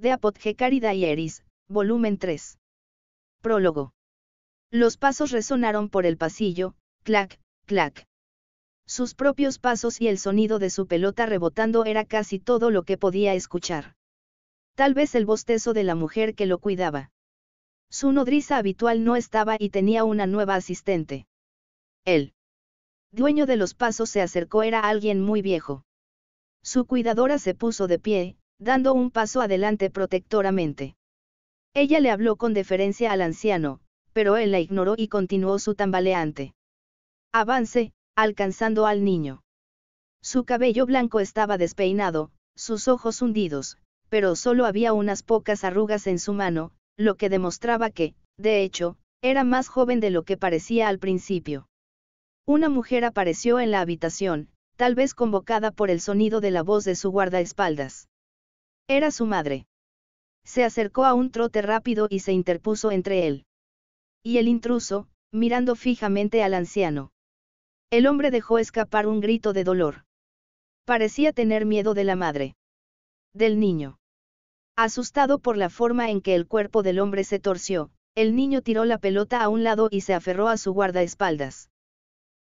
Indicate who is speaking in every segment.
Speaker 1: de Apothecarida y Eris, volumen 3. Prólogo. Los pasos resonaron por el pasillo, clac, clac. Sus propios pasos y el sonido de su pelota rebotando era casi todo lo que podía escuchar. Tal vez el bostezo de la mujer que lo cuidaba. Su nodriza habitual no estaba y tenía una nueva asistente. Él dueño de los pasos se acercó era alguien muy viejo. Su cuidadora se puso de pie, dando un paso adelante protectoramente. Ella le habló con deferencia al anciano, pero él la ignoró y continuó su tambaleante. Avance, alcanzando al niño. Su cabello blanco estaba despeinado, sus ojos hundidos, pero solo había unas pocas arrugas en su mano, lo que demostraba que, de hecho, era más joven de lo que parecía al principio. Una mujer apareció en la habitación, tal vez convocada por el sonido de la voz de su guardaespaldas. Era su madre. Se acercó a un trote rápido y se interpuso entre él. Y el intruso, mirando fijamente al anciano. El hombre dejó escapar un grito de dolor. Parecía tener miedo de la madre. Del niño. Asustado por la forma en que el cuerpo del hombre se torció, el niño tiró la pelota a un lado y se aferró a su guardaespaldas.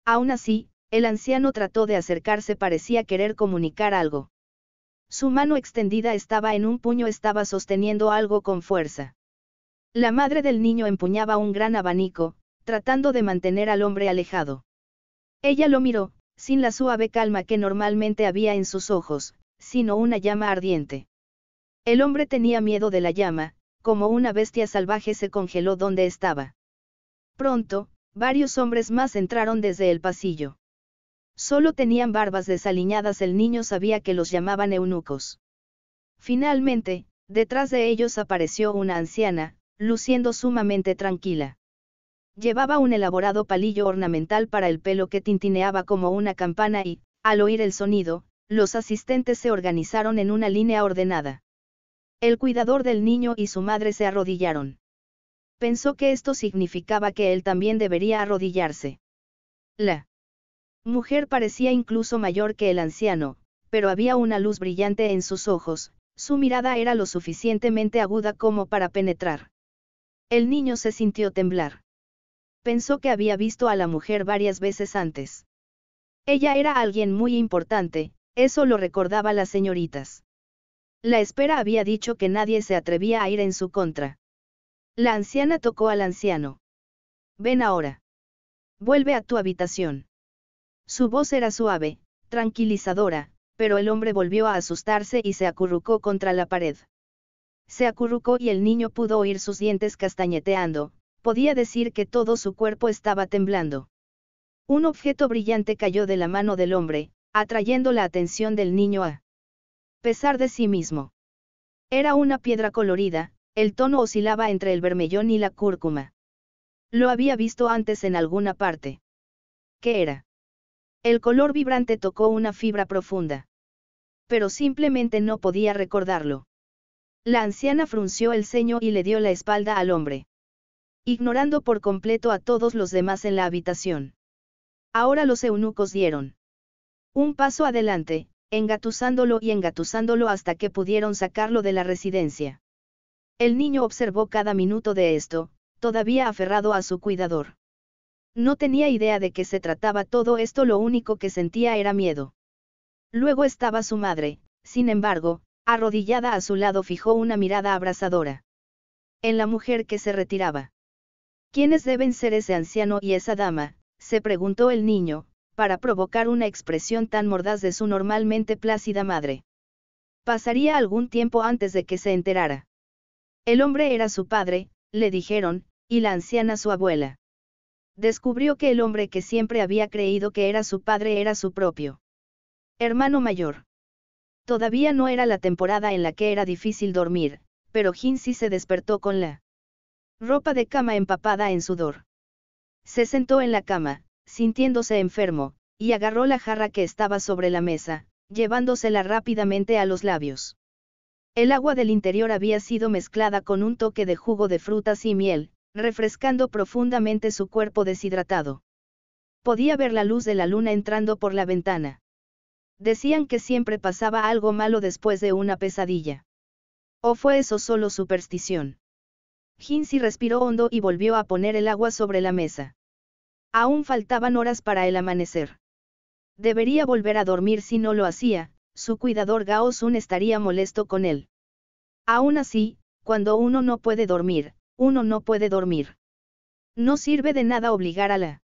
Speaker 1: Aún así, el anciano trató de acercarse, parecía querer comunicar algo. Su mano extendida estaba en un puño, estaba sosteniendo algo con fuerza. La madre del niño empuñaba un gran abanico, tratando de mantener al hombre alejado. Ella lo miró, sin la suave calma que normalmente había en sus ojos, sino una llama ardiente. El hombre tenía miedo de la llama, como una bestia salvaje se congeló donde estaba. Pronto, varios hombres más entraron desde el pasillo. Solo tenían barbas desaliñadas, el niño sabía que los llamaban eunucos. Finalmente, detrás de ellos apareció una anciana, luciendo sumamente tranquila. Llevaba un elaborado palillo ornamental para el pelo que tintineaba como una campana y, al oír el sonido, los asistentes se organizaron en una línea ordenada. El cuidador del niño y su madre se arrodillaron. Pensó que esto significaba que él también debería arrodillarse. La Mujer parecía incluso mayor que el anciano, pero había una luz brillante en sus ojos, su mirada era lo suficientemente aguda como para penetrar. El niño se sintió temblar. Pensó que había visto a la mujer varias veces antes. Ella era alguien muy importante, eso lo recordaba las señoritas. La espera había dicho que nadie se atrevía a ir en su contra. La anciana tocó al anciano. Ven ahora. Vuelve a tu habitación. Su voz era suave, tranquilizadora, pero el hombre volvió a asustarse y se acurrucó contra la pared. Se acurrucó y el niño pudo oír sus dientes castañeteando, podía decir que todo su cuerpo estaba temblando. Un objeto brillante cayó de la mano del hombre, atrayendo la atención del niño a pesar de sí mismo. Era una piedra colorida, el tono oscilaba entre el vermellón y la cúrcuma. Lo había visto antes en alguna parte. ¿Qué era? El color vibrante tocó una fibra profunda. Pero simplemente no podía recordarlo. La anciana frunció el ceño y le dio la espalda al hombre. Ignorando por completo a todos los demás en la habitación. Ahora los eunucos dieron. Un paso adelante, engatusándolo y engatusándolo hasta que pudieron sacarlo de la residencia. El niño observó cada minuto de esto, todavía aferrado a su cuidador. No tenía idea de qué se trataba todo esto, lo único que sentía era miedo. Luego estaba su madre, sin embargo, arrodillada a su lado fijó una mirada abrasadora. En la mujer que se retiraba. ¿Quiénes deben ser ese anciano y esa dama? se preguntó el niño, para provocar una expresión tan mordaz de su normalmente plácida madre. Pasaría algún tiempo antes de que se enterara. El hombre era su padre, le dijeron, y la anciana su abuela descubrió que el hombre que siempre había creído que era su padre era su propio hermano mayor. Todavía no era la temporada en la que era difícil dormir, pero Hinsi se despertó con la ropa de cama empapada en sudor. Se sentó en la cama, sintiéndose enfermo, y agarró la jarra que estaba sobre la mesa, llevándosela rápidamente a los labios. El agua del interior había sido mezclada con un toque de jugo de frutas y miel, refrescando profundamente su cuerpo deshidratado. Podía ver la luz de la luna entrando por la ventana. Decían que siempre pasaba algo malo después de una pesadilla. ¿O fue eso solo superstición? Jinxi respiró hondo y volvió a poner el agua sobre la mesa. Aún faltaban horas para el amanecer. Debería volver a dormir si no lo hacía, su cuidador Gao Sun estaría molesto con él. Aún así, cuando uno no puede dormir, uno no puede dormir. No sirve de nada obligar a la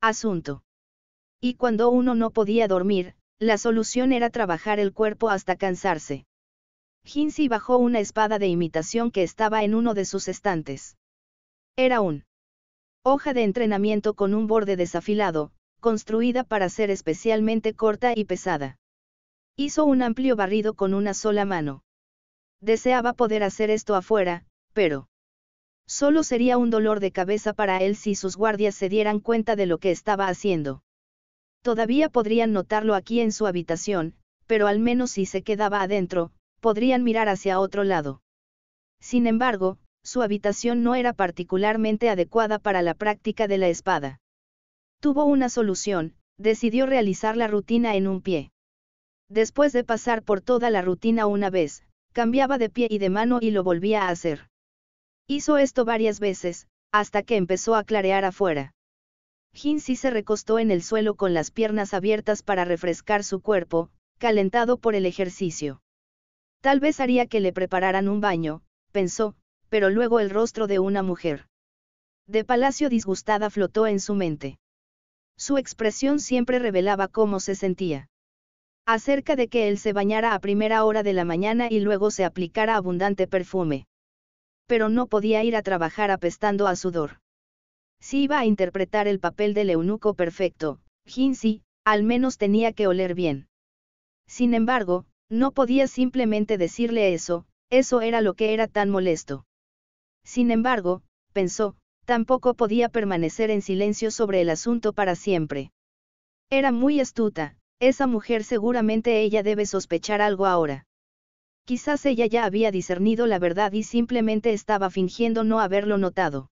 Speaker 1: asunto. Y cuando uno no podía dormir, la solución era trabajar el cuerpo hasta cansarse. Hinsi bajó una espada de imitación que estaba en uno de sus estantes. Era un hoja de entrenamiento con un borde desafilado, construida para ser especialmente corta y pesada. Hizo un amplio barrido con una sola mano. Deseaba poder hacer esto afuera, pero Solo sería un dolor de cabeza para él si sus guardias se dieran cuenta de lo que estaba haciendo. Todavía podrían notarlo aquí en su habitación, pero al menos si se quedaba adentro, podrían mirar hacia otro lado. Sin embargo, su habitación no era particularmente adecuada para la práctica de la espada. Tuvo una solución, decidió realizar la rutina en un pie. Después de pasar por toda la rutina una vez, cambiaba de pie y de mano y lo volvía a hacer. Hizo esto varias veces, hasta que empezó a clarear afuera. Hinsi se recostó en el suelo con las piernas abiertas para refrescar su cuerpo, calentado por el ejercicio. Tal vez haría que le prepararan un baño, pensó, pero luego el rostro de una mujer. De palacio disgustada flotó en su mente. Su expresión siempre revelaba cómo se sentía. Acerca de que él se bañara a primera hora de la mañana y luego se aplicara abundante perfume pero no podía ir a trabajar apestando a sudor. Si iba a interpretar el papel del eunuco perfecto, Ginsi, al menos tenía que oler bien. Sin embargo, no podía simplemente decirle eso, eso era lo que era tan molesto. Sin embargo, pensó, tampoco podía permanecer en silencio sobre el asunto para siempre. Era muy astuta, esa mujer seguramente ella debe sospechar algo ahora. Quizás ella ya había discernido la verdad y simplemente estaba fingiendo no haberlo notado.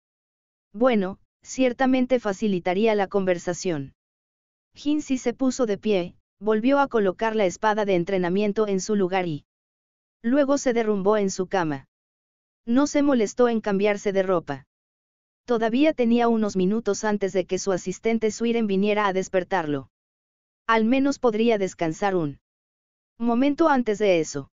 Speaker 1: Bueno, ciertamente facilitaría la conversación. Hinsi se puso de pie, volvió a colocar la espada de entrenamiento en su lugar y luego se derrumbó en su cama. No se molestó en cambiarse de ropa. Todavía tenía unos minutos antes de que su asistente Suiren viniera a despertarlo. Al menos podría descansar un momento antes de eso.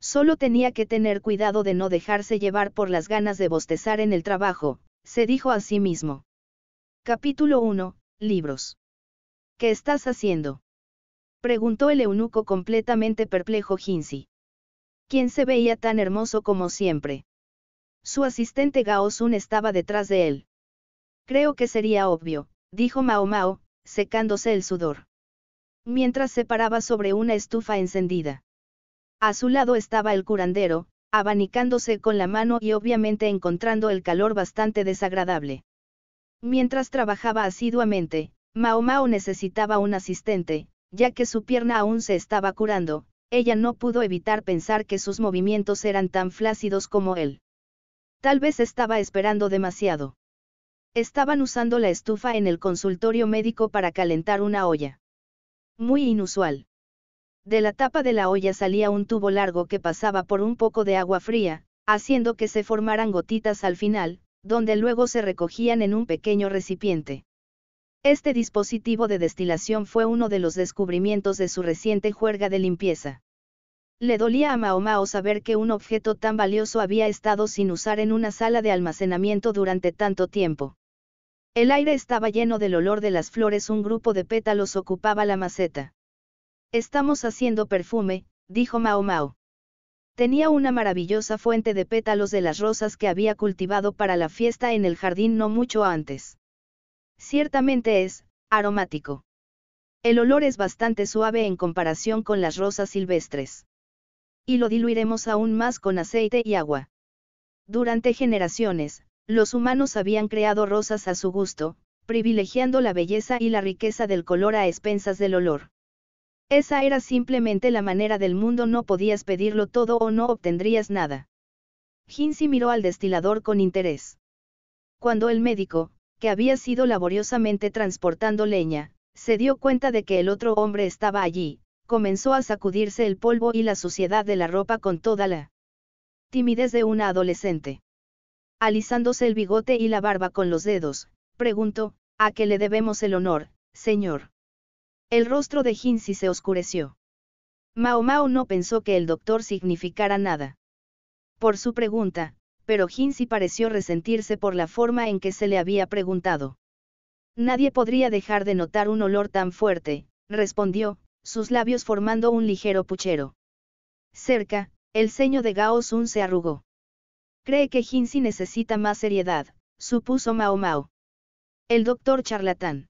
Speaker 1: Solo tenía que tener cuidado de no dejarse llevar por las ganas de bostezar en el trabajo, se dijo a sí mismo. Capítulo 1. Libros. ¿Qué estás haciendo? Preguntó el eunuco completamente perplejo Ginsi. ¿Quién se veía tan hermoso como siempre? Su asistente Gao Sun estaba detrás de él. Creo que sería obvio, dijo Mao Mao, secándose el sudor. Mientras se paraba sobre una estufa encendida. A su lado estaba el curandero, abanicándose con la mano y obviamente encontrando el calor bastante desagradable. Mientras trabajaba asiduamente, Mao Mao necesitaba un asistente, ya que su pierna aún se estaba curando, ella no pudo evitar pensar que sus movimientos eran tan flácidos como él. Tal vez estaba esperando demasiado. Estaban usando la estufa en el consultorio médico para calentar una olla. Muy inusual de la tapa de la olla salía un tubo largo que pasaba por un poco de agua fría, haciendo que se formaran gotitas al final, donde luego se recogían en un pequeño recipiente. Este dispositivo de destilación fue uno de los descubrimientos de su reciente juerga de limpieza. Le dolía a Maomao saber que un objeto tan valioso había estado sin usar en una sala de almacenamiento durante tanto tiempo. El aire estaba lleno del olor de las flores, un grupo de pétalos ocupaba la maceta. Estamos haciendo perfume, dijo Mao Mao. Tenía una maravillosa fuente de pétalos de las rosas que había cultivado para la fiesta en el jardín no mucho antes. Ciertamente es, aromático. El olor es bastante suave en comparación con las rosas silvestres. Y lo diluiremos aún más con aceite y agua. Durante generaciones, los humanos habían creado rosas a su gusto, privilegiando la belleza y la riqueza del color a expensas del olor. Esa era simplemente la manera del mundo, no podías pedirlo todo o no obtendrías nada. Hinsey miró al destilador con interés. Cuando el médico, que había sido laboriosamente transportando leña, se dio cuenta de que el otro hombre estaba allí, comenzó a sacudirse el polvo y la suciedad de la ropa con toda la timidez de una adolescente. Alisándose el bigote y la barba con los dedos, preguntó, ¿a qué le debemos el honor, señor? El rostro de Jinxi se oscureció. Mao Mao no pensó que el doctor significara nada. Por su pregunta, pero Jinxi pareció resentirse por la forma en que se le había preguntado. Nadie podría dejar de notar un olor tan fuerte, respondió, sus labios formando un ligero puchero. Cerca, el ceño de Gao Sun se arrugó. Cree que Jinxi necesita más seriedad, supuso Mao Mao. El doctor charlatán.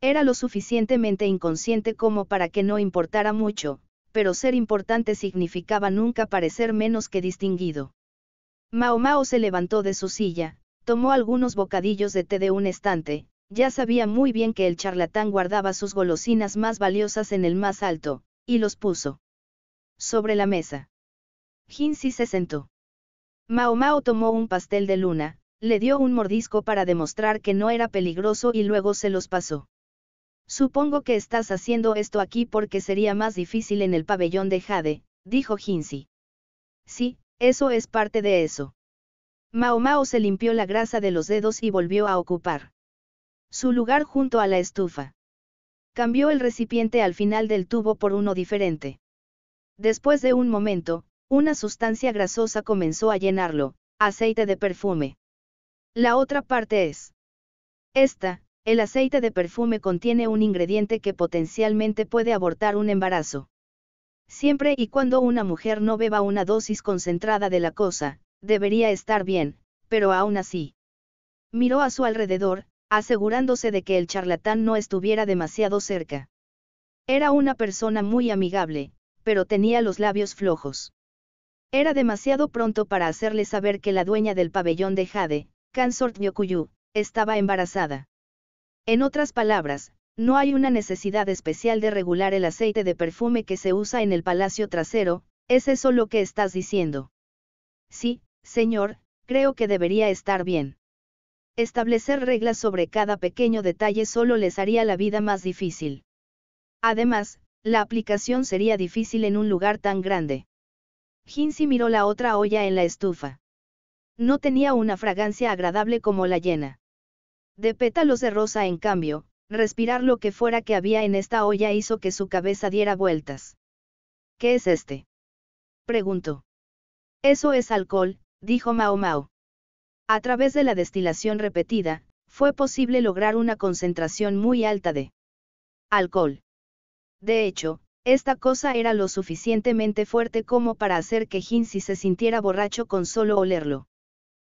Speaker 1: Era lo suficientemente inconsciente como para que no importara mucho, pero ser importante significaba nunca parecer menos que distinguido. Mao Mao se levantó de su silla, tomó algunos bocadillos de té de un estante, ya sabía muy bien que el charlatán guardaba sus golosinas más valiosas en el más alto, y los puso sobre la mesa. Jinxi se sentó. Mao Mao tomó un pastel de luna, le dio un mordisco para demostrar que no era peligroso y luego se los pasó. Supongo que estás haciendo esto aquí porque sería más difícil en el pabellón de Jade, dijo Hinsi. Sí, eso es parte de eso. Mao Mao se limpió la grasa de los dedos y volvió a ocupar su lugar junto a la estufa. Cambió el recipiente al final del tubo por uno diferente. Después de un momento, una sustancia grasosa comenzó a llenarlo, aceite de perfume. La otra parte es. Esta, el aceite de perfume contiene un ingrediente que potencialmente puede abortar un embarazo. Siempre y cuando una mujer no beba una dosis concentrada de la cosa, debería estar bien, pero aún así. Miró a su alrededor, asegurándose de que el charlatán no estuviera demasiado cerca. Era una persona muy amigable, pero tenía los labios flojos. Era demasiado pronto para hacerle saber que la dueña del pabellón de Jade, Kansort Yokuyu, estaba embarazada. En otras palabras, no hay una necesidad especial de regular el aceite de perfume que se usa en el palacio trasero, ¿es eso lo que estás diciendo? Sí, señor, creo que debería estar bien. Establecer reglas sobre cada pequeño detalle solo les haría la vida más difícil. Además, la aplicación sería difícil en un lugar tan grande. Ginsi miró la otra olla en la estufa. No tenía una fragancia agradable como la llena de pétalos de rosa en cambio, respirar lo que fuera que había en esta olla hizo que su cabeza diera vueltas. ¿Qué es este? preguntó. Eso es alcohol, dijo Mao Mao. A través de la destilación repetida, fue posible lograr una concentración muy alta de alcohol. De hecho, esta cosa era lo suficientemente fuerte como para hacer que si se sintiera borracho con solo olerlo.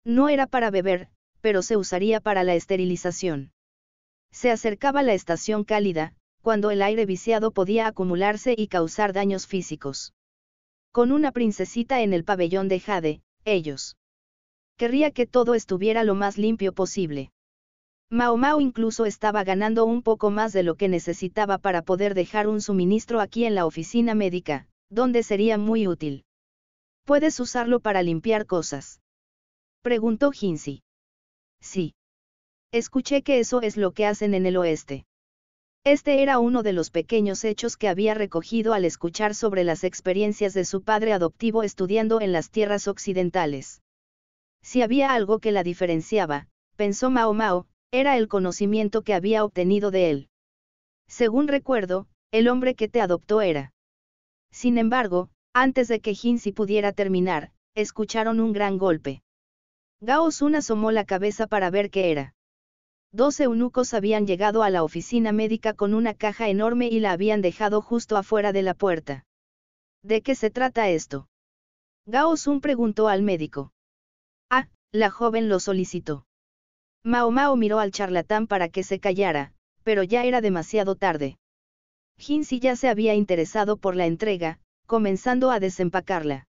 Speaker 1: No era para beber, pero se usaría para la esterilización. Se acercaba la estación cálida, cuando el aire viciado podía acumularse y causar daños físicos. Con una princesita en el pabellón de Jade, ellos. Querría que todo estuviera lo más limpio posible. Mao Mao incluso estaba ganando un poco más de lo que necesitaba para poder dejar un suministro aquí en la oficina médica, donde sería muy útil. ¿Puedes usarlo para limpiar cosas? Preguntó Hinsi. Sí. Escuché que eso es lo que hacen en el oeste. Este era uno de los pequeños hechos que había recogido al escuchar sobre las experiencias de su padre adoptivo estudiando en las tierras occidentales. Si había algo que la diferenciaba, pensó Mao Mao, era el conocimiento que había obtenido de él. Según recuerdo, el hombre que te adoptó era. Sin embargo, antes de que Hinsi pudiera terminar, escucharon un gran golpe. Gao Sun asomó la cabeza para ver qué era. Dos eunucos habían llegado a la oficina médica con una caja enorme y la habían dejado justo afuera de la puerta. ¿De qué se trata esto? Gao Sun preguntó al médico. Ah, la joven lo solicitó. Mao Mao miró al charlatán para que se callara, pero ya era demasiado tarde. Jinxi ya se había interesado por la entrega, comenzando a desempacarla.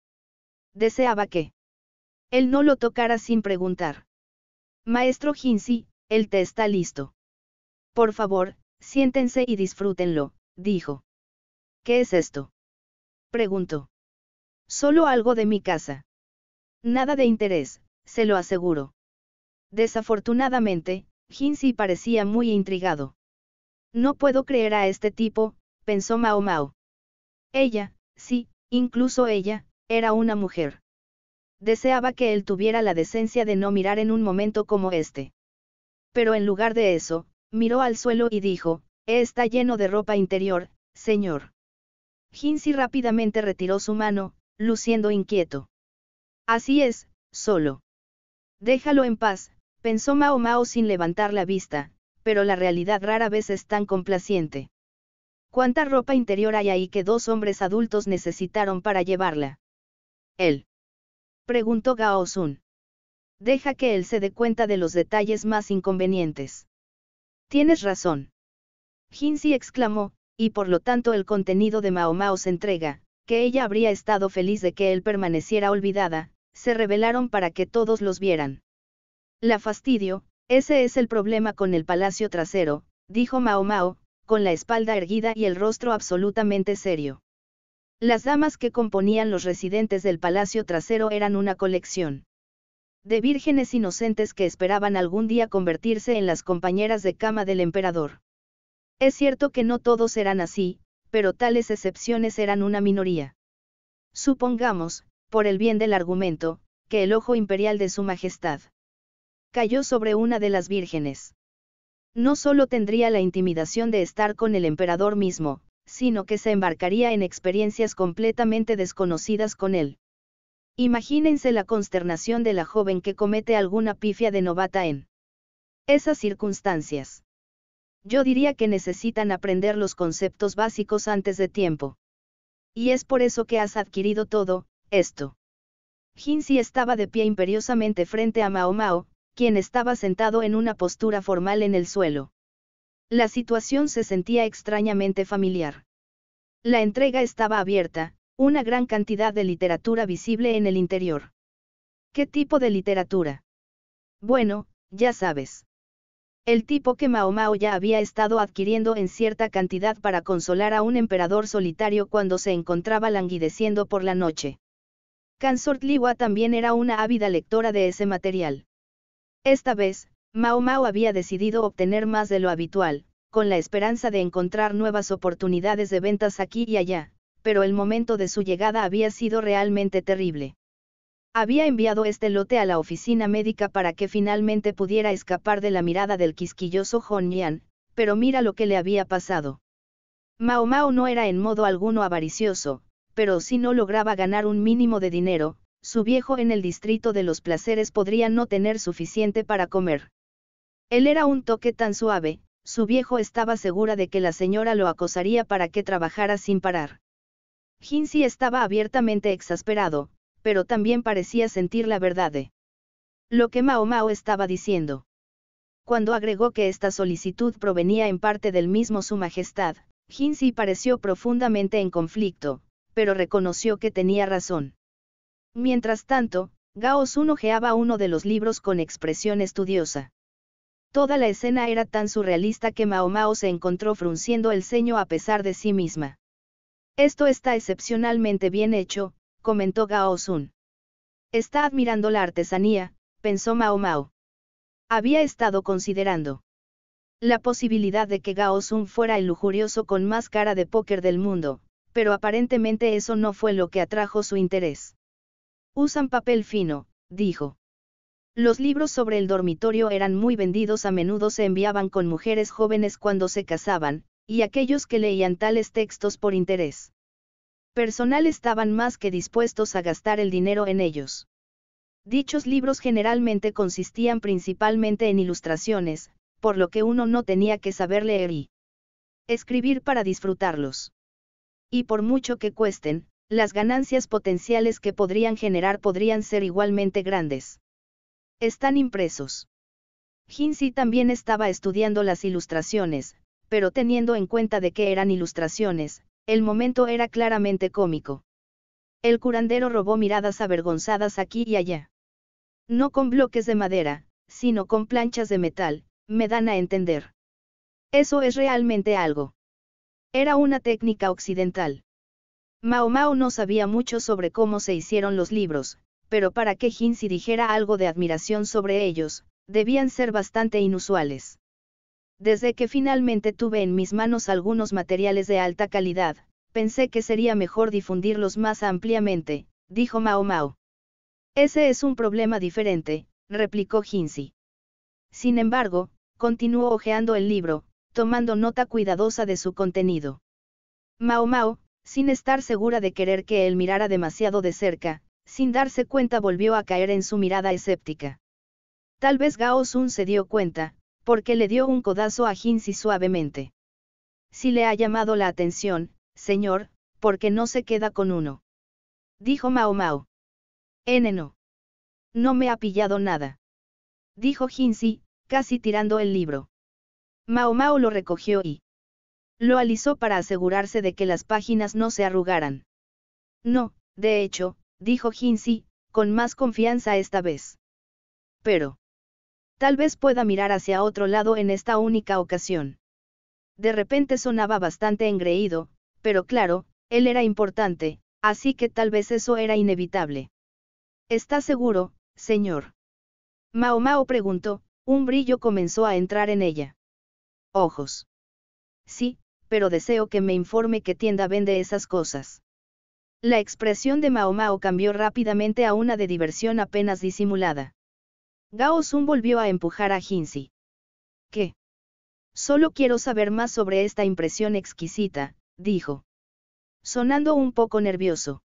Speaker 1: Deseaba que él no lo tocara sin preguntar. Maestro Jinxi, el té está listo. Por favor, siéntense y disfrútenlo, dijo. ¿Qué es esto? Preguntó. Solo algo de mi casa. Nada de interés, se lo aseguro. Desafortunadamente, Jinxi parecía muy intrigado. No puedo creer a este tipo, pensó Mao Mao. Ella, sí, incluso ella, era una mujer. Deseaba que él tuviera la decencia de no mirar en un momento como este. Pero en lugar de eso, miró al suelo y dijo, está lleno de ropa interior, señor. Ginsi rápidamente retiró su mano, luciendo inquieto. Así es, solo. Déjalo en paz, pensó Mao Mao sin levantar la vista, pero la realidad rara vez es tan complaciente. ¿Cuánta ropa interior hay ahí que dos hombres adultos necesitaron para llevarla? Él preguntó Gao Sun. Deja que él se dé cuenta de los detalles más inconvenientes. Tienes razón. Jinzi exclamó, y por lo tanto el contenido de Mao se entrega, que ella habría estado feliz de que él permaneciera olvidada, se revelaron para que todos los vieran. La fastidio, ese es el problema con el palacio trasero, dijo Mao Mao, con la espalda erguida y el rostro absolutamente serio. Las damas que componían los residentes del palacio trasero eran una colección de vírgenes inocentes que esperaban algún día convertirse en las compañeras de cama del emperador. Es cierto que no todos eran así, pero tales excepciones eran una minoría. Supongamos, por el bien del argumento, que el ojo imperial de su Majestad cayó sobre una de las vírgenes. No solo tendría la intimidación de estar con el emperador mismo, sino que se embarcaría en experiencias completamente desconocidas con él. Imagínense la consternación de la joven que comete alguna pifia de novata en esas circunstancias. Yo diría que necesitan aprender los conceptos básicos antes de tiempo. Y es por eso que has adquirido todo, esto. Hinsi estaba de pie imperiosamente frente a Mao Mao, quien estaba sentado en una postura formal en el suelo. La situación se sentía extrañamente familiar. La entrega estaba abierta, una gran cantidad de literatura visible en el interior. ¿Qué tipo de literatura? Bueno, ya sabes. El tipo que Mao ya había estado adquiriendo en cierta cantidad para consolar a un emperador solitario cuando se encontraba languideciendo por la noche. Kansort Liwa también era una ávida lectora de ese material. Esta vez, Mao Mao había decidido obtener más de lo habitual, con la esperanza de encontrar nuevas oportunidades de ventas aquí y allá, pero el momento de su llegada había sido realmente terrible. Había enviado este lote a la oficina médica para que finalmente pudiera escapar de la mirada del quisquilloso Hong pero mira lo que le había pasado. Mao Mao no era en modo alguno avaricioso, pero si no lograba ganar un mínimo de dinero, su viejo en el distrito de los placeres podría no tener suficiente para comer. Él era un toque tan suave, su viejo estaba segura de que la señora lo acosaría para que trabajara sin parar. Hinsey estaba abiertamente exasperado, pero también parecía sentir la verdad de lo que Mao Mao estaba diciendo. Cuando agregó que esta solicitud provenía en parte del mismo Su Majestad, Hinsey pareció profundamente en conflicto, pero reconoció que tenía razón. Mientras tanto, Gao Sun ojeaba uno de los libros con expresión estudiosa. Toda la escena era tan surrealista que Mao Mao se encontró frunciendo el ceño a pesar de sí misma. Esto está excepcionalmente bien hecho, comentó Gao Sun. Está admirando la artesanía, pensó Mao Mao. Había estado considerando la posibilidad de que Gao Sun fuera el lujurioso con más cara de póker del mundo, pero aparentemente eso no fue lo que atrajo su interés. Usan papel fino, dijo. Los libros sobre el dormitorio eran muy vendidos, a menudo se enviaban con mujeres jóvenes cuando se casaban, y aquellos que leían tales textos por interés personal estaban más que dispuestos a gastar el dinero en ellos. Dichos libros generalmente consistían principalmente en ilustraciones, por lo que uno no tenía que saber leer y escribir para disfrutarlos. Y por mucho que cuesten, las ganancias potenciales que podrían generar podrían ser igualmente grandes. Están impresos. Hinsey también estaba estudiando las ilustraciones, pero teniendo en cuenta de que eran ilustraciones, el momento era claramente cómico. El curandero robó miradas avergonzadas aquí y allá. No con bloques de madera, sino con planchas de metal, me dan a entender. Eso es realmente algo. Era una técnica occidental. Mao Mao no sabía mucho sobre cómo se hicieron los libros, pero para que Hinsi dijera algo de admiración sobre ellos, debían ser bastante inusuales. Desde que finalmente tuve en mis manos algunos materiales de alta calidad, pensé que sería mejor difundirlos más ampliamente, dijo Mao Mao. Ese es un problema diferente, replicó Hinsi. Sin embargo, continuó hojeando el libro, tomando nota cuidadosa de su contenido. Mao Mao, sin estar segura de querer que él mirara demasiado de cerca, sin darse cuenta volvió a caer en su mirada escéptica. Tal vez Gao Sun se dio cuenta, porque le dio un codazo a Jinsi suavemente. Si le ha llamado la atención, señor, porque no se queda con uno. Dijo Mao Mao. N no. me ha pillado nada. Dijo Jinsi, casi tirando el libro. Mao Mao lo recogió y lo alisó para asegurarse de que las páginas no se arrugaran. No, de hecho, dijo Jinxi, con más confianza esta vez. Pero. Tal vez pueda mirar hacia otro lado en esta única ocasión. De repente sonaba bastante engreído, pero claro, él era importante, así que tal vez eso era inevitable. ¿Está seguro, señor? Mao Mao preguntó, un brillo comenzó a entrar en ella. Ojos. Sí, pero deseo que me informe qué tienda vende esas cosas. La expresión de Mao Mao cambió rápidamente a una de diversión apenas disimulada. Gao Sun volvió a empujar a Jinxi. ¿Qué? Solo quiero saber más sobre esta impresión exquisita, dijo. Sonando un poco nervioso.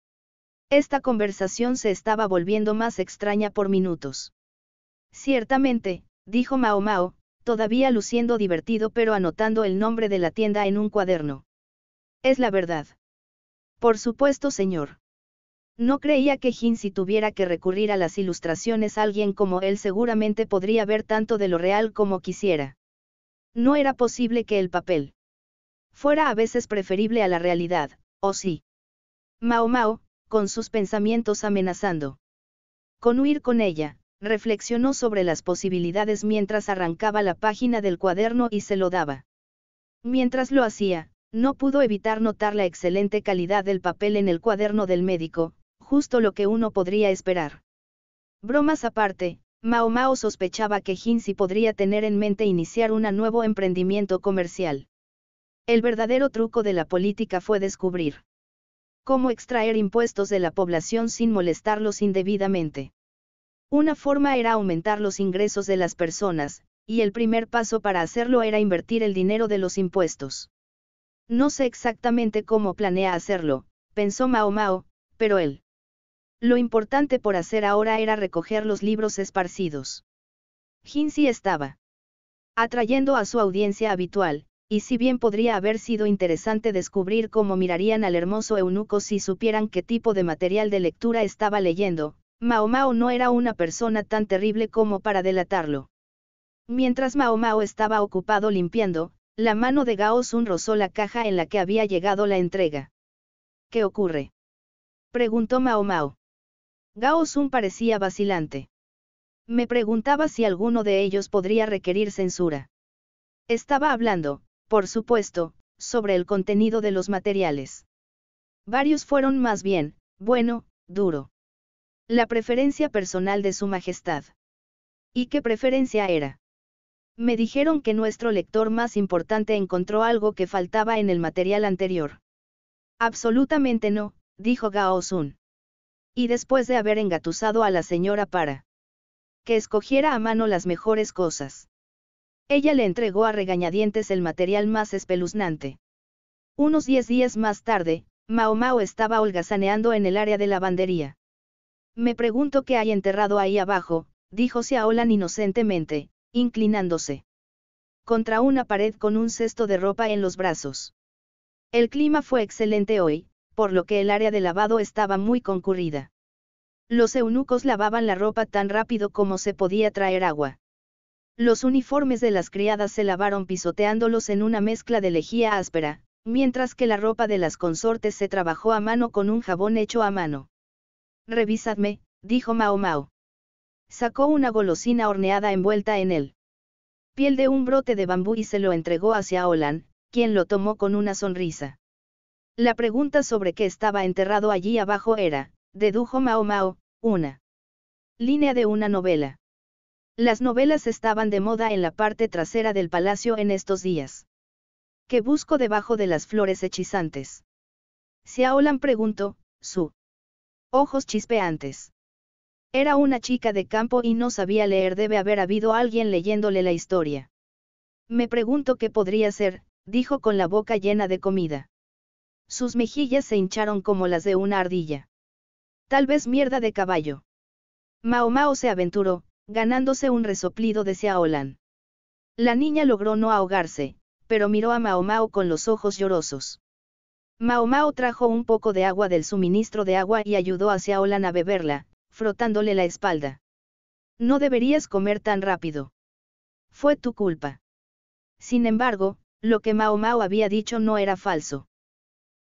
Speaker 1: Esta conversación se estaba volviendo más extraña por minutos. Ciertamente, dijo Mao Mao, todavía luciendo divertido pero anotando el nombre de la tienda en un cuaderno. Es la verdad. Por supuesto, señor. No creía que Jin si tuviera que recurrir a las ilustraciones alguien como él seguramente podría ver tanto de lo real como quisiera. No era posible que el papel fuera a veces preferible a la realidad, ¿o sí? Mao Mao, con sus pensamientos amenazando. Con huir con ella, reflexionó sobre las posibilidades mientras arrancaba la página del cuaderno y se lo daba. Mientras lo hacía, no pudo evitar notar la excelente calidad del papel en el cuaderno del médico, justo lo que uno podría esperar. Bromas aparte, Mao Mao sospechaba que Hinsi podría tener en mente iniciar un nuevo emprendimiento comercial. El verdadero truco de la política fue descubrir cómo extraer impuestos de la población sin molestarlos indebidamente. Una forma era aumentar los ingresos de las personas, y el primer paso para hacerlo era invertir el dinero de los impuestos. No sé exactamente cómo planea hacerlo, pensó Mao Mao, pero él. Lo importante por hacer ahora era recoger los libros esparcidos. Jinsi estaba atrayendo a su audiencia habitual, y si bien podría haber sido interesante descubrir cómo mirarían al hermoso eunuco si supieran qué tipo de material de lectura estaba leyendo, Mao Mao no era una persona tan terrible como para delatarlo. Mientras Mao Mao estaba ocupado limpiando, la mano de Gao Sun rozó la caja en la que había llegado la entrega. ¿Qué ocurre? Preguntó Mao Mao. Gao Sun parecía vacilante. Me preguntaba si alguno de ellos podría requerir censura. Estaba hablando, por supuesto, sobre el contenido de los materiales. Varios fueron más bien, bueno, duro. La preferencia personal de Su Majestad. ¿Y qué preferencia era? Me dijeron que nuestro lector más importante encontró algo que faltaba en el material anterior. Absolutamente no, dijo Gao Sun. Y después de haber engatusado a la señora para que escogiera a mano las mejores cosas. Ella le entregó a regañadientes el material más espeluznante. Unos diez días más tarde, Mao Mao estaba holgazaneando en el área de lavandería. Me pregunto qué hay enterrado ahí abajo, dijo Xiaolan inocentemente, inclinándose. Contra una pared con un cesto de ropa en los brazos. El clima fue excelente hoy, por lo que el área de lavado estaba muy concurrida. Los eunucos lavaban la ropa tan rápido como se podía traer agua. Los uniformes de las criadas se lavaron pisoteándolos en una mezcla de lejía áspera, mientras que la ropa de las consortes se trabajó a mano con un jabón hecho a mano. Revisadme, dijo Mao Mao. Sacó una golosina horneada envuelta en él. piel de un brote de bambú y se lo entregó hacia Olan, quien lo tomó con una sonrisa. La pregunta sobre qué estaba enterrado allí abajo era, dedujo Mao Mao, una línea de una novela. Las novelas estaban de moda en la parte trasera del palacio en estos días. ¿Qué busco debajo de las flores hechizantes? Xiaolan preguntó, su ojos chispeantes. Era una chica de campo y no sabía leer, debe haber habido alguien leyéndole la historia. Me pregunto qué podría ser, dijo con la boca llena de comida. Sus mejillas se hincharon como las de una ardilla. Tal vez mierda de caballo. Maomao se aventuró, ganándose un resoplido de Xiaolan. La niña logró no ahogarse, pero miró a Maomao con los ojos llorosos. Maomao trajo un poco de agua del suministro de agua y ayudó a Xiaolan a beberla, frotándole la espalda. No deberías comer tan rápido. Fue tu culpa. Sin embargo, lo que Mao Mao había dicho no era falso.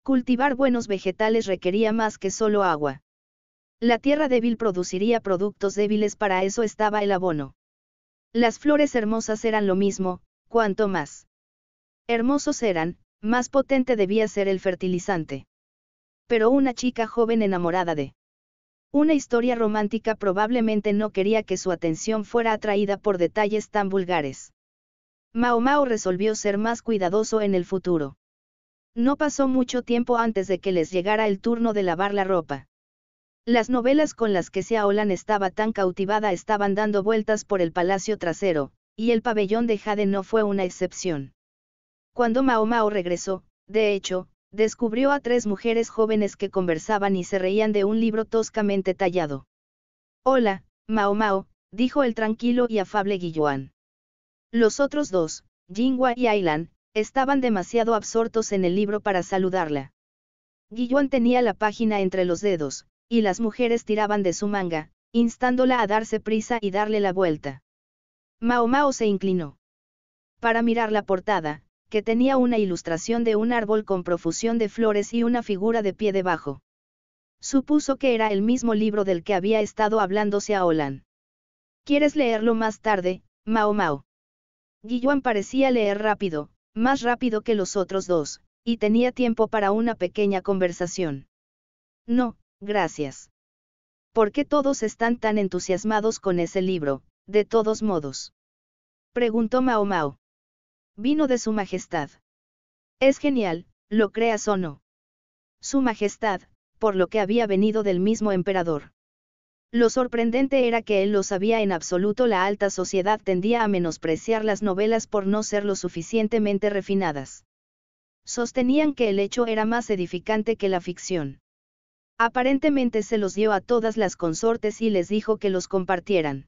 Speaker 1: Cultivar buenos vegetales requería más que solo agua. La tierra débil produciría productos débiles para eso estaba el abono. Las flores hermosas eran lo mismo, cuanto más hermosos eran, más potente debía ser el fertilizante. Pero una chica joven enamorada de una historia romántica probablemente no quería que su atención fuera atraída por detalles tan vulgares. Mao resolvió ser más cuidadoso en el futuro. No pasó mucho tiempo antes de que les llegara el turno de lavar la ropa. Las novelas con las que Siaolan estaba tan cautivada estaban dando vueltas por el palacio trasero, y el pabellón de Jade no fue una excepción. Cuando Maomao regresó, de hecho, descubrió a tres mujeres jóvenes que conversaban y se reían de un libro toscamente tallado. Hola, Mao Mao, dijo el tranquilo y afable Guiyuan. Los otros dos, Jingwa y Ailan, estaban demasiado absortos en el libro para saludarla. Guiyuan tenía la página entre los dedos, y las mujeres tiraban de su manga, instándola a darse prisa y darle la vuelta. Mao Mao se inclinó. Para mirar la portada, que tenía una ilustración de un árbol con profusión de flores y una figura de pie debajo. Supuso que era el mismo libro del que había estado hablándose a Olan. ¿Quieres leerlo más tarde, Mao Mao? Guilluan parecía leer rápido, más rápido que los otros dos, y tenía tiempo para una pequeña conversación. No, gracias. ¿Por qué todos están tan entusiasmados con ese libro, de todos modos? Preguntó Mao Mao. Vino de Su Majestad. Es genial, lo creas o no. Su Majestad, por lo que había venido del mismo emperador. Lo sorprendente era que él lo sabía en absoluto la alta sociedad tendía a menospreciar las novelas por no ser lo suficientemente refinadas. Sostenían que el hecho era más edificante que la ficción. Aparentemente se los dio a todas las consortes y les dijo que los compartieran.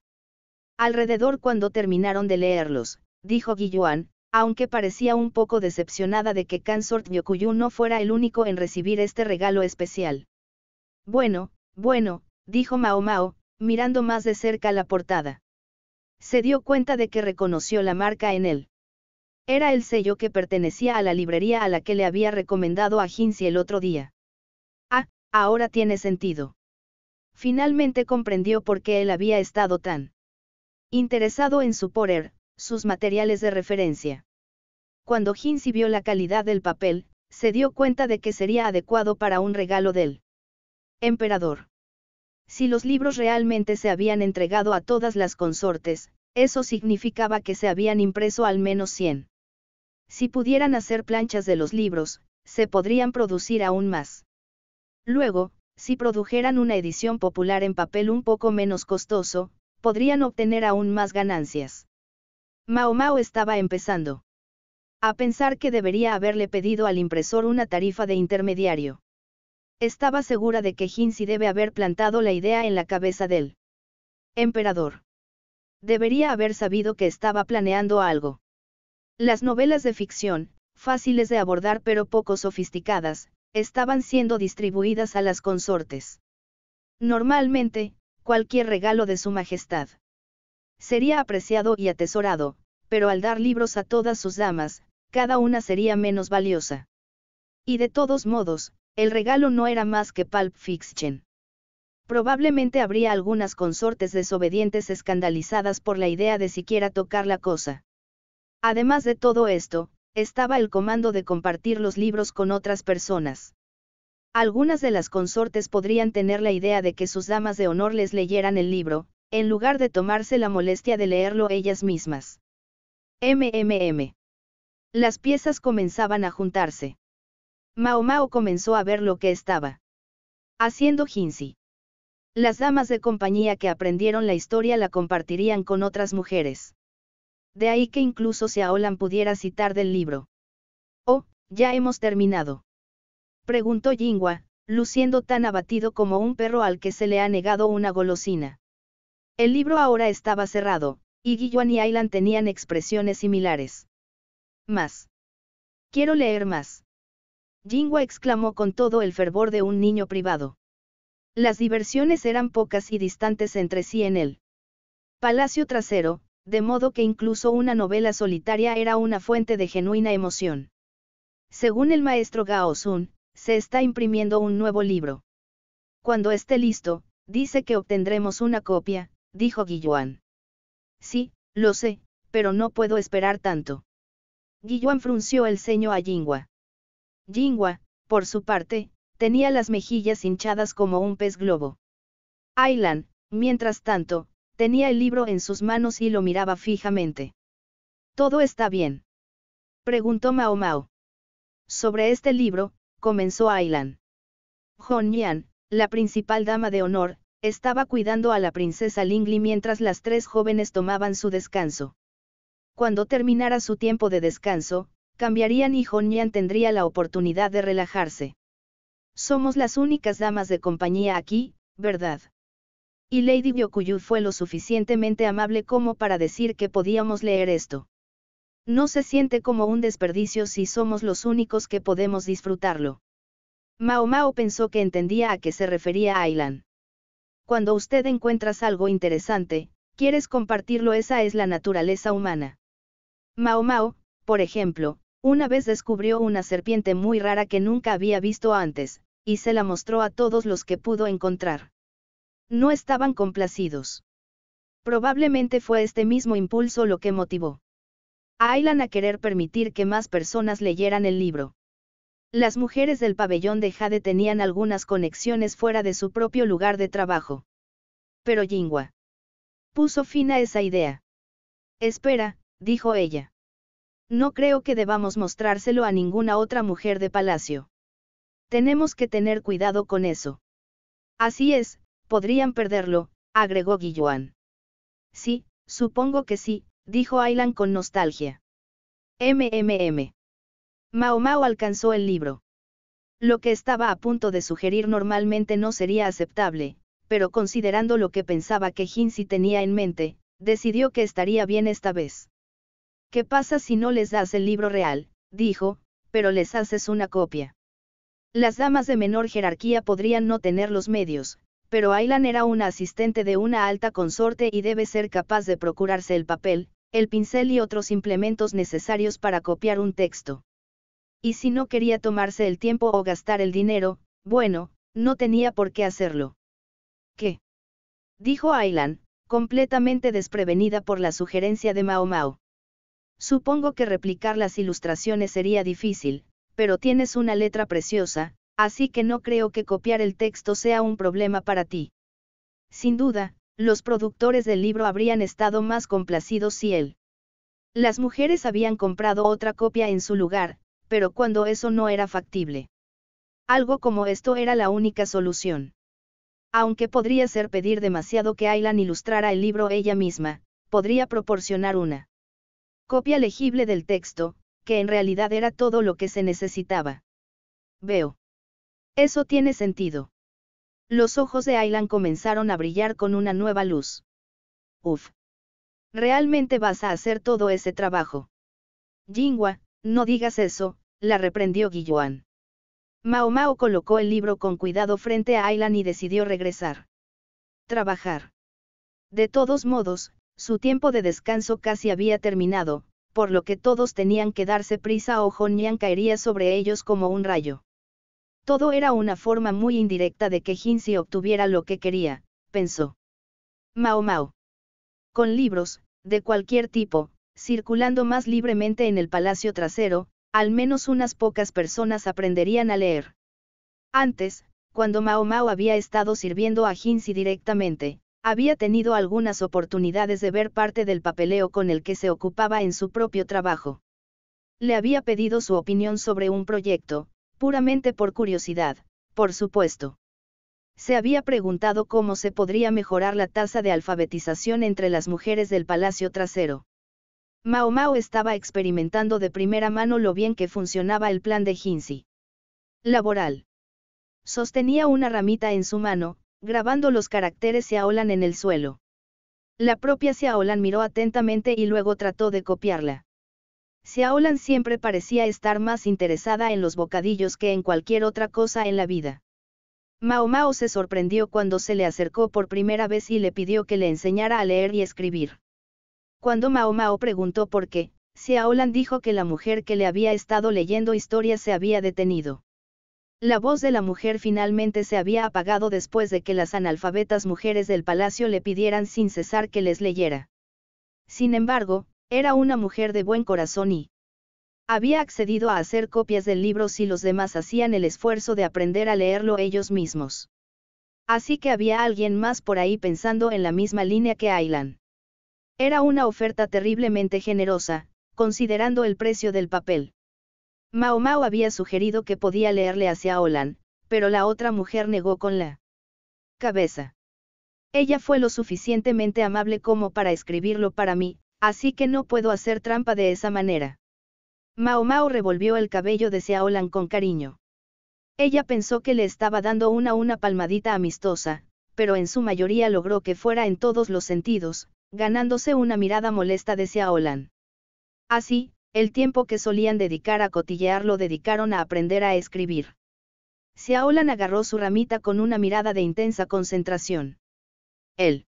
Speaker 1: Alrededor cuando terminaron de leerlos, dijo Guilloán, aunque parecía un poco decepcionada de que Cansort Yokuyu no fuera el único en recibir este regalo especial. Bueno, bueno, dijo Mao Mao, mirando más de cerca la portada. Se dio cuenta de que reconoció la marca en él. Era el sello que pertenecía a la librería a la que le había recomendado a Jinxi el otro día. Ah, ahora tiene sentido. Finalmente comprendió por qué él había estado tan interesado en su porer, sus materiales de referencia. Cuando Hinzi vio la calidad del papel, se dio cuenta de que sería adecuado para un regalo del emperador. Si los libros realmente se habían entregado a todas las consortes, eso significaba que se habían impreso al menos 100. Si pudieran hacer planchas de los libros, se podrían producir aún más. Luego, si produjeran una edición popular en papel un poco menos costoso, podrían obtener aún más ganancias. Mao Mao estaba empezando. A pensar que debería haberle pedido al impresor una tarifa de intermediario. Estaba segura de que Hinsi debe haber plantado la idea en la cabeza del emperador. Debería haber sabido que estaba planeando algo. Las novelas de ficción, fáciles de abordar pero poco sofisticadas, estaban siendo distribuidas a las consortes. Normalmente, cualquier regalo de su majestad sería apreciado y atesorado, pero al dar libros a todas sus damas, cada una sería menos valiosa. Y de todos modos, el regalo no era más que Pulp Fiction. Probablemente habría algunas consortes desobedientes escandalizadas por la idea de siquiera tocar la cosa. Además de todo esto, estaba el comando de compartir los libros con otras personas. Algunas de las consortes podrían tener la idea de que sus damas de honor les leyeran el libro, en lugar de tomarse la molestia de leerlo ellas mismas. MMM. Las piezas comenzaban a juntarse. Mao Mao comenzó a ver lo que estaba haciendo Jinsi. Las damas de compañía que aprendieron la historia la compartirían con otras mujeres. De ahí que incluso Aolan pudiera citar del libro. Oh, ya hemos terminado. Preguntó Jingua, luciendo tan abatido como un perro al que se le ha negado una golosina. El libro ahora estaba cerrado, y Guiyuan y Aylan tenían expresiones similares. Más. Quiero leer más. Jingwa exclamó con todo el fervor de un niño privado. Las diversiones eran pocas y distantes entre sí en él. palacio trasero, de modo que incluso una novela solitaria era una fuente de genuina emoción. Según el maestro Gao Sun, se está imprimiendo un nuevo libro. Cuando esté listo, dice que obtendremos una copia, dijo Guiyuan. Sí, lo sé, pero no puedo esperar tanto. Guiyuan frunció el ceño a Jingua. Jinghua, por su parte, tenía las mejillas hinchadas como un pez globo. Ailan, mientras tanto, tenía el libro en sus manos y lo miraba fijamente. ¿Todo está bien? preguntó Mao Mao. Sobre este libro, comenzó Ailan. Hong Yan, la principal dama de honor, estaba cuidando a la princesa Lingli mientras las tres jóvenes tomaban su descanso. Cuando terminara su tiempo de descanso, cambiarían y Honyan tendría la oportunidad de relajarse. Somos las únicas damas de compañía aquí, ¿verdad? Y Lady Yokuyu fue lo suficientemente amable como para decir que podíamos leer esto. No se siente como un desperdicio si somos los únicos que podemos disfrutarlo. Mao Mao pensó que entendía a qué se refería Ailan cuando usted encuentras algo interesante, quieres compartirlo, esa es la naturaleza humana. Mao Mao, por ejemplo, una vez descubrió una serpiente muy rara que nunca había visto antes, y se la mostró a todos los que pudo encontrar. No estaban complacidos. Probablemente fue este mismo impulso lo que motivó a Aylan a querer permitir que más personas leyeran el libro. Las mujeres del pabellón de Jade tenían algunas conexiones fuera de su propio lugar de trabajo. Pero Jingua. Puso fin a esa idea. Espera, dijo ella. No creo que debamos mostrárselo a ninguna otra mujer de palacio. Tenemos que tener cuidado con eso. Así es, podrían perderlo, agregó Guilloan. Sí, supongo que sí, dijo Aylan con nostalgia. MMM. Mao Mao alcanzó el libro. Lo que estaba a punto de sugerir normalmente no sería aceptable, pero considerando lo que pensaba que Jinzi tenía en mente, decidió que estaría bien esta vez. ¿Qué pasa si no les das el libro real? dijo, pero les haces una copia. Las damas de menor jerarquía podrían no tener los medios, pero Aylan era una asistente de una alta consorte y debe ser capaz de procurarse el papel, el pincel y otros implementos necesarios para copiar un texto. Y si no quería tomarse el tiempo o gastar el dinero, bueno, no tenía por qué hacerlo. ¿Qué? Dijo Aylan, completamente desprevenida por la sugerencia de Mao Mao. Supongo que replicar las ilustraciones sería difícil, pero tienes una letra preciosa, así que no creo que copiar el texto sea un problema para ti. Sin duda, los productores del libro habrían estado más complacidos si él. Las mujeres habían comprado otra copia en su lugar, pero cuando eso no era factible. Algo como esto era la única solución. Aunque podría ser pedir demasiado que Ailan ilustrara el libro ella misma, podría proporcionar una copia legible del texto, que en realidad era todo lo que se necesitaba. Veo. Eso tiene sentido. Los ojos de Aylan comenzaron a brillar con una nueva luz. Uf. Realmente vas a hacer todo ese trabajo. Jingwa, no digas eso, la reprendió Guilloan. Mao Mao colocó el libro con cuidado frente a Aylan y decidió regresar. Trabajar. De todos modos, su tiempo de descanso casi había terminado, por lo que todos tenían que darse prisa o Honyan caería sobre ellos como un rayo. Todo era una forma muy indirecta de que Hinsi obtuviera lo que quería, pensó. Mao Mao. Con libros, de cualquier tipo, circulando más libremente en el palacio trasero, al menos unas pocas personas aprenderían a leer. Antes, cuando Mao Mao había estado sirviendo a Jinzi directamente, había tenido algunas oportunidades de ver parte del papeleo con el que se ocupaba en su propio trabajo. Le había pedido su opinión sobre un proyecto, puramente por curiosidad, por supuesto. Se había preguntado cómo se podría mejorar la tasa de alfabetización entre las mujeres del palacio trasero. Mao Mao estaba experimentando de primera mano lo bien que funcionaba el plan de Hinsi. Laboral. Sostenía una ramita en su mano, grabando los caracteres Xiaolan en el suelo. La propia Xiaolan miró atentamente y luego trató de copiarla. Xiaolan siempre parecía estar más interesada en los bocadillos que en cualquier otra cosa en la vida. Mao Mao se sorprendió cuando se le acercó por primera vez y le pidió que le enseñara a leer y escribir. Cuando Mao Mao preguntó por qué, Xiaolan dijo que la mujer que le había estado leyendo historias se había detenido. La voz de la mujer finalmente se había apagado después de que las analfabetas mujeres del palacio le pidieran sin cesar que les leyera. Sin embargo, era una mujer de buen corazón y había accedido a hacer copias del libro si los demás hacían el esfuerzo de aprender a leerlo ellos mismos. Así que había alguien más por ahí pensando en la misma línea que Aylan. Era una oferta terriblemente generosa, considerando el precio del papel. Mao Mao había sugerido que podía leerle hacia Olan, pero la otra mujer negó con la cabeza. Ella fue lo suficientemente amable como para escribirlo para mí, así que no puedo hacer trampa de esa manera. Mao Mao revolvió el cabello de Xiaolan con cariño. Ella pensó que le estaba dando una una palmadita amistosa, pero en su mayoría logró que fuera en todos los sentidos, ganándose una mirada molesta de Xiaolan. Así, el tiempo que solían dedicar a cotillear lo dedicaron a aprender a escribir. Xiaolan agarró su ramita con una mirada de intensa concentración. El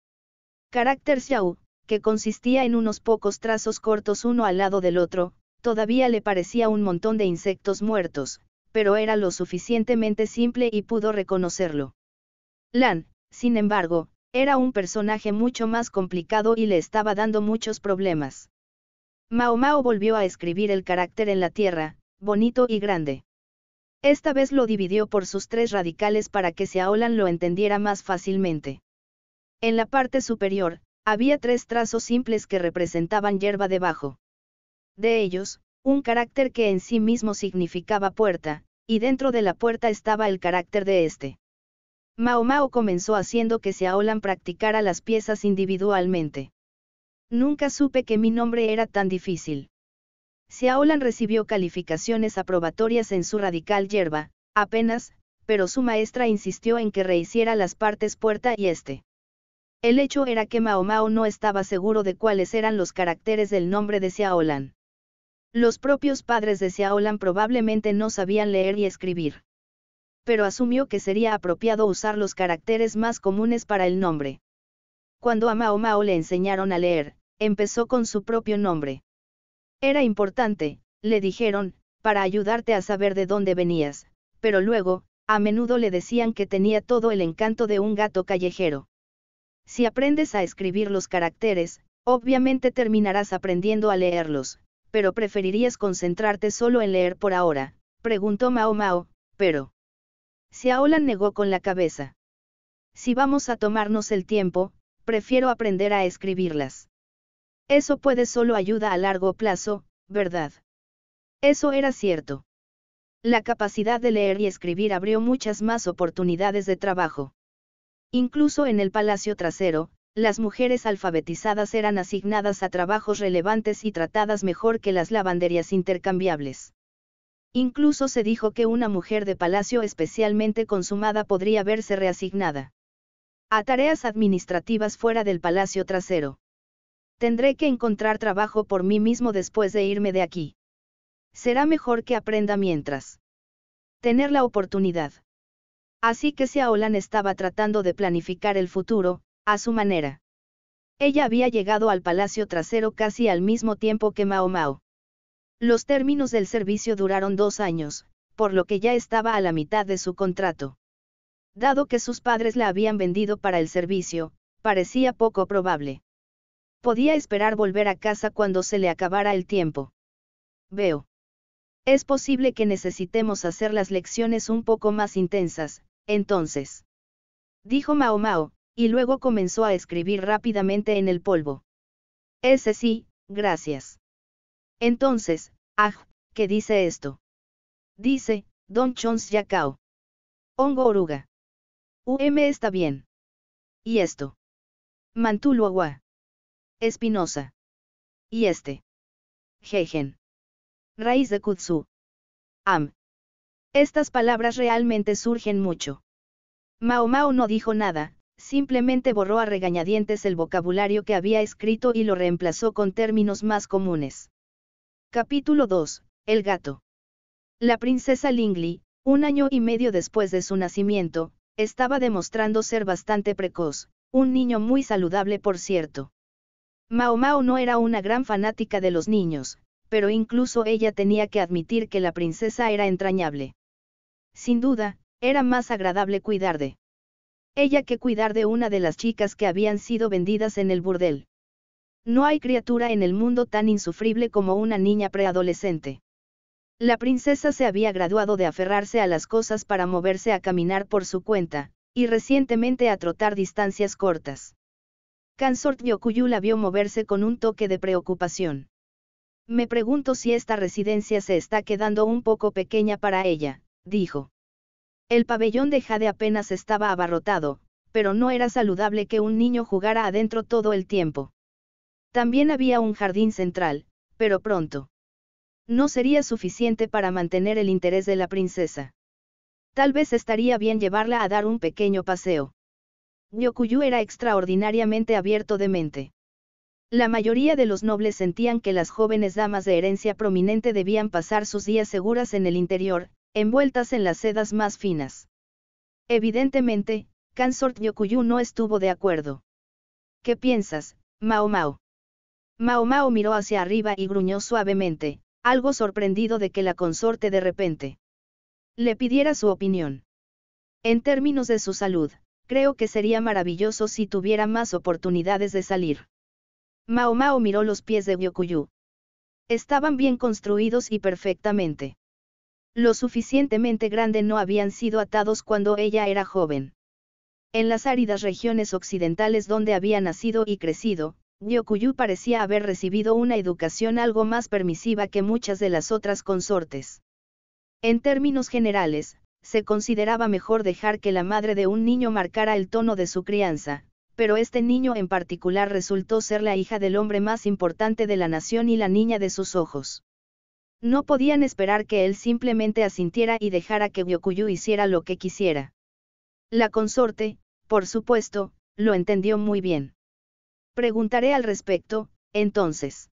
Speaker 1: carácter Xiao, que consistía en unos pocos trazos cortos uno al lado del otro, todavía le parecía un montón de insectos muertos, pero era lo suficientemente simple y pudo reconocerlo. Lan, sin embargo, era un personaje mucho más complicado y le estaba dando muchos problemas. Mao Mao volvió a escribir el carácter en la tierra, bonito y grande. Esta vez lo dividió por sus tres radicales para que aolan lo entendiera más fácilmente. En la parte superior, había tres trazos simples que representaban hierba debajo. De ellos, un carácter que en sí mismo significaba puerta, y dentro de la puerta estaba el carácter de este. Mao Mao comenzó haciendo que Xiaolan practicara las piezas individualmente. Nunca supe que mi nombre era tan difícil. Xiaolan recibió calificaciones aprobatorias en su radical yerba, apenas, pero su maestra insistió en que rehiciera las partes puerta y este. El hecho era que Mao Mao no estaba seguro de cuáles eran los caracteres del nombre de Xiaolan. Los propios padres de Xiaolan probablemente no sabían leer y escribir pero asumió que sería apropiado usar los caracteres más comunes para el nombre. Cuando a Mao Mao le enseñaron a leer, empezó con su propio nombre. Era importante, le dijeron, para ayudarte a saber de dónde venías, pero luego, a menudo le decían que tenía todo el encanto de un gato callejero. Si aprendes a escribir los caracteres, obviamente terminarás aprendiendo a leerlos, pero preferirías concentrarte solo en leer por ahora, preguntó Mao Mao, pero... Xiaolan negó con la cabeza. Si vamos a tomarnos el tiempo, prefiero aprender a escribirlas. Eso puede solo ayuda a largo plazo, ¿verdad? Eso era cierto. La capacidad de leer y escribir abrió muchas más oportunidades de trabajo. Incluso en el palacio trasero, las mujeres alfabetizadas eran asignadas a trabajos relevantes y tratadas mejor que las lavanderías intercambiables. Incluso se dijo que una mujer de palacio especialmente consumada podría verse reasignada a tareas administrativas fuera del palacio trasero. Tendré que encontrar trabajo por mí mismo después de irme de aquí. Será mejor que aprenda mientras. Tener la oportunidad. Así que Xiaolan estaba tratando de planificar el futuro, a su manera. Ella había llegado al palacio trasero casi al mismo tiempo que Mao Mao. Los términos del servicio duraron dos años, por lo que ya estaba a la mitad de su contrato. Dado que sus padres la habían vendido para el servicio, parecía poco probable. Podía esperar volver a casa cuando se le acabara el tiempo. Veo. Es posible que necesitemos hacer las lecciones un poco más intensas, entonces. Dijo Mao Mao, y luego comenzó a escribir rápidamente en el polvo. Ese sí, gracias. Entonces, ah, ¿qué dice esto? Dice, Don Chons Yacao. Hongo oruga. UM está bien. ¿Y esto? Mantuluagua. Espinosa. ¿Y este? Jejen. Raíz de kutsu. Am. Estas palabras realmente surgen mucho. Mao Mao no dijo nada, simplemente borró a regañadientes el vocabulario que había escrito y lo reemplazó con términos más comunes. Capítulo 2. El gato. La princesa Lingli, un año y medio después de su nacimiento, estaba demostrando ser bastante precoz, un niño muy saludable por cierto. Mao Mao no era una gran fanática de los niños, pero incluso ella tenía que admitir que la princesa era entrañable. Sin duda, era más agradable cuidar de ella que cuidar de una de las chicas que habían sido vendidas en el burdel. No hay criatura en el mundo tan insufrible como una niña preadolescente. La princesa se había graduado de aferrarse a las cosas para moverse a caminar por su cuenta, y recientemente a trotar distancias cortas. Cansort Yokuyu la vio moverse con un toque de preocupación. Me pregunto si esta residencia se está quedando un poco pequeña para ella, dijo. El pabellón de Jade apenas estaba abarrotado, pero no era saludable que un niño jugara adentro todo el tiempo. También había un jardín central, pero pronto. No sería suficiente para mantener el interés de la princesa. Tal vez estaría bien llevarla a dar un pequeño paseo. Yokuyu era extraordinariamente abierto de mente. La mayoría de los nobles sentían que las jóvenes damas de herencia prominente debían pasar sus días seguras en el interior, envueltas en las sedas más finas. Evidentemente, Kansort Yokuyu no estuvo de acuerdo. ¿Qué piensas, Mao Mao? Maomao Mao miró hacia arriba y gruñó suavemente, algo sorprendido de que la consorte de repente le pidiera su opinión. En términos de su salud, creo que sería maravilloso si tuviera más oportunidades de salir. Mao Mao miró los pies de Gyokuyu. Estaban bien construidos y perfectamente. Lo suficientemente grande no habían sido atados cuando ella era joven. En las áridas regiones occidentales donde había nacido y crecido, Yokuyu parecía haber recibido una educación algo más permisiva que muchas de las otras consortes. En términos generales, se consideraba mejor dejar que la madre de un niño marcara el tono de su crianza, pero este niño en particular resultó ser la hija del hombre más importante de la nación y la niña de sus ojos. No podían esperar que él simplemente asintiera y dejara que Yokuyu hiciera lo que quisiera. La consorte, por supuesto, lo entendió muy bien. Preguntaré al respecto, entonces.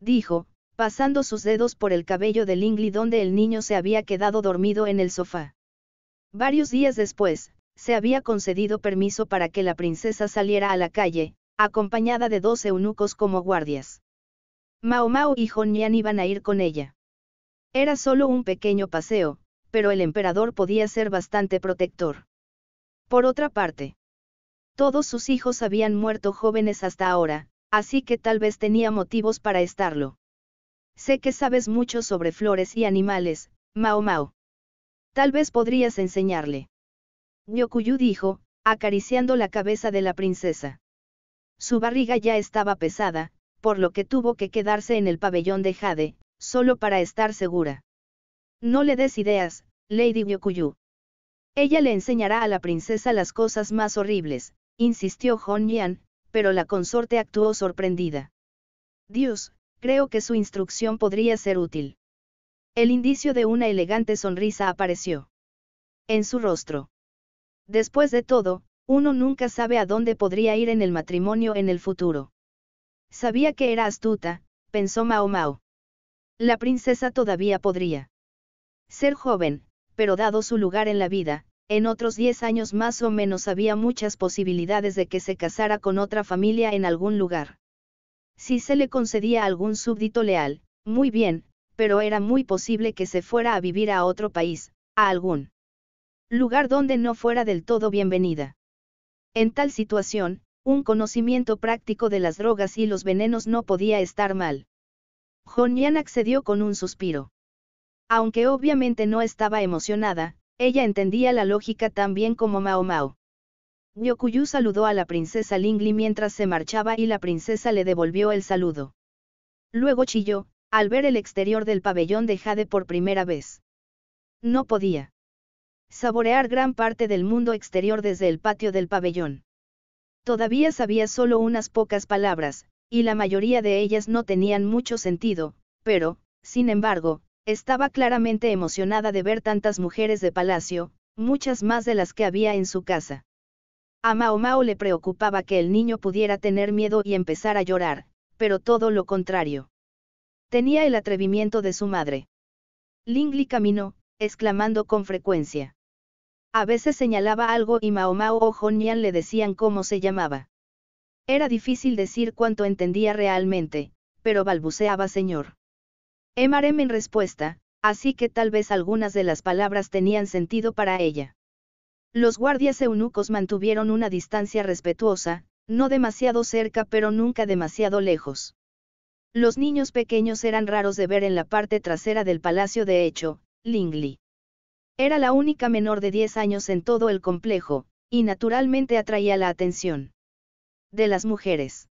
Speaker 1: Dijo, pasando sus dedos por el cabello de Lingli donde el niño se había quedado dormido en el sofá. Varios días después, se había concedido permiso para que la princesa saliera a la calle, acompañada de dos eunucos como guardias. Mao Mao y Nian iban a ir con ella. Era solo un pequeño paseo, pero el emperador podía ser bastante protector. Por otra parte, todos sus hijos habían muerto jóvenes hasta ahora, así que tal vez tenía motivos para estarlo. Sé que sabes mucho sobre flores y animales, Mao Mao. Tal vez podrías enseñarle. Yokuyu dijo, acariciando la cabeza de la princesa. Su barriga ya estaba pesada, por lo que tuvo que quedarse en el pabellón de Jade, solo para estar segura. No le des ideas, Lady Yokuyu. Ella le enseñará a la princesa las cosas más horribles, insistió Hon Yan, pero la consorte actuó sorprendida. Dios, creo que su instrucción podría ser útil. El indicio de una elegante sonrisa apareció en su rostro. Después de todo, uno nunca sabe a dónde podría ir en el matrimonio en el futuro. Sabía que era astuta, pensó Mao Mao. La princesa todavía podría ser joven, pero dado su lugar en la vida, en otros 10 años más o menos había muchas posibilidades de que se casara con otra familia en algún lugar. Si se le concedía algún súbdito leal, muy bien, pero era muy posible que se fuera a vivir a otro país, a algún lugar donde no fuera del todo bienvenida. En tal situación, un conocimiento práctico de las drogas y los venenos no podía estar mal. Yan accedió con un suspiro. Aunque obviamente no estaba emocionada, ella entendía la lógica tan bien como Mao Mao. Yokuyu saludó a la princesa Lingli mientras se marchaba y la princesa le devolvió el saludo. Luego chilló, al ver el exterior del pabellón de Jade por primera vez. No podía saborear gran parte del mundo exterior desde el patio del pabellón. Todavía sabía solo unas pocas palabras, y la mayoría de ellas no tenían mucho sentido, pero, sin embargo, estaba claramente emocionada de ver tantas mujeres de palacio, muchas más de las que había en su casa. A Mao le preocupaba que el niño pudiera tener miedo y empezar a llorar, pero todo lo contrario. Tenía el atrevimiento de su madre. Lingli caminó, exclamando con frecuencia. A veces señalaba algo y Mao Mao o Honian le decían cómo se llamaba. Era difícil decir cuánto entendía realmente, pero balbuceaba señor. Emarem en respuesta, así que tal vez algunas de las palabras tenían sentido para ella. Los guardias eunucos mantuvieron una distancia respetuosa, no demasiado cerca pero nunca demasiado lejos. Los niños pequeños eran raros de ver en la parte trasera del palacio de hecho, Lingli. Era la única menor de 10 años en todo el complejo, y naturalmente atraía la atención. De las mujeres.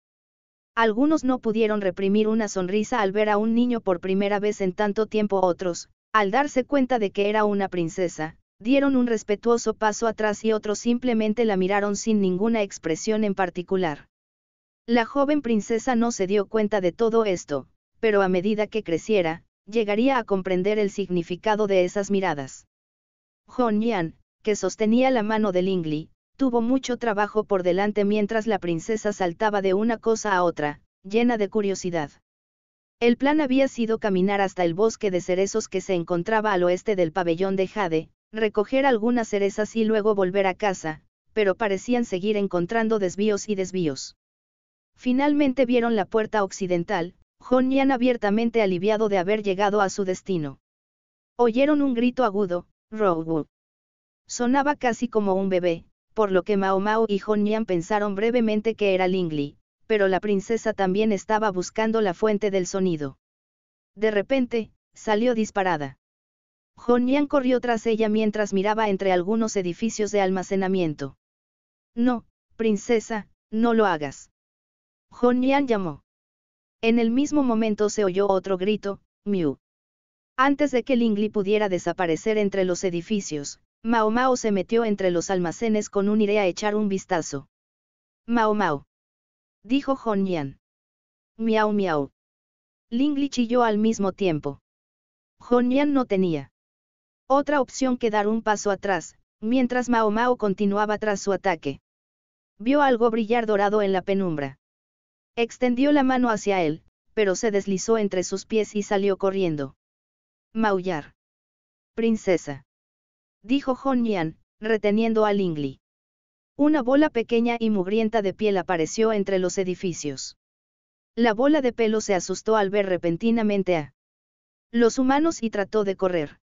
Speaker 1: Algunos no pudieron reprimir una sonrisa al ver a un niño por primera vez en tanto tiempo, otros, al darse cuenta de que era una princesa, dieron un respetuoso paso atrás y otros simplemente la miraron sin ninguna expresión en particular. La joven princesa no se dio cuenta de todo esto, pero a medida que creciera, llegaría a comprender el significado de esas miradas. Hong Yan, que sostenía la mano de Lingli, Tuvo mucho trabajo por delante mientras la princesa saltaba de una cosa a otra, llena de curiosidad. El plan había sido caminar hasta el bosque de cerezos que se encontraba al oeste del pabellón de Jade, recoger algunas cerezas y luego volver a casa, pero parecían seguir encontrando desvíos y desvíos. Finalmente vieron la puerta occidental, Jonian abiertamente aliviado de haber llegado a su destino. Oyeron un grito agudo, Wu. Sonaba casi como un bebé, por lo que Mao Mao y Niang pensaron brevemente que era Lingli, pero la princesa también estaba buscando la fuente del sonido. De repente, salió disparada. Honian corrió tras ella mientras miraba entre algunos edificios de almacenamiento. No, princesa, no lo hagas. Niang llamó. En el mismo momento se oyó otro grito, Miu. Antes de que Lingli pudiera desaparecer entre los edificios, Mao Mao se metió entre los almacenes con un iré a echar un vistazo. Mao Mao. Dijo Hon Yan. Miau miau. Lingli chilló al mismo tiempo. Hon Yan no tenía otra opción que dar un paso atrás, mientras Mao Mao continuaba tras su ataque. Vio algo brillar dorado en la penumbra. Extendió la mano hacia él, pero se deslizó entre sus pies y salió corriendo. Maullar. Princesa dijo Yan, reteniendo a Lingli. Una bola pequeña y mugrienta de piel apareció entre los edificios. La bola de pelo se asustó al ver repentinamente a los humanos y trató de correr.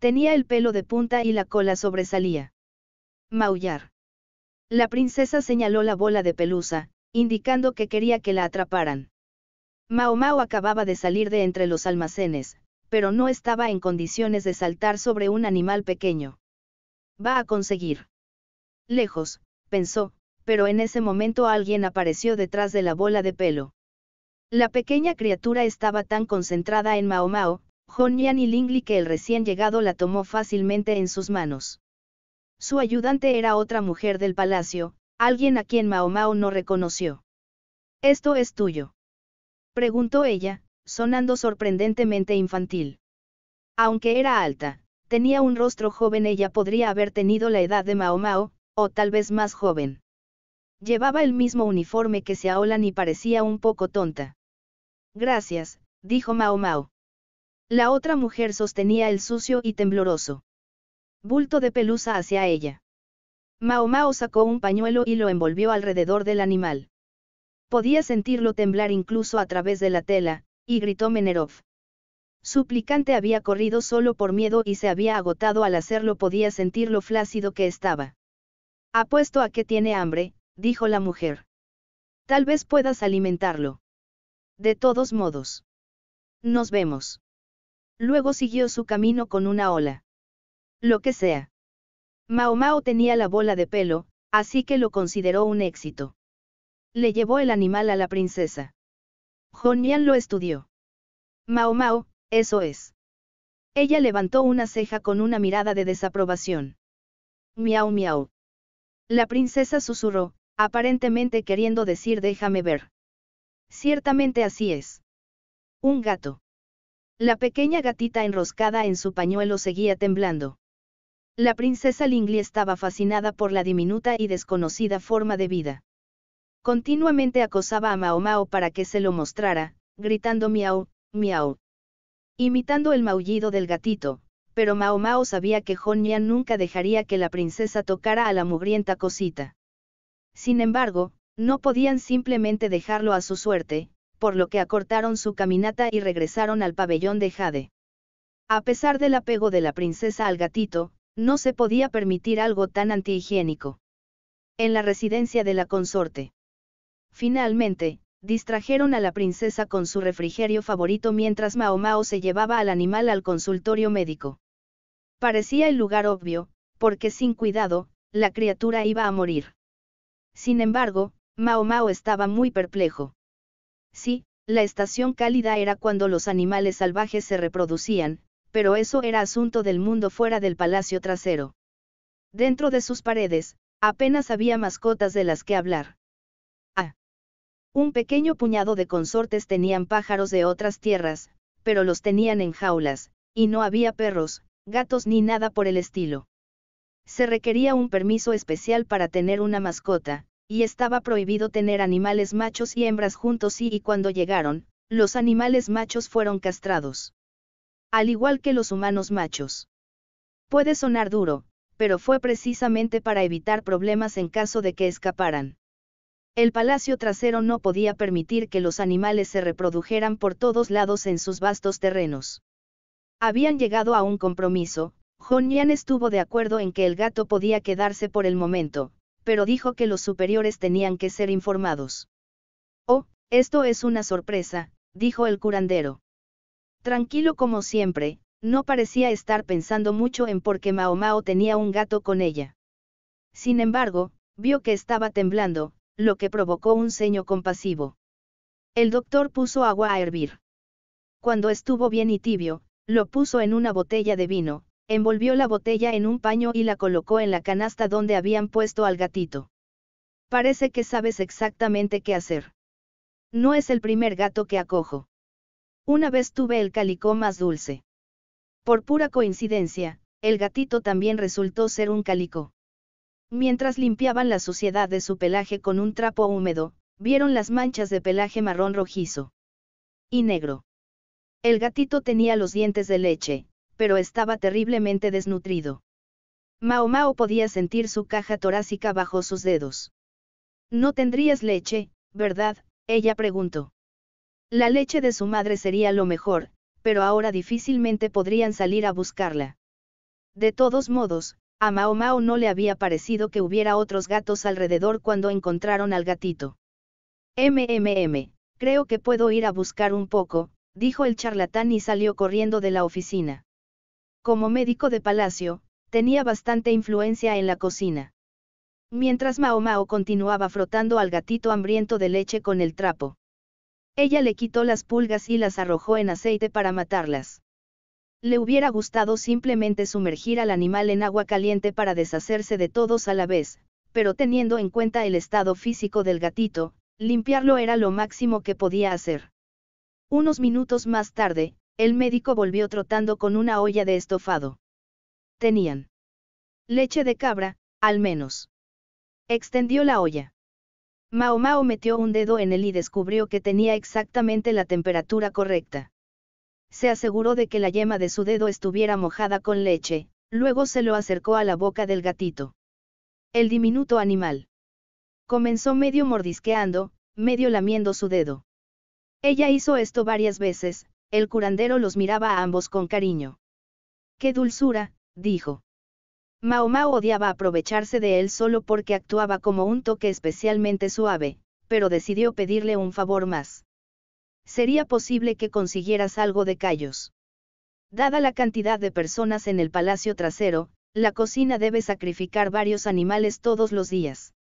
Speaker 1: Tenía el pelo de punta y la cola sobresalía. Maullar. La princesa señaló la bola de pelusa, indicando que quería que la atraparan. Mao Mao acababa de salir de entre los almacenes, pero no estaba en condiciones de saltar sobre un animal pequeño. Va a conseguir. Lejos, pensó, pero en ese momento alguien apareció detrás de la bola de pelo. La pequeña criatura estaba tan concentrada en Maomao, Mao, Yan y Lingli que el recién llegado la tomó fácilmente en sus manos. Su ayudante era otra mujer del palacio, alguien a quien Maomao no reconoció. ¿Esto es tuyo? preguntó ella, sonando sorprendentemente infantil. Aunque era alta, tenía un rostro joven, ella podría haber tenido la edad de Mao Mao, o tal vez más joven. Llevaba el mismo uniforme que Xiaolan y parecía un poco tonta. Gracias, dijo Mao Mao. La otra mujer sostenía el sucio y tembloroso bulto de pelusa hacia ella. Mao Mao sacó un pañuelo y lo envolvió alrededor del animal. Podía sentirlo temblar incluso a través de la tela, y gritó Menerov. Suplicante había corrido solo por miedo y se había agotado al hacerlo podía sentir lo flácido que estaba. Apuesto a que tiene hambre, dijo la mujer. Tal vez puedas alimentarlo. De todos modos. Nos vemos. Luego siguió su camino con una ola. Lo que sea. Mao Mao tenía la bola de pelo, así que lo consideró un éxito. Le llevó el animal a la princesa. Jonian lo estudió. Mao Mao, eso es. Ella levantó una ceja con una mirada de desaprobación. Miau miau. La princesa susurró, aparentemente queriendo decir déjame ver. Ciertamente así es. Un gato. La pequeña gatita enroscada en su pañuelo seguía temblando. La princesa Lingli estaba fascinada por la diminuta y desconocida forma de vida. Continuamente acosaba a Mao Mao para que se lo mostrara, gritando miau, miau. Imitando el maullido del gatito, pero Mao Mao sabía que Yan nunca dejaría que la princesa tocara a la mugrienta cosita. Sin embargo, no podían simplemente dejarlo a su suerte, por lo que acortaron su caminata y regresaron al pabellón de Jade. A pesar del apego de la princesa al gatito, no se podía permitir algo tan antihigiénico. En la residencia de la consorte. Finalmente, distrajeron a la princesa con su refrigerio favorito mientras Mao Mao se llevaba al animal al consultorio médico. Parecía el lugar obvio, porque sin cuidado, la criatura iba a morir. Sin embargo, Mao Mao estaba muy perplejo. Sí, la estación cálida era cuando los animales salvajes se reproducían, pero eso era asunto del mundo fuera del palacio trasero. Dentro de sus paredes, apenas había mascotas de las que hablar. Un pequeño puñado de consortes tenían pájaros de otras tierras, pero los tenían en jaulas, y no había perros, gatos ni nada por el estilo. Se requería un permiso especial para tener una mascota, y estaba prohibido tener animales machos y hembras juntos y, cuando llegaron, los animales machos fueron castrados. Al igual que los humanos machos. Puede sonar duro, pero fue precisamente para evitar problemas en caso de que escaparan. El palacio trasero no podía permitir que los animales se reprodujeran por todos lados en sus vastos terrenos. Habían llegado a un compromiso, Hon Yan estuvo de acuerdo en que el gato podía quedarse por el momento, pero dijo que los superiores tenían que ser informados. Oh, esto es una sorpresa, dijo el curandero. Tranquilo como siempre, no parecía estar pensando mucho en por qué Mao Mao tenía un gato con ella. Sin embargo, vio que estaba temblando, lo que provocó un ceño compasivo. El doctor puso agua a hervir. Cuando estuvo bien y tibio, lo puso en una botella de vino, envolvió la botella en un paño y la colocó en la canasta donde habían puesto al gatito. Parece que sabes exactamente qué hacer. No es el primer gato que acojo. Una vez tuve el calicó más dulce. Por pura coincidencia, el gatito también resultó ser un calicó. Mientras limpiaban la suciedad de su pelaje con un trapo húmedo, vieron las manchas de pelaje marrón rojizo y negro. El gatito tenía los dientes de leche, pero estaba terriblemente desnutrido. Mao Mao podía sentir su caja torácica bajo sus dedos. No tendrías leche, ¿verdad? ella preguntó. La leche de su madre sería lo mejor, pero ahora difícilmente podrían salir a buscarla. De todos modos, a Mao no le había parecido que hubiera otros gatos alrededor cuando encontraron al gatito. MMM, creo que puedo ir a buscar un poco, dijo el charlatán y salió corriendo de la oficina. Como médico de palacio, tenía bastante influencia en la cocina. Mientras Maomao continuaba frotando al gatito hambriento de leche con el trapo. Ella le quitó las pulgas y las arrojó en aceite para matarlas le hubiera gustado simplemente sumergir al animal en agua caliente para deshacerse de todos a la vez, pero teniendo en cuenta el estado físico del gatito, limpiarlo era lo máximo que podía hacer. Unos minutos más tarde, el médico volvió trotando con una olla de estofado. Tenían leche de cabra, al menos. Extendió la olla. Mao Mao metió un dedo en él y descubrió que tenía exactamente la temperatura correcta se aseguró de que la yema de su dedo estuviera mojada con leche, luego se lo acercó a la boca del gatito. El diminuto animal. Comenzó medio mordisqueando, medio lamiendo su dedo. Ella hizo esto varias veces, el curandero los miraba a ambos con cariño. ¡Qué dulzura! dijo. Mao odiaba aprovecharse de él solo porque actuaba como un toque especialmente suave, pero decidió pedirle un favor más sería posible que consiguieras algo de callos. Dada la cantidad de personas en el palacio trasero, la cocina debe sacrificar varios animales todos los días.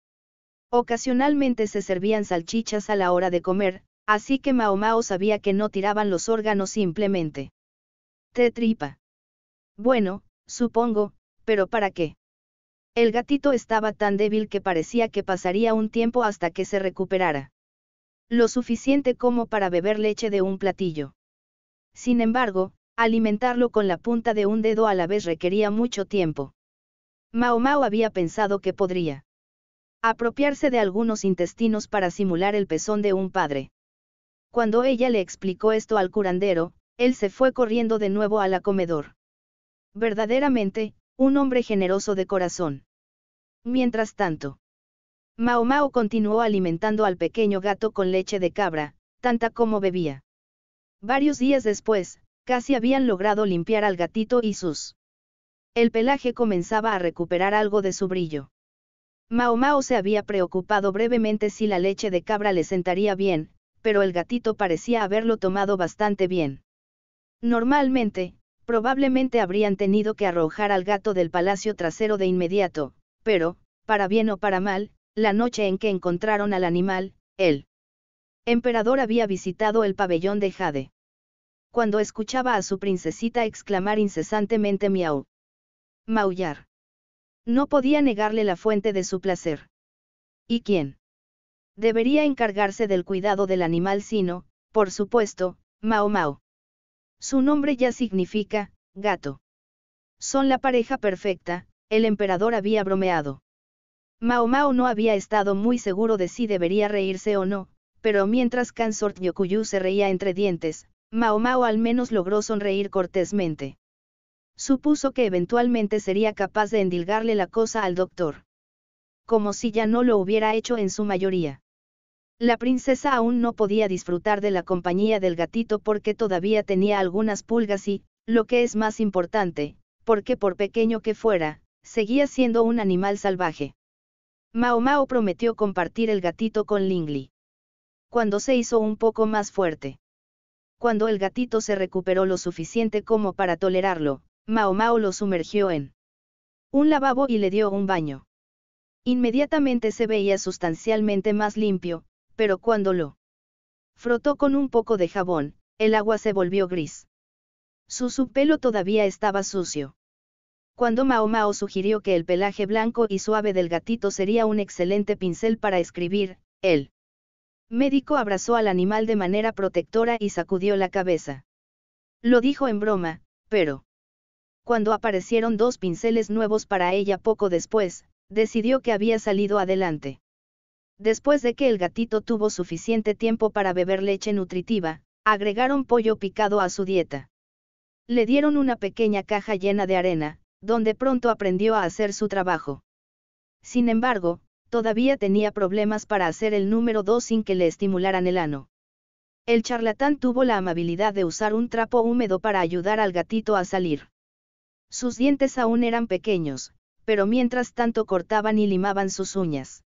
Speaker 1: Ocasionalmente se servían salchichas a la hora de comer, así que Maomao sabía que no tiraban los órganos simplemente. Te tripa. Bueno, supongo, pero ¿para qué? El gatito estaba tan débil que parecía que pasaría un tiempo hasta que se recuperara lo suficiente como para beber leche de un platillo. Sin embargo, alimentarlo con la punta de un dedo a la vez requería mucho tiempo. Mao Mao había pensado que podría apropiarse de algunos intestinos para simular el pezón de un padre. Cuando ella le explicó esto al curandero, él se fue corriendo de nuevo a la comedor. Verdaderamente, un hombre generoso de corazón. Mientras tanto, Mao Mao continuó alimentando al pequeño gato con leche de cabra, tanta como bebía. Varios días después, casi habían logrado limpiar al gatito y sus. El pelaje comenzaba a recuperar algo de su brillo. Mao Mao se había preocupado brevemente si la leche de cabra le sentaría bien, pero el gatito parecía haberlo tomado bastante bien. Normalmente, probablemente habrían tenido que arrojar al gato del palacio trasero de inmediato, pero, para bien o para mal, la noche en que encontraron al animal, el emperador había visitado el pabellón de Jade. Cuando escuchaba a su princesita exclamar incesantemente miau, maullar. No podía negarle la fuente de su placer. ¿Y quién? Debería encargarse del cuidado del animal sino, por supuesto, Mao Mao. Su nombre ya significa, gato. Son la pareja perfecta, el emperador había bromeado. Mao Mao no había estado muy seguro de si debería reírse o no, pero mientras Kansort Yokuyu se reía entre dientes, Mao Mao al menos logró sonreír cortésmente. Supuso que eventualmente sería capaz de endilgarle la cosa al doctor. Como si ya no lo hubiera hecho en su mayoría. La princesa aún no podía disfrutar de la compañía del gatito porque todavía tenía algunas pulgas y, lo que es más importante, porque por pequeño que fuera, seguía siendo un animal salvaje. Mao Mao prometió compartir el gatito con Lingli. Cuando se hizo un poco más fuerte. Cuando el gatito se recuperó lo suficiente como para tolerarlo, Mao Mao lo sumergió en un lavabo y le dio un baño. Inmediatamente se veía sustancialmente más limpio, pero cuando lo frotó con un poco de jabón, el agua se volvió gris. Su, su todavía estaba sucio cuando Mao Mao sugirió que el pelaje blanco y suave del gatito sería un excelente pincel para escribir, el médico abrazó al animal de manera protectora y sacudió la cabeza. Lo dijo en broma, pero... Cuando aparecieron dos pinceles nuevos para ella poco después, decidió que había salido adelante. Después de que el gatito tuvo suficiente tiempo para beber leche nutritiva, agregaron pollo picado a su dieta. Le dieron una pequeña caja llena de arena, donde pronto aprendió a hacer su trabajo. Sin embargo, todavía tenía problemas para hacer el número 2 sin que le estimularan el ano. El charlatán tuvo la amabilidad de usar un trapo húmedo para ayudar al gatito a salir. Sus dientes aún eran pequeños, pero mientras tanto cortaban y limaban sus uñas.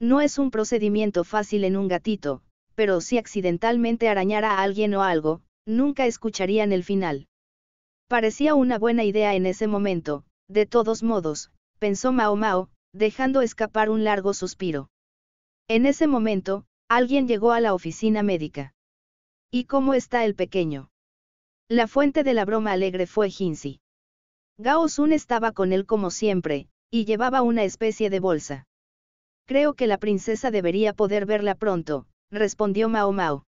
Speaker 1: No es un procedimiento fácil en un gatito, pero si accidentalmente arañara a alguien o algo, nunca escucharían el final. Parecía una buena idea en ese momento, de todos modos, pensó Mao Mao, dejando escapar un largo suspiro. En ese momento, alguien llegó a la oficina médica. ¿Y cómo está el pequeño? La fuente de la broma alegre fue Jinzi. Gao Sun estaba con él como siempre, y llevaba una especie de bolsa. Creo que la princesa debería poder verla pronto, respondió Mao Mao.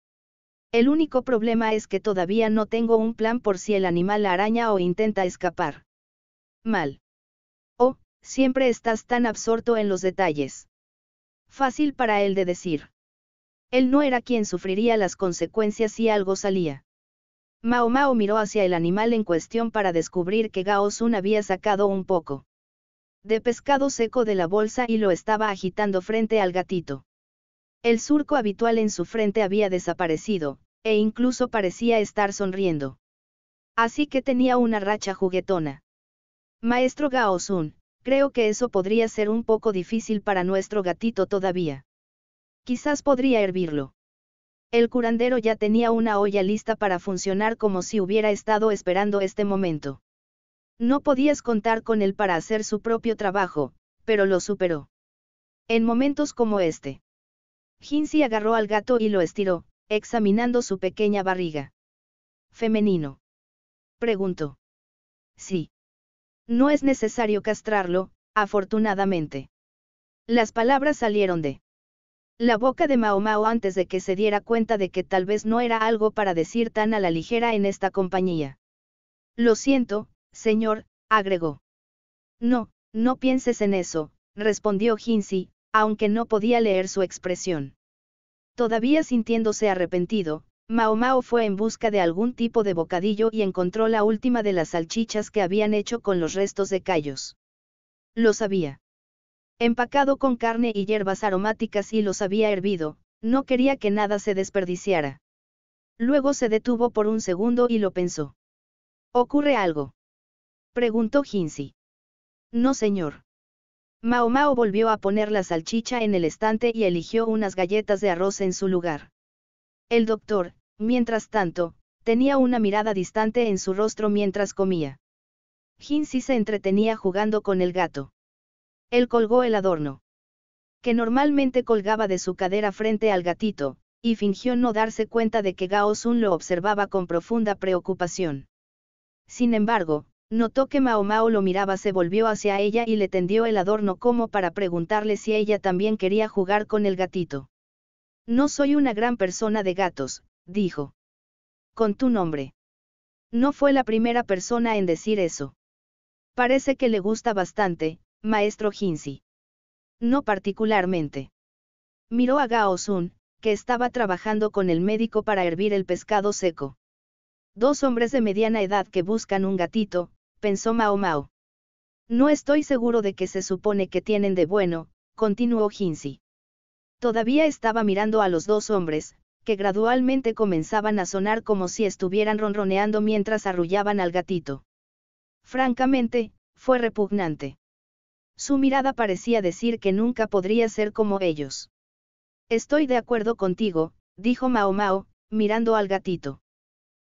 Speaker 1: El único problema es que todavía no tengo un plan por si el animal araña o intenta escapar. Mal. Oh, siempre estás tan absorto en los detalles. Fácil para él de decir. Él no era quien sufriría las consecuencias si algo salía. Mao Mao miró hacia el animal en cuestión para descubrir que Gao Sun había sacado un poco de pescado seco de la bolsa y lo estaba agitando frente al gatito. El surco habitual en su frente había desaparecido, e incluso parecía estar sonriendo. Así que tenía una racha juguetona. Maestro Gao Sun, creo que eso podría ser un poco difícil para nuestro gatito todavía. Quizás podría hervirlo. El curandero ya tenía una olla lista para funcionar como si hubiera estado esperando este momento. No podías contar con él para hacer su propio trabajo, pero lo superó. En momentos como este. Ginsi agarró al gato y lo estiró, examinando su pequeña barriga. ¿Femenino? Preguntó. Sí. No es necesario castrarlo, afortunadamente. Las palabras salieron de la boca de Mao Mao antes de que se diera cuenta de que tal vez no era algo para decir tan a la ligera en esta compañía. Lo siento, señor, agregó. No, no pienses en eso, respondió Hinsi, aunque no podía leer su expresión. Todavía sintiéndose arrepentido, Mao Mao fue en busca de algún tipo de bocadillo y encontró la última de las salchichas que habían hecho con los restos de callos. Lo sabía. Empacado con carne y hierbas aromáticas y los había hervido, no quería que nada se desperdiciara. Luego se detuvo por un segundo y lo pensó. ¿Ocurre algo? Preguntó Hinsi. No señor. Mao Mao volvió a poner la salchicha en el estante y eligió unas galletas de arroz en su lugar. El doctor, mientras tanto, tenía una mirada distante en su rostro mientras comía. si se entretenía jugando con el gato. Él colgó el adorno. Que normalmente colgaba de su cadera frente al gatito, y fingió no darse cuenta de que Gao Sun lo observaba con profunda preocupación. Sin embargo, Notó que Mao Mao lo miraba, se volvió hacia ella y le tendió el adorno como para preguntarle si ella también quería jugar con el gatito. No soy una gran persona de gatos, dijo. Con tu nombre. No fue la primera persona en decir eso. Parece que le gusta bastante, maestro Hinsi. No particularmente. Miró a Gao Sun, que estaba trabajando con el médico para hervir el pescado seco. Dos hombres de mediana edad que buscan un gatito, pensó Mao Mao. No estoy seguro de que se supone que tienen de bueno, continuó Hinsi. Todavía estaba mirando a los dos hombres, que gradualmente comenzaban a sonar como si estuvieran ronroneando mientras arrullaban al gatito. Francamente, fue repugnante. Su mirada parecía decir que nunca podría ser como ellos. Estoy de acuerdo contigo, dijo Mao Mao, mirando al gatito.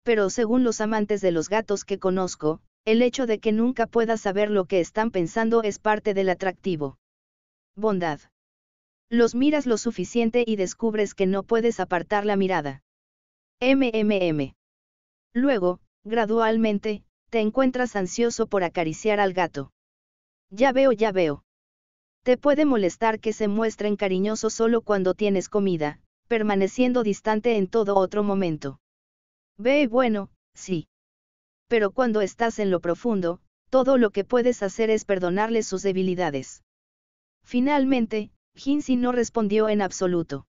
Speaker 1: Pero según los amantes de los gatos que conozco, el hecho de que nunca puedas saber lo que están pensando es parte del atractivo. Bondad. Los miras lo suficiente y descubres que no puedes apartar la mirada. MMM. Luego, gradualmente, te encuentras ansioso por acariciar al gato. Ya veo, ya veo. Te puede molestar que se muestren cariñosos solo cuando tienes comida, permaneciendo distante en todo otro momento. Ve bueno, sí pero cuando estás en lo profundo, todo lo que puedes hacer es perdonarle sus debilidades. Finalmente, Jinxi no respondió en absoluto.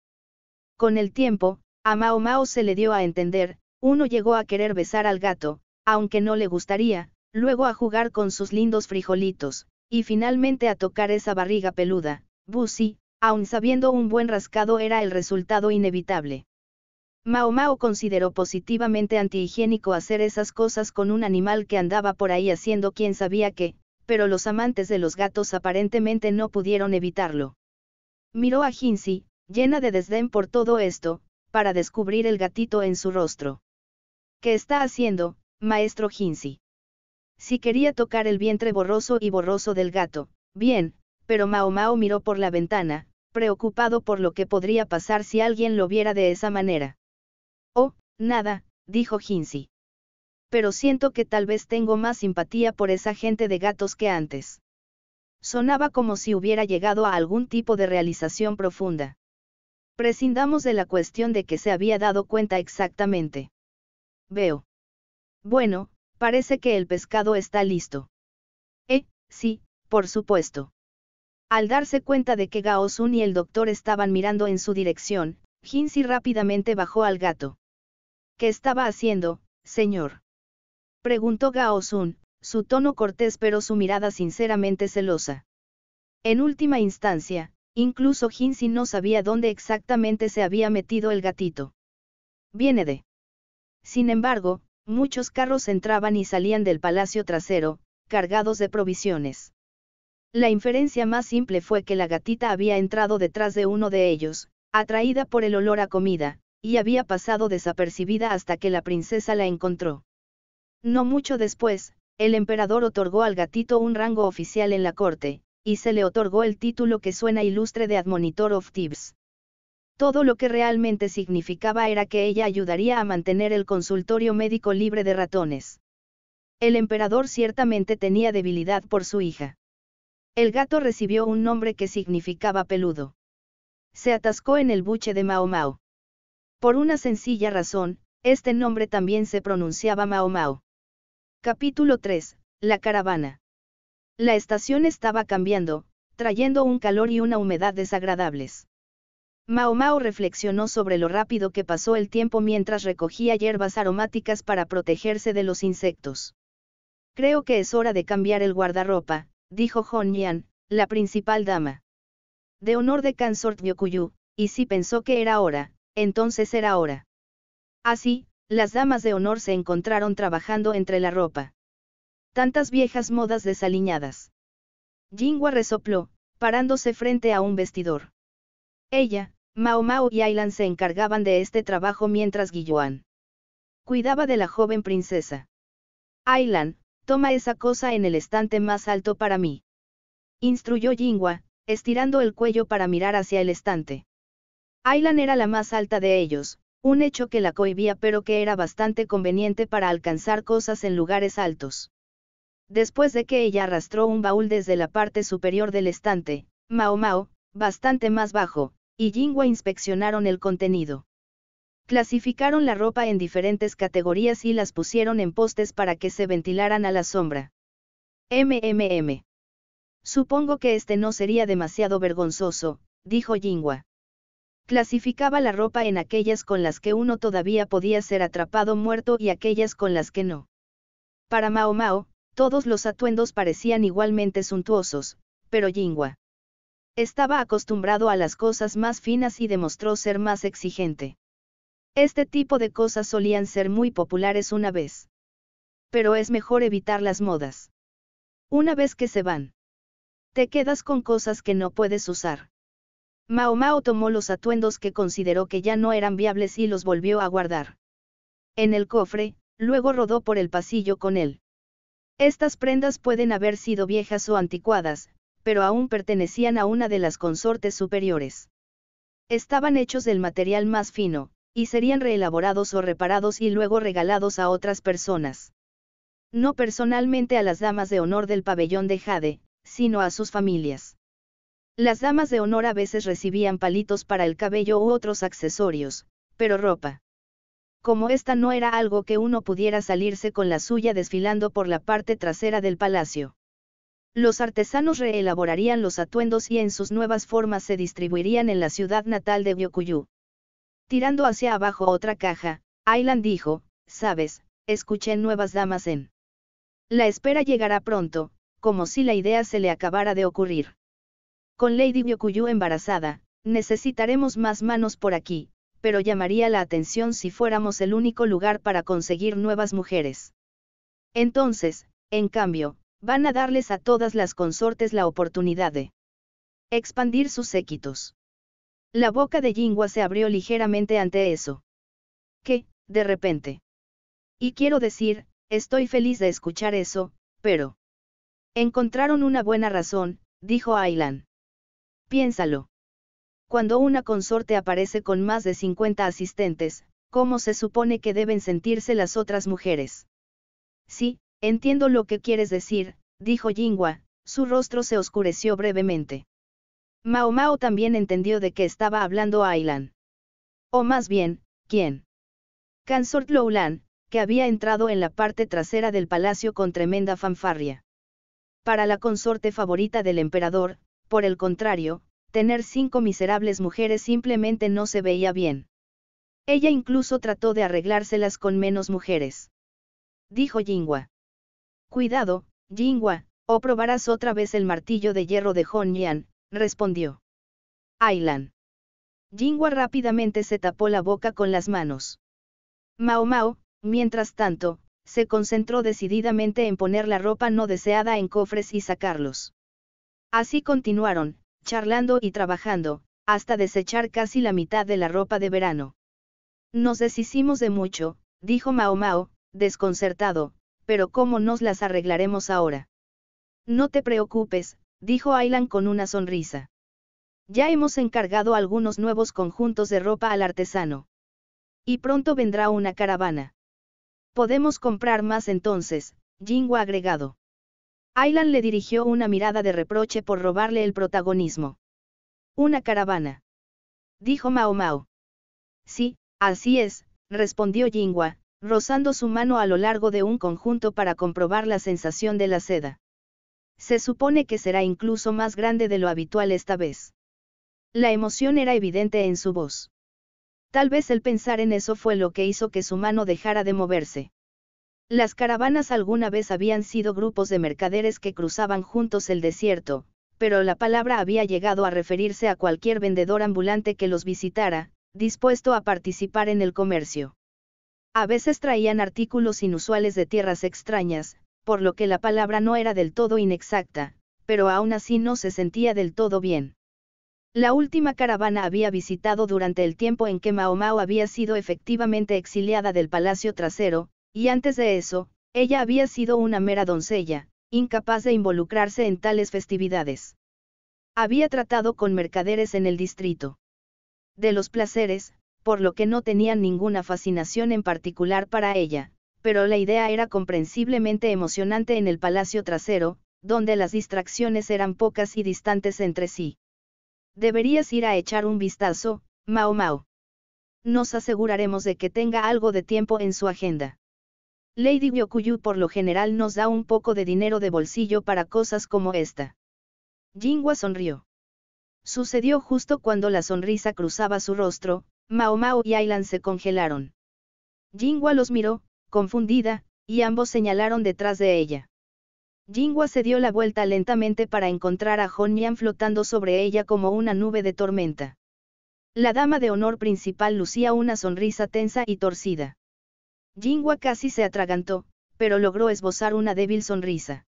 Speaker 1: Con el tiempo, a Mao Mao se le dio a entender, uno llegó a querer besar al gato, aunque no le gustaría, luego a jugar con sus lindos frijolitos, y finalmente a tocar esa barriga peluda, Busi, aun sabiendo un buen rascado era el resultado inevitable. Mao Mao consideró positivamente antihigiénico hacer esas cosas con un animal que andaba por ahí haciendo quien sabía qué, pero los amantes de los gatos aparentemente no pudieron evitarlo. Miró a Hinsi, llena de desdén por todo esto, para descubrir el gatito en su rostro. ¿Qué está haciendo, maestro Hinsi? Si quería tocar el vientre borroso y borroso del gato, bien, pero Mao Mao miró por la ventana, preocupado por lo que podría pasar si alguien lo viera de esa manera. Oh, nada, dijo Hinsey. Pero siento que tal vez tengo más simpatía por esa gente de gatos que antes. Sonaba como si hubiera llegado a algún tipo de realización profunda. Prescindamos de la cuestión de que se había dado cuenta exactamente. Veo. Bueno, parece que el pescado está listo. Eh, sí, por supuesto. Al darse cuenta de que Sun y el doctor estaban mirando en su dirección, Hinsey rápidamente bajó al gato. ¿Qué estaba haciendo, señor? Preguntó Gao Sun, su tono cortés pero su mirada sinceramente celosa. En última instancia, incluso Hinsi no sabía dónde exactamente se había metido el gatito. Viene de. Sin embargo, muchos carros entraban y salían del palacio trasero, cargados de provisiones. La inferencia más simple fue que la gatita había entrado detrás de uno de ellos, atraída por el olor a comida, y había pasado desapercibida hasta que la princesa la encontró. No mucho después, el emperador otorgó al gatito un rango oficial en la corte, y se le otorgó el título que suena ilustre de Admonitor of Thieves. Todo lo que realmente significaba era que ella ayudaría a mantener el consultorio médico libre de ratones. El emperador ciertamente tenía debilidad por su hija. El gato recibió un nombre que significaba peludo. Se atascó en el buche de Mao Mao. Por una sencilla razón, este nombre también se pronunciaba Mao Mao. Capítulo 3. La caravana. La estación estaba cambiando, trayendo un calor y una humedad desagradables. Mao Mao reflexionó sobre lo rápido que pasó el tiempo mientras recogía hierbas aromáticas para protegerse de los insectos. Creo que es hora de cambiar el guardarropa, dijo Hon Yan, la principal dama. De honor de Kansort Yokuyu, y si pensó que era hora, entonces era hora. Así, las damas de honor se encontraron trabajando entre la ropa. Tantas viejas modas desaliñadas. Jingua resopló, parándose frente a un vestidor. Ella, Mao Mao y Ailan se encargaban de este trabajo mientras Guiyuan cuidaba de la joven princesa. Ailan, toma esa cosa en el estante más alto para mí. Instruyó Jingua, estirando el cuello para mirar hacia el estante. Aylan era la más alta de ellos, un hecho que la cohibía pero que era bastante conveniente para alcanzar cosas en lugares altos. Después de que ella arrastró un baúl desde la parte superior del estante, Mao Mao, bastante más bajo, y Jingwa inspeccionaron el contenido. Clasificaron la ropa en diferentes categorías y las pusieron en postes para que se ventilaran a la sombra. MMM. Supongo que este no sería demasiado vergonzoso, dijo Jingwa. Clasificaba la ropa en aquellas con las que uno todavía podía ser atrapado muerto y aquellas con las que no. Para Mao Mao, todos los atuendos parecían igualmente suntuosos, pero Jingua estaba acostumbrado a las cosas más finas y demostró ser más exigente. Este tipo de cosas solían ser muy populares una vez. Pero es mejor evitar las modas. Una vez que se van, te quedas con cosas que no puedes usar. Mao Mao tomó los atuendos que consideró que ya no eran viables y los volvió a guardar. En el cofre, luego rodó por el pasillo con él. Estas prendas pueden haber sido viejas o anticuadas, pero aún pertenecían a una de las consortes superiores. Estaban hechos del material más fino, y serían reelaborados o reparados y luego regalados a otras personas. No personalmente a las damas de honor del pabellón de Jade, sino a sus familias. Las damas de honor a veces recibían palitos para el cabello u otros accesorios, pero ropa. Como esta no era algo que uno pudiera salirse con la suya desfilando por la parte trasera del palacio. Los artesanos reelaborarían los atuendos y en sus nuevas formas se distribuirían en la ciudad natal de Byokuyu. Tirando hacia abajo otra caja, Aylan dijo, sabes, escuché nuevas damas en. La espera llegará pronto, como si la idea se le acabara de ocurrir. Con Lady Byokuyu embarazada, necesitaremos más manos por aquí, pero llamaría la atención si fuéramos el único lugar para conseguir nuevas mujeres. Entonces, en cambio, van a darles a todas las consortes la oportunidad de expandir sus séquitos. La boca de Jingua se abrió ligeramente ante eso. ¿Qué, de repente. Y quiero decir, estoy feliz de escuchar eso, pero... Encontraron una buena razón, dijo Aylan. Piénsalo. Cuando una consorte aparece con más de 50 asistentes, ¿cómo se supone que deben sentirse las otras mujeres? Sí, entiendo lo que quieres decir, dijo Jingua, su rostro se oscureció brevemente. Mao Mao también entendió de qué estaba hablando Ailan. O más bien, ¿quién? Cansort Loulan, que había entrado en la parte trasera del palacio con tremenda fanfarria. Para la consorte favorita del emperador, por el contrario, tener cinco miserables mujeres simplemente no se veía bien. Ella incluso trató de arreglárselas con menos mujeres. Dijo Jingua. Cuidado, Jingua, o probarás otra vez el martillo de hierro de Hong respondió. Ailan. Jingua rápidamente se tapó la boca con las manos. Mao Mao, mientras tanto, se concentró decididamente en poner la ropa no deseada en cofres y sacarlos. Así continuaron, charlando y trabajando, hasta desechar casi la mitad de la ropa de verano. Nos deshicimos de mucho, dijo Mao Mao, desconcertado, pero ¿cómo nos las arreglaremos ahora? No te preocupes, dijo Aylan con una sonrisa. Ya hemos encargado algunos nuevos conjuntos de ropa al artesano. Y pronto vendrá una caravana. Podemos comprar más entonces, Jingwa agregado. Ailan le dirigió una mirada de reproche por robarle el protagonismo. Una caravana. Dijo Mao Mao. Sí, así es, respondió Jingua, rozando su mano a lo largo de un conjunto para comprobar la sensación de la seda. Se supone que será incluso más grande de lo habitual esta vez. La emoción era evidente en su voz. Tal vez el pensar en eso fue lo que hizo que su mano dejara de moverse. Las caravanas alguna vez habían sido grupos de mercaderes que cruzaban juntos el desierto, pero la palabra había llegado a referirse a cualquier vendedor ambulante que los visitara, dispuesto a participar en el comercio. A veces traían artículos inusuales de tierras extrañas, por lo que la palabra no era del todo inexacta, pero aún así no se sentía del todo bien. La última caravana había visitado durante el tiempo en que Maomao había sido efectivamente exiliada del palacio trasero, y antes de eso, ella había sido una mera doncella, incapaz de involucrarse en tales festividades. Había tratado con mercaderes en el distrito. De los placeres, por lo que no tenían ninguna fascinación en particular para ella, pero la idea era comprensiblemente emocionante en el palacio trasero, donde las distracciones eran pocas y distantes entre sí. Deberías ir a echar un vistazo, Mao Mao. Nos aseguraremos de que tenga algo de tiempo en su agenda. Lady Yokuyu por lo general nos da un poco de dinero de bolsillo para cosas como esta. Jingwa sonrió. Sucedió justo cuando la sonrisa cruzaba su rostro, Mao Mao y Ailan se congelaron. Jingwa los miró, confundida, y ambos señalaron detrás de ella. Jingwa se dio la vuelta lentamente para encontrar a Hongyan flotando sobre ella como una nube de tormenta. La dama de honor principal lucía una sonrisa tensa y torcida. Jinghua casi se atragantó, pero logró esbozar una débil sonrisa.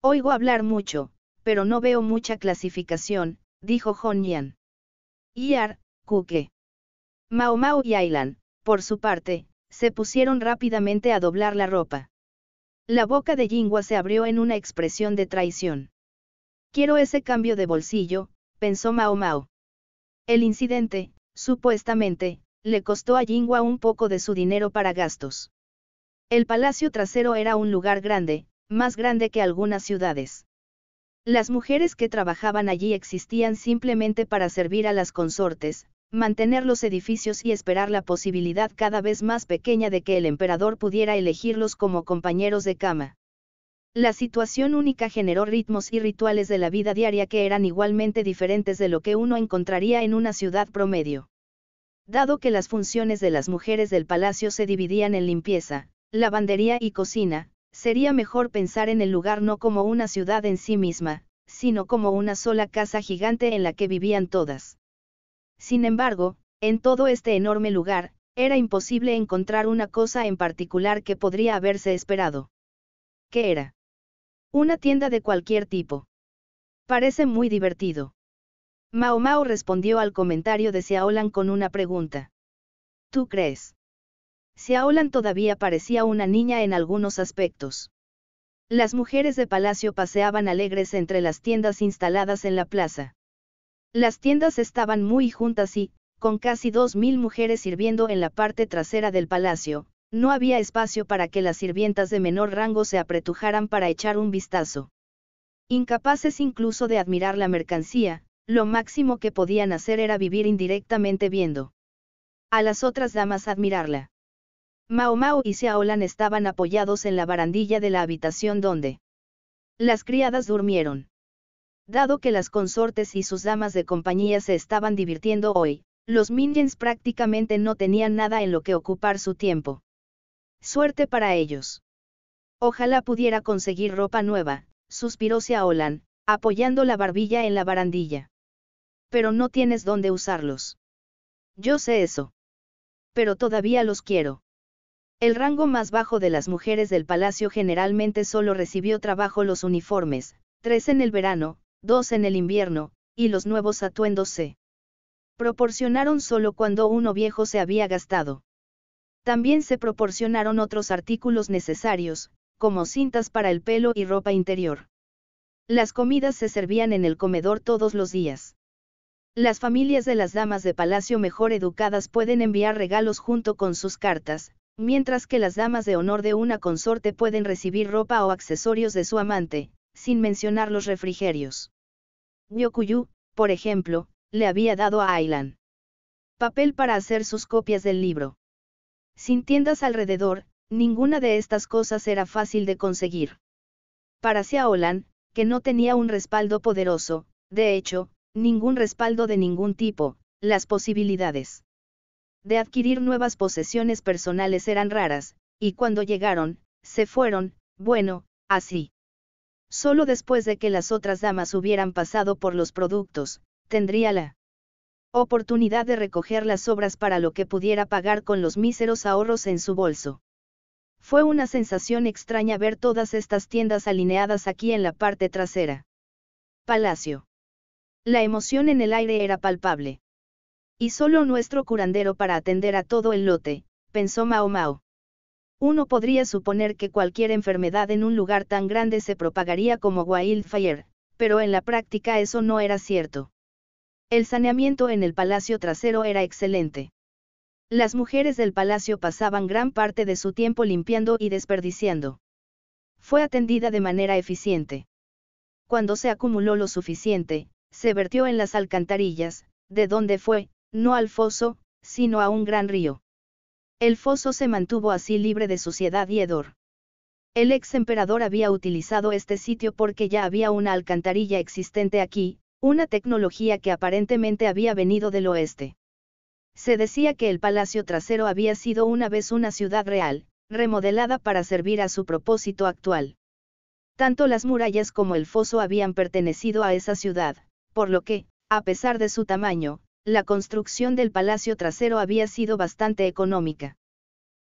Speaker 1: Oigo hablar mucho, pero no veo mucha clasificación, dijo Hong Yar, Kuke. Mao Mao y Ailan, por su parte, se pusieron rápidamente a doblar la ropa. La boca de Jinghua se abrió en una expresión de traición. Quiero ese cambio de bolsillo, pensó Mao Mao. El incidente, supuestamente, le costó a Jinghua un poco de su dinero para gastos. El palacio trasero era un lugar grande, más grande que algunas ciudades. Las mujeres que trabajaban allí existían simplemente para servir a las consortes, mantener los edificios y esperar la posibilidad cada vez más pequeña de que el emperador pudiera elegirlos como compañeros de cama. La situación única generó ritmos y rituales de la vida diaria que eran igualmente diferentes de lo que uno encontraría en una ciudad promedio. Dado que las funciones de las mujeres del palacio se dividían en limpieza, lavandería y cocina, sería mejor pensar en el lugar no como una ciudad en sí misma, sino como una sola casa gigante en la que vivían todas. Sin embargo, en todo este enorme lugar, era imposible encontrar una cosa en particular que podría haberse esperado. ¿Qué era? Una tienda de cualquier tipo. Parece muy divertido. Mao Mao respondió al comentario de Xiaolan con una pregunta. ¿Tú crees? Xiaolan todavía parecía una niña en algunos aspectos. Las mujeres de palacio paseaban alegres entre las tiendas instaladas en la plaza. Las tiendas estaban muy juntas y, con casi dos mil mujeres sirviendo en la parte trasera del palacio, no había espacio para que las sirvientas de menor rango se apretujaran para echar un vistazo. Incapaces incluso de admirar la mercancía, lo máximo que podían hacer era vivir indirectamente viendo a las otras damas admirarla. Mao Mao y Xiaolan estaban apoyados en la barandilla de la habitación donde las criadas durmieron. Dado que las consortes y sus damas de compañía se estaban divirtiendo hoy, los minions prácticamente no tenían nada en lo que ocupar su tiempo. Suerte para ellos. Ojalá pudiera conseguir ropa nueva, suspiró Xiaolan, apoyando la barbilla en la barandilla pero no tienes dónde usarlos. Yo sé eso. Pero todavía los quiero. El rango más bajo de las mujeres del palacio generalmente solo recibió trabajo los uniformes, tres en el verano, dos en el invierno, y los nuevos atuendos se proporcionaron solo cuando uno viejo se había gastado. También se proporcionaron otros artículos necesarios, como cintas para el pelo y ropa interior. Las comidas se servían en el comedor todos los días. Las familias de las damas de palacio mejor educadas pueden enviar regalos junto con sus cartas, mientras que las damas de honor de una consorte pueden recibir ropa o accesorios de su amante, sin mencionar los refrigerios. Yokuyu, por ejemplo, le había dado a Ailan papel para hacer sus copias del libro. Sin tiendas alrededor, ninguna de estas cosas era fácil de conseguir. Para Xiaolan, que no tenía un respaldo poderoso, de hecho, Ningún respaldo de ningún tipo, las posibilidades de adquirir nuevas posesiones personales eran raras, y cuando llegaron, se fueron, bueno, así. Solo después de que las otras damas hubieran pasado por los productos, tendría la oportunidad de recoger las obras para lo que pudiera pagar con los míseros ahorros en su bolso. Fue una sensación extraña ver todas estas tiendas alineadas aquí en la parte trasera. Palacio. La emoción en el aire era palpable. Y solo nuestro curandero para atender a todo el lote, pensó Mao Mao. Uno podría suponer que cualquier enfermedad en un lugar tan grande se propagaría como wildfire, pero en la práctica eso no era cierto. El saneamiento en el palacio trasero era excelente. Las mujeres del palacio pasaban gran parte de su tiempo limpiando y desperdiciando. Fue atendida de manera eficiente. Cuando se acumuló lo suficiente, se vertió en las alcantarillas, de donde fue, no al foso, sino a un gran río. El foso se mantuvo así libre de suciedad y hedor. El ex emperador había utilizado este sitio porque ya había una alcantarilla existente aquí, una tecnología que aparentemente había venido del oeste. Se decía que el palacio trasero había sido una vez una ciudad real, remodelada para servir a su propósito actual. Tanto las murallas como el foso habían pertenecido a esa ciudad, por lo que, a pesar de su tamaño, la construcción del palacio trasero había sido bastante económica.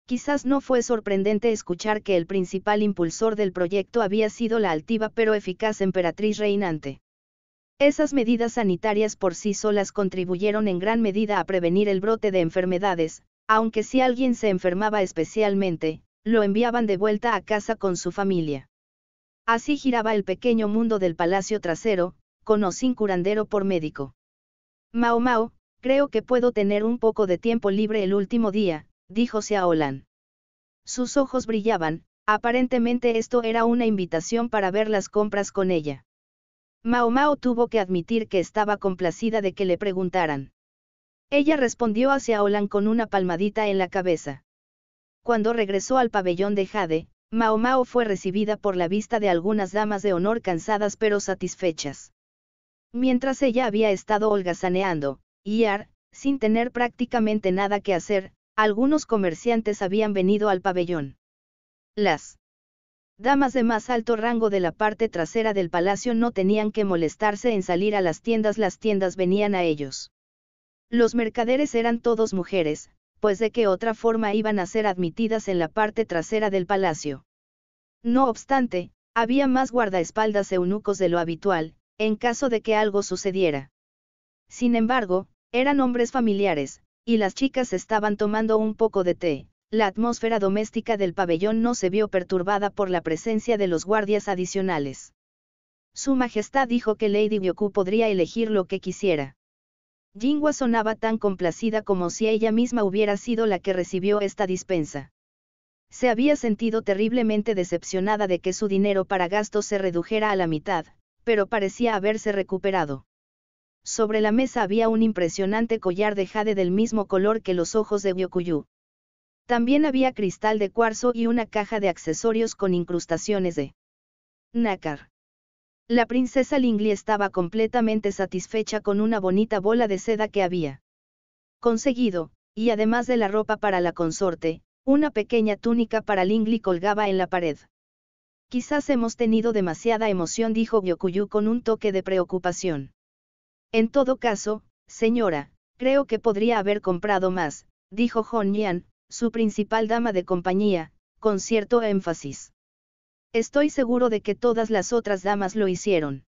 Speaker 1: Quizás no fue sorprendente escuchar que el principal impulsor del proyecto había sido la altiva pero eficaz emperatriz reinante. Esas medidas sanitarias por sí solas contribuyeron en gran medida a prevenir el brote de enfermedades, aunque si alguien se enfermaba especialmente, lo enviaban de vuelta a casa con su familia. Así giraba el pequeño mundo del palacio trasero, con o curandero por médico. Mao Mao, creo que puedo tener un poco de tiempo libre el último día, dijo Xiaolan. Sus ojos brillaban, aparentemente esto era una invitación para ver las compras con ella. Mao Mao tuvo que admitir que estaba complacida de que le preguntaran. Ella respondió a Xiaolan con una palmadita en la cabeza. Cuando regresó al pabellón de Jade, Mao Mao fue recibida por la vista de algunas damas de honor cansadas pero satisfechas. Mientras ella había estado holgazaneando, y sin tener prácticamente nada que hacer, algunos comerciantes habían venido al pabellón. Las damas de más alto rango de la parte trasera del palacio no tenían que molestarse en salir a las tiendas, las tiendas venían a ellos. Los mercaderes eran todos mujeres, pues de qué otra forma iban a ser admitidas en la parte trasera del palacio. No obstante, había más guardaespaldas eunucos de lo habitual, en caso de que algo sucediera. Sin embargo, eran hombres familiares, y las chicas estaban tomando un poco de té. La atmósfera doméstica del pabellón no se vio perturbada por la presencia de los guardias adicionales. Su Majestad dijo que Lady Gyoku podría elegir lo que quisiera. Jingwa sonaba tan complacida como si ella misma hubiera sido la que recibió esta dispensa. Se había sentido terriblemente decepcionada de que su dinero para gastos se redujera a la mitad, pero parecía haberse recuperado. Sobre la mesa había un impresionante collar de jade del mismo color que los ojos de Gyokuyu. También había cristal de cuarzo y una caja de accesorios con incrustaciones de nácar. La princesa Lingli estaba completamente satisfecha con una bonita bola de seda que había conseguido, y además de la ropa para la consorte, una pequeña túnica para Lingli colgaba en la pared. Quizás hemos tenido demasiada emoción, dijo Gyokuyu con un toque de preocupación. En todo caso, señora, creo que podría haber comprado más, dijo Hon su principal dama de compañía, con cierto énfasis. Estoy seguro de que todas las otras damas lo hicieron.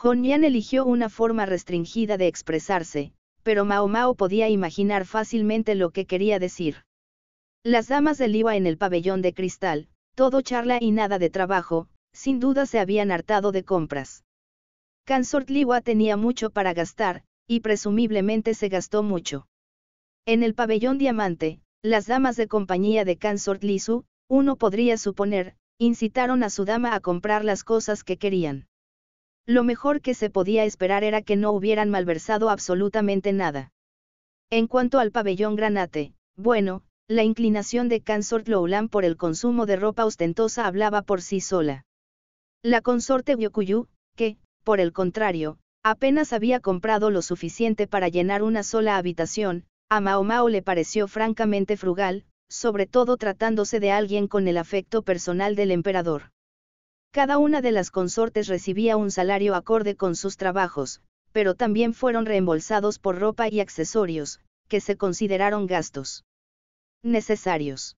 Speaker 1: Hon eligió una forma restringida de expresarse, pero Mao Mao podía imaginar fácilmente lo que quería decir. Las damas del Liwa en el pabellón de cristal, todo charla y nada de trabajo, sin duda se habían hartado de compras. Cansort Liwa tenía mucho para gastar, y presumiblemente se gastó mucho. En el pabellón diamante, las damas de compañía de Cansort Lisu, uno podría suponer, incitaron a su dama a comprar las cosas que querían. Lo mejor que se podía esperar era que no hubieran malversado absolutamente nada. En cuanto al pabellón granate, bueno, la inclinación de Consort Loulan por el consumo de ropa ostentosa hablaba por sí sola. La consorte Yokuyu, que, por el contrario, apenas había comprado lo suficiente para llenar una sola habitación, a Mao Mao le pareció francamente frugal, sobre todo tratándose de alguien con el afecto personal del emperador. Cada una de las consortes recibía un salario acorde con sus trabajos, pero también fueron reembolsados por ropa y accesorios, que se consideraron gastos necesarios.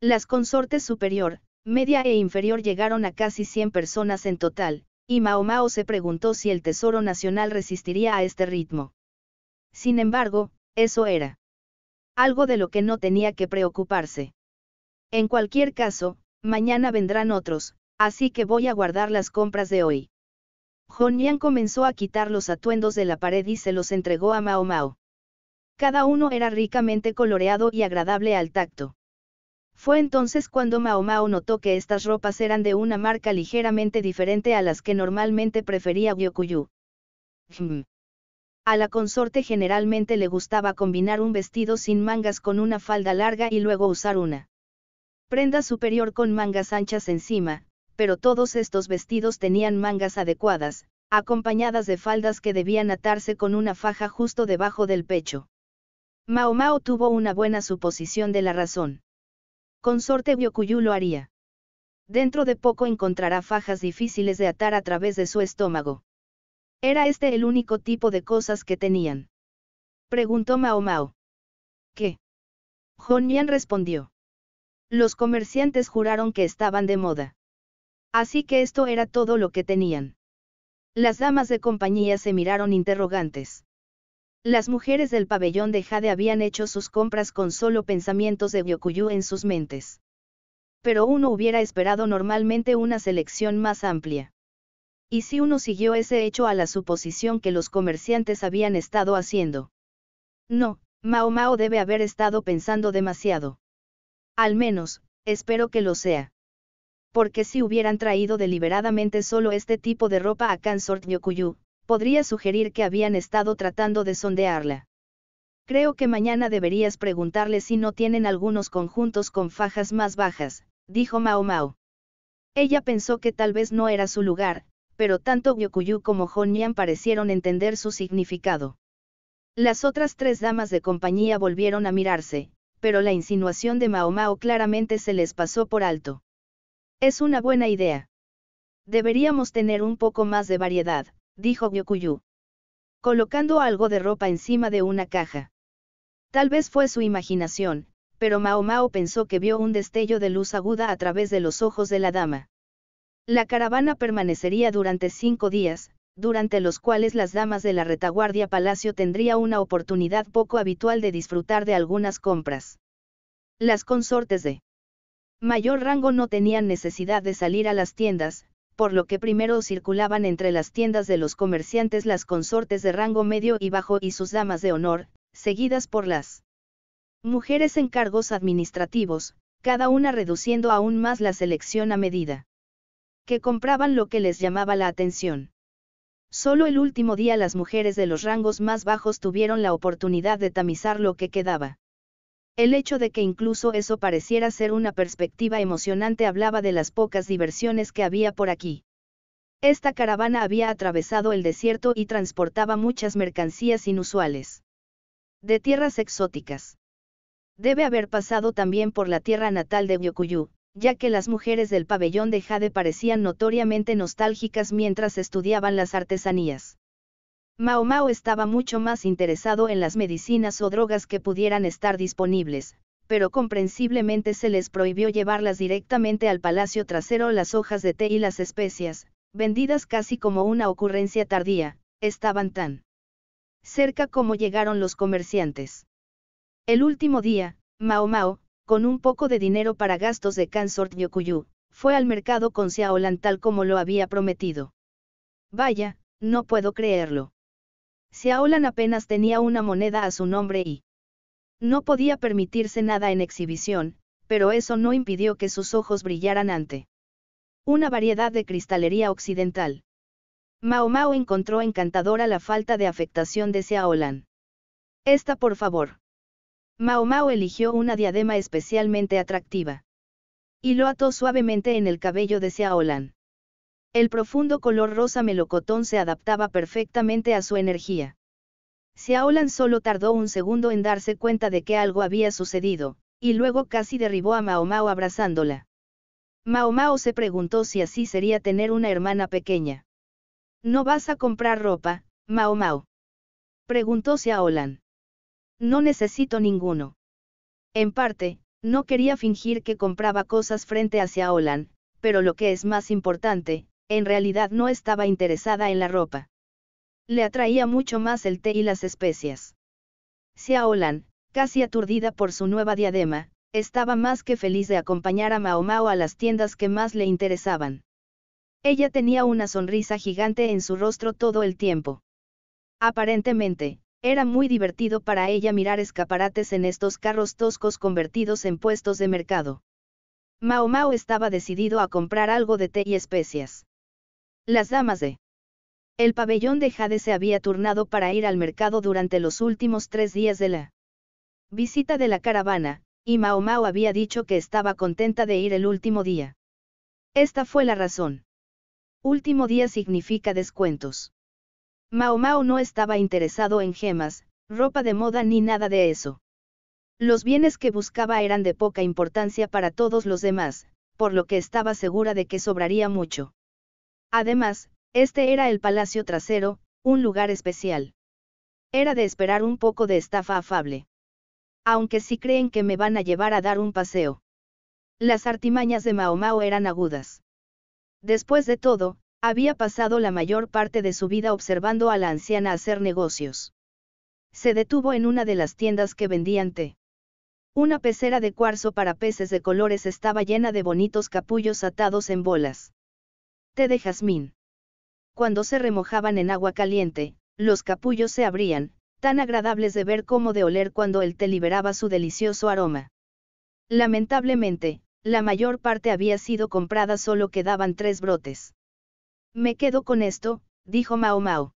Speaker 1: Las consortes superior, media e inferior llegaron a casi 100 personas en total, y Mao Mao se preguntó si el Tesoro Nacional resistiría a este ritmo. Sin embargo, eso era algo de lo que no tenía que preocuparse. En cualquier caso, mañana vendrán otros, así que voy a guardar las compras de hoy. Hon Yan comenzó a quitar los atuendos de la pared y se los entregó a Mao Mao. Cada uno era ricamente coloreado y agradable al tacto. Fue entonces cuando Mao Mao notó que estas ropas eran de una marca ligeramente diferente a las que normalmente prefería Gyokuyu. Hmm. A la consorte generalmente le gustaba combinar un vestido sin mangas con una falda larga y luego usar una prenda superior con mangas anchas encima, pero todos estos vestidos tenían mangas adecuadas, acompañadas de faldas que debían atarse con una faja justo debajo del pecho. Mao Mao tuvo una buena suposición de la razón. Consorte Byokuyu lo haría. Dentro de poco encontrará fajas difíciles de atar a través de su estómago. ¿Era este el único tipo de cosas que tenían? Preguntó Mao Mao. ¿Qué? Mian respondió. Los comerciantes juraron que estaban de moda. Así que esto era todo lo que tenían. Las damas de compañía se miraron interrogantes. Las mujeres del pabellón de Jade habían hecho sus compras con solo pensamientos de Gyokuyu en sus mentes. Pero uno hubiera esperado normalmente una selección más amplia. Y si uno siguió ese hecho a la suposición que los comerciantes habían estado haciendo. No, Mao Mao debe haber estado pensando demasiado. Al menos, espero que lo sea. Porque si hubieran traído deliberadamente solo este tipo de ropa a Kansort Yokuyu, podría sugerir que habían estado tratando de sondearla. Creo que mañana deberías preguntarle si no tienen algunos conjuntos con fajas más bajas, dijo Mao Mao. Ella pensó que tal vez no era su lugar, pero tanto Gyokuyu como Honyan parecieron entender su significado. Las otras tres damas de compañía volvieron a mirarse, pero la insinuación de Mao Mao claramente se les pasó por alto. Es una buena idea. Deberíamos tener un poco más de variedad, dijo Gyokuyu. Colocando algo de ropa encima de una caja. Tal vez fue su imaginación, pero Mao Mao pensó que vio un destello de luz aguda a través de los ojos de la dama. La caravana permanecería durante cinco días, durante los cuales las damas de la retaguardia palacio tendría una oportunidad poco habitual de disfrutar de algunas compras. Las consortes de mayor rango no tenían necesidad de salir a las tiendas, por lo que primero circulaban entre las tiendas de los comerciantes las consortes de rango medio y bajo y sus damas de honor, seguidas por las mujeres en cargos administrativos, cada una reduciendo aún más la selección a medida que compraban lo que les llamaba la atención. Solo el último día las mujeres de los rangos más bajos tuvieron la oportunidad de tamizar lo que quedaba. El hecho de que incluso eso pareciera ser una perspectiva emocionante hablaba de las pocas diversiones que había por aquí. Esta caravana había atravesado el desierto y transportaba muchas mercancías inusuales. De tierras exóticas. Debe haber pasado también por la tierra natal de Yokuyu, ya que las mujeres del pabellón de Jade parecían notoriamente nostálgicas mientras estudiaban las artesanías. Mao Mao estaba mucho más interesado en las medicinas o drogas que pudieran estar disponibles, pero comprensiblemente se les prohibió llevarlas directamente al palacio trasero las hojas de té y las especias, vendidas casi como una ocurrencia tardía, estaban tan cerca como llegaron los comerciantes. El último día, Mao Mao, con un poco de dinero para gastos de Kansort Yokuyu, fue al mercado con Xiaolan tal como lo había prometido. Vaya, no puedo creerlo. Xiaolan apenas tenía una moneda a su nombre y no podía permitirse nada en exhibición, pero eso no impidió que sus ojos brillaran ante una variedad de cristalería occidental. Mao Mao encontró encantadora la falta de afectación de Xiaolan. Esta por favor. Mao Mao eligió una diadema especialmente atractiva. Y lo ató suavemente en el cabello de Xiaolan. El profundo color rosa melocotón se adaptaba perfectamente a su energía. Xiaolan solo tardó un segundo en darse cuenta de que algo había sucedido, y luego casi derribó a Mao abrazándola. Mao Mao se preguntó si así sería tener una hermana pequeña. ¿No vas a comprar ropa, Mao Mao? Preguntó Xiaolan. No necesito ninguno. En parte, no quería fingir que compraba cosas frente a Xiaolan, pero lo que es más importante, en realidad no estaba interesada en la ropa. Le atraía mucho más el té y las especias. Xiaolan, casi aturdida por su nueva diadema, estaba más que feliz de acompañar a Mao Mao a las tiendas que más le interesaban. Ella tenía una sonrisa gigante en su rostro todo el tiempo. Aparentemente, era muy divertido para ella mirar escaparates en estos carros toscos convertidos en puestos de mercado. Mao Mao estaba decidido a comprar algo de té y especias. Las damas de... El pabellón de Jade se había turnado para ir al mercado durante los últimos tres días de la visita de la caravana, y Mao Mao había dicho que estaba contenta de ir el último día. Esta fue la razón. Último día significa descuentos. Mao Mao no estaba interesado en gemas, ropa de moda ni nada de eso. Los bienes que buscaba eran de poca importancia para todos los demás, por lo que estaba segura de que sobraría mucho. Además, este era el palacio trasero, un lugar especial. Era de esperar un poco de estafa afable. Aunque sí creen que me van a llevar a dar un paseo. Las artimañas de Mao eran agudas. Después de todo, había pasado la mayor parte de su vida observando a la anciana hacer negocios. Se detuvo en una de las tiendas que vendían té. Una pecera de cuarzo para peces de colores estaba llena de bonitos capullos atados en bolas de jazmín. Cuando se remojaban en agua caliente, los capullos se abrían, tan agradables de ver como de oler cuando el té liberaba su delicioso aroma. Lamentablemente, la mayor parte había sido comprada, solo quedaban tres brotes. Me quedo con esto, dijo Mao Mao.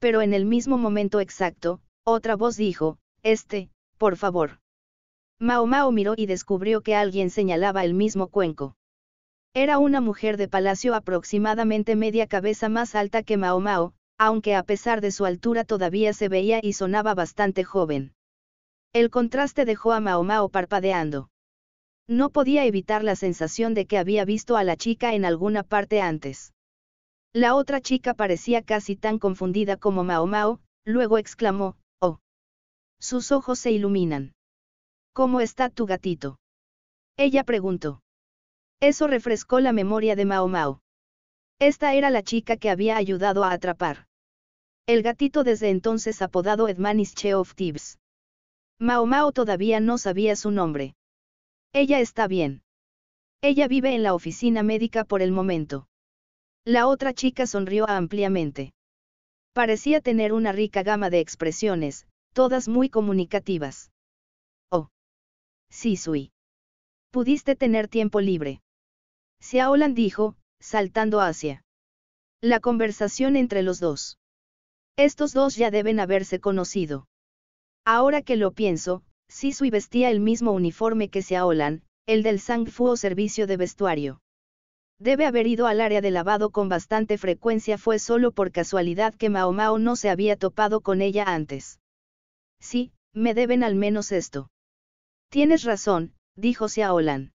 Speaker 1: Pero en el mismo momento exacto, otra voz dijo, este, por favor. Mao Mao miró y descubrió que alguien señalaba el mismo cuenco. Era una mujer de palacio aproximadamente media cabeza más alta que Maomao, aunque a pesar de su altura todavía se veía y sonaba bastante joven. El contraste dejó a Maomao parpadeando. No podía evitar la sensación de que había visto a la chica en alguna parte antes. La otra chica parecía casi tan confundida como Maomao, luego exclamó, Oh. Sus ojos se iluminan. ¿Cómo está tu gatito? Ella preguntó. Eso refrescó la memoria de Mao Mao. Esta era la chica que había ayudado a atrapar. El gatito desde entonces apodado Edmanis of Tibbs. Mao Mao todavía no sabía su nombre. Ella está bien. Ella vive en la oficina médica por el momento. La otra chica sonrió ampliamente. Parecía tener una rica gama de expresiones, todas muy comunicativas. Oh. Sí, Sui. Pudiste tener tiempo libre. Xiaolan dijo, saltando hacia la conversación entre los dos. Estos dos ya deben haberse conocido. Ahora que lo pienso, Sisui vestía el mismo uniforme que Xiaolan, el del fu o servicio de vestuario. Debe haber ido al área de lavado con bastante frecuencia, fue solo por casualidad que Mao Mao no se había topado con ella antes. Sí, me deben al menos esto. Tienes razón, dijo Xiaolan.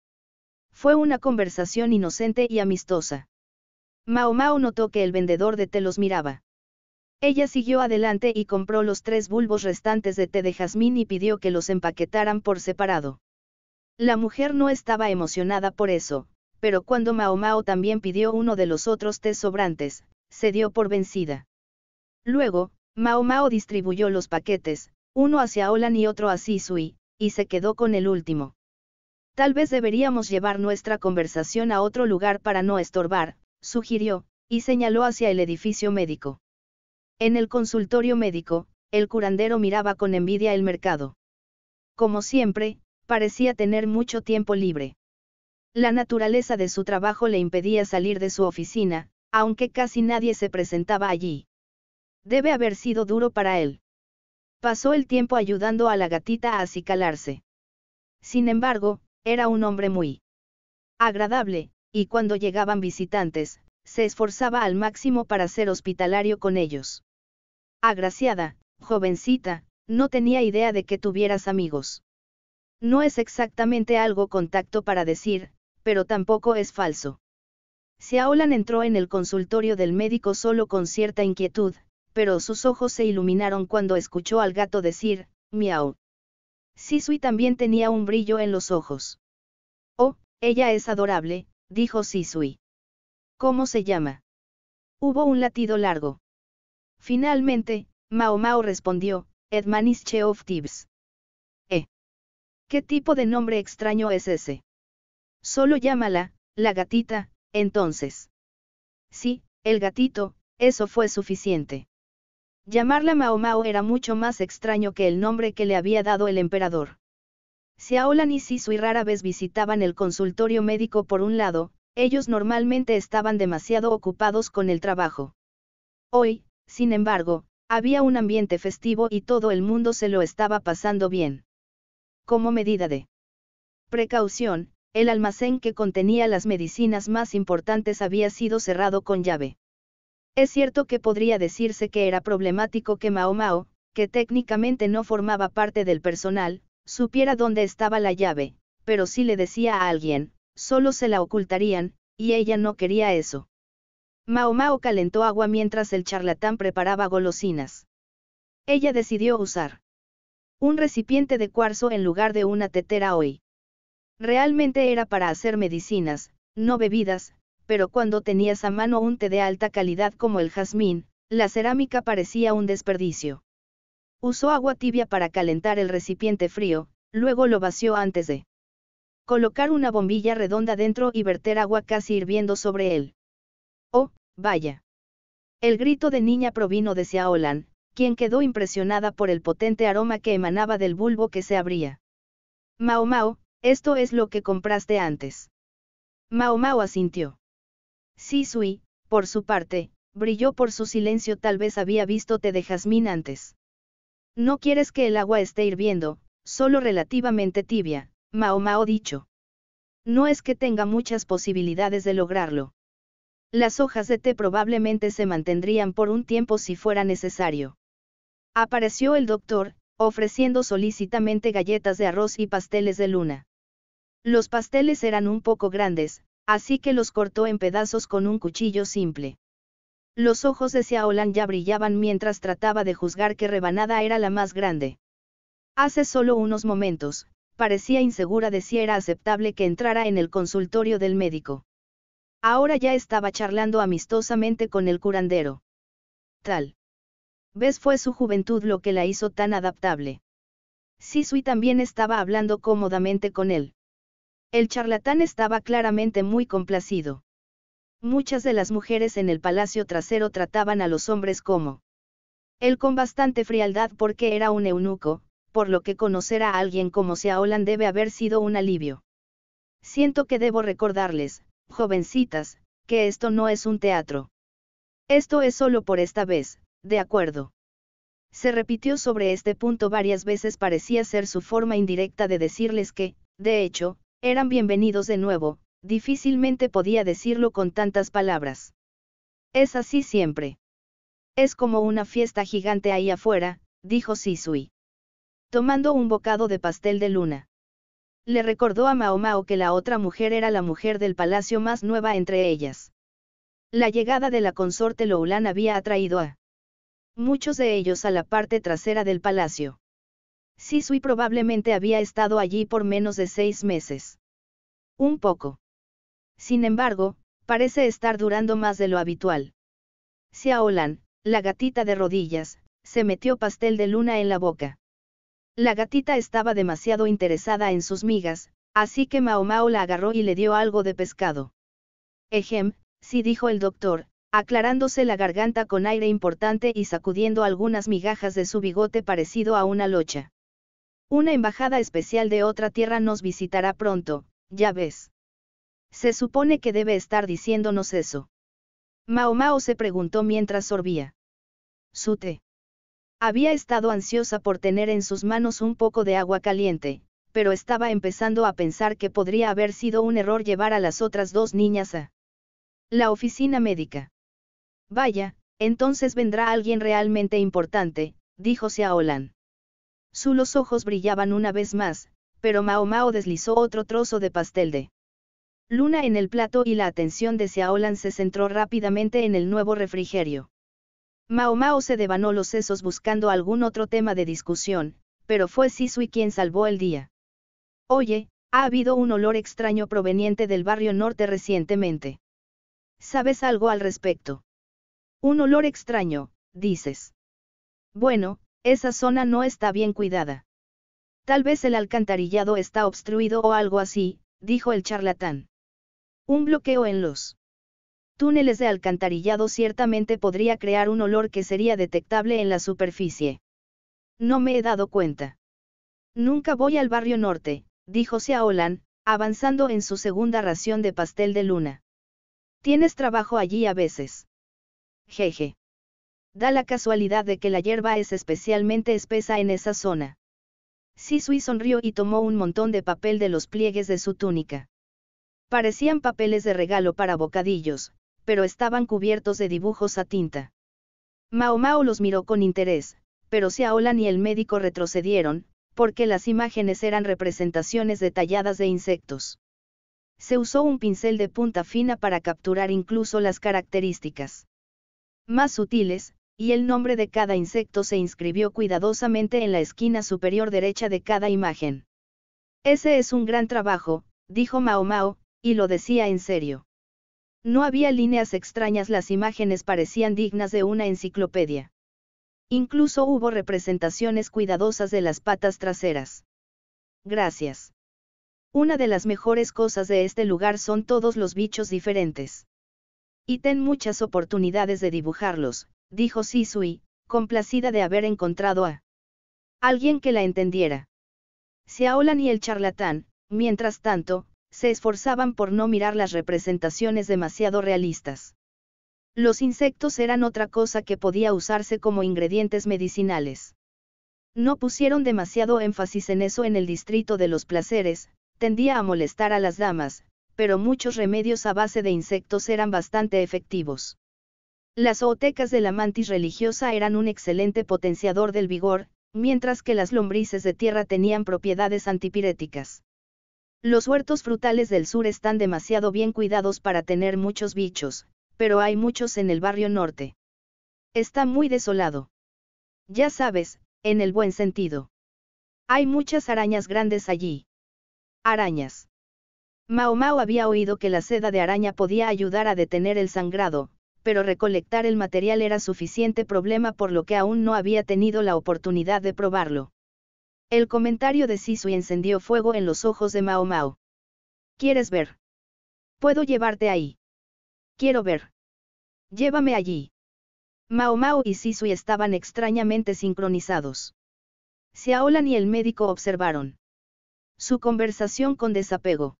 Speaker 1: Fue una conversación inocente y amistosa. Mao Mao notó que el vendedor de té los miraba. Ella siguió adelante y compró los tres bulbos restantes de té de jazmín y pidió que los empaquetaran por separado. La mujer no estaba emocionada por eso, pero cuando Mao Mao también pidió uno de los otros tés sobrantes, se dio por vencida. Luego, Mao Mao distribuyó los paquetes, uno hacia Olan y otro a Sisui, y se quedó con el último. Tal vez deberíamos llevar nuestra conversación a otro lugar para no estorbar, sugirió, y señaló hacia el edificio médico. En el consultorio médico, el curandero miraba con envidia el mercado. Como siempre, parecía tener mucho tiempo libre. La naturaleza de su trabajo le impedía salir de su oficina, aunque casi nadie se presentaba allí. Debe haber sido duro para él. Pasó el tiempo ayudando a la gatita a acicalarse. Sin embargo, era un hombre muy agradable, y cuando llegaban visitantes, se esforzaba al máximo para ser hospitalario con ellos. Agraciada, jovencita, no tenía idea de que tuvieras amigos. No es exactamente algo contacto para decir, pero tampoco es falso. Siaolan entró en el consultorio del médico solo con cierta inquietud, pero sus ojos se iluminaron cuando escuchó al gato decir, miau. Sisui también tenía un brillo en los ojos. Oh, ella es adorable, dijo Sisui. ¿Cómo se llama? Hubo un latido largo. Finalmente, Mao Mao respondió, Edmanische of Tibbs. ¿Eh? ¿Qué tipo de nombre extraño es ese? Solo llámala, la gatita, entonces. Sí, el gatito, eso fue suficiente. Llamarla Mao era mucho más extraño que el nombre que le había dado el emperador. Si Aolan y Sisui rara vez visitaban el consultorio médico por un lado, ellos normalmente estaban demasiado ocupados con el trabajo. Hoy, sin embargo, había un ambiente festivo y todo el mundo se lo estaba pasando bien. Como medida de precaución, el almacén que contenía las medicinas más importantes había sido cerrado con llave. Es cierto que podría decirse que era problemático que Maomao, que técnicamente no formaba parte del personal, supiera dónde estaba la llave, pero si le decía a alguien, solo se la ocultarían, y ella no quería eso. Maomao calentó agua mientras el charlatán preparaba golosinas. Ella decidió usar un recipiente de cuarzo en lugar de una tetera hoy. Realmente era para hacer medicinas, no bebidas, pero cuando tenías a mano un té de alta calidad como el jazmín, la cerámica parecía un desperdicio. Usó agua tibia para calentar el recipiente frío, luego lo vació antes de colocar una bombilla redonda dentro y verter agua casi hirviendo sobre él. ¡Oh, vaya! El grito de niña provino de Xiaolan, quien quedó impresionada por el potente aroma que emanaba del bulbo que se abría. Mao Mao, esto es lo que compraste antes. Mao Mao asintió. Si Sui, por su parte, brilló por su silencio tal vez había visto té de jazmín antes. No quieres que el agua esté hirviendo, solo relativamente tibia, Mao Mao dicho. No es que tenga muchas posibilidades de lograrlo. Las hojas de té probablemente se mantendrían por un tiempo si fuera necesario. Apareció el doctor, ofreciendo solícitamente galletas de arroz y pasteles de luna. Los pasteles eran un poco grandes, Así que los cortó en pedazos con un cuchillo simple. Los ojos de Xiaolan ya brillaban mientras trataba de juzgar qué rebanada era la más grande. Hace solo unos momentos, parecía insegura de si era aceptable que entrara en el consultorio del médico. Ahora ya estaba charlando amistosamente con el curandero. Tal. ¿Ves fue su juventud lo que la hizo tan adaptable? Sisui también estaba hablando cómodamente con él. El charlatán estaba claramente muy complacido. Muchas de las mujeres en el palacio trasero trataban a los hombres como él con bastante frialdad porque era un eunuco, por lo que conocer a alguien como Olan debe haber sido un alivio. Siento que debo recordarles, jovencitas, que esto no es un teatro. Esto es solo por esta vez, de acuerdo. Se repitió sobre este punto varias veces parecía ser su forma indirecta de decirles que, de hecho, eran bienvenidos de nuevo, difícilmente podía decirlo con tantas palabras. Es así siempre. Es como una fiesta gigante ahí afuera, dijo Sisui. Tomando un bocado de pastel de luna. Le recordó a Maomao que la otra mujer era la mujer del palacio más nueva entre ellas. La llegada de la consorte Loulan había atraído a muchos de ellos a la parte trasera del palacio. Sisui probablemente había estado allí por menos de seis meses. Un poco. Sin embargo, parece estar durando más de lo habitual. Xiaolan, la gatita de rodillas, se metió pastel de luna en la boca. La gatita estaba demasiado interesada en sus migas, así que Mao Mao la agarró y le dio algo de pescado. Ejem, sí dijo el doctor, aclarándose la garganta con aire importante y sacudiendo algunas migajas de su bigote parecido a una locha. Una embajada especial de otra tierra nos visitará pronto, ya ves. Se supone que debe estar diciéndonos eso. Mao Mao se preguntó mientras sorbía. Sute. Había estado ansiosa por tener en sus manos un poco de agua caliente, pero estaba empezando a pensar que podría haber sido un error llevar a las otras dos niñas a la oficina médica. Vaya, entonces vendrá alguien realmente importante, dijo Xiaolan los ojos brillaban una vez más, pero Mao Mao deslizó otro trozo de pastel de luna en el plato y la atención de Xiaolan se centró rápidamente en el nuevo refrigerio. Mao Mao se devanó los sesos buscando algún otro tema de discusión, pero fue Sisui quien salvó el día. Oye, ha habido un olor extraño proveniente del barrio norte recientemente. ¿Sabes algo al respecto? Un olor extraño, dices. Bueno, esa zona no está bien cuidada. Tal vez el alcantarillado está obstruido o algo así, dijo el charlatán. Un bloqueo en los túneles de alcantarillado ciertamente podría crear un olor que sería detectable en la superficie. No me he dado cuenta. Nunca voy al barrio norte, dijo Xiaolan, avanzando en su segunda ración de pastel de luna. Tienes trabajo allí a veces. Jeje. Da la casualidad de que la hierba es especialmente espesa en esa zona. Sisui sonrió y tomó un montón de papel de los pliegues de su túnica. Parecían papeles de regalo para bocadillos, pero estaban cubiertos de dibujos a tinta. Mao Mao los miró con interés, pero Xiaolan y el médico retrocedieron, porque las imágenes eran representaciones detalladas de insectos. Se usó un pincel de punta fina para capturar incluso las características más sutiles, y el nombre de cada insecto se inscribió cuidadosamente en la esquina superior derecha de cada imagen. Ese es un gran trabajo, dijo Mao Mao, y lo decía en serio. No había líneas extrañas, las imágenes parecían dignas de una enciclopedia. Incluso hubo representaciones cuidadosas de las patas traseras. Gracias. Una de las mejores cosas de este lugar son todos los bichos diferentes. Y ten muchas oportunidades de dibujarlos, dijo Sisui, complacida de haber encontrado a alguien que la entendiera. Xiaolan y el charlatán, mientras tanto, se esforzaban por no mirar las representaciones demasiado realistas. Los insectos eran otra cosa que podía usarse como ingredientes medicinales. No pusieron demasiado énfasis en eso en el distrito de los placeres, tendía a molestar a las damas, pero muchos remedios a base de insectos eran bastante efectivos. Las zootecas de la mantis religiosa eran un excelente potenciador del vigor, mientras que las lombrices de tierra tenían propiedades antipiréticas. Los huertos frutales del sur están demasiado bien cuidados para tener muchos bichos, pero hay muchos en el barrio norte. Está muy desolado. Ya sabes, en el buen sentido. Hay muchas arañas grandes allí. Arañas. Mao Mao había oído que la seda de araña podía ayudar a detener el sangrado, pero recolectar el material era suficiente problema por lo que aún no había tenido la oportunidad de probarlo. El comentario de Sisu encendió fuego en los ojos de Mao Mao. ¿Quieres ver? Puedo llevarte ahí. Quiero ver. Llévame allí. Mao Mao y Sisui estaban extrañamente sincronizados. Xiaolan y el médico observaron. Su conversación con desapego.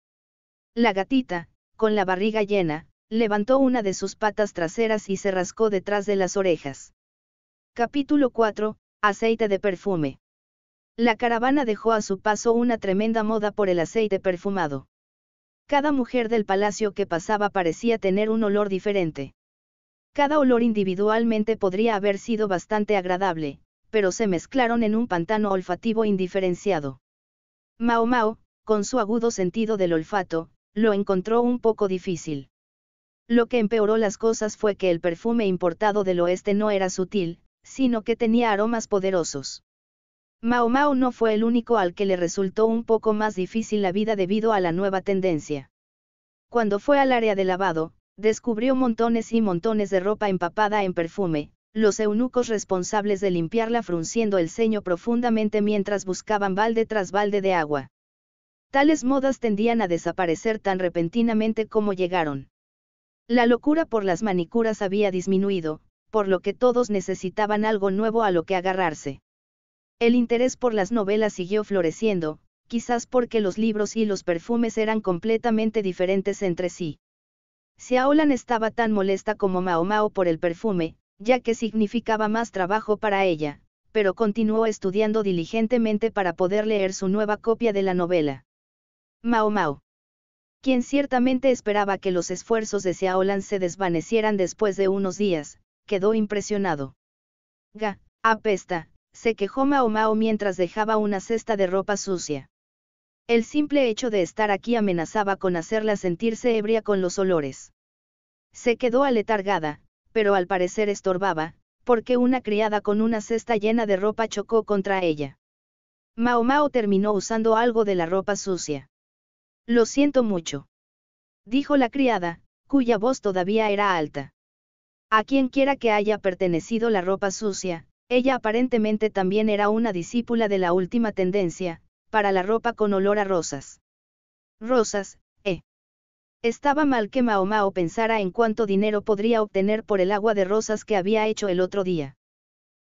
Speaker 1: La gatita, con la barriga llena, levantó una de sus patas traseras y se rascó detrás de las orejas. Capítulo 4, aceite de perfume. La caravana dejó a su paso una tremenda moda por el aceite perfumado. Cada mujer del palacio que pasaba parecía tener un olor diferente. Cada olor individualmente podría haber sido bastante agradable, pero se mezclaron en un pantano olfativo indiferenciado. Mao Mao, con su agudo sentido del olfato, lo encontró un poco difícil. Lo que empeoró las cosas fue que el perfume importado del oeste no era sutil, sino que tenía aromas poderosos. Mao Mao no fue el único al que le resultó un poco más difícil la vida debido a la nueva tendencia. Cuando fue al área de lavado, descubrió montones y montones de ropa empapada en perfume, los eunucos responsables de limpiarla frunciendo el ceño profundamente mientras buscaban balde tras balde de agua. Tales modas tendían a desaparecer tan repentinamente como llegaron. La locura por las manicuras había disminuido, por lo que todos necesitaban algo nuevo a lo que agarrarse. El interés por las novelas siguió floreciendo, quizás porque los libros y los perfumes eran completamente diferentes entre sí. Xiaolan estaba tan molesta como Mao Mao por el perfume, ya que significaba más trabajo para ella, pero continuó estudiando diligentemente para poder leer su nueva copia de la novela. Mao Mao quien ciertamente esperaba que los esfuerzos de Xiaolan se desvanecieran después de unos días, quedó impresionado. Ga, apesta, se quejó Mao mientras dejaba una cesta de ropa sucia. El simple hecho de estar aquí amenazaba con hacerla sentirse ebria con los olores. Se quedó aletargada, pero al parecer estorbaba, porque una criada con una cesta llena de ropa chocó contra ella. Mao Mao terminó usando algo de la ropa sucia. Lo siento mucho. Dijo la criada, cuya voz todavía era alta. A quien quiera que haya pertenecido la ropa sucia, ella aparentemente también era una discípula de la última tendencia, para la ropa con olor a rosas. Rosas, eh. Estaba mal que Mao pensara en cuánto dinero podría obtener por el agua de rosas que había hecho el otro día.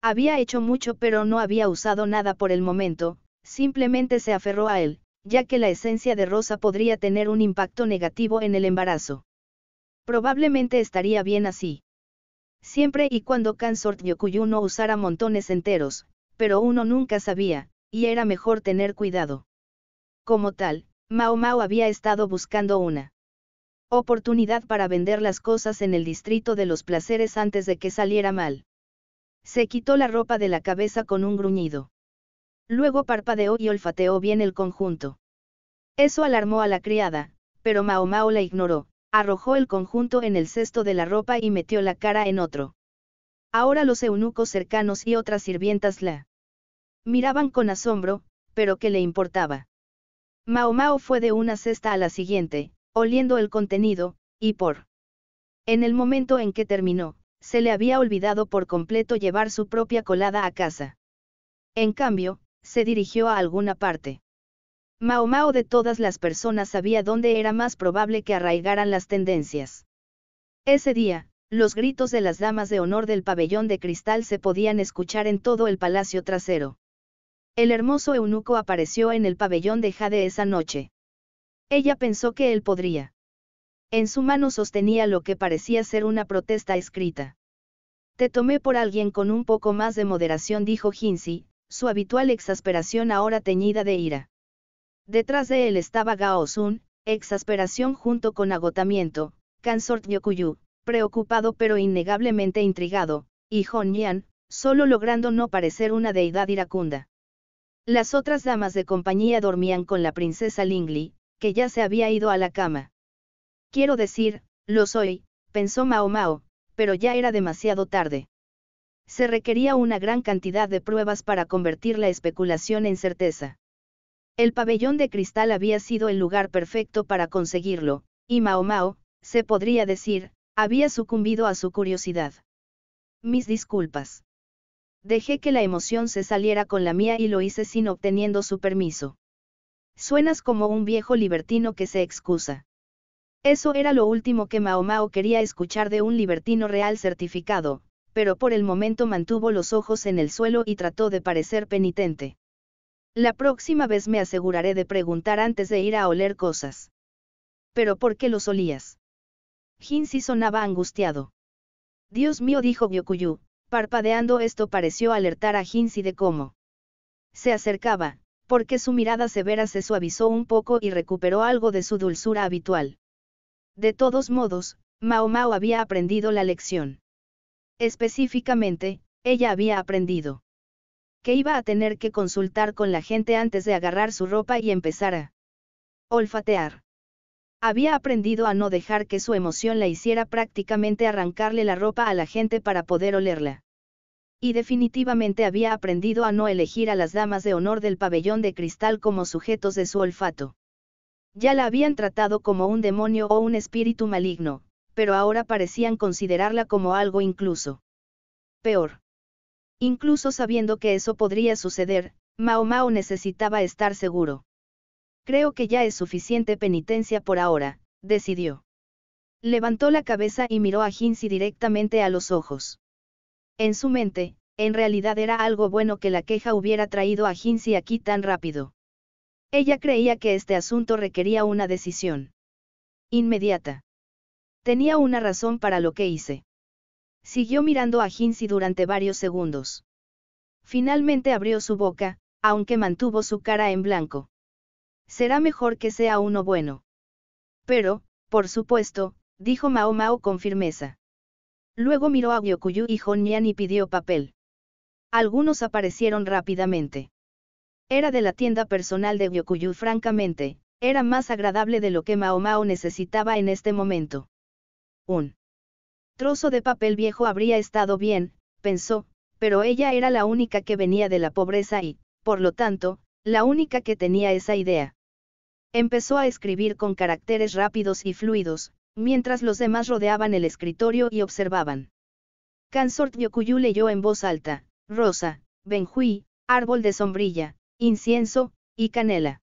Speaker 1: Había hecho mucho pero no había usado nada por el momento, simplemente se aferró a él, ya que la esencia de rosa podría tener un impacto negativo en el embarazo. Probablemente estaría bien así. Siempre y cuando Kansort Yokuyu no usara montones enteros, pero uno nunca sabía, y era mejor tener cuidado. Como tal, Mao Mao había estado buscando una oportunidad para vender las cosas en el distrito de los placeres antes de que saliera mal. Se quitó la ropa de la cabeza con un gruñido. Luego parpadeó y olfateó bien el conjunto. Eso alarmó a la criada, pero Mao la ignoró, arrojó el conjunto en el cesto de la ropa y metió la cara en otro. Ahora los eunucos cercanos y otras sirvientas la miraban con asombro, pero ¿qué le importaba? Mao fue de una cesta a la siguiente, oliendo el contenido, y por. En el momento en que terminó, se le había olvidado por completo llevar su propia colada a casa. En cambio, se dirigió a alguna parte. Mao Mao de todas las personas sabía dónde era más probable que arraigaran las tendencias. Ese día, los gritos de las damas de honor del pabellón de cristal se podían escuchar en todo el palacio trasero. El hermoso eunuco apareció en el pabellón de Jade esa noche. Ella pensó que él podría. En su mano sostenía lo que parecía ser una protesta escrita. Te tomé por alguien con un poco más de moderación, dijo Hinsi, su habitual exasperación ahora teñida de ira. Detrás de él estaba Gao Sun, exasperación junto con agotamiento, Kansort Yokuyu, preocupado pero innegablemente intrigado, y Hon Yan, solo logrando no parecer una deidad iracunda. Las otras damas de compañía dormían con la princesa Lingli, que ya se había ido a la cama. Quiero decir, lo soy, pensó Mao Mao, pero ya era demasiado tarde se requería una gran cantidad de pruebas para convertir la especulación en certeza. El pabellón de cristal había sido el lugar perfecto para conseguirlo, y Mao se podría decir, había sucumbido a su curiosidad. Mis disculpas. Dejé que la emoción se saliera con la mía y lo hice sin obteniendo su permiso. Suenas como un viejo libertino que se excusa. Eso era lo último que Mao quería escuchar de un libertino real certificado, pero por el momento mantuvo los ojos en el suelo y trató de parecer penitente. La próxima vez me aseguraré de preguntar antes de ir a oler cosas. ¿Pero por qué los olías? Hinsi sonaba angustiado. Dios mío, dijo Gyokuyu, parpadeando esto pareció alertar a Hinsi de cómo. Se acercaba, porque su mirada severa se suavizó un poco y recuperó algo de su dulzura habitual. De todos modos, Mao Mao había aprendido la lección. Específicamente, ella había aprendido que iba a tener que consultar con la gente antes de agarrar su ropa y empezar a olfatear. Había aprendido a no dejar que su emoción la hiciera prácticamente arrancarle la ropa a la gente para poder olerla. Y definitivamente había aprendido a no elegir a las damas de honor del pabellón de cristal como sujetos de su olfato. Ya la habían tratado como un demonio o un espíritu maligno, pero ahora parecían considerarla como algo incluso. Peor. Incluso sabiendo que eso podría suceder, Mao Mao necesitaba estar seguro. Creo que ya es suficiente penitencia por ahora, decidió. Levantó la cabeza y miró a Hinsi directamente a los ojos. En su mente, en realidad era algo bueno que la queja hubiera traído a Hinsi aquí tan rápido. Ella creía que este asunto requería una decisión. Inmediata. Tenía una razón para lo que hice. Siguió mirando a Hinsi durante varios segundos. Finalmente abrió su boca, aunque mantuvo su cara en blanco. Será mejor que sea uno bueno. Pero, por supuesto, dijo Mao Mao con firmeza. Luego miró a Gyokuyu y Honyan y pidió papel. Algunos aparecieron rápidamente. Era de la tienda personal de Gyokuyu francamente, era más agradable de lo que Mao Mao necesitaba en este momento. Un trozo de papel viejo habría estado bien, pensó, pero ella era la única que venía de la pobreza y, por lo tanto, la única que tenía esa idea. Empezó a escribir con caracteres rápidos y fluidos, mientras los demás rodeaban el escritorio y observaban. Kansort Yokuyu leyó en voz alta, rosa, benjui, árbol de sombrilla, incienso, y canela.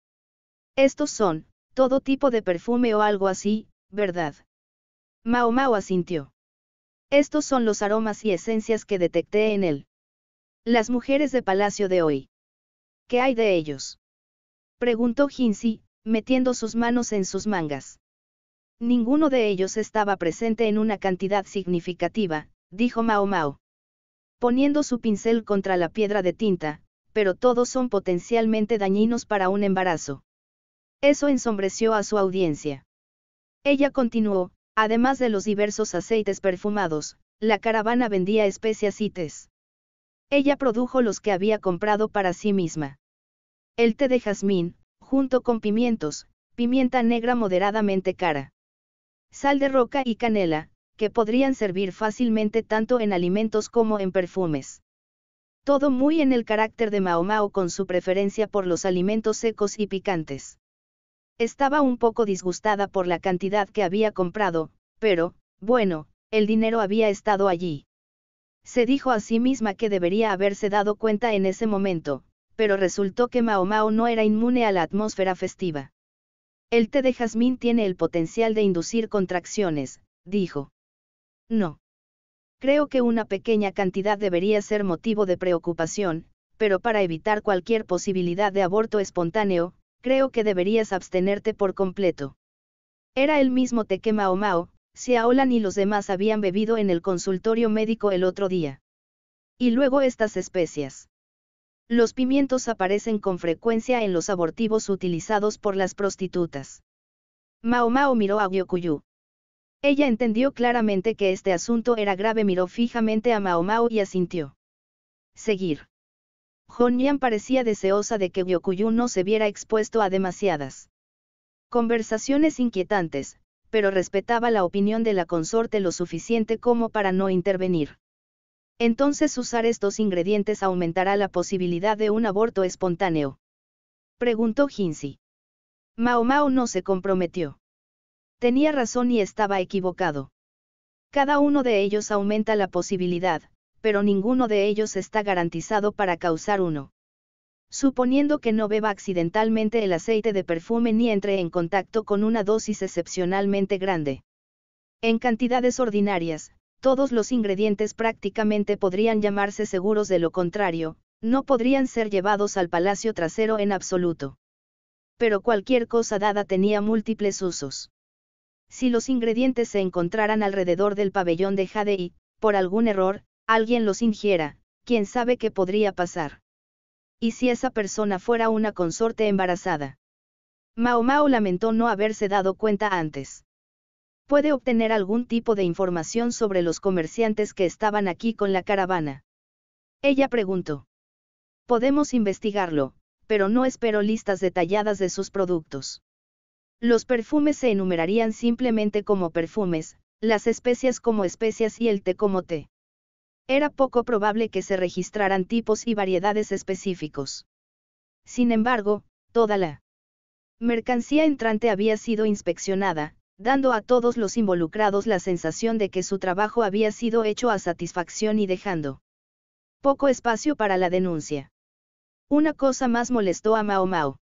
Speaker 1: Estos son, todo tipo de perfume o algo así, ¿verdad? Mao Mao asintió. Estos son los aromas y esencias que detecté en él. Las mujeres de palacio de hoy. ¿Qué hay de ellos? Preguntó Jinxi, metiendo sus manos en sus mangas. Ninguno de ellos estaba presente en una cantidad significativa, dijo Mao Mao. Poniendo su pincel contra la piedra de tinta, pero todos son potencialmente dañinos para un embarazo. Eso ensombreció a su audiencia. Ella continuó, Además de los diversos aceites perfumados, la caravana vendía especias y tés. Ella produjo los que había comprado para sí misma. El té de jazmín, junto con pimientos, pimienta negra moderadamente cara. Sal de roca y canela, que podrían servir fácilmente tanto en alimentos como en perfumes. Todo muy en el carácter de Mao Mao con su preferencia por los alimentos secos y picantes. Estaba un poco disgustada por la cantidad que había comprado, pero, bueno, el dinero había estado allí. Se dijo a sí misma que debería haberse dado cuenta en ese momento, pero resultó que Mao Mao no era inmune a la atmósfera festiva. El té de jazmín tiene el potencial de inducir contracciones, dijo. No. Creo que una pequeña cantidad debería ser motivo de preocupación, pero para evitar cualquier posibilidad de aborto espontáneo, creo que deberías abstenerte por completo. Era el mismo teque Mao Mao, Xiaolan y los demás habían bebido en el consultorio médico el otro día. Y luego estas especias. Los pimientos aparecen con frecuencia en los abortivos utilizados por las prostitutas. Mao Mao miró a Gyokuyu. Ella entendió claramente que este asunto era grave, miró fijamente a Mao Mao y asintió. Seguir. Hon-Yan parecía deseosa de que Gyokuyu no se viera expuesto a demasiadas conversaciones inquietantes, pero respetaba la opinión de la consorte lo suficiente como para no intervenir. Entonces usar estos ingredientes aumentará la posibilidad de un aborto espontáneo. Preguntó Hinsi. Mao Mao no se comprometió. Tenía razón y estaba equivocado. Cada uno de ellos aumenta la posibilidad, pero ninguno de ellos está garantizado para causar uno. Suponiendo que no beba accidentalmente el aceite de perfume ni entre en contacto con una dosis excepcionalmente grande. En cantidades ordinarias, todos los ingredientes prácticamente podrían llamarse seguros de lo contrario, no podrían ser llevados al palacio trasero en absoluto. Pero cualquier cosa dada tenía múltiples usos. Si los ingredientes se encontraran alrededor del pabellón de Jade y, por algún error, alguien los ingiera, quién sabe qué podría pasar. ¿Y si esa persona fuera una consorte embarazada? Mao Mao lamentó no haberse dado cuenta antes. Puede obtener algún tipo de información sobre los comerciantes que estaban aquí con la caravana. Ella preguntó. Podemos investigarlo, pero no espero listas detalladas de sus productos. Los perfumes se enumerarían simplemente como perfumes, las especias como especias y el té como té. Era poco probable que se registraran tipos y variedades específicos. Sin embargo, toda la mercancía entrante había sido inspeccionada, dando a todos los involucrados la sensación de que su trabajo había sido hecho a satisfacción y dejando poco espacio para la denuncia. Una cosa más molestó a Mao Mao.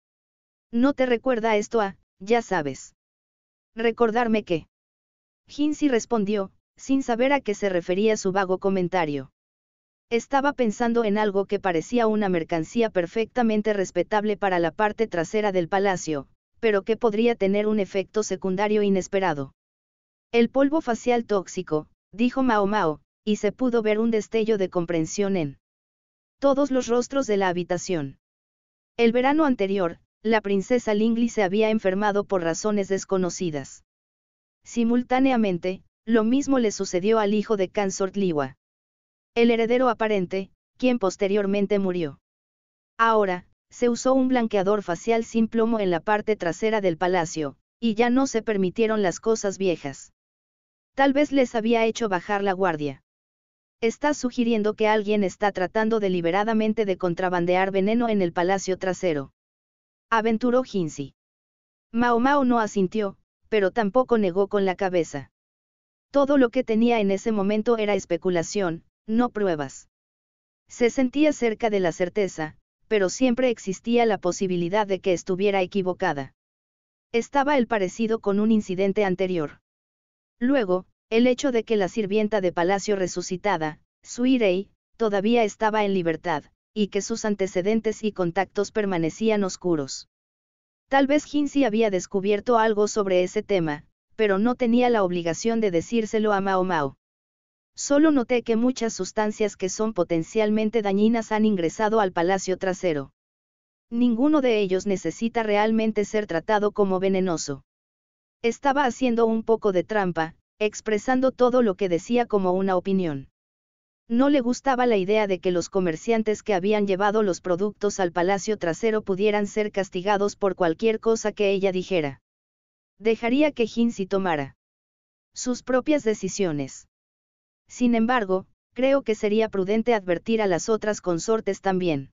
Speaker 1: No te recuerda esto a, ya sabes. Recordarme que. Hinsi respondió, sin saber a qué se refería su vago comentario. Estaba pensando en algo que parecía una mercancía perfectamente respetable para la parte trasera del palacio, pero que podría tener un efecto secundario inesperado. El polvo facial tóxico, dijo Mao Mao, y se pudo ver un destello de comprensión en todos los rostros de la habitación. El verano anterior, la princesa Lingli se había enfermado por razones desconocidas. Simultáneamente, lo mismo le sucedió al hijo de Kansort Liwa. El heredero aparente, quien posteriormente murió. Ahora, se usó un blanqueador facial sin plomo en la parte trasera del palacio, y ya no se permitieron las cosas viejas. Tal vez les había hecho bajar la guardia. Está sugiriendo que alguien está tratando deliberadamente de contrabandear veneno en el palacio trasero. Aventuró Hinsi. Mao Mao no asintió, pero tampoco negó con la cabeza. Todo lo que tenía en ese momento era especulación, no pruebas. Se sentía cerca de la certeza, pero siempre existía la posibilidad de que estuviera equivocada. Estaba el parecido con un incidente anterior. Luego, el hecho de que la sirvienta de palacio resucitada, Suirei, todavía estaba en libertad, y que sus antecedentes y contactos permanecían oscuros. Tal vez Hinsi había descubierto algo sobre ese tema, pero no tenía la obligación de decírselo a Mao Mao. Solo noté que muchas sustancias que son potencialmente dañinas han ingresado al palacio trasero. Ninguno de ellos necesita realmente ser tratado como venenoso. Estaba haciendo un poco de trampa, expresando todo lo que decía como una opinión. No le gustaba la idea de que los comerciantes que habían llevado los productos al palacio trasero pudieran ser castigados por cualquier cosa que ella dijera. Dejaría que Hinsi tomara sus propias decisiones. Sin embargo, creo que sería prudente advertir a las otras consortes también.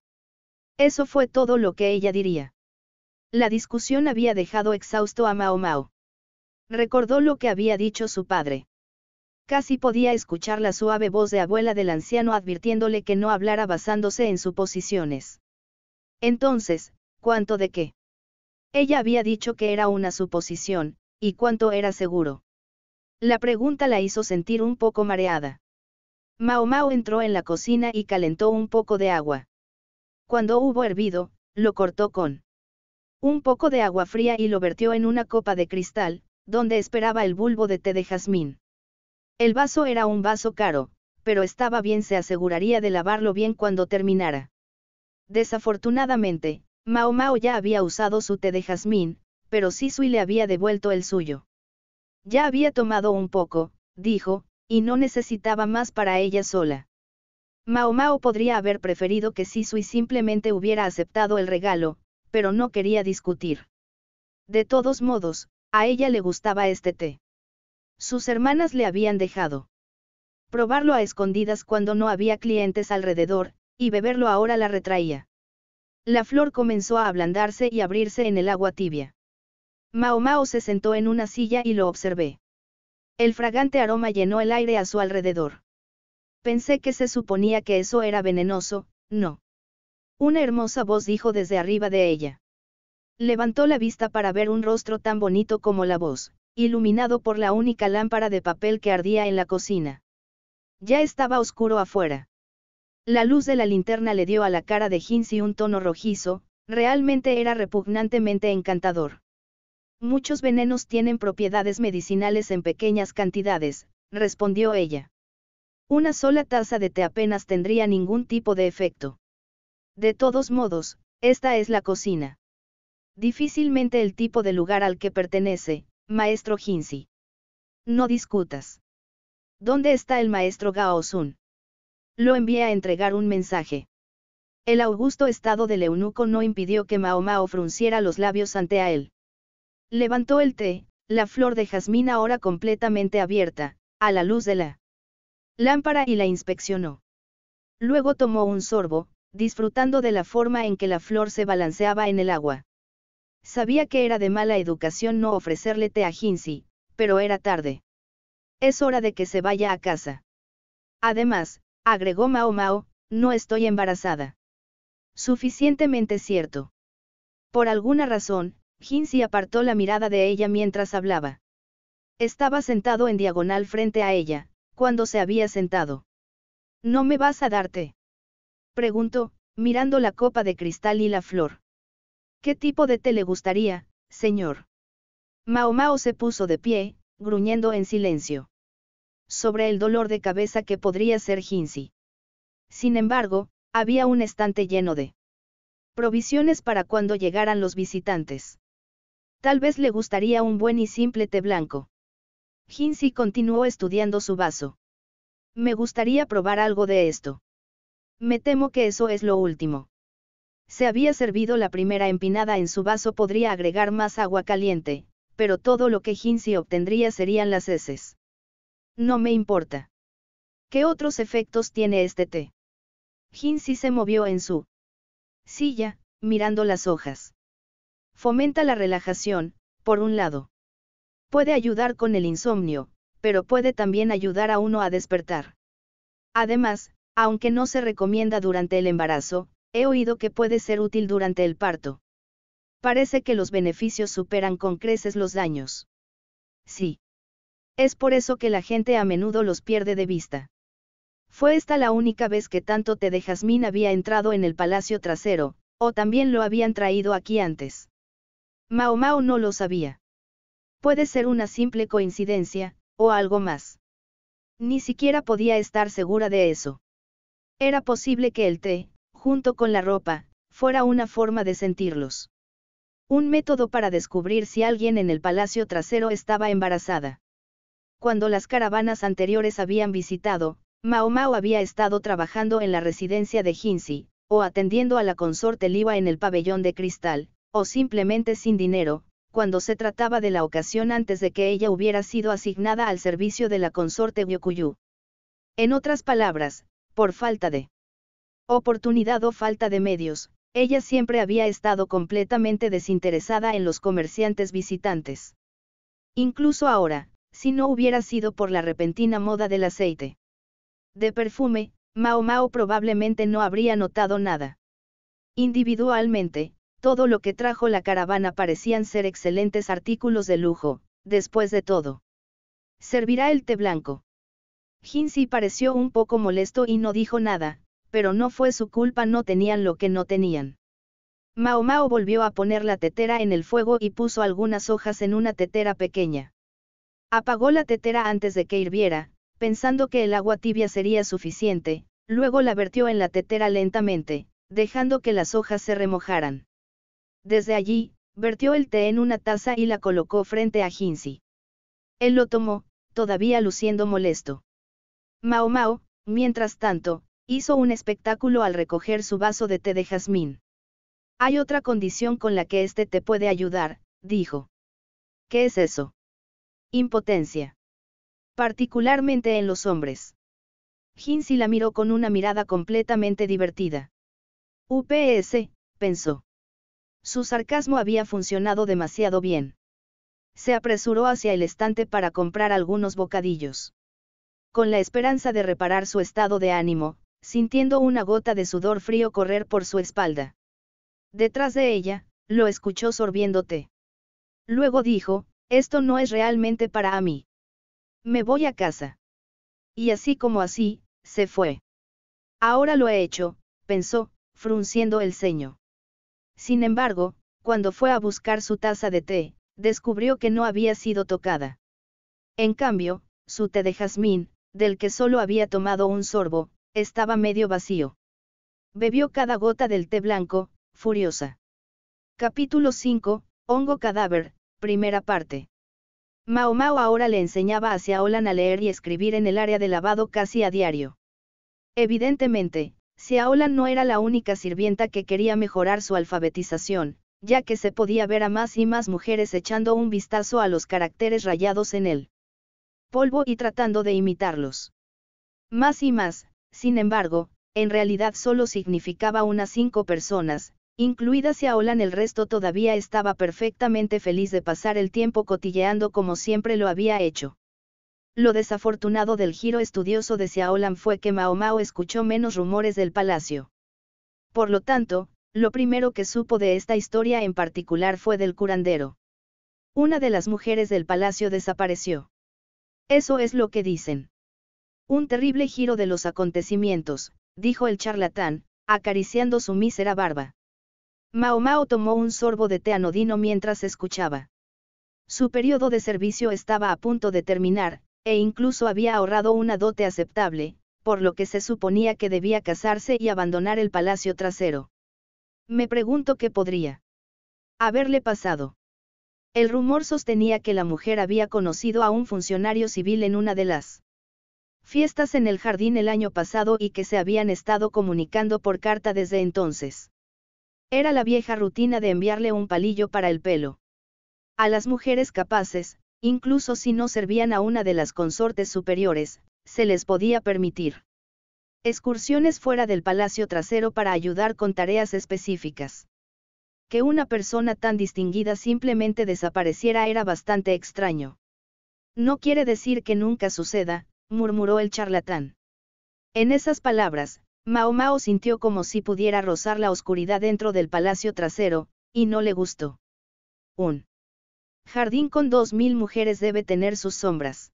Speaker 1: Eso fue todo lo que ella diría. La discusión había dejado exhausto a Mao Mao. Recordó lo que había dicho su padre. Casi podía escuchar la suave voz de abuela del anciano advirtiéndole que no hablara basándose en suposiciones. Entonces, ¿cuánto de qué? Ella había dicho que era una suposición, y cuánto era seguro. La pregunta la hizo sentir un poco mareada. Mao Mao entró en la cocina y calentó un poco de agua. Cuando hubo hervido, lo cortó con un poco de agua fría y lo vertió en una copa de cristal, donde esperaba el bulbo de té de jazmín. El vaso era un vaso caro, pero estaba bien, se aseguraría de lavarlo bien cuando terminara. Desafortunadamente, Mao Mao ya había usado su té de jazmín, pero Sisui le había devuelto el suyo. Ya había tomado un poco, dijo, y no necesitaba más para ella sola. Mao Mao podría haber preferido que Sisui simplemente hubiera aceptado el regalo, pero no quería discutir. De todos modos, a ella le gustaba este té. Sus hermanas le habían dejado probarlo a escondidas cuando no había clientes alrededor, y beberlo ahora la retraía la flor comenzó a ablandarse y abrirse en el agua tibia. Mao Mao se sentó en una silla y lo observé. El fragante aroma llenó el aire a su alrededor. Pensé que se suponía que eso era venenoso, no. Una hermosa voz dijo desde arriba de ella. Levantó la vista para ver un rostro tan bonito como la voz, iluminado por la única lámpara de papel que ardía en la cocina. Ya estaba oscuro afuera. La luz de la linterna le dio a la cara de Hinsi un tono rojizo, realmente era repugnantemente encantador. Muchos venenos tienen propiedades medicinales en pequeñas cantidades, respondió ella. Una sola taza de té apenas tendría ningún tipo de efecto. De todos modos, esta es la cocina. Difícilmente el tipo de lugar al que pertenece, maestro Hinsi. No discutas. ¿Dónde está el maestro Sun? Lo envía a entregar un mensaje. El augusto estado del eunuco no impidió que Mahoma frunciera los labios ante a él. Levantó el té, la flor de jazmín ahora completamente abierta, a la luz de la lámpara y la inspeccionó. Luego tomó un sorbo, disfrutando de la forma en que la flor se balanceaba en el agua. Sabía que era de mala educación no ofrecerle té a Ginsi, pero era tarde. Es hora de que se vaya a casa. Además, agregó Mao Mao, no estoy embarazada. Suficientemente cierto. Por alguna razón, Jinzi apartó la mirada de ella mientras hablaba. Estaba sentado en diagonal frente a ella, cuando se había sentado. ¿No me vas a darte? Preguntó, mirando la copa de cristal y la flor. ¿Qué tipo de té le gustaría, señor? Mao Mao se puso de pie, gruñendo en silencio sobre el dolor de cabeza que podría ser Hinsey. Sin embargo, había un estante lleno de provisiones para cuando llegaran los visitantes. Tal vez le gustaría un buen y simple té blanco. Hinsey continuó estudiando su vaso. Me gustaría probar algo de esto. Me temo que eso es lo último. Se había servido la primera empinada en su vaso podría agregar más agua caliente, pero todo lo que Hinsey obtendría serían las heces. No me importa. ¿Qué otros efectos tiene este té? Ginsi se movió en su silla, mirando las hojas. Fomenta la relajación, por un lado. Puede ayudar con el insomnio, pero puede también ayudar a uno a despertar. Además, aunque no se recomienda durante el embarazo, he oído que puede ser útil durante el parto. Parece que los beneficios superan con creces los daños. Sí. Es por eso que la gente a menudo los pierde de vista. Fue esta la única vez que tanto té de jazmín había entrado en el palacio trasero, o también lo habían traído aquí antes. Mao Mao no lo sabía. Puede ser una simple coincidencia, o algo más. Ni siquiera podía estar segura de eso. Era posible que el té, junto con la ropa, fuera una forma de sentirlos. Un método para descubrir si alguien en el palacio trasero estaba embarazada cuando las caravanas anteriores habían visitado, Mao Mao había estado trabajando en la residencia de Jinxi, o atendiendo a la consorte Liwa en el pabellón de cristal, o simplemente sin dinero, cuando se trataba de la ocasión antes de que ella hubiera sido asignada al servicio de la consorte Gyokuyu. En otras palabras, por falta de oportunidad o falta de medios, ella siempre había estado completamente desinteresada en los comerciantes visitantes. Incluso ahora, si no hubiera sido por la repentina moda del aceite. De perfume, Mao Mao probablemente no habría notado nada. Individualmente, todo lo que trajo la caravana parecían ser excelentes artículos de lujo, después de todo. Servirá el té blanco. Jinsi pareció un poco molesto y no dijo nada, pero no fue su culpa no tenían lo que no tenían. Mao Mao volvió a poner la tetera en el fuego y puso algunas hojas en una tetera pequeña. Apagó la tetera antes de que hirviera, pensando que el agua tibia sería suficiente, luego la vertió en la tetera lentamente, dejando que las hojas se remojaran. Desde allí, vertió el té en una taza y la colocó frente a Hinsi. Él lo tomó, todavía luciendo molesto. Mao Mao, mientras tanto, hizo un espectáculo al recoger su vaso de té de jazmín. Hay otra condición con la que este te puede ayudar, dijo. ¿Qué es eso? Impotencia. Particularmente en los hombres. Hinsi la miró con una mirada completamente divertida. UPS, pensó. Su sarcasmo había funcionado demasiado bien. Se apresuró hacia el estante para comprar algunos bocadillos. Con la esperanza de reparar su estado de ánimo, sintiendo una gota de sudor frío correr por su espalda. Detrás de ella, lo escuchó sorbiéndote. Luego dijo, esto no es realmente para mí. Me voy a casa. Y así como así, se fue. Ahora lo he hecho, pensó, frunciendo el ceño. Sin embargo, cuando fue a buscar su taza de té, descubrió que no había sido tocada. En cambio, su té de jazmín, del que solo había tomado un sorbo, estaba medio vacío. Bebió cada gota del té blanco, furiosa. Capítulo 5, Hongo Cadáver, Primera parte. Mao Mao ahora le enseñaba a Xiaolan a leer y escribir en el área de lavado casi a diario. Evidentemente, Xiaolan no era la única sirvienta que quería mejorar su alfabetización, ya que se podía ver a más y más mujeres echando un vistazo a los caracteres rayados en el polvo y tratando de imitarlos. Más y más, sin embargo, en realidad solo significaba unas cinco personas, Incluida Xiaolan el resto todavía estaba perfectamente feliz de pasar el tiempo cotilleando como siempre lo había hecho. Lo desafortunado del giro estudioso de Xiaolan fue que Maomao escuchó menos rumores del palacio. Por lo tanto, lo primero que supo de esta historia en particular fue del curandero. Una de las mujeres del palacio desapareció. Eso es lo que dicen. Un terrible giro de los acontecimientos, dijo el charlatán, acariciando su mísera barba. Mao Mao tomó un sorbo de té anodino mientras escuchaba. Su periodo de servicio estaba a punto de terminar, e incluso había ahorrado una dote aceptable, por lo que se suponía que debía casarse y abandonar el palacio trasero. Me pregunto qué podría haberle pasado. El rumor sostenía que la mujer había conocido a un funcionario civil en una de las fiestas en el jardín el año pasado y que se habían estado comunicando por carta desde entonces. Era la vieja rutina de enviarle un palillo para el pelo. A las mujeres capaces, incluso si no servían a una de las consortes superiores, se les podía permitir excursiones fuera del palacio trasero para ayudar con tareas específicas. Que una persona tan distinguida simplemente desapareciera era bastante extraño. No quiere decir que nunca suceda, murmuró el charlatán. En esas palabras, Mao sintió como si pudiera rozar la oscuridad dentro del palacio trasero, y no le gustó. Un jardín con dos mil mujeres debe tener sus sombras.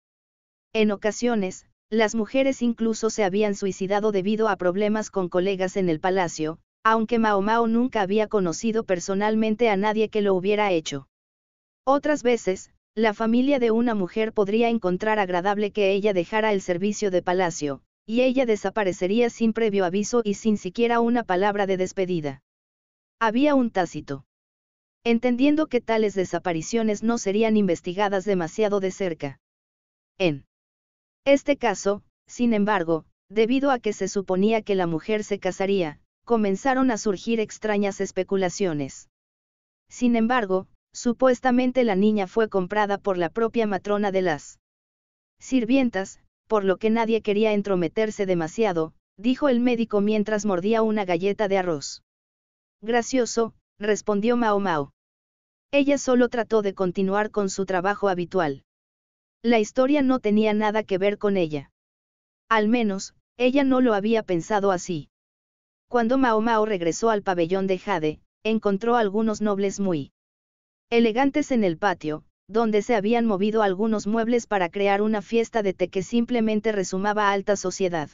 Speaker 1: En ocasiones, las mujeres incluso se habían suicidado debido a problemas con colegas en el palacio, aunque Mao nunca había conocido personalmente a nadie que lo hubiera hecho. Otras veces, la familia de una mujer podría encontrar agradable que ella dejara el servicio de palacio, y ella desaparecería sin previo aviso y sin siquiera una palabra de despedida. Había un tácito. Entendiendo que tales desapariciones no serían investigadas demasiado de cerca. En este caso, sin embargo, debido a que se suponía que la mujer se casaría, comenzaron a surgir extrañas especulaciones. Sin embargo, supuestamente la niña fue comprada por la propia matrona de las sirvientas, por lo que nadie quería entrometerse demasiado, dijo el médico mientras mordía una galleta de arroz. Gracioso, respondió Mao Ella solo trató de continuar con su trabajo habitual. La historia no tenía nada que ver con ella. Al menos, ella no lo había pensado así. Cuando Mao regresó al pabellón de Jade, encontró algunos nobles muy elegantes en el patio, donde se habían movido algunos muebles para crear una fiesta de té que simplemente resumaba alta sociedad.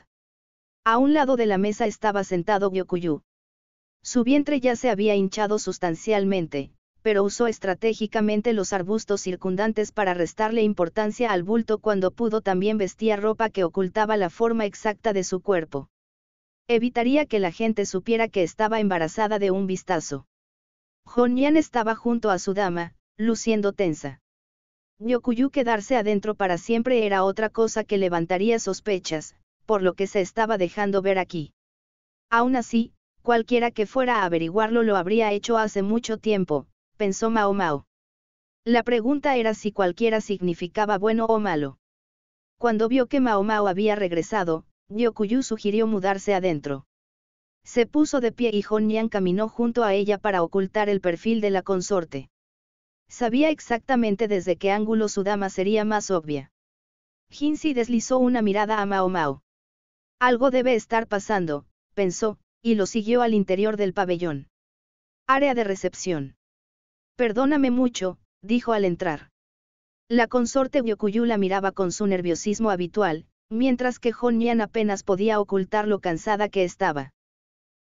Speaker 1: A un lado de la mesa estaba sentado Gyokuyu. Su vientre ya se había hinchado sustancialmente, pero usó estratégicamente los arbustos circundantes para restarle importancia al bulto cuando pudo también vestía ropa que ocultaba la forma exacta de su cuerpo. Evitaría que la gente supiera que estaba embarazada de un vistazo. Hon Yan estaba junto a su dama, luciendo tensa. Yokuyu quedarse adentro para siempre era otra cosa que levantaría sospechas, por lo que se estaba dejando ver aquí. Aún así, cualquiera que fuera a averiguarlo lo habría hecho hace mucho tiempo, pensó Mao Mao. La pregunta era si cualquiera significaba bueno o malo. Cuando vio que Mao Mao había regresado, Yokuyu sugirió mudarse adentro. Se puso de pie y Honyan caminó junto a ella para ocultar el perfil de la consorte. Sabía exactamente desde qué ángulo su dama sería más obvia. Hinsi deslizó una mirada a Mao Algo debe estar pasando, pensó, y lo siguió al interior del pabellón. Área de recepción. Perdóname mucho, dijo al entrar. La consorte Gyokuyu la miraba con su nerviosismo habitual, mientras que Honyan apenas podía ocultar lo cansada que estaba.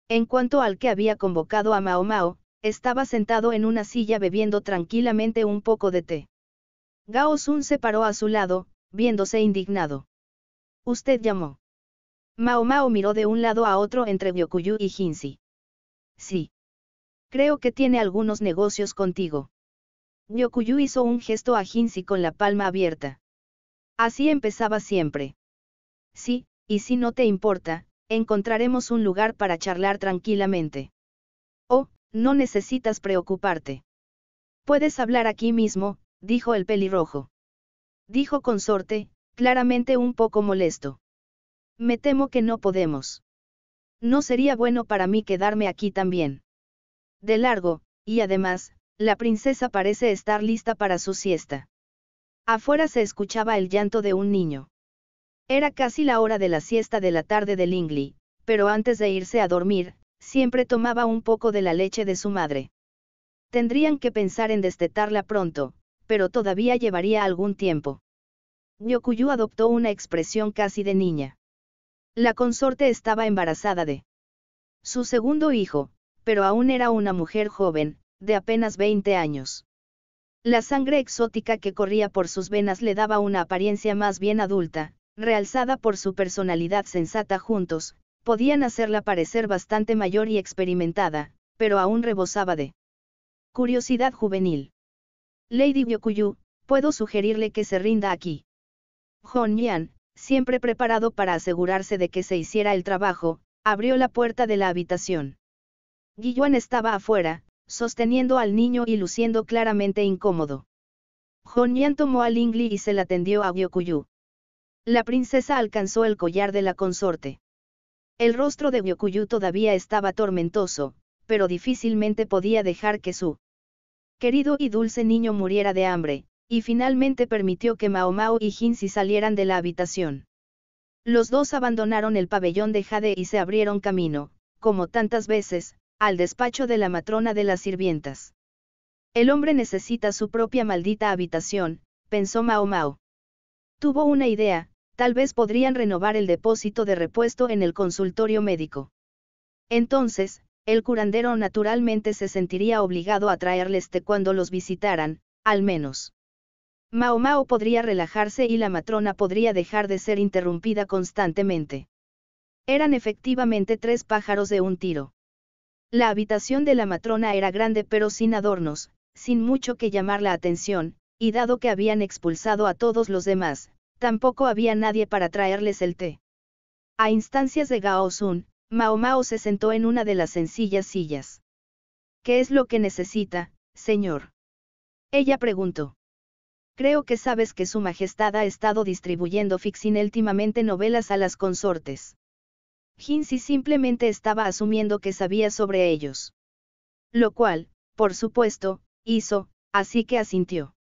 Speaker 1: En cuanto al que había convocado a Mao Mao, estaba sentado en una silla bebiendo tranquilamente un poco de té. Gao Sun se paró a su lado, viéndose indignado. Usted llamó. Mao Mao miró de un lado a otro entre Gyokuyu y Hinsi. Sí. Creo que tiene algunos negocios contigo. Gyokuyu hizo un gesto a Jinsi con la palma abierta. Así empezaba siempre. Sí, y si no te importa, encontraremos un lugar para charlar tranquilamente. No necesitas preocuparte. Puedes hablar aquí mismo, dijo el pelirrojo. Dijo consorte, claramente un poco molesto. Me temo que no podemos. No sería bueno para mí quedarme aquí también. De largo, y además, la princesa parece estar lista para su siesta. Afuera se escuchaba el llanto de un niño. Era casi la hora de la siesta de la tarde de Lingley, pero antes de irse a dormir, Siempre tomaba un poco de la leche de su madre. Tendrían que pensar en destetarla pronto, pero todavía llevaría algún tiempo. Yokuyu adoptó una expresión casi de niña. La consorte estaba embarazada de su segundo hijo, pero aún era una mujer joven, de apenas 20 años. La sangre exótica que corría por sus venas le daba una apariencia más bien adulta, realzada por su personalidad sensata juntos, podían hacerla parecer bastante mayor y experimentada, pero aún rebosaba de curiosidad juvenil. Lady Yokuyu, puedo sugerirle que se rinda aquí. Hon Yan, siempre preparado para asegurarse de que se hiciera el trabajo, abrió la puerta de la habitación. Guiyuan estaba afuera, sosteniendo al niño y luciendo claramente incómodo. Hon Yan tomó a Lingli y se la tendió a Gyokuyu. La princesa alcanzó el collar de la consorte. El rostro de Byokuyu todavía estaba tormentoso, pero difícilmente podía dejar que su querido y dulce niño muriera de hambre, y finalmente permitió que Mao y Jinzi salieran de la habitación. Los dos abandonaron el pabellón de Jade y se abrieron camino, como tantas veces, al despacho de la matrona de las sirvientas. El hombre necesita su propia maldita habitación, pensó Maomao. Tuvo una idea, tal vez podrían renovar el depósito de repuesto en el consultorio médico. Entonces, el curandero naturalmente se sentiría obligado a traerles té cuando los visitaran, al menos. Mao Mao podría relajarse y la matrona podría dejar de ser interrumpida constantemente. Eran efectivamente tres pájaros de un tiro. La habitación de la matrona era grande pero sin adornos, sin mucho que llamar la atención, y dado que habían expulsado a todos los demás, tampoco había nadie para traerles el té. A instancias de Gao Sun, Mao Mao se sentó en una de las sencillas sillas. ¿Qué es lo que necesita, señor? Ella preguntó. Creo que sabes que Su Majestad ha estado distribuyendo últimamente novelas a las consortes. Hinsi simplemente estaba asumiendo que sabía sobre ellos. Lo cual, por supuesto, hizo, así que asintió.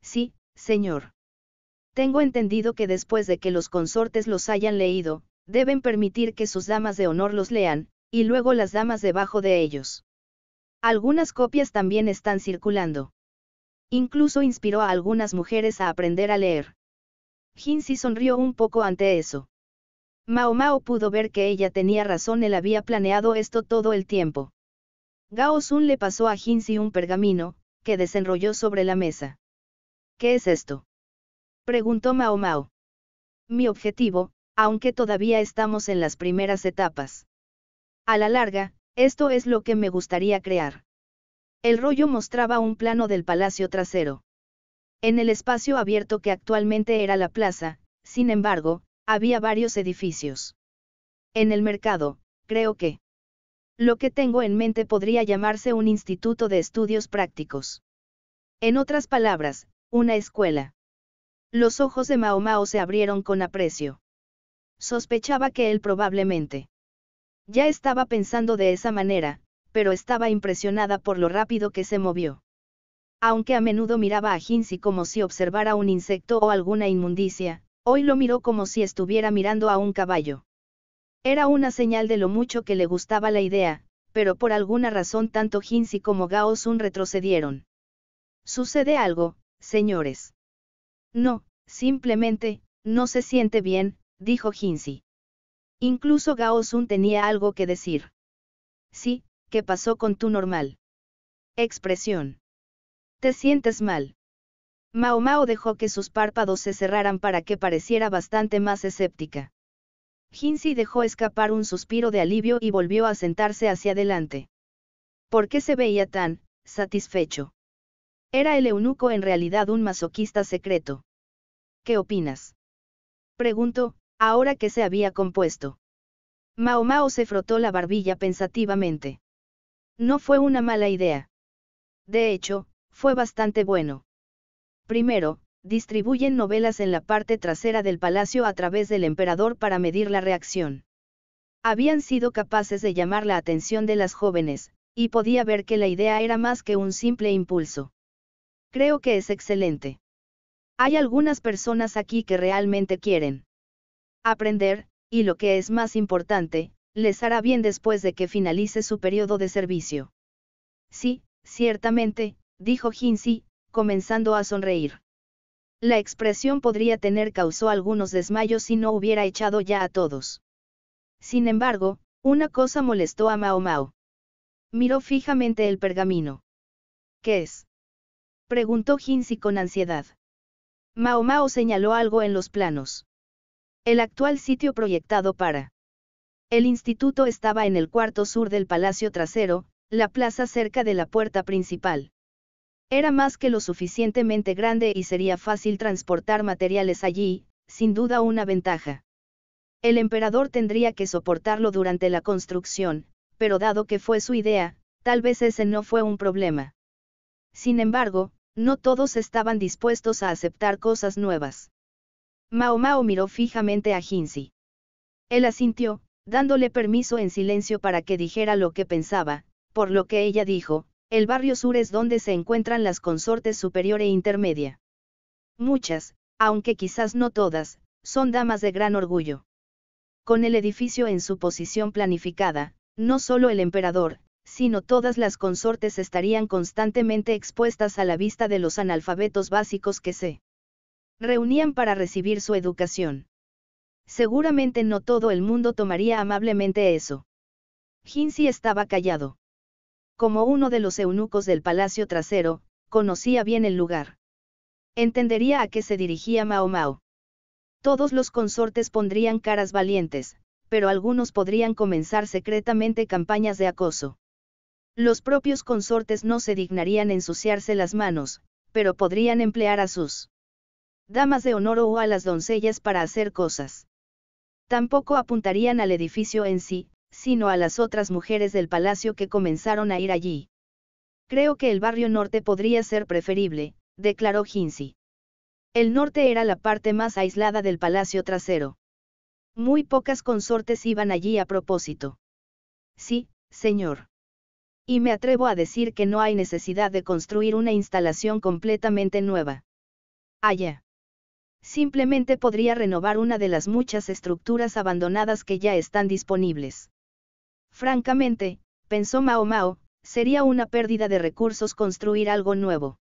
Speaker 1: Sí, señor. Tengo entendido que después de que los consortes los hayan leído, deben permitir que sus damas de honor los lean, y luego las damas debajo de ellos. Algunas copias también están circulando. Incluso inspiró a algunas mujeres a aprender a leer. Hinsi sonrió un poco ante eso. Mao Mao pudo ver que ella tenía razón, él había planeado esto todo el tiempo. Gao Sun le pasó a Hinsi un pergamino, que desenrolló sobre la mesa. ¿Qué es esto? Preguntó Mao Mao. Mi objetivo, aunque todavía estamos en las primeras etapas. A la larga, esto es lo que me gustaría crear. El rollo mostraba un plano del palacio trasero. En el espacio abierto que actualmente era la plaza, sin embargo, había varios edificios. En el mercado, creo que. Lo que tengo en mente podría llamarse un instituto de estudios prácticos. En otras palabras, una escuela. Los ojos de Mao Mao se abrieron con aprecio. Sospechaba que él probablemente ya estaba pensando de esa manera, pero estaba impresionada por lo rápido que se movió. Aunque a menudo miraba a Jinzi como si observara un insecto o alguna inmundicia, hoy lo miró como si estuviera mirando a un caballo. Era una señal de lo mucho que le gustaba la idea, pero por alguna razón tanto Jinzi como Gao Sun retrocedieron. Sucede algo, señores. No, simplemente, no se siente bien, dijo Hinsey. Incluso Gao Sun tenía algo que decir. Sí, ¿qué pasó con tu normal? Expresión. ¿Te sientes mal? Mao Mao dejó que sus párpados se cerraran para que pareciera bastante más escéptica. Hinsey dejó escapar un suspiro de alivio y volvió a sentarse hacia adelante. ¿Por qué se veía tan satisfecho? Era el eunuco en realidad un masoquista secreto. ¿Qué opinas? Preguntó, ahora que se había compuesto. Mao Mao se frotó la barbilla pensativamente. No fue una mala idea. De hecho, fue bastante bueno. Primero, distribuyen novelas en la parte trasera del palacio a través del emperador para medir la reacción. Habían sido capaces de llamar la atención de las jóvenes, y podía ver que la idea era más que un simple impulso. Creo que es excelente. Hay algunas personas aquí que realmente quieren aprender, y lo que es más importante, les hará bien después de que finalice su periodo de servicio. Sí, ciertamente, dijo Hinsey, comenzando a sonreír. La expresión podría tener causó algunos desmayos si no hubiera echado ya a todos. Sin embargo, una cosa molestó a Mao Mao. Miró fijamente el pergamino. ¿Qué es? preguntó Hinsi con ansiedad. Mao Mao señaló algo en los planos. El actual sitio proyectado para el instituto estaba en el cuarto sur del palacio trasero, la plaza cerca de la puerta principal. Era más que lo suficientemente grande y sería fácil transportar materiales allí, sin duda una ventaja. El emperador tendría que soportarlo durante la construcción, pero dado que fue su idea, tal vez ese no fue un problema. Sin embargo, no todos estaban dispuestos a aceptar cosas nuevas. Mao Mao miró fijamente a Jinzi. Él asintió, dándole permiso en silencio para que dijera lo que pensaba, por lo que ella dijo, el barrio sur es donde se encuentran las consortes superior e intermedia. Muchas, aunque quizás no todas, son damas de gran orgullo. Con el edificio en su posición planificada, no solo el emperador, sino todas las consortes estarían constantemente expuestas a la vista de los analfabetos básicos que se reunían para recibir su educación. Seguramente no todo el mundo tomaría amablemente eso. Hinsi estaba callado. Como uno de los eunucos del palacio trasero, conocía bien el lugar. Entendería a qué se dirigía Mao Mao. Todos los consortes pondrían caras valientes, pero algunos podrían comenzar secretamente campañas de acoso. Los propios consortes no se dignarían ensuciarse las manos, pero podrían emplear a sus damas de honor o a las doncellas para hacer cosas. Tampoco apuntarían al edificio en sí, sino a las otras mujeres del palacio que comenzaron a ir allí. Creo que el barrio norte podría ser preferible, declaró Hinsey. El norte era la parte más aislada del palacio trasero. Muy pocas consortes iban allí a propósito. Sí, señor. Y me atrevo a decir que no hay necesidad de construir una instalación completamente nueva. Allá. Simplemente podría renovar una de las muchas estructuras abandonadas que ya están disponibles. Francamente, pensó Mao Mao, sería una pérdida de recursos construir algo nuevo.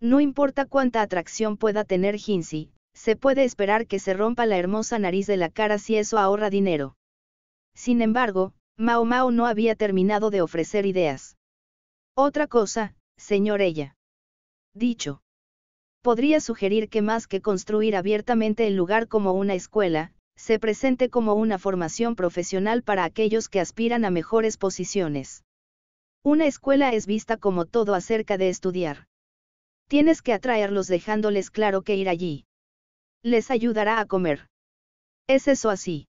Speaker 1: No importa cuánta atracción pueda tener Hinsi, se puede esperar que se rompa la hermosa nariz de la cara si eso ahorra dinero. Sin embargo, Mao Mao no había terminado de ofrecer ideas. Otra cosa, señor ella. Dicho. Podría sugerir que más que construir abiertamente el lugar como una escuela, se presente como una formación profesional para aquellos que aspiran a mejores posiciones. Una escuela es vista como todo acerca de estudiar. Tienes que atraerlos dejándoles claro que ir allí. Les ayudará a comer. ¿Es eso así?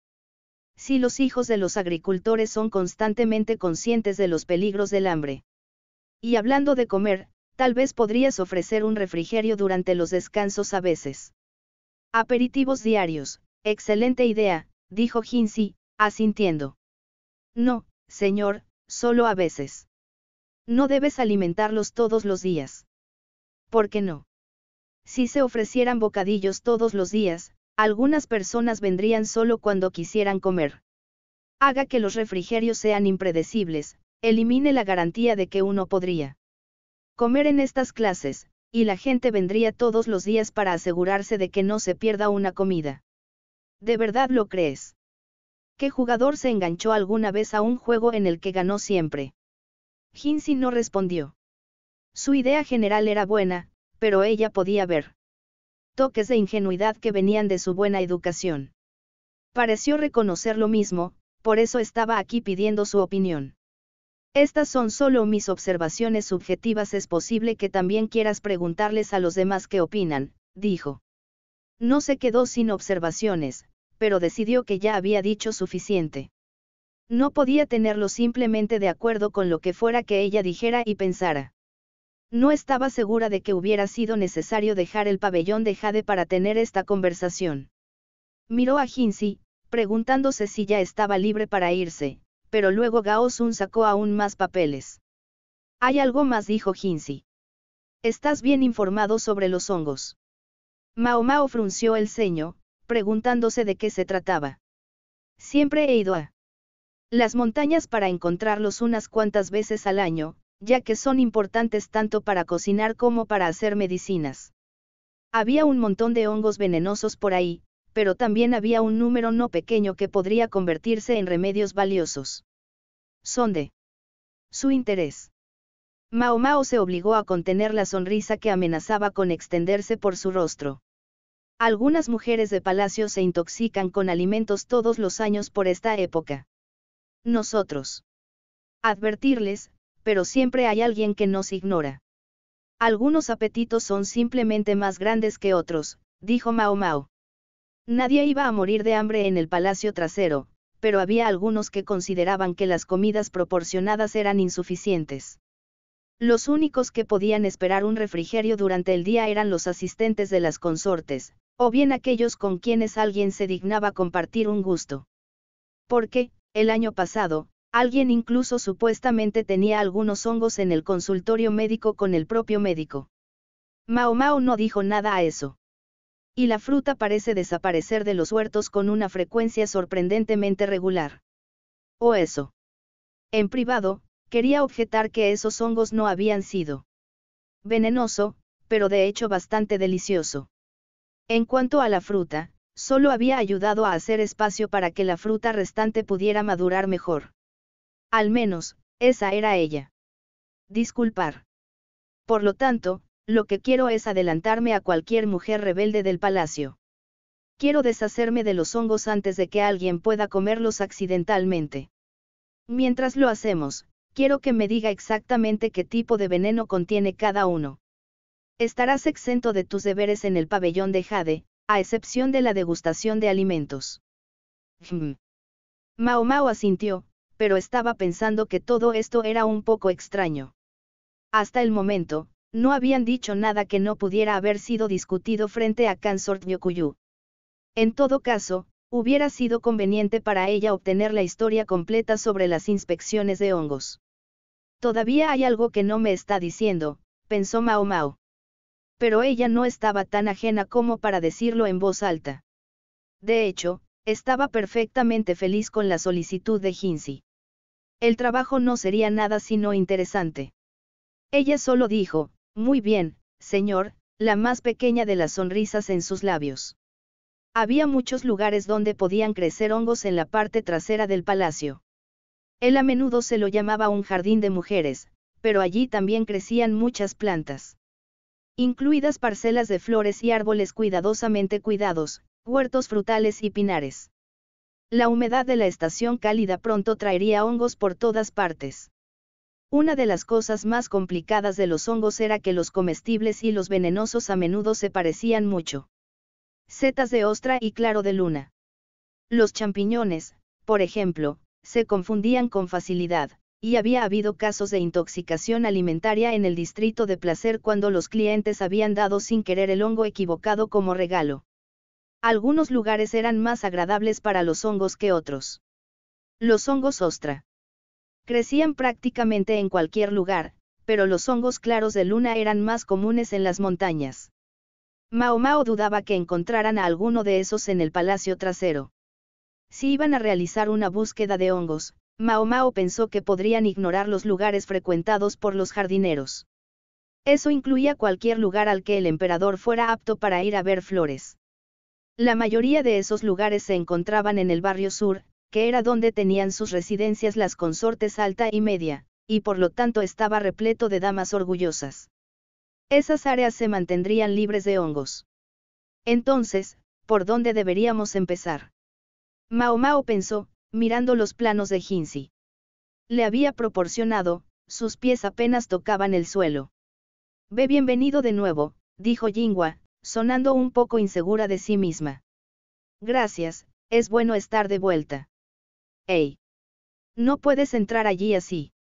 Speaker 1: Si los hijos de los agricultores son constantemente conscientes de los peligros del hambre. Y hablando de comer, tal vez podrías ofrecer un refrigerio durante los descansos a veces. Aperitivos diarios, excelente idea, dijo Ginsi, asintiendo. No, señor, solo a veces. No debes alimentarlos todos los días. ¿Por qué no? Si se ofrecieran bocadillos todos los días, algunas personas vendrían solo cuando quisieran comer. Haga que los refrigerios sean impredecibles, elimine la garantía de que uno podría comer en estas clases, y la gente vendría todos los días para asegurarse de que no se pierda una comida. ¿De verdad lo crees? ¿Qué jugador se enganchó alguna vez a un juego en el que ganó siempre? Jinxi no respondió. Su idea general era buena, pero ella podía ver toques de ingenuidad que venían de su buena educación. Pareció reconocer lo mismo, por eso estaba aquí pidiendo su opinión. Estas son solo mis observaciones subjetivas, es posible que también quieras preguntarles a los demás qué opinan, dijo. No se quedó sin observaciones, pero decidió que ya había dicho suficiente. No podía tenerlo simplemente de acuerdo con lo que fuera que ella dijera y pensara. No estaba segura de que hubiera sido necesario dejar el pabellón de Jade para tener esta conversación. Miró a Jinxi, preguntándose si ya estaba libre para irse, pero luego Gao Sun sacó aún más papeles. Hay algo más, dijo Jinxi. Estás bien informado sobre los hongos. Mao Mao frunció el ceño, preguntándose de qué se trataba. Siempre he ido a las montañas para encontrarlos unas cuantas veces al año, ya que son importantes tanto para cocinar como para hacer medicinas. Había un montón de hongos venenosos por ahí, pero también había un número no pequeño que podría convertirse en remedios valiosos. Son de Su interés. Mao Mao se obligó a contener la sonrisa que amenazaba con extenderse por su rostro. Algunas mujeres de palacio se intoxican con alimentos todos los años por esta época. Nosotros. Advertirles, pero siempre hay alguien que nos ignora. Algunos apetitos son simplemente más grandes que otros, dijo Mao Mao. Nadie iba a morir de hambre en el palacio trasero, pero había algunos que consideraban que las comidas proporcionadas eran insuficientes. Los únicos que podían esperar un refrigerio durante el día eran los asistentes de las consortes, o bien aquellos con quienes alguien se dignaba compartir un gusto. Porque, el año pasado, Alguien incluso supuestamente tenía algunos hongos en el consultorio médico con el propio médico. Mao Mao no dijo nada a eso. Y la fruta parece desaparecer de los huertos con una frecuencia sorprendentemente regular. O eso. En privado, quería objetar que esos hongos no habían sido venenoso, pero de hecho bastante delicioso. En cuanto a la fruta, solo había ayudado a hacer espacio para que la fruta restante pudiera madurar mejor. Al menos, esa era ella. Disculpar. Por lo tanto, lo que quiero es adelantarme a cualquier mujer rebelde del palacio. Quiero deshacerme de los hongos antes de que alguien pueda comerlos accidentalmente. Mientras lo hacemos, quiero que me diga exactamente qué tipo de veneno contiene cada uno. Estarás exento de tus deberes en el pabellón de Jade, a excepción de la degustación de alimentos. Hmm. Mao asintió, pero estaba pensando que todo esto era un poco extraño. Hasta el momento, no habían dicho nada que no pudiera haber sido discutido frente a Kansort Yokuyu. En todo caso, hubiera sido conveniente para ella obtener la historia completa sobre las inspecciones de hongos. Todavía hay algo que no me está diciendo, pensó Mao Mao. Pero ella no estaba tan ajena como para decirlo en voz alta. De hecho, estaba perfectamente feliz con la solicitud de Hinsey el trabajo no sería nada sino interesante. Ella solo dijo, muy bien, señor, la más pequeña de las sonrisas en sus labios. Había muchos lugares donde podían crecer hongos en la parte trasera del palacio. Él a menudo se lo llamaba un jardín de mujeres, pero allí también crecían muchas plantas. Incluidas parcelas de flores y árboles cuidadosamente cuidados, huertos frutales y pinares la humedad de la estación cálida pronto traería hongos por todas partes. Una de las cosas más complicadas de los hongos era que los comestibles y los venenosos a menudo se parecían mucho. Setas de ostra y claro de luna. Los champiñones, por ejemplo, se confundían con facilidad, y había habido casos de intoxicación alimentaria en el distrito de placer cuando los clientes habían dado sin querer el hongo equivocado como regalo. Algunos lugares eran más agradables para los hongos que otros. Los hongos ostra. Crecían prácticamente en cualquier lugar, pero los hongos claros de luna eran más comunes en las montañas. Maomao dudaba que encontraran a alguno de esos en el palacio trasero. Si iban a realizar una búsqueda de hongos, Maomao pensó que podrían ignorar los lugares frecuentados por los jardineros. Eso incluía cualquier lugar al que el emperador fuera apto para ir a ver flores. La mayoría de esos lugares se encontraban en el barrio sur, que era donde tenían sus residencias las consortes alta y media, y por lo tanto estaba repleto de damas orgullosas. Esas áreas se mantendrían libres de hongos. Entonces, ¿por dónde deberíamos empezar? Mao Mao pensó, mirando los planos de Jinzi. Le había proporcionado, sus pies apenas tocaban el suelo. Ve bienvenido de nuevo, dijo Jingua, sonando un poco insegura de sí misma. Gracias, es bueno estar de vuelta. ¡Ey! No puedes entrar allí así.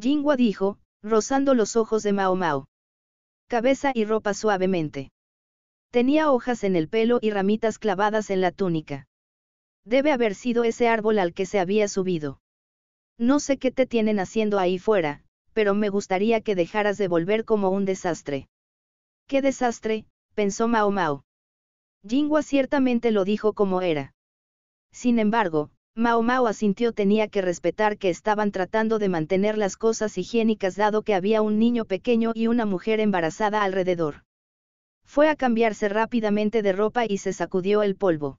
Speaker 1: Jingwa dijo, rozando los ojos de Mao Mao. Cabeza y ropa suavemente. Tenía hojas en el pelo y ramitas clavadas en la túnica. Debe haber sido ese árbol al que se había subido. No sé qué te tienen haciendo ahí fuera, pero me gustaría que dejaras de volver como un desastre. ¿Qué desastre? pensó Mao Mao. Jingua ciertamente lo dijo como era. Sin embargo, Mao Mao asintió tenía que respetar que estaban tratando de mantener las cosas higiénicas dado que había un niño pequeño y una mujer embarazada alrededor. Fue a cambiarse rápidamente de ropa y se sacudió el polvo.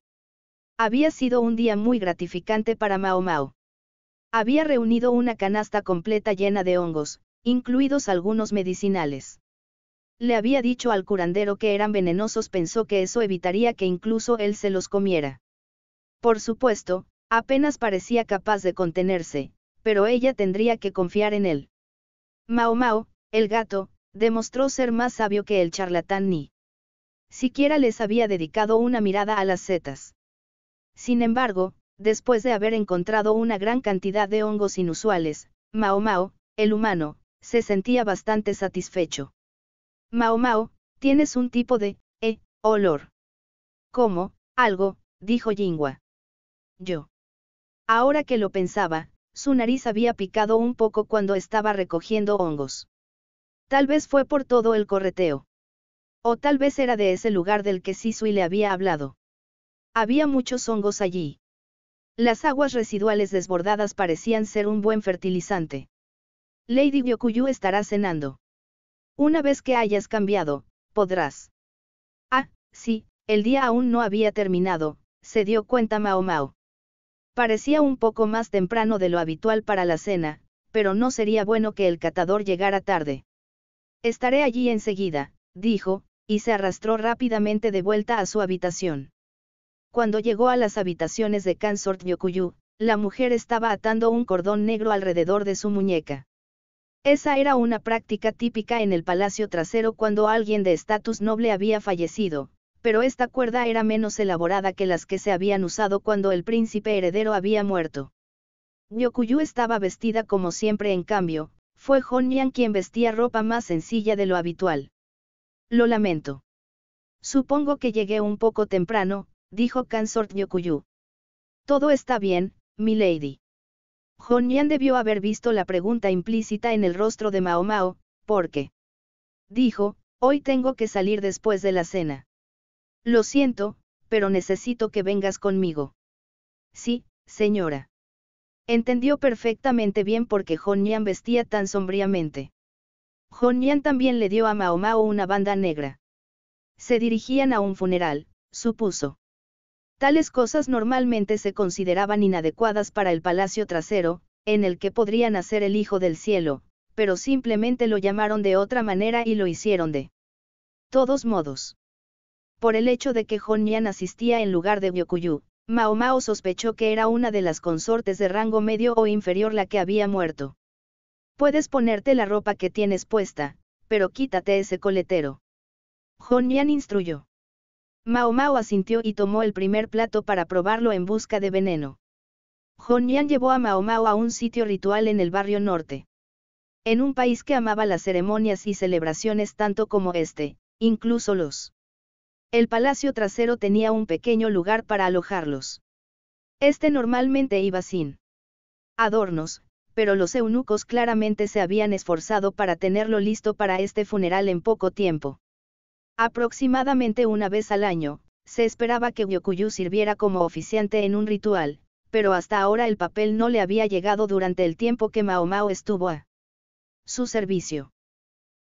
Speaker 1: Había sido un día muy gratificante para Mao Mao. Había reunido una canasta completa llena de hongos, incluidos algunos medicinales. Le había dicho al curandero que eran venenosos, pensó que eso evitaría que incluso él se los comiera. Por supuesto, apenas parecía capaz de contenerse, pero ella tendría que confiar en él. Mao Mao, el gato, demostró ser más sabio que el charlatán Ni. Siquiera les había dedicado una mirada a las setas. Sin embargo, después de haber encontrado una gran cantidad de hongos inusuales, Mao Mao, el humano, se sentía bastante satisfecho. Mao Mao, tienes un tipo de, eh, olor. ¿Cómo? Algo, dijo Jingua. Yo. Ahora que lo pensaba, su nariz había picado un poco cuando estaba recogiendo hongos. Tal vez fue por todo el correteo. O tal vez era de ese lugar del que Sisui le había hablado. Había muchos hongos allí. Las aguas residuales desbordadas parecían ser un buen fertilizante. Lady Yokuyu estará cenando. Una vez que hayas cambiado, podrás. Ah, sí, el día aún no había terminado, se dio cuenta Mao Mao. Parecía un poco más temprano de lo habitual para la cena, pero no sería bueno que el catador llegara tarde. Estaré allí enseguida, dijo, y se arrastró rápidamente de vuelta a su habitación. Cuando llegó a las habitaciones de Kansort Yokuyu, la mujer estaba atando un cordón negro alrededor de su muñeca. Esa era una práctica típica en el palacio trasero cuando alguien de estatus noble había fallecido, pero esta cuerda era menos elaborada que las que se habían usado cuando el príncipe heredero había muerto. Yokuyu estaba vestida como siempre en cambio, fue Honyan quien vestía ropa más sencilla de lo habitual. Lo lamento. Supongo que llegué un poco temprano, dijo Kansort Yokuyu. Todo está bien, mi lady. Jonian debió haber visto la pregunta implícita en el rostro de Mao Mao, porque Dijo, hoy tengo que salir después de la cena. Lo siento, pero necesito que vengas conmigo. Sí, señora. Entendió perfectamente bien por qué vestía tan sombríamente. Yan también le dio a Mao Mao una banda negra. Se dirigían a un funeral, supuso. Tales cosas normalmente se consideraban inadecuadas para el palacio trasero, en el que podría nacer el Hijo del Cielo, pero simplemente lo llamaron de otra manera y lo hicieron de todos modos. Por el hecho de que Honyan asistía en lugar de Gyokuyu, Mao Mao sospechó que era una de las consortes de rango medio o inferior la que había muerto. Puedes ponerte la ropa que tienes puesta, pero quítate ese coletero. Honyan instruyó. Mao asintió y tomó el primer plato para probarlo en busca de veneno. Yan llevó a Maomao a un sitio ritual en el barrio norte. En un país que amaba las ceremonias y celebraciones tanto como este, incluso los. El palacio trasero tenía un pequeño lugar para alojarlos. Este normalmente iba sin adornos, pero los eunucos claramente se habían esforzado para tenerlo listo para este funeral en poco tiempo. Aproximadamente una vez al año, se esperaba que Gyokuyu sirviera como oficiante en un ritual, pero hasta ahora el papel no le había llegado durante el tiempo que Maomao estuvo a su servicio.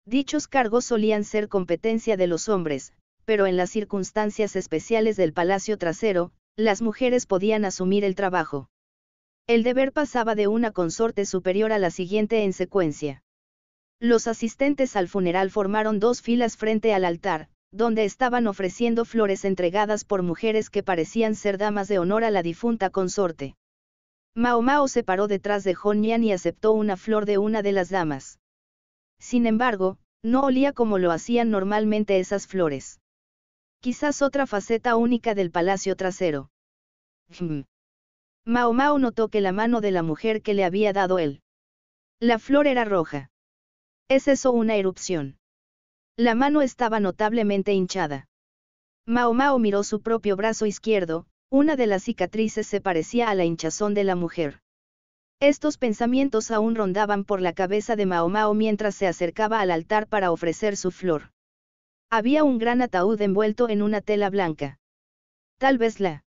Speaker 1: Dichos cargos solían ser competencia de los hombres, pero en las circunstancias especiales del palacio trasero, las mujeres podían asumir el trabajo. El deber pasaba de una consorte superior a la siguiente en secuencia. Los asistentes al funeral formaron dos filas frente al altar, donde estaban ofreciendo flores entregadas por mujeres que parecían ser damas de honor a la difunta consorte. Mao Mao se paró detrás de Yan y aceptó una flor de una de las damas. Sin embargo, no olía como lo hacían normalmente esas flores. Quizás otra faceta única del palacio trasero. Mao Mao notó que la mano de la mujer que le había dado él. La flor era roja. ¿Es eso una erupción? La mano estaba notablemente hinchada. Mao Mao miró su propio brazo izquierdo, una de las cicatrices se parecía a la hinchazón de la mujer. Estos pensamientos aún rondaban por la cabeza de Mao mientras se acercaba al altar para ofrecer su flor. Había un gran ataúd envuelto en una tela blanca. Tal vez la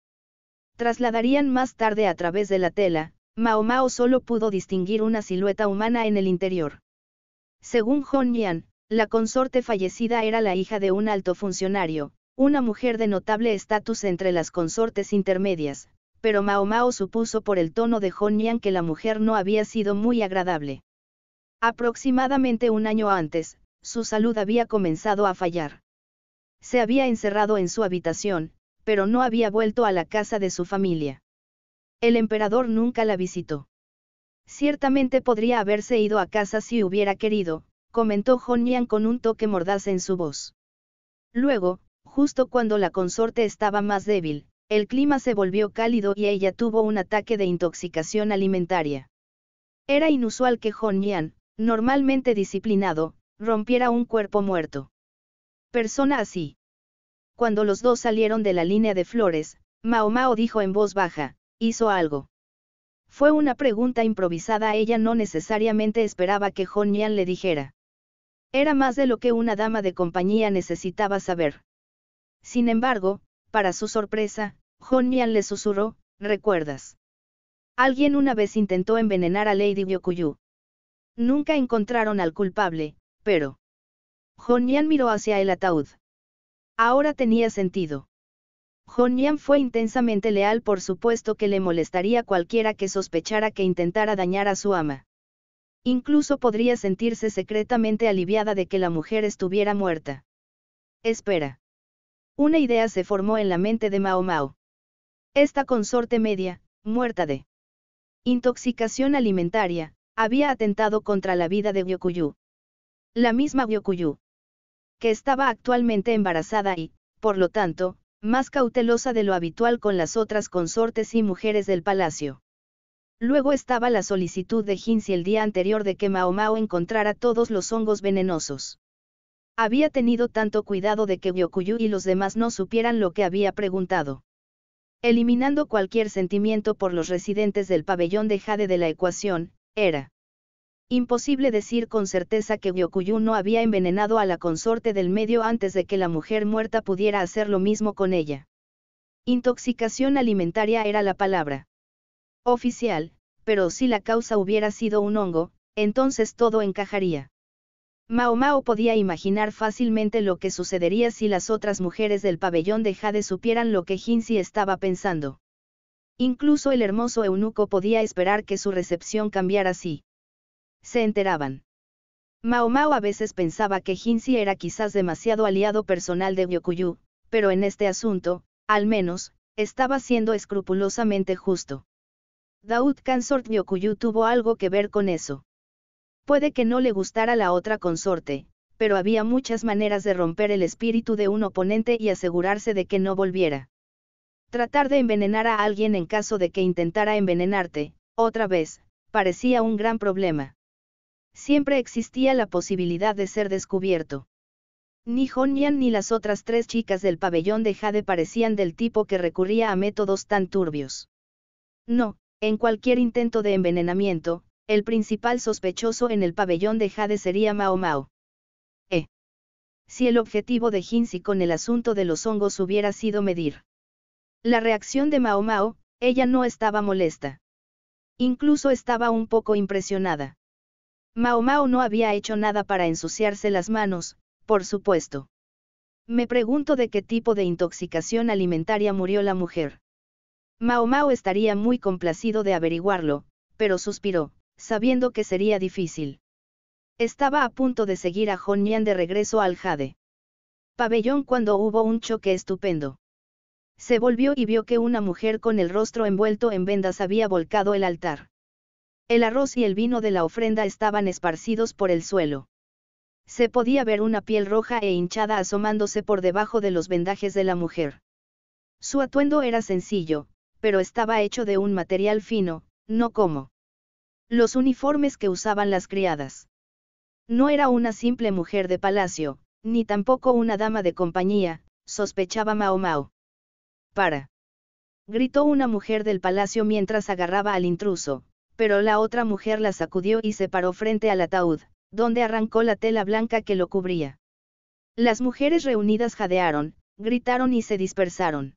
Speaker 1: trasladarían más tarde a través de la tela, Mao Mao solo pudo distinguir una silueta humana en el interior. Según Hong Yan, la consorte fallecida era la hija de un alto funcionario, una mujer de notable estatus entre las consortes intermedias, pero Mao Mao supuso por el tono de Hong Yan que la mujer no había sido muy agradable. Aproximadamente un año antes, su salud había comenzado a fallar. Se había encerrado en su habitación, pero no había vuelto a la casa de su familia. El emperador nunca la visitó. Ciertamente podría haberse ido a casa si hubiera querido, comentó yan con un toque mordaz en su voz. Luego, justo cuando la consorte estaba más débil, el clima se volvió cálido y ella tuvo un ataque de intoxicación alimentaria. Era inusual que yan normalmente disciplinado, rompiera un cuerpo muerto. Persona así. Cuando los dos salieron de la línea de flores, Mao Mao dijo en voz baja, hizo algo. Fue una pregunta improvisada, ella no necesariamente esperaba que Nian le dijera. Era más de lo que una dama de compañía necesitaba saber. Sin embargo, para su sorpresa, Nian le susurró, ¿recuerdas? Alguien una vez intentó envenenar a Lady Byokuyu. Nunca encontraron al culpable, pero... Nian miró hacia el ataúd. Ahora tenía sentido. Yan fue intensamente leal, por supuesto que le molestaría cualquiera que sospechara que intentara dañar a su ama. Incluso podría sentirse secretamente aliviada de que la mujer estuviera muerta. Espera. Una idea se formó en la mente de Mao Mao. Esta consorte media, muerta de intoxicación alimentaria, había atentado contra la vida de Gyokuyu. La misma Gyokuyu, que estaba actualmente embarazada y, por lo tanto, más cautelosa de lo habitual con las otras consortes y mujeres del palacio. Luego estaba la solicitud de Hinzi el día anterior de que Mao encontrara todos los hongos venenosos. Había tenido tanto cuidado de que Gyokuyu y los demás no supieran lo que había preguntado. Eliminando cualquier sentimiento por los residentes del pabellón de Jade de la ecuación, era Imposible decir con certeza que Gyokuyu no había envenenado a la consorte del medio antes de que la mujer muerta pudiera hacer lo mismo con ella. Intoxicación alimentaria era la palabra oficial, pero si la causa hubiera sido un hongo, entonces todo encajaría. Mao Mao podía imaginar fácilmente lo que sucedería si las otras mujeres del pabellón de Jade supieran lo que Jinsi estaba pensando. Incluso el hermoso eunuco podía esperar que su recepción cambiara así se enteraban. Mao Mao a veces pensaba que Jinzi era quizás demasiado aliado personal de Gyokuyu, pero en este asunto, al menos, estaba siendo escrupulosamente justo. Daud Consort Gyokuyu tuvo algo que ver con eso. Puede que no le gustara la otra consorte, pero había muchas maneras de romper el espíritu de un oponente y asegurarse de que no volviera. Tratar de envenenar a alguien en caso de que intentara envenenarte, otra vez, parecía un gran problema siempre existía la posibilidad de ser descubierto. Ni Yan ni las otras tres chicas del pabellón de Jade parecían del tipo que recurría a métodos tan turbios. No, en cualquier intento de envenenamiento, el principal sospechoso en el pabellón de Jade sería Mao Mao. Eh. Si el objetivo de si con el asunto de los hongos hubiera sido medir la reacción de Mao Mao, ella no estaba molesta. Incluso estaba un poco impresionada. Mao Mao no había hecho nada para ensuciarse las manos, por supuesto. Me pregunto de qué tipo de intoxicación alimentaria murió la mujer. Mao Mao estaría muy complacido de averiguarlo, pero suspiró, sabiendo que sería difícil. Estaba a punto de seguir a Yan de regreso al Jade. Pabellón cuando hubo un choque estupendo. Se volvió y vio que una mujer con el rostro envuelto en vendas había volcado el altar. El arroz y el vino de la ofrenda estaban esparcidos por el suelo. Se podía ver una piel roja e hinchada asomándose por debajo de los vendajes de la mujer. Su atuendo era sencillo, pero estaba hecho de un material fino, no como los uniformes que usaban las criadas. No era una simple mujer de palacio, ni tampoco una dama de compañía, sospechaba Mao Mao. Para. Gritó una mujer del palacio mientras agarraba al intruso, pero la otra mujer la sacudió y se paró frente al ataúd, donde arrancó la tela blanca que lo cubría. Las mujeres reunidas jadearon, gritaron y se dispersaron.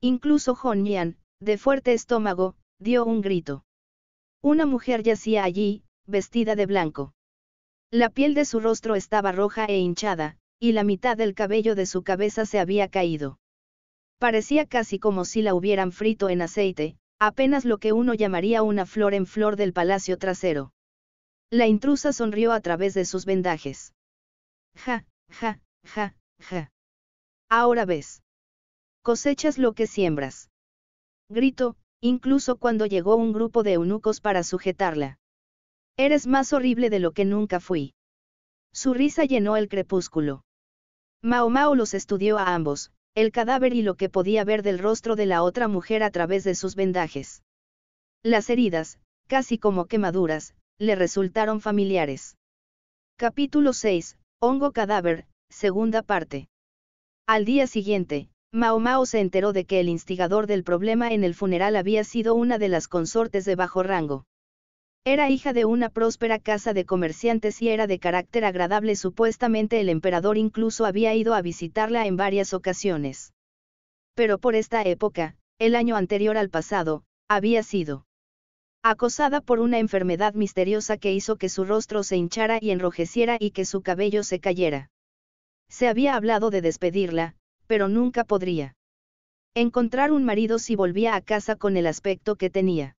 Speaker 1: Incluso Hong Yan, de fuerte estómago, dio un grito. Una mujer yacía allí, vestida de blanco. La piel de su rostro estaba roja e hinchada, y la mitad del cabello de su cabeza se había caído. Parecía casi como si la hubieran frito en aceite, apenas lo que uno llamaría una flor en flor del palacio trasero. La intrusa sonrió a través de sus vendajes. Ja, ja, ja, ja. Ahora ves. Cosechas lo que siembras. Gritó, incluso cuando llegó un grupo de eunucos para sujetarla. Eres más horrible de lo que nunca fui. Su risa llenó el crepúsculo. Mao Mao los estudió a ambos, el cadáver y lo que podía ver del rostro de la otra mujer a través de sus vendajes. Las heridas, casi como quemaduras, le resultaron familiares. Capítulo 6, Hongo Cadáver, segunda parte. Al día siguiente, Mao Mao se enteró de que el instigador del problema en el funeral había sido una de las consortes de bajo rango. Era hija de una próspera casa de comerciantes y era de carácter agradable. Supuestamente el emperador incluso había ido a visitarla en varias ocasiones. Pero por esta época, el año anterior al pasado, había sido acosada por una enfermedad misteriosa que hizo que su rostro se hinchara y enrojeciera y que su cabello se cayera. Se había hablado de despedirla, pero nunca podría encontrar un marido si volvía a casa con el aspecto que tenía.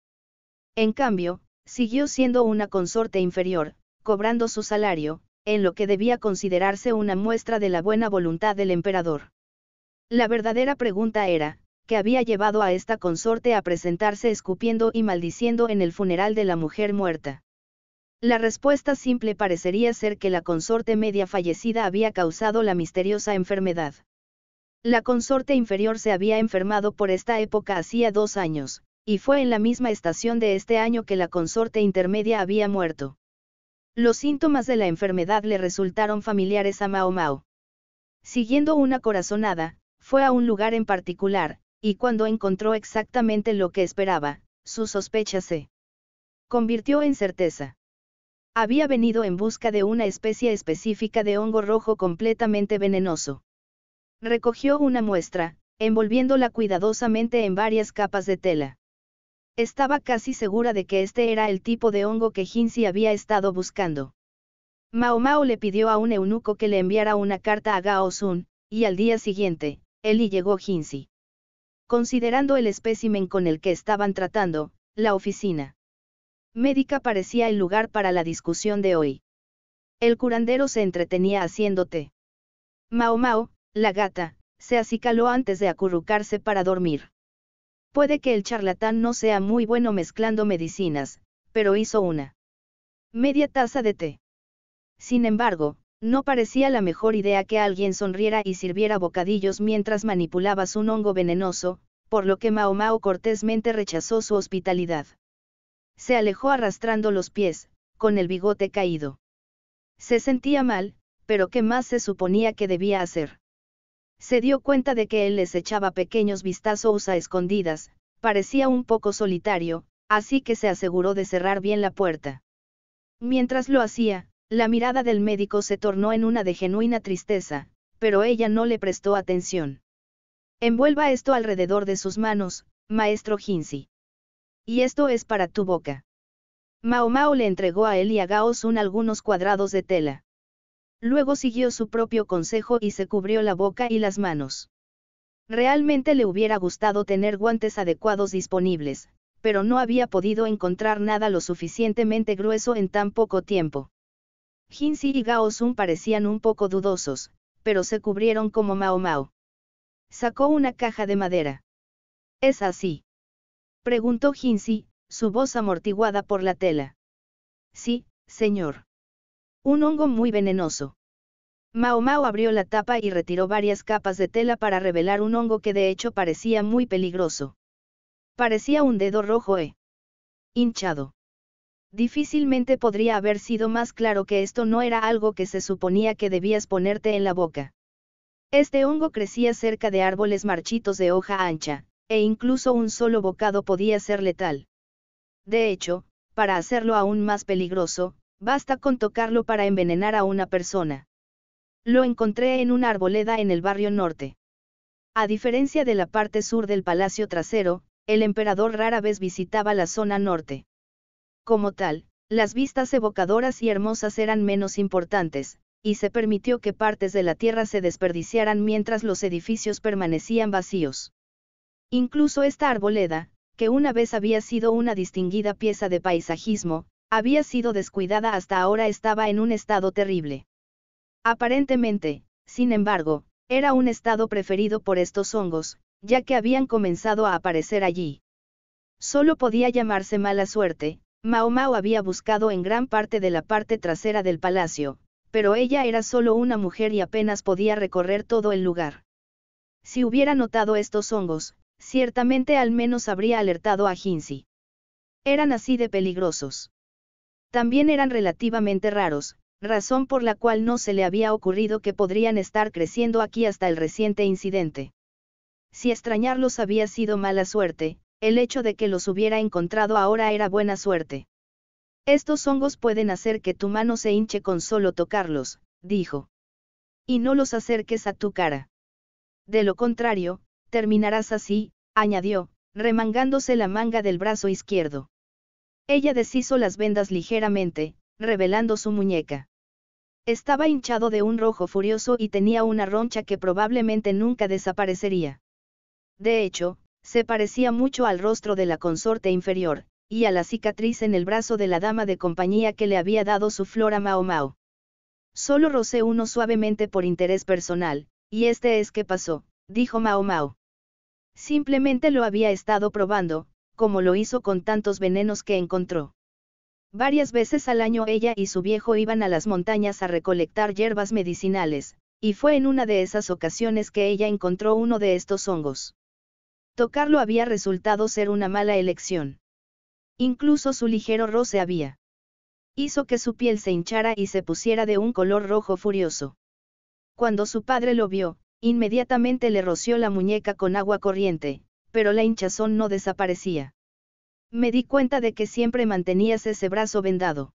Speaker 1: En cambio, Siguió siendo una consorte inferior, cobrando su salario, en lo que debía considerarse una muestra de la buena voluntad del emperador. La verdadera pregunta era, ¿qué había llevado a esta consorte a presentarse escupiendo y maldiciendo en el funeral de la mujer muerta. La respuesta simple parecería ser que la consorte media fallecida había causado la misteriosa enfermedad. La consorte inferior se había enfermado por esta época hacía dos años, y fue en la misma estación de este año que la consorte intermedia había muerto. Los síntomas de la enfermedad le resultaron familiares a Mao Mao. Siguiendo una corazonada, fue a un lugar en particular, y cuando encontró exactamente lo que esperaba, su sospecha se convirtió en certeza. Había venido en busca de una especie específica de hongo rojo completamente venenoso. Recogió una muestra, envolviéndola cuidadosamente en varias capas de tela. Estaba casi segura de que este era el tipo de hongo que Jinxi había estado buscando. Mao Mao le pidió a un eunuco que le enviara una carta a Gao Sun, y al día siguiente, él y llegó Jinxi. Considerando el espécimen con el que estaban tratando, la oficina médica parecía el lugar para la discusión de hoy. El curandero se entretenía haciéndote. Mao Mao, la gata, se acicaló antes de acurrucarse para dormir. Puede que el charlatán no sea muy bueno mezclando medicinas, pero hizo una media taza de té. Sin embargo, no parecía la mejor idea que alguien sonriera y sirviera bocadillos mientras manipulabas un hongo venenoso, por lo que Mao Mao cortésmente rechazó su hospitalidad. Se alejó arrastrando los pies, con el bigote caído. Se sentía mal, pero ¿qué más se suponía que debía hacer? Se dio cuenta de que él les echaba pequeños vistazos a escondidas, parecía un poco solitario, así que se aseguró de cerrar bien la puerta. Mientras lo hacía, la mirada del médico se tornó en una de genuina tristeza, pero ella no le prestó atención. Envuelva esto alrededor de sus manos, maestro Hinsi. Y esto es para tu boca. Mao Mao le entregó a él y a Gaos un algunos cuadrados de tela. Luego siguió su propio consejo y se cubrió la boca y las manos. Realmente le hubiera gustado tener guantes adecuados disponibles, pero no había podido encontrar nada lo suficientemente grueso en tan poco tiempo. Jinsi y Gao Sun parecían un poco dudosos, pero se cubrieron como Mao Mao. Sacó una caja de madera. ¿Es así? Preguntó Jinsi, su voz amortiguada por la tela. Sí, señor. Un hongo muy venenoso. Mao Mao abrió la tapa y retiró varias capas de tela para revelar un hongo que de hecho parecía muy peligroso. Parecía un dedo rojo e hinchado. Difícilmente podría haber sido más claro que esto no era algo que se suponía que debías ponerte en la boca. Este hongo crecía cerca de árboles marchitos de hoja ancha, e incluso un solo bocado podía ser letal. De hecho, para hacerlo aún más peligroso, Basta con tocarlo para envenenar a una persona. Lo encontré en una arboleda en el barrio norte. A diferencia de la parte sur del palacio trasero, el emperador rara vez visitaba la zona norte. Como tal, las vistas evocadoras y hermosas eran menos importantes, y se permitió que partes de la tierra se desperdiciaran mientras los edificios permanecían vacíos. Incluso esta arboleda, que una vez había sido una distinguida pieza de paisajismo, había sido descuidada hasta ahora estaba en un estado terrible. Aparentemente, sin embargo, era un estado preferido por estos hongos, ya que habían comenzado a aparecer allí. Solo podía llamarse mala suerte, Mao Mao había buscado en gran parte de la parte trasera del palacio, pero ella era solo una mujer y apenas podía recorrer todo el lugar. Si hubiera notado estos hongos, ciertamente al menos habría alertado a Jinxi. Eran así de peligrosos. También eran relativamente raros, razón por la cual no se le había ocurrido que podrían estar creciendo aquí hasta el reciente incidente. Si extrañarlos había sido mala suerte, el hecho de que los hubiera encontrado ahora era buena suerte. Estos hongos pueden hacer que tu mano se hinche con solo tocarlos, dijo. Y no los acerques a tu cara. De lo contrario, terminarás así, añadió, remangándose la manga del brazo izquierdo. Ella deshizo las vendas ligeramente, revelando su muñeca. Estaba hinchado de un rojo furioso y tenía una roncha que probablemente nunca desaparecería. De hecho, se parecía mucho al rostro de la consorte inferior, y a la cicatriz en el brazo de la dama de compañía que le había dado su flor a Mao Mao. Solo rocé uno suavemente por interés personal, y este es que pasó, dijo Mao Mao. Simplemente lo había estado probando, como lo hizo con tantos venenos que encontró. Varias veces al año ella y su viejo iban a las montañas a recolectar hierbas medicinales, y fue en una de esas ocasiones que ella encontró uno de estos hongos. Tocarlo había resultado ser una mala elección. Incluso su ligero roce había. Hizo que su piel se hinchara y se pusiera de un color rojo furioso. Cuando su padre lo vio, inmediatamente le roció la muñeca con agua corriente, pero la hinchazón no desaparecía. Me di cuenta de que siempre mantenías ese brazo vendado.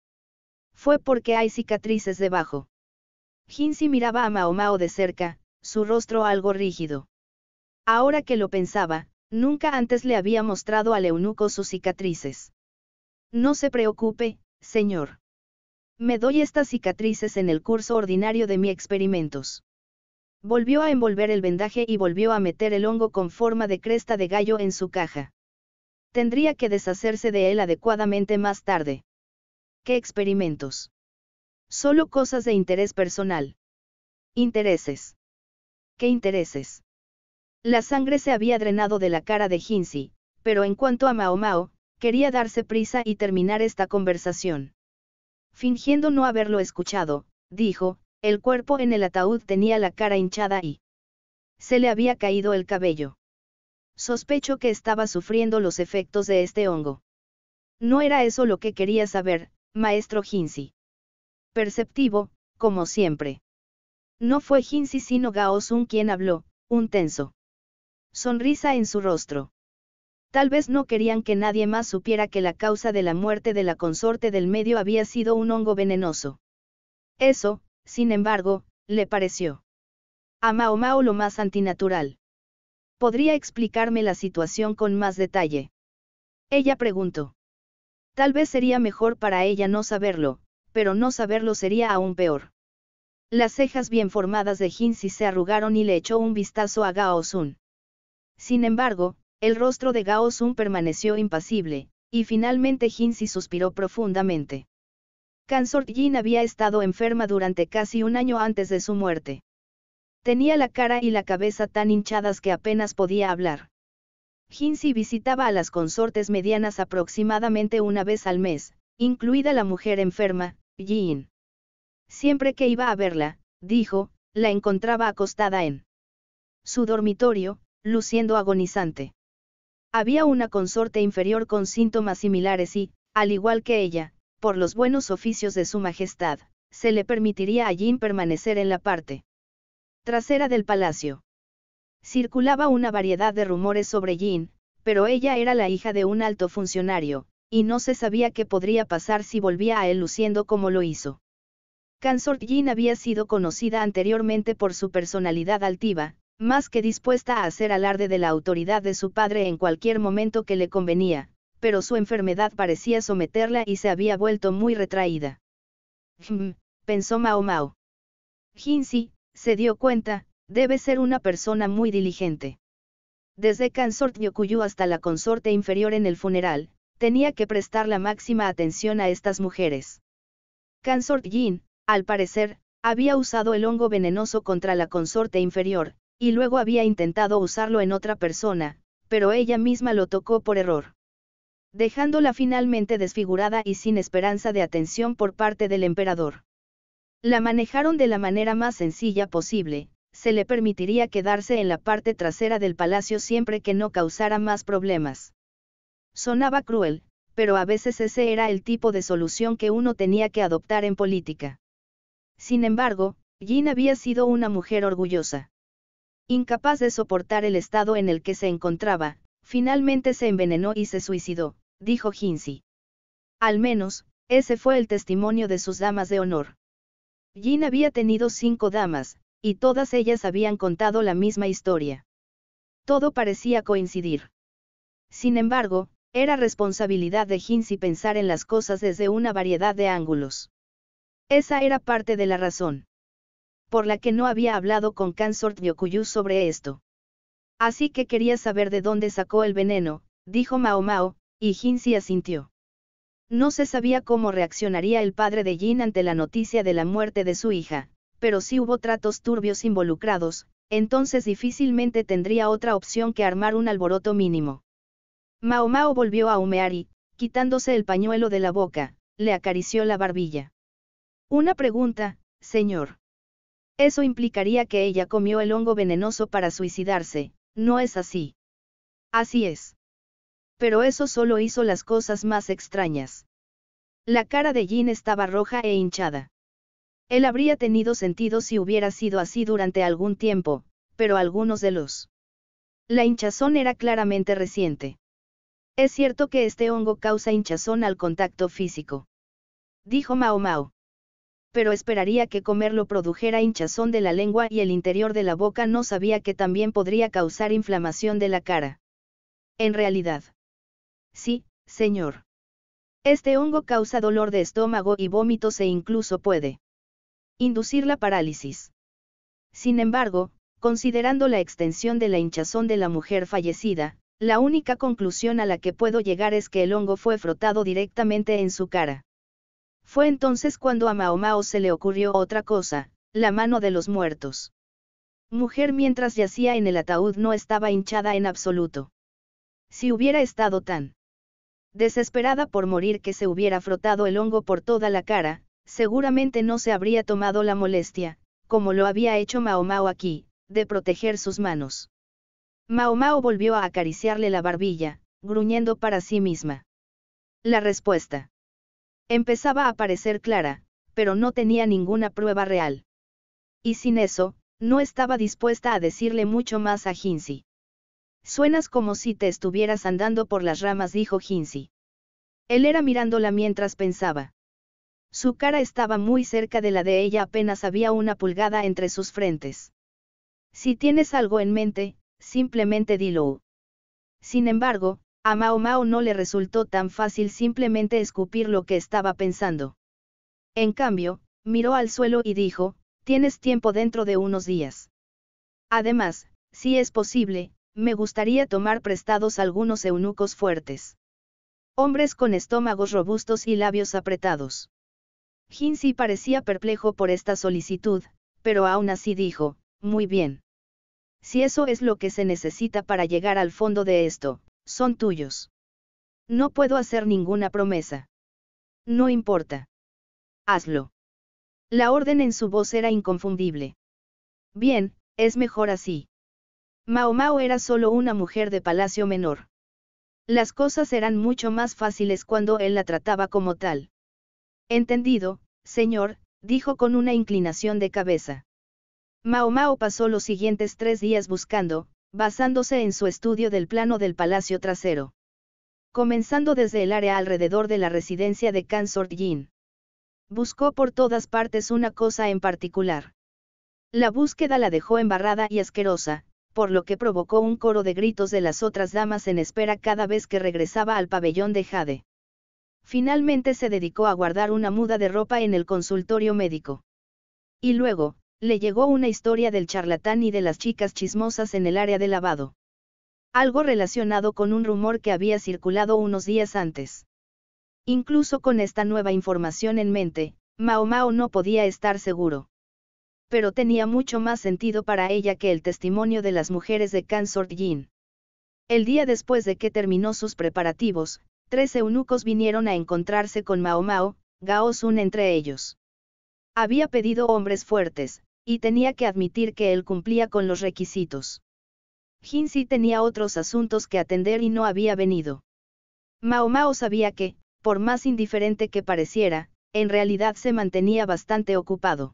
Speaker 1: Fue porque hay cicatrices debajo. Hinsi miraba a Mao de cerca, su rostro algo rígido. Ahora que lo pensaba, nunca antes le había mostrado al eunuco sus cicatrices. No se preocupe, señor. Me doy estas cicatrices en el curso ordinario de mis experimentos. Volvió a envolver el vendaje y volvió a meter el hongo con forma de cresta de gallo en su caja. Tendría que deshacerse de él adecuadamente más tarde. ¿Qué experimentos? Solo cosas de interés personal. Intereses. ¿Qué intereses? La sangre se había drenado de la cara de Hinsey, pero en cuanto a Mao Mao, quería darse prisa y terminar esta conversación. Fingiendo no haberlo escuchado, dijo, el cuerpo en el ataúd tenía la cara hinchada y se le había caído el cabello. Sospecho que estaba sufriendo los efectos de este hongo. No era eso lo que quería saber, maestro Hinsi. Perceptivo, como siempre. No fue Jinxi sino Gaozun quien habló, un tenso. Sonrisa en su rostro. Tal vez no querían que nadie más supiera que la causa de la muerte de la consorte del medio había sido un hongo venenoso. Eso, sin embargo, le pareció. A Mao Mao lo más antinatural. ¿Podría explicarme la situación con más detalle? Ella preguntó. Tal vez sería mejor para ella no saberlo, pero no saberlo sería aún peor. Las cejas bien formadas de Jinsi se arrugaron y le echó un vistazo a Gao Sun. Sin embargo, el rostro de Gao Sun permaneció impasible, y finalmente Jinzi suspiró profundamente. Consort Jin había estado enferma durante casi un año antes de su muerte. Tenía la cara y la cabeza tan hinchadas que apenas podía hablar. Hinsi visitaba a las consortes medianas aproximadamente una vez al mes, incluida la mujer enferma, Jin. Siempre que iba a verla, dijo, la encontraba acostada en su dormitorio, luciendo agonizante. Había una consorte inferior con síntomas similares y, al igual que ella, por los buenos oficios de su Majestad, se le permitiría a Jin permanecer en la parte trasera del palacio. Circulaba una variedad de rumores sobre Jin, pero ella era la hija de un alto funcionario, y no se sabía qué podría pasar si volvía a él luciendo como lo hizo. Kansort Jin había sido conocida anteriormente por su personalidad altiva, más que dispuesta a hacer alarde de la autoridad de su padre en cualquier momento que le convenía, pero su enfermedad parecía someterla y se había vuelto muy retraída. Hmm, pensó Mao Mao. Jinzi, se dio cuenta, debe ser una persona muy diligente. Desde Consort Yokuyu hasta la consorte inferior en el funeral, tenía que prestar la máxima atención a estas mujeres. Consort Jin, al parecer, había usado el hongo venenoso contra la consorte inferior, y luego había intentado usarlo en otra persona, pero ella misma lo tocó por error dejándola finalmente desfigurada y sin esperanza de atención por parte del emperador. La manejaron de la manera más sencilla posible, se le permitiría quedarse en la parte trasera del palacio siempre que no causara más problemas. Sonaba cruel, pero a veces ese era el tipo de solución que uno tenía que adoptar en política. Sin embargo, Jean había sido una mujer orgullosa. Incapaz de soportar el estado en el que se encontraba, finalmente se envenenó y se suicidó dijo Jinzi. Al menos, ese fue el testimonio de sus damas de honor. Jin había tenido cinco damas, y todas ellas habían contado la misma historia. Todo parecía coincidir. Sin embargo, era responsabilidad de Jinzi pensar en las cosas desde una variedad de ángulos. Esa era parte de la razón. Por la que no había hablado con Kansort Yokuyu sobre esto. Así que quería saber de dónde sacó el veneno, dijo Mao Mao, y Jinsi asintió. No se sabía cómo reaccionaría el padre de Jin ante la noticia de la muerte de su hija, pero si hubo tratos turbios involucrados, entonces difícilmente tendría otra opción que armar un alboroto mínimo. Mao Mao volvió a humear y, quitándose el pañuelo de la boca, le acarició la barbilla. Una pregunta, señor. Eso implicaría que ella comió el hongo venenoso para suicidarse, ¿no es así? Así es pero eso solo hizo las cosas más extrañas. La cara de Jin estaba roja e hinchada. Él habría tenido sentido si hubiera sido así durante algún tiempo, pero algunos de los. La hinchazón era claramente reciente. Es cierto que este hongo causa hinchazón al contacto físico. Dijo Mao Mao. Pero esperaría que comerlo produjera hinchazón de la lengua y el interior de la boca no sabía que también podría causar inflamación de la cara. En realidad. Sí, señor. Este hongo causa dolor de estómago y vómitos e incluso puede inducir la parálisis. Sin embargo, considerando la extensión de la hinchazón de la mujer fallecida, la única conclusión a la que puedo llegar es que el hongo fue frotado directamente en su cara. Fue entonces cuando a Maomao se le ocurrió otra cosa, la mano de los muertos. Mujer mientras yacía en el ataúd no estaba hinchada en absoluto. Si hubiera estado tan Desesperada por morir que se hubiera frotado el hongo por toda la cara, seguramente no se habría tomado la molestia, como lo había hecho Maomao aquí, de proteger sus manos. Maomao volvió a acariciarle la barbilla, gruñendo para sí misma. La respuesta. Empezaba a parecer clara, pero no tenía ninguna prueba real. Y sin eso, no estaba dispuesta a decirle mucho más a Jinzi. Suenas como si te estuvieras andando por las ramas, dijo Jinxi. Él era mirándola mientras pensaba. Su cara estaba muy cerca de la de ella, apenas había una pulgada entre sus frentes. Si tienes algo en mente, simplemente dilo. Sin embargo, a Mao Mao no le resultó tan fácil simplemente escupir lo que estaba pensando. En cambio, miró al suelo y dijo, tienes tiempo dentro de unos días. Además, si es posible, me gustaría tomar prestados algunos eunucos fuertes. Hombres con estómagos robustos y labios apretados. Hinsi parecía perplejo por esta solicitud, pero aún así dijo, muy bien. Si eso es lo que se necesita para llegar al fondo de esto, son tuyos. No puedo hacer ninguna promesa. No importa. Hazlo. La orden en su voz era inconfundible. Bien, es mejor así. Mao era solo una mujer de palacio menor. Las cosas eran mucho más fáciles cuando él la trataba como tal. Entendido, señor, dijo con una inclinación de cabeza. Mao pasó los siguientes tres días buscando, basándose en su estudio del plano del palacio trasero. Comenzando desde el área alrededor de la residencia de Kan Yin. Buscó por todas partes una cosa en particular. La búsqueda la dejó embarrada y asquerosa, por lo que provocó un coro de gritos de las otras damas en espera cada vez que regresaba al pabellón de Jade. Finalmente se dedicó a guardar una muda de ropa en el consultorio médico. Y luego, le llegó una historia del charlatán y de las chicas chismosas en el área de lavado. Algo relacionado con un rumor que había circulado unos días antes. Incluso con esta nueva información en mente, Mao Mao no podía estar seguro pero tenía mucho más sentido para ella que el testimonio de las mujeres de Kansort Jin. El día después de que terminó sus preparativos, tres eunucos vinieron a encontrarse con Mao Mao, Gao Sun entre ellos. Había pedido hombres fuertes, y tenía que admitir que él cumplía con los requisitos. si tenía otros asuntos que atender y no había venido. Mao Mao sabía que, por más indiferente que pareciera, en realidad se mantenía bastante ocupado.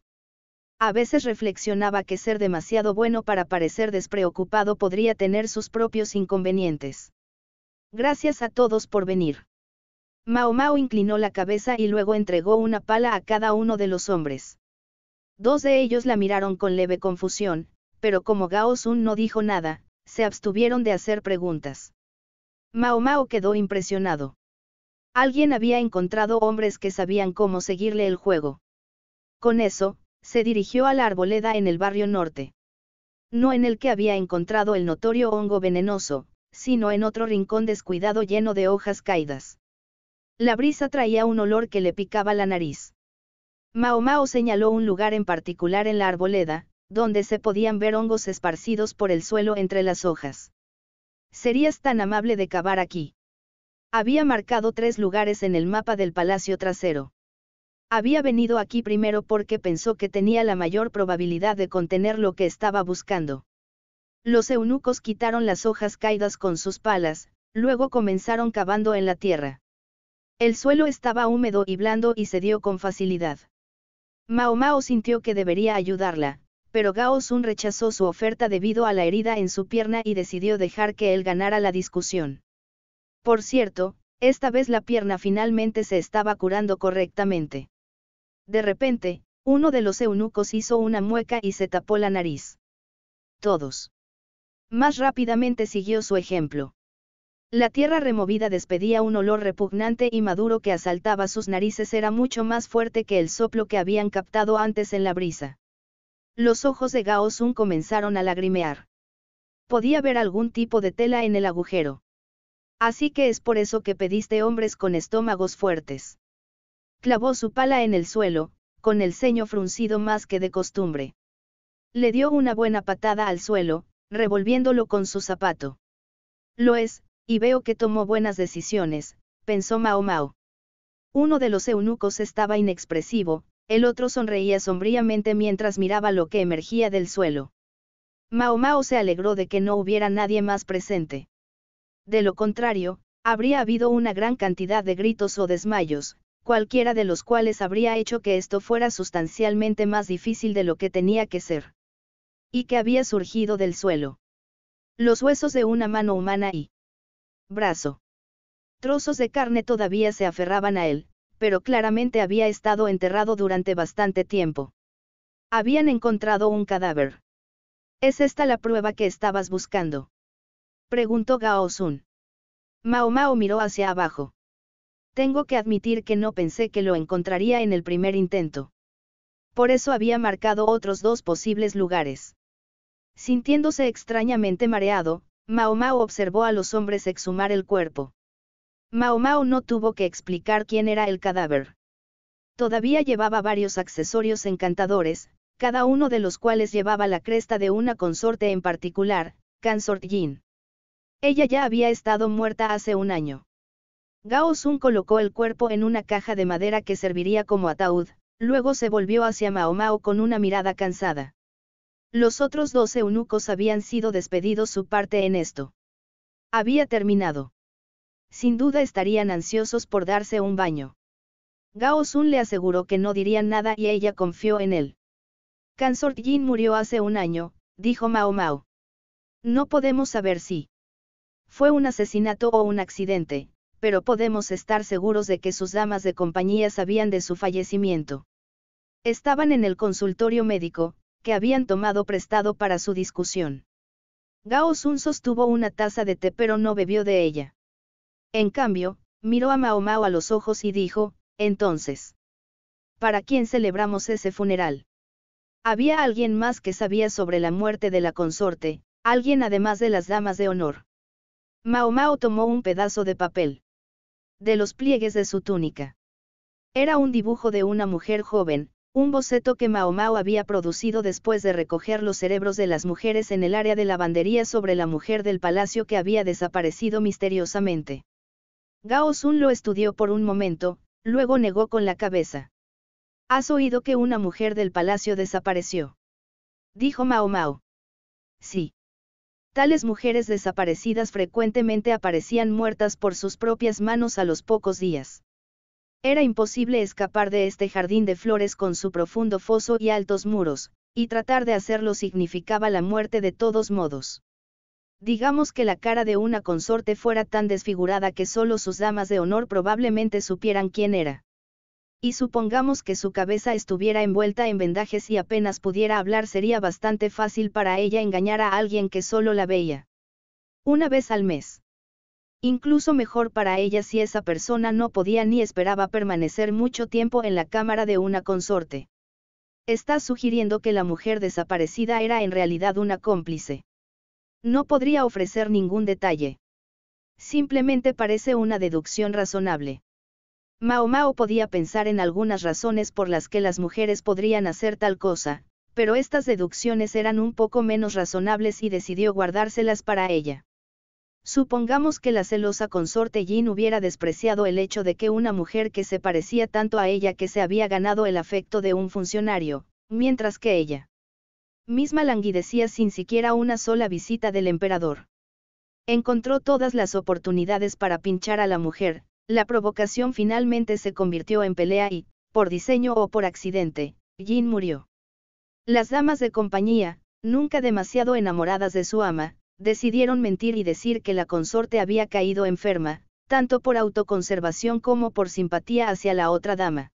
Speaker 1: A veces reflexionaba que ser demasiado bueno para parecer despreocupado podría tener sus propios inconvenientes. Gracias a todos por venir. Mao Mao inclinó la cabeza y luego entregó una pala a cada uno de los hombres. Dos de ellos la miraron con leve confusión, pero como Gao Sun no dijo nada, se abstuvieron de hacer preguntas. Mao Mao quedó impresionado. Alguien había encontrado hombres que sabían cómo seguirle el juego. Con eso, se dirigió a la arboleda en el barrio norte. No en el que había encontrado el notorio hongo venenoso, sino en otro rincón descuidado lleno de hojas caídas. La brisa traía un olor que le picaba la nariz. Mao Mao señaló un lugar en particular en la arboleda, donde se podían ver hongos esparcidos por el suelo entre las hojas. ¿Serías tan amable de cavar aquí? Había marcado tres lugares en el mapa del palacio trasero. Había venido aquí primero porque pensó que tenía la mayor probabilidad de contener lo que estaba buscando. Los eunucos quitaron las hojas caídas con sus palas, luego comenzaron cavando en la tierra. El suelo estaba húmedo y blando y cedió con facilidad. Mao Mao sintió que debería ayudarla, pero Gao Sun rechazó su oferta debido a la herida en su pierna y decidió dejar que él ganara la discusión. Por cierto, esta vez la pierna finalmente se estaba curando correctamente. De repente, uno de los eunucos hizo una mueca y se tapó la nariz. Todos. Más rápidamente siguió su ejemplo. La tierra removida despedía un olor repugnante y maduro que asaltaba sus narices era mucho más fuerte que el soplo que habían captado antes en la brisa. Los ojos de Gao comenzaron a lagrimear. Podía ver algún tipo de tela en el agujero. Así que es por eso que pediste hombres con estómagos fuertes. Clavó su pala en el suelo, con el ceño fruncido más que de costumbre. Le dio una buena patada al suelo, revolviéndolo con su zapato. Lo es, y veo que tomó buenas decisiones, pensó Mao Mao. Uno de los eunucos estaba inexpresivo, el otro sonreía sombríamente mientras miraba lo que emergía del suelo. Mao Mao se alegró de que no hubiera nadie más presente. De lo contrario, habría habido una gran cantidad de gritos o desmayos, cualquiera de los cuales habría hecho que esto fuera sustancialmente más difícil de lo que tenía que ser. Y que había surgido del suelo. Los huesos de una mano humana y brazo. Trozos de carne todavía se aferraban a él, pero claramente había estado enterrado durante bastante tiempo. Habían encontrado un cadáver. ¿Es esta la prueba que estabas buscando? Preguntó Gao Sun. Mao Mao miró hacia abajo. Tengo que admitir que no pensé que lo encontraría en el primer intento. Por eso había marcado otros dos posibles lugares. Sintiéndose extrañamente mareado, Mao Mao observó a los hombres exhumar el cuerpo. Mao Mao no tuvo que explicar quién era el cadáver. Todavía llevaba varios accesorios encantadores, cada uno de los cuales llevaba la cresta de una consorte en particular, Consort Jin. Ella ya había estado muerta hace un año. Gao Sun colocó el cuerpo en una caja de madera que serviría como ataúd, luego se volvió hacia Mao Mao con una mirada cansada. Los otros dos eunucos habían sido despedidos su parte en esto. Había terminado. Sin duda estarían ansiosos por darse un baño. Gao Sun le aseguró que no dirían nada y ella confió en él. Kansort Jin murió hace un año, dijo Mao Mao. No podemos saber si fue un asesinato o un accidente, pero podemos estar seguros de que sus damas de compañía sabían de su fallecimiento. Estaban en el consultorio médico, que habían tomado prestado para su discusión. Gao Sun sostuvo una taza de té pero no bebió de ella. En cambio, miró a Mao a los ojos y dijo, entonces. ¿Para quién celebramos ese funeral? Había alguien más que sabía sobre la muerte de la consorte, alguien además de las damas de honor. Mao Mao tomó un pedazo de papel de los pliegues de su túnica. Era un dibujo de una mujer joven, un boceto que Mao Mao había producido después de recoger los cerebros de las mujeres en el área de lavandería sobre la mujer del palacio que había desaparecido misteriosamente. Gao Sun lo estudió por un momento, luego negó con la cabeza. ¿Has oído que una mujer del palacio desapareció? Dijo Mao Mao. Sí. Tales mujeres desaparecidas frecuentemente aparecían muertas por sus propias manos a los pocos días. Era imposible escapar de este jardín de flores con su profundo foso y altos muros, y tratar de hacerlo significaba la muerte de todos modos. Digamos que la cara de una consorte fuera tan desfigurada que solo sus damas de honor probablemente supieran quién era y supongamos que su cabeza estuviera envuelta en vendajes y apenas pudiera hablar sería bastante fácil para ella engañar a alguien que solo la veía. Una vez al mes. Incluso mejor para ella si esa persona no podía ni esperaba permanecer mucho tiempo en la cámara de una consorte. Está sugiriendo que la mujer desaparecida era en realidad una cómplice. No podría ofrecer ningún detalle. Simplemente parece una deducción razonable. Mao Mao podía pensar en algunas razones por las que las mujeres podrían hacer tal cosa, pero estas deducciones eran un poco menos razonables y decidió guardárselas para ella. Supongamos que la celosa consorte Jin hubiera despreciado el hecho de que una mujer que se parecía tanto a ella que se había ganado el afecto de un funcionario, mientras que ella misma languidecía sin siquiera una sola visita del emperador. Encontró todas las oportunidades para pinchar a la mujer, la provocación finalmente se convirtió en pelea y, por diseño o por accidente, Jin murió. Las damas de compañía, nunca demasiado enamoradas de su ama, decidieron mentir y decir que la consorte había caído enferma, tanto por autoconservación como por simpatía hacia la otra dama.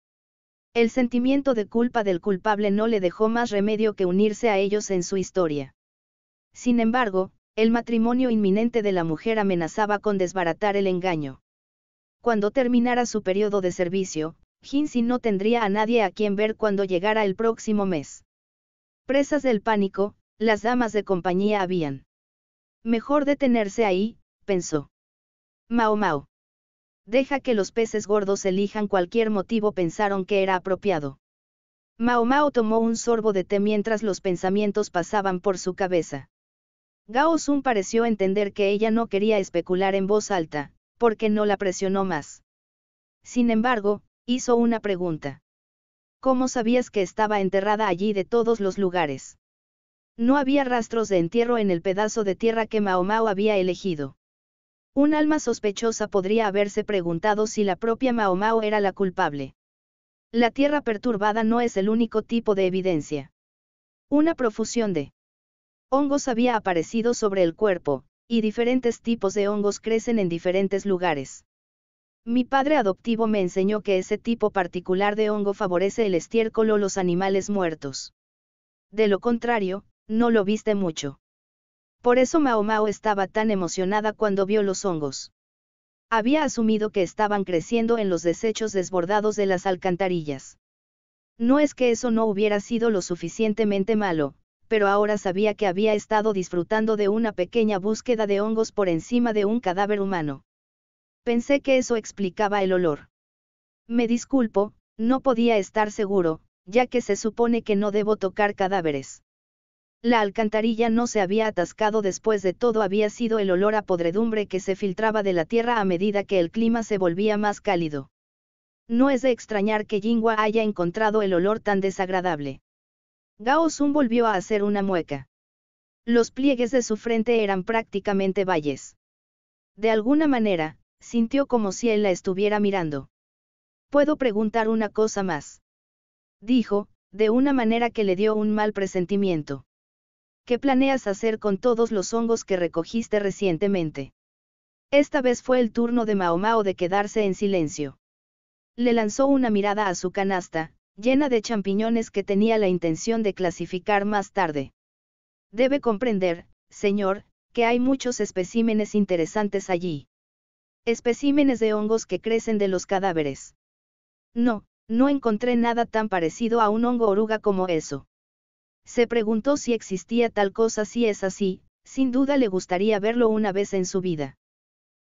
Speaker 1: El sentimiento de culpa del culpable no le dejó más remedio que unirse a ellos en su historia. Sin embargo, el matrimonio inminente de la mujer amenazaba con desbaratar el engaño cuando terminara su periodo de servicio, Hinsi no tendría a nadie a quien ver cuando llegara el próximo mes. Presas del pánico, las damas de compañía habían. Mejor detenerse ahí, pensó. Mao Mao. Deja que los peces gordos elijan cualquier motivo pensaron que era apropiado. Mao Mao tomó un sorbo de té mientras los pensamientos pasaban por su cabeza. Gao Sun pareció entender que ella no quería especular en voz alta, porque no la presionó más. Sin embargo, hizo una pregunta. ¿Cómo sabías que estaba enterrada allí de todos los lugares? No había rastros de entierro en el pedazo de tierra que Maomao había elegido. Un alma sospechosa podría haberse preguntado si la propia Maomao era la culpable. La tierra perturbada no es el único tipo de evidencia. Una profusión de hongos había aparecido sobre el cuerpo, y diferentes tipos de hongos crecen en diferentes lugares. Mi padre adoptivo me enseñó que ese tipo particular de hongo favorece el estiércol o los animales muertos. De lo contrario, no lo viste mucho. Por eso Mao Mao estaba tan emocionada cuando vio los hongos. Había asumido que estaban creciendo en los desechos desbordados de las alcantarillas. No es que eso no hubiera sido lo suficientemente malo, pero ahora sabía que había estado disfrutando de una pequeña búsqueda de hongos por encima de un cadáver humano. Pensé que eso explicaba el olor. Me disculpo, no podía estar seguro, ya que se supone que no debo tocar cadáveres. La alcantarilla no se había atascado después de todo había sido el olor a podredumbre que se filtraba de la tierra a medida que el clima se volvía más cálido. No es de extrañar que Jingwa haya encontrado el olor tan desagradable. Gao Sun volvió a hacer una mueca. Los pliegues de su frente eran prácticamente valles. De alguna manera, sintió como si él la estuviera mirando. ¿Puedo preguntar una cosa más? Dijo, de una manera que le dio un mal presentimiento. ¿Qué planeas hacer con todos los hongos que recogiste recientemente? Esta vez fue el turno de Mao de quedarse en silencio. Le lanzó una mirada a su canasta, llena de champiñones que tenía la intención de clasificar más tarde. Debe comprender, señor, que hay muchos especímenes interesantes allí. Especímenes de hongos que crecen de los cadáveres. No, no encontré nada tan parecido a un hongo oruga como eso. Se preguntó si existía tal cosa si es así, sin duda le gustaría verlo una vez en su vida.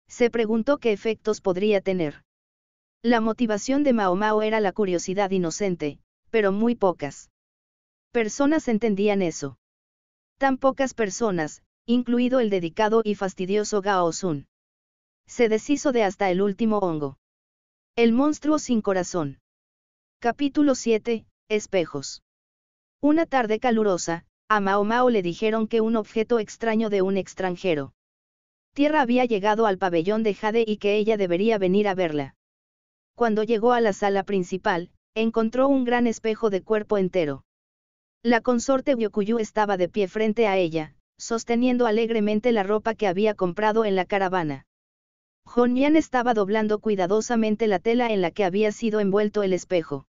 Speaker 1: Se preguntó qué efectos podría tener. La motivación de Mao Mao era la curiosidad inocente, pero muy pocas personas entendían eso. Tan pocas personas, incluido el dedicado y fastidioso Gao Sun. Se deshizo de hasta el último hongo. El monstruo sin corazón. Capítulo 7. Espejos. Una tarde calurosa, a Mao Mao le dijeron que un objeto extraño de un extranjero. Tierra había llegado al pabellón de Jade y que ella debería venir a verla cuando llegó a la sala principal, encontró un gran espejo de cuerpo entero. La consorte Byokuyu estaba de pie frente a ella, sosteniendo alegremente la ropa que había comprado en la caravana. Yan estaba doblando cuidadosamente la tela en la que había sido envuelto el espejo.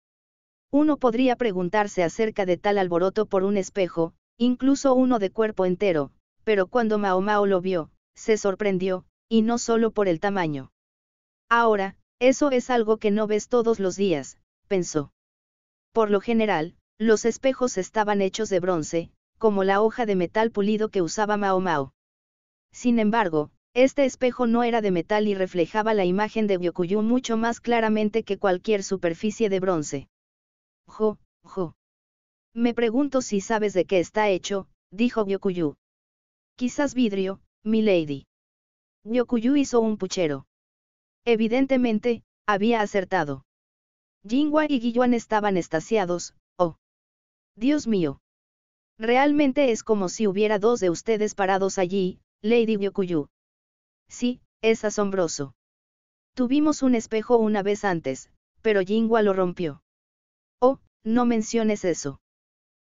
Speaker 1: Uno podría preguntarse acerca de tal alboroto por un espejo, incluso uno de cuerpo entero, pero cuando Mao Mao lo vio, se sorprendió, y no solo por el tamaño. Ahora, eso es algo que no ves todos los días, pensó. Por lo general, los espejos estaban hechos de bronce, como la hoja de metal pulido que usaba Mao Mao. Sin embargo, este espejo no era de metal y reflejaba la imagen de Byokuyu mucho más claramente que cualquier superficie de bronce. Jo, jo. Me pregunto si sabes de qué está hecho, dijo Byokuyu. Quizás vidrio, mi lady. hizo un puchero. Evidentemente, había acertado. Jingwa y Guiyuan estaban estasiados, oh. Dios mío. Realmente es como si hubiera dos de ustedes parados allí, Lady Yokuyu. Sí, es asombroso. Tuvimos un espejo una vez antes, pero Jingwa lo rompió. Oh, no menciones eso.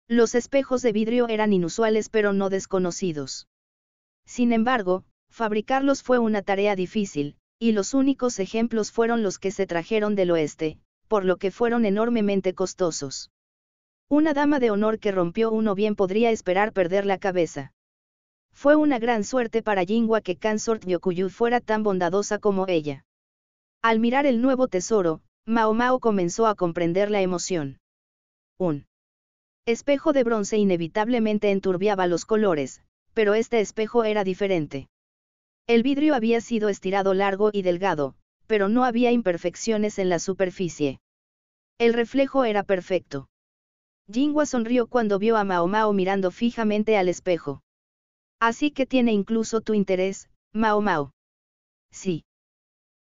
Speaker 1: Los espejos de vidrio eran inusuales pero no desconocidos. Sin embargo, fabricarlos fue una tarea difícil, y los únicos ejemplos fueron los que se trajeron del oeste, por lo que fueron enormemente costosos. Una dama de honor que rompió uno bien podría esperar perder la cabeza. Fue una gran suerte para Jingwa que Kansort Yokuyu fuera tan bondadosa como ella. Al mirar el nuevo tesoro, Mao Mao comenzó a comprender la emoción. Un espejo de bronce inevitablemente enturbiaba los colores, pero este espejo era diferente. El vidrio había sido estirado largo y delgado, pero no había imperfecciones en la superficie. El reflejo era perfecto. Jingua sonrió cuando vio a Mao Mao mirando fijamente al espejo. Así que tiene incluso tu interés, Mao Mao. Sí.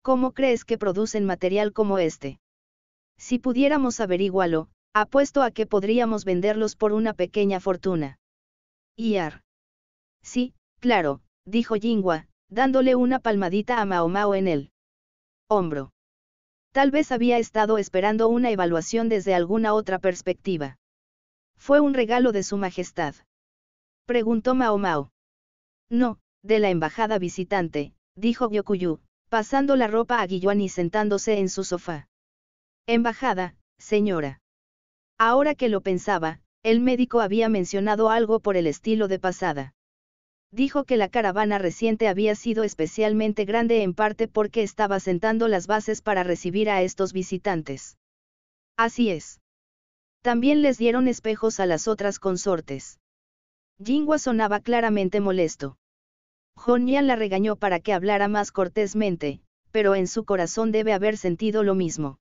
Speaker 1: ¿Cómo crees que producen material como este? Si pudiéramos averiguarlo, apuesto a que podríamos venderlos por una pequeña fortuna. Yar. Sí, claro, dijo Jingwa, dándole una palmadita a Maomao en el hombro. Tal vez había estado esperando una evaluación desde alguna otra perspectiva. ¿Fue un regalo de su Majestad? Preguntó Maomao. No, de la embajada visitante, dijo Gyokuyu, pasando la ropa a Guiyuan y sentándose en su sofá. Embajada, señora. Ahora que lo pensaba, el médico había mencionado algo por el estilo de pasada. Dijo que la caravana reciente había sido especialmente grande en parte porque estaba sentando las bases para recibir a estos visitantes. Así es. También les dieron espejos a las otras consortes. Jingua sonaba claramente molesto. Honian la regañó para que hablara más cortésmente, pero en su corazón debe haber sentido lo mismo.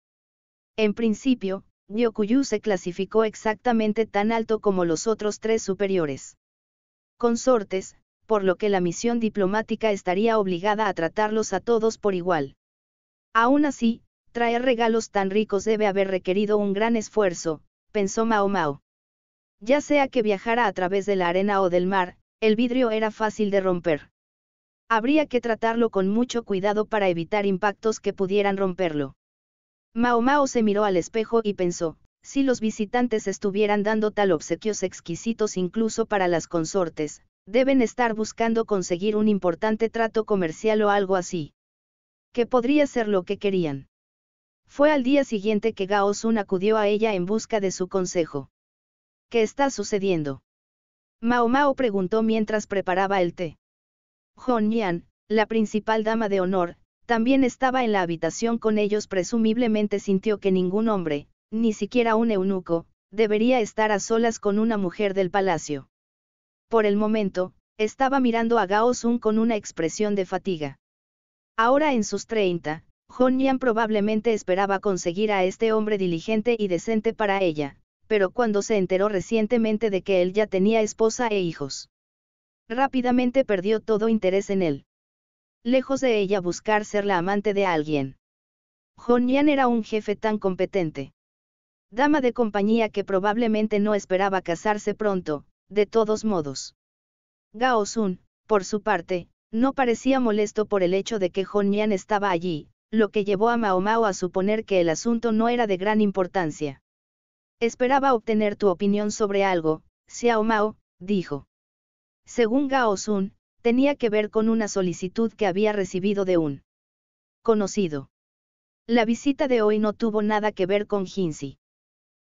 Speaker 1: En principio, Yokuyu se clasificó exactamente tan alto como los otros tres superiores. Consortes, por lo que la misión diplomática estaría obligada a tratarlos a todos por igual. Aún así, traer regalos tan ricos debe haber requerido un gran esfuerzo, pensó Mao Mao. Ya sea que viajara a través de la arena o del mar, el vidrio era fácil de romper. Habría que tratarlo con mucho cuidado para evitar impactos que pudieran romperlo. Mao Mao se miró al espejo y pensó, si los visitantes estuvieran dando tal obsequios exquisitos incluso para las consortes, Deben estar buscando conseguir un importante trato comercial o algo así. Que podría ser lo que querían. Fue al día siguiente que Gao Sun acudió a ella en busca de su consejo. ¿Qué está sucediendo? Mao Mao preguntó mientras preparaba el té. Hong Yan, la principal dama de honor, también estaba en la habitación con ellos. Presumiblemente sintió que ningún hombre, ni siquiera un eunuco, debería estar a solas con una mujer del palacio. Por el momento, estaba mirando a Gao Sun con una expresión de fatiga. Ahora en sus 30, Hon Yan probablemente esperaba conseguir a este hombre diligente y decente para ella, pero cuando se enteró recientemente de que él ya tenía esposa e hijos, rápidamente perdió todo interés en él. Lejos de ella buscar ser la amante de alguien. Hon Yan era un jefe tan competente. Dama de compañía que probablemente no esperaba casarse pronto, de todos modos. Gao Sun, por su parte, no parecía molesto por el hecho de que Hon Yan estaba allí, lo que llevó a Mao Mao a suponer que el asunto no era de gran importancia. Esperaba obtener tu opinión sobre algo, Xiao Mao, dijo. Según Gao Sun, tenía que ver con una solicitud que había recibido de un conocido. La visita de hoy no tuvo nada que ver con Si.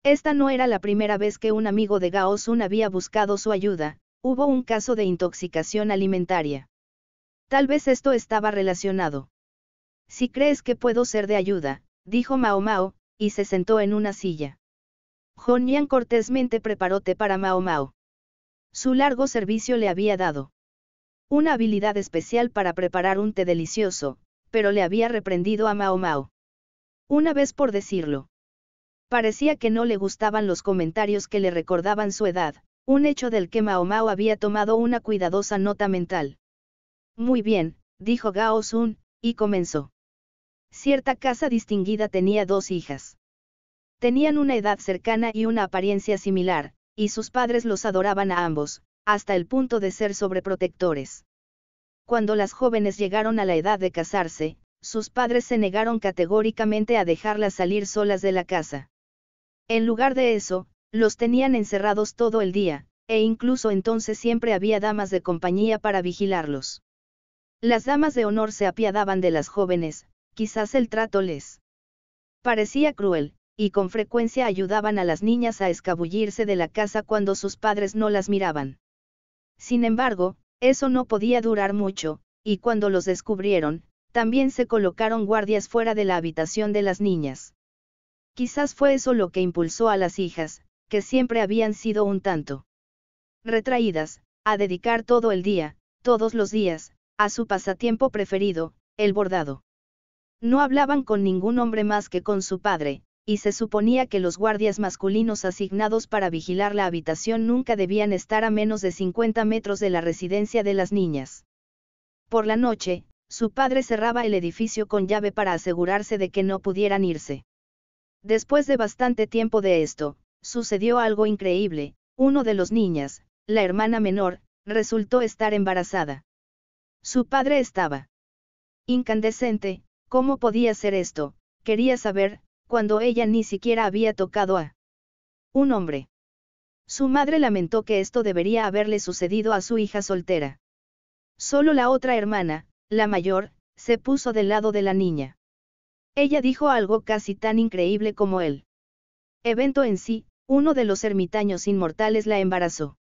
Speaker 1: Esta no era la primera vez que un amigo de Gao Sun había buscado su ayuda, hubo un caso de intoxicación alimentaria. Tal vez esto estaba relacionado. Si crees que puedo ser de ayuda, dijo Mao Mao, y se sentó en una silla. Yan cortésmente preparó té para Mao Mao. Su largo servicio le había dado una habilidad especial para preparar un té delicioso, pero le había reprendido a Mao Mao. Una vez por decirlo. Parecía que no le gustaban los comentarios que le recordaban su edad, un hecho del que Mao había tomado una cuidadosa nota mental. Muy bien, dijo Gao Sun, y comenzó. Cierta casa distinguida tenía dos hijas. Tenían una edad cercana y una apariencia similar, y sus padres los adoraban a ambos, hasta el punto de ser sobreprotectores. Cuando las jóvenes llegaron a la edad de casarse, sus padres se negaron categóricamente a dejarlas salir solas de la casa. En lugar de eso, los tenían encerrados todo el día, e incluso entonces siempre había damas de compañía para vigilarlos. Las damas de honor se apiadaban de las jóvenes, quizás el trato les parecía cruel, y con frecuencia ayudaban a las niñas a escabullirse de la casa cuando sus padres no las miraban. Sin embargo, eso no podía durar mucho, y cuando los descubrieron, también se colocaron guardias fuera de la habitación de las niñas. Quizás fue eso lo que impulsó a las hijas, que siempre habían sido un tanto retraídas, a dedicar todo el día, todos los días, a su pasatiempo preferido, el bordado. No hablaban con ningún hombre más que con su padre, y se suponía que los guardias masculinos asignados para vigilar la habitación nunca debían estar a menos de 50 metros de la residencia de las niñas. Por la noche, su padre cerraba el edificio con llave para asegurarse de que no pudieran irse. Después de bastante tiempo de esto, sucedió algo increíble, uno de los niñas, la hermana menor, resultó estar embarazada. Su padre estaba incandescente, ¿cómo podía ser esto? Quería saber, cuando ella ni siquiera había tocado a un hombre. Su madre lamentó que esto debería haberle sucedido a su hija soltera. Solo la otra hermana, la mayor, se puso del lado de la niña. Ella dijo algo casi tan increíble como él. Evento en sí, uno de los ermitaños inmortales la embarazó.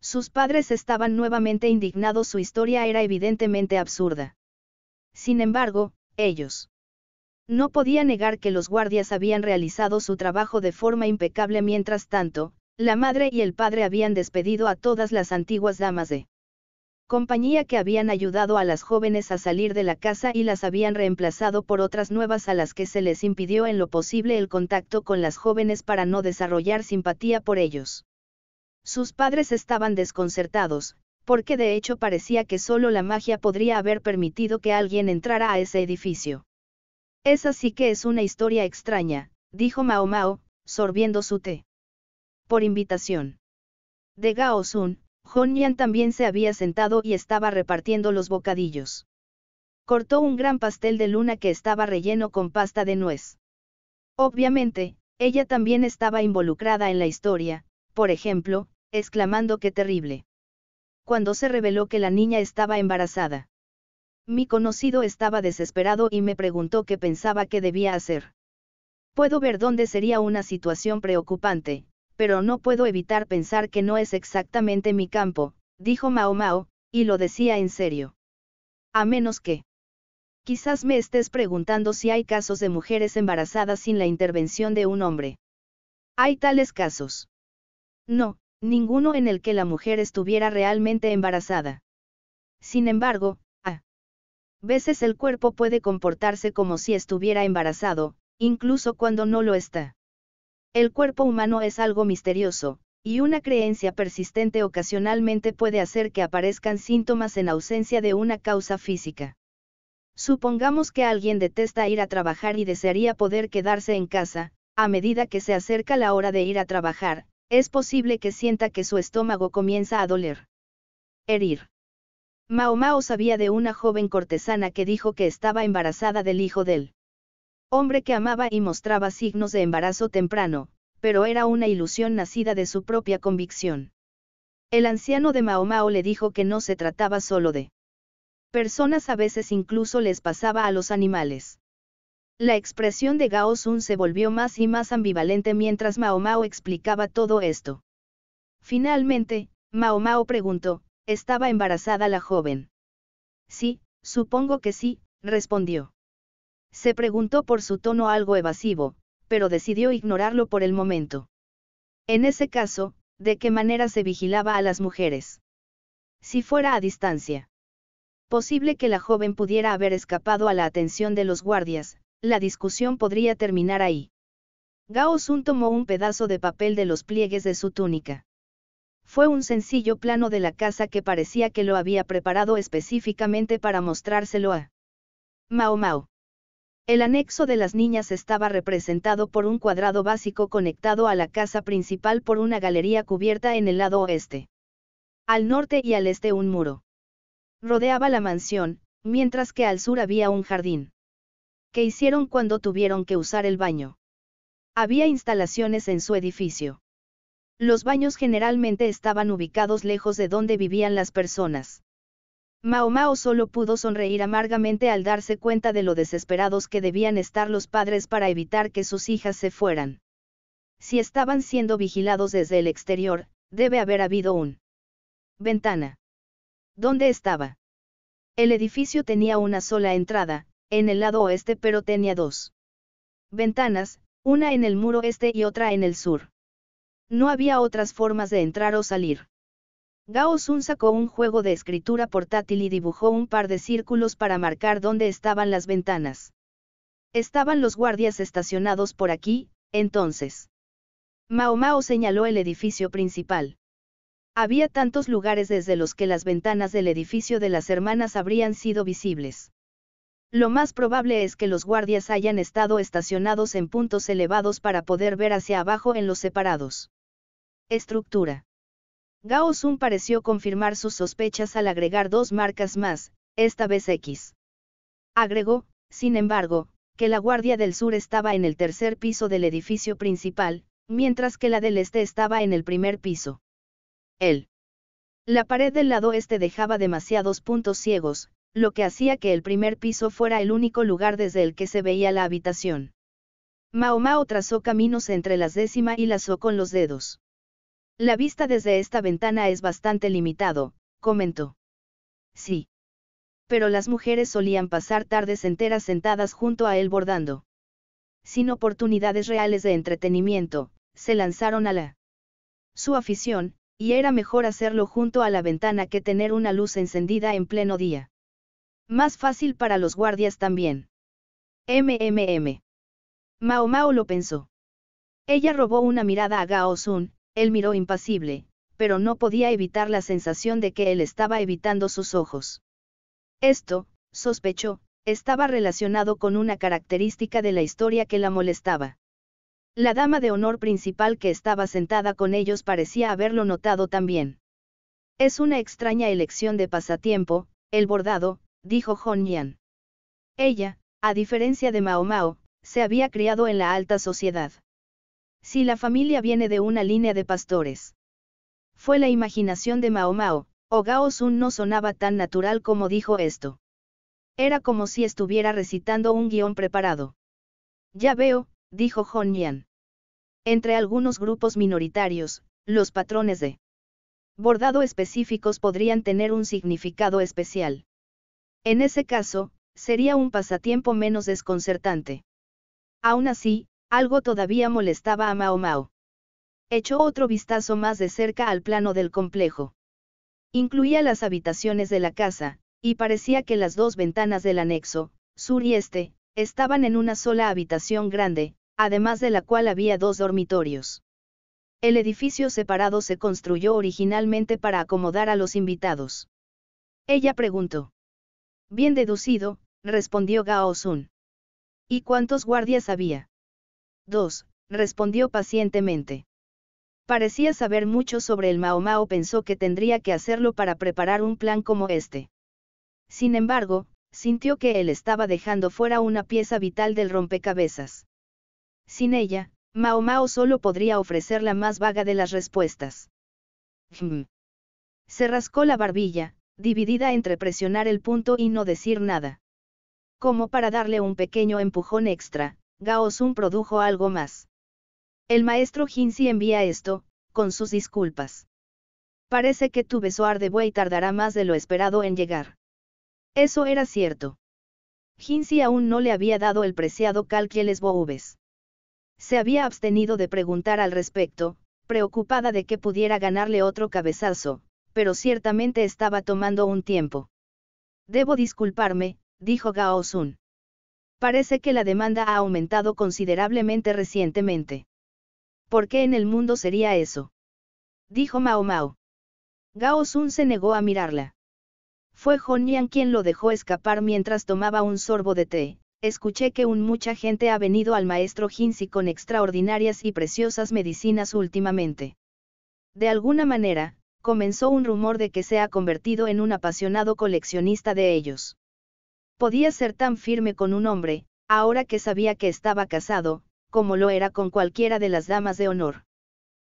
Speaker 1: Sus padres estaban nuevamente indignados, su historia era evidentemente absurda. Sin embargo, ellos. No podían negar que los guardias habían realizado su trabajo de forma impecable mientras tanto, la madre y el padre habían despedido a todas las antiguas damas de compañía que habían ayudado a las jóvenes a salir de la casa y las habían reemplazado por otras nuevas a las que se les impidió en lo posible el contacto con las jóvenes para no desarrollar simpatía por ellos. Sus padres estaban desconcertados, porque de hecho parecía que solo la magia podría haber permitido que alguien entrara a ese edificio. Esa sí que es una historia extraña, dijo Mao Mao, sorbiendo su té. Por invitación. De Gao Sun, Yan también se había sentado y estaba repartiendo los bocadillos. Cortó un gran pastel de luna que estaba relleno con pasta de nuez. Obviamente, ella también estaba involucrada en la historia, por ejemplo, exclamando que terrible. Cuando se reveló que la niña estaba embarazada. Mi conocido estaba desesperado y me preguntó qué pensaba que debía hacer. Puedo ver dónde sería una situación preocupante, pero no puedo evitar pensar que no es exactamente mi campo, dijo Mao Mao, y lo decía en serio. A menos que... Quizás me estés preguntando si hay casos de mujeres embarazadas sin la intervención de un hombre. Hay tales casos. No, ninguno en el que la mujer estuviera realmente embarazada. Sin embargo, a veces el cuerpo puede comportarse como si estuviera embarazado, incluso cuando no lo está. El cuerpo humano es algo misterioso, y una creencia persistente ocasionalmente puede hacer que aparezcan síntomas en ausencia de una causa física. Supongamos que alguien detesta ir a trabajar y desearía poder quedarse en casa, a medida que se acerca la hora de ir a trabajar, es posible que sienta que su estómago comienza a doler. Herir. Mao Mao sabía de una joven cortesana que dijo que estaba embarazada del hijo de él. Hombre que amaba y mostraba signos de embarazo temprano, pero era una ilusión nacida de su propia convicción. El anciano de Maomao le dijo que no se trataba solo de personas, a veces incluso les pasaba a los animales. La expresión de Gao Sun se volvió más y más ambivalente mientras Maomao explicaba todo esto. Finalmente, Maomao preguntó, ¿estaba embarazada la joven? Sí, supongo que sí, respondió se preguntó por su tono algo evasivo, pero decidió ignorarlo por el momento. En ese caso, ¿de qué manera se vigilaba a las mujeres? Si fuera a distancia. Posible que la joven pudiera haber escapado a la atención de los guardias, la discusión podría terminar ahí. Gao Sun tomó un pedazo de papel de los pliegues de su túnica. Fue un sencillo plano de la casa que parecía que lo había preparado específicamente para mostrárselo a Mao Mao. El anexo de las niñas estaba representado por un cuadrado básico conectado a la casa principal por una galería cubierta en el lado oeste. Al norte y al este un muro. Rodeaba la mansión, mientras que al sur había un jardín. ¿Qué hicieron cuando tuvieron que usar el baño? Había instalaciones en su edificio. Los baños generalmente estaban ubicados lejos de donde vivían las personas. Mao Mao solo pudo sonreír amargamente al darse cuenta de lo desesperados que debían estar los padres para evitar que sus hijas se fueran. Si estaban siendo vigilados desde el exterior, debe haber habido un ventana. ¿Dónde estaba? El edificio tenía una sola entrada, en el lado oeste pero tenía dos ventanas, una en el muro este y otra en el sur. No había otras formas de entrar o salir. Gao Sun sacó un juego de escritura portátil y dibujó un par de círculos para marcar dónde estaban las ventanas. Estaban los guardias estacionados por aquí, entonces. Mao Mao señaló el edificio principal. Había tantos lugares desde los que las ventanas del edificio de las hermanas habrían sido visibles. Lo más probable es que los guardias hayan estado estacionados en puntos elevados para poder ver hacia abajo en los separados. Estructura. Gao Sun pareció confirmar sus sospechas al agregar dos marcas más, esta vez X. Agregó, sin embargo, que la Guardia del Sur estaba en el tercer piso del edificio principal, mientras que la del Este estaba en el primer piso. El. La pared del lado este dejaba demasiados puntos ciegos, lo que hacía que el primer piso fuera el único lugar desde el que se veía la habitación. Mao Mao trazó caminos entre las décima y lazó con los dedos. La vista desde esta ventana es bastante limitado, comentó. Sí. Pero las mujeres solían pasar tardes enteras sentadas junto a él bordando. Sin oportunidades reales de entretenimiento, se lanzaron a la su afición, y era mejor hacerlo junto a la ventana que tener una luz encendida en pleno día. Más fácil para los guardias también. MMM. Mao Mao lo pensó. Ella robó una mirada a Gao Sun, él miró impasible, pero no podía evitar la sensación de que él estaba evitando sus ojos. Esto, sospechó, estaba relacionado con una característica de la historia que la molestaba. La dama de honor principal que estaba sentada con ellos parecía haberlo notado también. Es una extraña elección de pasatiempo, el bordado, dijo Hon Yan. Ella, a diferencia de Mao Mao, se había criado en la alta sociedad. Si la familia viene de una línea de pastores. Fue la imaginación de Mao, o oh Gao Sun no sonaba tan natural como dijo esto. Era como si estuviera recitando un guión preparado. Ya veo, dijo Hon Yan. Entre algunos grupos minoritarios, los patrones de bordado específicos podrían tener un significado especial. En ese caso, sería un pasatiempo menos desconcertante. Aún así, algo todavía molestaba a Mao Mao. Echó otro vistazo más de cerca al plano del complejo. Incluía las habitaciones de la casa, y parecía que las dos ventanas del anexo, sur y este, estaban en una sola habitación grande, además de la cual había dos dormitorios. El edificio separado se construyó originalmente para acomodar a los invitados. Ella preguntó. Bien deducido, respondió Gao Sun. ¿Y cuántos guardias había? Dos, respondió pacientemente. Parecía saber mucho sobre el maomao» pensó que tendría que hacerlo para preparar un plan como este. Sin embargo, sintió que él estaba dejando fuera una pieza vital del rompecabezas. Sin ella, Mao Mao solo podría ofrecer la más vaga de las respuestas. Se rascó la barbilla, dividida entre presionar el punto y no decir nada. Como para darle un pequeño empujón extra, Gao Sun produjo algo más. El maestro Jinzi envía esto, con sus disculpas. Parece que tu beso de buey tardará más de lo esperado en llegar. Eso era cierto. Jinxi aún no le había dado el preciado Calquieles Boubes. Se había abstenido de preguntar al respecto, preocupada de que pudiera ganarle otro cabezazo, pero ciertamente estaba tomando un tiempo. Debo disculparme, dijo Gao Sun parece que la demanda ha aumentado considerablemente recientemente. ¿Por qué en el mundo sería eso? Dijo Mao Mao. Gao Sun se negó a mirarla. Fue Yan quien lo dejó escapar mientras tomaba un sorbo de té. Escuché que un mucha gente ha venido al maestro Jinzi con extraordinarias y preciosas medicinas últimamente. De alguna manera, comenzó un rumor de que se ha convertido en un apasionado coleccionista de ellos. Podía ser tan firme con un hombre, ahora que sabía que estaba casado, como lo era con cualquiera de las damas de honor.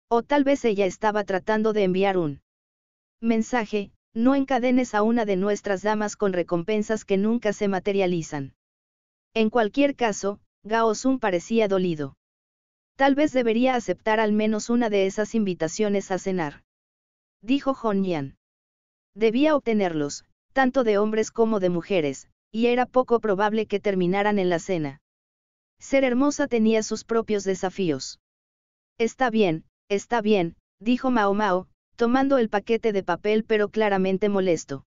Speaker 1: O tal vez ella estaba tratando de enviar un mensaje, no encadenes a una de nuestras damas con recompensas que nunca se materializan. En cualquier caso, Gao Sun parecía dolido. Tal vez debería aceptar al menos una de esas invitaciones a cenar. Dijo Hon Yan. Debía obtenerlos, tanto de hombres como de mujeres, y era poco probable que terminaran en la cena. Ser hermosa tenía sus propios desafíos. Está bien, está bien, dijo Mao Mao, tomando el paquete de papel pero claramente molesto.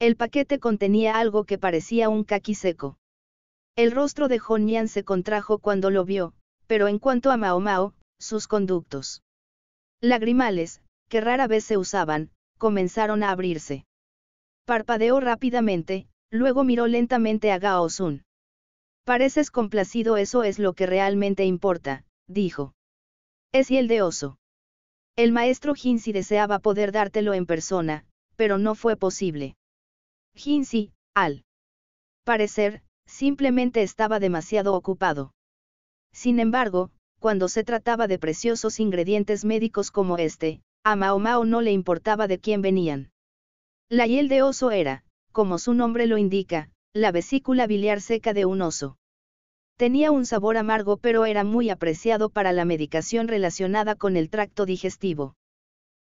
Speaker 1: El paquete contenía algo que parecía un caqui seco. El rostro de Yan se contrajo cuando lo vio, pero en cuanto a Mao Mao, sus conductos lagrimales, que rara vez se usaban, comenzaron a abrirse. Parpadeó rápidamente, Luego miró lentamente a Gao Sun. Pareces complacido, eso es lo que realmente importa, dijo. Es hiel de oso. El maestro Jinsi deseaba poder dártelo en persona, pero no fue posible. Jinzi, al parecer, simplemente estaba demasiado ocupado. Sin embargo, cuando se trataba de preciosos ingredientes médicos como este, a Mao Mao no le importaba de quién venían. La hiel de oso era, como su nombre lo indica, la vesícula biliar seca de un oso. Tenía un sabor amargo pero era muy apreciado para la medicación relacionada con el tracto digestivo.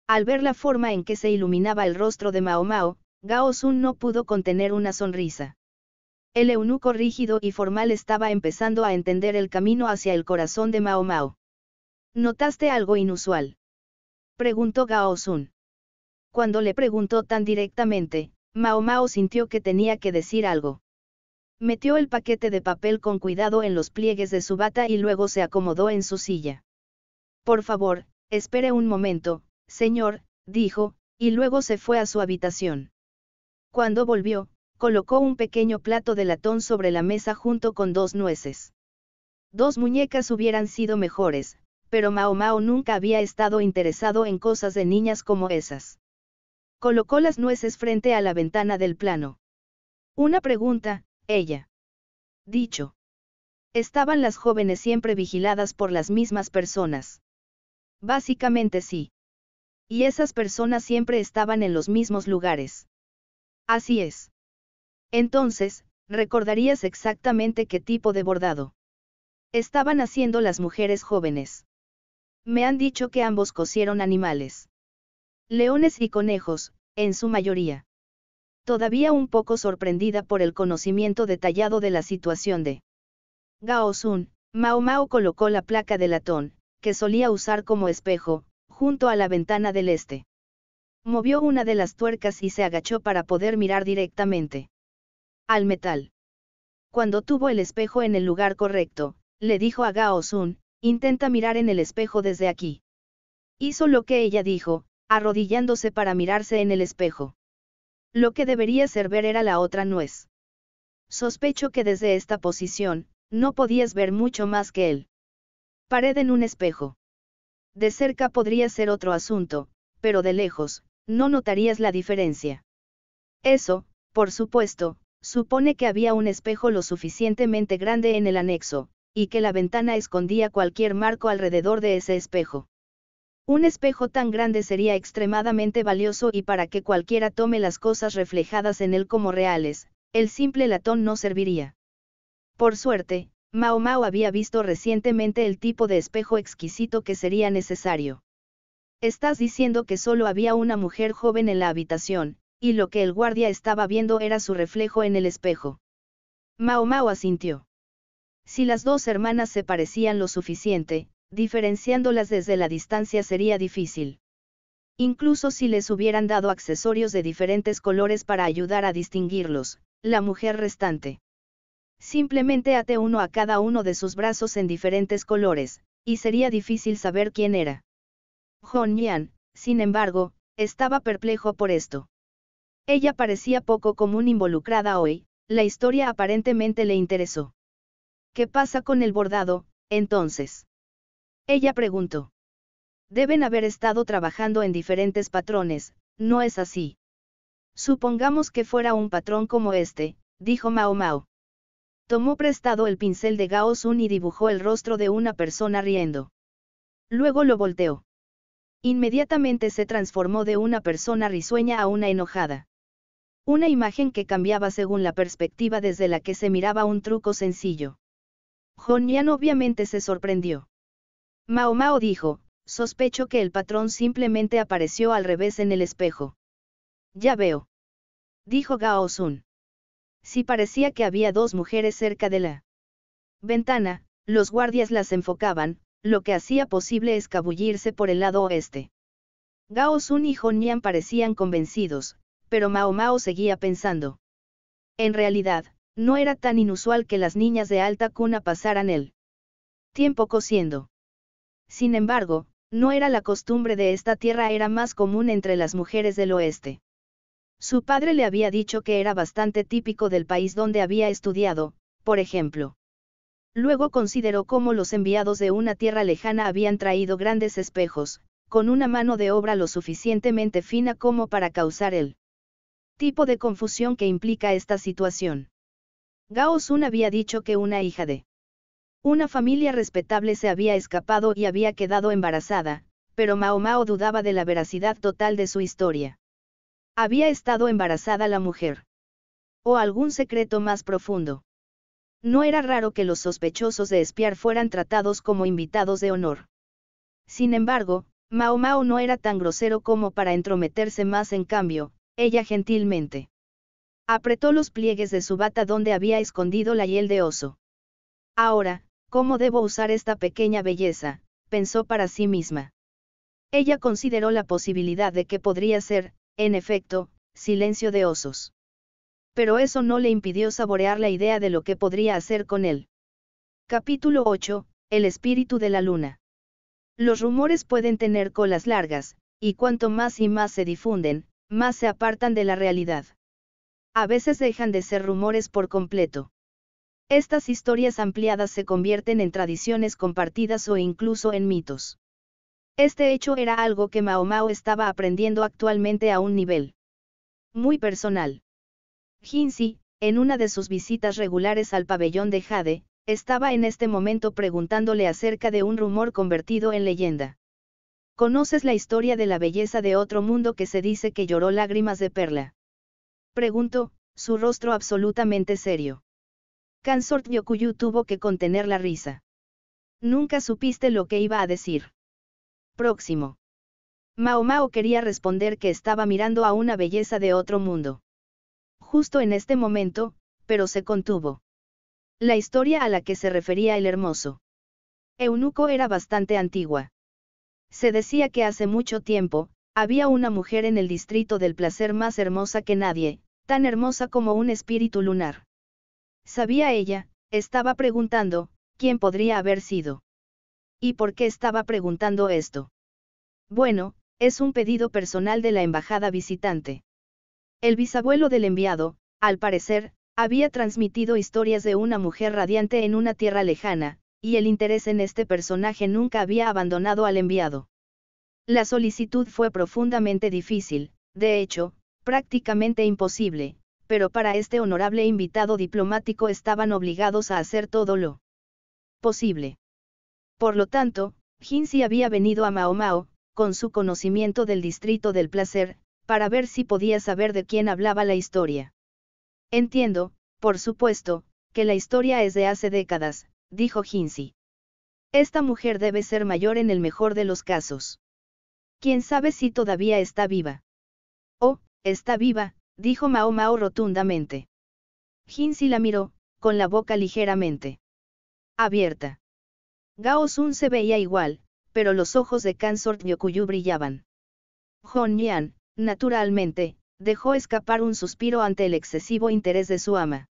Speaker 1: Al ver la forma en que se iluminaba el rostro de Mao Mao, Gao Sun no pudo contener una sonrisa. El eunuco rígido y formal estaba empezando a entender el camino hacia el corazón de Mao Mao. ¿Notaste algo inusual? Preguntó Gao Sun. Cuando le preguntó tan directamente, Mao Mao sintió que tenía que decir algo. Metió el paquete de papel con cuidado en los pliegues de su bata y luego se acomodó en su silla. Por favor, espere un momento, señor, dijo, y luego se fue a su habitación. Cuando volvió, colocó un pequeño plato de latón sobre la mesa junto con dos nueces. Dos muñecas hubieran sido mejores, pero Mao Mao nunca había estado interesado en cosas de niñas como esas. Colocó las nueces frente a la ventana del plano. Una pregunta, ella. Dicho. Estaban las jóvenes siempre vigiladas por las mismas personas. Básicamente sí. Y esas personas siempre estaban en los mismos lugares. Así es. Entonces, recordarías exactamente qué tipo de bordado estaban haciendo las mujeres jóvenes. Me han dicho que ambos cosieron animales. Leones y conejos, en su mayoría. Todavía un poco sorprendida por el conocimiento detallado de la situación de Gao Sun, Mao Mao colocó la placa de latón, que solía usar como espejo, junto a la ventana del este. Movió una de las tuercas y se agachó para poder mirar directamente al metal. Cuando tuvo el espejo en el lugar correcto, le dijo a Gao Sun, intenta mirar en el espejo desde aquí. Hizo lo que ella dijo, arrodillándose para mirarse en el espejo. Lo que debería ser ver era la otra nuez. Sospecho que desde esta posición, no podías ver mucho más que él. Pared en un espejo. De cerca podría ser otro asunto, pero de lejos, no notarías la diferencia. Eso, por supuesto, supone que había un espejo lo suficientemente grande en el anexo, y que la ventana escondía cualquier marco alrededor de ese espejo. Un espejo tan grande sería extremadamente valioso y para que cualquiera tome las cosas reflejadas en él como reales, el simple latón no serviría. Por suerte, Mao Mao había visto recientemente el tipo de espejo exquisito que sería necesario. Estás diciendo que solo había una mujer joven en la habitación, y lo que el guardia estaba viendo era su reflejo en el espejo. Mao Mao asintió. Si las dos hermanas se parecían lo suficiente, diferenciándolas desde la distancia sería difícil. Incluso si les hubieran dado accesorios de diferentes colores para ayudar a distinguirlos, la mujer restante. Simplemente ate uno a cada uno de sus brazos en diferentes colores, y sería difícil saber quién era. Hon Yan, sin embargo, estaba perplejo por esto. Ella parecía poco común involucrada hoy, la historia aparentemente le interesó. ¿Qué pasa con el bordado, entonces? Ella preguntó. Deben haber estado trabajando en diferentes patrones, ¿no es así? Supongamos que fuera un patrón como este, dijo Mao Mao. Tomó prestado el pincel de Gao Sun y dibujó el rostro de una persona riendo. Luego lo volteó. Inmediatamente se transformó de una persona risueña a una enojada. Una imagen que cambiaba según la perspectiva desde la que se miraba un truco sencillo. Yan obviamente se sorprendió. Mao Mao dijo, sospecho que el patrón simplemente apareció al revés en el espejo. Ya veo. Dijo Gao Sun. Si parecía que había dos mujeres cerca de la ventana, los guardias las enfocaban, lo que hacía posible escabullirse por el lado oeste. Gao Sun y Nian parecían convencidos, pero Mao Mao seguía pensando. En realidad, no era tan inusual que las niñas de alta cuna pasaran el tiempo cosiendo. Sin embargo, no era la costumbre de esta tierra, era más común entre las mujeres del oeste. Su padre le había dicho que era bastante típico del país donde había estudiado, por ejemplo. Luego consideró cómo los enviados de una tierra lejana habían traído grandes espejos, con una mano de obra lo suficientemente fina como para causar el tipo de confusión que implica esta situación. Gao Sun había dicho que una hija de una familia respetable se había escapado y había quedado embarazada, pero Mao dudaba de la veracidad total de su historia. Había estado embarazada la mujer. O algún secreto más profundo. No era raro que los sospechosos de espiar fueran tratados como invitados de honor. Sin embargo, Mao no era tan grosero como para entrometerse más en cambio, ella gentilmente. Apretó los pliegues de su bata donde había escondido la hiel de oso. Ahora, ¿Cómo debo usar esta pequeña belleza? pensó para sí misma. Ella consideró la posibilidad de que podría ser, en efecto, silencio de osos. Pero eso no le impidió saborear la idea de lo que podría hacer con él. Capítulo 8. El espíritu de la luna. Los rumores pueden tener colas largas, y cuanto más y más se difunden, más se apartan de la realidad. A veces dejan de ser rumores por completo. Estas historias ampliadas se convierten en tradiciones compartidas o incluso en mitos. Este hecho era algo que Mao estaba aprendiendo actualmente a un nivel muy personal. Hinsi, en una de sus visitas regulares al pabellón de Jade, estaba en este momento preguntándole acerca de un rumor convertido en leyenda. ¿Conoces la historia de la belleza de otro mundo que se dice que lloró lágrimas de perla? Preguntó, su rostro absolutamente serio. Kansort Yokuyu tuvo que contener la risa. Nunca supiste lo que iba a decir. Próximo. Mao Mao quería responder que estaba mirando a una belleza de otro mundo. Justo en este momento, pero se contuvo. La historia a la que se refería el hermoso. Eunuco era bastante antigua. Se decía que hace mucho tiempo, había una mujer en el distrito del placer más hermosa que nadie, tan hermosa como un espíritu lunar. Sabía ella, estaba preguntando, ¿quién podría haber sido? ¿Y por qué estaba preguntando esto? Bueno, es un pedido personal de la embajada visitante. El bisabuelo del enviado, al parecer, había transmitido historias de una mujer radiante en una tierra lejana, y el interés en este personaje nunca había abandonado al enviado. La solicitud fue profundamente difícil, de hecho, prácticamente imposible, pero para este honorable invitado diplomático estaban obligados a hacer todo lo posible. Por lo tanto, Hinsey había venido a Mao con su conocimiento del distrito del placer, para ver si podía saber de quién hablaba la historia. Entiendo, por supuesto, que la historia es de hace décadas, dijo Hinsi. Esta mujer debe ser mayor en el mejor de los casos. ¿Quién sabe si todavía está viva? Oh, está viva, Dijo Mao Mao rotundamente. Jinsi la miró, con la boca ligeramente abierta. Gao Sun se veía igual, pero los ojos de Kansort Yokuyu brillaban. Hon Yan, naturalmente, dejó escapar un suspiro ante el excesivo interés de su ama.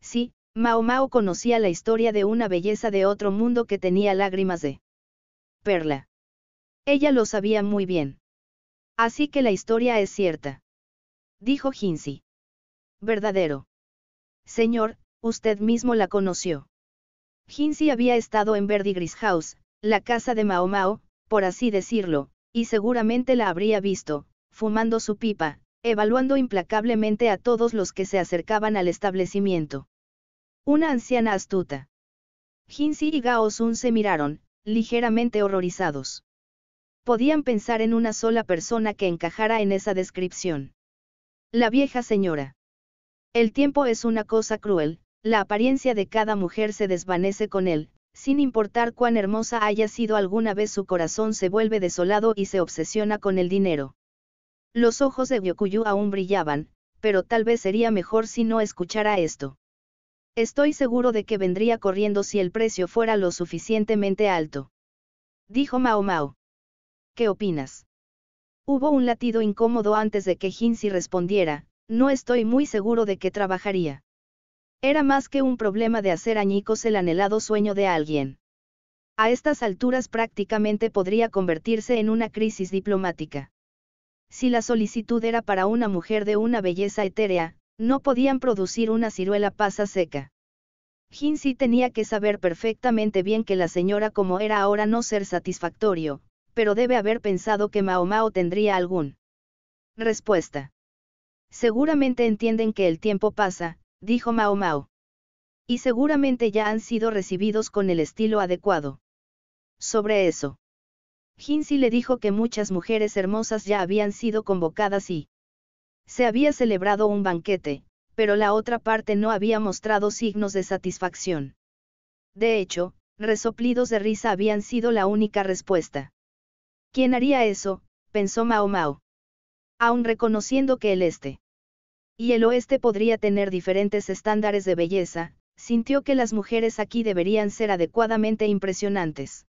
Speaker 1: Sí, Mao Mao conocía la historia de una belleza de otro mundo que tenía lágrimas de perla. Ella lo sabía muy bien. Así que la historia es cierta dijo Jinxi. Verdadero. Señor, usted mismo la conoció. Jinxi había estado en Verdigris House, la casa de Mao Mao, por así decirlo, y seguramente la habría visto, fumando su pipa, evaluando implacablemente a todos los que se acercaban al establecimiento. Una anciana astuta. Jinxi y Gao Sun se miraron, ligeramente horrorizados. Podían pensar en una sola persona que encajara en esa descripción. La vieja señora. El tiempo es una cosa cruel, la apariencia de cada mujer se desvanece con él, sin importar cuán hermosa haya sido alguna vez su corazón se vuelve desolado y se obsesiona con el dinero. Los ojos de Gyokuyu aún brillaban, pero tal vez sería mejor si no escuchara esto. Estoy seguro de que vendría corriendo si el precio fuera lo suficientemente alto. Dijo Mao Mao. ¿Qué opinas? Hubo un latido incómodo antes de que Hinsey respondiera, no estoy muy seguro de que trabajaría. Era más que un problema de hacer añicos el anhelado sueño de alguien. A estas alturas prácticamente podría convertirse en una crisis diplomática. Si la solicitud era para una mujer de una belleza etérea, no podían producir una ciruela pasa seca. Hinsey tenía que saber perfectamente bien que la señora como era ahora no ser satisfactorio, pero debe haber pensado que Mao tendría algún. Respuesta. Seguramente entienden que el tiempo pasa, dijo Mao Mao Y seguramente ya han sido recibidos con el estilo adecuado. Sobre eso. Jinzi le dijo que muchas mujeres hermosas ya habían sido convocadas y se había celebrado un banquete, pero la otra parte no había mostrado signos de satisfacción. De hecho, resoplidos de risa habían sido la única respuesta. ¿Quién haría eso? pensó Mao Mao. Aun reconociendo que el este y el oeste podría tener diferentes estándares de belleza, sintió que las mujeres aquí deberían ser adecuadamente impresionantes.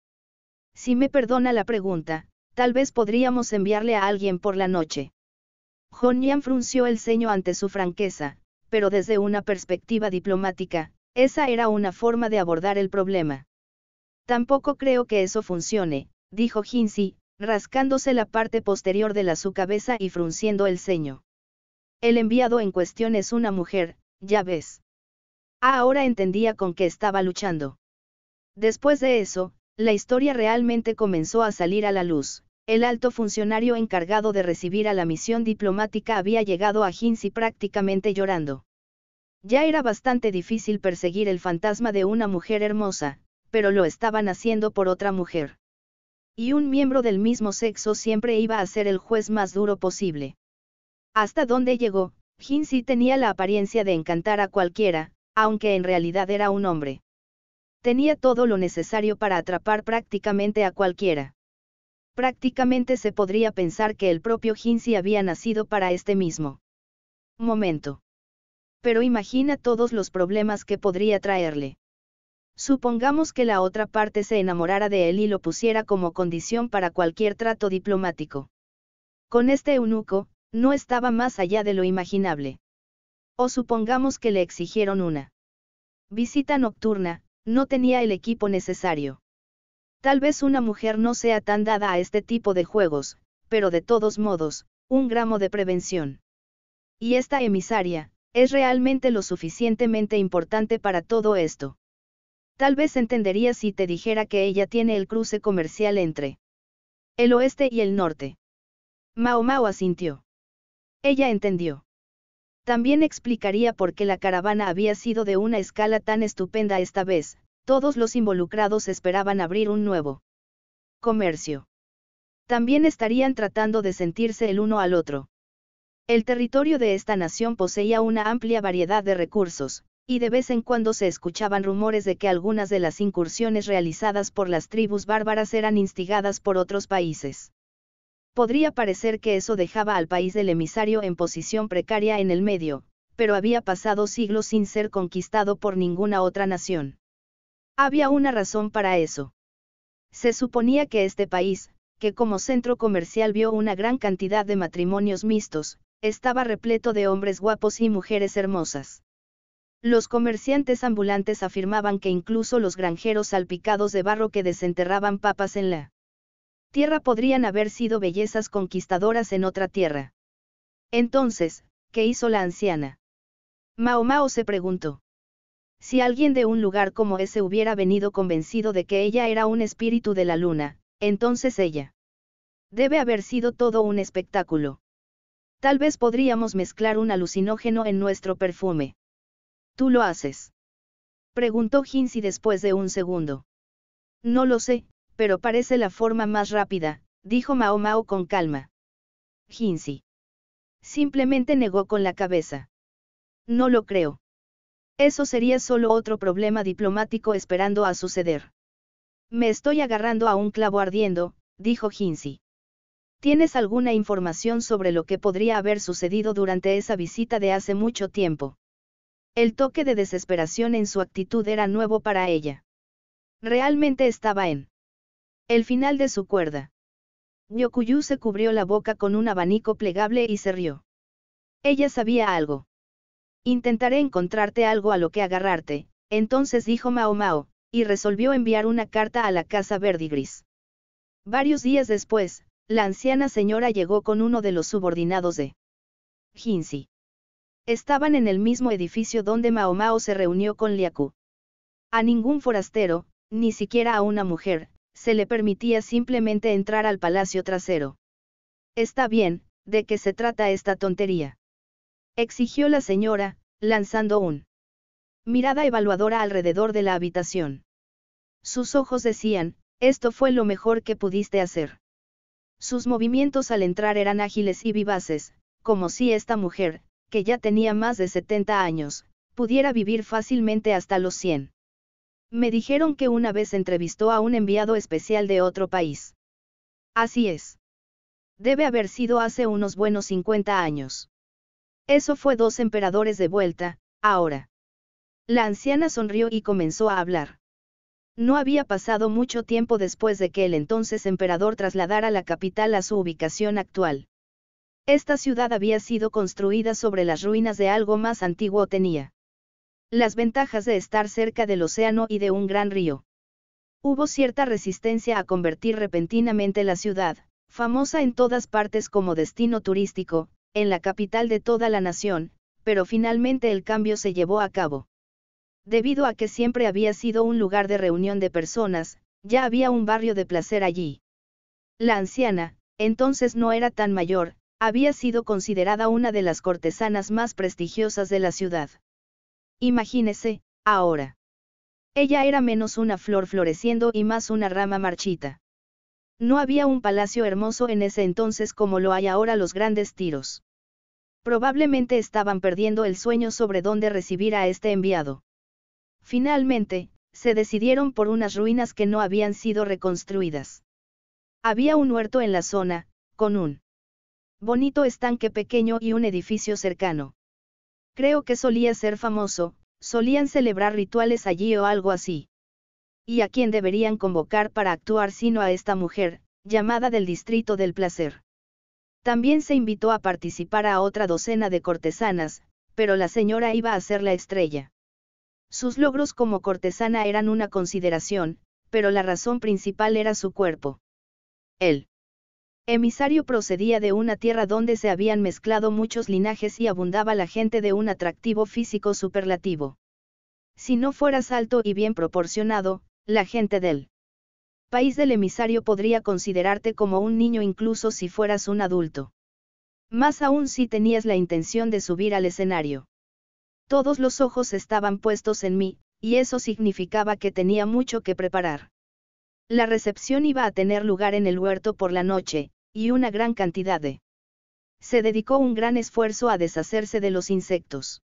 Speaker 1: Si me perdona la pregunta, tal vez podríamos enviarle a alguien por la noche. Yan frunció el ceño ante su franqueza, pero desde una perspectiva diplomática, esa era una forma de abordar el problema. Tampoco creo que eso funcione, dijo Jinzi, rascándose la parte posterior de la su cabeza y frunciendo el ceño. El enviado en cuestión es una mujer, ya ves. Ah, ahora entendía con qué estaba luchando. Después de eso, la historia realmente comenzó a salir a la luz. El alto funcionario encargado de recibir a la misión diplomática había llegado a Hinsi prácticamente llorando. Ya era bastante difícil perseguir el fantasma de una mujer hermosa, pero lo estaban haciendo por otra mujer y un miembro del mismo sexo siempre iba a ser el juez más duro posible. Hasta donde llegó, Hinsey tenía la apariencia de encantar a cualquiera, aunque en realidad era un hombre. Tenía todo lo necesario para atrapar prácticamente a cualquiera. Prácticamente se podría pensar que el propio Hinsey había nacido para este mismo momento. Pero imagina todos los problemas que podría traerle. Supongamos que la otra parte se enamorara de él y lo pusiera como condición para cualquier trato diplomático. Con este eunuco, no estaba más allá de lo imaginable. O supongamos que le exigieron una visita nocturna, no tenía el equipo necesario. Tal vez una mujer no sea tan dada a este tipo de juegos, pero de todos modos, un gramo de prevención. Y esta emisaria, es realmente lo suficientemente importante para todo esto. Tal vez entendería si te dijera que ella tiene el cruce comercial entre el oeste y el norte. Mao Mao asintió. Ella entendió. También explicaría por qué la caravana había sido de una escala tan estupenda esta vez, todos los involucrados esperaban abrir un nuevo comercio. También estarían tratando de sentirse el uno al otro. El territorio de esta nación poseía una amplia variedad de recursos, y de vez en cuando se escuchaban rumores de que algunas de las incursiones realizadas por las tribus bárbaras eran instigadas por otros países. Podría parecer que eso dejaba al país del emisario en posición precaria en el medio, pero había pasado siglos sin ser conquistado por ninguna otra nación. Había una razón para eso. Se suponía que este país, que como centro comercial vio una gran cantidad de matrimonios mixtos, estaba repleto de hombres guapos y mujeres hermosas. Los comerciantes ambulantes afirmaban que incluso los granjeros salpicados de barro que desenterraban papas en la tierra podrían haber sido bellezas conquistadoras en otra tierra. Entonces, ¿qué hizo la anciana? Mao Mao se preguntó. Si alguien de un lugar como ese hubiera venido convencido de que ella era un espíritu de la luna, entonces ella. Debe haber sido todo un espectáculo. Tal vez podríamos mezclar un alucinógeno en nuestro perfume. ¿Tú lo haces? Preguntó Hinsi después de un segundo. No lo sé, pero parece la forma más rápida, dijo Mao Mao con calma. Hinsi. Simplemente negó con la cabeza. No lo creo. Eso sería solo otro problema diplomático esperando a suceder. Me estoy agarrando a un clavo ardiendo, dijo Hinsi. ¿Tienes alguna información sobre lo que podría haber sucedido durante esa visita de hace mucho tiempo? El toque de desesperación en su actitud era nuevo para ella. Realmente estaba en el final de su cuerda. Yokuyu se cubrió la boca con un abanico plegable y se rió. Ella sabía algo. Intentaré encontrarte algo a lo que agarrarte, entonces dijo Mao Mao, y resolvió enviar una carta a la casa verdigris. Varios días después, la anciana señora llegó con uno de los subordinados de Jinzi. Estaban en el mismo edificio donde Maomao se reunió con Liaku. A ningún forastero, ni siquiera a una mujer, se le permitía simplemente entrar al palacio trasero. Está bien, ¿de qué se trata esta tontería? exigió la señora, lanzando un mirada evaluadora alrededor de la habitación. Sus ojos decían, esto fue lo mejor que pudiste hacer. Sus movimientos al entrar eran ágiles y vivaces, como si esta mujer, que ya tenía más de 70 años, pudiera vivir fácilmente hasta los 100. Me dijeron que una vez entrevistó a un enviado especial de otro país. Así es. Debe haber sido hace unos buenos 50 años. Eso fue dos emperadores de vuelta, ahora. La anciana sonrió y comenzó a hablar. No había pasado mucho tiempo después de que el entonces emperador trasladara la capital a su ubicación actual. Esta ciudad había sido construida sobre las ruinas de algo más antiguo tenía. Las ventajas de estar cerca del océano y de un gran río. Hubo cierta resistencia a convertir repentinamente la ciudad, famosa en todas partes como destino turístico, en la capital de toda la nación, pero finalmente el cambio se llevó a cabo. Debido a que siempre había sido un lugar de reunión de personas, ya había un barrio de placer allí. La anciana, entonces no era tan mayor, había sido considerada una de las cortesanas más prestigiosas de la ciudad. Imagínese, ahora. Ella era menos una flor floreciendo y más una rama marchita. No había un palacio hermoso en ese entonces como lo hay ahora los grandes tiros. Probablemente estaban perdiendo el sueño sobre dónde recibir a este enviado. Finalmente, se decidieron por unas ruinas que no habían sido reconstruidas. Había un huerto en la zona, con un Bonito estanque pequeño y un edificio cercano. Creo que solía ser famoso, solían celebrar rituales allí o algo así. ¿Y a quién deberían convocar para actuar sino a esta mujer, llamada del Distrito del Placer? También se invitó a participar a otra docena de cortesanas, pero la señora iba a ser la estrella. Sus logros como cortesana eran una consideración, pero la razón principal era su cuerpo. Él. Emisario procedía de una tierra donde se habían mezclado muchos linajes y abundaba la gente de un atractivo físico superlativo. Si no fueras alto y bien proporcionado, la gente del país del emisario podría considerarte como un niño incluso si fueras un adulto. Más aún si tenías la intención de subir al escenario. Todos los ojos estaban puestos en mí, y eso significaba que tenía mucho que preparar. La recepción iba a tener lugar en el huerto por la noche, y una gran cantidad de... Se dedicó un gran esfuerzo a deshacerse de los insectos.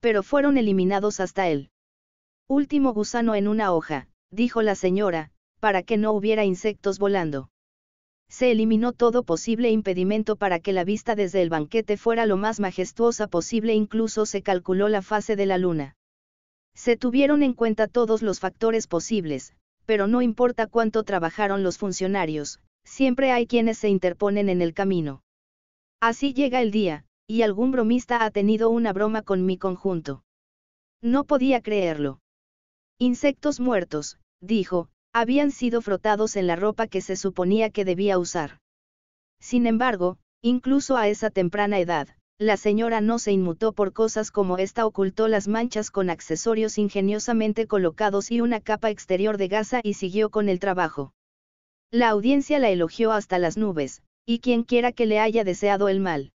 Speaker 1: Pero fueron eliminados hasta el. Último gusano en una hoja, dijo la señora, para que no hubiera insectos volando. Se eliminó todo posible impedimento para que la vista desde el banquete fuera lo más majestuosa posible, incluso se calculó la fase de la luna. Se tuvieron en cuenta todos los factores posibles, pero no importa cuánto trabajaron los funcionarios, siempre hay quienes se interponen en el camino. Así llega el día, y algún bromista ha tenido una broma con mi conjunto. No podía creerlo. Insectos muertos, dijo, habían sido frotados en la ropa que se suponía que debía usar. Sin embargo, incluso a esa temprana edad, la señora no se inmutó por cosas como esta ocultó las manchas con accesorios ingeniosamente colocados y una capa exterior de gasa y siguió con el trabajo. La audiencia la elogió hasta las nubes, y quien quiera que le haya deseado el mal.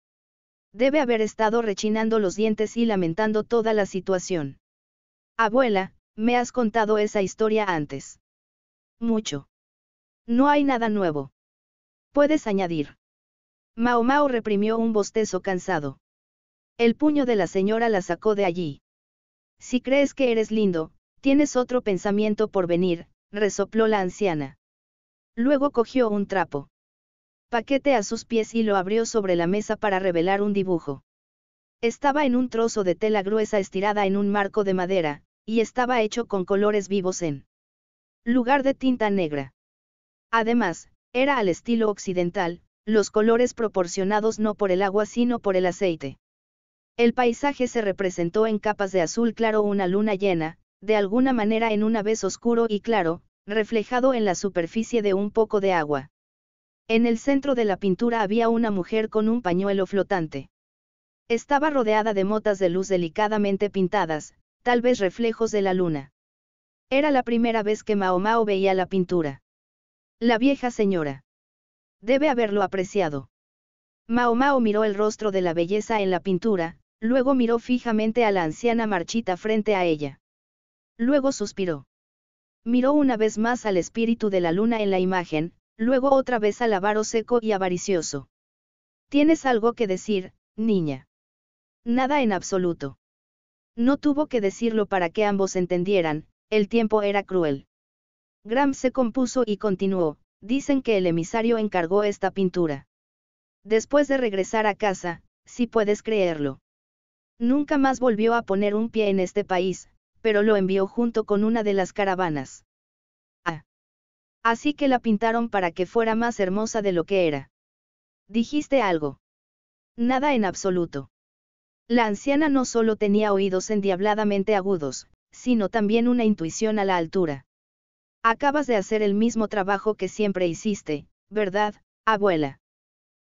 Speaker 1: Debe haber estado rechinando los dientes y lamentando toda la situación. Abuela, me has contado esa historia antes. Mucho. No hay nada nuevo. Puedes añadir. Mao reprimió un bostezo cansado. El puño de la señora la sacó de allí. Si crees que eres lindo, tienes otro pensamiento por venir, resopló la anciana. Luego cogió un trapo. Paquete a sus pies y lo abrió sobre la mesa para revelar un dibujo. Estaba en un trozo de tela gruesa estirada en un marco de madera, y estaba hecho con colores vivos en lugar de tinta negra. Además, era al estilo occidental, los colores proporcionados no por el agua sino por el aceite. El paisaje se representó en capas de azul claro una luna llena, de alguna manera en una vez oscuro y claro, reflejado en la superficie de un poco de agua. En el centro de la pintura había una mujer con un pañuelo flotante. Estaba rodeada de motas de luz delicadamente pintadas, tal vez reflejos de la luna. Era la primera vez que Maomao veía la pintura. La vieja señora. Debe haberlo apreciado. Maomao miró el rostro de la belleza en la pintura, luego miró fijamente a la anciana marchita frente a ella. Luego suspiró. Miró una vez más al espíritu de la luna en la imagen, luego otra vez al avaro seco y avaricioso. Tienes algo que decir, niña. Nada en absoluto. No tuvo que decirlo para que ambos entendieran, el tiempo era cruel. Graham se compuso y continuó, dicen que el emisario encargó esta pintura. Después de regresar a casa, si puedes creerlo. Nunca más volvió a poner un pie en este país, pero lo envió junto con una de las caravanas. Ah. Así que la pintaron para que fuera más hermosa de lo que era. ¿Dijiste algo? Nada en absoluto. La anciana no solo tenía oídos endiabladamente agudos, sino también una intuición a la altura. Acabas de hacer el mismo trabajo que siempre hiciste, ¿verdad, abuela?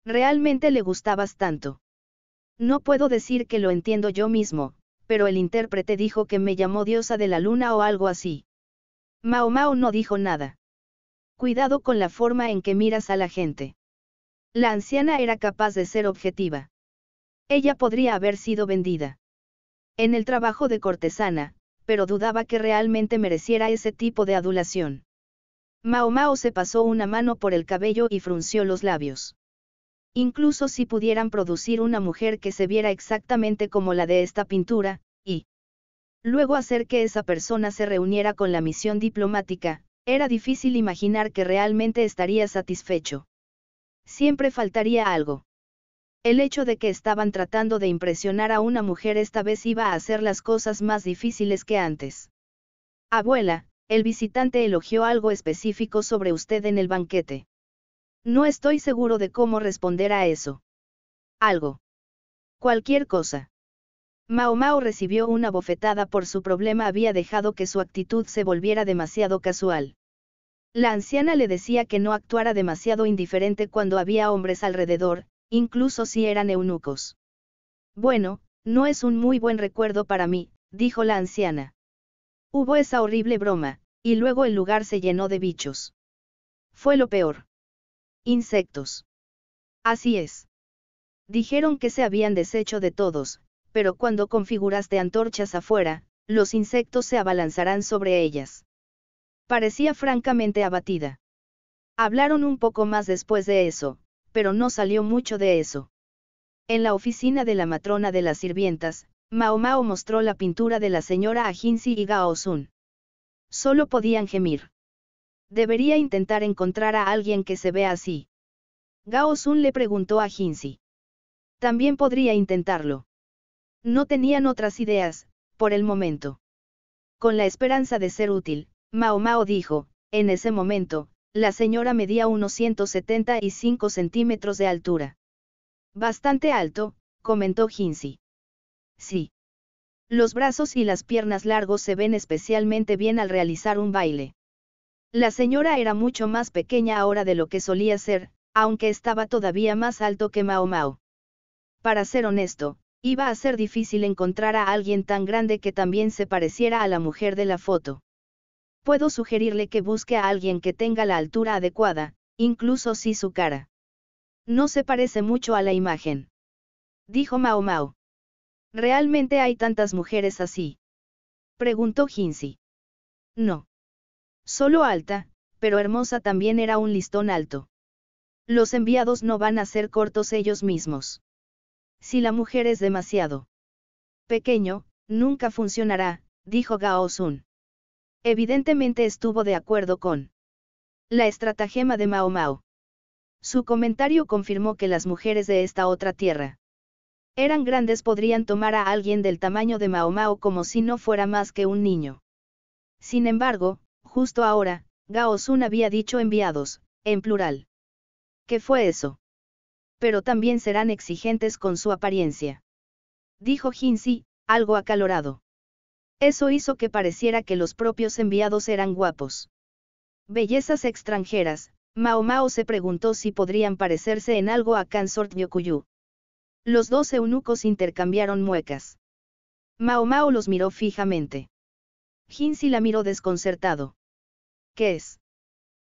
Speaker 1: Realmente le gustabas tanto. No puedo decir que lo entiendo yo mismo, pero el intérprete dijo que me llamó diosa de la luna o algo así. Mao Mao no dijo nada. Cuidado con la forma en que miras a la gente. La anciana era capaz de ser objetiva. Ella podría haber sido vendida. En el trabajo de cortesana, pero dudaba que realmente mereciera ese tipo de adulación. Mao Mao se pasó una mano por el cabello y frunció los labios. Incluso si pudieran producir una mujer que se viera exactamente como la de esta pintura, y luego hacer que esa persona se reuniera con la misión diplomática, era difícil imaginar que realmente estaría satisfecho. Siempre faltaría algo. El hecho de que estaban tratando de impresionar a una mujer esta vez iba a hacer las cosas más difíciles que antes. Abuela, el visitante elogió algo específico sobre usted en el banquete. No estoy seguro de cómo responder a eso. Algo. Cualquier cosa. Mao Mao recibió una bofetada por su problema había dejado que su actitud se volviera demasiado casual. La anciana le decía que no actuara demasiado indiferente cuando había hombres alrededor, incluso si eran eunucos. Bueno, no es un muy buen recuerdo para mí, dijo la anciana. Hubo esa horrible broma, y luego el lugar se llenó de bichos. Fue lo peor. Insectos. Así es. Dijeron que se habían deshecho de todos, pero cuando configuraste antorchas afuera, los insectos se abalanzarán sobre ellas. Parecía francamente abatida. Hablaron un poco más después de eso, pero no salió mucho de eso. En la oficina de la matrona de las sirvientas, Mao Mao mostró la pintura de la señora Ajinsi y Gao Sun. Solo podían gemir debería intentar encontrar a alguien que se vea así. Gao Sun le preguntó a Jinxi. También podría intentarlo. No tenían otras ideas, por el momento. Con la esperanza de ser útil, Mao Mao dijo, en ese momento, la señora medía unos 175 centímetros de altura. Bastante alto, comentó Jinxi. Sí. Los brazos y las piernas largos se ven especialmente bien al realizar un baile. La señora era mucho más pequeña ahora de lo que solía ser, aunque estaba todavía más alto que Mao Mao. Para ser honesto, iba a ser difícil encontrar a alguien tan grande que también se pareciera a la mujer de la foto. Puedo sugerirle que busque a alguien que tenga la altura adecuada, incluso si su cara no se parece mucho a la imagen. Dijo Mao Mao. ¿Realmente hay tantas mujeres así? Preguntó Hinsi. No. Solo alta, pero hermosa también era un listón alto. Los enviados no van a ser cortos ellos mismos. Si la mujer es demasiado pequeño, nunca funcionará, dijo Gao Sun. Evidentemente estuvo de acuerdo con la estratagema de Mao Mao. Su comentario confirmó que las mujeres de esta otra tierra eran grandes podrían tomar a alguien del tamaño de Mao Mao como si no fuera más que un niño. Sin embargo, Justo ahora, Gao Sun había dicho enviados, en plural. ¿Qué fue eso? Pero también serán exigentes con su apariencia. Dijo Si, algo acalorado. Eso hizo que pareciera que los propios enviados eran guapos. Bellezas extranjeras, Mao Mao se preguntó si podrían parecerse en algo a Kansort Yokuyu. Los dos eunucos intercambiaron muecas. Mao Mao los miró fijamente. Si la miró desconcertado. ¿qué es?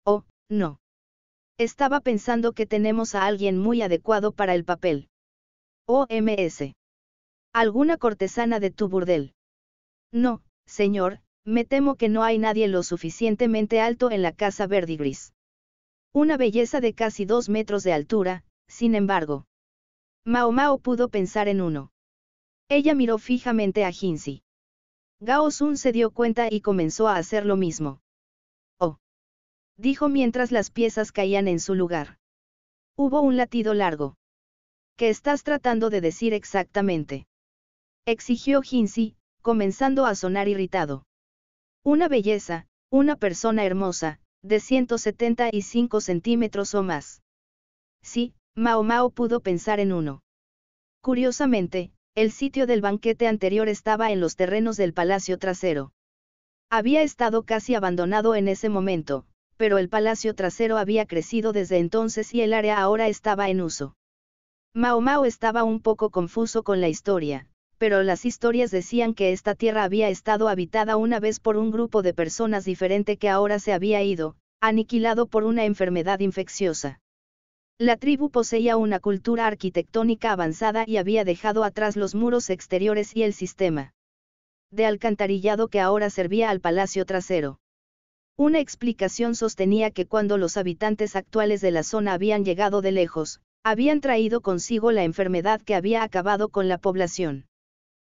Speaker 1: Oh, no. Estaba pensando que tenemos a alguien muy adecuado para el papel. OMS. ¿Alguna cortesana de tu burdel? No, señor, me temo que no hay nadie lo suficientemente alto en la casa verdigris. Una belleza de casi dos metros de altura, sin embargo. Mao Mao pudo pensar en uno. Ella miró fijamente a Jinxi. Gao Sun se dio cuenta y comenzó a hacer lo mismo dijo mientras las piezas caían en su lugar. Hubo un latido largo. ¿Qué estás tratando de decir exactamente? exigió Hinsey, comenzando a sonar irritado. Una belleza, una persona hermosa, de 175 centímetros o más. Sí, Mao Mao pudo pensar en uno. Curiosamente, el sitio del banquete anterior estaba en los terrenos del palacio trasero. Había estado casi abandonado en ese momento, pero el palacio trasero había crecido desde entonces y el área ahora estaba en uso. Mao Mao estaba un poco confuso con la historia, pero las historias decían que esta tierra había estado habitada una vez por un grupo de personas diferente que ahora se había ido, aniquilado por una enfermedad infecciosa. La tribu poseía una cultura arquitectónica avanzada y había dejado atrás los muros exteriores y el sistema de alcantarillado que ahora servía al palacio trasero. Una explicación sostenía que cuando los habitantes actuales de la zona habían llegado de lejos, habían traído consigo la enfermedad que había acabado con la población.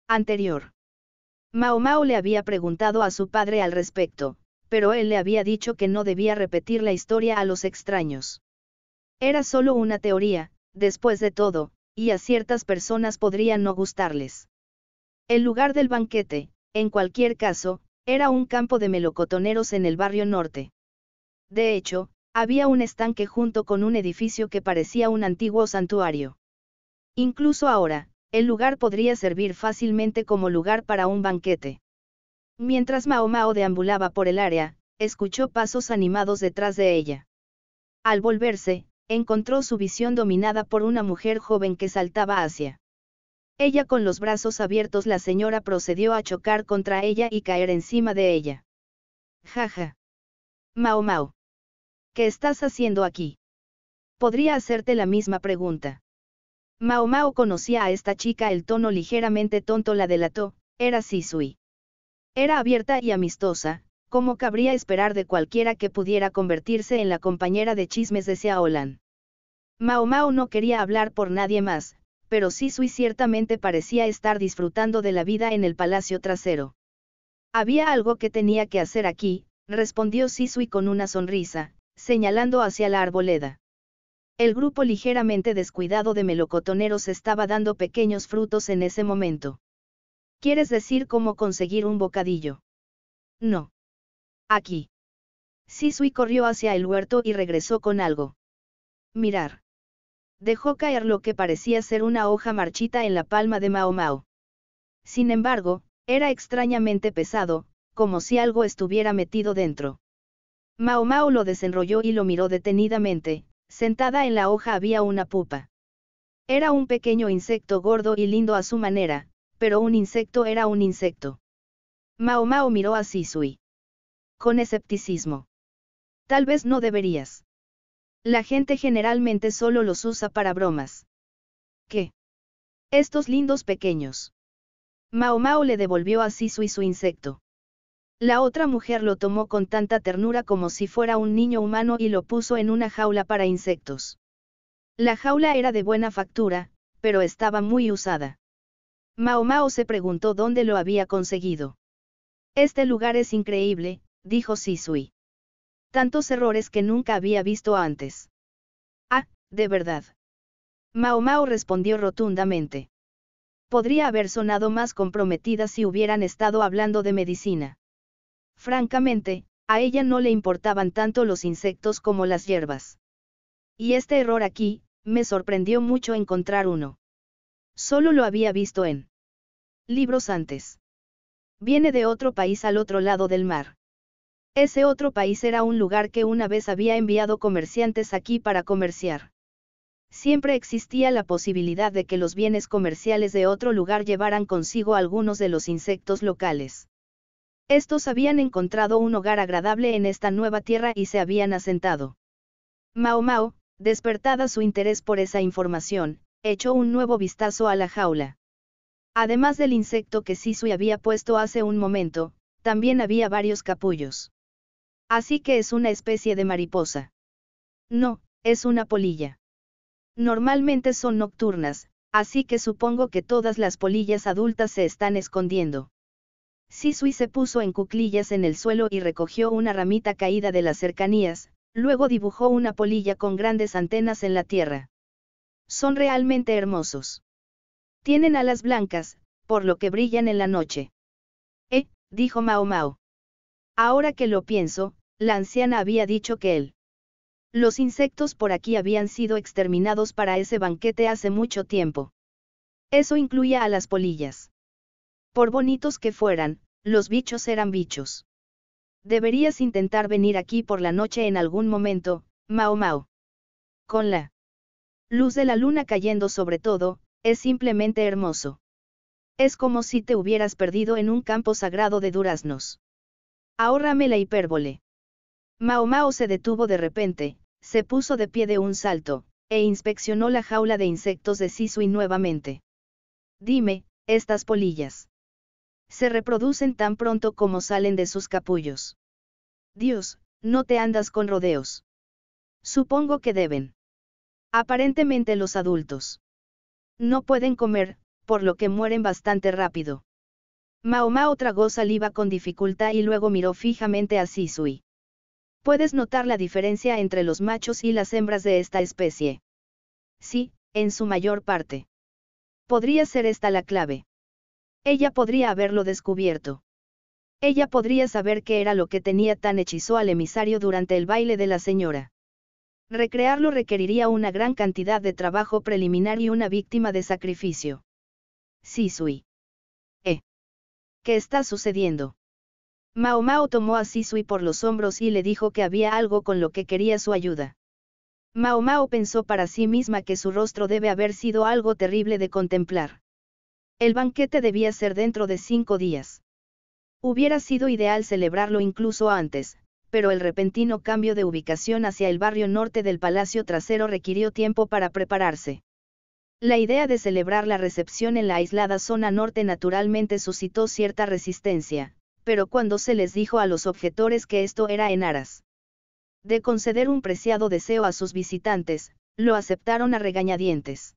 Speaker 1: Anterior. Mao Mao le había preguntado a su padre al respecto, pero él le había dicho que no debía repetir la historia a los extraños. Era solo una teoría, después de todo, y a ciertas personas podrían no gustarles. El lugar del banquete, en cualquier caso, era un campo de melocotoneros en el barrio norte. De hecho, había un estanque junto con un edificio que parecía un antiguo santuario. Incluso ahora, el lugar podría servir fácilmente como lugar para un banquete. Mientras Mao Mao deambulaba por el área, escuchó pasos animados detrás de ella. Al volverse, encontró su visión dominada por una mujer joven que saltaba hacia ella con los brazos abiertos la señora procedió a chocar contra ella y caer encima de ella. Jaja. Mao Mao. ¿Qué estás haciendo aquí? Podría hacerte la misma pregunta. Mao Mao conocía a esta chica, el tono ligeramente tonto la delató, era Sisui. Era abierta y amistosa, como cabría esperar de cualquiera que pudiera convertirse en la compañera de chismes de Xiaolan. Mao Mao no quería hablar por nadie más, pero Sisui ciertamente parecía estar disfrutando de la vida en el palacio trasero. Había algo que tenía que hacer aquí, respondió Sisui con una sonrisa, señalando hacia la arboleda. El grupo ligeramente descuidado de melocotoneros estaba dando pequeños frutos en ese momento. ¿Quieres decir cómo conseguir un bocadillo? No. Aquí. Sisui corrió hacia el huerto y regresó con algo. Mirar. Dejó caer lo que parecía ser una hoja marchita en la palma de Mao Mao. Sin embargo, era extrañamente pesado, como si algo estuviera metido dentro. Mao Mao lo desenrolló y lo miró detenidamente, sentada en la hoja había una pupa. Era un pequeño insecto gordo y lindo a su manera, pero un insecto era un insecto. Mao Mao miró a Sisui. Con escepticismo. Tal vez no deberías la gente generalmente solo los usa para bromas. ¿Qué? Estos lindos pequeños. Mao Mao le devolvió a Sisu y su insecto. La otra mujer lo tomó con tanta ternura como si fuera un niño humano y lo puso en una jaula para insectos. La jaula era de buena factura, pero estaba muy usada. Mao Mao se preguntó dónde lo había conseguido. Este lugar es increíble, dijo Sisui tantos errores que nunca había visto antes. Ah, de verdad. Mao Mao respondió rotundamente. Podría haber sonado más comprometida si hubieran estado hablando de medicina. Francamente, a ella no le importaban tanto los insectos como las hierbas. Y este error aquí, me sorprendió mucho encontrar uno. Solo lo había visto en libros antes. Viene de otro país al otro lado del mar. Ese otro país era un lugar que una vez había enviado comerciantes aquí para comerciar. Siempre existía la posibilidad de que los bienes comerciales de otro lugar llevaran consigo algunos de los insectos locales. Estos habían encontrado un hogar agradable en esta nueva tierra y se habían asentado. Mao Mao, despertada su interés por esa información, echó un nuevo vistazo a la jaula. Además del insecto que Sisui había puesto hace un momento, también había varios capullos. Así que es una especie de mariposa. No, es una polilla. Normalmente son nocturnas, así que supongo que todas las polillas adultas se están escondiendo. Sisui se puso en cuclillas en el suelo y recogió una ramita caída de las cercanías, luego dibujó una polilla con grandes antenas en la tierra. Son realmente hermosos. Tienen alas blancas, por lo que brillan en la noche. Eh, dijo Mao Mao. Ahora que lo pienso, la anciana había dicho que él. Los insectos por aquí habían sido exterminados para ese banquete hace mucho tiempo. Eso incluía a las polillas. Por bonitos que fueran, los bichos eran bichos. Deberías intentar venir aquí por la noche en algún momento, Mao Mao. Con la luz de la luna cayendo sobre todo, es simplemente hermoso. Es como si te hubieras perdido en un campo sagrado de duraznos. Ahórrame la hipérbole. Maomao se detuvo de repente, se puso de pie de un salto, e inspeccionó la jaula de insectos de Sisui nuevamente. Dime, estas polillas. Se reproducen tan pronto como salen de sus capullos. Dios, no te andas con rodeos. Supongo que deben. Aparentemente los adultos. No pueden comer, por lo que mueren bastante rápido. Mao tragó saliva con dificultad y luego miró fijamente a Sisui puedes notar la diferencia entre los machos y las hembras de esta especie. Sí, en su mayor parte. Podría ser esta la clave. Ella podría haberlo descubierto. Ella podría saber qué era lo que tenía tan hechizó al emisario durante el baile de la señora. Recrearlo requeriría una gran cantidad de trabajo preliminar y una víctima de sacrificio. Sí, Sui. ¿Eh? ¿Qué está sucediendo? Maomao tomó a Sisui por los hombros y le dijo que había algo con lo que quería su ayuda. Mao Mao pensó para sí misma que su rostro debe haber sido algo terrible de contemplar. El banquete debía ser dentro de cinco días. Hubiera sido ideal celebrarlo incluso antes, pero el repentino cambio de ubicación hacia el barrio norte del Palacio Trasero requirió tiempo para prepararse. La idea de celebrar la recepción en la aislada zona norte naturalmente suscitó cierta resistencia pero cuando se les dijo a los objetores que esto era en aras de conceder un preciado deseo a sus visitantes, lo aceptaron a regañadientes.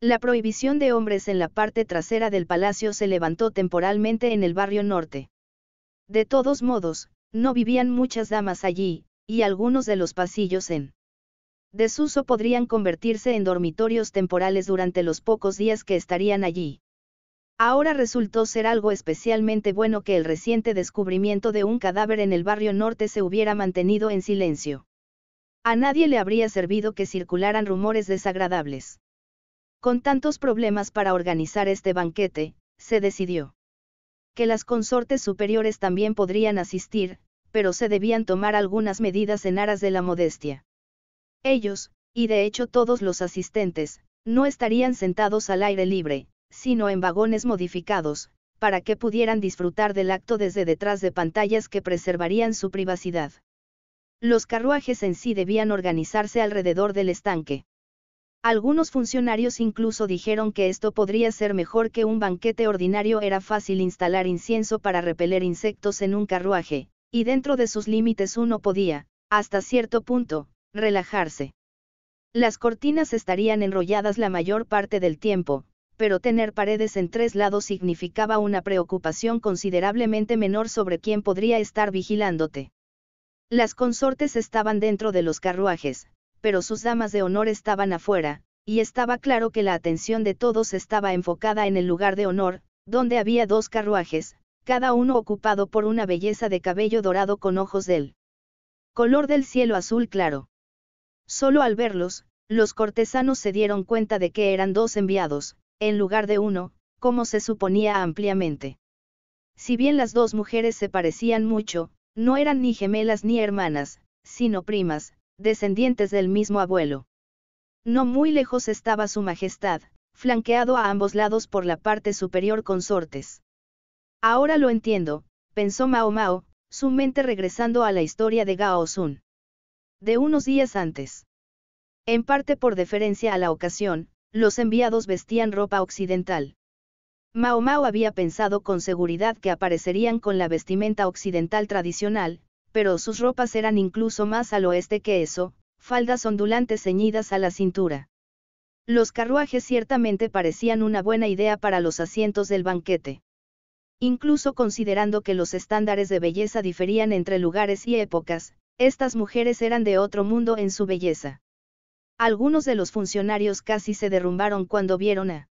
Speaker 1: La prohibición de hombres en la parte trasera del palacio se levantó temporalmente en el barrio norte. De todos modos, no vivían muchas damas allí, y algunos de los pasillos en desuso podrían convertirse en dormitorios temporales durante los pocos días que estarían allí. Ahora resultó ser algo especialmente bueno que el reciente descubrimiento de un cadáver en el barrio norte se hubiera mantenido en silencio. A nadie le habría servido que circularan rumores desagradables. Con tantos problemas para organizar este banquete, se decidió que las consortes superiores también podrían asistir, pero se debían tomar algunas medidas en aras de la modestia. Ellos, y de hecho todos los asistentes, no estarían sentados al aire libre, sino en vagones modificados, para que pudieran disfrutar del acto desde detrás de pantallas que preservarían su privacidad. Los carruajes en sí debían organizarse alrededor del estanque. Algunos funcionarios incluso dijeron que esto podría ser mejor que un banquete ordinario. Era fácil instalar incienso para repeler insectos en un carruaje, y dentro de sus límites uno podía, hasta cierto punto, relajarse. Las cortinas estarían enrolladas la mayor parte del tiempo, pero tener paredes en tres lados significaba una preocupación considerablemente menor sobre quién podría estar vigilándote. Las consortes estaban dentro de los carruajes, pero sus damas de honor estaban afuera, y estaba claro que la atención de todos estaba enfocada en el lugar de honor, donde había dos carruajes, cada uno ocupado por una belleza de cabello dorado con ojos del color del cielo azul claro. Solo al verlos, los cortesanos se dieron cuenta de que eran dos enviados, en lugar de uno, como se suponía ampliamente. Si bien las dos mujeres se parecían mucho, no eran ni gemelas ni hermanas, sino primas, descendientes del mismo abuelo. No muy lejos estaba su Majestad, flanqueado a ambos lados por la parte superior consortes. Ahora lo entiendo, pensó Mao Mao, su mente regresando a la historia de Gao Sun. De unos días antes. En parte por deferencia a la ocasión, los enviados vestían ropa occidental. Mao Mao había pensado con seguridad que aparecerían con la vestimenta occidental tradicional, pero sus ropas eran incluso más al oeste que eso, faldas ondulantes ceñidas a la cintura. Los carruajes ciertamente parecían una buena idea para los asientos del banquete. Incluso considerando que los estándares de belleza diferían entre lugares y épocas, estas mujeres eran de otro mundo en su belleza. Algunos de los funcionarios casi se derrumbaron cuando vieron a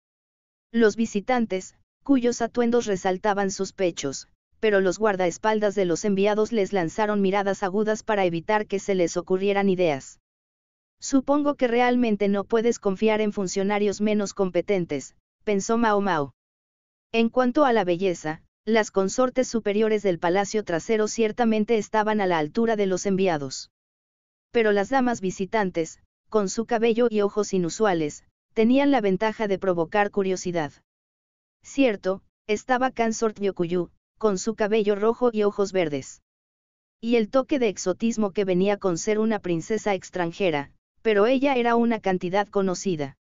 Speaker 1: los visitantes, cuyos atuendos resaltaban sus pechos, pero los guardaespaldas de los enviados les lanzaron miradas agudas para evitar que se les ocurrieran ideas. Supongo que realmente no puedes confiar en funcionarios menos competentes, pensó Mao Mao. En cuanto a la belleza, las consortes superiores del palacio trasero ciertamente estaban a la altura de los enviados. Pero las damas visitantes, con su cabello y ojos inusuales, tenían la ventaja de provocar curiosidad. Cierto, estaba Kansort Yokuyu, con su cabello rojo y ojos verdes. Y el toque de exotismo que venía con ser una princesa extranjera, pero ella era una cantidad conocida.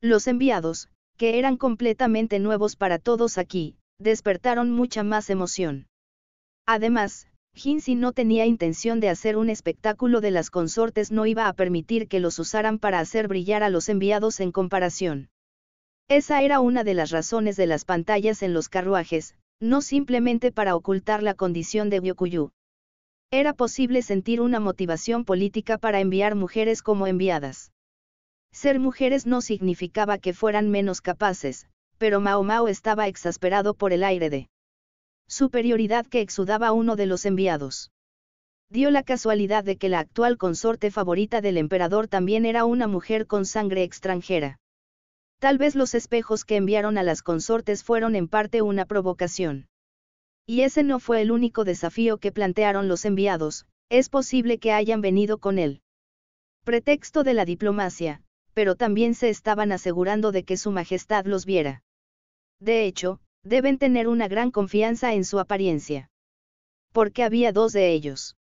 Speaker 1: Los enviados, que eran completamente nuevos para todos aquí, despertaron mucha más emoción. Además, Hinsi no tenía intención de hacer un espectáculo de las consortes, no iba a permitir que los usaran para hacer brillar a los enviados en comparación. Esa era una de las razones de las pantallas en los carruajes, no simplemente para ocultar la condición de Byokuyu. Era posible sentir una motivación política para enviar mujeres como enviadas. Ser mujeres no significaba que fueran menos capaces, pero Mao Mao estaba exasperado por el aire de superioridad que exudaba uno de los enviados. Dio la casualidad de que la actual consorte favorita del emperador también era una mujer con sangre extranjera. Tal vez los espejos que enviaron a las consortes fueron en parte una provocación. Y ese no fue el único desafío que plantearon los enviados, es posible que hayan venido con él. Pretexto de la diplomacia, pero también se estaban asegurando de que Su Majestad los viera. De hecho, Deben tener una gran confianza en su apariencia. Porque había dos de ellos.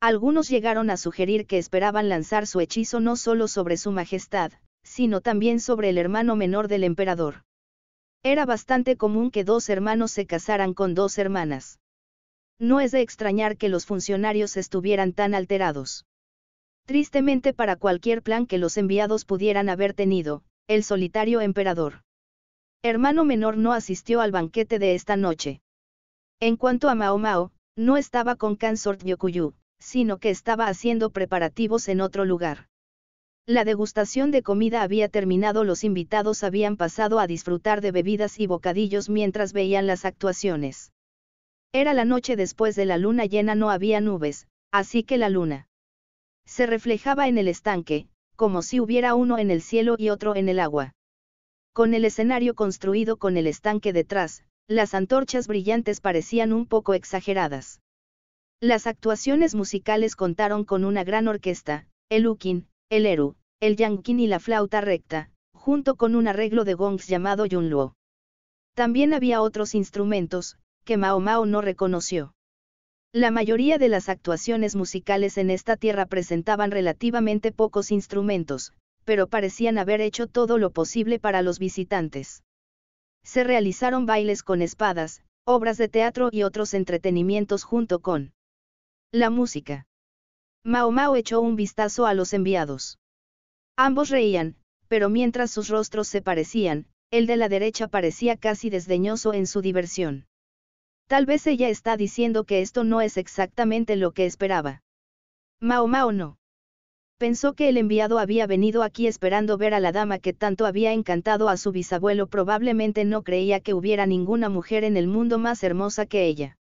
Speaker 1: Algunos llegaron a sugerir que esperaban lanzar su hechizo no solo sobre su majestad, sino también sobre el hermano menor del emperador. Era bastante común que dos hermanos se casaran con dos hermanas. No es de extrañar que los funcionarios estuvieran tan alterados. Tristemente para cualquier plan que los enviados pudieran haber tenido, el solitario emperador hermano menor no asistió al banquete de esta noche. En cuanto a Mao Mao, no estaba con Kansort Yokuyu, sino que estaba haciendo preparativos en otro lugar. La degustación de comida había terminado, los invitados habían pasado a disfrutar de bebidas y bocadillos mientras veían las actuaciones. Era la noche después de la luna llena, no había nubes, así que la luna se reflejaba en el estanque, como si hubiera uno en el cielo y otro en el agua. Con el escenario construido con el estanque detrás, las antorchas brillantes parecían un poco exageradas. Las actuaciones musicales contaron con una gran orquesta, el ukin, el eru, el yankin y la flauta recta, junto con un arreglo de gongs llamado yunluo. También había otros instrumentos, que Mao Mao no reconoció. La mayoría de las actuaciones musicales en esta tierra presentaban relativamente pocos instrumentos, pero parecían haber hecho todo lo posible para los visitantes. Se realizaron bailes con espadas, obras de teatro y otros entretenimientos junto con la música. Mao Mao echó un vistazo a los enviados. Ambos reían, pero mientras sus rostros se parecían, el de la derecha parecía casi desdeñoso en su diversión. Tal vez ella está diciendo que esto no es exactamente lo que esperaba. Mao Mao no. Pensó que el enviado había venido aquí esperando ver a la dama que tanto había encantado a su bisabuelo, probablemente no creía que hubiera ninguna mujer en el mundo más hermosa que ella.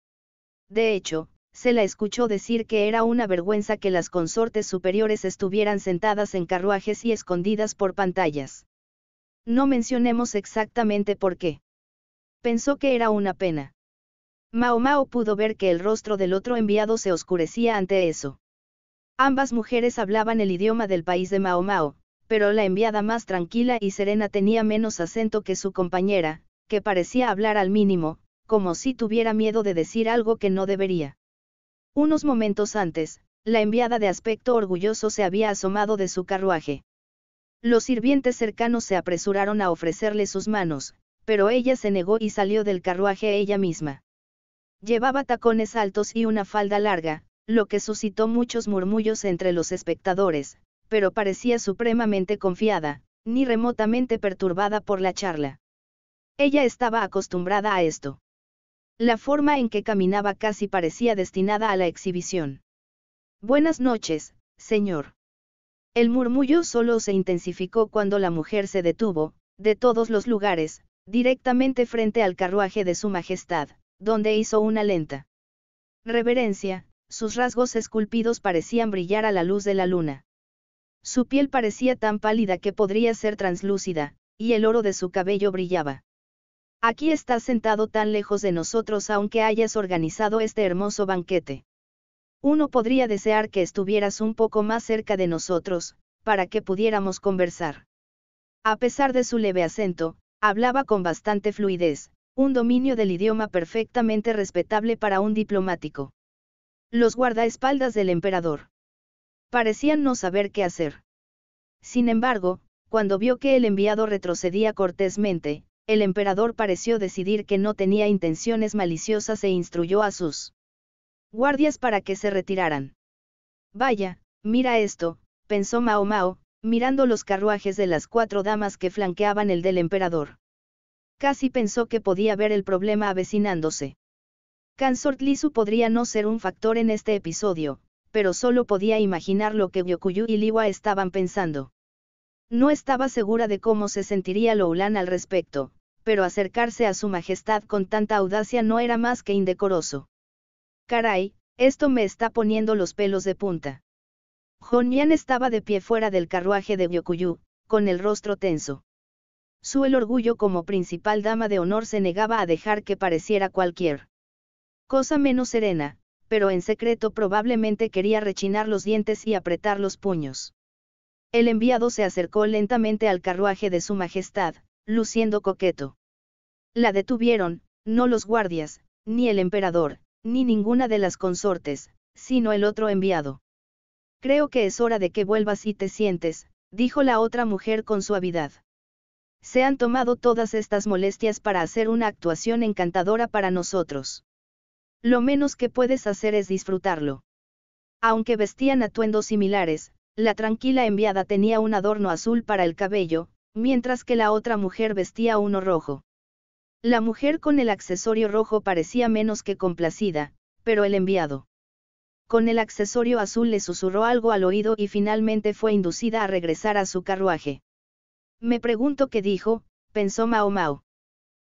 Speaker 1: De hecho, se la escuchó decir que era una vergüenza que las consortes superiores estuvieran sentadas en carruajes y escondidas por pantallas. No mencionemos exactamente por qué. Pensó que era una pena. Mao Mao pudo ver que el rostro del otro enviado se oscurecía ante eso. Ambas mujeres hablaban el idioma del país de Mao pero la enviada más tranquila y serena tenía menos acento que su compañera, que parecía hablar al mínimo, como si tuviera miedo de decir algo que no debería. Unos momentos antes, la enviada de aspecto orgulloso se había asomado de su carruaje. Los sirvientes cercanos se apresuraron a ofrecerle sus manos, pero ella se negó y salió del carruaje ella misma. Llevaba tacones altos y una falda larga, lo que suscitó muchos murmullos entre los espectadores, pero parecía supremamente confiada, ni remotamente perturbada por la charla. Ella estaba acostumbrada a esto. La forma en que caminaba casi parecía destinada a la exhibición. Buenas noches, señor. El murmullo solo se intensificó cuando la mujer se detuvo, de todos los lugares, directamente frente al carruaje de Su Majestad, donde hizo una lenta reverencia, sus rasgos esculpidos parecían brillar a la luz de la luna. Su piel parecía tan pálida que podría ser translúcida, y el oro de su cabello brillaba. Aquí estás sentado tan lejos de nosotros aunque hayas organizado este hermoso banquete. Uno podría desear que estuvieras un poco más cerca de nosotros, para que pudiéramos conversar. A pesar de su leve acento, hablaba con bastante fluidez, un dominio del idioma perfectamente respetable para un diplomático. Los guardaespaldas del emperador. Parecían no saber qué hacer. Sin embargo, cuando vio que el enviado retrocedía cortésmente, el emperador pareció decidir que no tenía intenciones maliciosas e instruyó a sus guardias para que se retiraran. Vaya, mira esto, pensó Mao Mao, mirando los carruajes de las cuatro damas que flanqueaban el del emperador. Casi pensó que podía ver el problema avecinándose. Kansort Lisu podría no ser un factor en este episodio, pero solo podía imaginar lo que Yokuyu y Liwa estaban pensando. No estaba segura de cómo se sentiría Loulan al respecto, pero acercarse a su majestad con tanta audacia no era más que indecoroso. Caray, esto me está poniendo los pelos de punta. Yan estaba de pie fuera del carruaje de Yokuyu, con el rostro tenso. Su el orgullo como principal dama de honor se negaba a dejar que pareciera cualquier Cosa menos serena, pero en secreto probablemente quería rechinar los dientes y apretar los puños. El enviado se acercó lentamente al carruaje de su Majestad, luciendo coqueto. La detuvieron, no los guardias, ni el emperador, ni ninguna de las consortes, sino el otro enviado. Creo que es hora de que vuelvas y te sientes, dijo la otra mujer con suavidad. Se han tomado todas estas molestias para hacer una actuación encantadora para nosotros lo menos que puedes hacer es disfrutarlo. Aunque vestían atuendos similares, la tranquila enviada tenía un adorno azul para el cabello, mientras que la otra mujer vestía uno rojo. La mujer con el accesorio rojo parecía menos que complacida, pero el enviado. Con el accesorio azul le susurró algo al oído y finalmente fue inducida a regresar a su carruaje. Me pregunto qué dijo, pensó Mao Mao.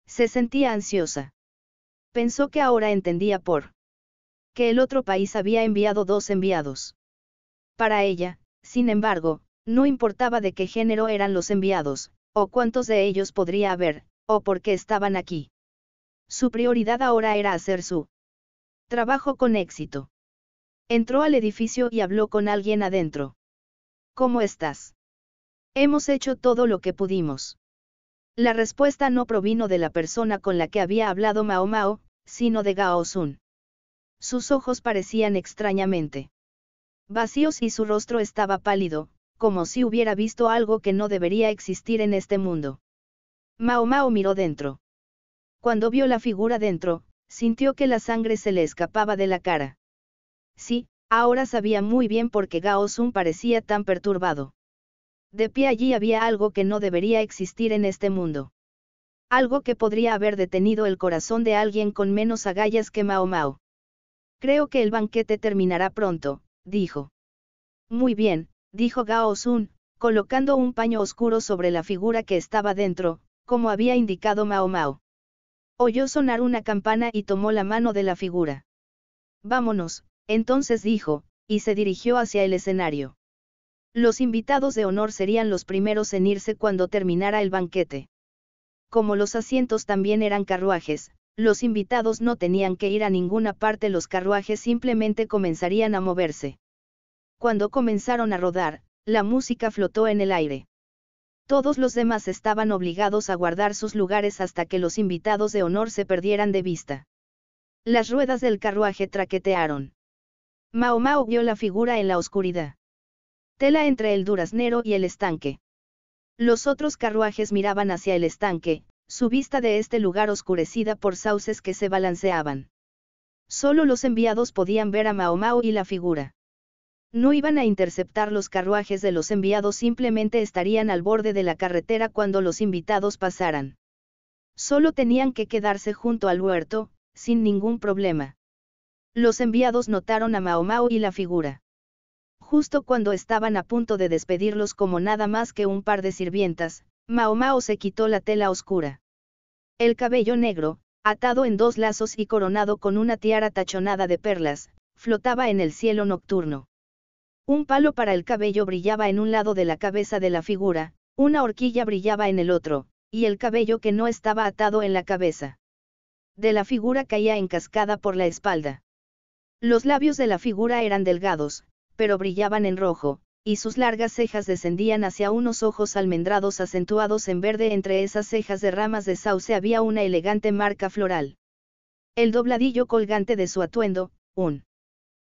Speaker 1: Se sentía ansiosa. Pensó que ahora entendía por que el otro país había enviado dos enviados. Para ella, sin embargo, no importaba de qué género eran los enviados, o cuántos de ellos podría haber, o por qué estaban aquí. Su prioridad ahora era hacer su trabajo con éxito. Entró al edificio y habló con alguien adentro. ¿Cómo estás? Hemos hecho todo lo que pudimos. La respuesta no provino de la persona con la que había hablado Mao Mao, sino de Gao Sun. Sus ojos parecían extrañamente vacíos y su rostro estaba pálido, como si hubiera visto algo que no debería existir en este mundo. Mao Mao miró dentro. Cuando vio la figura dentro, sintió que la sangre se le escapaba de la cara. Sí, ahora sabía muy bien por qué Gao Sun parecía tan perturbado. De pie allí había algo que no debería existir en este mundo algo que podría haber detenido el corazón de alguien con menos agallas que Mao Mao. Creo que el banquete terminará pronto, dijo. Muy bien, dijo Gao Sun, colocando un paño oscuro sobre la figura que estaba dentro, como había indicado Mao Mao. Oyó sonar una campana y tomó la mano de la figura. Vámonos, entonces dijo, y se dirigió hacia el escenario. Los invitados de honor serían los primeros en irse cuando terminara el banquete. Como los asientos también eran carruajes, los invitados no tenían que ir a ninguna parte, los carruajes simplemente comenzarían a moverse. Cuando comenzaron a rodar, la música flotó en el aire. Todos los demás estaban obligados a guardar sus lugares hasta que los invitados de honor se perdieran de vista. Las ruedas del carruaje traquetearon. Mao Mao vio la figura en la oscuridad. Tela entre el duraznero y el estanque. Los otros carruajes miraban hacia el estanque, su vista de este lugar oscurecida por sauces que se balanceaban. Solo los enviados podían ver a Maomao y la figura. No iban a interceptar los carruajes de los enviados, simplemente estarían al borde de la carretera cuando los invitados pasaran. Solo tenían que quedarse junto al huerto, sin ningún problema. Los enviados notaron a Maomao y la figura. Justo cuando estaban a punto de despedirlos como nada más que un par de sirvientas, Mao Mao se quitó la tela oscura. El cabello negro, atado en dos lazos y coronado con una tiara tachonada de perlas, flotaba en el cielo nocturno. Un palo para el cabello brillaba en un lado de la cabeza de la figura, una horquilla brillaba en el otro, y el cabello que no estaba atado en la cabeza. De la figura caía encascada por la espalda. Los labios de la figura eran delgados, pero brillaban en rojo, y sus largas cejas descendían hacia unos ojos almendrados acentuados en verde. Entre esas cejas de ramas de sauce había una elegante marca floral. El dobladillo colgante de su atuendo, un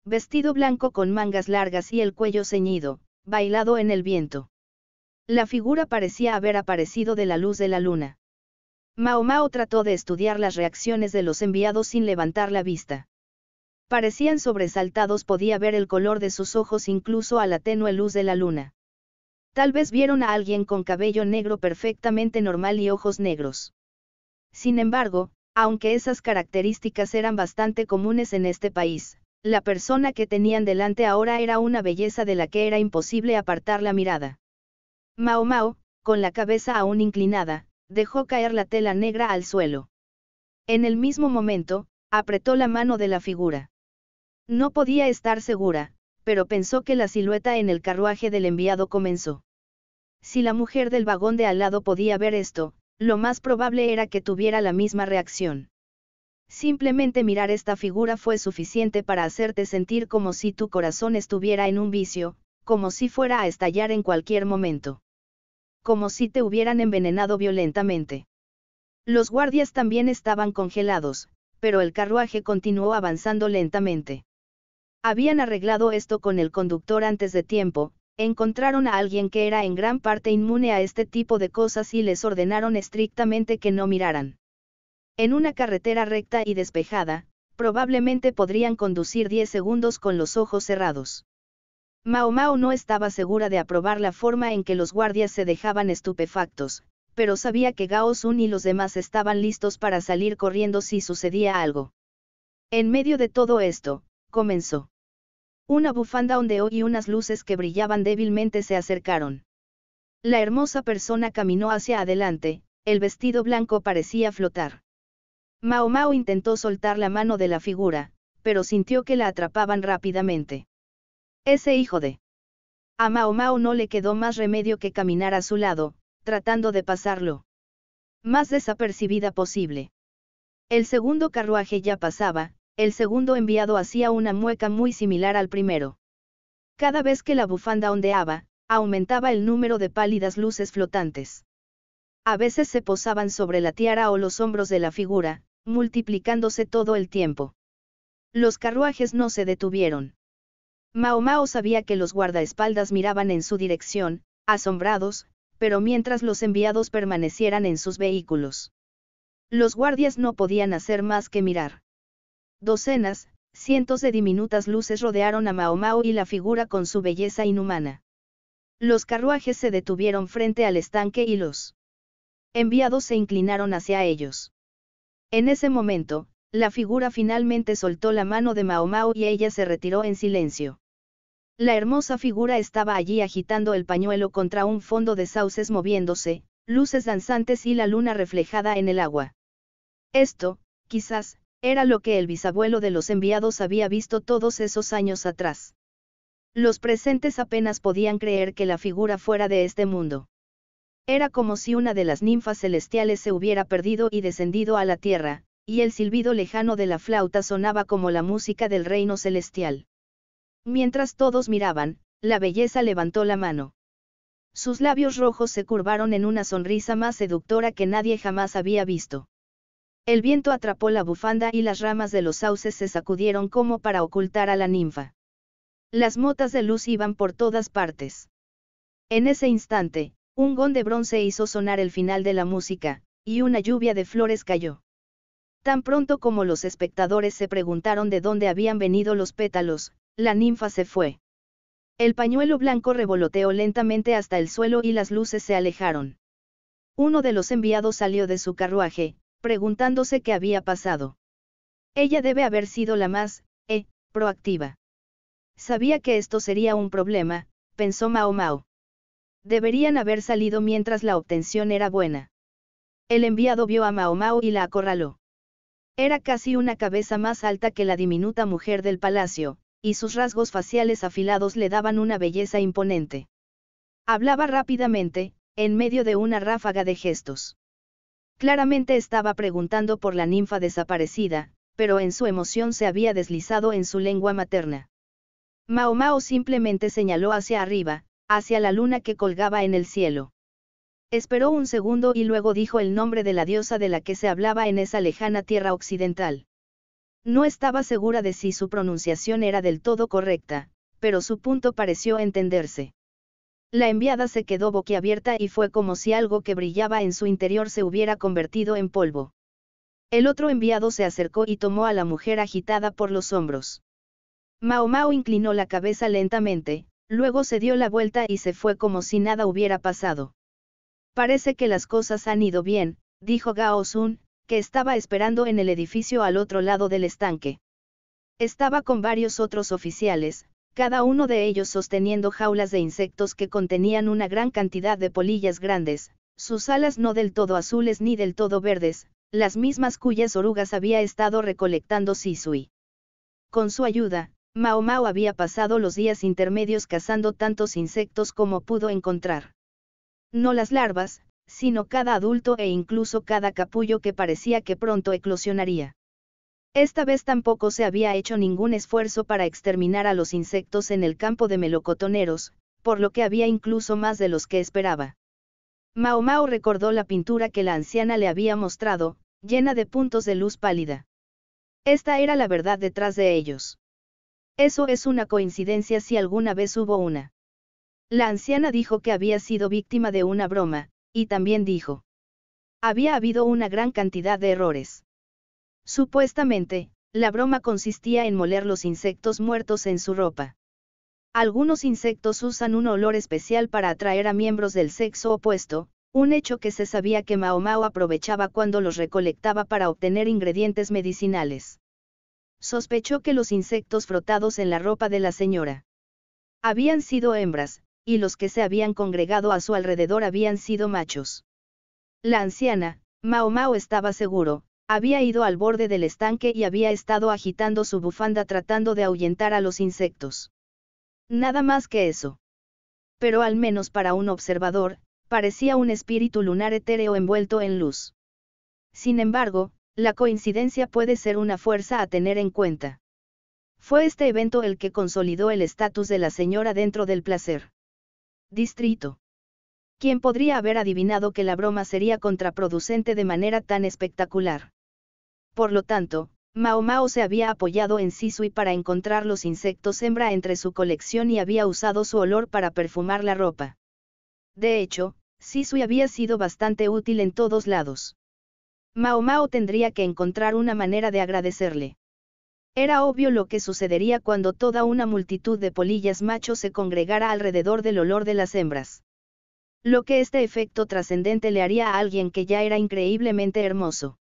Speaker 1: vestido blanco con mangas largas y el cuello ceñido, bailado en el viento. La figura parecía haber aparecido de la luz de la luna. Mao Mao trató de estudiar las reacciones de los enviados sin levantar la vista. Parecían sobresaltados, podía ver el color de sus ojos incluso a la tenue luz de la luna. Tal vez vieron a alguien con cabello negro perfectamente normal y ojos negros. Sin embargo, aunque esas características eran bastante comunes en este país, la persona que tenían delante ahora era una belleza de la que era imposible apartar la mirada. Mao Mao, con la cabeza aún inclinada, dejó caer la tela negra al suelo. En el mismo momento, apretó la mano de la figura. No podía estar segura, pero pensó que la silueta en el carruaje del enviado comenzó. Si la mujer del vagón de al lado podía ver esto, lo más probable era que tuviera la misma reacción. Simplemente mirar esta figura fue suficiente para hacerte sentir como si tu corazón estuviera en un vicio, como si fuera a estallar en cualquier momento. Como si te hubieran envenenado violentamente. Los guardias también estaban congelados, pero el carruaje continuó avanzando lentamente. Habían arreglado esto con el conductor antes de tiempo, encontraron a alguien que era en gran parte inmune a este tipo de cosas y les ordenaron estrictamente que no miraran. En una carretera recta y despejada, probablemente podrían conducir 10 segundos con los ojos cerrados. Mao Mao no estaba segura de aprobar la forma en que los guardias se dejaban estupefactos, pero sabía que Gao Sun y los demás estaban listos para salir corriendo si sucedía algo. En medio de todo esto, comenzó. Una bufanda ondeó y unas luces que brillaban débilmente se acercaron. La hermosa persona caminó hacia adelante, el vestido blanco parecía flotar. Mao Mao intentó soltar la mano de la figura, pero sintió que la atrapaban rápidamente. Ese hijo de... A Mao Mao no le quedó más remedio que caminar a su lado, tratando de pasarlo. Más desapercibida posible. El segundo carruaje ya pasaba, el segundo enviado hacía una mueca muy similar al primero. Cada vez que la bufanda ondeaba, aumentaba el número de pálidas luces flotantes. A veces se posaban sobre la tiara o los hombros de la figura, multiplicándose todo el tiempo. Los carruajes no se detuvieron. Mao Mao sabía que los guardaespaldas miraban en su dirección, asombrados, pero mientras los enviados permanecieran en sus vehículos. Los guardias no podían hacer más que mirar. Docenas, cientos de diminutas luces rodearon a Maomao y la figura con su belleza inhumana. Los carruajes se detuvieron frente al estanque y los enviados se inclinaron hacia ellos. En ese momento, la figura finalmente soltó la mano de Maomao y ella se retiró en silencio. La hermosa figura estaba allí agitando el pañuelo contra un fondo de sauces moviéndose, luces danzantes y la luna reflejada en el agua. Esto, quizás, era lo que el bisabuelo de los enviados había visto todos esos años atrás. Los presentes apenas podían creer que la figura fuera de este mundo. Era como si una de las ninfas celestiales se hubiera perdido y descendido a la tierra, y el silbido lejano de la flauta sonaba como la música del reino celestial. Mientras todos miraban, la belleza levantó la mano. Sus labios rojos se curvaron en una sonrisa más seductora que nadie jamás había visto. El viento atrapó la bufanda y las ramas de los sauces se sacudieron como para ocultar a la ninfa. Las motas de luz iban por todas partes. En ese instante, un gong de bronce hizo sonar el final de la música, y una lluvia de flores cayó. Tan pronto como los espectadores se preguntaron de dónde habían venido los pétalos, la ninfa se fue. El pañuelo blanco revoloteó lentamente hasta el suelo y las luces se alejaron. Uno de los enviados salió de su carruaje, preguntándose qué había pasado. Ella debe haber sido la más, eh, proactiva. Sabía que esto sería un problema, pensó Mao Mao. Deberían haber salido mientras la obtención era buena. El enviado vio a Mao Mao y la acorraló. Era casi una cabeza más alta que la diminuta mujer del palacio, y sus rasgos faciales afilados le daban una belleza imponente. Hablaba rápidamente, en medio de una ráfaga de gestos. Claramente estaba preguntando por la ninfa desaparecida, pero en su emoción se había deslizado en su lengua materna. Mao Mao simplemente señaló hacia arriba, hacia la luna que colgaba en el cielo. Esperó un segundo y luego dijo el nombre de la diosa de la que se hablaba en esa lejana tierra occidental. No estaba segura de si su pronunciación era del todo correcta, pero su punto pareció entenderse. La enviada se quedó boquiabierta y fue como si algo que brillaba en su interior se hubiera convertido en polvo. El otro enviado se acercó y tomó a la mujer agitada por los hombros. Mao Mao inclinó la cabeza lentamente, luego se dio la vuelta y se fue como si nada hubiera pasado. Parece que las cosas han ido bien, dijo Gao Sun, que estaba esperando en el edificio al otro lado del estanque. Estaba con varios otros oficiales, cada uno de ellos sosteniendo jaulas de insectos que contenían una gran cantidad de polillas grandes, sus alas no del todo azules ni del todo verdes, las mismas cuyas orugas había estado recolectando Sisui. Con su ayuda, Mao Mao había pasado los días intermedios cazando tantos insectos como pudo encontrar. No las larvas, sino cada adulto e incluso cada capullo que parecía que pronto eclosionaría. Esta vez tampoco se había hecho ningún esfuerzo para exterminar a los insectos en el campo de melocotoneros, por lo que había incluso más de los que esperaba. Mao Mao recordó la pintura que la anciana le había mostrado, llena de puntos de luz pálida. Esta era la verdad detrás de ellos. Eso es una coincidencia si alguna vez hubo una. La anciana dijo que había sido víctima de una broma, y también dijo. Había habido una gran cantidad de errores. Supuestamente, la broma consistía en moler los insectos muertos en su ropa. Algunos insectos usan un olor especial para atraer a miembros del sexo opuesto, un hecho que se sabía que Mao Mao aprovechaba cuando los recolectaba para obtener ingredientes medicinales. Sospechó que los insectos frotados en la ropa de la señora habían sido hembras, y los que se habían congregado a su alrededor habían sido machos. La anciana, Mao Mao estaba seguro, había ido al borde del estanque y había estado agitando su bufanda tratando de ahuyentar a los insectos. Nada más que eso. Pero al menos para un observador, parecía un espíritu lunar etéreo envuelto en luz. Sin embargo, la coincidencia puede ser una fuerza a tener en cuenta. Fue este evento el que consolidó el estatus de la señora dentro del placer. Distrito. ¿Quién podría haber adivinado que la broma sería contraproducente de manera tan espectacular? Por lo tanto, Maomao se había apoyado en Sisui para encontrar los insectos hembra entre su colección y había usado su olor para perfumar la ropa. De hecho, Sisui había sido bastante útil en todos lados. Maomao tendría que encontrar una manera de agradecerle. Era obvio lo que sucedería cuando toda una multitud de polillas machos se congregara alrededor del olor de las hembras. Lo que este efecto trascendente le haría a alguien que ya era increíblemente hermoso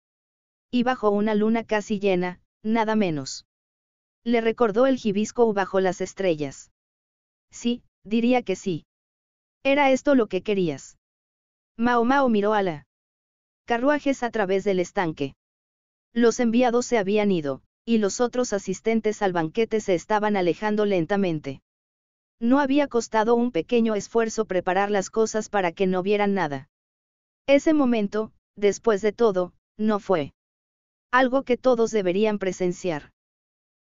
Speaker 1: y bajo una luna casi llena, nada menos. Le recordó el gibisco bajo las estrellas. Sí, diría que sí. Era esto lo que querías. Mao Mao miró a la carruajes a través del estanque. Los enviados se habían ido, y los otros asistentes al banquete se estaban alejando lentamente. No había costado un pequeño esfuerzo preparar las cosas para que no vieran nada. Ese momento, después de todo, no fue algo que todos deberían presenciar.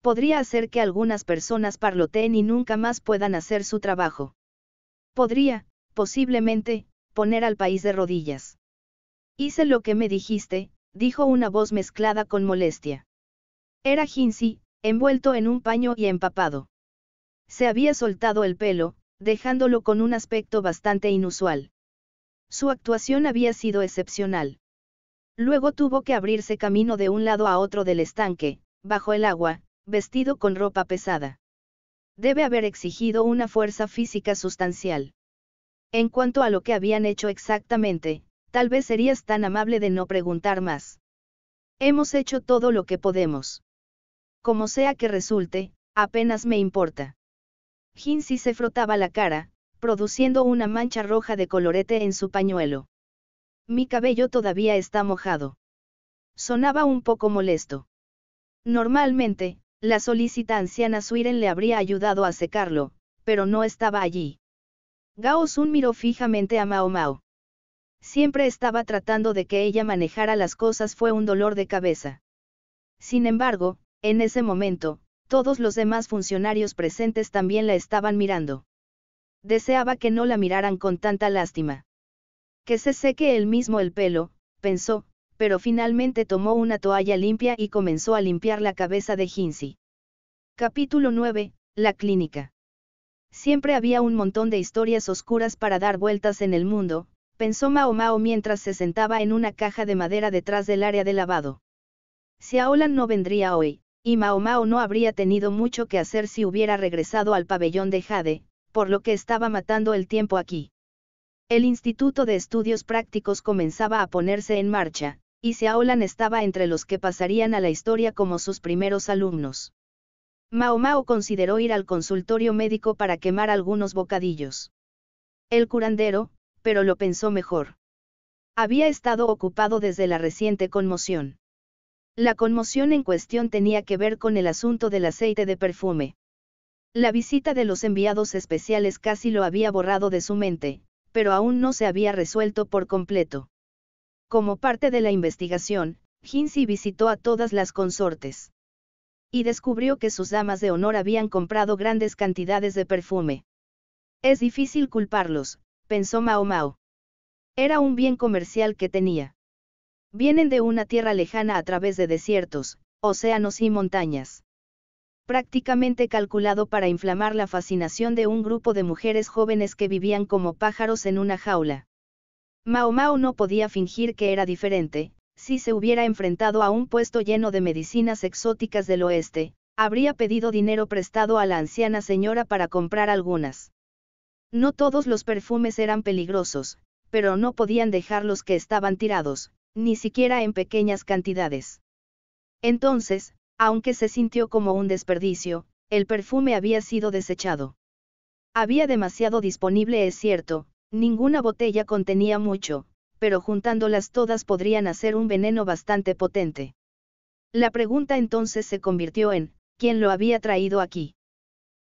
Speaker 1: Podría hacer que algunas personas parloteen y nunca más puedan hacer su trabajo. Podría, posiblemente, poner al país de rodillas. Hice lo que me dijiste, dijo una voz mezclada con molestia. Era Hinsi, envuelto en un paño y empapado. Se había soltado el pelo, dejándolo con un aspecto bastante inusual. Su actuación había sido excepcional. Luego tuvo que abrirse camino de un lado a otro del estanque, bajo el agua, vestido con ropa pesada. Debe haber exigido una fuerza física sustancial. En cuanto a lo que habían hecho exactamente, tal vez serías tan amable de no preguntar más. Hemos hecho todo lo que podemos. Como sea que resulte, apenas me importa. Ginsi se frotaba la cara, produciendo una mancha roja de colorete en su pañuelo. Mi cabello todavía está mojado. Sonaba un poco molesto. Normalmente, la solícita anciana Suiren le habría ayudado a secarlo, pero no estaba allí. Gao Sun miró fijamente a Mao Mao. Siempre estaba tratando de que ella manejara las cosas fue un dolor de cabeza. Sin embargo, en ese momento, todos los demás funcionarios presentes también la estaban mirando. Deseaba que no la miraran con tanta lástima. Que se seque él mismo el pelo, pensó, pero finalmente tomó una toalla limpia y comenzó a limpiar la cabeza de Jinxi. Capítulo 9. La clínica. Siempre había un montón de historias oscuras para dar vueltas en el mundo, pensó Mao Mao mientras se sentaba en una caja de madera detrás del área de lavado. Si Aolan no vendría hoy, y Mao Mao no habría tenido mucho que hacer si hubiera regresado al pabellón de Jade, por lo que estaba matando el tiempo aquí. El Instituto de Estudios Prácticos comenzaba a ponerse en marcha, y Xiaolan estaba entre los que pasarían a la historia como sus primeros alumnos. Mao Mao consideró ir al consultorio médico para quemar algunos bocadillos. El curandero, pero lo pensó mejor. Había estado ocupado desde la reciente conmoción. La conmoción en cuestión tenía que ver con el asunto del aceite de perfume. La visita de los enviados especiales casi lo había borrado de su mente, pero aún no se había resuelto por completo. Como parte de la investigación, Jinxi visitó a todas las consortes. Y descubrió que sus damas de honor habían comprado grandes cantidades de perfume. Es difícil culparlos, pensó Mao Mao. Era un bien comercial que tenía. Vienen de una tierra lejana a través de desiertos, océanos y montañas prácticamente calculado para inflamar la fascinación de un grupo de mujeres jóvenes que vivían como pájaros en una jaula. Mao Mao no podía fingir que era diferente, si se hubiera enfrentado a un puesto lleno de medicinas exóticas del oeste, habría pedido dinero prestado a la anciana señora para comprar algunas. No todos los perfumes eran peligrosos, pero no podían dejar los que estaban tirados, ni siquiera en pequeñas cantidades. Entonces, aunque se sintió como un desperdicio, el perfume había sido desechado. Había demasiado disponible, es cierto, ninguna botella contenía mucho, pero juntándolas todas podrían hacer un veneno bastante potente. La pregunta entonces se convirtió en, ¿quién lo había traído aquí?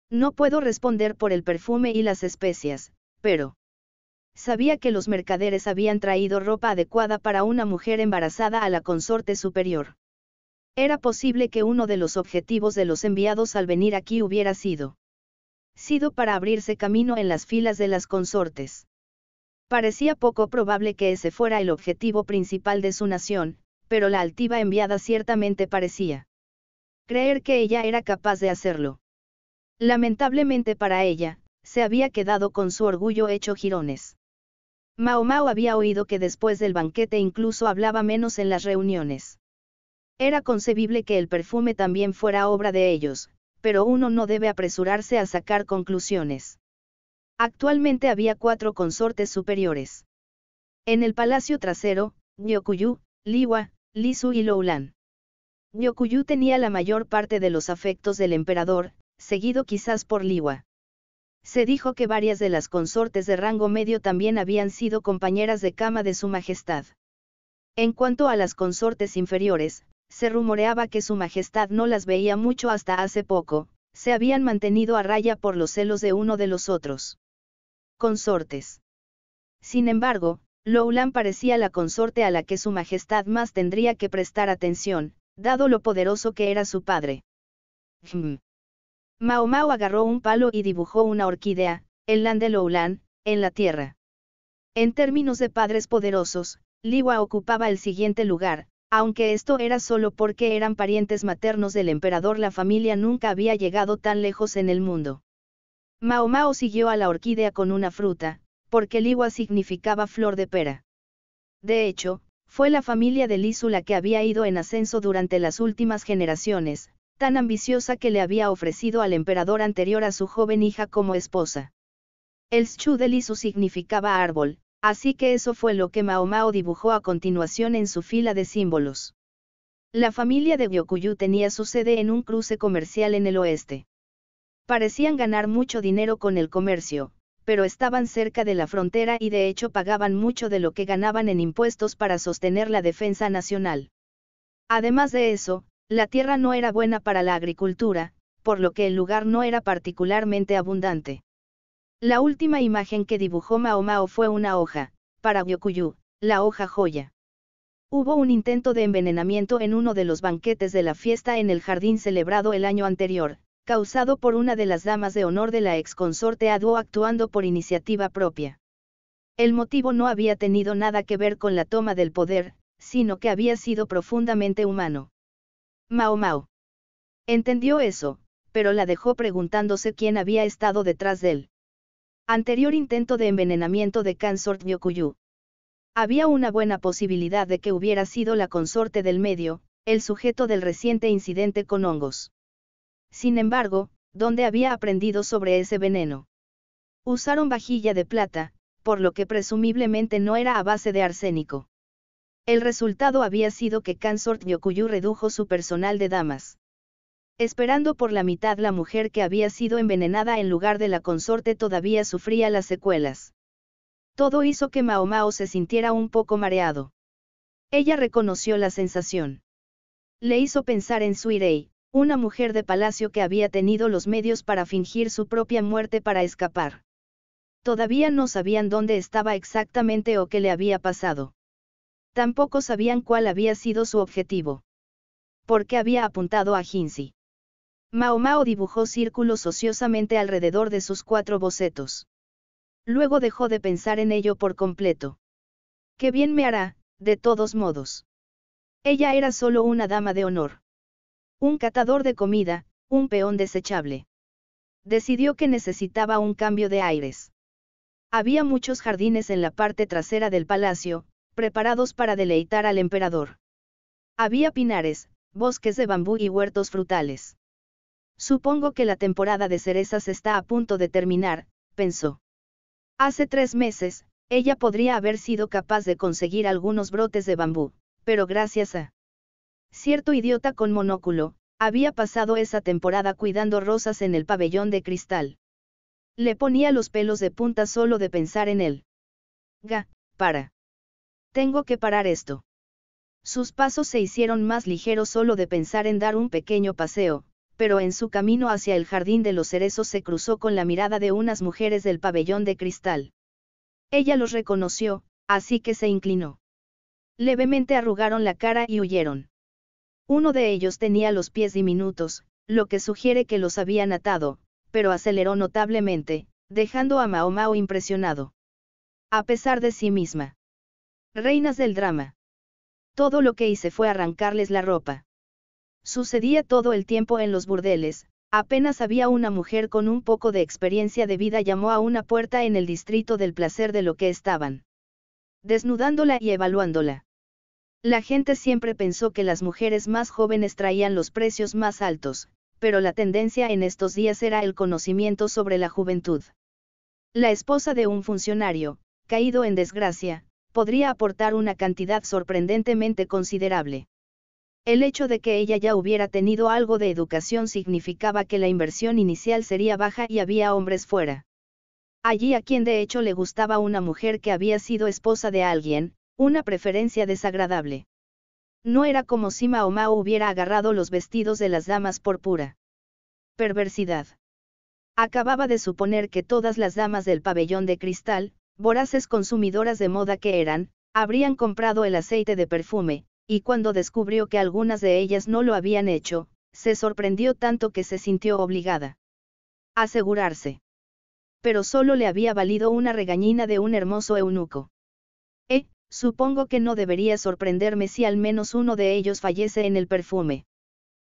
Speaker 1: No puedo responder por el perfume y las especias, pero... Sabía que los mercaderes habían traído ropa adecuada para una mujer embarazada a la consorte superior. Era posible que uno de los objetivos de los enviados al venir aquí hubiera sido sido para abrirse camino en las filas de las consortes. Parecía poco probable que ese fuera el objetivo principal de su nación, pero la altiva enviada ciertamente parecía creer que ella era capaz de hacerlo. Lamentablemente para ella, se había quedado con su orgullo hecho jirones. Mao Mao había oído que después del banquete incluso hablaba menos en las reuniones. Era concebible que el perfume también fuera obra de ellos, pero uno no debe apresurarse a sacar conclusiones. Actualmente había cuatro consortes superiores. En el palacio trasero, Nyokuyu, Liwa, Lisu y Loulan. Nyokuyu tenía la mayor parte de los afectos del emperador, seguido quizás por Liwa. Se dijo que varias de las consortes de rango medio también habían sido compañeras de cama de su majestad. En cuanto a las consortes inferiores, se rumoreaba que su Majestad no las veía mucho hasta hace poco, se habían mantenido a raya por los celos de uno de los otros. Consortes. Sin embargo, Loulan parecía la consorte a la que su Majestad más tendría que prestar atención, dado lo poderoso que era su padre. Mao agarró un palo y dibujó una orquídea, el land de Loulan, en la tierra. En términos de padres poderosos, Liwa ocupaba el siguiente lugar, aunque esto era solo porque eran parientes maternos del emperador, la familia nunca había llegado tan lejos en el mundo. Mao Mao siguió a la orquídea con una fruta, porque Liwa significaba flor de pera. De hecho, fue la familia de Lisu la que había ido en ascenso durante las últimas generaciones, tan ambiciosa que le había ofrecido al emperador anterior a su joven hija como esposa. El Shu de Lisu significaba árbol, Así que eso fue lo que Maomao dibujó a continuación en su fila de símbolos. La familia de Gyokuyu tenía su sede en un cruce comercial en el oeste. Parecían ganar mucho dinero con el comercio, pero estaban cerca de la frontera y de hecho pagaban mucho de lo que ganaban en impuestos para sostener la defensa nacional. Además de eso, la tierra no era buena para la agricultura, por lo que el lugar no era particularmente abundante. La última imagen que dibujó Mao Mao fue una hoja, para Gyokuyu, la hoja joya. Hubo un intento de envenenamiento en uno de los banquetes de la fiesta en el jardín celebrado el año anterior, causado por una de las damas de honor de la exconsorte Aduo actuando por iniciativa propia. El motivo no había tenido nada que ver con la toma del poder, sino que había sido profundamente humano. Mao Mao. Entendió eso, pero la dejó preguntándose quién había estado detrás de él. Anterior intento de envenenamiento de kansort Yokuyu. Había una buena posibilidad de que hubiera sido la consorte del medio, el sujeto del reciente incidente con hongos. Sin embargo, ¿dónde había aprendido sobre ese veneno? Usaron vajilla de plata, por lo que presumiblemente no era a base de arsénico. El resultado había sido que Kansort Yokuyu redujo su personal de damas. Esperando por la mitad la mujer que había sido envenenada en lugar de la consorte todavía sufría las secuelas. Todo hizo que Mao Mao se sintiera un poco mareado. Ella reconoció la sensación. Le hizo pensar en Suirei, una mujer de palacio que había tenido los medios para fingir su propia muerte para escapar. Todavía no sabían dónde estaba exactamente o qué le había pasado. Tampoco sabían cuál había sido su objetivo. ¿Por qué había apuntado a Hinsi? Mao Mao dibujó círculos ociosamente alrededor de sus cuatro bocetos. Luego dejó de pensar en ello por completo. Qué bien me hará, de todos modos. Ella era solo una dama de honor. Un catador de comida, un peón desechable. Decidió que necesitaba un cambio de aires. Había muchos jardines en la parte trasera del palacio, preparados para deleitar al emperador. Había pinares, bosques de bambú y huertos frutales. Supongo que la temporada de cerezas está a punto de terminar, pensó. Hace tres meses, ella podría haber sido capaz de conseguir algunos brotes de bambú, pero gracias a cierto idiota con monóculo, había pasado esa temporada cuidando rosas en el pabellón de cristal. Le ponía los pelos de punta solo de pensar en él. Ga, para. Tengo que parar esto. Sus pasos se hicieron más ligeros solo de pensar en dar un pequeño paseo, pero en su camino hacia el jardín de los cerezos se cruzó con la mirada de unas mujeres del pabellón de cristal. Ella los reconoció, así que se inclinó. Levemente arrugaron la cara y huyeron. Uno de ellos tenía los pies diminutos, lo que sugiere que los habían atado, pero aceleró notablemente, dejando a Mao impresionado. A pesar de sí misma. Reinas del drama. Todo lo que hice fue arrancarles la ropa. Sucedía todo el tiempo en los burdeles, apenas había una mujer con un poco de experiencia de vida llamó a una puerta en el distrito del placer de lo que estaban. Desnudándola y evaluándola. La gente siempre pensó que las mujeres más jóvenes traían los precios más altos, pero la tendencia en estos días era el conocimiento sobre la juventud. La esposa de un funcionario, caído en desgracia, podría aportar una cantidad sorprendentemente considerable. El hecho de que ella ya hubiera tenido algo de educación significaba que la inversión inicial sería baja y había hombres fuera. Allí a quien de hecho le gustaba una mujer que había sido esposa de alguien, una preferencia desagradable. No era como si Mao hubiera agarrado los vestidos de las damas por pura perversidad. Acababa de suponer que todas las damas del pabellón de cristal, voraces consumidoras de moda que eran, habrían comprado el aceite de perfume, y cuando descubrió que algunas de ellas no lo habían hecho, se sorprendió tanto que se sintió obligada. A asegurarse. Pero solo le había valido una regañina de un hermoso eunuco. Eh, supongo que no debería sorprenderme si al menos uno de ellos fallece en el perfume.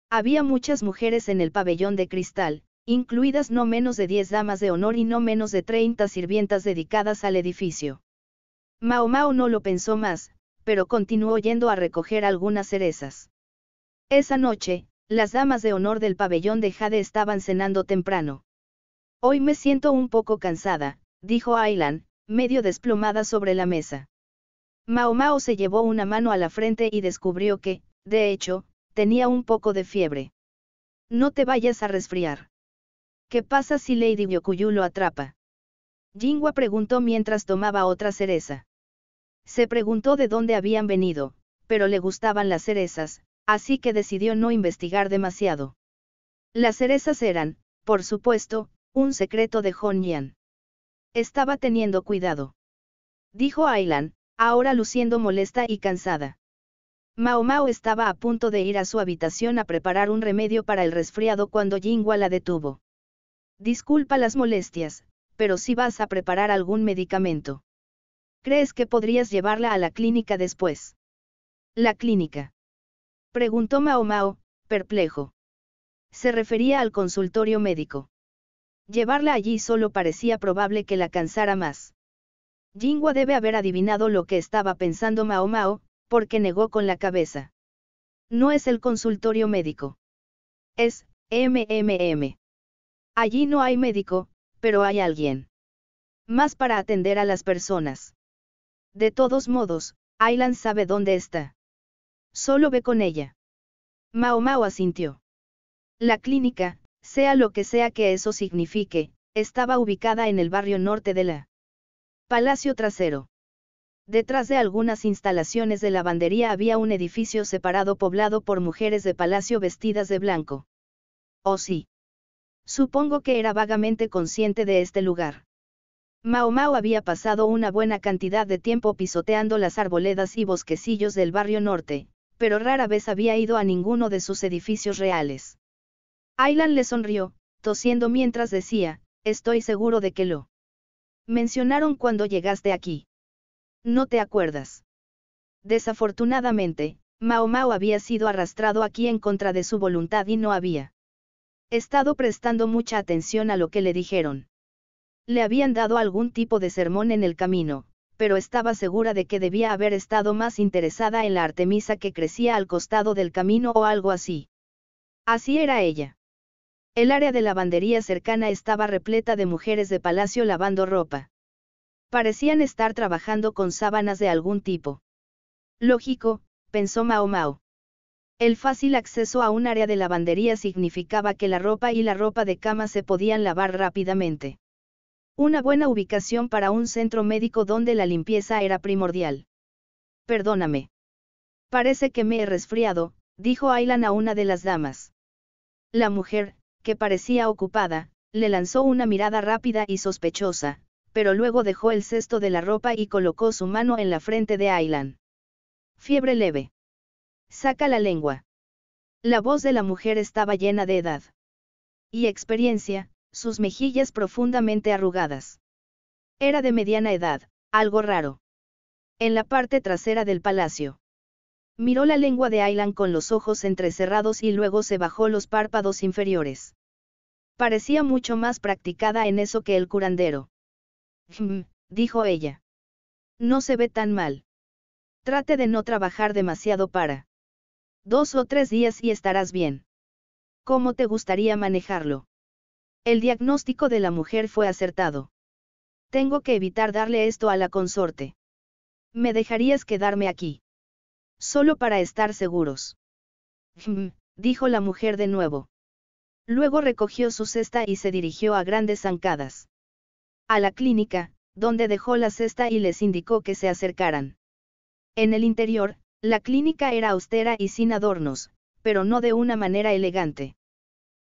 Speaker 1: Había muchas mujeres en el pabellón de cristal, incluidas no menos de diez damas de honor y no menos de 30 sirvientas dedicadas al edificio. Mao Mao no lo pensó más, pero continuó yendo a recoger algunas cerezas. Esa noche, las damas de honor del pabellón de Jade estaban cenando temprano. Hoy me siento un poco cansada, dijo Ailan, medio desplomada sobre la mesa. Maomao se llevó una mano a la frente y descubrió que, de hecho, tenía un poco de fiebre. No te vayas a resfriar. ¿Qué pasa si Lady Yokuyu lo atrapa? Jingwa preguntó mientras tomaba otra cereza. Se preguntó de dónde habían venido, pero le gustaban las cerezas, así que decidió no investigar demasiado. Las cerezas eran, por supuesto, un secreto de Hong Yan. Estaba teniendo cuidado. Dijo Ailan, ahora luciendo molesta y cansada. Mao Mao estaba a punto de ir a su habitación a preparar un remedio para el resfriado cuando Jingwa la detuvo. Disculpa las molestias, pero si vas a preparar algún medicamento. ¿Crees que podrías llevarla a la clínica después? La clínica. Preguntó Mao Mao, perplejo. Se refería al consultorio médico. Llevarla allí solo parecía probable que la cansara más. Jingua debe haber adivinado lo que estaba pensando Mao Mao, porque negó con la cabeza. No es el consultorio médico. Es, MMM. Allí no hay médico, pero hay alguien. Más para atender a las personas. De todos modos, Island sabe dónde está. Solo ve con ella. Mao Mao asintió. La clínica, sea lo que sea que eso signifique, estaba ubicada en el barrio norte de la Palacio Trasero. Detrás de algunas instalaciones de lavandería había un edificio separado poblado por mujeres de palacio vestidas de blanco. Oh sí. Supongo que era vagamente consciente de este lugar. Mao Mao había pasado una buena cantidad de tiempo pisoteando las arboledas y bosquecillos del barrio norte, pero rara vez había ido a ninguno de sus edificios reales. Aylan le sonrió, tosiendo mientras decía, estoy seguro de que lo mencionaron cuando llegaste aquí. No te acuerdas. Desafortunadamente, Mao Mao había sido arrastrado aquí en contra de su voluntad y no había estado prestando mucha atención a lo que le dijeron. Le habían dado algún tipo de sermón en el camino, pero estaba segura de que debía haber estado más interesada en la Artemisa que crecía al costado del camino o algo así. Así era ella. El área de lavandería cercana estaba repleta de mujeres de palacio lavando ropa. Parecían estar trabajando con sábanas de algún tipo. Lógico, pensó Mao Mao. El fácil acceso a un área de lavandería significaba que la ropa y la ropa de cama se podían lavar rápidamente. Una buena ubicación para un centro médico donde la limpieza era primordial. Perdóname. Parece que me he resfriado, dijo Aylan a una de las damas. La mujer, que parecía ocupada, le lanzó una mirada rápida y sospechosa, pero luego dejó el cesto de la ropa y colocó su mano en la frente de Aylan. Fiebre leve. Saca la lengua. La voz de la mujer estaba llena de edad. Y experiencia, sus mejillas profundamente arrugadas. Era de mediana edad, algo raro. En la parte trasera del palacio. Miró la lengua de Aylan con los ojos entrecerrados y luego se bajó los párpados inferiores. Parecía mucho más practicada en eso que el curandero. dijo ella. No se ve tan mal. Trate de no trabajar demasiado para. Dos o tres días y estarás bien. ¿Cómo te gustaría manejarlo? El diagnóstico de la mujer fue acertado. Tengo que evitar darle esto a la consorte. ¿Me dejarías quedarme aquí? Solo para estar seguros. Hm, dijo la mujer de nuevo. Luego recogió su cesta y se dirigió a grandes zancadas. A la clínica, donde dejó la cesta y les indicó que se acercaran. En el interior, la clínica era austera y sin adornos, pero no de una manera elegante.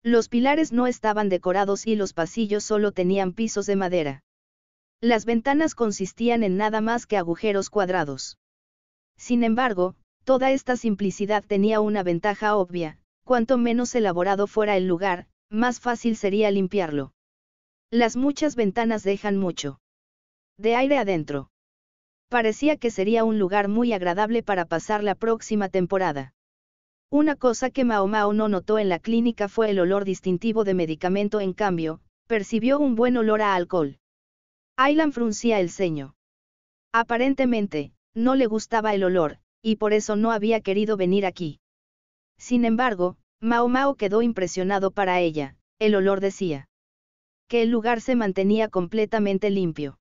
Speaker 1: Los pilares no estaban decorados y los pasillos solo tenían pisos de madera. Las ventanas consistían en nada más que agujeros cuadrados. Sin embargo, toda esta simplicidad tenía una ventaja obvia, cuanto menos elaborado fuera el lugar, más fácil sería limpiarlo. Las muchas ventanas dejan mucho. De aire adentro. Parecía que sería un lugar muy agradable para pasar la próxima temporada. Una cosa que Mao Mao no notó en la clínica fue el olor distintivo de medicamento, en cambio, percibió un buen olor a alcohol. Aylan fruncía el ceño. Aparentemente, no le gustaba el olor, y por eso no había querido venir aquí. Sin embargo, Mao Mao quedó impresionado para ella, el olor decía. Que el lugar se mantenía completamente limpio.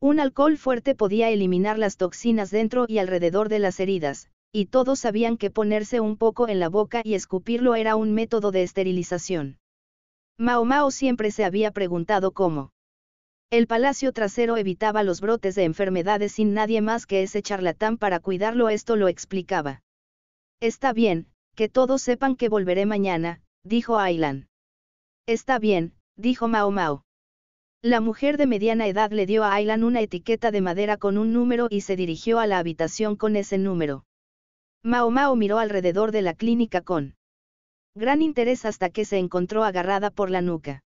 Speaker 1: Un alcohol fuerte podía eliminar las toxinas dentro y alrededor de las heridas, y todos sabían que ponerse un poco en la boca y escupirlo era un método de esterilización. Mao Mao siempre se había preguntado cómo. El palacio trasero evitaba los brotes de enfermedades sin nadie más que ese charlatán para cuidarlo, esto lo explicaba. Está bien, que todos sepan que volveré mañana, dijo Ailan. Está bien, dijo Mao Mao. La mujer de mediana edad le dio a Aylan una etiqueta de madera con un número y se dirigió a la habitación con ese número. Mao Mao miró alrededor de la clínica con gran interés hasta que se encontró agarrada por la nuca.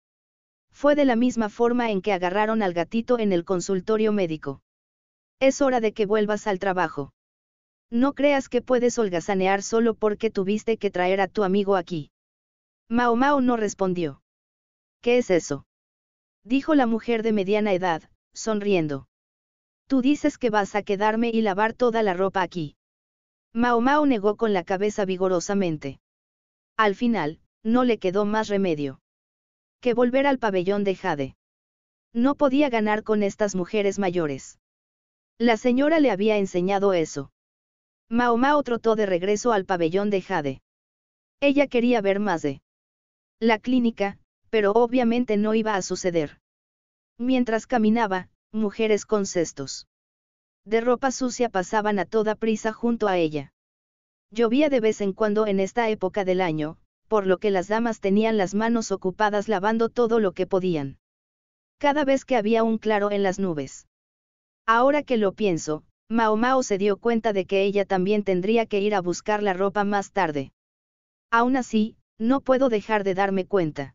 Speaker 1: Fue de la misma forma en que agarraron al gatito en el consultorio médico. Es hora de que vuelvas al trabajo. No creas que puedes holgazanear solo porque tuviste que traer a tu amigo aquí. Mao Mao no respondió. ¿Qué es eso? Dijo la mujer de mediana edad, sonriendo. Tú dices que vas a quedarme y lavar toda la ropa aquí. Maomao negó con la cabeza vigorosamente. Al final, no le quedó más remedio. Que volver al pabellón de Jade. No podía ganar con estas mujeres mayores. La señora le había enseñado eso. Mao trotó de regreso al pabellón de Jade. Ella quería ver más de la clínica, pero obviamente no iba a suceder. Mientras caminaba, mujeres con cestos de ropa sucia pasaban a toda prisa junto a ella. Llovía de vez en cuando en esta época del año, por lo que las damas tenían las manos ocupadas lavando todo lo que podían. Cada vez que había un claro en las nubes. Ahora que lo pienso, Mao Mao se dio cuenta de que ella también tendría que ir a buscar la ropa más tarde. Aún así, no puedo dejar de darme cuenta.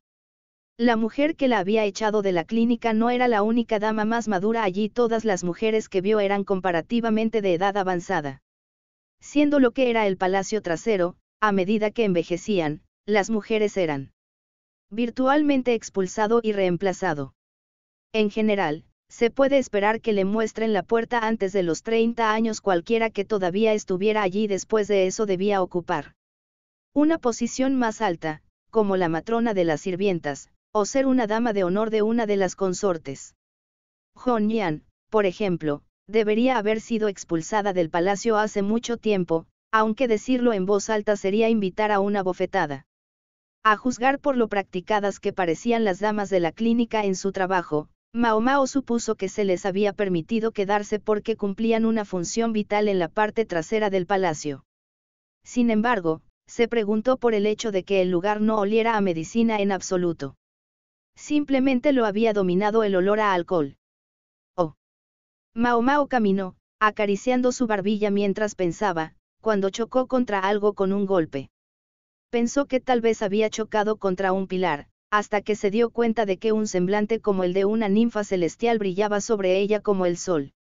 Speaker 1: La mujer que la había echado de la clínica no era la única dama más madura allí, todas las mujeres que vio eran comparativamente de edad avanzada. Siendo lo que era el palacio trasero, a medida que envejecían, las mujeres eran virtualmente expulsado y reemplazado. En general, se puede esperar que le muestren la puerta antes de los 30 años cualquiera que todavía estuviera allí después de eso debía ocupar una posición más alta, como la matrona de las sirvientas, o ser una dama de honor de una de las consortes. Hon Yan, por ejemplo, debería haber sido expulsada del palacio hace mucho tiempo, aunque decirlo en voz alta sería invitar a una bofetada. A juzgar por lo practicadas que parecían las damas de la clínica en su trabajo, Mao Mao supuso que se les había permitido quedarse porque cumplían una función vital en la parte trasera del palacio. Sin embargo, se preguntó por el hecho de que el lugar no oliera a medicina en absoluto simplemente lo había dominado el olor a alcohol. Oh. Mao Mao caminó, acariciando su barbilla mientras pensaba, cuando chocó contra algo con un golpe. Pensó que tal vez había chocado contra un pilar, hasta que se dio cuenta de que un semblante como el de una ninfa celestial brillaba sobre ella como el sol.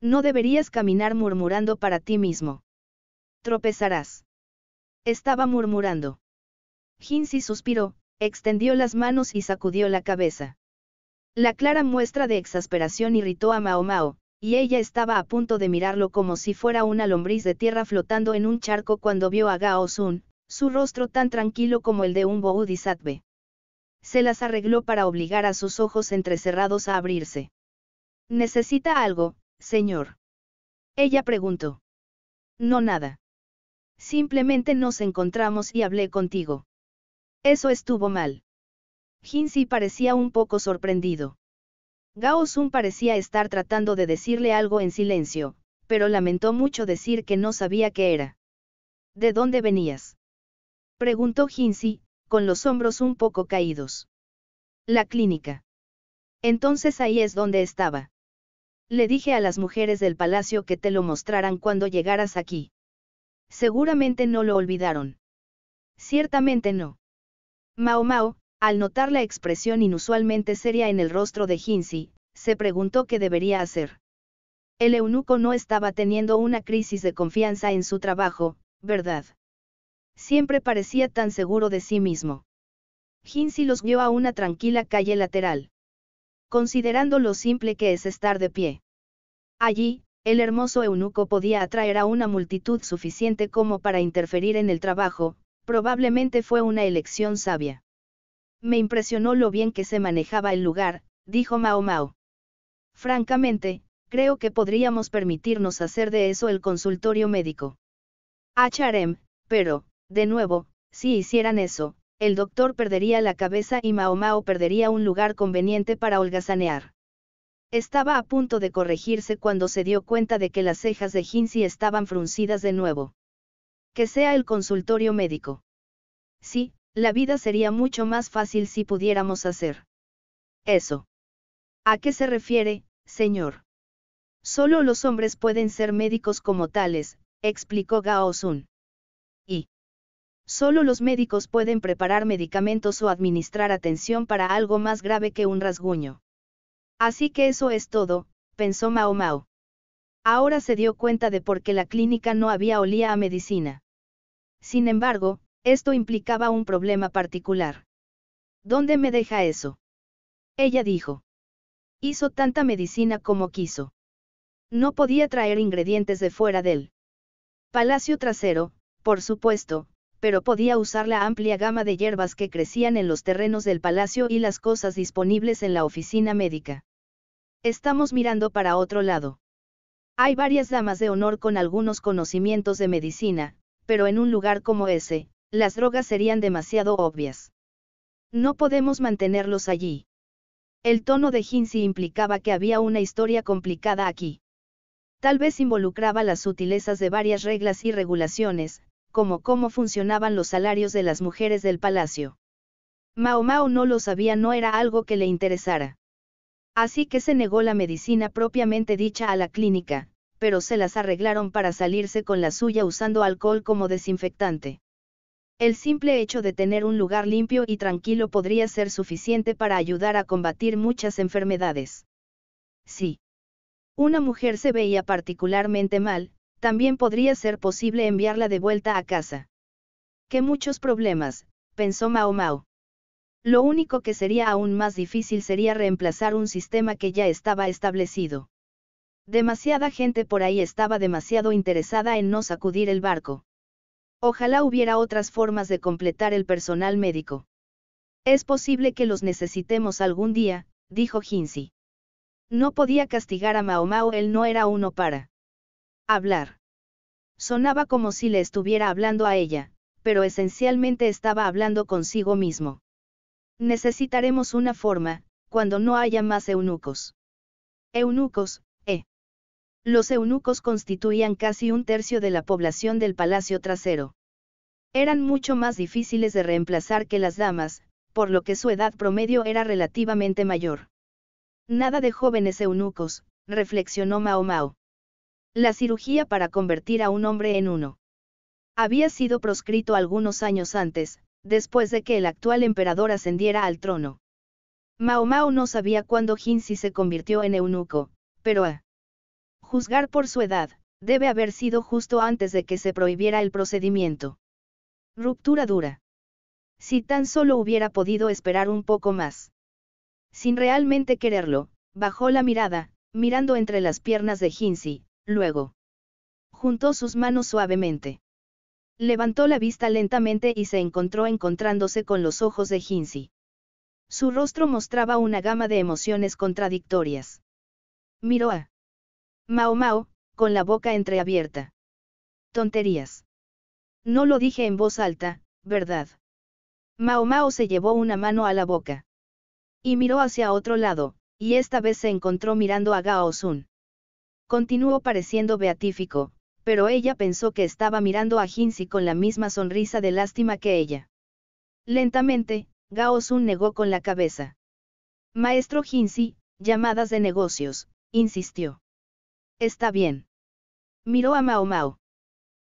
Speaker 1: No deberías caminar murmurando para ti mismo. Tropezarás. Estaba murmurando. Hinsi suspiró, Extendió las manos y sacudió la cabeza. La clara muestra de exasperación irritó a Mao Mao, y ella estaba a punto de mirarlo como si fuera una lombriz de tierra flotando en un charco cuando vio a Gao Sun, su rostro tan tranquilo como el de un bodhisattva. Se las arregló para obligar a sus ojos entrecerrados a abrirse. ¿Necesita algo, señor? Ella preguntó. No nada. Simplemente nos encontramos y hablé contigo. Eso estuvo mal. Jinsi parecía un poco sorprendido. Gao Sun parecía estar tratando de decirle algo en silencio, pero lamentó mucho decir que no sabía qué era. ¿De dónde venías? Preguntó Jin-si, con los hombros un poco caídos. La clínica. Entonces ahí es donde estaba. Le dije a las mujeres del palacio que te lo mostraran cuando llegaras aquí. Seguramente no lo olvidaron. Ciertamente no. Mao Mao, al notar la expresión inusualmente seria en el rostro de Jinzi, se preguntó qué debería hacer. El eunuco no estaba teniendo una crisis de confianza en su trabajo, ¿verdad? Siempre parecía tan seguro de sí mismo. Jinsi los guió a una tranquila calle lateral. Considerando lo simple que es estar de pie. Allí, el hermoso eunuco podía atraer a una multitud suficiente como para interferir en el trabajo, Probablemente fue una elección sabia. Me impresionó lo bien que se manejaba el lugar, dijo Mao Mao. Francamente, creo que podríamos permitirnos hacer de eso el consultorio médico. HRM, pero, de nuevo, si hicieran eso, el doctor perdería la cabeza y Mao Mao perdería un lugar conveniente para holgazanear. Estaba a punto de corregirse cuando se dio cuenta de que las cejas de Jinxi estaban fruncidas de nuevo que sea el consultorio médico. Sí, la vida sería mucho más fácil si pudiéramos hacer. Eso. ¿A qué se refiere, señor? Solo los hombres pueden ser médicos como tales, explicó Gao Sun. Y. Solo los médicos pueden preparar medicamentos o administrar atención para algo más grave que un rasguño. Así que eso es todo, pensó Mao Mao. Ahora se dio cuenta de por qué la clínica no había olía a medicina. Sin embargo, esto implicaba un problema particular. ¿Dónde me deja eso? Ella dijo. Hizo tanta medicina como quiso. No podía traer ingredientes de fuera del palacio trasero, por supuesto, pero podía usar la amplia gama de hierbas que crecían en los terrenos del palacio y las cosas disponibles en la oficina médica. Estamos mirando para otro lado. Hay varias damas de honor con algunos conocimientos de medicina, pero en un lugar como ese, las drogas serían demasiado obvias. No podemos mantenerlos allí. El tono de Hinsi implicaba que había una historia complicada aquí. Tal vez involucraba las sutilezas de varias reglas y regulaciones, como cómo funcionaban los salarios de las mujeres del palacio. Mao Mao no lo sabía, no era algo que le interesara. Así que se negó la medicina propiamente dicha a la clínica, pero se las arreglaron para salirse con la suya usando alcohol como desinfectante. El simple hecho de tener un lugar limpio y tranquilo podría ser suficiente para ayudar a combatir muchas enfermedades. Si una mujer se veía particularmente mal, también podría ser posible enviarla de vuelta a casa. Qué muchos problemas, pensó Mao Mao. Lo único que sería aún más difícil sería reemplazar un sistema que ya estaba establecido. Demasiada gente por ahí estaba demasiado interesada en no sacudir el barco. Ojalá hubiera otras formas de completar el personal médico. Es posible que los necesitemos algún día, dijo Hinsi. No podía castigar a Maomao. él no era uno para hablar. Sonaba como si le estuviera hablando a ella, pero esencialmente estaba hablando consigo mismo. Necesitaremos una forma, cuando no haya más eunucos. Eunucos, eh. Los eunucos constituían casi un tercio de la población del palacio trasero. Eran mucho más difíciles de reemplazar que las damas, por lo que su edad promedio era relativamente mayor. Nada de jóvenes eunucos, reflexionó Mao Mao. La cirugía para convertir a un hombre en uno. Había sido proscrito algunos años antes, después de que el actual emperador ascendiera al trono. Mao Mao no sabía cuándo Jinzi se convirtió en eunuco, pero a juzgar por su edad, debe haber sido justo antes de que se prohibiera el procedimiento. Ruptura dura. Si tan solo hubiera podido esperar un poco más. Sin realmente quererlo, bajó la mirada, mirando entre las piernas de Jinsi, luego. Juntó sus manos suavemente. Levantó la vista lentamente y se encontró encontrándose con los ojos de Hinsi. Su rostro mostraba una gama de emociones contradictorias. Miró a Mao Mao, con la boca entreabierta. Tonterías. No lo dije en voz alta, ¿verdad? Mao Mao se llevó una mano a la boca. Y miró hacia otro lado, y esta vez se encontró mirando a Gao Sun. Continuó pareciendo beatífico, pero ella pensó que estaba mirando a Jinxi con la misma sonrisa de lástima que ella. Lentamente, Gao Sun negó con la cabeza. Maestro Jinxi, llamadas de negocios, insistió. Está bien. Miró a Mao Mao.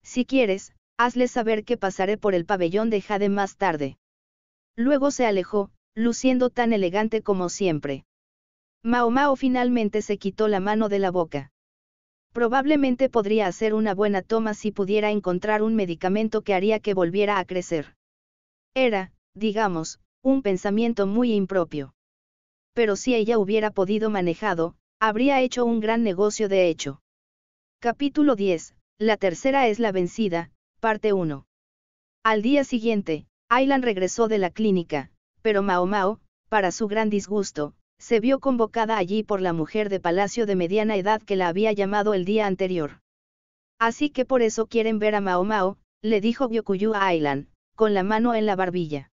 Speaker 1: Si quieres, hazle saber que pasaré por el pabellón de Jade más tarde. Luego se alejó, luciendo tan elegante como siempre. Mao Mao finalmente se quitó la mano de la boca. Probablemente podría hacer una buena toma si pudiera encontrar un medicamento que haría que volviera a crecer. Era, digamos, un pensamiento muy impropio. Pero si ella hubiera podido manejado, habría hecho un gran negocio de hecho. Capítulo 10. La tercera es la vencida, parte 1. Al día siguiente, Aylan regresó de la clínica, pero Mao Mao, para su gran disgusto, se vio convocada allí por la mujer de palacio de mediana edad que la había llamado el día anterior. Así que por eso quieren ver a Mao Mao, le dijo Gyokuyu a Ailan, con la mano en la barbilla.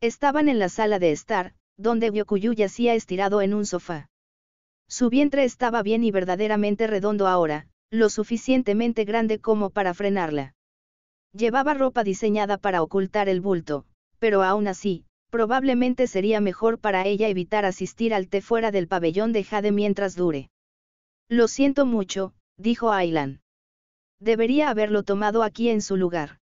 Speaker 1: Estaban en la sala de estar, donde Gyokuyu yacía estirado en un sofá. Su vientre estaba bien y verdaderamente redondo ahora, lo suficientemente grande como para frenarla. Llevaba ropa diseñada para ocultar el bulto, pero aún así, probablemente sería mejor para ella evitar asistir al té fuera del pabellón de Jade mientras dure. Lo siento mucho, dijo Ailan. Debería haberlo tomado aquí en su lugar.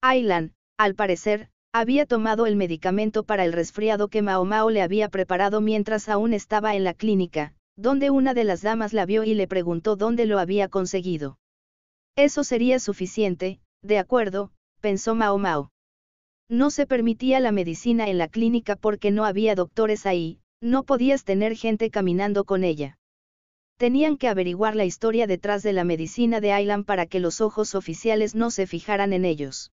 Speaker 1: Ailan, al parecer, había tomado el medicamento para el resfriado que Mao Mao le había preparado mientras aún estaba en la clínica, donde una de las damas la vio y le preguntó dónde lo había conseguido. Eso sería suficiente, de acuerdo, pensó Mao Mao. No se permitía la medicina en la clínica porque no había doctores ahí, no podías tener gente caminando con ella. Tenían que averiguar la historia detrás de la medicina de Aylan para que los ojos oficiales no se fijaran en ellos.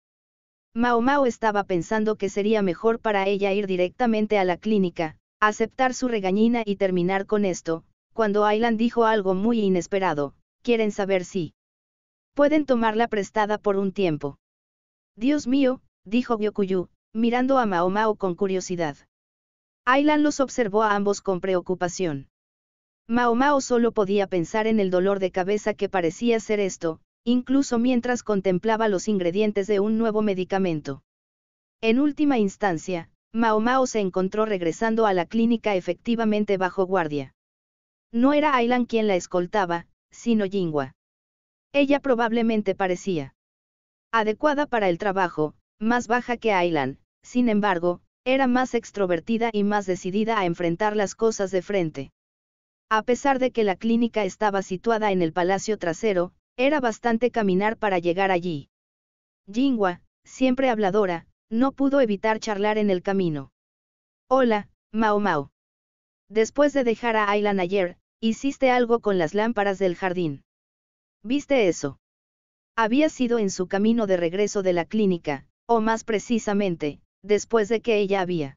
Speaker 1: Mao Mao estaba pensando que sería mejor para ella ir directamente a la clínica, aceptar su regañina y terminar con esto, cuando Aylan dijo algo muy inesperado, quieren saber si pueden tomarla prestada por un tiempo. Dios mío, dijo Gyokuyu, mirando a Maomao con curiosidad. Ailan los observó a ambos con preocupación. Maomao solo podía pensar en el dolor de cabeza que parecía ser esto, incluso mientras contemplaba los ingredientes de un nuevo medicamento. En última instancia, Maomao se encontró regresando a la clínica efectivamente bajo guardia. No era Ailan quien la escoltaba, sino Jingwa. Ella probablemente parecía adecuada para el trabajo, más baja que Aylan, sin embargo, era más extrovertida y más decidida a enfrentar las cosas de frente. A pesar de que la clínica estaba situada en el palacio trasero, era bastante caminar para llegar allí. Jingua, siempre habladora, no pudo evitar charlar en el camino. Hola, Mao Mao. Después de dejar a Aylan ayer, hiciste algo con las lámparas del jardín. ¿Viste eso? Había sido en su camino de regreso de la clínica, o más precisamente, después de que ella había.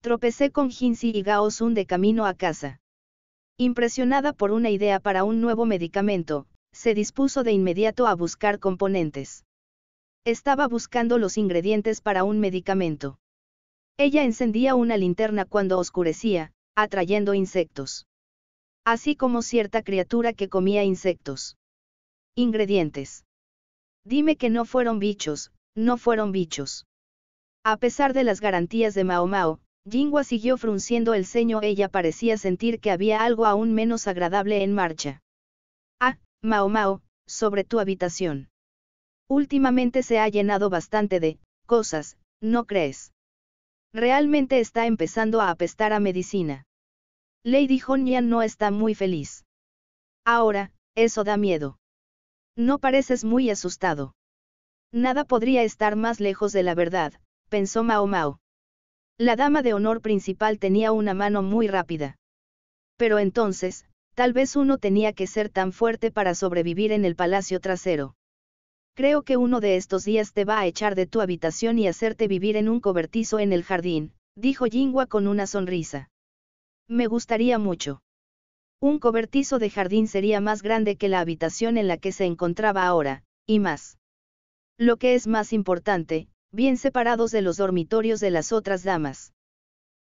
Speaker 1: Tropecé con Jinxi y Gao Sun de camino a casa. Impresionada por una idea para un nuevo medicamento, se dispuso de inmediato a buscar componentes. Estaba buscando los ingredientes para un medicamento. Ella encendía una linterna cuando oscurecía, atrayendo insectos. Así como cierta criatura que comía insectos. Ingredientes. Dime que no fueron bichos, no fueron bichos. A pesar de las garantías de Mao Mao, Jingua siguió frunciendo el ceño. Ella parecía sentir que había algo aún menos agradable en marcha. Ah, Mao Mao, sobre tu habitación. Últimamente se ha llenado bastante de cosas, ¿no crees? Realmente está empezando a apestar a medicina. Lady Honyan no está muy feliz. Ahora, eso da miedo. No pareces muy asustado. Nada podría estar más lejos de la verdad, pensó Mao Mao. La dama de honor principal tenía una mano muy rápida. Pero entonces, tal vez uno tenía que ser tan fuerte para sobrevivir en el palacio trasero. Creo que uno de estos días te va a echar de tu habitación y hacerte vivir en un cobertizo en el jardín, dijo Jingua con una sonrisa. Me gustaría mucho. Un cobertizo de jardín sería más grande que la habitación en la que se encontraba ahora, y más lo que es más importante, bien separados de los dormitorios de las otras damas.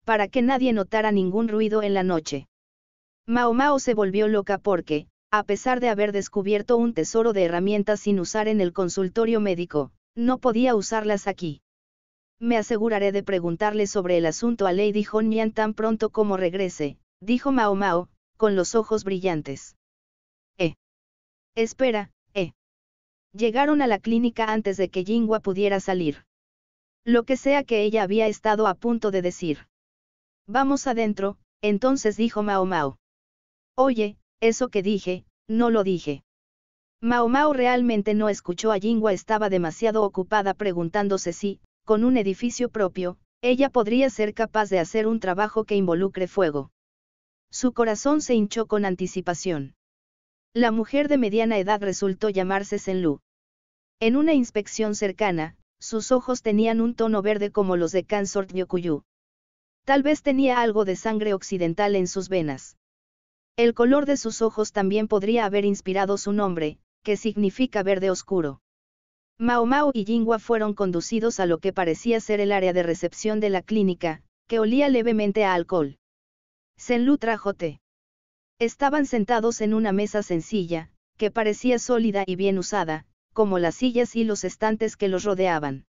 Speaker 1: Para que nadie notara ningún ruido en la noche. Mao Mao se volvió loca porque, a pesar de haber descubierto un tesoro de herramientas sin usar en el consultorio médico, no podía usarlas aquí. Me aseguraré de preguntarle sobre el asunto a Lady Hon tan pronto como regrese, dijo Mao Mao, con los ojos brillantes. Eh. Espera, Llegaron a la clínica antes de que Jingwa pudiera salir. Lo que sea que ella había estado a punto de decir. Vamos adentro, entonces dijo Mao Mao. Oye, eso que dije, no lo dije. Mao Mao realmente no escuchó a Jingwa, estaba demasiado ocupada preguntándose si, con un edificio propio, ella podría ser capaz de hacer un trabajo que involucre fuego. Su corazón se hinchó con anticipación. La mujer de mediana edad resultó llamarse Senlu. En una inspección cercana, sus ojos tenían un tono verde como los de Kansort Yokuyu. Tal vez tenía algo de sangre occidental en sus venas. El color de sus ojos también podría haber inspirado su nombre, que significa verde oscuro. Mao Mao y Yingwa fueron conducidos a lo que parecía ser el área de recepción de la clínica, que olía levemente a alcohol. Senlu trajo té. Estaban sentados en una mesa sencilla, que parecía sólida y bien usada, como las sillas y los estantes que los rodeaban.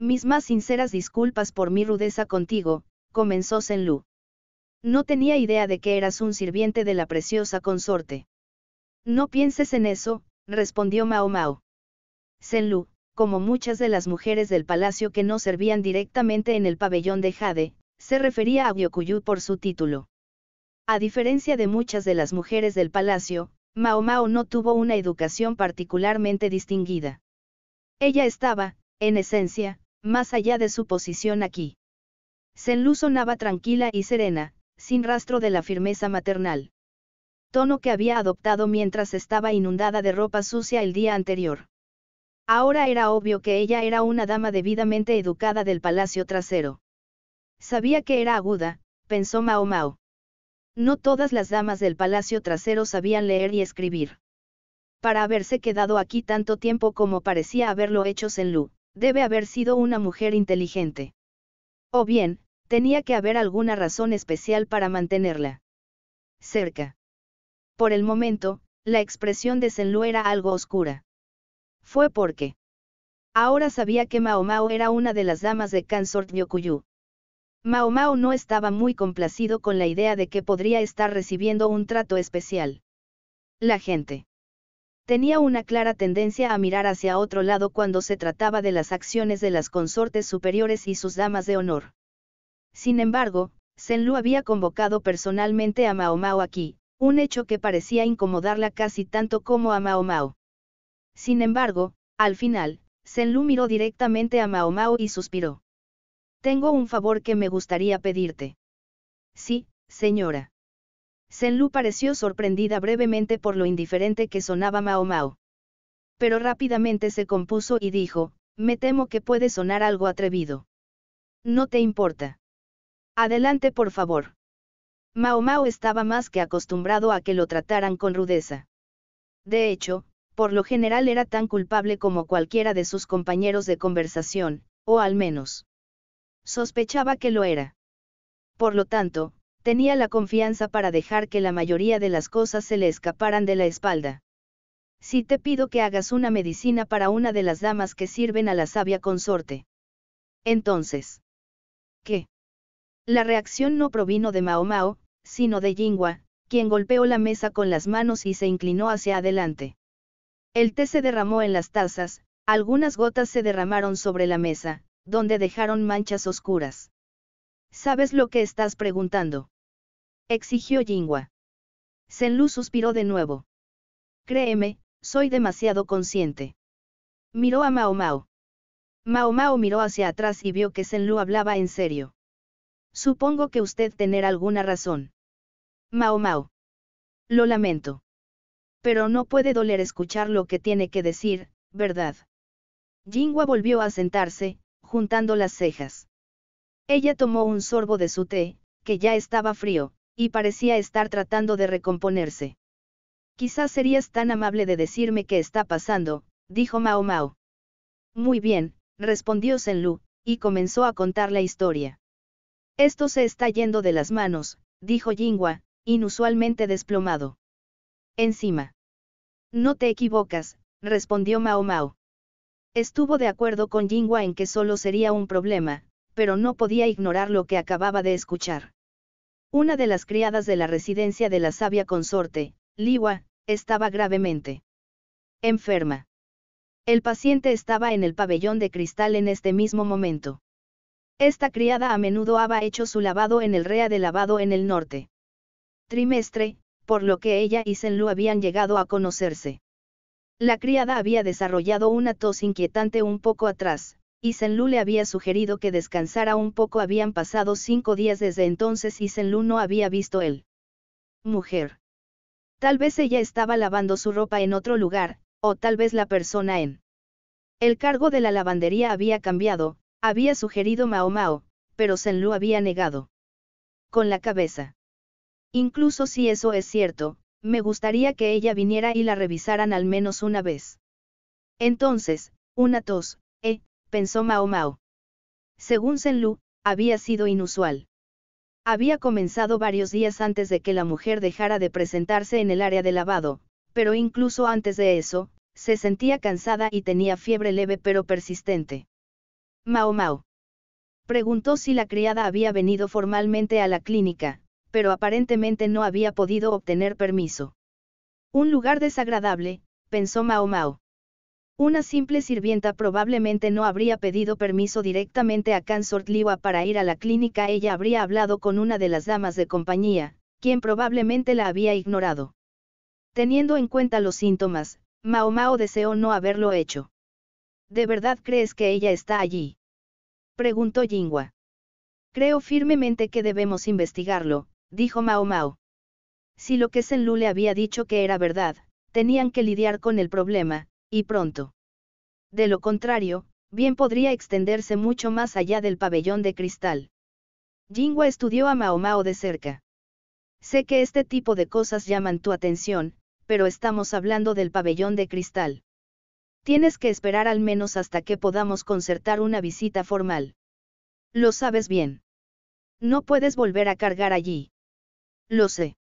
Speaker 1: Mis más sinceras disculpas por mi rudeza contigo, comenzó Senlu. No tenía idea de que eras un sirviente de la preciosa consorte. No pienses en eso, respondió Mao Mao. Senlu, como muchas de las mujeres del palacio que no servían directamente en el pabellón de Jade, se refería a Gyokuyu por su título. A diferencia de muchas de las mujeres del palacio, Mao Mao no tuvo una educación particularmente distinguida. Ella estaba, en esencia, más allá de su posición aquí. Senlu sonaba tranquila y serena, sin rastro de la firmeza maternal. Tono que había adoptado mientras estaba inundada de ropa sucia el día anterior. Ahora era obvio que ella era una dama debidamente educada del palacio trasero. Sabía que era aguda, pensó Mao Mao. No todas las damas del palacio trasero sabían leer y escribir. Para haberse quedado aquí tanto tiempo como parecía haberlo hecho Senlu, debe haber sido una mujer inteligente. O bien, tenía que haber alguna razón especial para mantenerla. Cerca. Por el momento, la expresión de Senlu era algo oscura. Fue porque. Ahora sabía que Mao era una de las damas de Kansort Yokuyu, Mao Mao no estaba muy complacido con la idea de que podría estar recibiendo un trato especial. La gente tenía una clara tendencia a mirar hacia otro lado cuando se trataba de las acciones de las consortes superiores y sus damas de honor. Sin embargo, Senlu había convocado personalmente a Mao Mao aquí, un hecho que parecía incomodarla casi tanto como a Mao Mao. Sin embargo, al final, Senlu miró directamente a Mao Mao y suspiró. Tengo un favor que me gustaría pedirte. Sí, señora. Senlu pareció sorprendida brevemente por lo indiferente que sonaba Mao Mao. Pero rápidamente se compuso y dijo, me temo que puede sonar algo atrevido. No te importa. Adelante por favor. Mao Mao estaba más que acostumbrado a que lo trataran con rudeza. De hecho, por lo general era tan culpable como cualquiera de sus compañeros de conversación, o al menos. Sospechaba que lo era. Por lo tanto, tenía la confianza para dejar que la mayoría de las cosas se le escaparan de la espalda. Si te pido que hagas una medicina para una de las damas que sirven a la sabia consorte. Entonces. ¿Qué? La reacción no provino de Mao Mao, sino de Jingua, quien golpeó la mesa con las manos y se inclinó hacia adelante. El té se derramó en las tazas, algunas gotas se derramaron sobre la mesa, donde dejaron manchas oscuras. ¿Sabes lo que estás preguntando? exigió Jingua. Senlu suspiró de nuevo. Créeme, soy demasiado consciente. Miró a Mao Mao. Mao Mao miró hacia atrás y vio que Senlu hablaba en serio. Supongo que usted tener alguna razón. Mao Mao. Lo lamento. Pero no puede doler escuchar lo que tiene que decir, ¿verdad? Jingua volvió a sentarse, juntando las cejas. Ella tomó un sorbo de su té, que ya estaba frío, y parecía estar tratando de recomponerse. Quizás serías tan amable de decirme qué está pasando, dijo Mao Mao. Muy bien, respondió Senlu, y comenzó a contar la historia. Esto se está yendo de las manos, dijo Jingwa, inusualmente desplomado. Encima. No te equivocas, respondió Mao Mao. Estuvo de acuerdo con Jingwa en que solo sería un problema, pero no podía ignorar lo que acababa de escuchar. Una de las criadas de la residencia de la sabia consorte, Liwa, estaba gravemente enferma. El paciente estaba en el pabellón de cristal en este mismo momento. Esta criada a menudo había hecho su lavado en el REA de lavado en el norte. Trimestre, por lo que ella y Senlu habían llegado a conocerse. La criada había desarrollado una tos inquietante un poco atrás, y Senlu le había sugerido que descansara un poco. Habían pasado cinco días desde entonces y Senlu no había visto él. Mujer. Tal vez ella estaba lavando su ropa en otro lugar, o tal vez la persona en. El cargo de la lavandería había cambiado, había sugerido Mao Mao, pero Senlu había negado. Con la cabeza. Incluso si eso es cierto, me gustaría que ella viniera y la revisaran al menos una vez. Entonces, una tos, eh, pensó Mao Mao. Según Senlu, había sido inusual. Había comenzado varios días antes de que la mujer dejara de presentarse en el área de lavado, pero incluso antes de eso, se sentía cansada y tenía fiebre leve pero persistente. Mao Mao. Preguntó si la criada había venido formalmente a la clínica, pero aparentemente no había podido obtener permiso. Un lugar desagradable, pensó Mao Mao. Una simple sirvienta probablemente no habría pedido permiso directamente a Kansort Liwa para ir a la clínica. Ella habría hablado con una de las damas de compañía, quien probablemente la había ignorado. Teniendo en cuenta los síntomas, Mao Mao deseó no haberlo hecho. ¿De verdad crees que ella está allí? Preguntó Jingwa. Creo firmemente que debemos investigarlo, dijo Mao Mao. Si lo que Senlu le había dicho que era verdad, tenían que lidiar con el problema, y pronto. De lo contrario, bien podría extenderse mucho más allá del pabellón de cristal. Jingua estudió a Mao Mao de cerca. Sé que este tipo de cosas llaman tu atención, pero estamos hablando del pabellón de cristal. Tienes que esperar al menos hasta que podamos concertar una visita formal. Lo sabes bien. No puedes volver a cargar allí. Lo sé.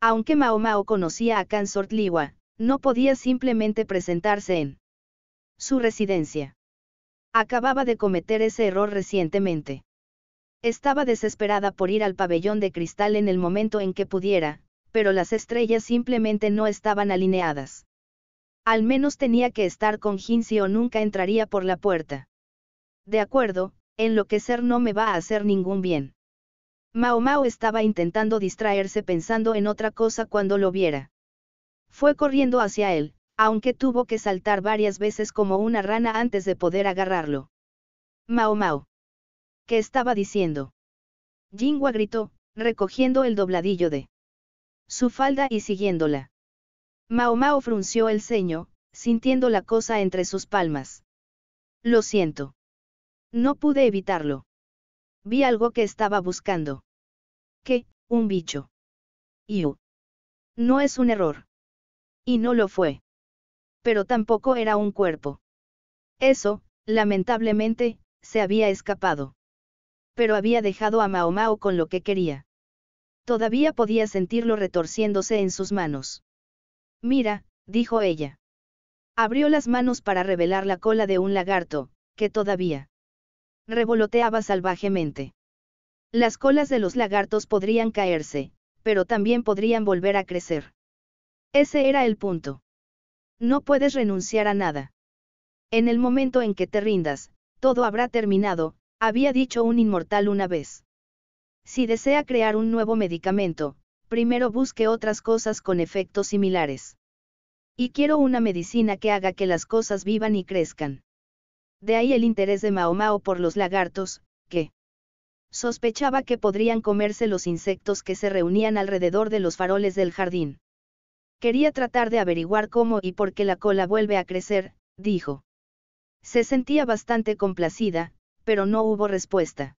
Speaker 1: Aunque Mao Mao conocía a Kansort Liwa, no podía simplemente presentarse en su residencia. Acababa de cometer ese error recientemente. Estaba desesperada por ir al pabellón de cristal en el momento en que pudiera, pero las estrellas simplemente no estaban alineadas. Al menos tenía que estar con Jinxi o nunca entraría por la puerta. De acuerdo, enloquecer no me va a hacer ningún bien. Mao Mao estaba intentando distraerse pensando en otra cosa cuando lo viera. Fue corriendo hacia él, aunque tuvo que saltar varias veces como una rana antes de poder agarrarlo. Mao Mao. ¿Qué estaba diciendo? Jingua gritó, recogiendo el dobladillo de su falda y siguiéndola. Mao Mao frunció el ceño, sintiendo la cosa entre sus palmas. Lo siento. No pude evitarlo. Vi algo que estaba buscando. ¿Qué? Un bicho. Iu. No es un error. Y no lo fue. Pero tampoco era un cuerpo. Eso, lamentablemente, se había escapado. Pero había dejado a Mao con lo que quería. Todavía podía sentirlo retorciéndose en sus manos. Mira, dijo ella. Abrió las manos para revelar la cola de un lagarto, que todavía Revoloteaba salvajemente. Las colas de los lagartos podrían caerse, pero también podrían volver a crecer. Ese era el punto. No puedes renunciar a nada. En el momento en que te rindas, todo habrá terminado, había dicho un inmortal una vez. Si desea crear un nuevo medicamento, primero busque otras cosas con efectos similares. Y quiero una medicina que haga que las cosas vivan y crezcan. De ahí el interés de Maomao por los lagartos, que sospechaba que podrían comerse los insectos que se reunían alrededor de los faroles del jardín. Quería tratar de averiguar cómo y por qué la cola vuelve a crecer, dijo. Se sentía bastante complacida, pero no hubo respuesta.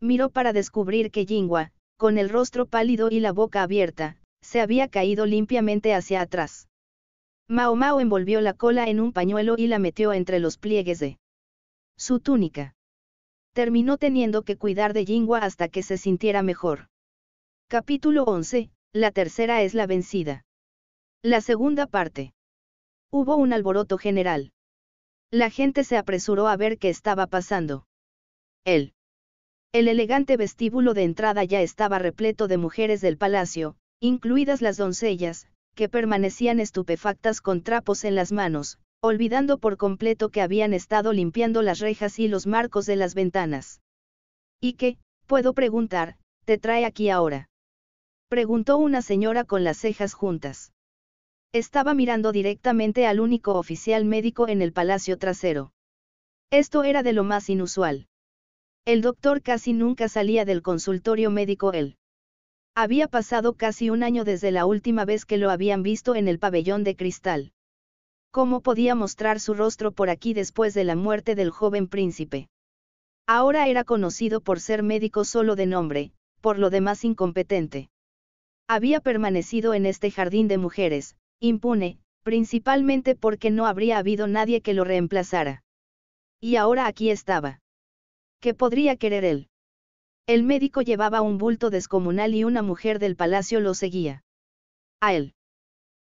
Speaker 1: Miró para descubrir que Jingua, con el rostro pálido y la boca abierta, se había caído limpiamente hacia atrás. Mao Mao envolvió la cola en un pañuelo y la metió entre los pliegues de su túnica. Terminó teniendo que cuidar de Jingua hasta que se sintiera mejor. Capítulo 11. La tercera es la vencida. La segunda parte. Hubo un alboroto general. La gente se apresuró a ver qué estaba pasando. Él. El elegante vestíbulo de entrada ya estaba repleto de mujeres del palacio, incluidas las doncellas, que permanecían estupefactas con trapos en las manos, olvidando por completo que habían estado limpiando las rejas y los marcos de las ventanas. ¿Y qué, puedo preguntar, te trae aquí ahora? Preguntó una señora con las cejas juntas. Estaba mirando directamente al único oficial médico en el palacio trasero. Esto era de lo más inusual. El doctor casi nunca salía del consultorio médico él. Había pasado casi un año desde la última vez que lo habían visto en el pabellón de cristal. ¿Cómo podía mostrar su rostro por aquí después de la muerte del joven príncipe? Ahora era conocido por ser médico solo de nombre, por lo demás incompetente. Había permanecido en este jardín de mujeres, impune, principalmente porque no habría habido nadie que lo reemplazara. Y ahora aquí estaba. ¿Qué podría querer él? El médico llevaba un bulto descomunal y una mujer del palacio lo seguía. A él.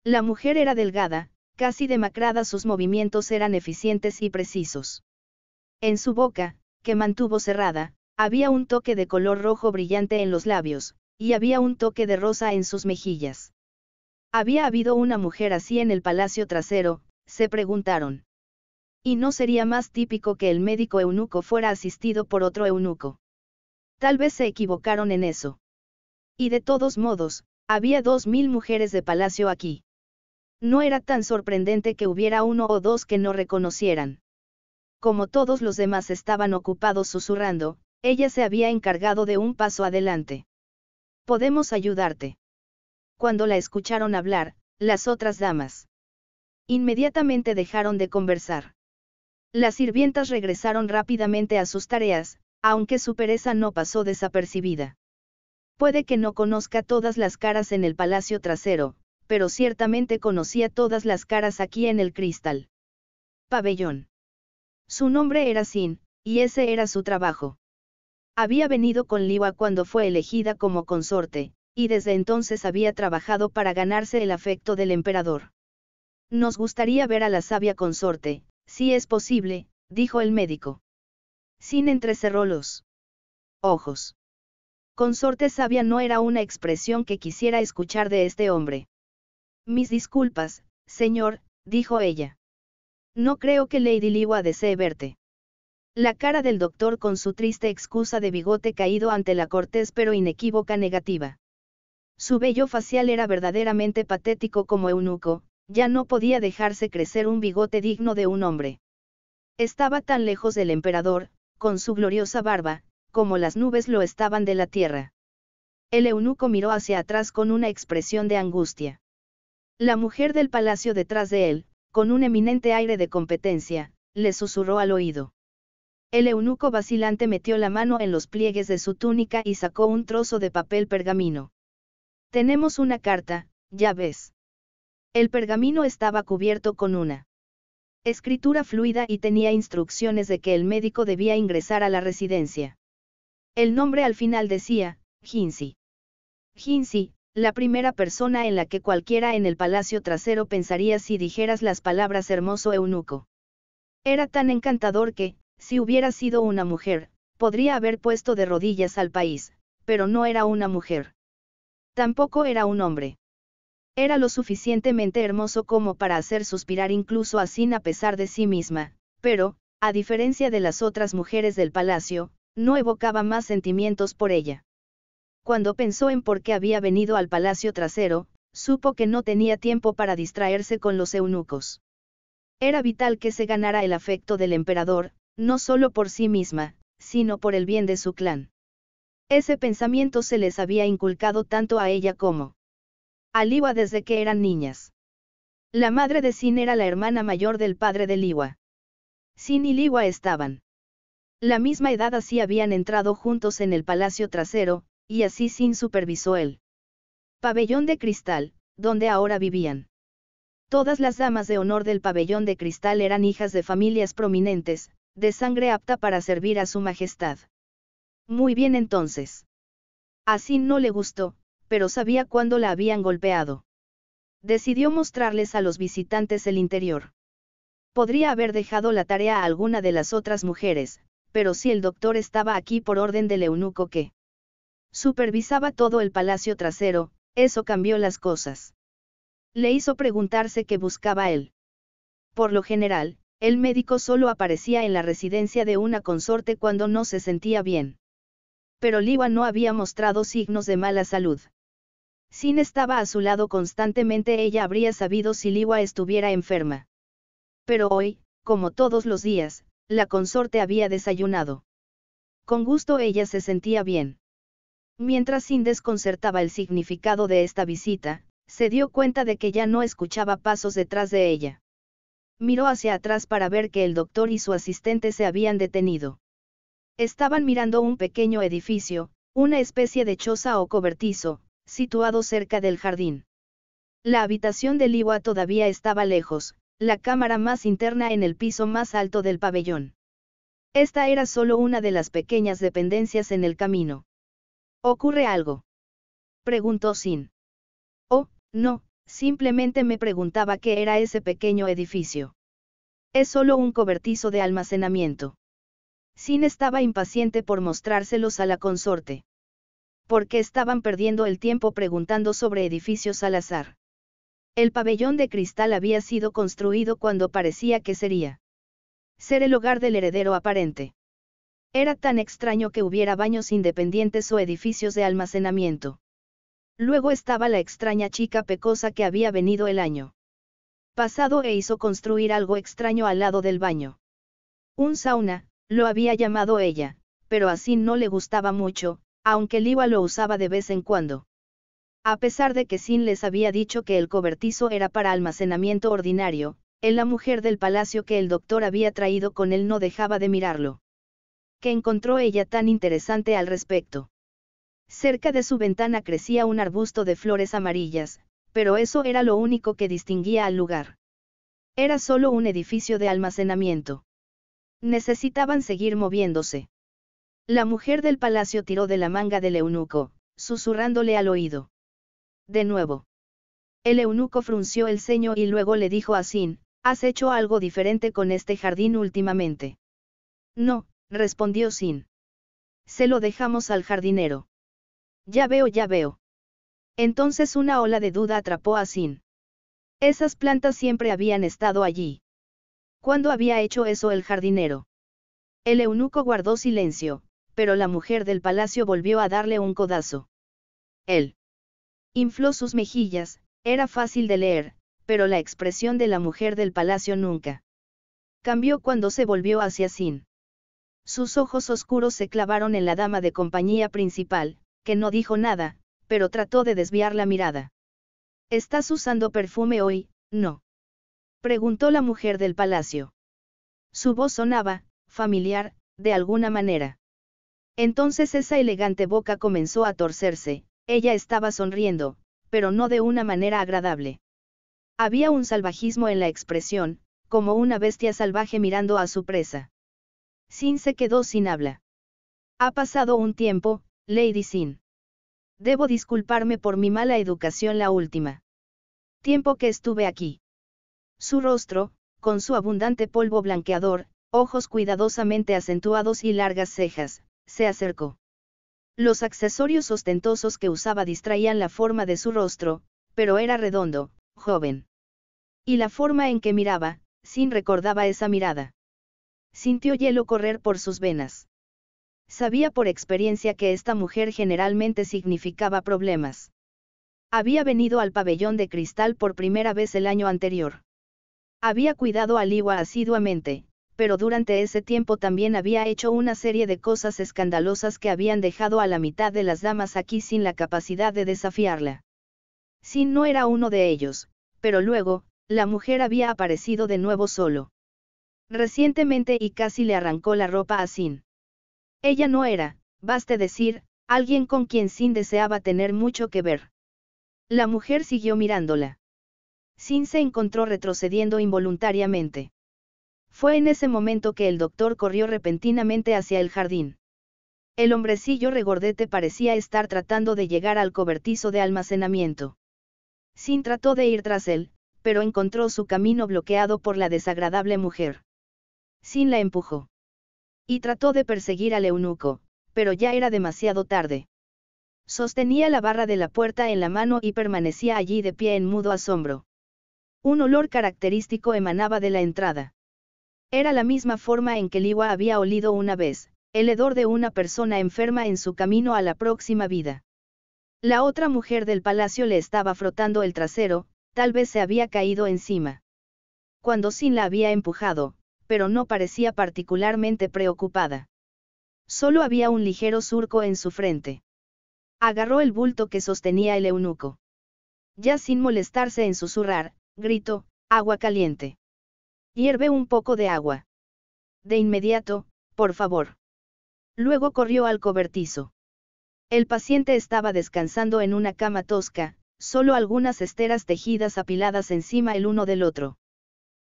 Speaker 1: La mujer era delgada, casi demacrada, sus movimientos eran eficientes y precisos. En su boca, que mantuvo cerrada, había un toque de color rojo brillante en los labios, y había un toque de rosa en sus mejillas. Había habido una mujer así en el palacio trasero, se preguntaron. Y no sería más típico que el médico eunuco fuera asistido por otro eunuco. Tal vez se equivocaron en eso. Y de todos modos, había dos mil mujeres de palacio aquí. No era tan sorprendente que hubiera uno o dos que no reconocieran. Como todos los demás estaban ocupados susurrando, ella se había encargado de un paso adelante. Podemos ayudarte. Cuando la escucharon hablar, las otras damas. Inmediatamente dejaron de conversar. Las sirvientas regresaron rápidamente a sus tareas, aunque su pereza no pasó desapercibida. Puede que no conozca todas las caras en el palacio trasero, pero ciertamente conocía todas las caras aquí en el cristal. Pabellón. Su nombre era Sin, y ese era su trabajo. Había venido con Liwa cuando fue elegida como consorte, y desde entonces había trabajado para ganarse el afecto del emperador. Nos gustaría ver a la sabia consorte, si es posible, dijo el médico. Sin entrecerró los ojos. Consorte sabia no era una expresión que quisiera escuchar de este hombre. Mis disculpas, señor, dijo ella. No creo que Lady Liwa desee verte. La cara del doctor con su triste excusa de bigote caído ante la cortés pero inequívoca negativa. Su bello facial era verdaderamente patético como eunuco, ya no podía dejarse crecer un bigote digno de un hombre. Estaba tan lejos del emperador, con su gloriosa barba, como las nubes lo estaban de la tierra. El eunuco miró hacia atrás con una expresión de angustia. La mujer del palacio detrás de él, con un eminente aire de competencia, le susurró al oído. El eunuco vacilante metió la mano en los pliegues de su túnica y sacó un trozo de papel pergamino. Tenemos una carta, ya ves. El pergamino estaba cubierto con una escritura fluida y tenía instrucciones de que el médico debía ingresar a la residencia. El nombre al final decía, Ginsi. Ginsi, la primera persona en la que cualquiera en el palacio trasero pensaría si dijeras las palabras hermoso eunuco. Era tan encantador que, si hubiera sido una mujer, podría haber puesto de rodillas al país, pero no era una mujer. Tampoco era un hombre. Era lo suficientemente hermoso como para hacer suspirar incluso a Sin a pesar de sí misma, pero, a diferencia de las otras mujeres del palacio, no evocaba más sentimientos por ella. Cuando pensó en por qué había venido al palacio trasero, supo que no tenía tiempo para distraerse con los eunucos. Era vital que se ganara el afecto del emperador, no solo por sí misma, sino por el bien de su clan. Ese pensamiento se les había inculcado tanto a ella como a Liwa desde que eran niñas. La madre de Sin era la hermana mayor del padre de Liwa. Sin y Liwa estaban. La misma edad así habían entrado juntos en el palacio trasero, y así Sin supervisó el pabellón de cristal, donde ahora vivían. Todas las damas de honor del pabellón de cristal eran hijas de familias prominentes, de sangre apta para servir a su majestad. Muy bien entonces. Así no le gustó, pero sabía cuándo la habían golpeado. Decidió mostrarles a los visitantes el interior. Podría haber dejado la tarea a alguna de las otras mujeres, pero si el doctor estaba aquí por orden del eunuco que supervisaba todo el palacio trasero, eso cambió las cosas. Le hizo preguntarse qué buscaba él. Por lo general, el médico solo aparecía en la residencia de una consorte cuando no se sentía bien. Pero Liwa no había mostrado signos de mala salud. Sin estaba a su lado constantemente ella habría sabido si Liwa estuviera enferma. Pero hoy, como todos los días, la consorte había desayunado. Con gusto ella se sentía bien. Mientras Sin desconcertaba el significado de esta visita, se dio cuenta de que ya no escuchaba pasos detrás de ella. Miró hacia atrás para ver que el doctor y su asistente se habían detenido. Estaban mirando un pequeño edificio, una especie de choza o cobertizo, situado cerca del jardín. La habitación de Liwa todavía estaba lejos, la cámara más interna en el piso más alto del pabellón. Esta era solo una de las pequeñas dependencias en el camino. ¿Ocurre algo? preguntó Sin. Oh, no, simplemente me preguntaba qué era ese pequeño edificio. Es solo un cobertizo de almacenamiento. Sin estaba impaciente por mostrárselos a la consorte porque estaban perdiendo el tiempo preguntando sobre edificios al azar. El pabellón de cristal había sido construido cuando parecía que sería ser el hogar del heredero aparente. Era tan extraño que hubiera baños independientes o edificios de almacenamiento. Luego estaba la extraña chica pecosa que había venido el año pasado e hizo construir algo extraño al lado del baño. Un sauna, lo había llamado ella, pero así no le gustaba mucho, aunque Liwa lo usaba de vez en cuando. A pesar de que Sin les había dicho que el cobertizo era para almacenamiento ordinario, en la mujer del palacio que el doctor había traído con él no dejaba de mirarlo. ¿Qué encontró ella tan interesante al respecto? Cerca de su ventana crecía un arbusto de flores amarillas, pero eso era lo único que distinguía al lugar. Era solo un edificio de almacenamiento. Necesitaban seguir moviéndose. La mujer del palacio tiró de la manga del eunuco, susurrándole al oído. De nuevo. El eunuco frunció el ceño y luego le dijo a Sin, ¿has hecho algo diferente con este jardín últimamente? No, respondió Sin. Se lo dejamos al jardinero. Ya veo, ya veo. Entonces una ola de duda atrapó a Sin. Esas plantas siempre habían estado allí. ¿Cuándo había hecho eso el jardinero? El eunuco guardó silencio, pero la mujer del palacio volvió a darle un codazo. Él. Infló sus mejillas, era fácil de leer, pero la expresión de la mujer del palacio nunca. Cambió cuando se volvió hacia Sin. Sus ojos oscuros se clavaron en la dama de compañía principal, que no dijo nada, pero trató de desviar la mirada. ¿Estás usando perfume hoy? No. Preguntó la mujer del palacio. Su voz sonaba, familiar, de alguna manera. Entonces esa elegante boca comenzó a torcerse, ella estaba sonriendo, pero no de una manera agradable. Había un salvajismo en la expresión, como una bestia salvaje mirando a su presa. Sin se quedó sin habla. Ha pasado un tiempo, Lady Sin. Debo disculparme por mi mala educación la última. Tiempo que estuve aquí. Su rostro, con su abundante polvo blanqueador, ojos cuidadosamente acentuados y largas cejas, se acercó. Los accesorios ostentosos que usaba distraían la forma de su rostro, pero era redondo, joven. Y la forma en que miraba, Sin recordaba esa mirada. Sintió hielo correr por sus venas. Sabía por experiencia que esta mujer generalmente significaba problemas. Había venido al pabellón de cristal por primera vez el año anterior. Había cuidado a Liwa asiduamente, pero durante ese tiempo también había hecho una serie de cosas escandalosas que habían dejado a la mitad de las damas aquí sin la capacidad de desafiarla. Sin no era uno de ellos, pero luego, la mujer había aparecido de nuevo solo. Recientemente y casi le arrancó la ropa a Sin. Ella no era, baste decir, alguien con quien Sin deseaba tener mucho que ver. La mujer siguió mirándola. Sin se encontró retrocediendo involuntariamente. Fue en ese momento que el doctor corrió repentinamente hacia el jardín. El hombrecillo regordete parecía estar tratando de llegar al cobertizo de almacenamiento. Sin trató de ir tras él, pero encontró su camino bloqueado por la desagradable mujer. Sin la empujó. Y trató de perseguir al eunuco, pero ya era demasiado tarde. Sostenía la barra de la puerta en la mano y permanecía allí de pie en mudo asombro. Un olor característico emanaba de la entrada. Era la misma forma en que Liwa había olido una vez, el hedor de una persona enferma en su camino a la próxima vida. La otra mujer del palacio le estaba frotando el trasero, tal vez se había caído encima. Cuando Sin la había empujado, pero no parecía particularmente preocupada. Solo había un ligero surco en su frente. Agarró el bulto que sostenía el eunuco. Ya sin molestarse en susurrar, gritó, agua caliente. Hierve un poco de agua. De inmediato, por favor. Luego corrió al cobertizo. El paciente estaba descansando en una cama tosca, solo algunas esteras tejidas apiladas encima el uno del otro.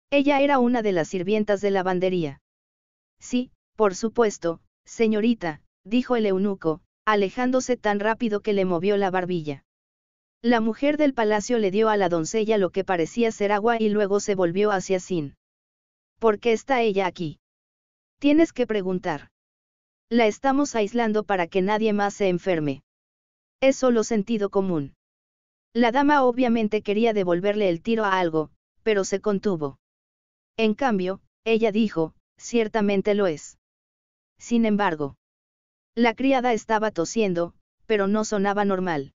Speaker 1: Ella era una de las sirvientas de lavandería. Sí, por supuesto, señorita, dijo el eunuco, alejándose tan rápido que le movió la barbilla. La mujer del palacio le dio a la doncella lo que parecía ser agua y luego se volvió hacia Sin. ¿Por qué está ella aquí? Tienes que preguntar. La estamos aislando para que nadie más se enferme. Es solo sentido común. La dama obviamente quería devolverle el tiro a algo, pero se contuvo. En cambio, ella dijo, ciertamente lo es. Sin embargo, la criada estaba tosiendo, pero no sonaba normal.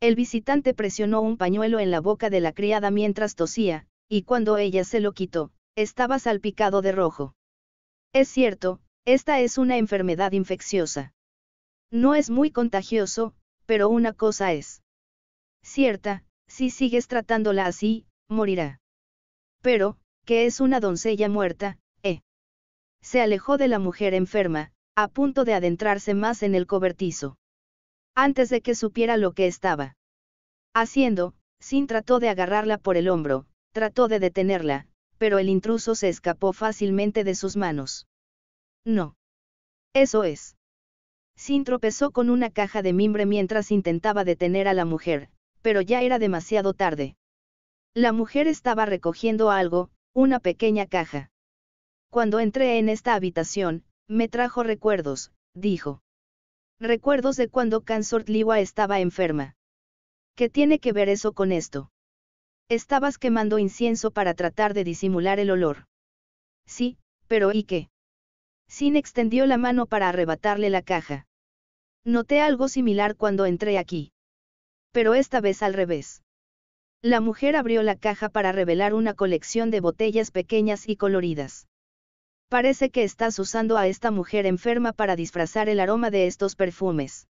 Speaker 1: El visitante presionó un pañuelo en la boca de la criada mientras tosía, y cuando ella se lo quitó, estaba salpicado de rojo. Es cierto, esta es una enfermedad infecciosa. No es muy contagioso, pero una cosa es cierta, si sigues tratándola así, morirá. Pero, que es una doncella muerta, eh. Se alejó de la mujer enferma, a punto de adentrarse más en el cobertizo. Antes de que supiera lo que estaba haciendo, Sin trató de agarrarla por el hombro, trató de detenerla, pero el intruso se escapó fácilmente de sus manos. No. Eso es. Sin tropezó con una caja de mimbre mientras intentaba detener a la mujer, pero ya era demasiado tarde. La mujer estaba recogiendo algo, una pequeña caja. Cuando entré en esta habitación, me trajo recuerdos, dijo. Recuerdos de cuando Kansort Liwa estaba enferma. ¿Qué tiene que ver eso con esto? Estabas quemando incienso para tratar de disimular el olor. Sí, pero ¿y qué? Sin extendió la mano para arrebatarle la caja. Noté algo similar cuando entré aquí. Pero esta vez al revés. La mujer abrió la caja para revelar una colección de botellas pequeñas y coloridas. Parece que estás usando a esta mujer enferma para disfrazar el aroma de estos perfumes.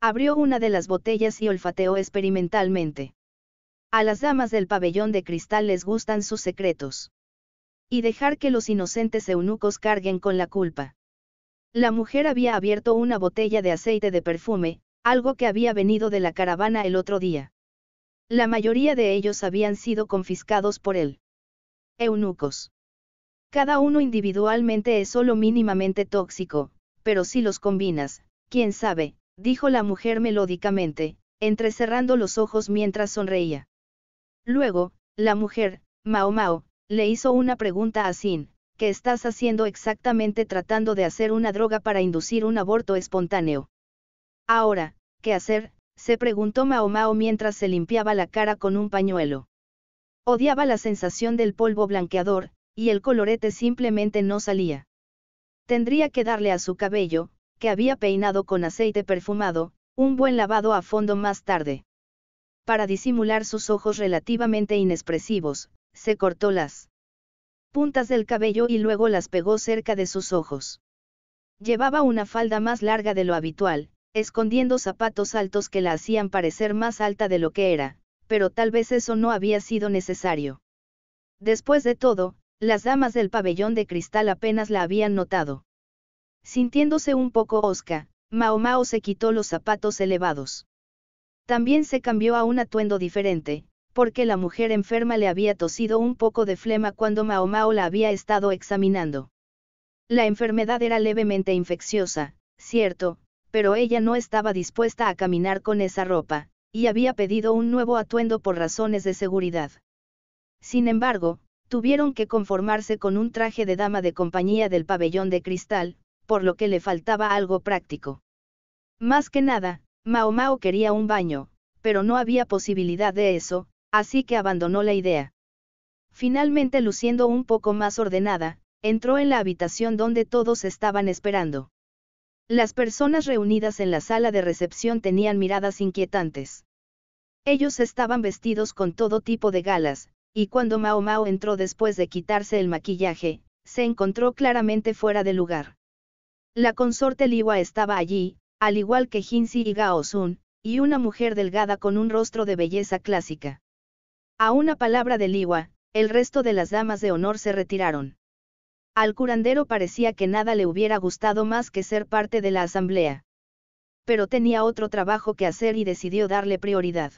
Speaker 1: Abrió una de las botellas y olfateó experimentalmente. A las damas del pabellón de cristal les gustan sus secretos. Y dejar que los inocentes eunucos carguen con la culpa. La mujer había abierto una botella de aceite de perfume, algo que había venido de la caravana el otro día. La mayoría de ellos habían sido confiscados por él. Eunucos. Cada uno individualmente es solo mínimamente tóxico, pero si los combinas, quién sabe, dijo la mujer melódicamente, entrecerrando los ojos mientras sonreía. Luego, la mujer, Mao Mao, le hizo una pregunta a Sin, ¿qué estás haciendo exactamente tratando de hacer una droga para inducir un aborto espontáneo? Ahora, ¿qué hacer? se preguntó Mao Mao mientras se limpiaba la cara con un pañuelo. Odiaba la sensación del polvo blanqueador, y el colorete simplemente no salía. Tendría que darle a su cabello, que había peinado con aceite perfumado, un buen lavado a fondo más tarde para disimular sus ojos relativamente inexpresivos, se cortó las puntas del cabello y luego las pegó cerca de sus ojos. Llevaba una falda más larga de lo habitual, escondiendo zapatos altos que la hacían parecer más alta de lo que era, pero tal vez eso no había sido necesario. Después de todo, las damas del pabellón de cristal apenas la habían notado. Sintiéndose un poco osca, Mao Mao se quitó los zapatos elevados. También se cambió a un atuendo diferente, porque la mujer enferma le había tosido un poco de flema cuando Maomao la había estado examinando. La enfermedad era levemente infecciosa, cierto, pero ella no estaba dispuesta a caminar con esa ropa, y había pedido un nuevo atuendo por razones de seguridad. Sin embargo, tuvieron que conformarse con un traje de dama de compañía del pabellón de cristal, por lo que le faltaba algo práctico. Más que nada, Mao Mao quería un baño, pero no había posibilidad de eso, así que abandonó la idea. Finalmente luciendo un poco más ordenada, entró en la habitación donde todos estaban esperando. Las personas reunidas en la sala de recepción tenían miradas inquietantes. Ellos estaban vestidos con todo tipo de galas, y cuando Mao Mao entró después de quitarse el maquillaje, se encontró claramente fuera de lugar. La consorte Liwa estaba allí, al igual que Hinsi y Gao Sun, y una mujer delgada con un rostro de belleza clásica. A una palabra de Liwa, el resto de las damas de honor se retiraron. Al curandero parecía que nada le hubiera gustado más que ser parte de la asamblea. Pero tenía otro trabajo que hacer y decidió darle prioridad.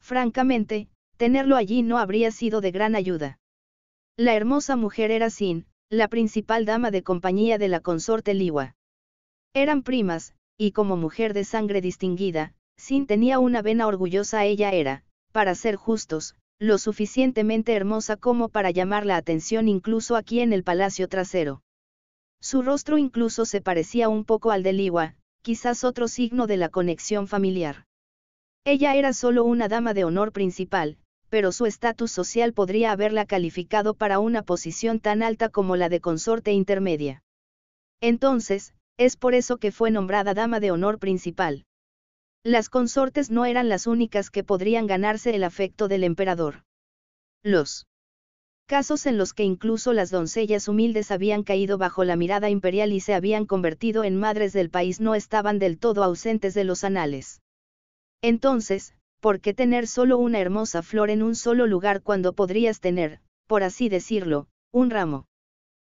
Speaker 1: Francamente, tenerlo allí no habría sido de gran ayuda. La hermosa mujer era Sin, la principal dama de compañía de la consorte Liwa. Eran primas, y como mujer de sangre distinguida, Sin tenía una vena orgullosa ella era, para ser justos, lo suficientemente hermosa como para llamar la atención incluso aquí en el palacio trasero. Su rostro incluso se parecía un poco al de Liwa, quizás otro signo de la conexión familiar. Ella era solo una dama de honor principal, pero su estatus social podría haberla calificado para una posición tan alta como la de consorte intermedia. Entonces, es por eso que fue nombrada dama de honor principal. Las consortes no eran las únicas que podrían ganarse el afecto del emperador. Los casos en los que incluso las doncellas humildes habían caído bajo la mirada imperial y se habían convertido en madres del país no estaban del todo ausentes de los anales. Entonces, ¿por qué tener solo una hermosa flor en un solo lugar cuando podrías tener, por así decirlo, un ramo?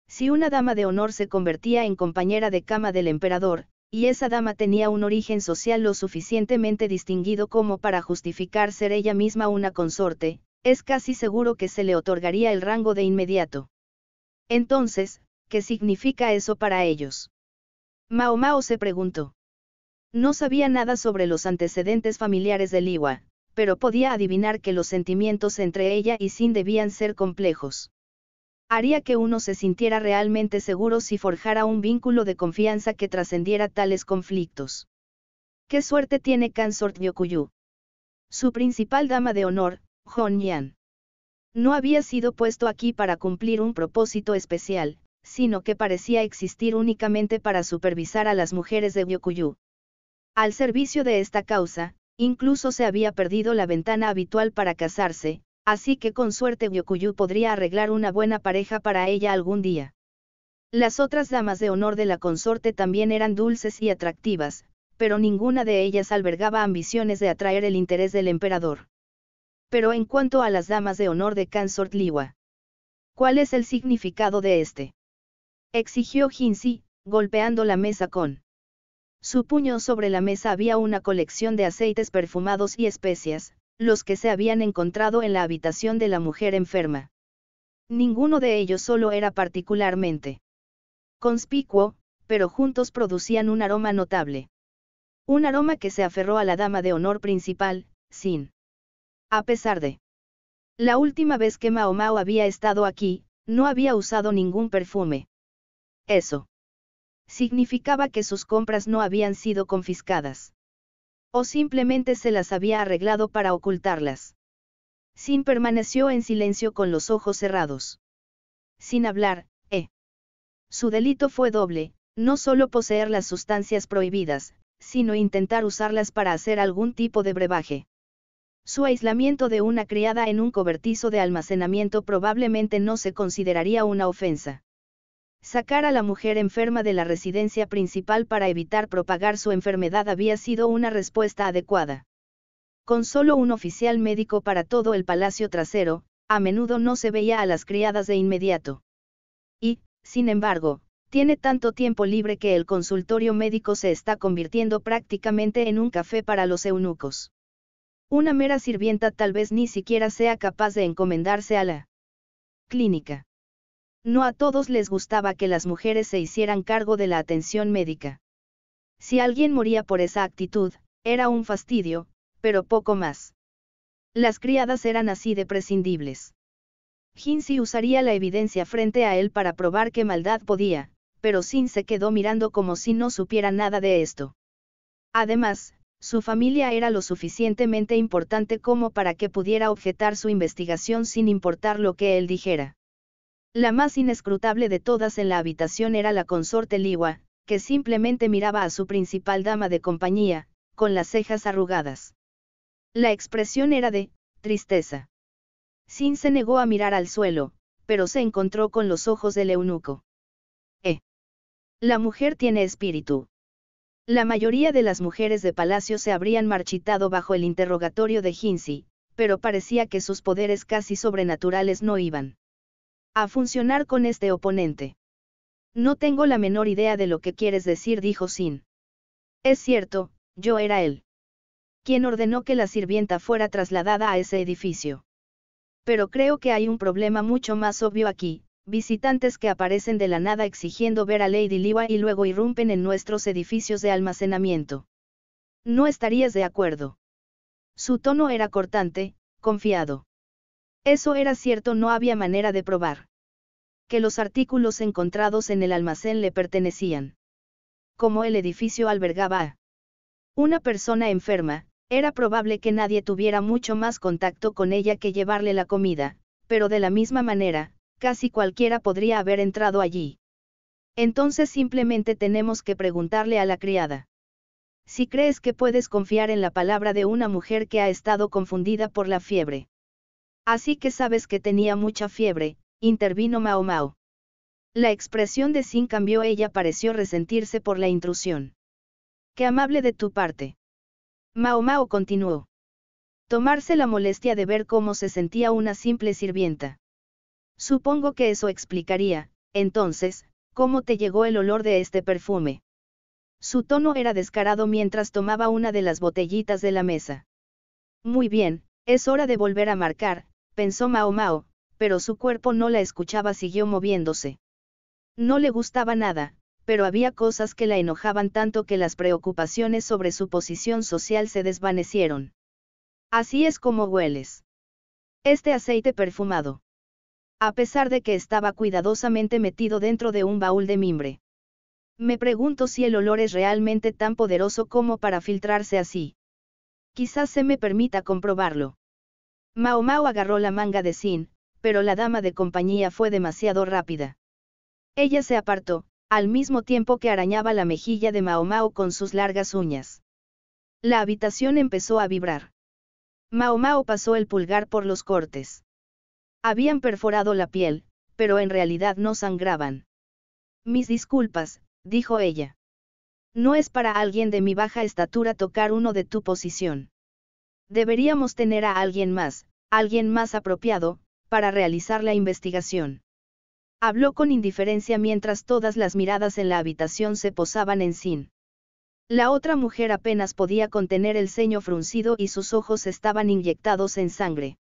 Speaker 1: Si una dama de honor se convertía en compañera de cama del emperador, y esa dama tenía un origen social lo suficientemente distinguido como para justificar ser ella misma una consorte, es casi seguro que se le otorgaría el rango de inmediato. Entonces, ¿qué significa eso para ellos? Mao Mao se preguntó. No sabía nada sobre los antecedentes familiares de Liwa, pero podía adivinar que los sentimientos entre ella y Sin debían ser complejos haría que uno se sintiera realmente seguro si forjara un vínculo de confianza que trascendiera tales conflictos. ¿Qué suerte tiene Kansort Yokuyu? Su principal dama de honor, Hon Yan. No había sido puesto aquí para cumplir un propósito especial, sino que parecía existir únicamente para supervisar a las mujeres de Yokuyu. Al servicio de esta causa, incluso se había perdido la ventana habitual para casarse, Así que con suerte Yokuyu podría arreglar una buena pareja para ella algún día. Las otras damas de honor de la consorte también eran dulces y atractivas, pero ninguna de ellas albergaba ambiciones de atraer el interés del emperador. Pero en cuanto a las damas de honor de Consort Liwa, ¿cuál es el significado de este? exigió Jinzi, golpeando la mesa con su puño sobre la mesa había una colección de aceites perfumados y especias, los que se habían encontrado en la habitación de la mujer enferma. Ninguno de ellos solo era particularmente conspicuo, pero juntos producían un aroma notable. Un aroma que se aferró a la dama de honor principal, sin. A pesar de. La última vez que Mao Mao había estado aquí, no había usado ningún perfume. Eso. Significaba que sus compras no habían sido confiscadas. O simplemente se las había arreglado para ocultarlas. Sin permaneció en silencio con los ojos cerrados. Sin hablar, eh. Su delito fue doble, no solo poseer las sustancias prohibidas, sino intentar usarlas para hacer algún tipo de brebaje. Su aislamiento de una criada en un cobertizo de almacenamiento probablemente no se consideraría una ofensa. Sacar a la mujer enferma de la residencia principal para evitar propagar su enfermedad había sido una respuesta adecuada. Con solo un oficial médico para todo el palacio trasero, a menudo no se veía a las criadas de inmediato. Y, sin embargo, tiene tanto tiempo libre que el consultorio médico se está convirtiendo prácticamente en un café para los eunucos. Una mera sirvienta tal vez ni siquiera sea capaz de encomendarse a la clínica. No a todos les gustaba que las mujeres se hicieran cargo de la atención médica. Si alguien moría por esa actitud, era un fastidio, pero poco más. Las criadas eran así de prescindibles. Hinsey usaría la evidencia frente a él para probar que maldad podía, pero Sin se quedó mirando como si no supiera nada de esto. Además, su familia era lo suficientemente importante como para que pudiera objetar su investigación sin importar lo que él dijera. La más inescrutable de todas en la habitación era la consorte Liwa, que simplemente miraba a su principal dama de compañía, con las cejas arrugadas. La expresión era de tristeza. Sin se negó a mirar al suelo, pero se encontró con los ojos del eunuco. Eh. La mujer tiene espíritu. La mayoría de las mujeres de palacio se habrían marchitado bajo el interrogatorio de Hinsi, pero parecía que sus poderes casi sobrenaturales no iban a funcionar con este oponente. No tengo la menor idea de lo que quieres decir, dijo Sin. Es cierto, yo era él. Quien ordenó que la sirvienta fuera trasladada a ese edificio. Pero creo que hay un problema mucho más obvio aquí, visitantes que aparecen de la nada exigiendo ver a Lady Liwa y luego irrumpen en nuestros edificios de almacenamiento. No estarías de acuerdo. Su tono era cortante, confiado. Eso era cierto, no había manera de probar. Que los artículos encontrados en el almacén le pertenecían. Como el edificio albergaba a una persona enferma, era probable que nadie tuviera mucho más contacto con ella que llevarle la comida, pero de la misma manera, casi cualquiera podría haber entrado allí. Entonces simplemente tenemos que preguntarle a la criada. Si crees que puedes confiar en la palabra de una mujer que ha estado confundida por la fiebre. Así que sabes que tenía mucha fiebre, intervino Mao Mao. La expresión de Sin cambió, ella pareció resentirse por la intrusión. Qué amable de tu parte. Mao Mao continuó. Tomarse la molestia de ver cómo se sentía una simple sirvienta. Supongo que eso explicaría, entonces, cómo te llegó el olor de este perfume. Su tono era descarado mientras tomaba una de las botellitas de la mesa. Muy bien, es hora de volver a marcar, pensó Mao Mao, pero su cuerpo no la escuchaba, siguió moviéndose. No le gustaba nada, pero había cosas que la enojaban tanto que las preocupaciones sobre su posición social se desvanecieron. Así es como hueles. Este aceite perfumado. A pesar de que estaba cuidadosamente metido dentro de un baúl de mimbre. Me pregunto si el olor es realmente tan poderoso como para filtrarse así. Quizás se me permita comprobarlo. Maomao agarró la manga de Sin, pero la dama de compañía fue demasiado rápida. Ella se apartó, al mismo tiempo que arañaba la mejilla de Maomao con sus largas uñas. La habitación empezó a vibrar. Maomao pasó el pulgar por los cortes. Habían perforado la piel, pero en realidad no sangraban. Mis disculpas, dijo ella. No es para alguien de mi baja estatura tocar uno de tu posición. Deberíamos tener a alguien más, alguien más apropiado, para realizar la investigación. Habló con indiferencia mientras todas las miradas en la habitación se posaban en Sin. La otra mujer apenas podía contener el ceño fruncido y sus ojos estaban inyectados en sangre.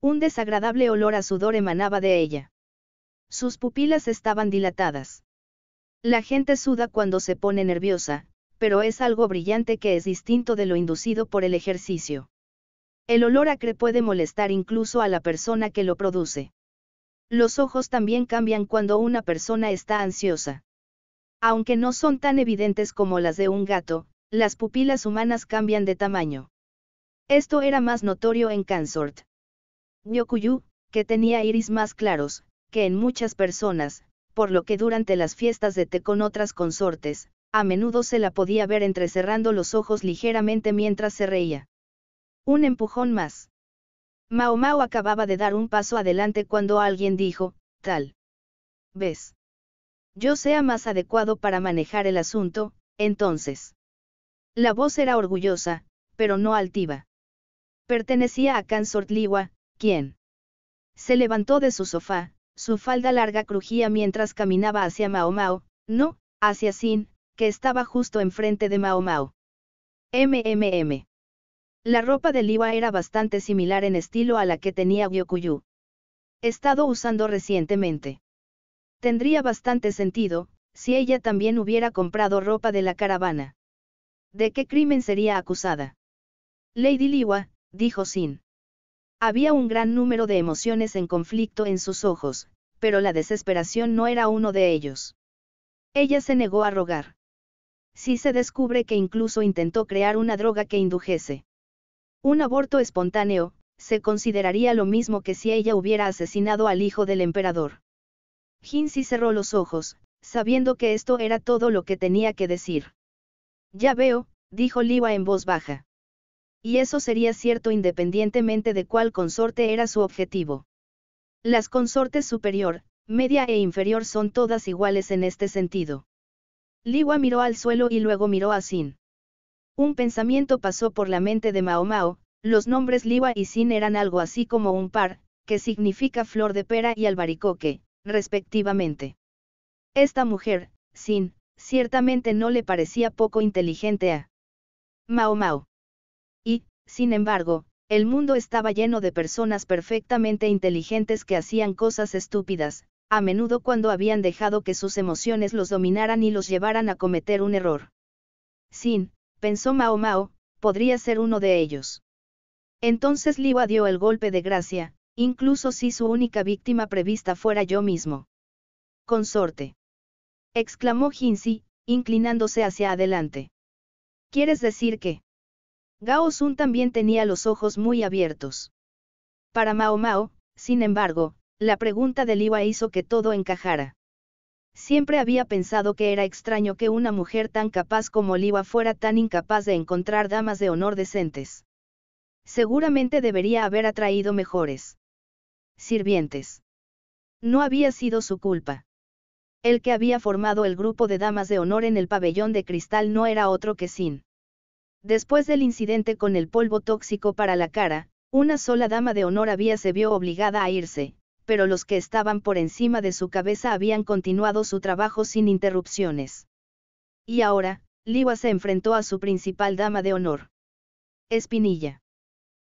Speaker 1: Un desagradable olor a sudor emanaba de ella. Sus pupilas estaban dilatadas. La gente suda cuando se pone nerviosa, pero es algo brillante que es distinto de lo inducido por el ejercicio. El olor acre puede molestar incluso a la persona que lo produce. Los ojos también cambian cuando una persona está ansiosa. Aunque no son tan evidentes como las de un gato, las pupilas humanas cambian de tamaño. Esto era más notorio en Cansort. Yokuyu, que tenía iris más claros, que en muchas personas, por lo que durante las fiestas de té con otras consortes, a menudo se la podía ver entrecerrando los ojos ligeramente mientras se reía. Un empujón más. Mao acababa de dar un paso adelante cuando alguien dijo, tal. ¿Ves? Yo sea más adecuado para manejar el asunto, entonces. La voz era orgullosa, pero no altiva. Pertenecía a Can Liwa, quien. Se levantó de su sofá, su falda larga crujía mientras caminaba hacia Maomao. no, hacia Sin, que estaba justo enfrente de Mao Mao. MMM. La ropa de Liwa era bastante similar en estilo a la que tenía Gyokuyu. Estado usando recientemente. Tendría bastante sentido, si ella también hubiera comprado ropa de la caravana. ¿De qué crimen sería acusada? Lady Liwa, dijo Sin. Había un gran número de emociones en conflicto en sus ojos, pero la desesperación no era uno de ellos. Ella se negó a rogar. Si se descubre que incluso intentó crear una droga que indujese. Un aborto espontáneo, se consideraría lo mismo que si ella hubiera asesinado al hijo del emperador. Ginsi cerró los ojos, sabiendo que esto era todo lo que tenía que decir. Ya veo, dijo Liwa en voz baja. Y eso sería cierto independientemente de cuál consorte era su objetivo. Las consortes superior, media e inferior son todas iguales en este sentido. Liwa miró al suelo y luego miró a Sin. Un pensamiento pasó por la mente de Mao Mao, los nombres Liwa y Sin eran algo así como un par, que significa flor de pera y albaricoque, respectivamente. Esta mujer, Sin, ciertamente no le parecía poco inteligente a Mao Mao. Y, sin embargo, el mundo estaba lleno de personas perfectamente inteligentes que hacían cosas estúpidas, a menudo cuando habían dejado que sus emociones los dominaran y los llevaran a cometer un error. Sin, pensó Mao Mao, podría ser uno de ellos. Entonces Liwa dio el golpe de gracia, incluso si su única víctima prevista fuera yo mismo. Consorte. Exclamó Jinsi, inclinándose hacia adelante. ¿Quieres decir que? Gao Sun también tenía los ojos muy abiertos. Para Mao Mao, sin embargo, la pregunta de Liwa hizo que todo encajara. Siempre había pensado que era extraño que una mujer tan capaz como Liwa fuera tan incapaz de encontrar damas de honor decentes. Seguramente debería haber atraído mejores sirvientes. No había sido su culpa. El que había formado el grupo de damas de honor en el pabellón de cristal no era otro que Sin. Después del incidente con el polvo tóxico para la cara, una sola dama de honor había se vio obligada a irse, pero los que estaban por encima de su cabeza habían continuado su trabajo sin interrupciones. Y ahora, Liwa se enfrentó a su principal dama de honor. Espinilla.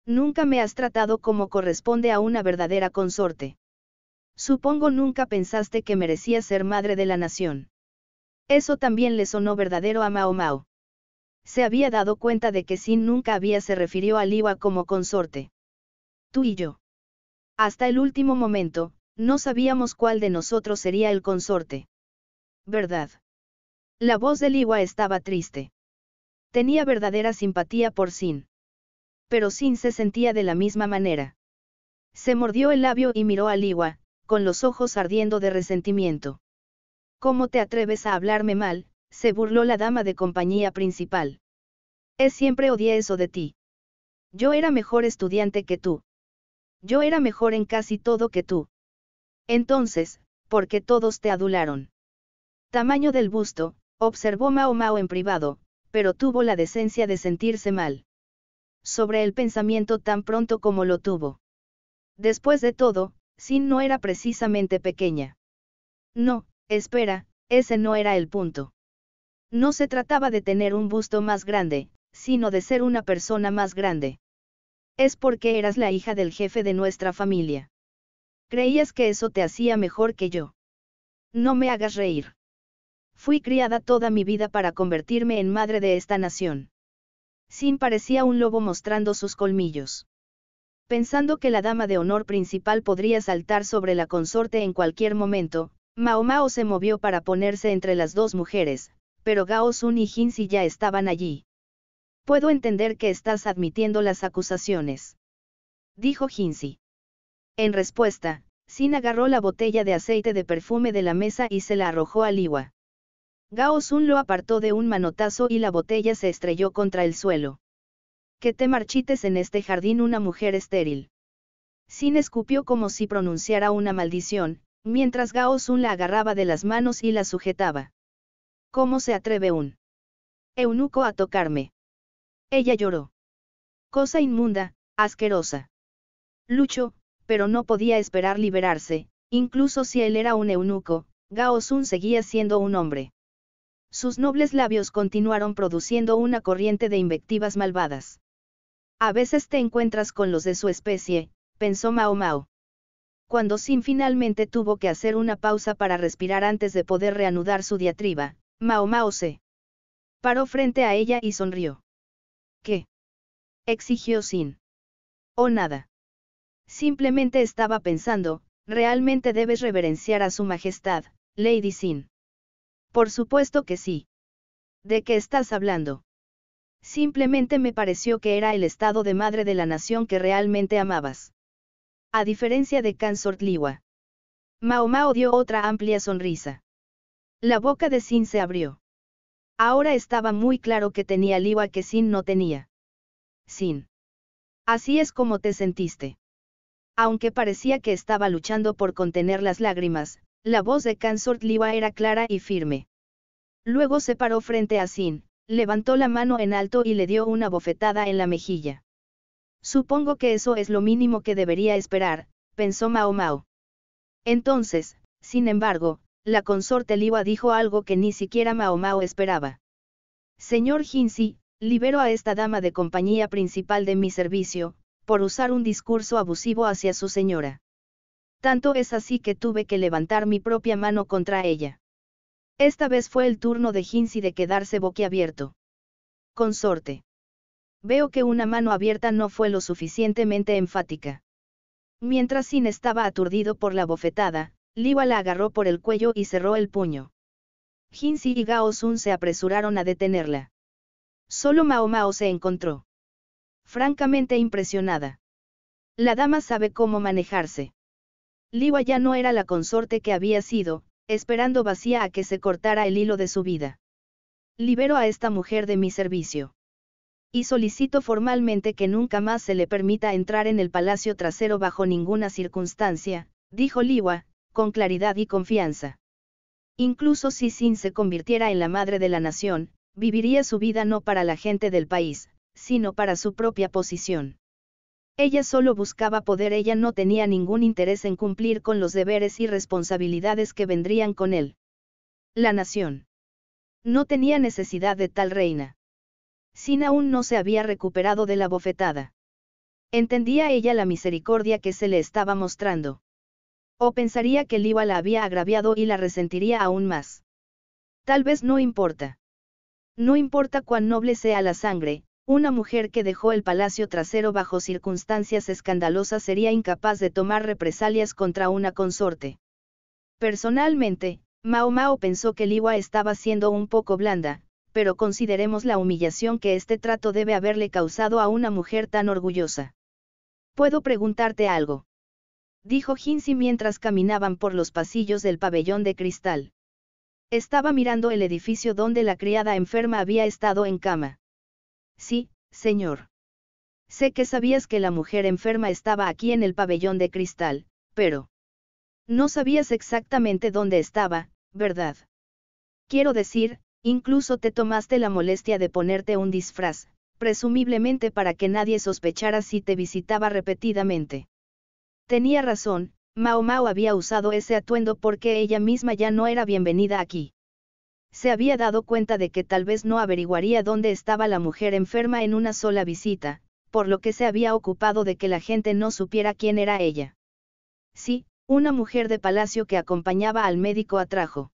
Speaker 1: Nunca me has tratado como corresponde a una verdadera consorte. Supongo nunca pensaste que merecía ser madre de la nación. Eso también le sonó verdadero a Mao Mao. Se había dado cuenta de que Sin nunca había se refirió a Liwa como consorte. Tú y yo. Hasta el último momento, no sabíamos cuál de nosotros sería el consorte. ¿Verdad? La voz de Liwa estaba triste. Tenía verdadera simpatía por Sin. Pero Sin se sentía de la misma manera. Se mordió el labio y miró a Liwa, con los ojos ardiendo de resentimiento. ¿Cómo te atreves a hablarme mal? se burló la dama de compañía principal. Es siempre odié eso de ti. Yo era mejor estudiante que tú, yo era mejor en casi todo que tú. Entonces, ¿por qué todos te adularon? Tamaño del busto, observó Mao Mao en privado, pero tuvo la decencia de sentirse mal. Sobre el pensamiento tan pronto como lo tuvo. Después de todo, Sin no era precisamente pequeña. No, espera, ese no era el punto. No se trataba de tener un busto más grande, sino de ser una persona más grande. Es porque eras la hija del jefe de nuestra familia. Creías que eso te hacía mejor que yo. No me hagas reír. Fui criada toda mi vida para convertirme en madre de esta nación. Sin parecía un lobo mostrando sus colmillos. Pensando que la dama de honor principal podría saltar sobre la consorte en cualquier momento, Mao Mao se movió para ponerse entre las dos mujeres, pero Gao Sun y si ya estaban allí. Puedo entender que estás admitiendo las acusaciones. Dijo Hinsi. En respuesta, Sin agarró la botella de aceite de perfume de la mesa y se la arrojó al Iwa. Gao Sun lo apartó de un manotazo y la botella se estrelló contra el suelo. Que te marchites en este jardín una mujer estéril. Sin escupió como si pronunciara una maldición, mientras Gao Sun la agarraba de las manos y la sujetaba. ¿Cómo se atreve un eunuco a tocarme? Ella lloró. Cosa inmunda, asquerosa. Luchó, pero no podía esperar liberarse, incluso si él era un eunuco, Gao Sun seguía siendo un hombre. Sus nobles labios continuaron produciendo una corriente de invectivas malvadas. A veces te encuentras con los de su especie, pensó Mao Mao. Cuando Sin finalmente tuvo que hacer una pausa para respirar antes de poder reanudar su diatriba, Mao Mao se paró frente a ella y sonrió. ¿Qué? exigió sin. O nada. Simplemente estaba pensando, realmente debes reverenciar a su majestad, Lady Sin. Por supuesto que sí. ¿De qué estás hablando? Simplemente me pareció que era el estado de madre de la nación que realmente amabas. A diferencia de Kansort Liwa. Mao Mao dio otra amplia sonrisa. La boca de Sin se abrió. Ahora estaba muy claro que tenía Liwa que Sin no tenía. Sin. Así es como te sentiste. Aunque parecía que estaba luchando por contener las lágrimas, la voz de Cansort Liwa era clara y firme. Luego se paró frente a Sin, levantó la mano en alto y le dio una bofetada en la mejilla. Supongo que eso es lo mínimo que debería esperar, pensó Mao Mao. Entonces, sin embargo, la consorte Liwa dijo algo que ni siquiera Mao Mao esperaba. Señor Jinzi, libero a esta dama de compañía principal de mi servicio, por usar un discurso abusivo hacia su señora. Tanto es así que tuve que levantar mi propia mano contra ella. Esta vez fue el turno de Jinzi de quedarse boquiabierto. Consorte. Veo que una mano abierta no fue lo suficientemente enfática. Mientras Sin estaba aturdido por la bofetada, Liwa la agarró por el cuello y cerró el puño. Jinxi y Gao Sun se apresuraron a detenerla. Solo Mao Mao se encontró. Francamente impresionada. La dama sabe cómo manejarse. Liwa ya no era la consorte que había sido, esperando vacía a que se cortara el hilo de su vida. Libero a esta mujer de mi servicio. Y solicito formalmente que nunca más se le permita entrar en el palacio trasero bajo ninguna circunstancia, dijo Liwa, con claridad y confianza. Incluso si Sin se convirtiera en la madre de la nación, viviría su vida no para la gente del país, sino para su propia posición. Ella solo buscaba poder, ella no tenía ningún interés en cumplir con los deberes y responsabilidades que vendrían con él. La nación. No tenía necesidad de tal reina. Sin aún no se había recuperado de la bofetada. Entendía ella la misericordia que se le estaba mostrando. O pensaría que Liwa la había agraviado y la resentiría aún más. Tal vez no importa. No importa cuán noble sea la sangre, una mujer que dejó el palacio trasero bajo circunstancias escandalosas sería incapaz de tomar represalias contra una consorte. Personalmente, Mao Mao pensó que Liwa estaba siendo un poco blanda, pero consideremos la humillación que este trato debe haberle causado a una mujer tan orgullosa. ¿Puedo preguntarte algo? dijo Hinsey mientras caminaban por los pasillos del pabellón de cristal. Estaba mirando el edificio donde la criada enferma había estado en cama. Sí, señor. Sé que sabías que la mujer enferma estaba aquí en el pabellón de cristal, pero... No sabías exactamente dónde estaba, ¿verdad? Quiero decir, incluso te tomaste la molestia de ponerte un disfraz, presumiblemente para que nadie sospechara si te visitaba repetidamente. Tenía razón, Mao Mao había usado ese atuendo porque ella misma ya no era bienvenida aquí. Se había dado cuenta de que tal vez no averiguaría dónde estaba la mujer enferma en una sola visita, por lo que se había ocupado de que la gente no supiera quién era ella. Sí, una mujer de palacio que acompañaba al médico atrajo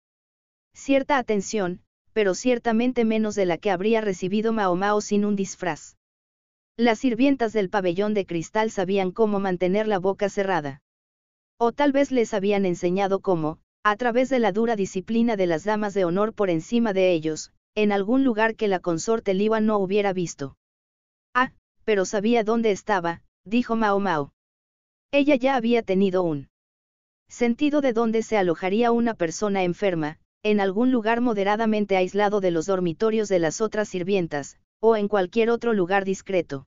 Speaker 1: cierta atención, pero ciertamente menos de la que habría recibido Mao Mao sin un disfraz. Las sirvientas del pabellón de cristal sabían cómo mantener la boca cerrada. O tal vez les habían enseñado cómo, a través de la dura disciplina de las damas de honor por encima de ellos, en algún lugar que la consorte Liwa no hubiera visto. Ah, pero sabía dónde estaba, dijo Mao Mao. Ella ya había tenido un sentido de dónde se alojaría una persona enferma, en algún lugar moderadamente aislado de los dormitorios de las otras sirvientas, o en cualquier otro lugar discreto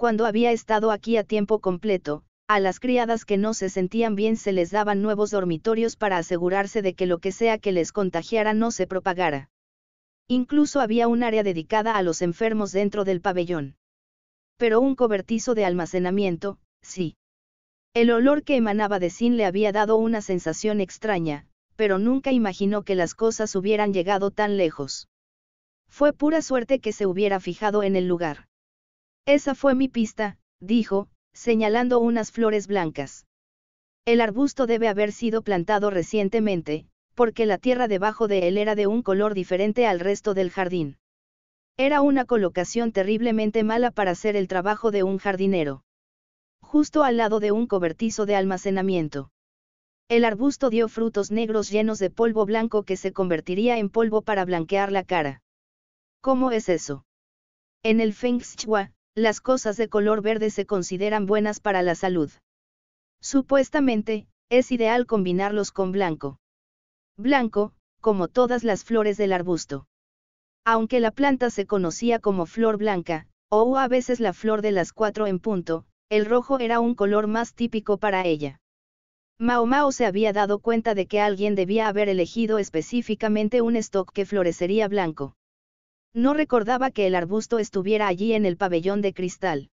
Speaker 1: cuando había estado aquí a tiempo completo, a las criadas que no se sentían bien se les daban nuevos dormitorios para asegurarse de que lo que sea que les contagiara no se propagara. Incluso había un área dedicada a los enfermos dentro del pabellón. Pero un cobertizo de almacenamiento, sí. El olor que emanaba de Sin le había dado una sensación extraña, pero nunca imaginó que las cosas hubieran llegado tan lejos. Fue pura suerte que se hubiera fijado en el lugar. Esa fue mi pista, dijo, señalando unas flores blancas. El arbusto debe haber sido plantado recientemente, porque la tierra debajo de él era de un color diferente al resto del jardín. Era una colocación terriblemente mala para hacer el trabajo de un jardinero. Justo al lado de un cobertizo de almacenamiento. El arbusto dio frutos negros llenos de polvo blanco que se convertiría en polvo para blanquear la cara. ¿Cómo es eso? En el Feng las cosas de color verde se consideran buenas para la salud. Supuestamente, es ideal combinarlos con blanco. Blanco, como todas las flores del arbusto. Aunque la planta se conocía como flor blanca, o a veces la flor de las cuatro en punto, el rojo era un color más típico para ella. Mao Mao se había dado cuenta de que alguien debía haber elegido específicamente un stock que florecería blanco. No recordaba que el arbusto estuviera allí en el pabellón de cristal.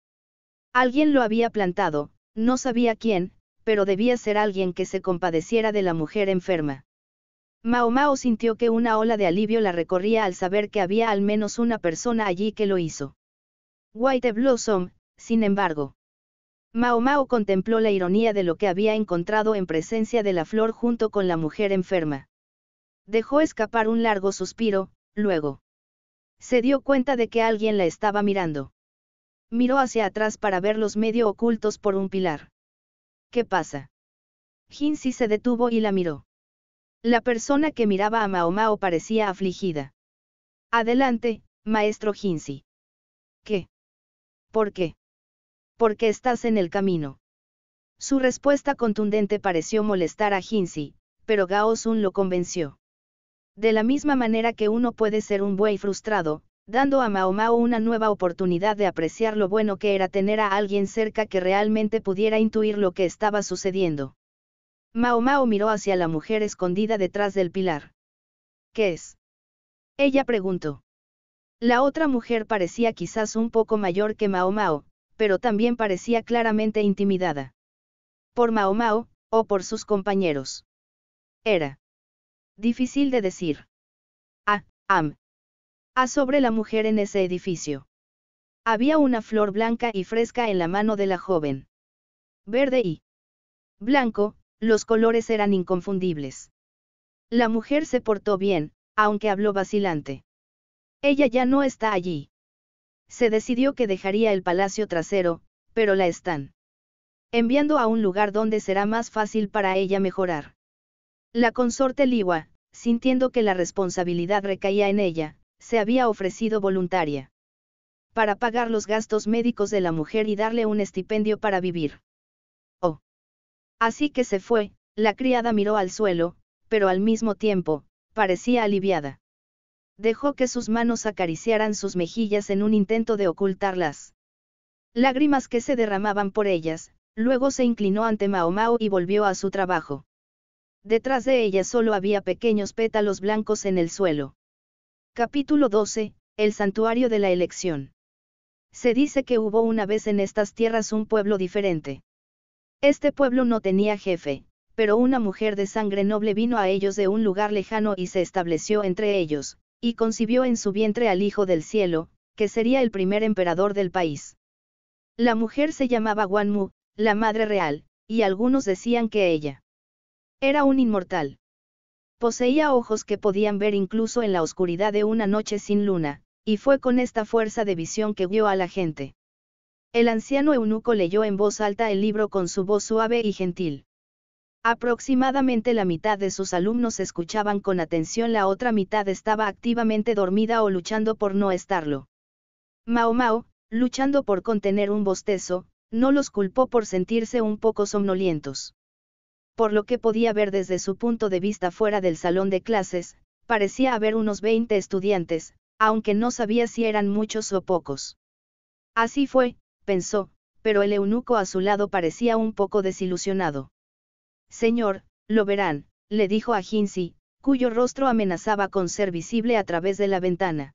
Speaker 1: Alguien lo había plantado, no sabía quién, pero debía ser alguien que se compadeciera de la mujer enferma. Mao Mao sintió que una ola de alivio la recorría al saber que había al menos una persona allí que lo hizo. White Blossom, sin embargo. Mao Mao contempló la ironía de lo que había encontrado en presencia de la flor junto con la mujer enferma. Dejó escapar un largo suspiro, luego. Se dio cuenta de que alguien la estaba mirando. Miró hacia atrás para verlos medio ocultos por un pilar. ¿Qué pasa? Hinsi se detuvo y la miró. La persona que miraba a Maomao parecía afligida. Adelante, maestro Hinsi. ¿Qué? ¿Por qué? Porque estás en el camino. Su respuesta contundente pareció molestar a Hinsi, pero Gao Sun lo convenció. De la misma manera que uno puede ser un buey frustrado, dando a Maomao una nueva oportunidad de apreciar lo bueno que era tener a alguien cerca que realmente pudiera intuir lo que estaba sucediendo. Maomao miró hacia la mujer escondida detrás del pilar. ¿Qué es? Ella preguntó. La otra mujer parecía quizás un poco mayor que Maomao, pero también parecía claramente intimidada. Por Maomao o por sus compañeros. Era. Difícil de decir. A, ah, am. A ah, sobre la mujer en ese edificio. Había una flor blanca y fresca en la mano de la joven. Verde y blanco, los colores eran inconfundibles. La mujer se portó bien, aunque habló vacilante. Ella ya no está allí. Se decidió que dejaría el palacio trasero, pero la están enviando a un lugar donde será más fácil para ella mejorar. La consorte Liwa, sintiendo que la responsabilidad recaía en ella, se había ofrecido voluntaria. Para pagar los gastos médicos de la mujer y darle un estipendio para vivir. Oh. Así que se fue, la criada miró al suelo, pero al mismo tiempo, parecía aliviada. Dejó que sus manos acariciaran sus mejillas en un intento de ocultarlas. Lágrimas que se derramaban por ellas, luego se inclinó ante Mao Mao y volvió a su trabajo. Detrás de ella solo había pequeños pétalos blancos en el suelo. Capítulo 12. El santuario de la elección. Se dice que hubo una vez en estas tierras un pueblo diferente. Este pueblo no tenía jefe, pero una mujer de sangre noble vino a ellos de un lugar lejano y se estableció entre ellos, y concibió en su vientre al Hijo del Cielo, que sería el primer emperador del país. La mujer se llamaba Guanmu, la madre real, y algunos decían que ella era un inmortal. Poseía ojos que podían ver incluso en la oscuridad de una noche sin luna, y fue con esta fuerza de visión que guió a la gente. El anciano eunuco leyó en voz alta el libro con su voz suave y gentil. Aproximadamente la mitad de sus alumnos escuchaban con atención, la otra mitad estaba activamente dormida o luchando por no estarlo. Mao Mao, luchando por contener un bostezo, no los culpó por sentirse un poco somnolientos por lo que podía ver desde su punto de vista fuera del salón de clases, parecía haber unos 20 estudiantes, aunque no sabía si eran muchos o pocos. Así fue, pensó, pero el eunuco a su lado parecía un poco desilusionado. Señor, lo verán, le dijo a Jinxi, cuyo rostro amenazaba con ser visible a través de la ventana.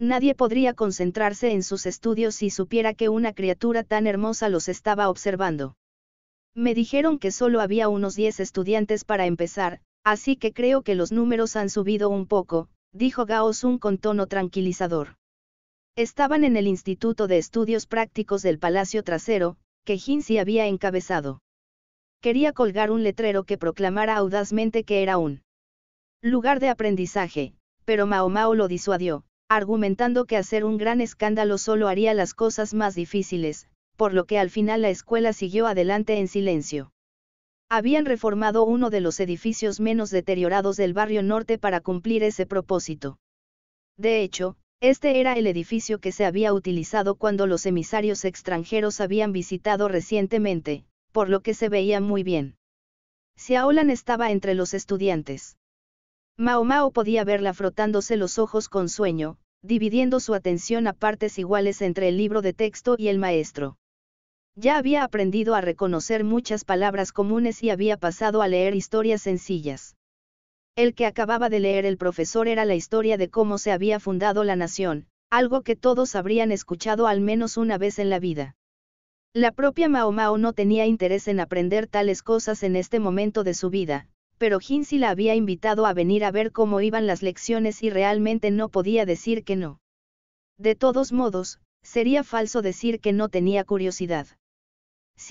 Speaker 1: Nadie podría concentrarse en sus estudios si supiera que una criatura tan hermosa los estaba observando. Me dijeron que solo había unos 10 estudiantes para empezar, así que creo que los números han subido un poco, dijo Gao Sun con tono tranquilizador. Estaban en el Instituto de Estudios Prácticos del Palacio Trasero, que Jinxi había encabezado. Quería colgar un letrero que proclamara audazmente que era un lugar de aprendizaje, pero Mao Mao lo disuadió, argumentando que hacer un gran escándalo solo haría las cosas más difíciles, por lo que al final la escuela siguió adelante en silencio. Habían reformado uno de los edificios menos deteriorados del barrio norte para cumplir ese propósito. De hecho, este era el edificio que se había utilizado cuando los emisarios extranjeros habían visitado recientemente, por lo que se veía muy bien. Xiaolan estaba entre los estudiantes. Mao Mao podía verla frotándose los ojos con sueño, dividiendo su atención a partes iguales entre el libro de texto y el maestro. Ya había aprendido a reconocer muchas palabras comunes y había pasado a leer historias sencillas. El que acababa de leer el profesor era la historia de cómo se había fundado la nación, algo que todos habrían escuchado al menos una vez en la vida. La propia Mao Mao no tenía interés en aprender tales cosas en este momento de su vida, pero Jinxi la había invitado a venir a ver cómo iban las lecciones y realmente no podía decir que no. De todos modos, sería falso decir que no tenía curiosidad.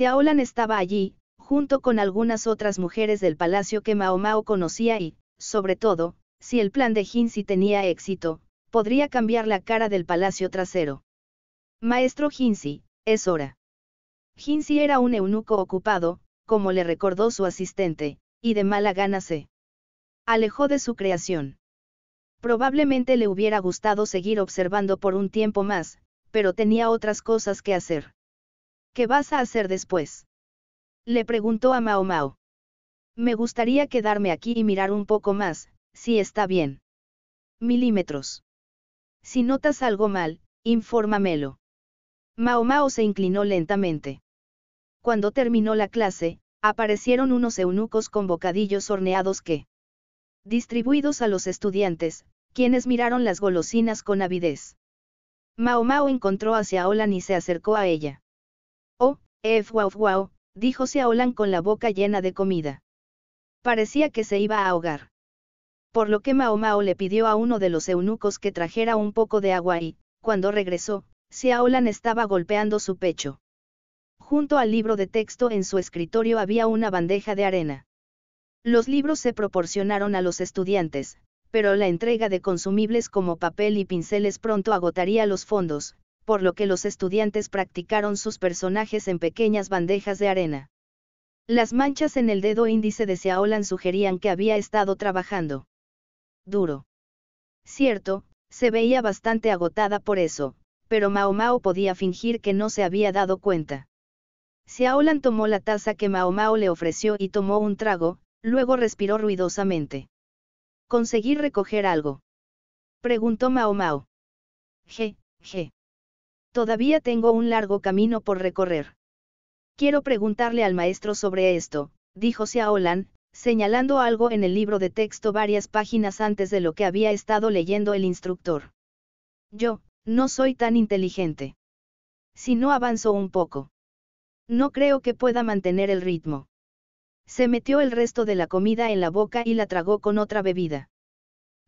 Speaker 1: Aolan estaba allí, junto con algunas otras mujeres del palacio que Mao conocía y, sobre todo, si el plan de Hinsey tenía éxito, podría cambiar la cara del palacio trasero. Maestro Hinsey, es hora. Jinsi era un eunuco ocupado, como le recordó su asistente, y de mala gana se alejó de su creación. Probablemente le hubiera gustado seguir observando por un tiempo más, pero tenía otras cosas que hacer. ¿Qué vas a hacer después? Le preguntó a Mao Mao. Me gustaría quedarme aquí y mirar un poco más, si está bien. Milímetros. Si notas algo mal, infórmamelo. Mao Mao se inclinó lentamente. Cuando terminó la clase, aparecieron unos eunucos con bocadillos horneados que, distribuidos a los estudiantes, quienes miraron las golosinas con avidez. Mao Mao encontró hacia Olan y se acercó a ella. Ef guau wow, dijo Xiaolan con la boca llena de comida. Parecía que se iba a ahogar. Por lo que Mao Mao le pidió a uno de los eunucos que trajera un poco de agua y, cuando regresó, Xiaolan estaba golpeando su pecho. Junto al libro de texto en su escritorio había una bandeja de arena. Los libros se proporcionaron a los estudiantes, pero la entrega de consumibles como papel y pinceles pronto agotaría los fondos, por lo que los estudiantes practicaron sus personajes en pequeñas bandejas de arena. Las manchas en el dedo índice de Xiaolan sugerían que había estado trabajando. Duro. Cierto, se veía bastante agotada por eso, pero Mao Mao podía fingir que no se había dado cuenta. Xiaolan tomó la taza que Mao Mao le ofreció y tomó un trago, luego respiró ruidosamente. ¿Conseguí recoger algo? Preguntó Mao Mao. Je, je. Todavía tengo un largo camino por recorrer. Quiero preguntarle al maestro sobre esto, dijo Xiaolan, señalando algo en el libro de texto varias páginas antes de lo que había estado leyendo el instructor. Yo, no soy tan inteligente. Si no avanzo un poco. No creo que pueda mantener el ritmo. Se metió el resto de la comida en la boca y la tragó con otra bebida.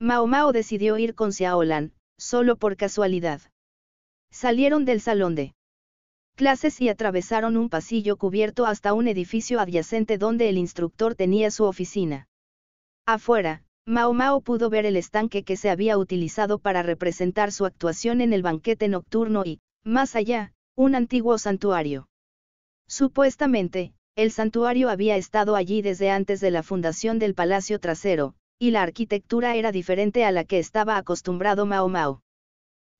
Speaker 1: Mao Mao decidió ir con Xiaolan, solo por casualidad. Salieron del salón de clases y atravesaron un pasillo cubierto hasta un edificio adyacente donde el instructor tenía su oficina. Afuera, Mao Mao pudo ver el estanque que se había utilizado para representar su actuación en el banquete nocturno y, más allá, un antiguo santuario. Supuestamente, el santuario había estado allí desde antes de la fundación del palacio trasero, y la arquitectura era diferente a la que estaba acostumbrado Mao Mao.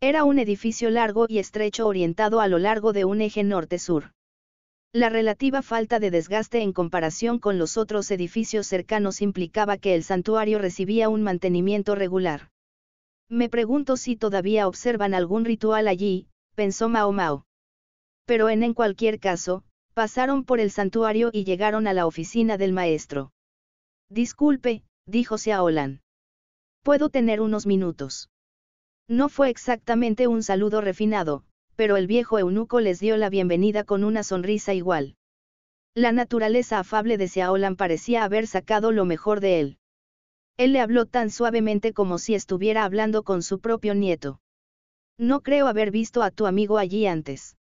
Speaker 1: Era un edificio largo y estrecho orientado a lo largo de un eje norte-sur. La relativa falta de desgaste en comparación con los otros edificios cercanos implicaba que el santuario recibía un mantenimiento regular. Me pregunto si todavía observan algún ritual allí, pensó Mao Mao. Pero en, en cualquier caso, pasaron por el santuario y llegaron a la oficina del maestro. Disculpe, dijo Xiaolan. ¿Puedo tener unos minutos? No fue exactamente un saludo refinado, pero el viejo eunuco les dio la bienvenida con una sonrisa igual. La naturaleza afable de Xiaolan parecía haber sacado lo mejor de él. Él le habló tan suavemente como si estuviera hablando con su propio nieto. No creo haber visto a tu amigo allí antes.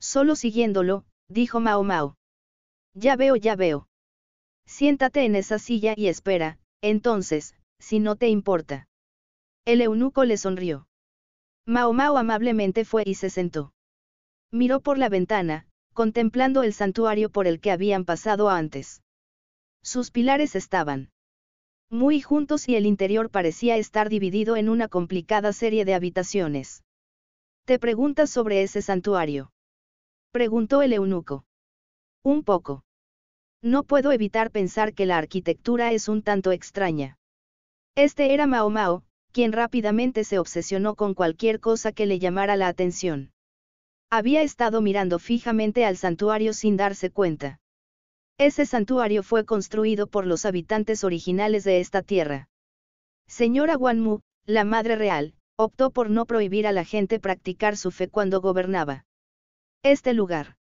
Speaker 1: Solo siguiéndolo, dijo Mao Mao. Ya veo, ya veo. Siéntate en esa silla y espera, entonces, si no te importa. El eunuco le sonrió. Mao amablemente fue y se sentó. Miró por la ventana, contemplando el santuario por el que habían pasado antes. Sus pilares estaban muy juntos y el interior parecía estar dividido en una complicada serie de habitaciones. ¿Te preguntas sobre ese santuario? Preguntó el eunuco. Un poco. No puedo evitar pensar que la arquitectura es un tanto extraña. Este era Mao quien rápidamente se obsesionó con cualquier cosa que le llamara la atención. Había estado mirando fijamente al santuario sin darse cuenta. Ese santuario fue construido por los habitantes originales de esta tierra. Señora Wanmu, la madre real, optó por no prohibir a la gente practicar su fe cuando gobernaba. Este lugar.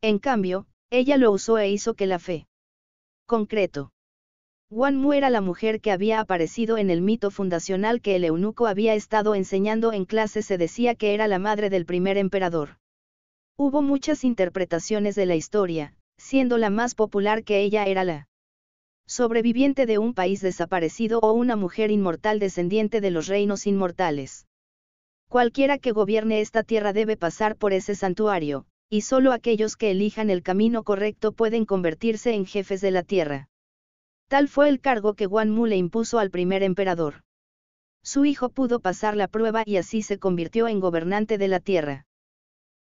Speaker 1: En cambio, ella lo usó e hizo que la fe. Concreto. Wan era la mujer que había aparecido en el mito fundacional que el eunuco había estado enseñando en clase se decía que era la madre del primer emperador. Hubo muchas interpretaciones de la historia, siendo la más popular que ella era la sobreviviente de un país desaparecido o una mujer inmortal descendiente de los reinos inmortales. Cualquiera que gobierne esta tierra debe pasar por ese santuario, y solo aquellos que elijan el camino correcto pueden convertirse en jefes de la tierra. Tal fue el cargo que Wan Mu le impuso al primer emperador. Su hijo pudo pasar la prueba y así se convirtió en gobernante de la tierra.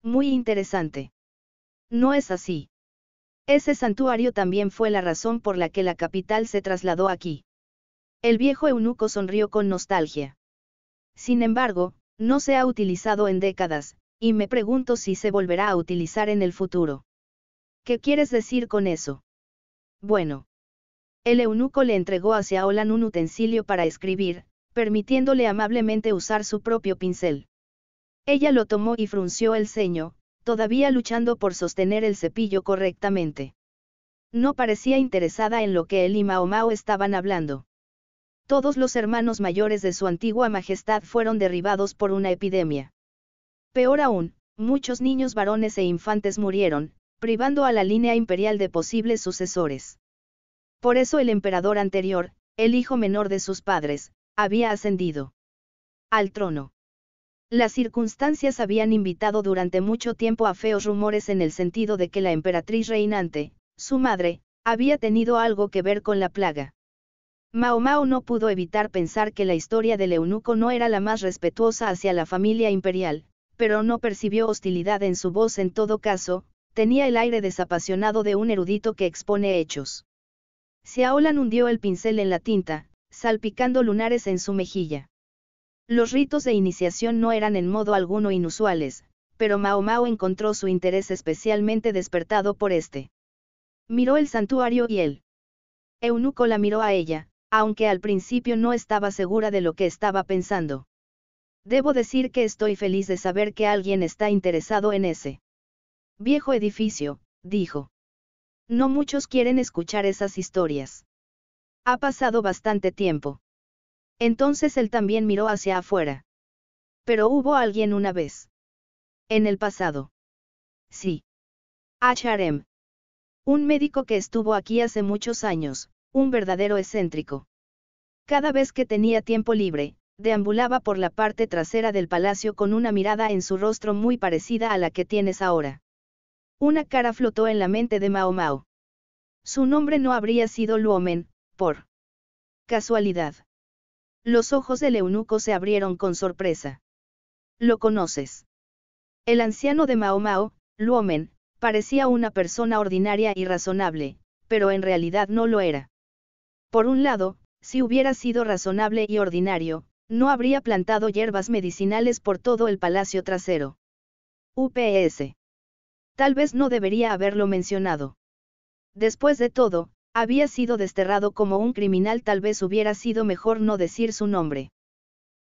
Speaker 1: Muy interesante. No es así. Ese santuario también fue la razón por la que la capital se trasladó aquí. El viejo eunuco sonrió con nostalgia. Sin embargo, no se ha utilizado en décadas, y me pregunto si se volverá a utilizar en el futuro. ¿Qué quieres decir con eso? Bueno. El eunuco le entregó a Xiaolan un utensilio para escribir, permitiéndole amablemente usar su propio pincel. Ella lo tomó y frunció el ceño, todavía luchando por sostener el cepillo correctamente. No parecía interesada en lo que él y Mao Mao estaban hablando. Todos los hermanos mayores de su antigua majestad fueron derribados por una epidemia. Peor aún, muchos niños varones e infantes murieron, privando a la línea imperial de posibles sucesores. Por eso el emperador anterior, el hijo menor de sus padres, había ascendido al trono. Las circunstancias habían invitado durante mucho tiempo a feos rumores en el sentido de que la emperatriz reinante, su madre, había tenido algo que ver con la plaga. Mao Mao no pudo evitar pensar que la historia del eunuco no era la más respetuosa hacia la familia imperial, pero no percibió hostilidad en su voz en todo caso, tenía el aire desapasionado de un erudito que expone hechos. Xiaolan hundió el pincel en la tinta, salpicando lunares en su mejilla. Los ritos de iniciación no eran en modo alguno inusuales, pero Mao Mao encontró su interés especialmente despertado por este. Miró el santuario y él. Eunuco la miró a ella, aunque al principio no estaba segura de lo que estaba pensando. Debo decir que estoy feliz de saber que alguien está interesado en ese viejo edificio, dijo. No muchos quieren escuchar esas historias. Ha pasado bastante tiempo. Entonces él también miró hacia afuera. Pero hubo alguien una vez. En el pasado. Sí. H.R.M. Un médico que estuvo aquí hace muchos años, un verdadero excéntrico. Cada vez que tenía tiempo libre, deambulaba por la parte trasera del palacio con una mirada en su rostro muy parecida a la que tienes ahora. Una cara flotó en la mente de Mao Mao. Su nombre no habría sido Luomen, por casualidad. Los ojos del eunuco se abrieron con sorpresa. Lo conoces. El anciano de Mao Mao, Luomen, parecía una persona ordinaria y razonable, pero en realidad no lo era. Por un lado, si hubiera sido razonable y ordinario, no habría plantado hierbas medicinales por todo el palacio trasero. UPS Tal vez no debería haberlo mencionado. Después de todo, había sido desterrado como un criminal, tal vez hubiera sido mejor no decir su nombre.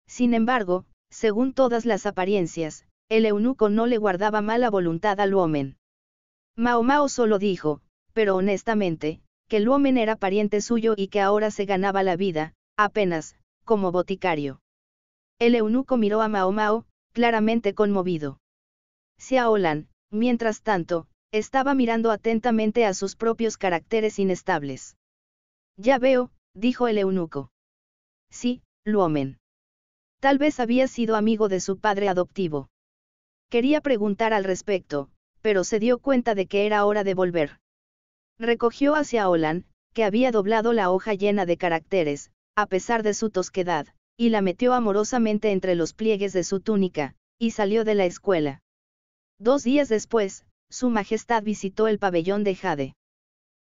Speaker 1: Sin embargo, según todas las apariencias, el eunuco no le guardaba mala voluntad al hombre. Maomao solo dijo, pero honestamente, que el hombre era pariente suyo y que ahora se ganaba la vida, apenas, como boticario. El eunuco miró a Maomao, claramente conmovido. Xiaolan, Mientras tanto, estaba mirando atentamente a sus propios caracteres inestables. Ya veo, dijo el eunuco. Sí, Luomen. Tal vez había sido amigo de su padre adoptivo. Quería preguntar al respecto, pero se dio cuenta de que era hora de volver. Recogió hacia Olan, que había doblado la hoja llena de caracteres, a pesar de su tosquedad, y la metió amorosamente entre los pliegues de su túnica, y salió de la escuela. Dos días después, Su Majestad visitó el pabellón de Jade.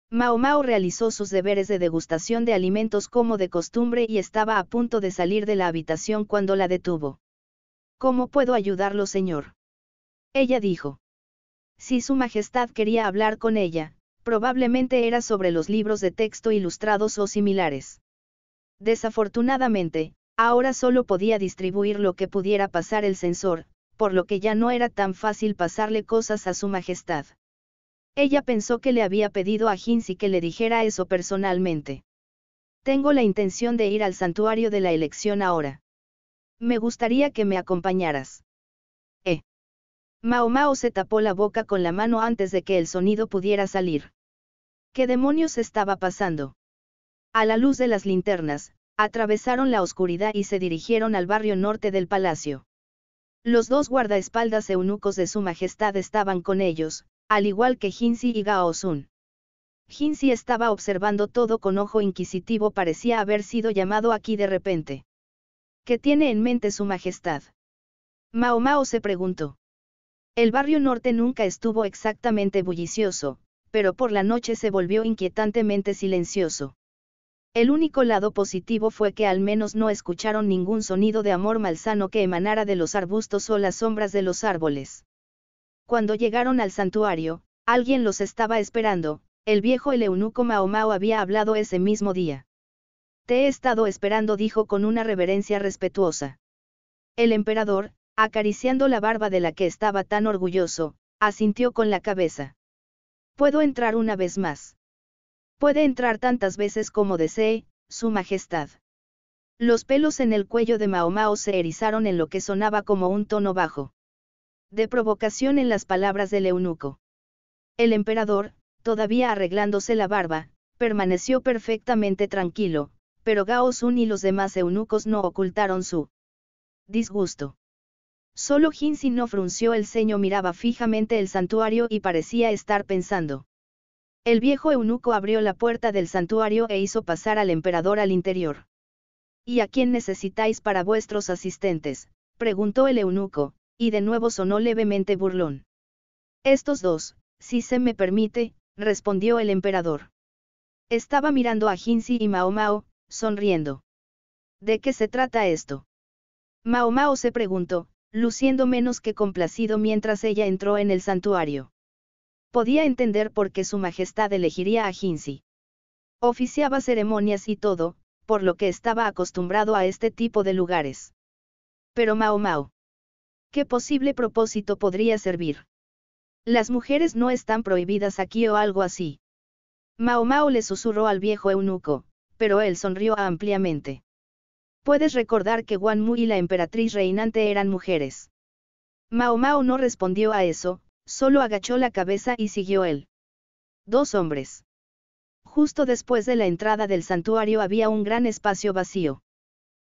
Speaker 1: Mao Mao realizó sus deberes de degustación de alimentos como de costumbre y estaba a punto de salir de la habitación cuando la detuvo. ¿Cómo puedo ayudarlo, señor? Ella dijo. Si Su Majestad quería hablar con ella, probablemente era sobre los libros de texto ilustrados o similares. Desafortunadamente, ahora solo podía distribuir lo que pudiera pasar el sensor, por lo que ya no era tan fácil pasarle cosas a su majestad. Ella pensó que le había pedido a Hinsi que le dijera eso personalmente. Tengo la intención de ir al santuario de la elección ahora. Me gustaría que me acompañaras. Eh. Mao Mao se tapó la boca con la mano antes de que el sonido pudiera salir. ¿Qué demonios estaba pasando? A la luz de las linternas, atravesaron la oscuridad y se dirigieron al barrio norte del palacio. Los dos guardaespaldas eunucos de su majestad estaban con ellos, al igual que Jinxi y Gao Sun. Jinxi estaba observando todo con ojo inquisitivo parecía haber sido llamado aquí de repente. ¿Qué tiene en mente su majestad? Mao Mao se preguntó. El barrio norte nunca estuvo exactamente bullicioso, pero por la noche se volvió inquietantemente silencioso. El único lado positivo fue que al menos no escucharon ningún sonido de amor malsano que emanara de los arbustos o las sombras de los árboles. Cuando llegaron al santuario, alguien los estaba esperando, el viejo el eunuco Maomao había hablado ese mismo día. Te he estado esperando, dijo con una reverencia respetuosa. El emperador, acariciando la barba de la que estaba tan orgulloso, asintió con la cabeza. Puedo entrar una vez más. Puede entrar tantas veces como desee, Su Majestad. Los pelos en el cuello de Maomao se erizaron en lo que sonaba como un tono bajo. De provocación en las palabras del eunuco. El emperador, todavía arreglándose la barba, permaneció perfectamente tranquilo, pero Gao Sun y los demás eunucos no ocultaron su disgusto. Solo Xin no frunció el ceño, miraba fijamente el santuario y parecía estar pensando. El viejo eunuco abrió la puerta del santuario e hizo pasar al emperador al interior. ¿Y a quién necesitáis para vuestros asistentes? preguntó el eunuco, y de nuevo sonó levemente burlón. Estos dos, si se me permite, respondió el emperador. Estaba mirando a Jinsi y Maomao, sonriendo. ¿De qué se trata esto? Maomao se preguntó, luciendo menos que complacido mientras ella entró en el santuario. Podía entender por qué su majestad elegiría a Jinxi. Oficiaba ceremonias y todo, por lo que estaba acostumbrado a este tipo de lugares. Pero Mao Mao. ¿Qué posible propósito podría servir? Las mujeres no están prohibidas aquí o algo así. Mao Mao le susurró al viejo eunuco, pero él sonrió ampliamente. Puedes recordar que Guan Mu y la emperatriz reinante eran mujeres. Mao Mao no respondió a eso, solo agachó la cabeza y siguió él. Dos hombres. Justo después de la entrada del santuario había un gran espacio vacío.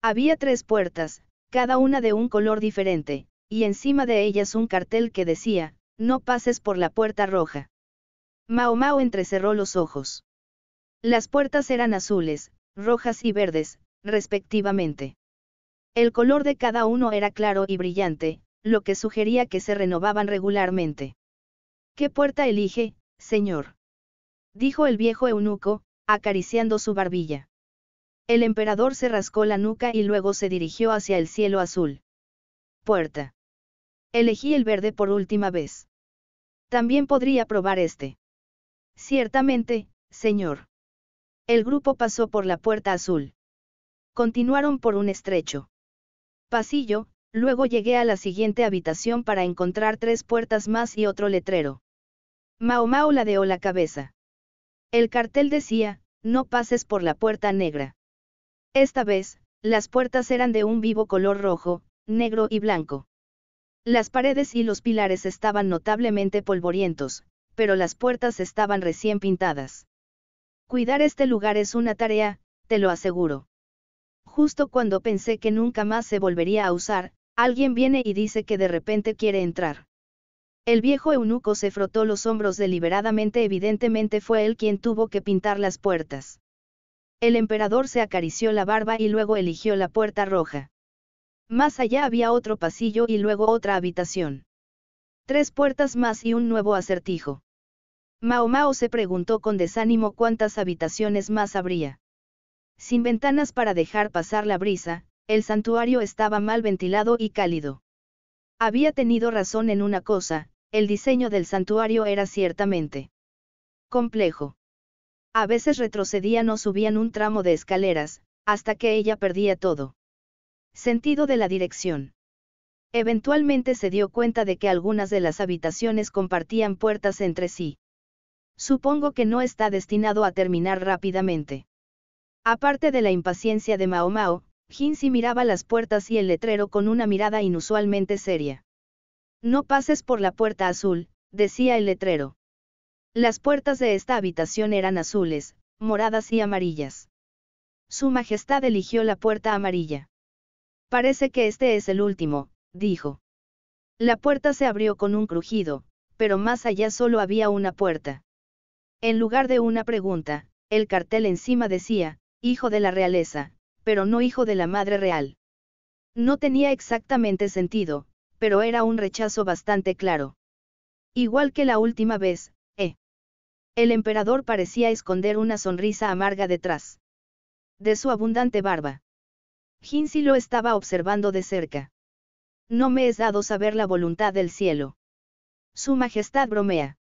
Speaker 1: Había tres puertas, cada una de un color diferente, y encima de ellas un cartel que decía, no pases por la puerta roja. Mao Mao entrecerró los ojos. Las puertas eran azules, rojas y verdes, respectivamente. El color de cada uno era claro y brillante, lo que sugería que se renovaban regularmente. ¿Qué puerta elige, señor? dijo el viejo eunuco, acariciando su barbilla. El emperador se rascó la nuca y luego se dirigió hacia el cielo azul. Puerta. Elegí el verde por última vez. También podría probar este. Ciertamente, señor. El grupo pasó por la puerta azul. Continuaron por un estrecho pasillo, Luego llegué a la siguiente habitación para encontrar tres puertas más y otro letrero. Mao Mao ladeó la cabeza. El cartel decía, no pases por la puerta negra. Esta vez, las puertas eran de un vivo color rojo, negro y blanco. Las paredes y los pilares estaban notablemente polvorientos, pero las puertas estaban recién pintadas. Cuidar este lugar es una tarea, te lo aseguro. Justo cuando pensé que nunca más se volvería a usar, Alguien viene y dice que de repente quiere entrar. El viejo eunuco se frotó los hombros deliberadamente, evidentemente fue él quien tuvo que pintar las puertas. El emperador se acarició la barba y luego eligió la puerta roja. Más allá había otro pasillo y luego otra habitación. Tres puertas más y un nuevo acertijo. Mao Mao se preguntó con desánimo cuántas habitaciones más habría. Sin ventanas para dejar pasar la brisa, el santuario estaba mal ventilado y cálido. Había tenido razón en una cosa, el diseño del santuario era ciertamente complejo. A veces retrocedían o subían un tramo de escaleras, hasta que ella perdía todo. Sentido de la dirección. Eventualmente se dio cuenta de que algunas de las habitaciones compartían puertas entre sí. Supongo que no está destinado a terminar rápidamente. Aparte de la impaciencia de Mao Hinsi miraba las puertas y el letrero con una mirada inusualmente seria. No pases por la puerta azul, decía el letrero. Las puertas de esta habitación eran azules, moradas y amarillas. Su Majestad eligió la puerta amarilla. Parece que este es el último, dijo. La puerta se abrió con un crujido, pero más allá solo había una puerta. En lugar de una pregunta, el cartel encima decía, Hijo de la Realeza, pero no hijo de la madre real. No tenía exactamente sentido, pero era un rechazo bastante claro. Igual que la última vez, ¿eh? El emperador parecía esconder una sonrisa amarga detrás de su abundante barba. Ginsi lo estaba observando de cerca. No me es dado saber la voluntad del cielo. Su Majestad bromea.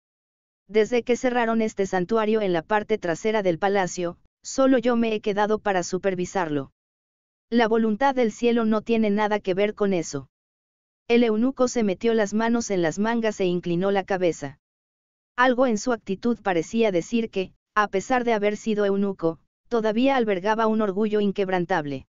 Speaker 1: Desde que cerraron este santuario en la parte trasera del palacio, solo yo me he quedado para supervisarlo. La voluntad del cielo no tiene nada que ver con eso. El eunuco se metió las manos en las mangas e inclinó la cabeza. Algo en su actitud parecía decir que, a pesar de haber sido eunuco, todavía albergaba un orgullo inquebrantable.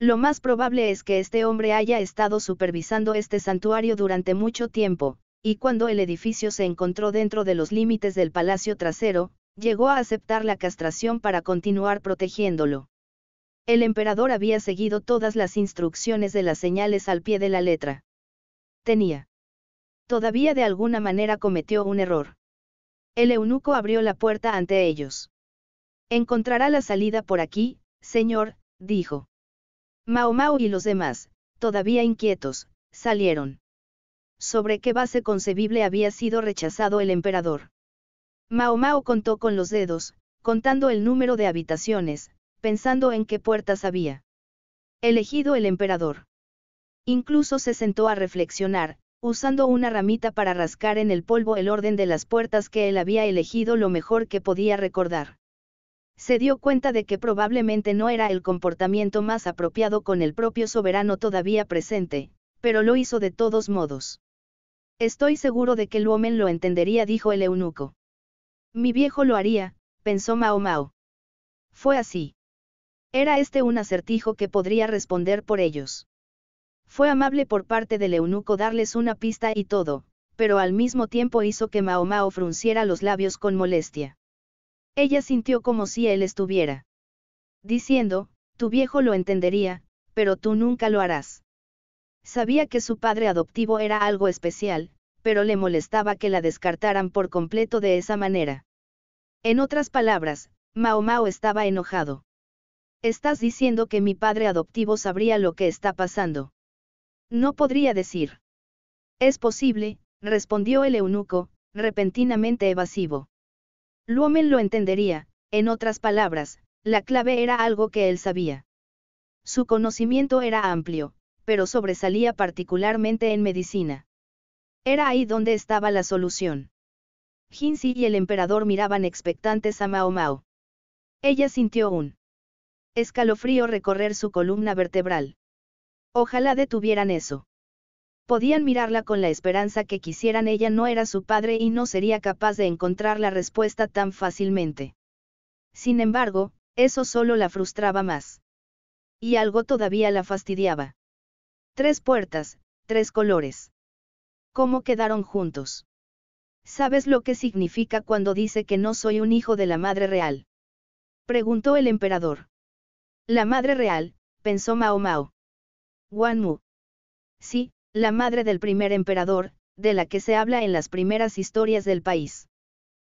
Speaker 1: Lo más probable es que este hombre haya estado supervisando este santuario durante mucho tiempo, y cuando el edificio se encontró dentro de los límites del palacio trasero, Llegó a aceptar la castración para continuar protegiéndolo. El emperador había seguido todas las instrucciones de las señales al pie de la letra. Tenía. Todavía de alguna manera cometió un error. El eunuco abrió la puerta ante ellos. Encontrará la salida por aquí, señor, dijo. Mao Mao y los demás, todavía inquietos, salieron. ¿Sobre qué base concebible había sido rechazado el emperador? Mao Mao contó con los dedos, contando el número de habitaciones, pensando en qué puertas había. Elegido el emperador. Incluso se sentó a reflexionar, usando una ramita para rascar en el polvo el orden de las puertas que él había elegido lo mejor que podía recordar. Se dio cuenta de que probablemente no era el comportamiento más apropiado con el propio soberano todavía presente, pero lo hizo de todos modos. Estoy seguro de que el hombre lo entendería, dijo el eunuco. Mi viejo lo haría, pensó Mao Mao. Fue así. Era este un acertijo que podría responder por ellos. Fue amable por parte del eunuco darles una pista y todo, pero al mismo tiempo hizo que Mao Mao frunciera los labios con molestia. Ella sintió como si él estuviera diciendo, tu viejo lo entendería, pero tú nunca lo harás. Sabía que su padre adoptivo era algo especial, pero le molestaba que la descartaran por completo de esa manera. En otras palabras, Mao Mao estaba enojado. Estás diciendo que mi padre adoptivo sabría lo que está pasando. No podría decir. Es posible, respondió el eunuco, repentinamente evasivo. Luomen lo entendería, en otras palabras, la clave era algo que él sabía. Su conocimiento era amplio, pero sobresalía particularmente en medicina. Era ahí donde estaba la solución. Jinxi y el emperador miraban expectantes a Mao Mao. Ella sintió un escalofrío recorrer su columna vertebral. Ojalá detuvieran eso. Podían mirarla con la esperanza que quisieran ella no era su padre y no sería capaz de encontrar la respuesta tan fácilmente. Sin embargo, eso solo la frustraba más. Y algo todavía la fastidiaba. Tres puertas, tres colores. ¿Cómo quedaron juntos? ¿Sabes lo que significa cuando dice que no soy un hijo de la madre real? Preguntó el emperador. La madre real, pensó Mao Mao. Mu. Sí, la madre del primer emperador, de la que se habla en las primeras historias del país.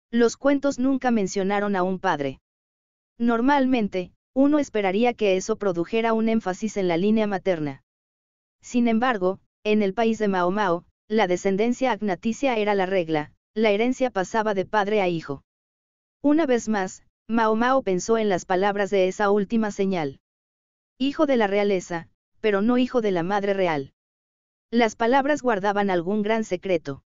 Speaker 1: Los cuentos nunca mencionaron a un padre. Normalmente, uno esperaría que eso produjera un énfasis en la línea materna. Sin embargo, en el país de Mao Mao, la descendencia agnaticia era la regla, la herencia pasaba de padre a hijo. Una vez más, Mao Mao pensó en las palabras de esa última señal. Hijo de la realeza, pero no hijo de la madre real. Las palabras guardaban algún gran secreto.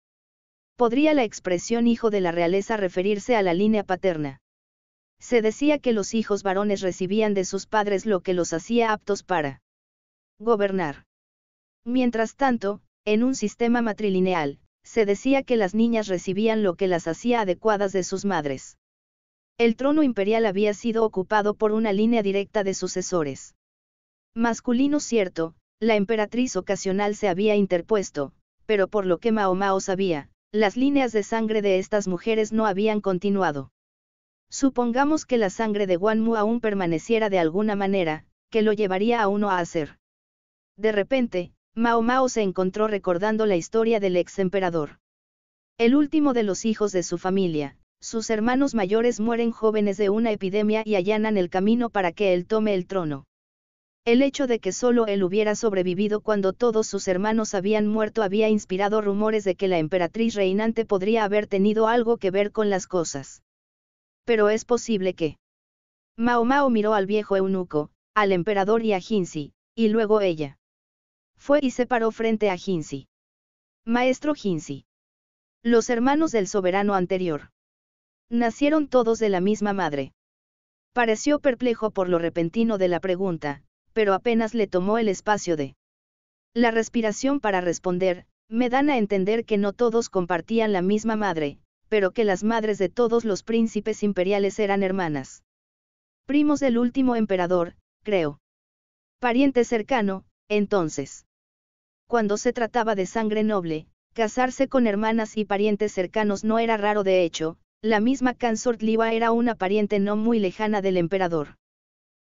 Speaker 1: ¿Podría la expresión hijo de la realeza referirse a la línea paterna? Se decía que los hijos varones recibían de sus padres lo que los hacía aptos para gobernar. Mientras tanto, en un sistema matrilineal, se decía que las niñas recibían lo que las hacía adecuadas de sus madres. El trono imperial había sido ocupado por una línea directa de sucesores. Masculino cierto, la emperatriz ocasional se había interpuesto, pero por lo que Mao sabía, las líneas de sangre de estas mujeres no habían continuado. Supongamos que la sangre de Wanmu aún permaneciera de alguna manera, que lo llevaría a uno a hacer. De repente, Mao Mao se encontró recordando la historia del ex emperador. El último de los hijos de su familia, sus hermanos mayores mueren jóvenes de una epidemia y allanan el camino para que él tome el trono. El hecho de que solo él hubiera sobrevivido cuando todos sus hermanos habían muerto había inspirado rumores de que la emperatriz reinante podría haber tenido algo que ver con las cosas. Pero es posible que. Mao Mao miró al viejo eunuco, al emperador y a Jinzi, y luego ella. Fue y se paró frente a Ginsi. Maestro Ginsi. Los hermanos del soberano anterior. Nacieron todos de la misma madre. Pareció perplejo por lo repentino de la pregunta, pero apenas le tomó el espacio de la respiración para responder, me dan a entender que no todos compartían la misma madre, pero que las madres de todos los príncipes imperiales eran hermanas. Primos del último emperador, creo. Pariente cercano, entonces cuando se trataba de sangre noble, casarse con hermanas y parientes cercanos no era raro de hecho, la misma Kansort Liva era una pariente no muy lejana del emperador.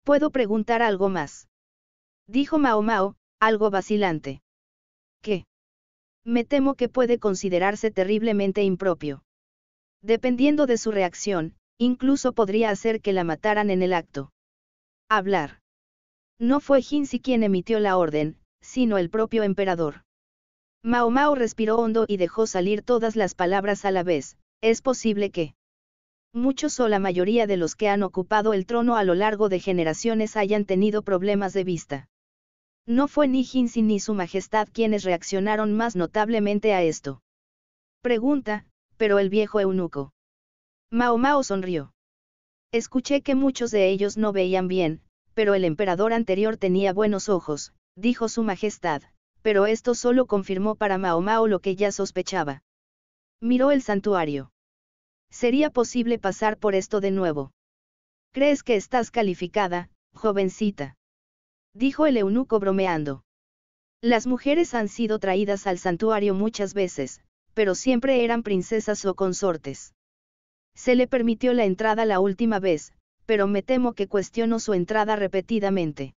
Speaker 1: ¿Puedo preguntar algo más? Dijo Mao Mao, algo vacilante. ¿Qué? Me temo que puede considerarse terriblemente impropio. Dependiendo de su reacción, incluso podría hacer que la mataran en el acto. Hablar. No fue Hinsi quien emitió la orden, sino el propio emperador. Mao Mao respiró hondo y dejó salir todas las palabras a la vez, es posible que muchos o la mayoría de los que han ocupado el trono a lo largo de generaciones hayan tenido problemas de vista. No fue ni Hinsi ni su majestad quienes reaccionaron más notablemente a esto. Pregunta, pero el viejo eunuco. Mao Mao sonrió. Escuché que muchos de ellos no veían bien, pero el emperador anterior tenía buenos ojos, dijo su Majestad, pero esto solo confirmó para Maomao lo que ya sospechaba. Miró el santuario. ¿Sería posible pasar por esto de nuevo? ¿Crees que estás calificada, jovencita? Dijo el eunuco bromeando. Las mujeres han sido traídas al santuario muchas veces, pero siempre eran princesas o consortes. Se le permitió la entrada la última vez, pero me temo que cuestiono su entrada repetidamente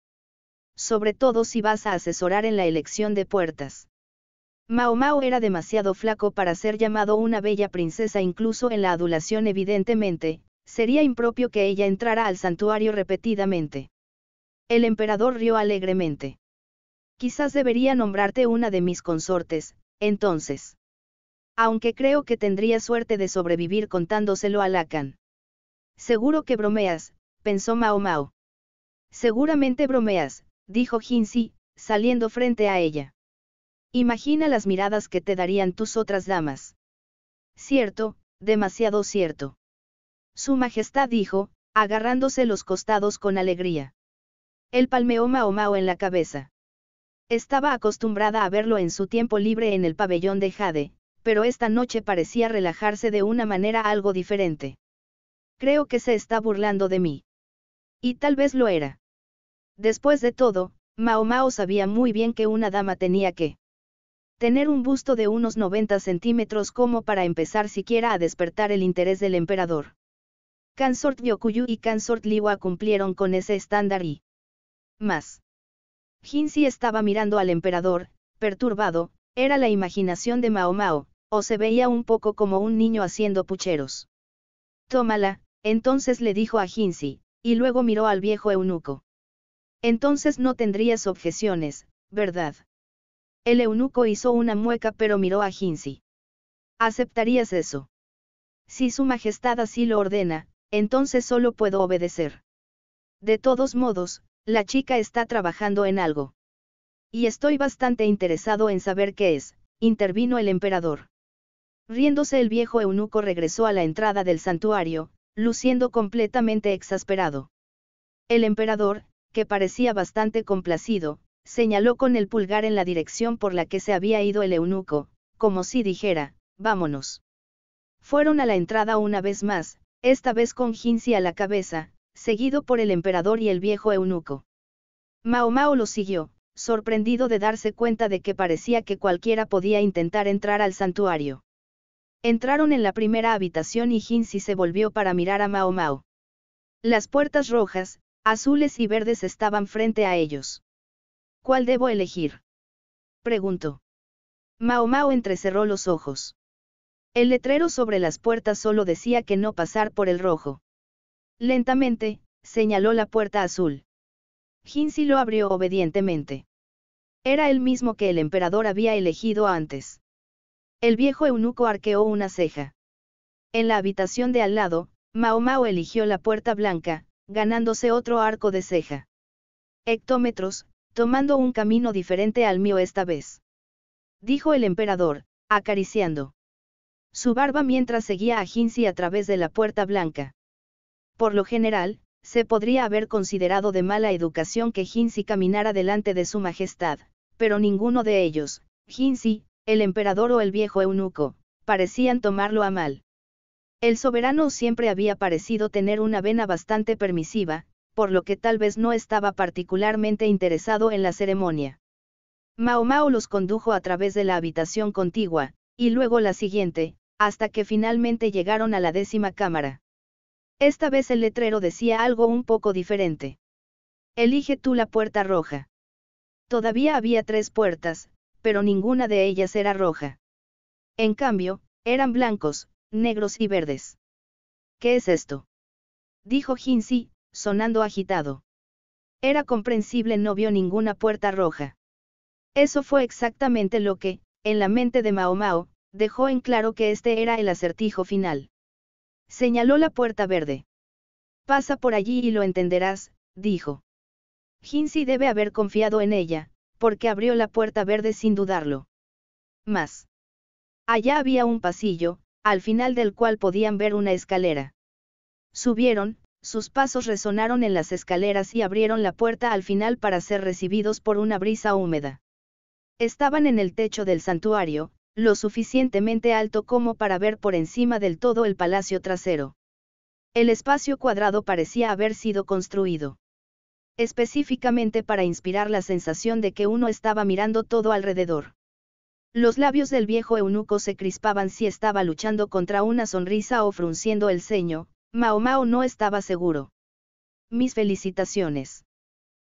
Speaker 1: sobre todo si vas a asesorar en la elección de puertas. Mao Mao era demasiado flaco para ser llamado una bella princesa incluso en la adulación evidentemente, sería impropio que ella entrara al santuario repetidamente. El emperador rió alegremente. Quizás debería nombrarte una de mis consortes, entonces. Aunque creo que tendría suerte de sobrevivir contándoselo a Lacan. Seguro que bromeas, pensó Mao Mao. Seguramente bromeas, dijo Ginsi, saliendo frente a ella. Imagina las miradas que te darían tus otras damas. Cierto, demasiado cierto. Su Majestad dijo, agarrándose los costados con alegría. Él palmeó Mao en la cabeza. Estaba acostumbrada a verlo en su tiempo libre en el pabellón de Jade, pero esta noche parecía relajarse de una manera algo diferente. Creo que se está burlando de mí. Y tal vez lo era. Después de todo, Mao sabía muy bien que una dama tenía que tener un busto de unos 90 centímetros como para empezar siquiera a despertar el interés del emperador. Kansort Yokuyu y Kansort Liwa cumplieron con ese estándar y más. Jinxi estaba mirando al emperador, perturbado, era la imaginación de Mao o se veía un poco como un niño haciendo pucheros. Tómala, entonces le dijo a Jinxi y luego miró al viejo eunuco. Entonces no tendrías objeciones, ¿verdad? El eunuco hizo una mueca pero miró a Ginsi. ¿Aceptarías eso? Si su majestad así lo ordena, entonces solo puedo obedecer. De todos modos, la chica está trabajando en algo. Y estoy bastante interesado en saber qué es, intervino el emperador. Riéndose el viejo eunuco regresó a la entrada del santuario, luciendo completamente exasperado. El emperador, que parecía bastante complacido, señaló con el pulgar en la dirección por la que se había ido el eunuco, como si dijera, vámonos. Fueron a la entrada una vez más, esta vez con Ginzi a la cabeza, seguido por el emperador y el viejo eunuco. Mao Mao lo siguió, sorprendido de darse cuenta de que parecía que cualquiera podía intentar entrar al santuario. Entraron en la primera habitación y Ginzi se volvió para mirar a Mao Las puertas rojas, Azules y verdes estaban frente a ellos. ¿Cuál debo elegir? preguntó. Mao Mao entrecerró los ojos. El letrero sobre las puertas solo decía que no pasar por el rojo. Lentamente, señaló la puerta azul. Jinxi lo abrió obedientemente. Era el mismo que el emperador había elegido antes. El viejo eunuco arqueó una ceja. En la habitación de al lado, Mao Mao eligió la puerta blanca, ganándose otro arco de ceja. Hectómetros, tomando un camino diferente al mío esta vez. Dijo el emperador, acariciando su barba mientras seguía a Ginsi a través de la puerta blanca. Por lo general, se podría haber considerado de mala educación que Ginsi caminara delante de su majestad, pero ninguno de ellos, Ginsi, el emperador o el viejo eunuco, parecían tomarlo a mal. El soberano siempre había parecido tener una vena bastante permisiva, por lo que tal vez no estaba particularmente interesado en la ceremonia. Mao Mao los condujo a través de la habitación contigua, y luego la siguiente, hasta que finalmente llegaron a la décima cámara. Esta vez el letrero decía algo un poco diferente. Elige tú la puerta roja. Todavía había tres puertas, pero ninguna de ellas era roja. En cambio, eran blancos, negros y verdes. ¿Qué es esto? dijo Hinsey, sonando agitado. Era comprensible, no vio ninguna puerta roja. Eso fue exactamente lo que, en la mente de Mao Mao, dejó en claro que este era el acertijo final. Señaló la puerta verde. Pasa por allí y lo entenderás, dijo. Hinsey debe haber confiado en ella, porque abrió la puerta verde sin dudarlo. Más. Allá había un pasillo, al final del cual podían ver una escalera. Subieron, sus pasos resonaron en las escaleras y abrieron la puerta al final para ser recibidos por una brisa húmeda. Estaban en el techo del santuario, lo suficientemente alto como para ver por encima del todo el palacio trasero. El espacio cuadrado parecía haber sido construido específicamente para inspirar la sensación de que uno estaba mirando todo alrededor. Los labios del viejo eunuco se crispaban si estaba luchando contra una sonrisa o frunciendo el ceño, Mao Mao no estaba seguro. Mis felicitaciones.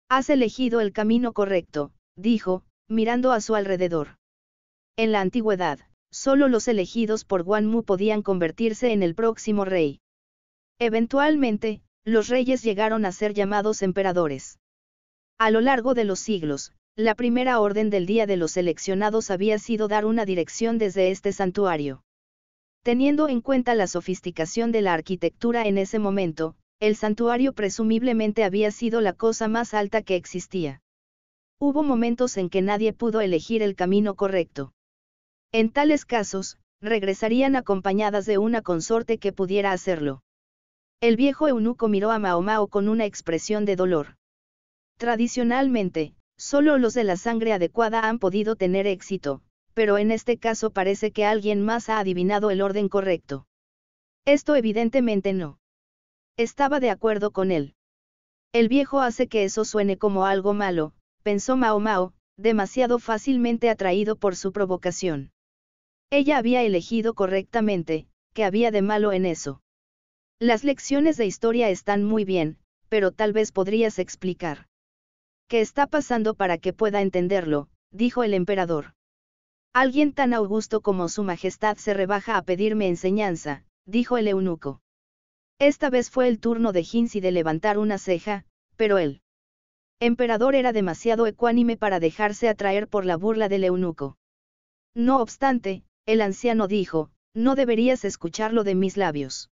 Speaker 1: Has elegido el camino correcto, dijo, mirando a su alrededor. En la antigüedad, solo los elegidos por Guanmu podían convertirse en el próximo rey. Eventualmente, los reyes llegaron a ser llamados emperadores. A lo largo de los siglos, la primera orden del día de los seleccionados había sido dar una dirección desde este santuario. Teniendo en cuenta la sofisticación de la arquitectura en ese momento, el santuario presumiblemente había sido la cosa más alta que existía. Hubo momentos en que nadie pudo elegir el camino correcto. En tales casos, regresarían acompañadas de una consorte que pudiera hacerlo. El viejo eunuco miró a Maomao con una expresión de dolor. Tradicionalmente, Solo los de la sangre adecuada han podido tener éxito, pero en este caso parece que alguien más ha adivinado el orden correcto. Esto evidentemente no. Estaba de acuerdo con él. El viejo hace que eso suene como algo malo, pensó Mao Mao, demasiado fácilmente atraído por su provocación. Ella había elegido correctamente, que había de malo en eso? Las lecciones de historia están muy bien, pero tal vez podrías explicar. ¿Qué está pasando para que pueda entenderlo? dijo el emperador. Alguien tan augusto como Su Majestad se rebaja a pedirme enseñanza, dijo el eunuco. Esta vez fue el turno de Ginsi de levantar una ceja, pero el emperador era demasiado ecuánime para dejarse atraer por la burla del eunuco. No obstante, el anciano dijo, no deberías escucharlo de mis labios.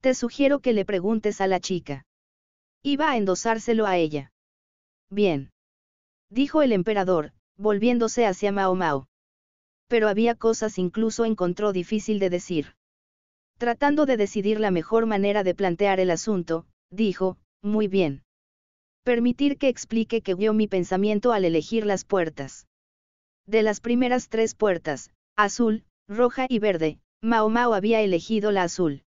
Speaker 1: Te sugiero que le preguntes a la chica. Iba a endosárselo a ella. Bien. Dijo el emperador, volviéndose hacia Mao Mao. Pero había cosas incluso encontró difícil de decir. Tratando de decidir la mejor manera de plantear el asunto, dijo, muy bien. Permitir que explique que guió mi pensamiento al elegir las puertas. De las primeras tres puertas, azul, roja y verde, Mao Mao había elegido la azul.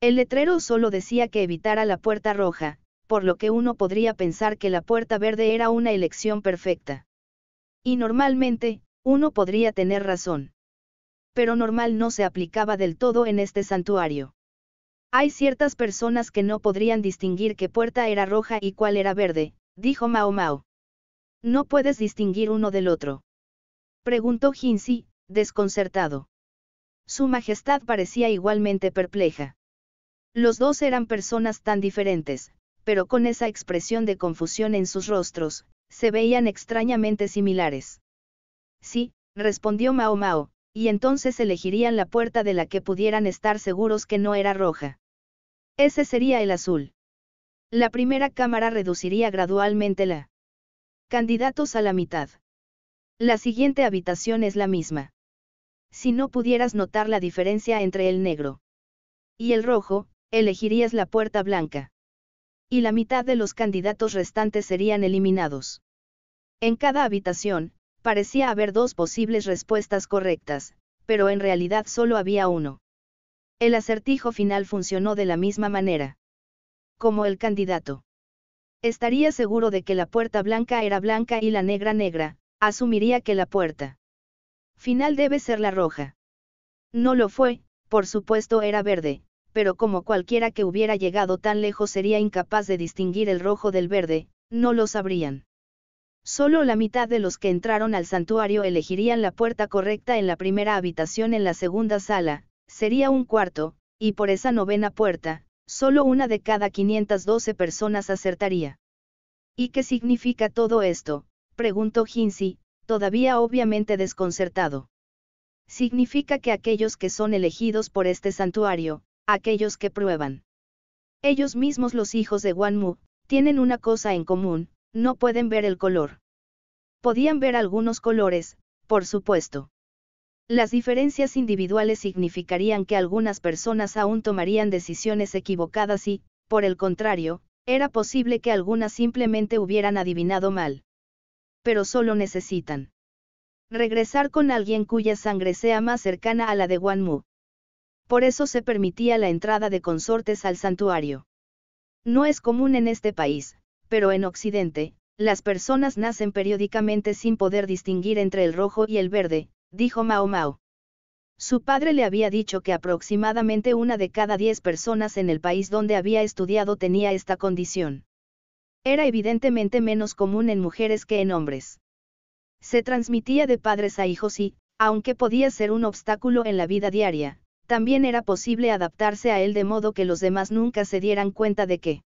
Speaker 1: El letrero solo decía que evitara la puerta roja, por lo que uno podría pensar que la puerta verde era una elección perfecta. Y normalmente, uno podría tener razón. Pero normal no se aplicaba del todo en este santuario. Hay ciertas personas que no podrían distinguir qué puerta era roja y cuál era verde, dijo Mao Mao. No puedes distinguir uno del otro. Preguntó Jinsi, desconcertado. Su Majestad parecía igualmente perpleja. Los dos eran personas tan diferentes, pero con esa expresión de confusión en sus rostros, se veían extrañamente similares. Sí, respondió Mao Mao, y entonces elegirían la puerta de la que pudieran estar seguros que no era roja. Ese sería el azul. La primera cámara reduciría gradualmente la candidatos a la mitad. La siguiente habitación es la misma. Si no pudieras notar la diferencia entre el negro y el rojo, elegirías la puerta blanca y la mitad de los candidatos restantes serían eliminados. En cada habitación, parecía haber dos posibles respuestas correctas, pero en realidad solo había uno. El acertijo final funcionó de la misma manera. Como el candidato. Estaría seguro de que la puerta blanca era blanca y la negra negra, asumiría que la puerta final debe ser la roja. No lo fue, por supuesto era verde, pero como cualquiera que hubiera llegado tan lejos sería incapaz de distinguir el rojo del verde, no lo sabrían. Solo la mitad de los que entraron al santuario elegirían la puerta correcta en la primera habitación en la segunda sala, sería un cuarto, y por esa novena puerta, solo una de cada 512 personas acertaría. ¿Y qué significa todo esto? preguntó Hinsi, todavía obviamente desconcertado. Significa que aquellos que son elegidos por este santuario, aquellos que prueban. Ellos mismos los hijos de Mu, tienen una cosa en común, no pueden ver el color. Podían ver algunos colores, por supuesto. Las diferencias individuales significarían que algunas personas aún tomarían decisiones equivocadas y, por el contrario, era posible que algunas simplemente hubieran adivinado mal. Pero solo necesitan regresar con alguien cuya sangre sea más cercana a la de Wanmu. Por eso se permitía la entrada de consortes al santuario. No es común en este país, pero en Occidente, las personas nacen periódicamente sin poder distinguir entre el rojo y el verde, dijo Mao Mao. Su padre le había dicho que aproximadamente una de cada diez personas en el país donde había estudiado tenía esta condición. Era evidentemente menos común en mujeres que en hombres. Se transmitía de padres a hijos y, aunque podía ser un obstáculo en la vida diaria, también era posible adaptarse a él de modo que los demás nunca se dieran cuenta de que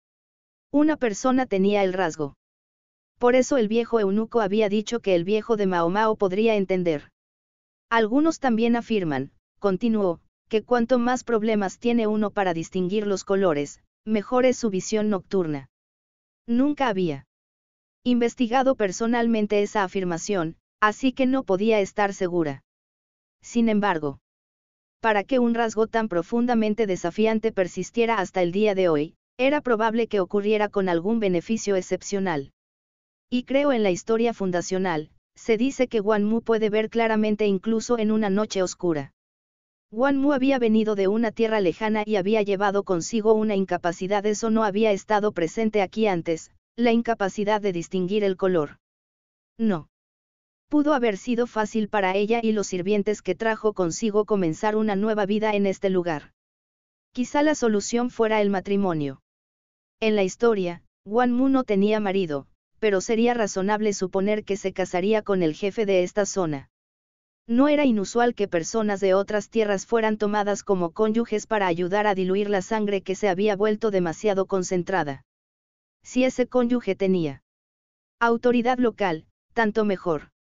Speaker 1: una persona tenía el rasgo. Por eso el viejo eunuco había dicho que el viejo de Maomao podría entender. Algunos también afirman, continuó, que cuanto más problemas tiene uno para distinguir los colores, mejor es su visión nocturna. Nunca había investigado personalmente esa afirmación, así que no podía estar segura. Sin embargo, para que un rasgo tan profundamente desafiante persistiera hasta el día de hoy, era probable que ocurriera con algún beneficio excepcional. Y creo en la historia fundacional, se dice que Wanmu puede ver claramente incluso en una noche oscura. Wanmu había venido de una tierra lejana y había llevado consigo una incapacidad, eso no había estado presente aquí antes, la incapacidad de distinguir el color. No. Pudo haber sido fácil para ella y los sirvientes que trajo consigo comenzar una nueva vida en este lugar. Quizá la solución fuera el matrimonio. En la historia, Wan Mu no tenía marido, pero sería razonable suponer que se casaría con el jefe de esta zona. No era inusual que personas de otras tierras fueran tomadas como cónyuges para ayudar a diluir la sangre que se había vuelto demasiado concentrada. Si ese cónyuge tenía autoridad local, tanto mejor.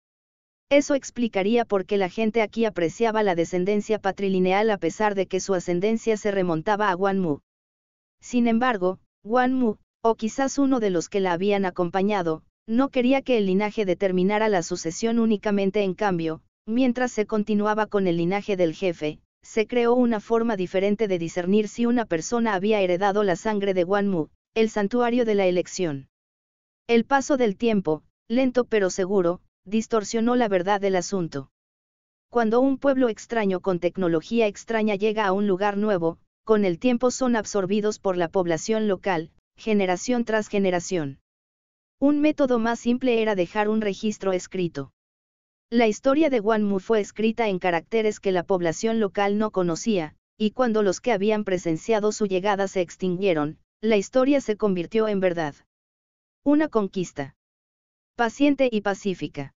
Speaker 1: Eso explicaría por qué la gente aquí apreciaba la descendencia patrilineal a pesar de que su ascendencia se remontaba a Guan Mu. Sin embargo, Guan Mu, o quizás uno de los que la habían acompañado, no quería que el linaje determinara la sucesión únicamente en cambio, mientras se continuaba con el linaje del jefe, se creó una forma diferente de discernir si una persona había heredado la sangre de Mu, el santuario de la elección. El paso del tiempo, lento pero seguro, distorsionó la verdad del asunto. Cuando un pueblo extraño con tecnología extraña llega a un lugar nuevo, con el tiempo son absorbidos por la población local, generación tras generación. Un método más simple era dejar un registro escrito. La historia de Wanmu fue escrita en caracteres que la población local no conocía, y cuando los que habían presenciado su llegada se extinguieron, la historia se convirtió en verdad. Una conquista paciente y pacífica.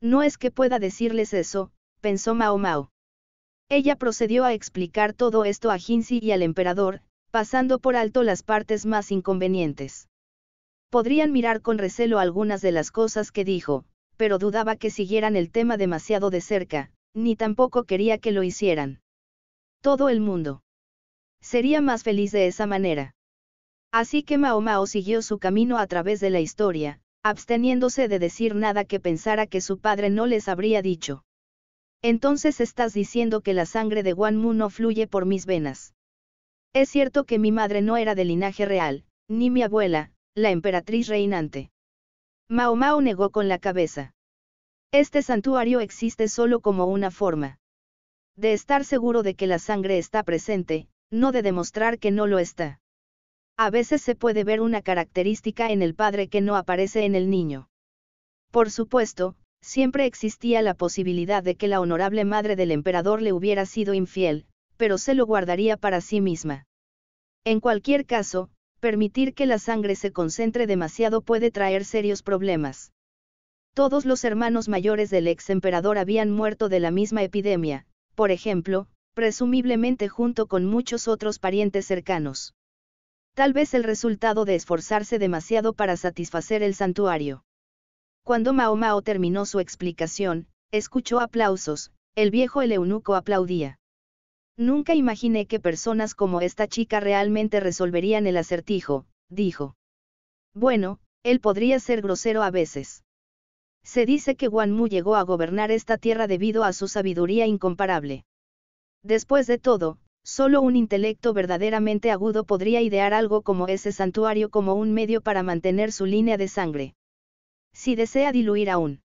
Speaker 1: No es que pueda decirles eso, pensó Mao Mao. Ella procedió a explicar todo esto a Jinzi y al emperador, pasando por alto las partes más inconvenientes. Podrían mirar con recelo algunas de las cosas que dijo, pero dudaba que siguieran el tema demasiado de cerca, ni tampoco quería que lo hicieran. Todo el mundo. Sería más feliz de esa manera. Así que Mao Mao siguió su camino a través de la historia, absteniéndose de decir nada que pensara que su padre no les habría dicho. Entonces estás diciendo que la sangre de Wan Mu no fluye por mis venas. Es cierto que mi madre no era de linaje real, ni mi abuela, la emperatriz reinante. Mao Mao negó con la cabeza. Este santuario existe solo como una forma. De estar seguro de que la sangre está presente, no de demostrar que no lo está. A veces se puede ver una característica en el padre que no aparece en el niño. Por supuesto, siempre existía la posibilidad de que la honorable madre del emperador le hubiera sido infiel, pero se lo guardaría para sí misma. En cualquier caso, permitir que la sangre se concentre demasiado puede traer serios problemas. Todos los hermanos mayores del ex emperador habían muerto de la misma epidemia, por ejemplo, presumiblemente junto con muchos otros parientes cercanos. Tal vez el resultado de esforzarse demasiado para satisfacer el santuario. Cuando Mao Mao terminó su explicación, escuchó aplausos, el viejo el eunuco aplaudía. Nunca imaginé que personas como esta chica realmente resolverían el acertijo, dijo. Bueno, él podría ser grosero a veces. Se dice que Guan Mu llegó a gobernar esta tierra debido a su sabiduría incomparable. Después de todo, solo un intelecto verdaderamente agudo podría idear algo como ese santuario como un medio para mantener su línea de sangre. Si desea diluir aún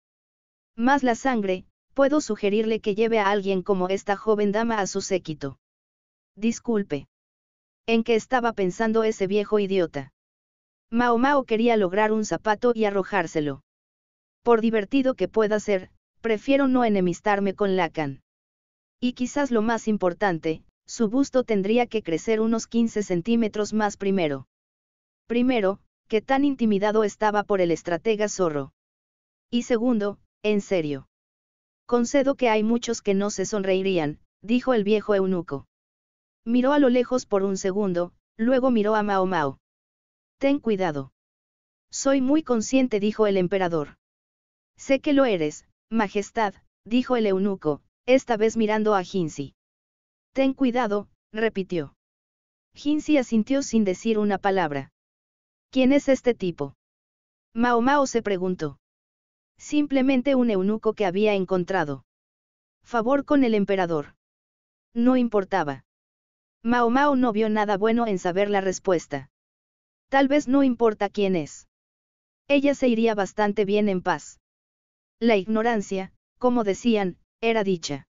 Speaker 1: más la sangre, puedo sugerirle que lleve a alguien como esta joven dama a su séquito. Disculpe. ¿En qué estaba pensando ese viejo idiota? Mao Mao quería lograr un zapato y arrojárselo. Por divertido que pueda ser, prefiero no enemistarme con Lacan. Y quizás lo más importante, su busto tendría que crecer unos 15 centímetros más primero. Primero, que tan intimidado estaba por el estratega zorro. Y segundo, en serio. Concedo que hay muchos que no se sonreirían, dijo el viejo eunuco. Miró a lo lejos por un segundo, luego miró a Mao Mao. Ten cuidado. Soy muy consciente, dijo el emperador. Sé que lo eres, Majestad, dijo el eunuco, esta vez mirando a Jinzi. Ten cuidado, repitió. Jinzi asintió sin decir una palabra. ¿Quién es este tipo? Mao se preguntó. Simplemente un eunuco que había encontrado. Favor con el emperador. No importaba. Mao Mao no vio nada bueno en saber la respuesta. Tal vez no importa quién es. Ella se iría bastante bien en paz. La ignorancia, como decían, era dicha.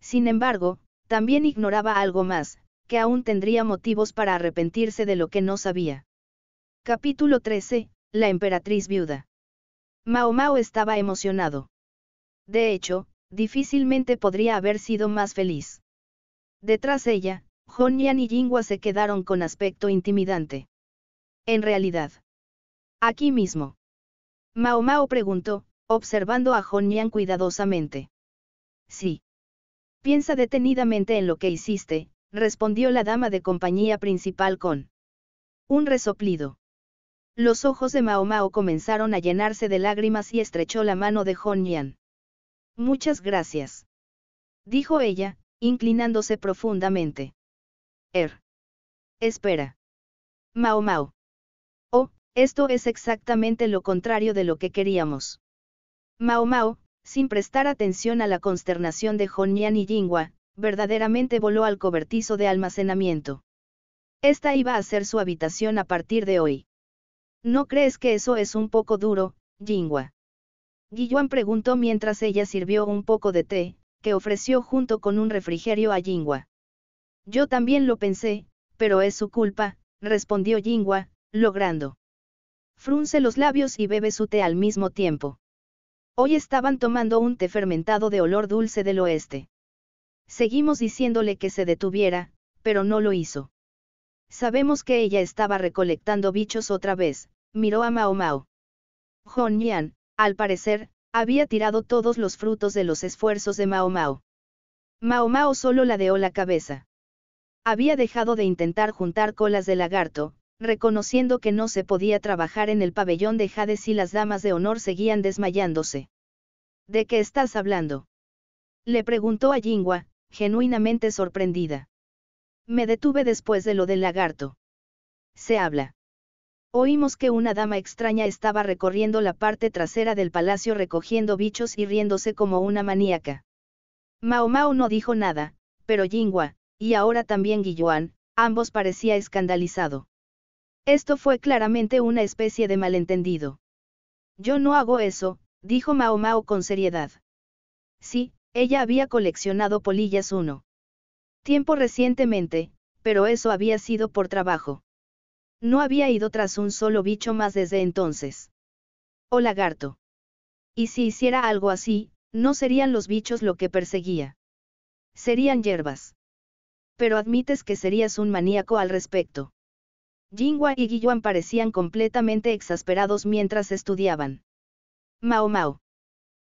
Speaker 1: Sin embargo, también ignoraba algo más, que aún tendría motivos para arrepentirse de lo que no sabía. Capítulo 13. La emperatriz viuda. Mao Mao estaba emocionado. De hecho, difícilmente podría haber sido más feliz. Detrás ella, Hon Yan y Jingwa se quedaron con aspecto intimidante. En realidad. Aquí mismo. Mao Mao preguntó, observando a Hon Yan cuidadosamente. Sí. Piensa detenidamente en lo que hiciste, respondió la dama de compañía principal con un resoplido. Los ojos de Mao Mao comenzaron a llenarse de lágrimas y estrechó la mano de Hon Yan. Muchas gracias. Dijo ella, inclinándose profundamente. Er. Espera. Mao Mao. Oh, esto es exactamente lo contrario de lo que queríamos. Mao Mao, sin prestar atención a la consternación de Honyan y Jingwa, verdaderamente voló al cobertizo de almacenamiento. Esta iba a ser su habitación a partir de hoy. ¿No crees que eso es un poco duro, Jingwa? Guiyuan preguntó mientras ella sirvió un poco de té, que ofreció junto con un refrigerio a Jingwa. Yo también lo pensé, pero es su culpa, respondió Jingwa, logrando. Frunce los labios y bebe su té al mismo tiempo. Hoy estaban tomando un té fermentado de olor dulce del oeste. Seguimos diciéndole que se detuviera, pero no lo hizo. Sabemos que ella estaba recolectando bichos otra vez, miró a Mao Mao. Hon Yan, al parecer, había tirado todos los frutos de los esfuerzos de Mao Mao. Mao Mao solo ladeó la cabeza. Había dejado de intentar juntar colas de lagarto, reconociendo que no se podía trabajar en el pabellón de Jade y las damas de honor seguían desmayándose. ¿De qué estás hablando? Le preguntó a Jingua, genuinamente sorprendida. Me detuve después de lo del lagarto. Se habla. Oímos que una dama extraña estaba recorriendo la parte trasera del palacio recogiendo bichos y riéndose como una maníaca. Mao Mao no dijo nada, pero Jingua, y ahora también Guilluan, ambos parecía escandalizado. Esto fue claramente una especie de malentendido. Yo no hago eso, dijo Mao Mao con seriedad. Sí, ella había coleccionado polillas uno. Tiempo recientemente, pero eso había sido por trabajo. No había ido tras un solo bicho más desde entonces. O oh, lagarto. Y si hiciera algo así, no serían los bichos lo que perseguía. Serían hierbas. Pero admites que serías un maníaco al respecto. Jingwa y Guiyuan parecían completamente exasperados mientras estudiaban. Mao Mao.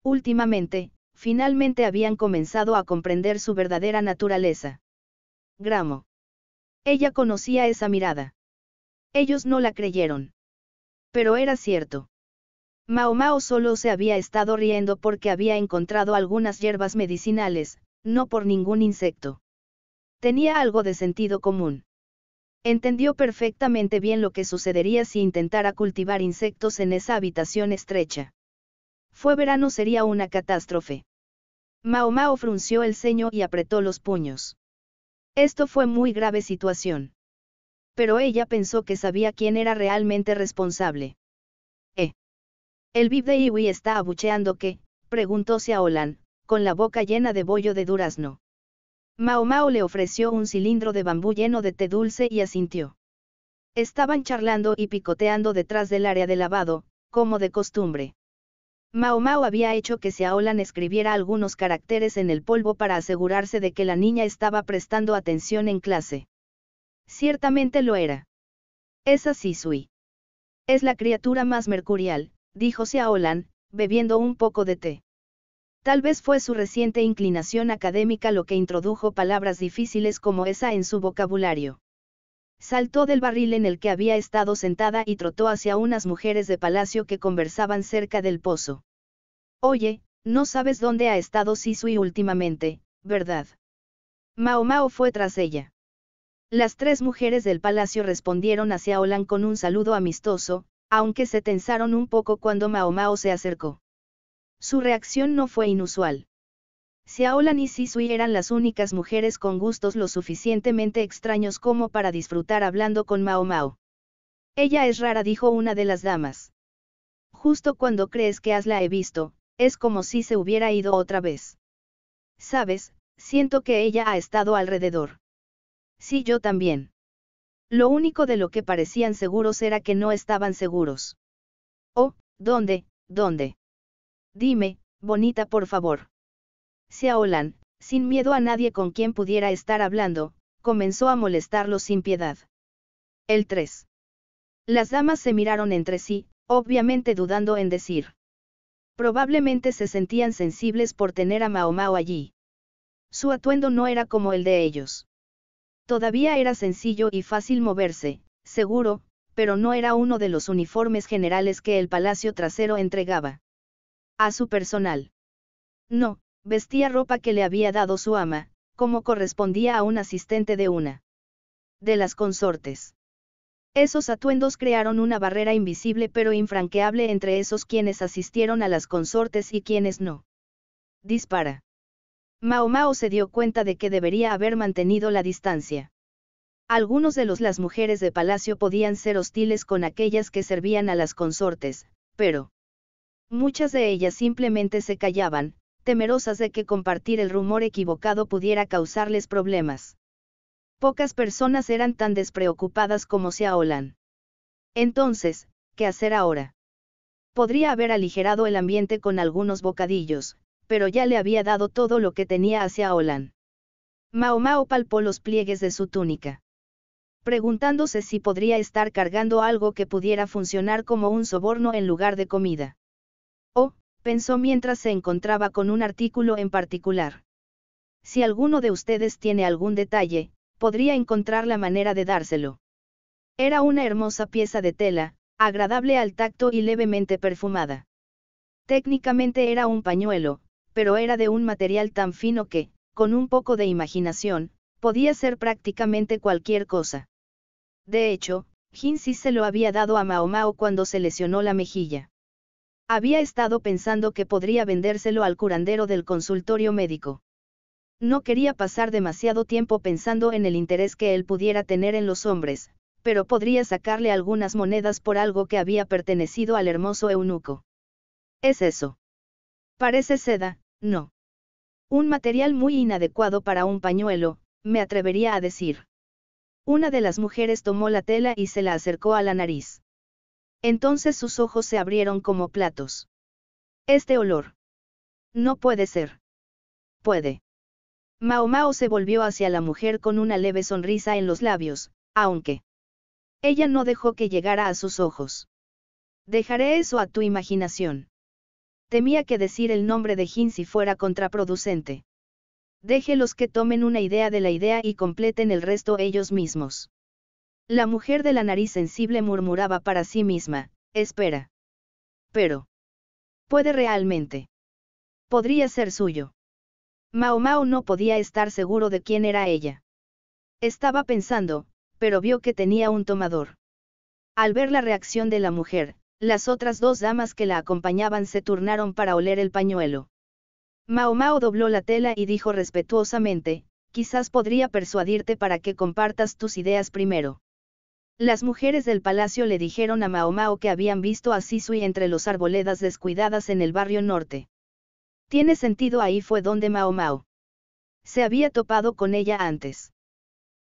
Speaker 1: Últimamente, finalmente habían comenzado a comprender su verdadera naturaleza. Gramo. Ella conocía esa mirada. Ellos no la creyeron. Pero era cierto. Mao Mao solo se había estado riendo porque había encontrado algunas hierbas medicinales, no por ningún insecto. Tenía algo de sentido común. Entendió perfectamente bien lo que sucedería si intentara cultivar insectos en esa habitación estrecha. Fue verano sería una catástrofe. Mao Mao frunció el ceño y apretó los puños. Esto fue muy grave situación. Pero ella pensó que sabía quién era realmente responsable. ¿Eh? El bib de Iwi está abucheando que, preguntó Xiaolan, con la boca llena de bollo de durazno. Mao Mao le ofreció un cilindro de bambú lleno de té dulce y asintió. Estaban charlando y picoteando detrás del área de lavado, como de costumbre. Mao Mao había hecho que Xiaolan escribiera algunos caracteres en el polvo para asegurarse de que la niña estaba prestando atención en clase. Ciertamente lo era. Es así, Sui. Es la criatura más mercurial, dijo Xiaolan, bebiendo un poco de té. Tal vez fue su reciente inclinación académica lo que introdujo palabras difíciles como esa en su vocabulario. Saltó del barril en el que había estado sentada y trotó hacia unas mujeres de palacio que conversaban cerca del pozo. Oye, no sabes dónde ha estado Sisui últimamente, ¿verdad? Maomao fue tras ella. Las tres mujeres del palacio respondieron hacia Olan con un saludo amistoso, aunque se tensaron un poco cuando Maomao se acercó su reacción no fue inusual. Xiaolan y Sisui eran las únicas mujeres con gustos lo suficientemente extraños como para disfrutar hablando con Mao Mao. Ella es rara, dijo una de las damas. Justo cuando crees que has he visto, es como si se hubiera ido otra vez. Sabes, siento que ella ha estado alrededor. Sí, yo también. Lo único de lo que parecían seguros era que no estaban seguros. Oh, ¿dónde, dónde? Dime, bonita por favor. aolan, sin miedo a nadie con quien pudiera estar hablando, comenzó a molestarlo sin piedad. El 3. Las damas se miraron entre sí, obviamente dudando en decir. Probablemente se sentían sensibles por tener a Mao Mao allí. Su atuendo no era como el de ellos. Todavía era sencillo y fácil moverse, seguro, pero no era uno de los uniformes generales que el palacio trasero entregaba a su personal. No, vestía ropa que le había dado su ama, como correspondía a un asistente de una de las consortes. Esos atuendos crearon una barrera invisible pero infranqueable entre esos quienes asistieron a las consortes y quienes no. Dispara. Mao Mao se dio cuenta de que debería haber mantenido la distancia. Algunos de los las mujeres de palacio podían ser hostiles con aquellas que servían a las consortes, pero Muchas de ellas simplemente se callaban, temerosas de que compartir el rumor equivocado pudiera causarles problemas. Pocas personas eran tan despreocupadas como Xiaolan. Entonces, ¿qué hacer ahora? Podría haber aligerado el ambiente con algunos bocadillos, pero ya le había dado todo lo que tenía hacia Olan. Mao Mao palpó los pliegues de su túnica. Preguntándose si podría estar cargando algo que pudiera funcionar como un soborno en lugar de comida. Oh, pensó mientras se encontraba con un artículo en particular. Si alguno de ustedes tiene algún detalle, podría encontrar la manera de dárselo. Era una hermosa pieza de tela, agradable al tacto y levemente perfumada. Técnicamente era un pañuelo, pero era de un material tan fino que, con un poco de imaginación, podía ser prácticamente cualquier cosa. De hecho, Hinsi se lo había dado a Mao Mao cuando se lesionó la mejilla. Había estado pensando que podría vendérselo al curandero del consultorio médico. No quería pasar demasiado tiempo pensando en el interés que él pudiera tener en los hombres, pero podría sacarle algunas monedas por algo que había pertenecido al hermoso eunuco. Es eso. Parece seda, no. Un material muy inadecuado para un pañuelo, me atrevería a decir. Una de las mujeres tomó la tela y se la acercó a la nariz. Entonces sus ojos se abrieron como platos. Este olor. No puede ser. Puede. Mao Mao se volvió hacia la mujer con una leve sonrisa en los labios, aunque. Ella no dejó que llegara a sus ojos. Dejaré eso a tu imaginación. Temía que decir el nombre de Jin si fuera contraproducente. Déjelos que tomen una idea de la idea y completen el resto ellos mismos. La mujer de la nariz sensible murmuraba para sí misma, espera. Pero. Puede realmente. Podría ser suyo. Mao Mao no podía estar seguro de quién era ella. Estaba pensando, pero vio que tenía un tomador. Al ver la reacción de la mujer, las otras dos damas que la acompañaban se turnaron para oler el pañuelo. Mao Mao dobló la tela y dijo respetuosamente, quizás podría persuadirte para que compartas tus ideas primero. Las mujeres del palacio le dijeron a Maomao que habían visto a Sisui entre los arboledas descuidadas en el barrio norte. Tiene sentido ahí fue donde Maomao se había topado con ella antes.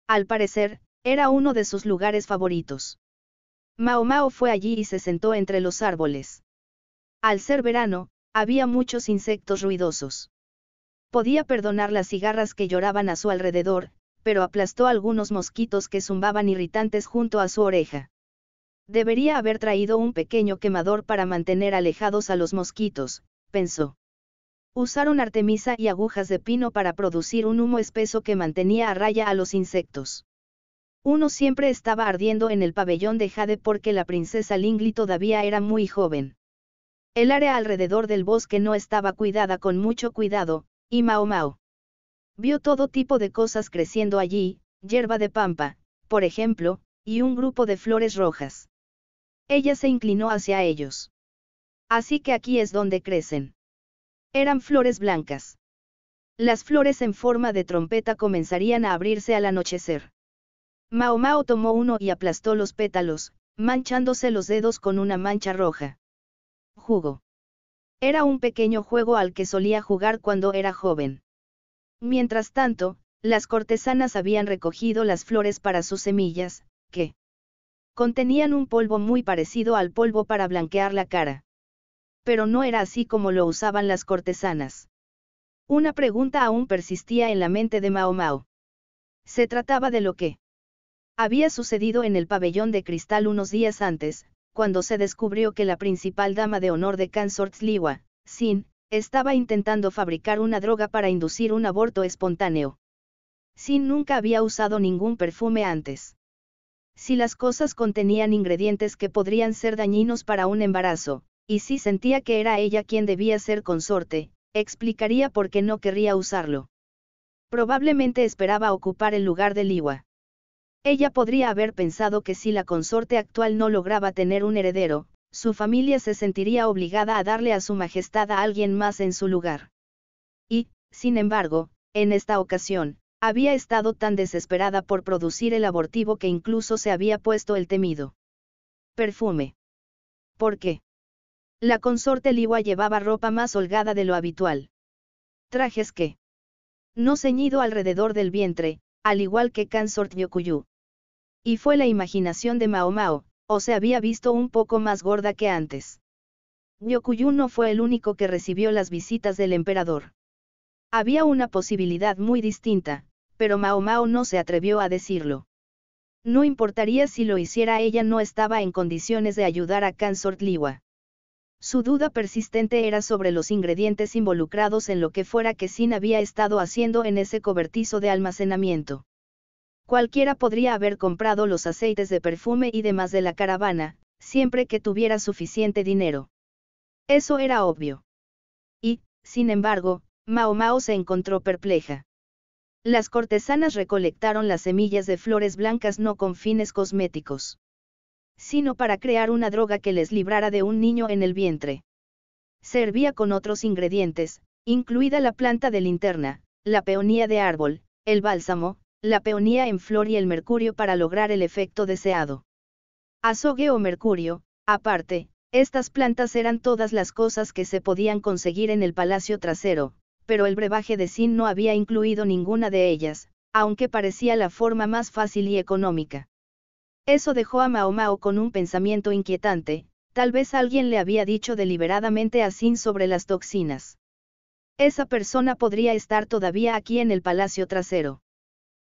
Speaker 1: Al parecer, era uno de sus lugares favoritos. Maomao fue allí y se sentó entre los árboles. Al ser verano, había muchos insectos ruidosos. Podía perdonar las cigarras que lloraban a su alrededor, pero aplastó algunos mosquitos que zumbaban irritantes junto a su oreja. Debería haber traído un pequeño quemador para mantener alejados a los mosquitos, pensó. Usaron artemisa y agujas de pino para producir un humo espeso que mantenía a raya a los insectos. Uno siempre estaba ardiendo en el pabellón de Jade porque la princesa Lingli todavía era muy joven. El área alrededor del bosque no estaba cuidada con mucho cuidado, y Mao Mao Vio todo tipo de cosas creciendo allí, hierba de pampa, por ejemplo, y un grupo de flores rojas. Ella se inclinó hacia ellos. Así que aquí es donde crecen. Eran flores blancas. Las flores en forma de trompeta comenzarían a abrirse al anochecer. Mao Mao tomó uno y aplastó los pétalos, manchándose los dedos con una mancha roja. Jugo. Era un pequeño juego al que solía jugar cuando era joven. Mientras tanto, las cortesanas habían recogido las flores para sus semillas, que contenían un polvo muy parecido al polvo para blanquear la cara. Pero no era así como lo usaban las cortesanas. Una pregunta aún persistía en la mente de Mao Mao. Se trataba de lo que había sucedido en el pabellón de cristal unos días antes, cuando se descubrió que la principal dama de honor de Kansort Liwa, Sin, estaba intentando fabricar una droga para inducir un aborto espontáneo. Sin nunca había usado ningún perfume antes. Si las cosas contenían ingredientes que podrían ser dañinos para un embarazo, y si sentía que era ella quien debía ser consorte, explicaría por qué no querría usarlo. Probablemente esperaba ocupar el lugar de Liwa. Ella podría haber pensado que si la consorte actual no lograba tener un heredero, su familia se sentiría obligada a darle a su majestad a alguien más en su lugar. Y, sin embargo, en esta ocasión, había estado tan desesperada por producir el abortivo que incluso se había puesto el temido perfume. ¿Por qué? La consorte Liwa llevaba ropa más holgada de lo habitual. Trajes que no ceñido alrededor del vientre, al igual que Kansort Yokuyu. Y fue la imaginación de Mao Mao, o se había visto un poco más gorda que antes. Yokuyu no fue el único que recibió las visitas del emperador. Había una posibilidad muy distinta, pero Mao Mao no se atrevió a decirlo. No importaría si lo hiciera ella no estaba en condiciones de ayudar a Kansort Liwa. Su duda persistente era sobre los ingredientes involucrados en lo que fuera que Sin había estado haciendo en ese cobertizo de almacenamiento. Cualquiera podría haber comprado los aceites de perfume y demás de la caravana, siempre que tuviera suficiente dinero. Eso era obvio. Y, sin embargo, Mao Mao se encontró perpleja. Las cortesanas recolectaron las semillas de flores blancas no con fines cosméticos, sino para crear una droga que les librara de un niño en el vientre. Servía con otros ingredientes, incluida la planta de linterna, la peonía de árbol, el bálsamo, la peonía en flor y el mercurio para lograr el efecto deseado. Azogue o mercurio, aparte, estas plantas eran todas las cosas que se podían conseguir en el palacio trasero, pero el brebaje de zinc no había incluido ninguna de ellas, aunque parecía la forma más fácil y económica. Eso dejó a Maomao con un pensamiento inquietante, tal vez alguien le había dicho deliberadamente a Sin sobre las toxinas. Esa persona podría estar todavía aquí en el palacio trasero.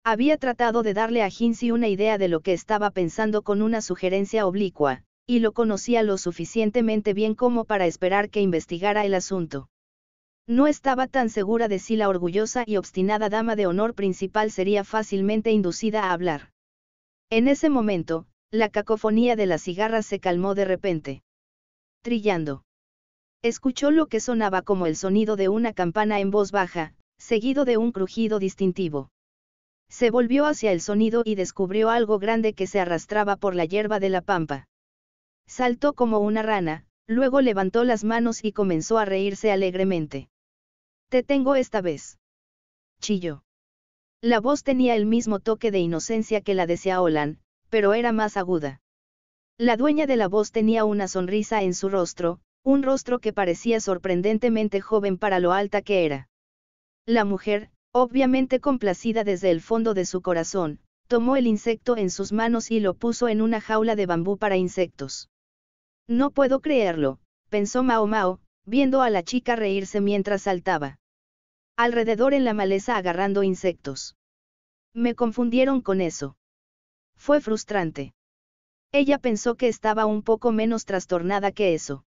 Speaker 1: Había tratado de darle a Hinsey una idea de lo que estaba pensando con una sugerencia oblicua, y lo conocía lo suficientemente bien como para esperar que investigara el asunto. No estaba tan segura de si la orgullosa y obstinada dama de honor principal sería fácilmente inducida a hablar. En ese momento, la cacofonía de las cigarras se calmó de repente. Trillando. Escuchó lo que sonaba como el sonido de una campana en voz baja, seguido de un crujido distintivo se volvió hacia el sonido y descubrió algo grande que se arrastraba por la hierba de la pampa. Saltó como una rana, luego levantó las manos y comenzó a reírse alegremente. Te tengo esta vez. Chillo». La voz tenía el mismo toque de inocencia que la de Siaolan, pero era más aguda. La dueña de la voz tenía una sonrisa en su rostro, un rostro que parecía sorprendentemente joven para lo alta que era. La mujer, Obviamente complacida desde el fondo de su corazón, tomó el insecto en sus manos y lo puso en una jaula de bambú para insectos. No puedo creerlo, pensó Mao Mao, viendo a la chica reírse mientras saltaba. Alrededor en la maleza agarrando insectos. Me confundieron con eso. Fue frustrante. Ella pensó que estaba un poco menos trastornada que eso.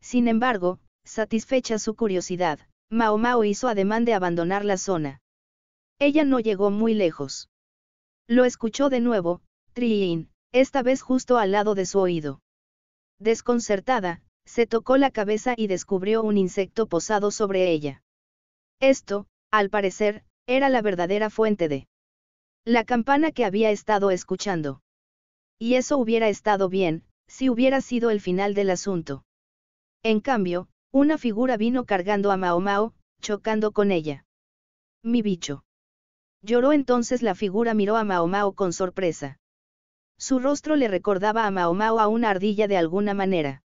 Speaker 1: Sin embargo, satisfecha su curiosidad, Mao Mao hizo ademán de abandonar la zona. Ella no llegó muy lejos. Lo escuchó de nuevo, Triin, esta vez justo al lado de su oído. Desconcertada, se tocó la cabeza y descubrió un insecto posado sobre ella. Esto, al parecer, era la verdadera fuente de la campana que había estado escuchando. Y eso hubiera estado bien, si hubiera sido el final del asunto. En cambio, una figura vino cargando a Maomao, chocando con ella. Mi bicho. Lloró entonces la figura miró a Mao con sorpresa. Su rostro le recordaba a Maomao a una ardilla de alguna manera.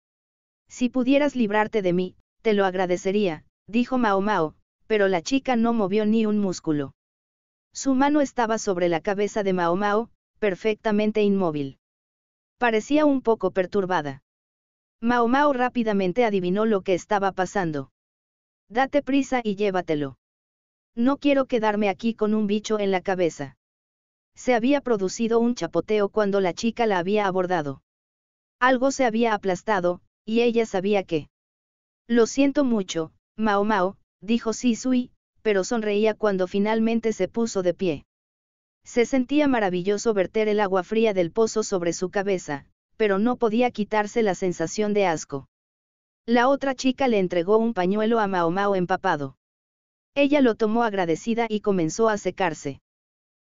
Speaker 1: Si pudieras librarte de mí, te lo agradecería, dijo Maomao, pero la chica no movió ni un músculo. Su mano estaba sobre la cabeza de Mao perfectamente inmóvil. Parecía un poco perturbada. Mao Mao rápidamente adivinó lo que estaba pasando. Date prisa y llévatelo. No quiero quedarme aquí con un bicho en la cabeza. Se había producido un chapoteo cuando la chica la había abordado. Algo se había aplastado, y ella sabía que. Lo siento mucho, Mao Mao, dijo Sisui, pero sonreía cuando finalmente se puso de pie. Se sentía maravilloso verter el agua fría del pozo sobre su cabeza, pero no podía quitarse la sensación de asco. La otra chica le entregó un pañuelo a Mao Mao empapado. Ella lo tomó agradecida y comenzó a secarse.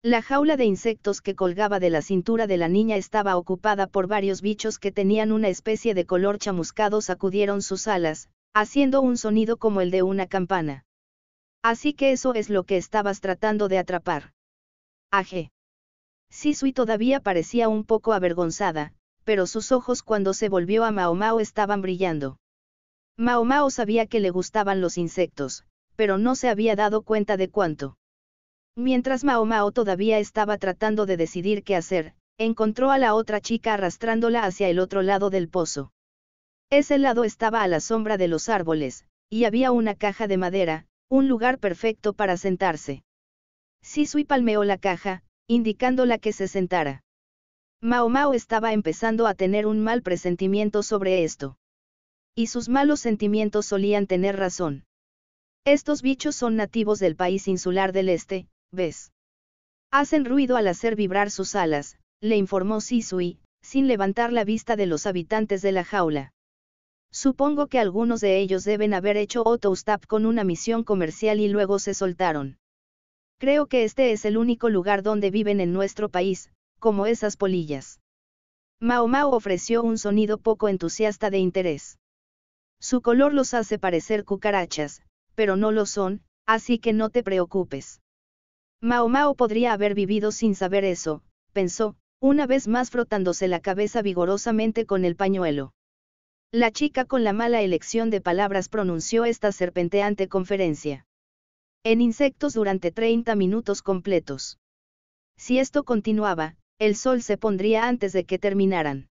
Speaker 1: La jaula de insectos que colgaba de la cintura de la niña estaba ocupada por varios bichos que tenían una especie de color chamuscado sacudieron sus alas, haciendo un sonido como el de una campana. Así que eso es lo que estabas tratando de atrapar. Aje. Sisui todavía parecía un poco avergonzada, pero sus ojos cuando se volvió a Maomao, estaban brillando. Maomao sabía que le gustaban los insectos, pero no se había dado cuenta de cuánto. Mientras Maomao todavía estaba tratando de decidir qué hacer, encontró a la otra chica arrastrándola hacia el otro lado del pozo. Ese lado estaba a la sombra de los árboles, y había una caja de madera, un lugar perfecto para sentarse. Sisui palmeó la caja, indicándola que se sentara. Mao Mao estaba empezando a tener un mal presentimiento sobre esto. Y sus malos sentimientos solían tener razón. Estos bichos son nativos del país insular del este, ¿ves? Hacen ruido al hacer vibrar sus alas, le informó Sisui, sin levantar la vista de los habitantes de la jaula. Supongo que algunos de ellos deben haber hecho auto-stop con una misión comercial y luego se soltaron. Creo que este es el único lugar donde viven en nuestro país, como esas polillas. Mao ofreció un sonido poco entusiasta de interés. Su color los hace parecer cucarachas, pero no lo son, así que no te preocupes. Mao podría haber vivido sin saber eso, pensó, una vez más frotándose la cabeza vigorosamente con el pañuelo. La chica con la mala elección de palabras pronunció esta serpenteante conferencia. En insectos durante 30 minutos completos. Si esto continuaba, el sol se pondría antes de que terminaran.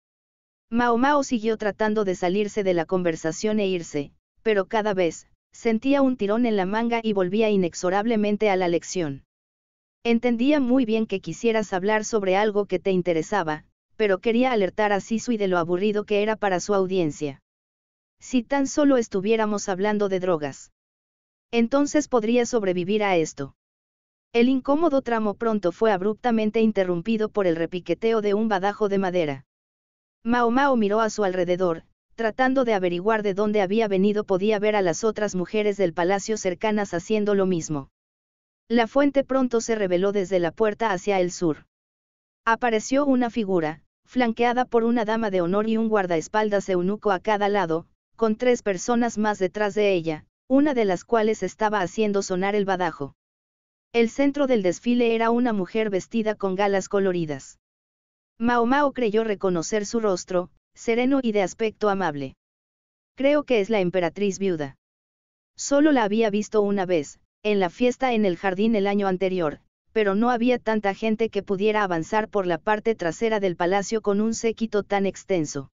Speaker 1: Mao Mao siguió tratando de salirse de la conversación e irse, pero cada vez, sentía un tirón en la manga y volvía inexorablemente a la lección. Entendía muy bien que quisieras hablar sobre algo que te interesaba, pero quería alertar a Sisui de lo aburrido que era para su audiencia. Si tan solo estuviéramos hablando de drogas. Entonces podría sobrevivir a esto. El incómodo tramo pronto fue abruptamente interrumpido por el repiqueteo de un badajo de madera. Mao Mao miró a su alrededor, tratando de averiguar de dónde había venido podía ver a las otras mujeres del palacio cercanas haciendo lo mismo. La fuente pronto se reveló desde la puerta hacia el sur. Apareció una figura, flanqueada por una dama de honor y un guardaespaldas eunuco a cada lado, con tres personas más detrás de ella, una de las cuales estaba haciendo sonar el badajo. El centro del desfile era una mujer vestida con galas coloridas. Mao Mao creyó reconocer su rostro, sereno y de aspecto amable. Creo que es la emperatriz viuda. Solo la había visto una vez, en la fiesta en el jardín el año anterior, pero no había tanta gente que pudiera avanzar por la parte trasera del palacio con un séquito tan extenso.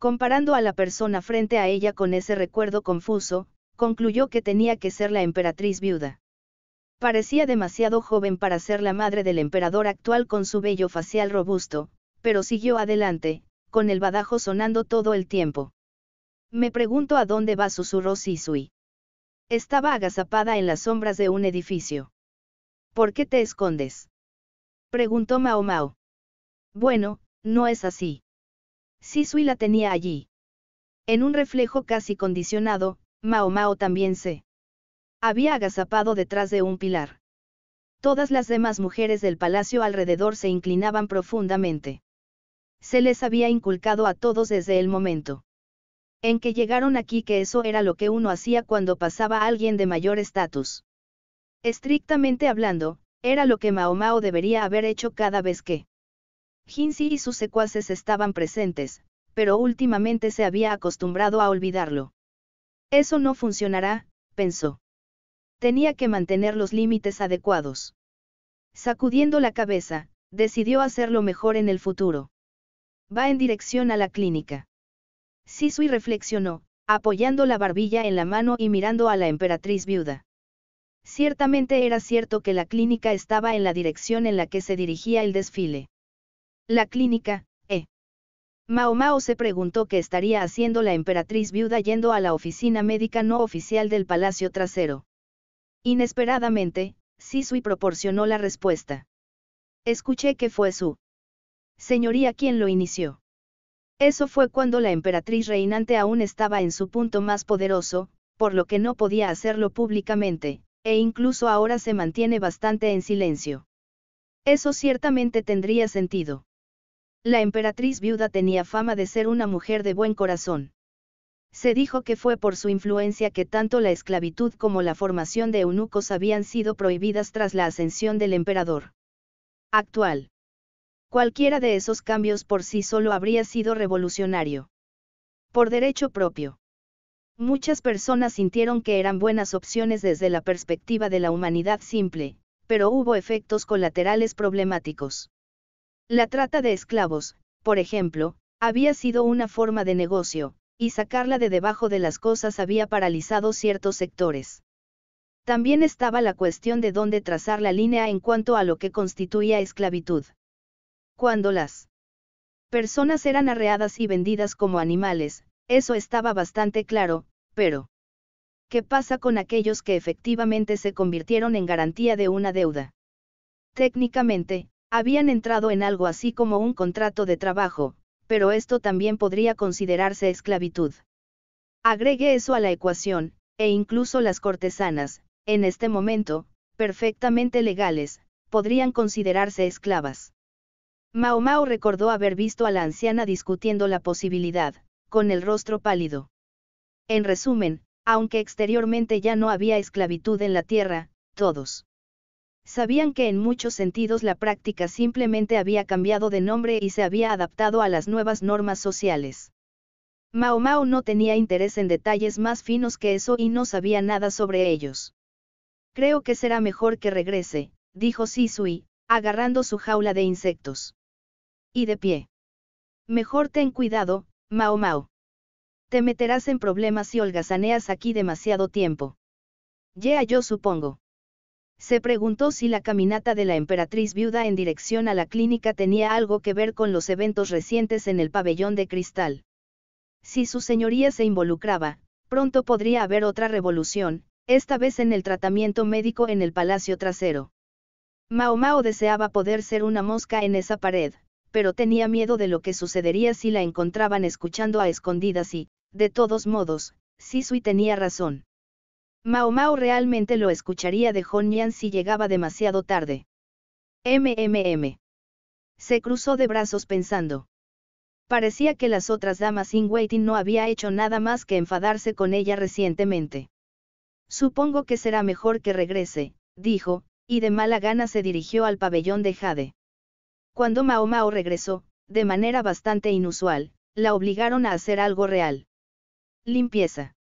Speaker 1: Comparando a la persona frente a ella con ese recuerdo confuso, concluyó que tenía que ser la emperatriz viuda. Parecía demasiado joven para ser la madre del emperador actual con su bello facial robusto, pero siguió adelante, con el badajo sonando todo el tiempo. Me pregunto a dónde va, susurró Sisui. Estaba agazapada en las sombras de un edificio. ¿Por qué te escondes? Preguntó Mao Mao. Bueno, no es así. Sisui la tenía allí. En un reflejo casi condicionado, Mao Mao también se había agazapado detrás de un pilar. Todas las demás mujeres del palacio alrededor se inclinaban profundamente. Se les había inculcado a todos desde el momento en que llegaron aquí que eso era lo que uno hacía cuando pasaba a alguien de mayor estatus. Estrictamente hablando, era lo que Maomao debería haber hecho cada vez que Hinsi y sus secuaces estaban presentes, pero últimamente se había acostumbrado a olvidarlo. Eso no funcionará, pensó tenía que mantener los límites adecuados. Sacudiendo la cabeza, decidió hacerlo mejor en el futuro. Va en dirección a la clínica. Sisui reflexionó, apoyando la barbilla en la mano y mirando a la emperatriz viuda. Ciertamente era cierto que la clínica estaba en la dirección en la que se dirigía el desfile. La clínica, eh. Mao Mao se preguntó qué estaría haciendo la emperatriz viuda yendo a la oficina médica no oficial del Palacio Trasero. Inesperadamente, y proporcionó la respuesta. Escuché que fue su señoría quien lo inició. Eso fue cuando la emperatriz reinante aún estaba en su punto más poderoso, por lo que no podía hacerlo públicamente, e incluso ahora se mantiene bastante en silencio. Eso ciertamente tendría sentido. La emperatriz viuda tenía fama de ser una mujer de buen corazón. Se dijo que fue por su influencia que tanto la esclavitud como la formación de eunucos habían sido prohibidas tras la ascensión del emperador. Actual. Cualquiera de esos cambios por sí solo habría sido revolucionario. Por derecho propio. Muchas personas sintieron que eran buenas opciones desde la perspectiva de la humanidad simple, pero hubo efectos colaterales problemáticos. La trata de esclavos, por ejemplo, había sido una forma de negocio, y sacarla de debajo de las cosas había paralizado ciertos sectores. También estaba la cuestión de dónde trazar la línea en cuanto a lo que constituía esclavitud. Cuando las personas eran arreadas y vendidas como animales, eso estaba bastante claro, pero ¿qué pasa con aquellos que efectivamente se convirtieron en garantía de una deuda? Técnicamente, habían entrado en algo así como un contrato de trabajo, pero esto también podría considerarse esclavitud. Agregue eso a la ecuación, e incluso las cortesanas, en este momento, perfectamente legales, podrían considerarse esclavas. Mao Mao recordó haber visto a la anciana discutiendo la posibilidad, con el rostro pálido. En resumen, aunque exteriormente ya no había esclavitud en la tierra, todos Sabían que en muchos sentidos la práctica simplemente había cambiado de nombre y se había adaptado a las nuevas normas sociales. Mao Mao no tenía interés en detalles más finos que eso y no sabía nada sobre ellos. Creo que será mejor que regrese, dijo Sisui, agarrando su jaula de insectos. Y de pie. Mejor ten cuidado, Mao Mao. Te meterás en problemas si holgazaneas aquí demasiado tiempo. Ya yo supongo. Se preguntó si la caminata de la emperatriz viuda en dirección a la clínica tenía algo que ver con los eventos recientes en el pabellón de cristal. Si su señoría se involucraba, pronto podría haber otra revolución, esta vez en el tratamiento médico en el palacio trasero. Mao Mao deseaba poder ser una mosca en esa pared, pero tenía miedo de lo que sucedería si la encontraban escuchando a escondidas y, de todos modos, Sisui tenía razón. Mao realmente lo escucharía de Hong si llegaba demasiado tarde. MMM. Se cruzó de brazos pensando. Parecía que las otras damas in waiting no había hecho nada más que enfadarse con ella recientemente. Supongo que será mejor que regrese, dijo, y de mala gana se dirigió al pabellón de Jade. Cuando Mao regresó, de manera bastante inusual, la obligaron a hacer algo real. Limpieza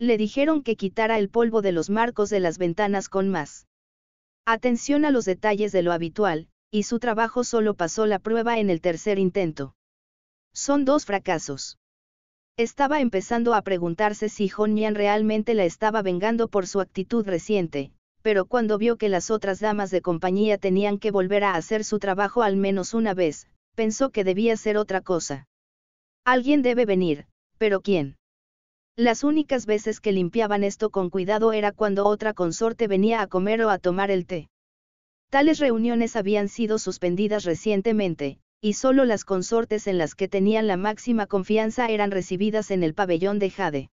Speaker 1: le dijeron que quitara el polvo de los marcos de las ventanas con más atención a los detalles de lo habitual, y su trabajo solo pasó la prueba en el tercer intento. Son dos fracasos. Estaba empezando a preguntarse si Mian realmente la estaba vengando por su actitud reciente, pero cuando vio que las otras damas de compañía tenían que volver a hacer su trabajo al menos una vez, pensó que debía ser otra cosa. Alguien debe venir, pero ¿quién? Las únicas veces que limpiaban esto con cuidado era cuando otra consorte venía a comer o a tomar el té. Tales reuniones habían sido suspendidas recientemente, y solo las consortes en las que tenían la máxima confianza eran recibidas en el pabellón de Jade.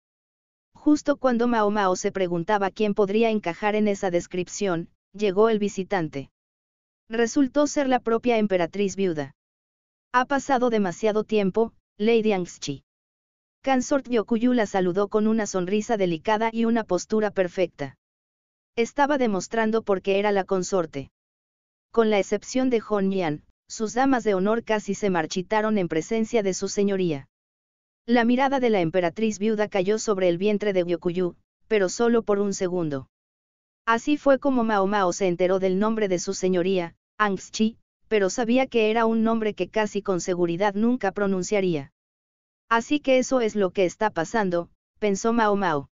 Speaker 1: Justo cuando Mao Mao se preguntaba quién podría encajar en esa descripción, llegó el visitante. Resultó ser la propia emperatriz viuda. Ha pasado demasiado tiempo, Lady chi Kansort Yokuyu la saludó con una sonrisa delicada y una postura perfecta. Estaba demostrando por qué era la consorte. Con la excepción de Hon Yan, sus damas de honor casi se marchitaron en presencia de su señoría. La mirada de la emperatriz viuda cayó sobre el vientre de Yokuyu, pero solo por un segundo. Así fue como Mao Mao se enteró del nombre de su señoría, Angst Chi, pero sabía que era un nombre que casi con seguridad nunca pronunciaría. Así que eso es lo que está pasando, pensó Mao Mao.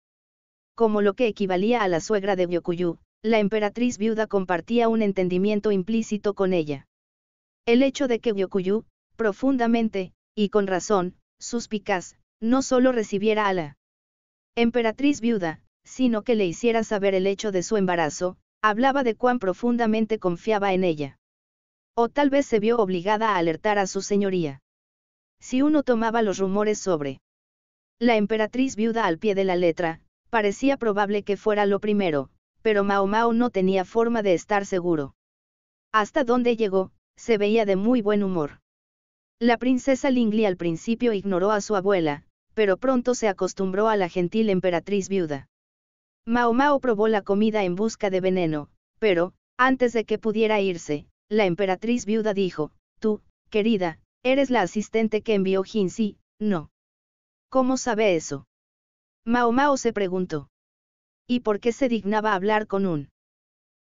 Speaker 1: Como lo que equivalía a la suegra de Byokuyu, la emperatriz viuda compartía un entendimiento implícito con ella. El hecho de que Byokuyu, profundamente, y con razón, suspicaz, no solo recibiera a la emperatriz viuda, sino que le hiciera saber el hecho de su embarazo, hablaba de cuán profundamente confiaba en ella. O tal vez se vio obligada a alertar a su señoría si uno tomaba los rumores sobre la emperatriz viuda al pie de la letra, parecía probable que fuera lo primero, pero Mao Mao no tenía forma de estar seguro. Hasta donde llegó, se veía de muy buen humor. La princesa Lingli al principio ignoró a su abuela, pero pronto se acostumbró a la gentil emperatriz viuda. Mao Mao probó la comida en busca de veneno, pero, antes de que pudiera irse, la emperatriz viuda dijo, Tú, querida, Eres la asistente que envió Jinxi, no. ¿Cómo sabe eso? Mao Mao se preguntó. ¿Y por qué se dignaba hablar con un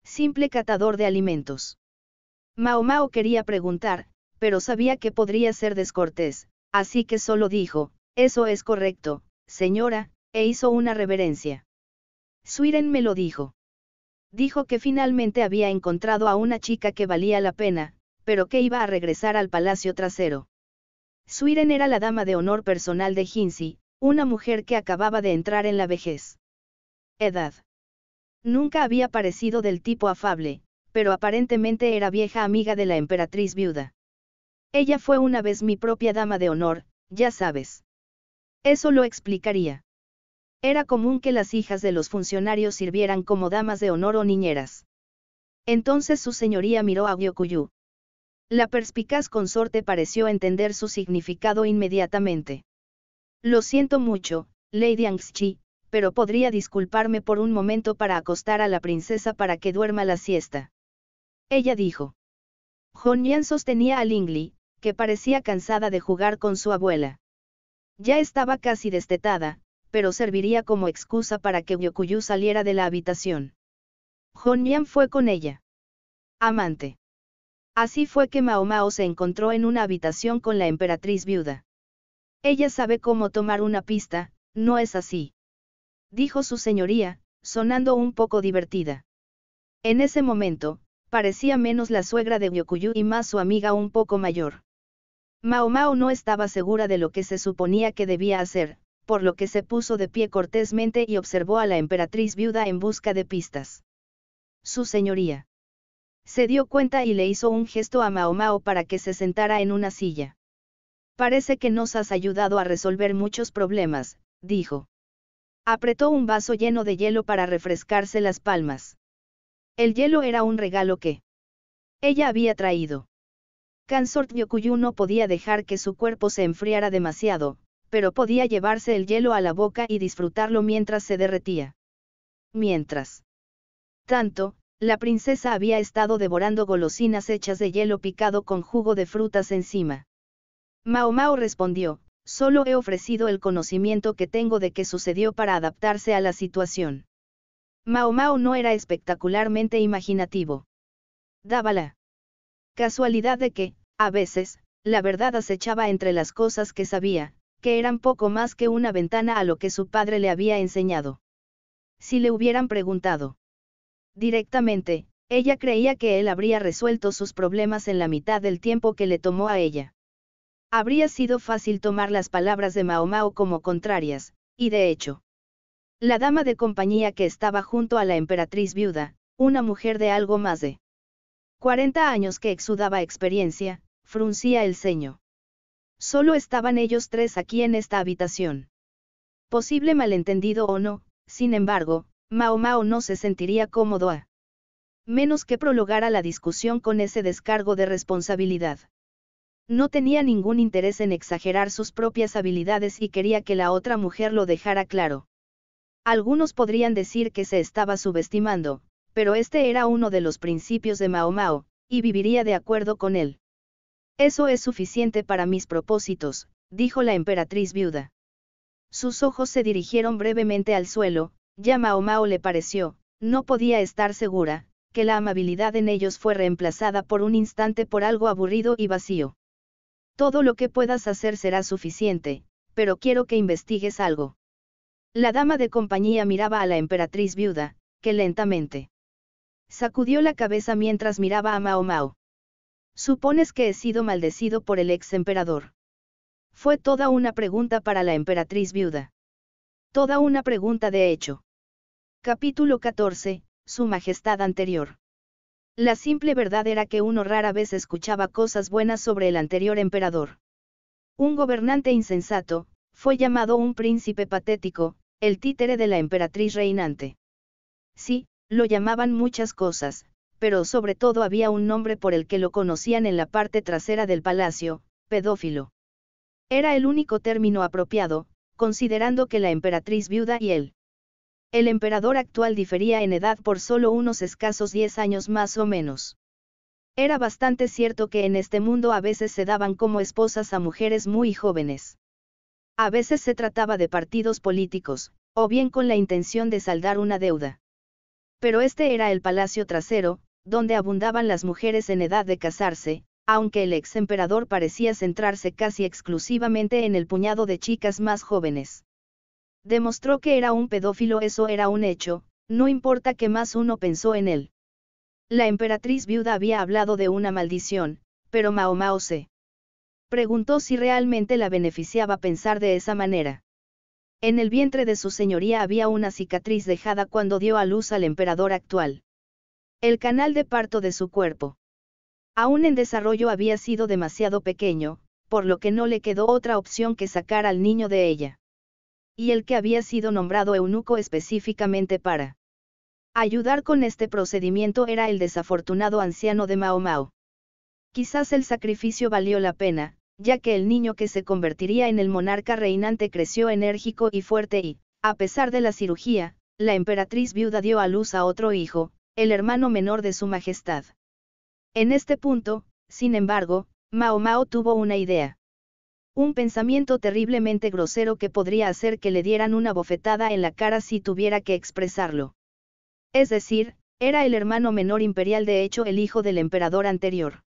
Speaker 1: simple catador de alimentos? Mao Mao quería preguntar, pero sabía que podría ser descortés, así que solo dijo, eso es correcto, señora, e hizo una reverencia. Suiren me lo dijo. Dijo que finalmente había encontrado a una chica que valía la pena, pero que iba a regresar al palacio trasero. Suiren era la dama de honor personal de Hinsi, una mujer que acababa de entrar en la vejez. Edad. Nunca había parecido del tipo afable, pero aparentemente era vieja amiga de la emperatriz viuda. Ella fue una vez mi propia dama de honor, ya sabes. Eso lo explicaría. Era común que las hijas de los funcionarios sirvieran como damas de honor o niñeras. Entonces su señoría miró a Gyokuyu, la perspicaz consorte pareció entender su significado inmediatamente. Lo siento mucho, Lady Anxchi, pero podría disculparme por un momento para acostar a la princesa para que duerma la siesta. Ella dijo. Honian sostenía a Lingli, que parecía cansada de jugar con su abuela. Ya estaba casi destetada, pero serviría como excusa para que Yokuyu saliera de la habitación. Honian fue con ella. Amante. Así fue que Maomao se encontró en una habitación con la emperatriz viuda. Ella sabe cómo tomar una pista, no es así. Dijo su señoría, sonando un poco divertida. En ese momento, parecía menos la suegra de Gyokuyu y más su amiga un poco mayor. Maomao no estaba segura de lo que se suponía que debía hacer, por lo que se puso de pie cortésmente y observó a la emperatriz viuda en busca de pistas. Su señoría se dio cuenta y le hizo un gesto a Maomao para que se sentara en una silla. Parece que nos has ayudado a resolver muchos problemas, dijo. Apretó un vaso lleno de hielo para refrescarse las palmas. El hielo era un regalo que ella había traído. Kansort Yokuyu no podía dejar que su cuerpo se enfriara demasiado, pero podía llevarse el hielo a la boca y disfrutarlo mientras se derretía. Mientras tanto, la princesa había estado devorando golosinas hechas de hielo picado con jugo de frutas encima. Mao Mao respondió, solo he ofrecido el conocimiento que tengo de qué sucedió para adaptarse a la situación. Mao Mao no era espectacularmente imaginativo. Daba la casualidad de que, a veces, la verdad acechaba entre las cosas que sabía, que eran poco más que una ventana a lo que su padre le había enseñado. Si le hubieran preguntado, Directamente, ella creía que él habría resuelto sus problemas en la mitad del tiempo que le tomó a ella. Habría sido fácil tomar las palabras de Maomao como contrarias, y de hecho. La dama de compañía que estaba junto a la emperatriz viuda, una mujer de algo más de 40 años que exudaba experiencia, fruncía el ceño. Solo estaban ellos tres aquí en esta habitación. Posible malentendido o no, sin embargo, Mao Mao no se sentiría cómodo a menos que prologara la discusión con ese descargo de responsabilidad. No tenía ningún interés en exagerar sus propias habilidades y quería que la otra mujer lo dejara claro. Algunos podrían decir que se estaba subestimando, pero este era uno de los principios de Mao Mao, y viviría de acuerdo con él. Eso es suficiente para mis propósitos, dijo la emperatriz viuda. Sus ojos se dirigieron brevemente al suelo, ya Mao Mao le pareció, no podía estar segura, que la amabilidad en ellos fue reemplazada por un instante por algo aburrido y vacío. Todo lo que puedas hacer será suficiente, pero quiero que investigues algo. La dama de compañía miraba a la emperatriz viuda, que lentamente sacudió la cabeza mientras miraba a Mao Mao. Supones que he sido maldecido por el ex emperador. Fue toda una pregunta para la emperatriz viuda. Toda una pregunta de hecho. Capítulo 14. Su Majestad anterior. La simple verdad era que uno rara vez escuchaba cosas buenas sobre el anterior emperador. Un gobernante insensato, fue llamado un príncipe patético, el títere de la emperatriz reinante. Sí, lo llamaban muchas cosas, pero sobre todo había un nombre por el que lo conocían en la parte trasera del palacio, pedófilo. Era el único término apropiado, considerando que la emperatriz viuda y él. El emperador actual difería en edad por solo unos escasos 10 años más o menos. Era bastante cierto que en este mundo a veces se daban como esposas a mujeres muy jóvenes. A veces se trataba de partidos políticos, o bien con la intención de saldar una deuda. Pero este era el palacio trasero, donde abundaban las mujeres en edad de casarse, aunque el ex emperador parecía centrarse casi exclusivamente en el puñado de chicas más jóvenes. Demostró que era un pedófilo, eso era un hecho, no importa que más uno pensó en él. La emperatriz viuda había hablado de una maldición, pero Mao Mao se preguntó si realmente la beneficiaba pensar de esa manera. En el vientre de su señoría había una cicatriz dejada cuando dio a luz al emperador actual. El canal de parto de su cuerpo. Aún en desarrollo había sido demasiado pequeño, por lo que no le quedó otra opción que sacar al niño de ella. Y el que había sido nombrado eunuco específicamente para ayudar con este procedimiento era el desafortunado anciano de Mao Mao. Quizás el sacrificio valió la pena, ya que el niño que se convertiría en el monarca reinante creció enérgico y fuerte y, a pesar de la cirugía, la emperatriz viuda dio a luz a otro hijo, el hermano menor de su majestad. En este punto, sin embargo, Mao Mao tuvo una idea. Un pensamiento terriblemente grosero que podría hacer que le dieran una bofetada en la cara si tuviera que expresarlo. Es decir, era el hermano menor imperial de hecho el hijo del emperador anterior.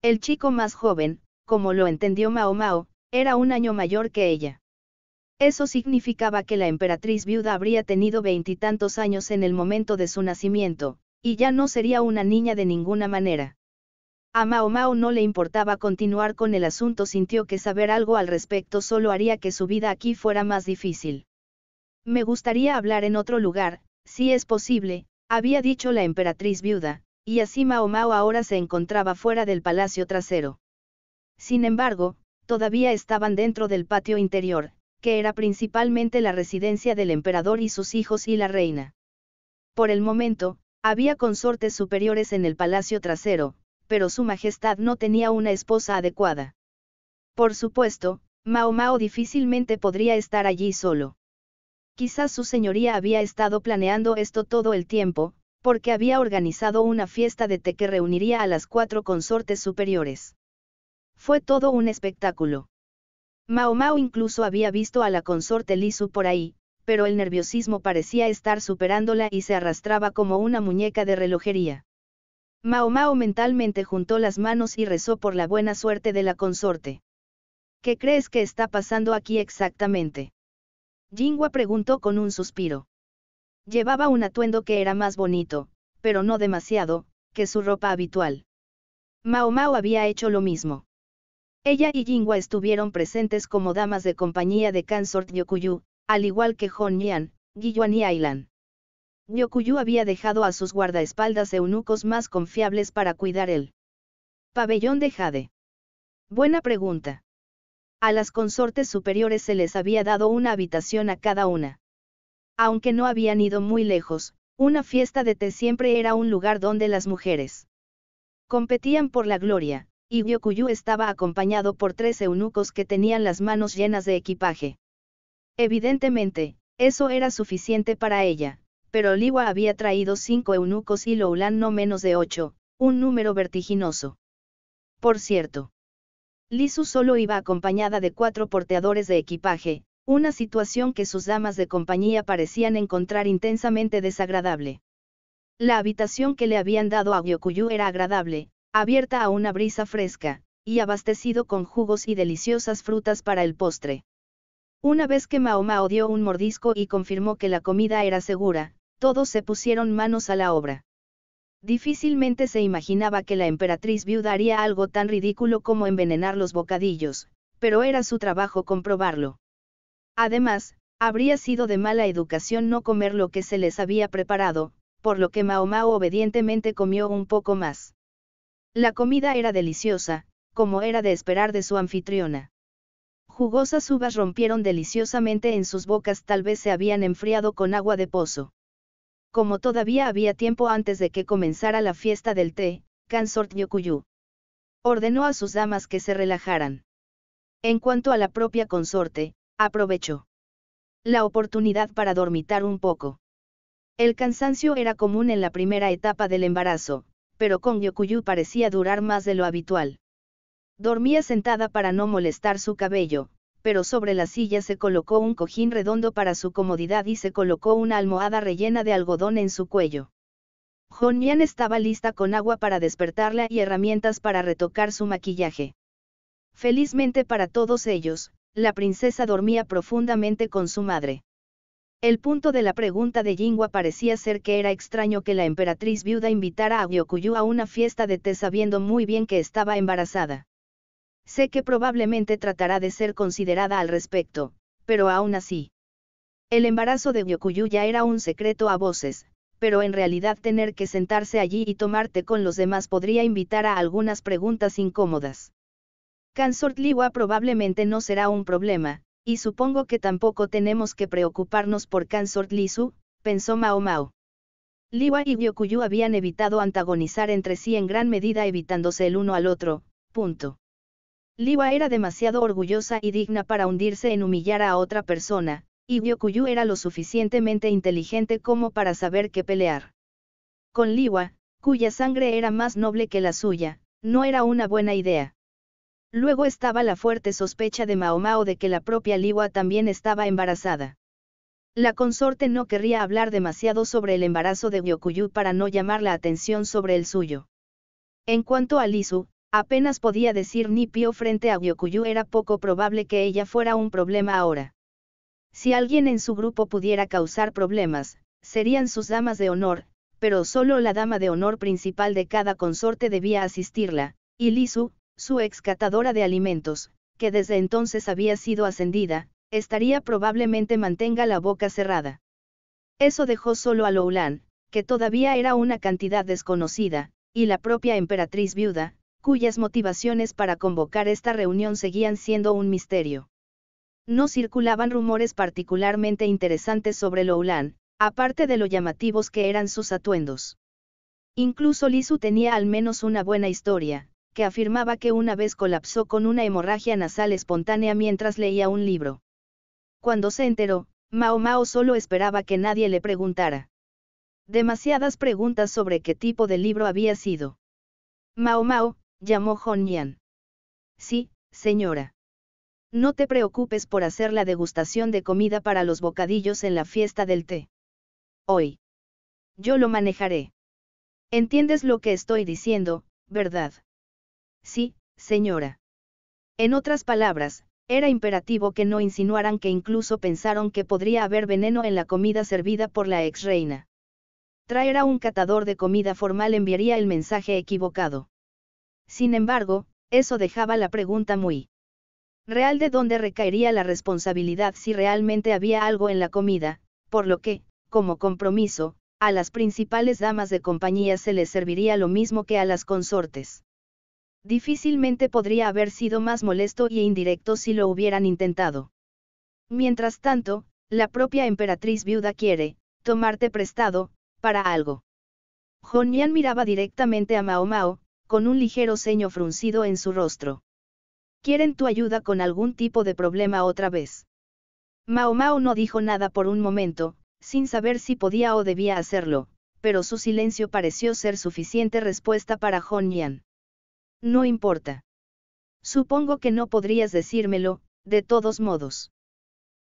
Speaker 1: El chico más joven, como lo entendió Mao Mao, era un año mayor que ella. Eso significaba que la emperatriz viuda habría tenido veintitantos años en el momento de su nacimiento, y ya no sería una niña de ninguna manera. A Mao Mao no le importaba continuar con el asunto, sintió que saber algo al respecto solo haría que su vida aquí fuera más difícil. Me gustaría hablar en otro lugar, si es posible, había dicho la emperatriz viuda, y así Mao Mao ahora se encontraba fuera del palacio trasero. Sin embargo, todavía estaban dentro del patio interior, que era principalmente la residencia del emperador y sus hijos y la reina. Por el momento, había consortes superiores en el palacio trasero, pero su majestad no tenía una esposa adecuada. Por supuesto, Mao Mao difícilmente podría estar allí solo. Quizás su señoría había estado planeando esto todo el tiempo, porque había organizado una fiesta de té que reuniría a las cuatro consortes superiores. Fue todo un espectáculo. Mao Mao incluso había visto a la consorte Lisu por ahí, pero el nerviosismo parecía estar superándola y se arrastraba como una muñeca de relojería. Mao Mao mentalmente juntó las manos y rezó por la buena suerte de la consorte. ¿Qué crees que está pasando aquí exactamente? Jingua preguntó con un suspiro. Llevaba un atuendo que era más bonito, pero no demasiado, que su ropa habitual. Mao Mao había hecho lo mismo. Ella y Jingua estuvieron presentes como damas de compañía de Consort Yokuyu, al igual que Yan, Guiyuan y Ailan. Yokuyu había dejado a sus guardaespaldas eunucos más confiables para cuidar el pabellón de Jade. Buena pregunta. A las consortes superiores se les había dado una habitación a cada una. Aunque no habían ido muy lejos, una fiesta de té siempre era un lugar donde las mujeres competían por la gloria, y Yokuyu estaba acompañado por tres eunucos que tenían las manos llenas de equipaje. Evidentemente, eso era suficiente para ella, pero Liwa había traído cinco eunucos y Loulan no menos de ocho, un número vertiginoso. Por cierto, Lisu solo iba acompañada de cuatro porteadores de equipaje, una situación que sus damas de compañía parecían encontrar intensamente desagradable. La habitación que le habían dado a Gyokuyu era agradable, abierta a una brisa fresca, y abastecido con jugos y deliciosas frutas para el postre. Una vez que Mahoma dio un mordisco y confirmó que la comida era segura, todos se pusieron manos a la obra. Difícilmente se imaginaba que la emperatriz viuda haría algo tan ridículo como envenenar los bocadillos, pero era su trabajo comprobarlo. Además, habría sido de mala educación no comer lo que se les había preparado, por lo que Mahoma obedientemente comió un poco más. La comida era deliciosa, como era de esperar de su anfitriona. Jugosas uvas rompieron deliciosamente en sus bocas, tal vez se habían enfriado con agua de pozo. Como todavía había tiempo antes de que comenzara la fiesta del té, Consort Yokuyu ordenó a sus damas que se relajaran. En cuanto a la propia consorte, aprovechó la oportunidad para dormitar un poco. El cansancio era común en la primera etapa del embarazo, pero con Yokuyu parecía durar más de lo habitual. Dormía sentada para no molestar su cabello, pero sobre la silla se colocó un cojín redondo para su comodidad y se colocó una almohada rellena de algodón en su cuello. Honian estaba lista con agua para despertarla y herramientas para retocar su maquillaje. Felizmente para todos ellos, la princesa dormía profundamente con su madre. El punto de la pregunta de Jingua parecía ser que era extraño que la emperatriz viuda invitara a Gyokuyu a una fiesta de té sabiendo muy bien que estaba embarazada. Sé que probablemente tratará de ser considerada al respecto, pero aún así. El embarazo de Gyokuyu ya era un secreto a voces, pero en realidad tener que sentarse allí y tomarte con los demás podría invitar a algunas preguntas incómodas. Kansort Liwa probablemente no será un problema, y supongo que tampoco tenemos que preocuparnos por Kansort Lisu, pensó Mao Mao. Liwa y Gyokuyu habían evitado antagonizar entre sí en gran medida evitándose el uno al otro, punto. Liwa era demasiado orgullosa y digna para hundirse en humillar a otra persona, y Gyokuyu era lo suficientemente inteligente como para saber qué pelear. Con Liwa, cuya sangre era más noble que la suya, no era una buena idea. Luego estaba la fuerte sospecha de Maomao de que la propia Liwa también estaba embarazada. La consorte no querría hablar demasiado sobre el embarazo de Gyokuyu para no llamar la atención sobre el suyo. En cuanto a Lisu, Apenas podía decir ni pío frente a Gyokuyu era poco probable que ella fuera un problema ahora. Si alguien en su grupo pudiera causar problemas, serían sus damas de honor, pero solo la dama de honor principal de cada consorte debía asistirla, y Lisu, su excatadora de alimentos, que desde entonces había sido ascendida, estaría probablemente mantenga la boca cerrada. Eso dejó solo a Loulan, que todavía era una cantidad desconocida, y la propia emperatriz viuda, cuyas motivaciones para convocar esta reunión seguían siendo un misterio. No circulaban rumores particularmente interesantes sobre Loulan, aparte de lo llamativos que eran sus atuendos. Incluso Lisu tenía al menos una buena historia, que afirmaba que una vez colapsó con una hemorragia nasal espontánea mientras leía un libro. Cuando se enteró, Mao Mao solo esperaba que nadie le preguntara. Demasiadas preguntas sobre qué tipo de libro había sido. Mao Mao, llamó Hon Yan. Sí, señora. No te preocupes por hacer la degustación de comida para los bocadillos en la fiesta del té. Hoy. Yo lo manejaré. ¿Entiendes lo que estoy diciendo, verdad? Sí, señora. En otras palabras, era imperativo que no insinuaran que incluso pensaron que podría haber veneno en la comida servida por la ex reina. Traer a un catador de comida formal enviaría el mensaje equivocado. Sin embargo, eso dejaba la pregunta muy real de dónde recaería la responsabilidad si realmente había algo en la comida, por lo que, como compromiso, a las principales damas de compañía se les serviría lo mismo que a las consortes. Difícilmente podría haber sido más molesto e indirecto si lo hubieran intentado. Mientras tanto, la propia emperatriz viuda quiere, tomarte prestado, para algo. Yan miraba directamente a Mao Mao, con un ligero ceño fruncido en su rostro. Quieren tu ayuda con algún tipo de problema otra vez. Mao Mao no dijo nada por un momento, sin saber si podía o debía hacerlo, pero su silencio pareció ser suficiente respuesta para Hon Yan. No importa. Supongo que no podrías decírmelo, de todos modos.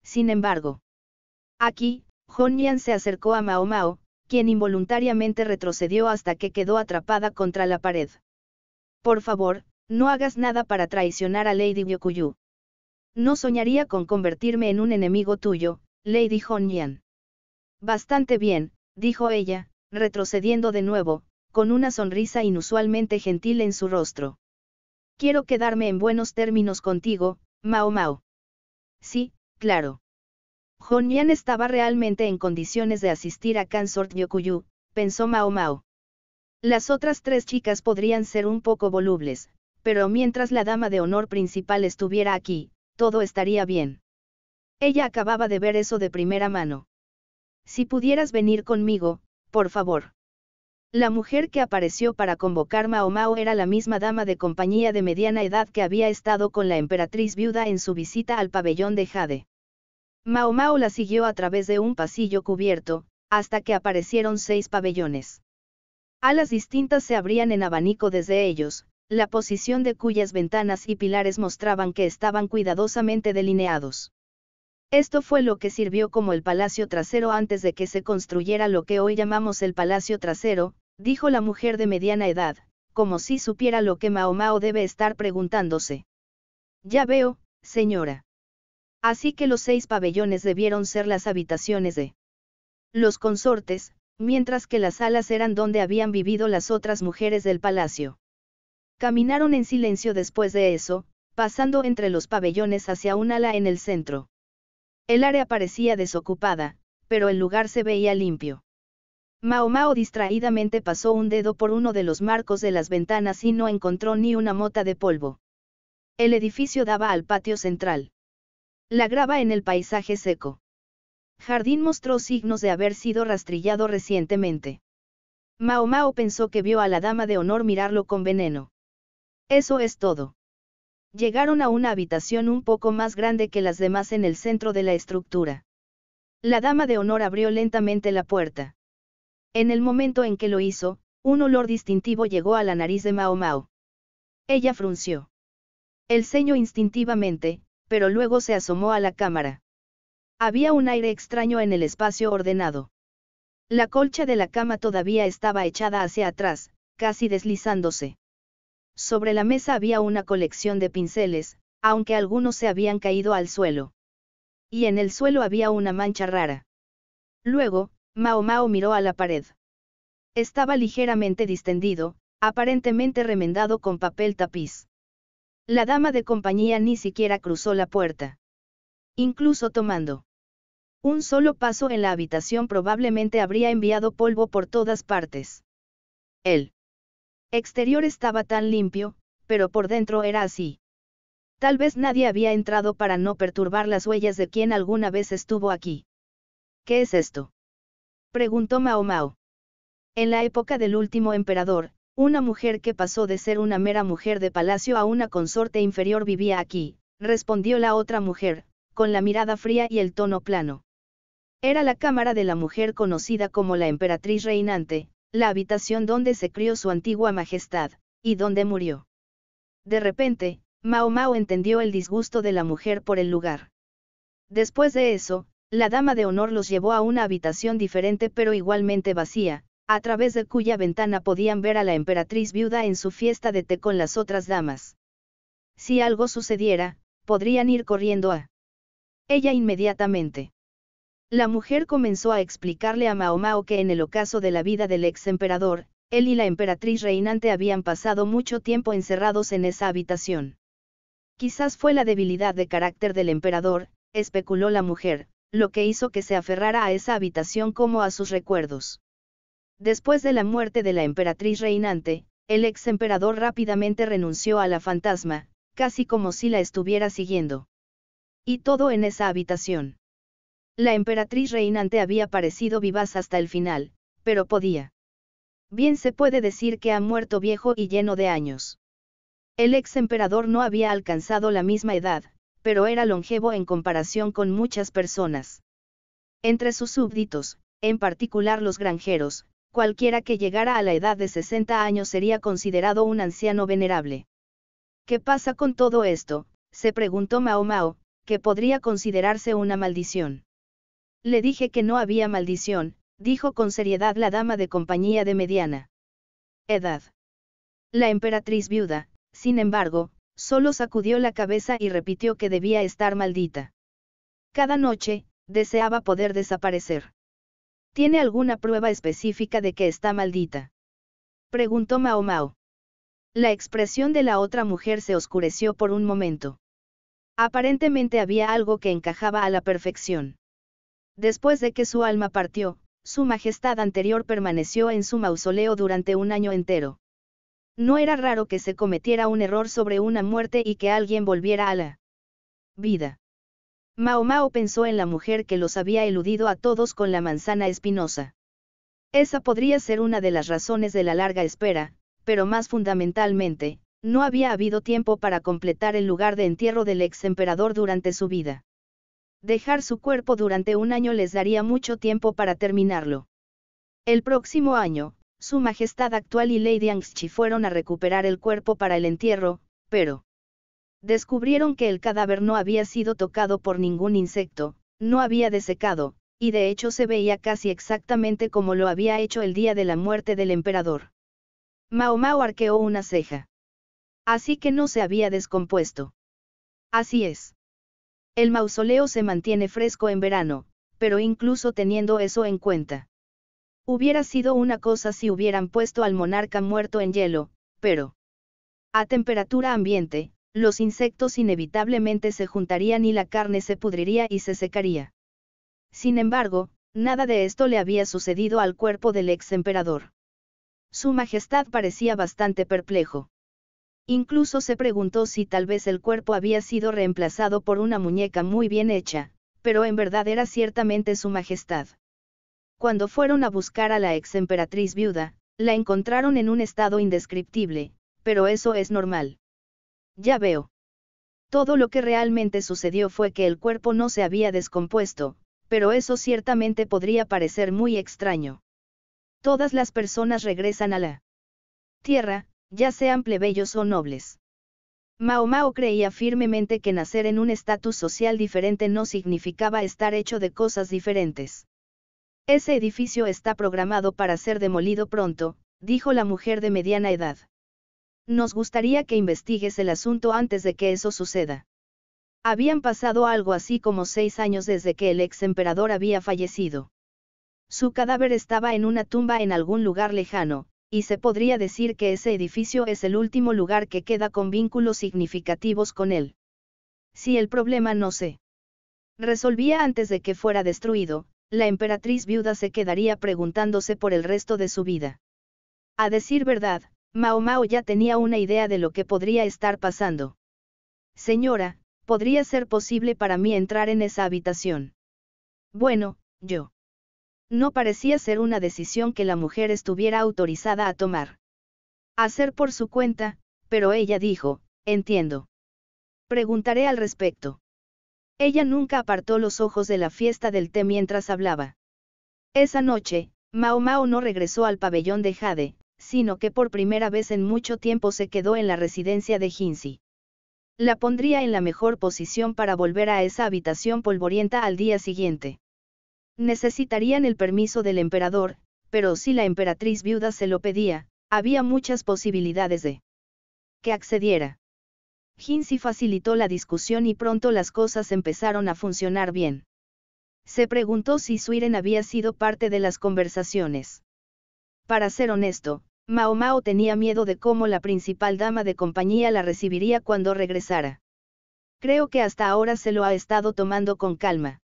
Speaker 1: Sin embargo. Aquí, Hon Yan se acercó a Mao Mao, quien involuntariamente retrocedió hasta que quedó atrapada contra la pared. Por favor, no hagas nada para traicionar a Lady yokuyu No soñaría con convertirme en un enemigo tuyo, Lady Hongyan. Bastante bien, dijo ella, retrocediendo de nuevo, con una sonrisa inusualmente gentil en su rostro. Quiero quedarme en buenos términos contigo, Mao Mao. Sí, claro. Hongyan estaba realmente en condiciones de asistir a Kansort Yokuyu, pensó Mao Mao. Las otras tres chicas podrían ser un poco volubles, pero mientras la dama de honor principal estuviera aquí, todo estaría bien. Ella acababa de ver eso de primera mano. Si pudieras venir conmigo, por favor. La mujer que apareció para convocar Mao Mao era la misma dama de compañía de mediana edad que había estado con la emperatriz viuda en su visita al pabellón de Jade. Mao Mao la siguió a través de un pasillo cubierto, hasta que aparecieron seis pabellones. Alas distintas se abrían en abanico desde ellos, la posición de cuyas ventanas y pilares mostraban que estaban cuidadosamente delineados. Esto fue lo que sirvió como el palacio trasero antes de que se construyera lo que hoy llamamos el palacio trasero, dijo la mujer de mediana edad, como si supiera lo que Maomao debe estar preguntándose. Ya veo, señora. Así que los seis pabellones debieron ser las habitaciones de los consortes, mientras que las alas eran donde habían vivido las otras mujeres del palacio. Caminaron en silencio después de eso, pasando entre los pabellones hacia un ala en el centro. El área parecía desocupada, pero el lugar se veía limpio. Mao Mao distraídamente pasó un dedo por uno de los marcos de las ventanas y no encontró ni una mota de polvo. El edificio daba al patio central. La grava en el paisaje seco. Jardín mostró signos de haber sido rastrillado recientemente. Mao Mao pensó que vio a la dama de honor mirarlo con veneno. Eso es todo. Llegaron a una habitación un poco más grande que las demás en el centro de la estructura. La dama de honor abrió lentamente la puerta. En el momento en que lo hizo, un olor distintivo llegó a la nariz de Mao Mao. Ella frunció el ceño instintivamente, pero luego se asomó a la cámara. Había un aire extraño en el espacio ordenado. La colcha de la cama todavía estaba echada hacia atrás, casi deslizándose. Sobre la mesa había una colección de pinceles, aunque algunos se habían caído al suelo. Y en el suelo había una mancha rara. Luego, Mao Mao miró a la pared. Estaba ligeramente distendido, aparentemente remendado con papel tapiz. La dama de compañía ni siquiera cruzó la puerta. Incluso tomando un solo paso en la habitación probablemente habría enviado polvo por todas partes. El exterior estaba tan limpio, pero por dentro era así. Tal vez nadie había entrado para no perturbar las huellas de quien alguna vez estuvo aquí. ¿Qué es esto? preguntó Mao Mao. En la época del último emperador, una mujer que pasó de ser una mera mujer de palacio a una consorte inferior vivía aquí, respondió la otra mujer, con la mirada fría y el tono plano. Era la cámara de la mujer conocida como la emperatriz reinante, la habitación donde se crió su antigua majestad, y donde murió. De repente, Mao Mao entendió el disgusto de la mujer por el lugar. Después de eso, la dama de honor los llevó a una habitación diferente pero igualmente vacía, a través de cuya ventana podían ver a la emperatriz viuda en su fiesta de té con las otras damas. Si algo sucediera, podrían ir corriendo a ella inmediatamente. La mujer comenzó a explicarle a Maomao que en el ocaso de la vida del ex emperador, él y la emperatriz reinante habían pasado mucho tiempo encerrados en esa habitación. Quizás fue la debilidad de carácter del emperador, especuló la mujer, lo que hizo que se aferrara a esa habitación como a sus recuerdos. Después de la muerte de la emperatriz reinante, el ex emperador rápidamente renunció a la fantasma, casi como si la estuviera siguiendo. Y todo en esa habitación la emperatriz reinante había parecido vivaz hasta el final, pero podía. Bien se puede decir que ha muerto viejo y lleno de años. El ex emperador no había alcanzado la misma edad, pero era longevo en comparación con muchas personas. Entre sus súbditos, en particular los granjeros, cualquiera que llegara a la edad de 60 años sería considerado un anciano venerable. ¿Qué pasa con todo esto? se preguntó Mao Mao, que podría considerarse una maldición. Le dije que no había maldición, dijo con seriedad la dama de compañía de mediana edad. La emperatriz viuda, sin embargo, solo sacudió la cabeza y repitió que debía estar maldita. Cada noche, deseaba poder desaparecer. ¿Tiene alguna prueba específica de que está maldita? Preguntó Mao Mao. La expresión de la otra mujer se oscureció por un momento. Aparentemente había algo que encajaba a la perfección. Después de que su alma partió, su majestad anterior permaneció en su mausoleo durante un año entero. No era raro que se cometiera un error sobre una muerte y que alguien volviera a la vida. Mao Mao pensó en la mujer que los había eludido a todos con la manzana espinosa. Esa podría ser una de las razones de la larga espera, pero más fundamentalmente, no había habido tiempo para completar el lugar de entierro del ex emperador durante su vida. Dejar su cuerpo durante un año les daría mucho tiempo para terminarlo. El próximo año, Su Majestad actual y Lady Anxchi fueron a recuperar el cuerpo para el entierro, pero descubrieron que el cadáver no había sido tocado por ningún insecto, no había desecado, y de hecho se veía casi exactamente como lo había hecho el día de la muerte del emperador. Mao Mao arqueó una ceja. Así que no se había descompuesto. Así es. El mausoleo se mantiene fresco en verano, pero incluso teniendo eso en cuenta. Hubiera sido una cosa si hubieran puesto al monarca muerto en hielo, pero... A temperatura ambiente, los insectos inevitablemente se juntarían y la carne se pudriría y se secaría. Sin embargo, nada de esto le había sucedido al cuerpo del ex emperador. Su Majestad parecía bastante perplejo. Incluso se preguntó si tal vez el cuerpo había sido reemplazado por una muñeca muy bien hecha, pero en verdad era ciertamente su majestad. Cuando fueron a buscar a la ex emperatriz viuda, la encontraron en un estado indescriptible, pero eso es normal. Ya veo. Todo lo que realmente sucedió fue que el cuerpo no se había descompuesto, pero eso ciertamente podría parecer muy extraño. Todas las personas regresan a la tierra, ya sean plebeyos o nobles. Mao Mao creía firmemente que nacer en un estatus social diferente no significaba estar hecho de cosas diferentes. Ese edificio está programado para ser demolido pronto, dijo la mujer de mediana edad. Nos gustaría que investigues el asunto antes de que eso suceda. Habían pasado algo así como seis años desde que el ex emperador había fallecido. Su cadáver estaba en una tumba en algún lugar lejano, y se podría decir que ese edificio es el último lugar que queda con vínculos significativos con él. Si el problema no se resolvía antes de que fuera destruido, la emperatriz viuda se quedaría preguntándose por el resto de su vida. A decir verdad, Mao Mao ya tenía una idea de lo que podría estar pasando. Señora, podría ser posible para mí entrar en esa habitación. Bueno, yo. No parecía ser una decisión que la mujer estuviera autorizada a tomar. Hacer por su cuenta, pero ella dijo, entiendo. Preguntaré al respecto. Ella nunca apartó los ojos de la fiesta del té mientras hablaba. Esa noche, Mao Mao no regresó al pabellón de Jade, sino que por primera vez en mucho tiempo se quedó en la residencia de Jinxi. La pondría en la mejor posición para volver a esa habitación polvorienta al día siguiente. Necesitarían el permiso del emperador, pero si la emperatriz viuda se lo pedía, había muchas posibilidades de que accediera. Hinsi facilitó la discusión y pronto las cosas empezaron a funcionar bien. Se preguntó si Suiren había sido parte de las conversaciones. Para ser honesto, Mao Mao tenía miedo de cómo la principal dama de compañía la recibiría cuando regresara. Creo que hasta ahora se lo ha estado tomando con calma.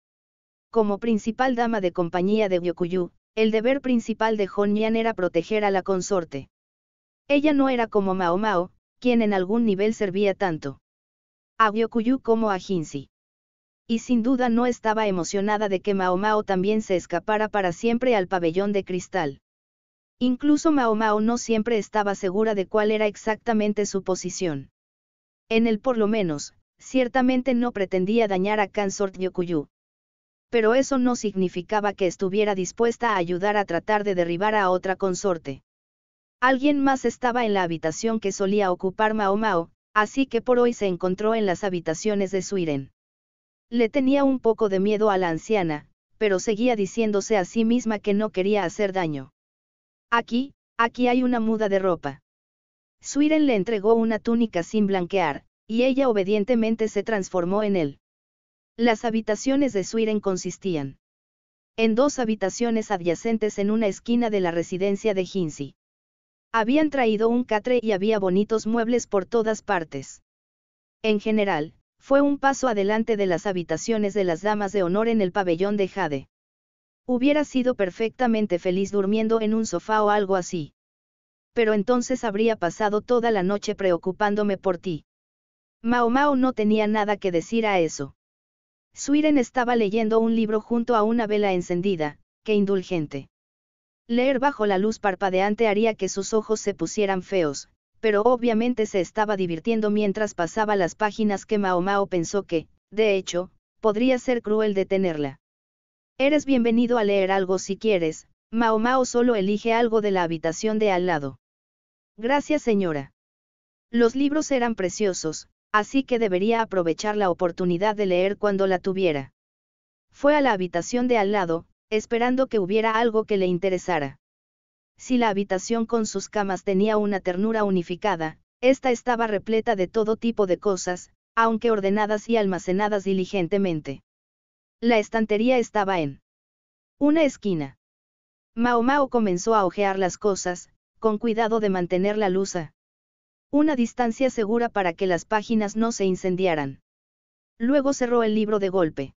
Speaker 1: Como principal dama de compañía de Gyokuyu, el deber principal de Honyan era proteger a la consorte. Ella no era como Mao Mao, quien en algún nivel servía tanto a Gyokuyu como a Jinzi, Y sin duda no estaba emocionada de que Mao Mao también se escapara para siempre al pabellón de cristal. Incluso Mao Mao no siempre estaba segura de cuál era exactamente su posición. En él por lo menos, ciertamente no pretendía dañar a Kansort Gyokuyu pero eso no significaba que estuviera dispuesta a ayudar a tratar de derribar a otra consorte. Alguien más estaba en la habitación que solía ocupar Mao Mao, así que por hoy se encontró en las habitaciones de Suiren. Le tenía un poco de miedo a la anciana, pero seguía diciéndose a sí misma que no quería hacer daño. Aquí, aquí hay una muda de ropa. Suiren le entregó una túnica sin blanquear, y ella obedientemente se transformó en él. Las habitaciones de Suiren consistían en dos habitaciones adyacentes en una esquina de la residencia de Hinsi. Habían traído un catre y había bonitos muebles por todas partes. En general, fue un paso adelante de las habitaciones de las damas de honor en el pabellón de Jade. Hubiera sido perfectamente feliz durmiendo en un sofá o algo así. Pero entonces habría pasado toda la noche preocupándome por ti. Mao Mao no tenía nada que decir a eso. Suiren estaba leyendo un libro junto a una vela encendida, qué indulgente. Leer bajo la luz parpadeante haría que sus ojos se pusieran feos, pero obviamente se estaba divirtiendo mientras pasaba las páginas que Maomao pensó que, de hecho, podría ser cruel detenerla. Eres bienvenido a leer algo si quieres, Maomao solo elige algo de la habitación de al lado. Gracias señora. Los libros eran preciosos, así que debería aprovechar la oportunidad de leer cuando la tuviera. Fue a la habitación de al lado, esperando que hubiera algo que le interesara. Si la habitación con sus camas tenía una ternura unificada, esta estaba repleta de todo tipo de cosas, aunque ordenadas y almacenadas diligentemente. La estantería estaba en una esquina. Mao Mao comenzó a ojear las cosas, con cuidado de mantener la luz una distancia segura para que las páginas no se incendiaran. Luego cerró el libro de golpe.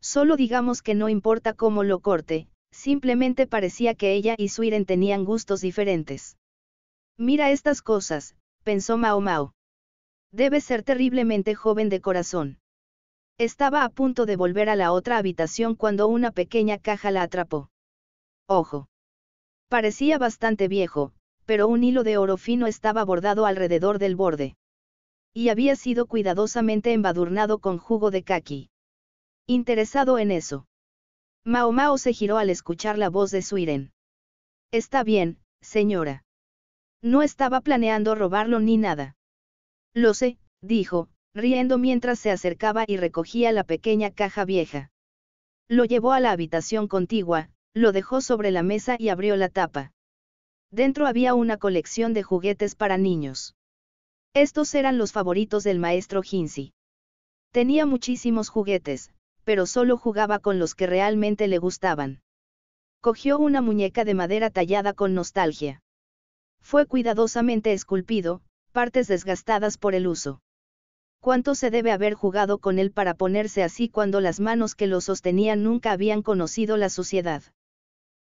Speaker 1: Solo digamos que no importa cómo lo corte, simplemente parecía que ella y Suiren tenían gustos diferentes. Mira estas cosas, pensó Mao Mao. Debe ser terriblemente joven de corazón. Estaba a punto de volver a la otra habitación cuando una pequeña caja la atrapó. Ojo. Parecía bastante viejo, pero un hilo de oro fino estaba bordado alrededor del borde. Y había sido cuidadosamente embadurnado con jugo de kaki. Interesado en eso. Mao Mao se giró al escuchar la voz de Suiren. Está bien, señora. No estaba planeando robarlo ni nada. Lo sé, dijo, riendo mientras se acercaba y recogía la pequeña caja vieja. Lo llevó a la habitación contigua, lo dejó sobre la mesa y abrió la tapa. Dentro había una colección de juguetes para niños. Estos eran los favoritos del maestro Hinsey. Tenía muchísimos juguetes, pero solo jugaba con los que realmente le gustaban. Cogió una muñeca de madera tallada con nostalgia. Fue cuidadosamente esculpido, partes desgastadas por el uso. ¿Cuánto se debe haber jugado con él para ponerse así cuando las manos que lo sostenían nunca habían conocido la suciedad?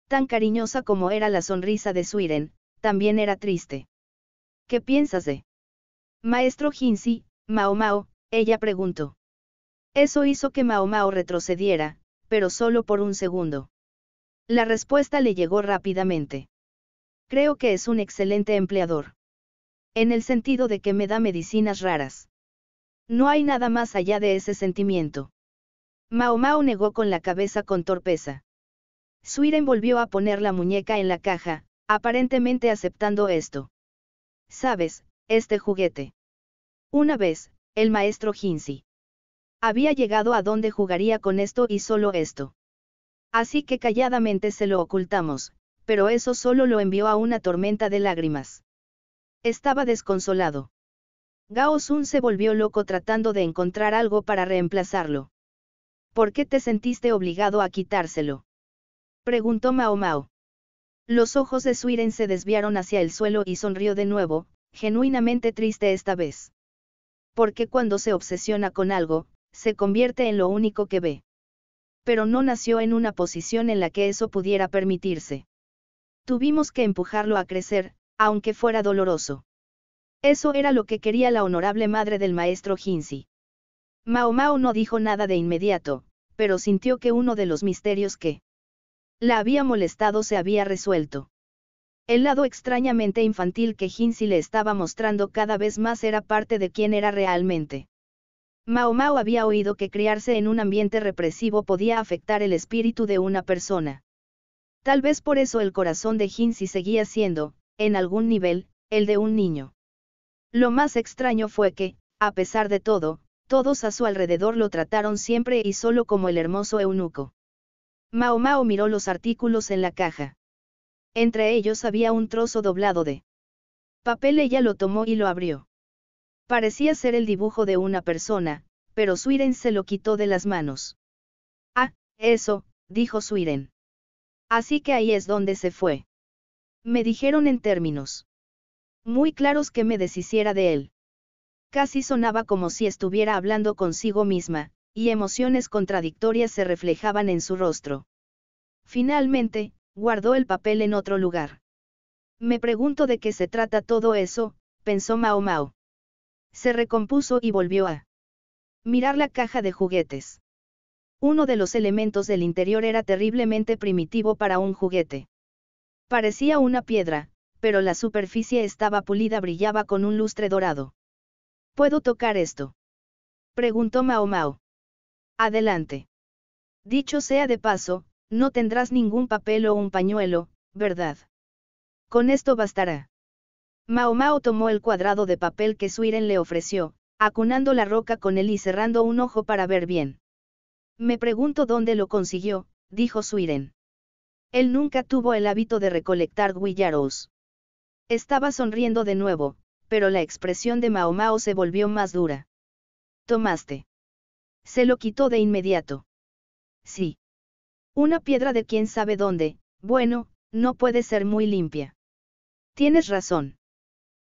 Speaker 1: Tan cariñosa como era la sonrisa de Suiren, también era triste. ¿Qué piensas de? Maestro Jinxi, Mao Mao, ella preguntó. Eso hizo que Mao Mao retrocediera, pero solo por un segundo. La respuesta le llegó rápidamente. Creo que es un excelente empleador. En el sentido de que me da medicinas raras. No hay nada más allá de ese sentimiento. Mao Mao negó con la cabeza con torpeza. Suiren volvió a poner la muñeca en la caja, aparentemente aceptando esto. ¿Sabes, este juguete? Una vez, el maestro Hinsi. Había llegado a donde jugaría con esto y solo esto. Así que calladamente se lo ocultamos, pero eso solo lo envió a una tormenta de lágrimas. Estaba desconsolado. Gao Sun se volvió loco tratando de encontrar algo para reemplazarlo. ¿Por qué te sentiste obligado a quitárselo? preguntó Mao Mao. Los ojos de Suiren se desviaron hacia el suelo y sonrió de nuevo, genuinamente triste esta vez. Porque cuando se obsesiona con algo, se convierte en lo único que ve. Pero no nació en una posición en la que eso pudiera permitirse. Tuvimos que empujarlo a crecer, aunque fuera doloroso. Eso era lo que quería la honorable madre del maestro Jinzi. Mao Mao no dijo nada de inmediato, pero sintió que uno de los misterios que la había molestado se había resuelto. El lado extrañamente infantil que Jinxi le estaba mostrando cada vez más era parte de quien era realmente. Mao Mao había oído que criarse en un ambiente represivo podía afectar el espíritu de una persona. Tal vez por eso el corazón de Jinxi seguía siendo, en algún nivel, el de un niño. Lo más extraño fue que, a pesar de todo, todos a su alrededor lo trataron siempre y solo como el hermoso eunuco. Mao Mao miró los artículos en la caja. Entre ellos había un trozo doblado de papel. Ella lo tomó y lo abrió. Parecía ser el dibujo de una persona, pero Suiren se lo quitó de las manos. Ah, eso, dijo Suiren. Así que ahí es donde se fue. Me dijeron en términos muy claros que me deshiciera de él. Casi sonaba como si estuviera hablando consigo misma, y emociones contradictorias se reflejaban en su rostro. Finalmente, guardó el papel en otro lugar. Me pregunto de qué se trata todo eso, pensó Mao Mao. Se recompuso y volvió a mirar la caja de juguetes. Uno de los elementos del interior era terriblemente primitivo para un juguete. Parecía una piedra, pero la superficie estaba pulida, brillaba con un lustre dorado. ¿Puedo tocar esto? preguntó Mao Mao. Adelante. Dicho sea de paso, no tendrás ningún papel o un pañuelo, ¿verdad? Con esto bastará. Mao tomó el cuadrado de papel que Suiren le ofreció, acunando la roca con él y cerrando un ojo para ver bien. Me pregunto dónde lo consiguió, dijo Suiren. Él nunca tuvo el hábito de recolectar guillaros. Estaba sonriendo de nuevo, pero la expresión de Maomao se volvió más dura. Tomaste. Se lo quitó de inmediato. Sí. Una piedra de quién sabe dónde, bueno, no puede ser muy limpia. Tienes razón.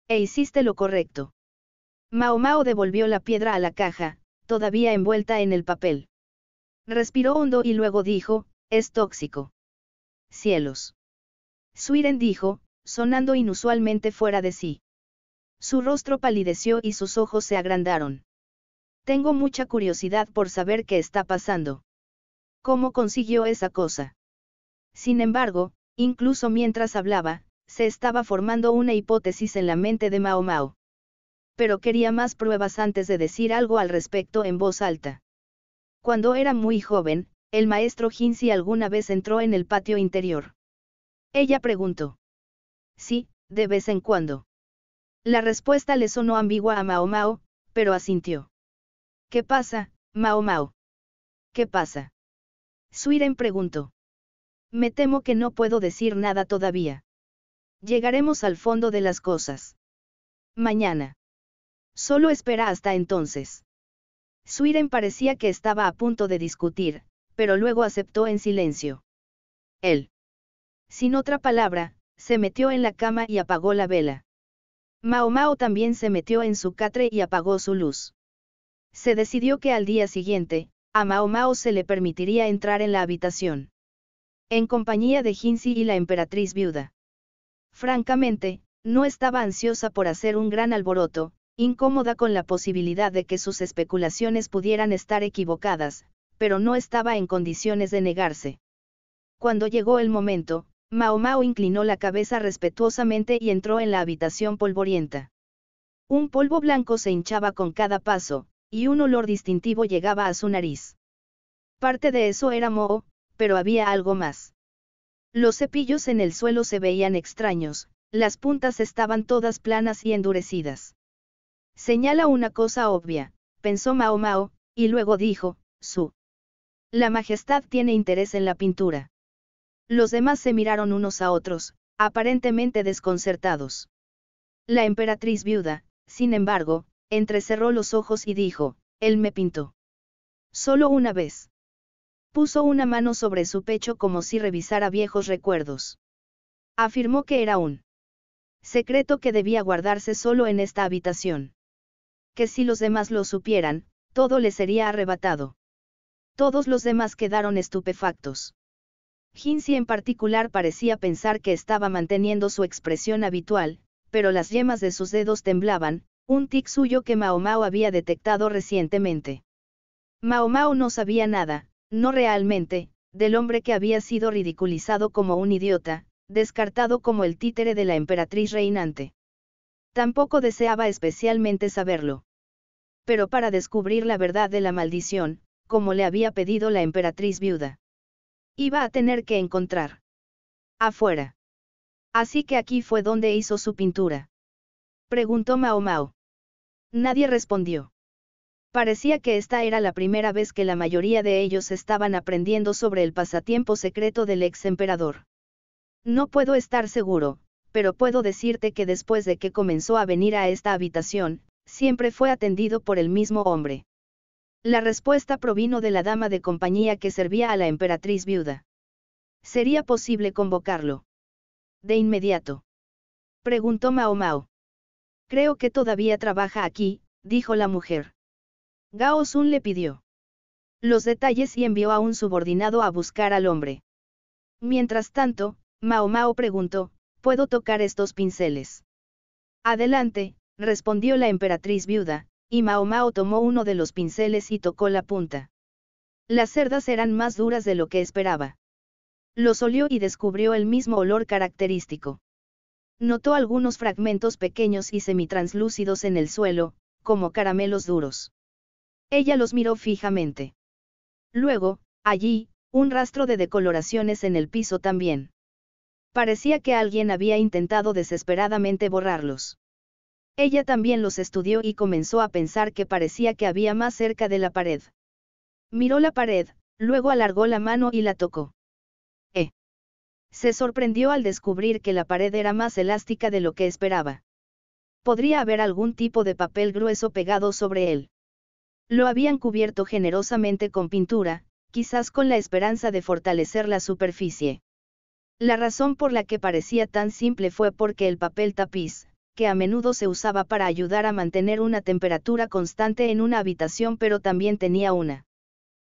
Speaker 1: E hiciste lo correcto. Mao Mao devolvió la piedra a la caja, todavía envuelta en el papel. Respiró hondo y luego dijo, es tóxico. Cielos. Suiren dijo, sonando inusualmente fuera de sí. Su rostro palideció y sus ojos se agrandaron. Tengo mucha curiosidad por saber qué está pasando. ¿Cómo consiguió esa cosa? Sin embargo, incluso mientras hablaba, se estaba formando una hipótesis en la mente de Mao Mao. Pero quería más pruebas antes de decir algo al respecto en voz alta. Cuando era muy joven, el maestro Jinxi alguna vez entró en el patio interior. Ella preguntó. Sí, de vez en cuando. La respuesta le sonó ambigua a Mao Mao, pero asintió. ¿Qué pasa, Mao Mao? ¿Qué pasa? Suiren preguntó. Me temo que no puedo decir nada todavía. Llegaremos al fondo de las cosas. Mañana. Solo espera hasta entonces. Suiren parecía que estaba a punto de discutir, pero luego aceptó en silencio. Él. Sin otra palabra, se metió en la cama y apagó la vela. Mao Mao también se metió en su catre y apagó su luz se decidió que al día siguiente, a Mao Mao se le permitiría entrar en la habitación. En compañía de Jinsi y la emperatriz viuda. Francamente, no estaba ansiosa por hacer un gran alboroto, incómoda con la posibilidad de que sus especulaciones pudieran estar equivocadas, pero no estaba en condiciones de negarse. Cuando llegó el momento, Mao Mao inclinó la cabeza respetuosamente y entró en la habitación polvorienta. Un polvo blanco se hinchaba con cada paso, y un olor distintivo llegaba a su nariz. Parte de eso era moho, pero había algo más. Los cepillos en el suelo se veían extraños, las puntas estaban todas planas y endurecidas. Señala una cosa obvia, pensó Mao Mao, y luego dijo, Su. La Majestad tiene interés en la pintura. Los demás se miraron unos a otros, aparentemente desconcertados. La emperatriz viuda, sin embargo, entrecerró los ojos y dijo, Él me pintó. Solo una vez. Puso una mano sobre su pecho como si revisara viejos recuerdos. Afirmó que era un secreto que debía guardarse solo en esta habitación. Que si los demás lo supieran, todo le sería arrebatado. Todos los demás quedaron estupefactos. Ginsi en particular parecía pensar que estaba manteniendo su expresión habitual, pero las yemas de sus dedos temblaban, un tic suyo que Maomao había detectado recientemente. Maomao no sabía nada, no realmente, del hombre que había sido ridiculizado como un idiota, descartado como el títere de la emperatriz reinante. Tampoco deseaba especialmente saberlo. Pero para descubrir la verdad de la maldición, como le había pedido la emperatriz viuda. Iba a tener que encontrar. Afuera. Así que aquí fue donde hizo su pintura. Preguntó Mao Nadie respondió. Parecía que esta era la primera vez que la mayoría de ellos estaban aprendiendo sobre el pasatiempo secreto del ex emperador. No puedo estar seguro, pero puedo decirte que después de que comenzó a venir a esta habitación, siempre fue atendido por el mismo hombre. La respuesta provino de la dama de compañía que servía a la emperatriz viuda. ¿Sería posible convocarlo? De inmediato. Preguntó Mao Mao. Creo que todavía trabaja aquí, dijo la mujer. Gao Sun le pidió los detalles y envió a un subordinado a buscar al hombre. Mientras tanto, Mao Mao preguntó, ¿puedo tocar estos pinceles? Adelante, respondió la emperatriz viuda, y Mao Mao tomó uno de los pinceles y tocó la punta. Las cerdas eran más duras de lo que esperaba. Los olió y descubrió el mismo olor característico. Notó algunos fragmentos pequeños y semitranslúcidos en el suelo, como caramelos duros. Ella los miró fijamente. Luego, allí, un rastro de decoloraciones en el piso también. Parecía que alguien había intentado desesperadamente borrarlos. Ella también los estudió y comenzó a pensar que parecía que había más cerca de la pared. Miró la pared, luego alargó la mano y la tocó. Eh se sorprendió al descubrir que la pared era más elástica de lo que esperaba. Podría haber algún tipo de papel grueso pegado sobre él. Lo habían cubierto generosamente con pintura, quizás con la esperanza de fortalecer la superficie. La razón por la que parecía tan simple fue porque el papel tapiz, que a menudo se usaba para ayudar a mantener una temperatura constante en una habitación pero también tenía una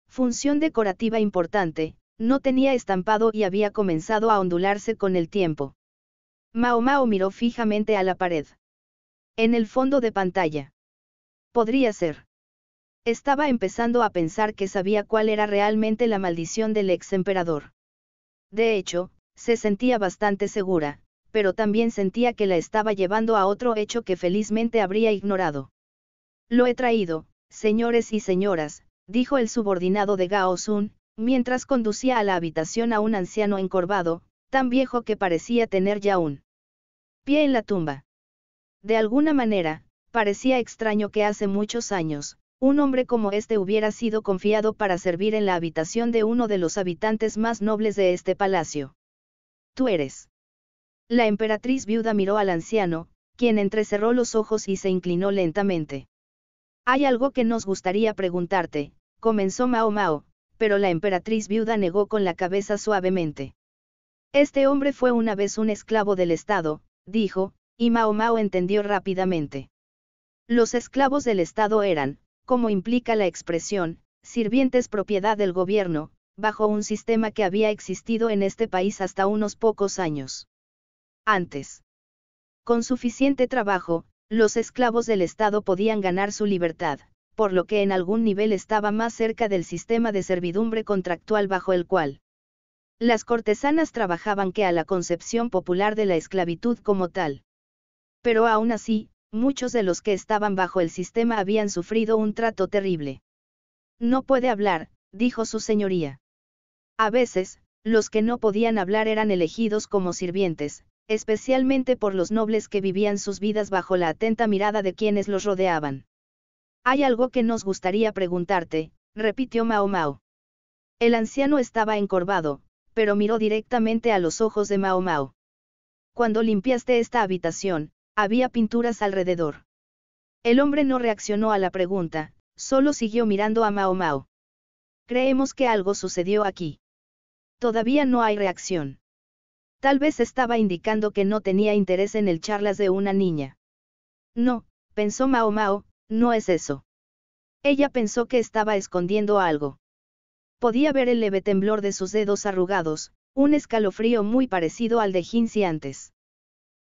Speaker 1: función decorativa importante, no tenía estampado y había comenzado a ondularse con el tiempo. Mao Mao miró fijamente a la pared. En el fondo de pantalla. Podría ser. Estaba empezando a pensar que sabía cuál era realmente la maldición del ex emperador. De hecho, se sentía bastante segura, pero también sentía que la estaba llevando a otro hecho que felizmente habría ignorado. Lo he traído, señores y señoras, dijo el subordinado de Gao Sun, mientras conducía a la habitación a un anciano encorvado, tan viejo que parecía tener ya un pie en la tumba. De alguna manera, parecía extraño que hace muchos años, un hombre como este hubiera sido confiado para servir en la habitación de uno de los habitantes más nobles de este palacio. Tú eres. La emperatriz viuda miró al anciano, quien entrecerró los ojos y se inclinó lentamente. Hay algo que nos gustaría preguntarte, comenzó Mao Mao, pero la emperatriz viuda negó con la cabeza suavemente. Este hombre fue una vez un esclavo del Estado, dijo, y Mao Mao entendió rápidamente. Los esclavos del Estado eran, como implica la expresión, sirvientes propiedad del gobierno, bajo un sistema que había existido en este país hasta unos pocos años. Antes. Con suficiente trabajo, los esclavos del Estado podían ganar su libertad por lo que en algún nivel estaba más cerca del sistema de servidumbre contractual bajo el cual las cortesanas trabajaban que a la concepción popular de la esclavitud como tal. Pero aún así, muchos de los que estaban bajo el sistema habían sufrido un trato terrible. No puede hablar, dijo su señoría. A veces, los que no podían hablar eran elegidos como sirvientes, especialmente por los nobles que vivían sus vidas bajo la atenta mirada de quienes los rodeaban. Hay algo que nos gustaría preguntarte, repitió Mao Mao. El anciano estaba encorvado, pero miró directamente a los ojos de Mao Mao. Cuando limpiaste esta habitación, había pinturas alrededor. El hombre no reaccionó a la pregunta, solo siguió mirando a Mao Mao. Creemos que algo sucedió aquí. Todavía no hay reacción. Tal vez estaba indicando que no tenía interés en el charlas de una niña. No, pensó Mao Mao, no es eso. Ella pensó que estaba escondiendo algo. Podía ver el leve temblor de sus dedos arrugados, un escalofrío muy parecido al de Jinxi antes.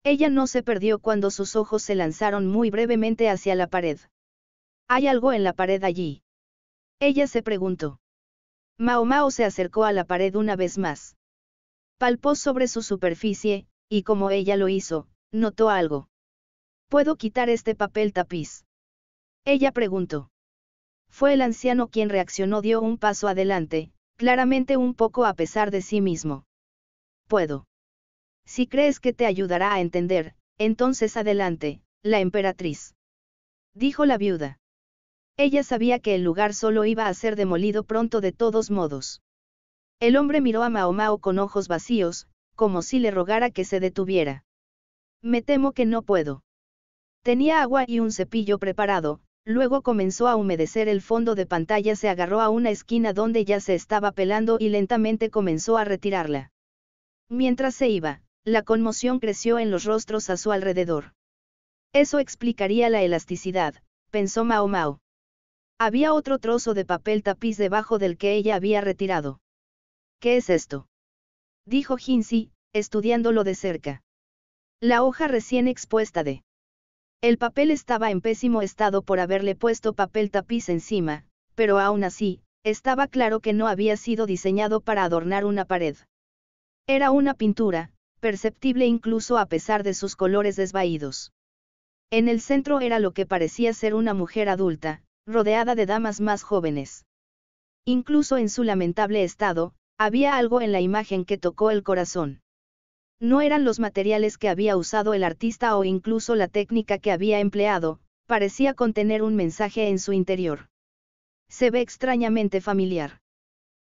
Speaker 1: Ella no se perdió cuando sus ojos se lanzaron muy brevemente hacia la pared. ¿Hay algo en la pared allí? Ella se preguntó. Mao Mao se acercó a la pared una vez más. Palpó sobre su superficie, y como ella lo hizo, notó algo. Puedo quitar este papel tapiz. Ella preguntó. Fue el anciano quien reaccionó, dio un paso adelante, claramente un poco a pesar de sí mismo. Puedo. Si crees que te ayudará a entender, entonces adelante, la emperatriz. Dijo la viuda. Ella sabía que el lugar solo iba a ser demolido pronto de todos modos. El hombre miró a Maomao con ojos vacíos, como si le rogara que se detuviera. Me temo que no puedo. Tenía agua y un cepillo preparado, Luego comenzó a humedecer el fondo de pantalla, se agarró a una esquina donde ya se estaba pelando y lentamente comenzó a retirarla. Mientras se iba, la conmoción creció en los rostros a su alrededor. Eso explicaría la elasticidad, pensó Mao Mao. Había otro trozo de papel tapiz debajo del que ella había retirado. ¿Qué es esto? Dijo Hinsi, estudiándolo de cerca. La hoja recién expuesta de el papel estaba en pésimo estado por haberle puesto papel tapiz encima, pero aún así, estaba claro que no había sido diseñado para adornar una pared. Era una pintura, perceptible incluso a pesar de sus colores desvaídos. En el centro era lo que parecía ser una mujer adulta, rodeada de damas más jóvenes. Incluso en su lamentable estado, había algo en la imagen que tocó el corazón. No eran los materiales que había usado el artista o incluso la técnica que había empleado, parecía contener un mensaje en su interior. Se ve extrañamente familiar.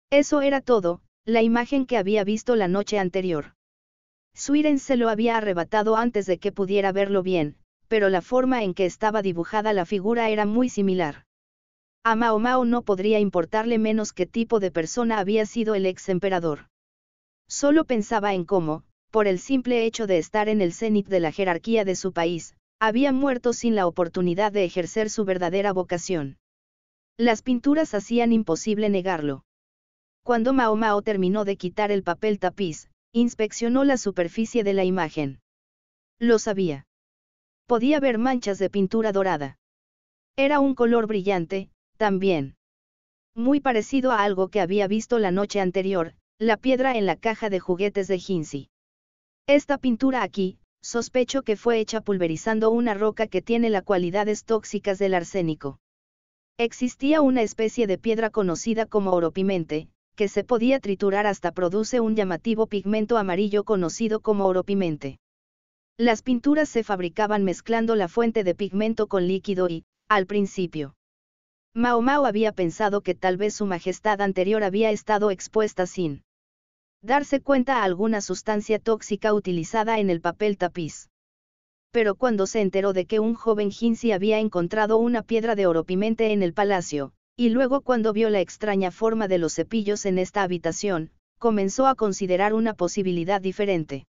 Speaker 1: Eso era todo, la imagen que había visto la noche anterior. Suiren se lo había arrebatado antes de que pudiera verlo bien, pero la forma en que estaba dibujada la figura era muy similar. A Mao Mao no podría importarle menos qué tipo de persona había sido el ex emperador. Solo pensaba en cómo, por el simple hecho de estar en el cenit de la jerarquía de su país, había muerto sin la oportunidad de ejercer su verdadera vocación. Las pinturas hacían imposible negarlo. Cuando Mao Mao terminó de quitar el papel tapiz, inspeccionó la superficie de la imagen. Lo sabía. Podía ver manchas de pintura dorada. Era un color brillante, también. Muy parecido a algo que había visto la noche anterior, la piedra en la caja de juguetes de Hinsey. Esta pintura aquí, sospecho que fue hecha pulverizando una roca que tiene las cualidades tóxicas del arsénico. Existía una especie de piedra conocida como oropimente, que se podía triturar hasta produce un llamativo pigmento amarillo conocido como oropimente. Las pinturas se fabricaban mezclando la fuente de pigmento con líquido y, al principio, Mao Mao había pensado que tal vez su majestad anterior había estado expuesta sin darse cuenta a alguna sustancia tóxica utilizada en el papel tapiz. Pero cuando se enteró de que un joven hinsi había encontrado una piedra de oro pimente en el palacio, y luego cuando vio la extraña forma de los cepillos en esta habitación, comenzó a considerar una posibilidad diferente.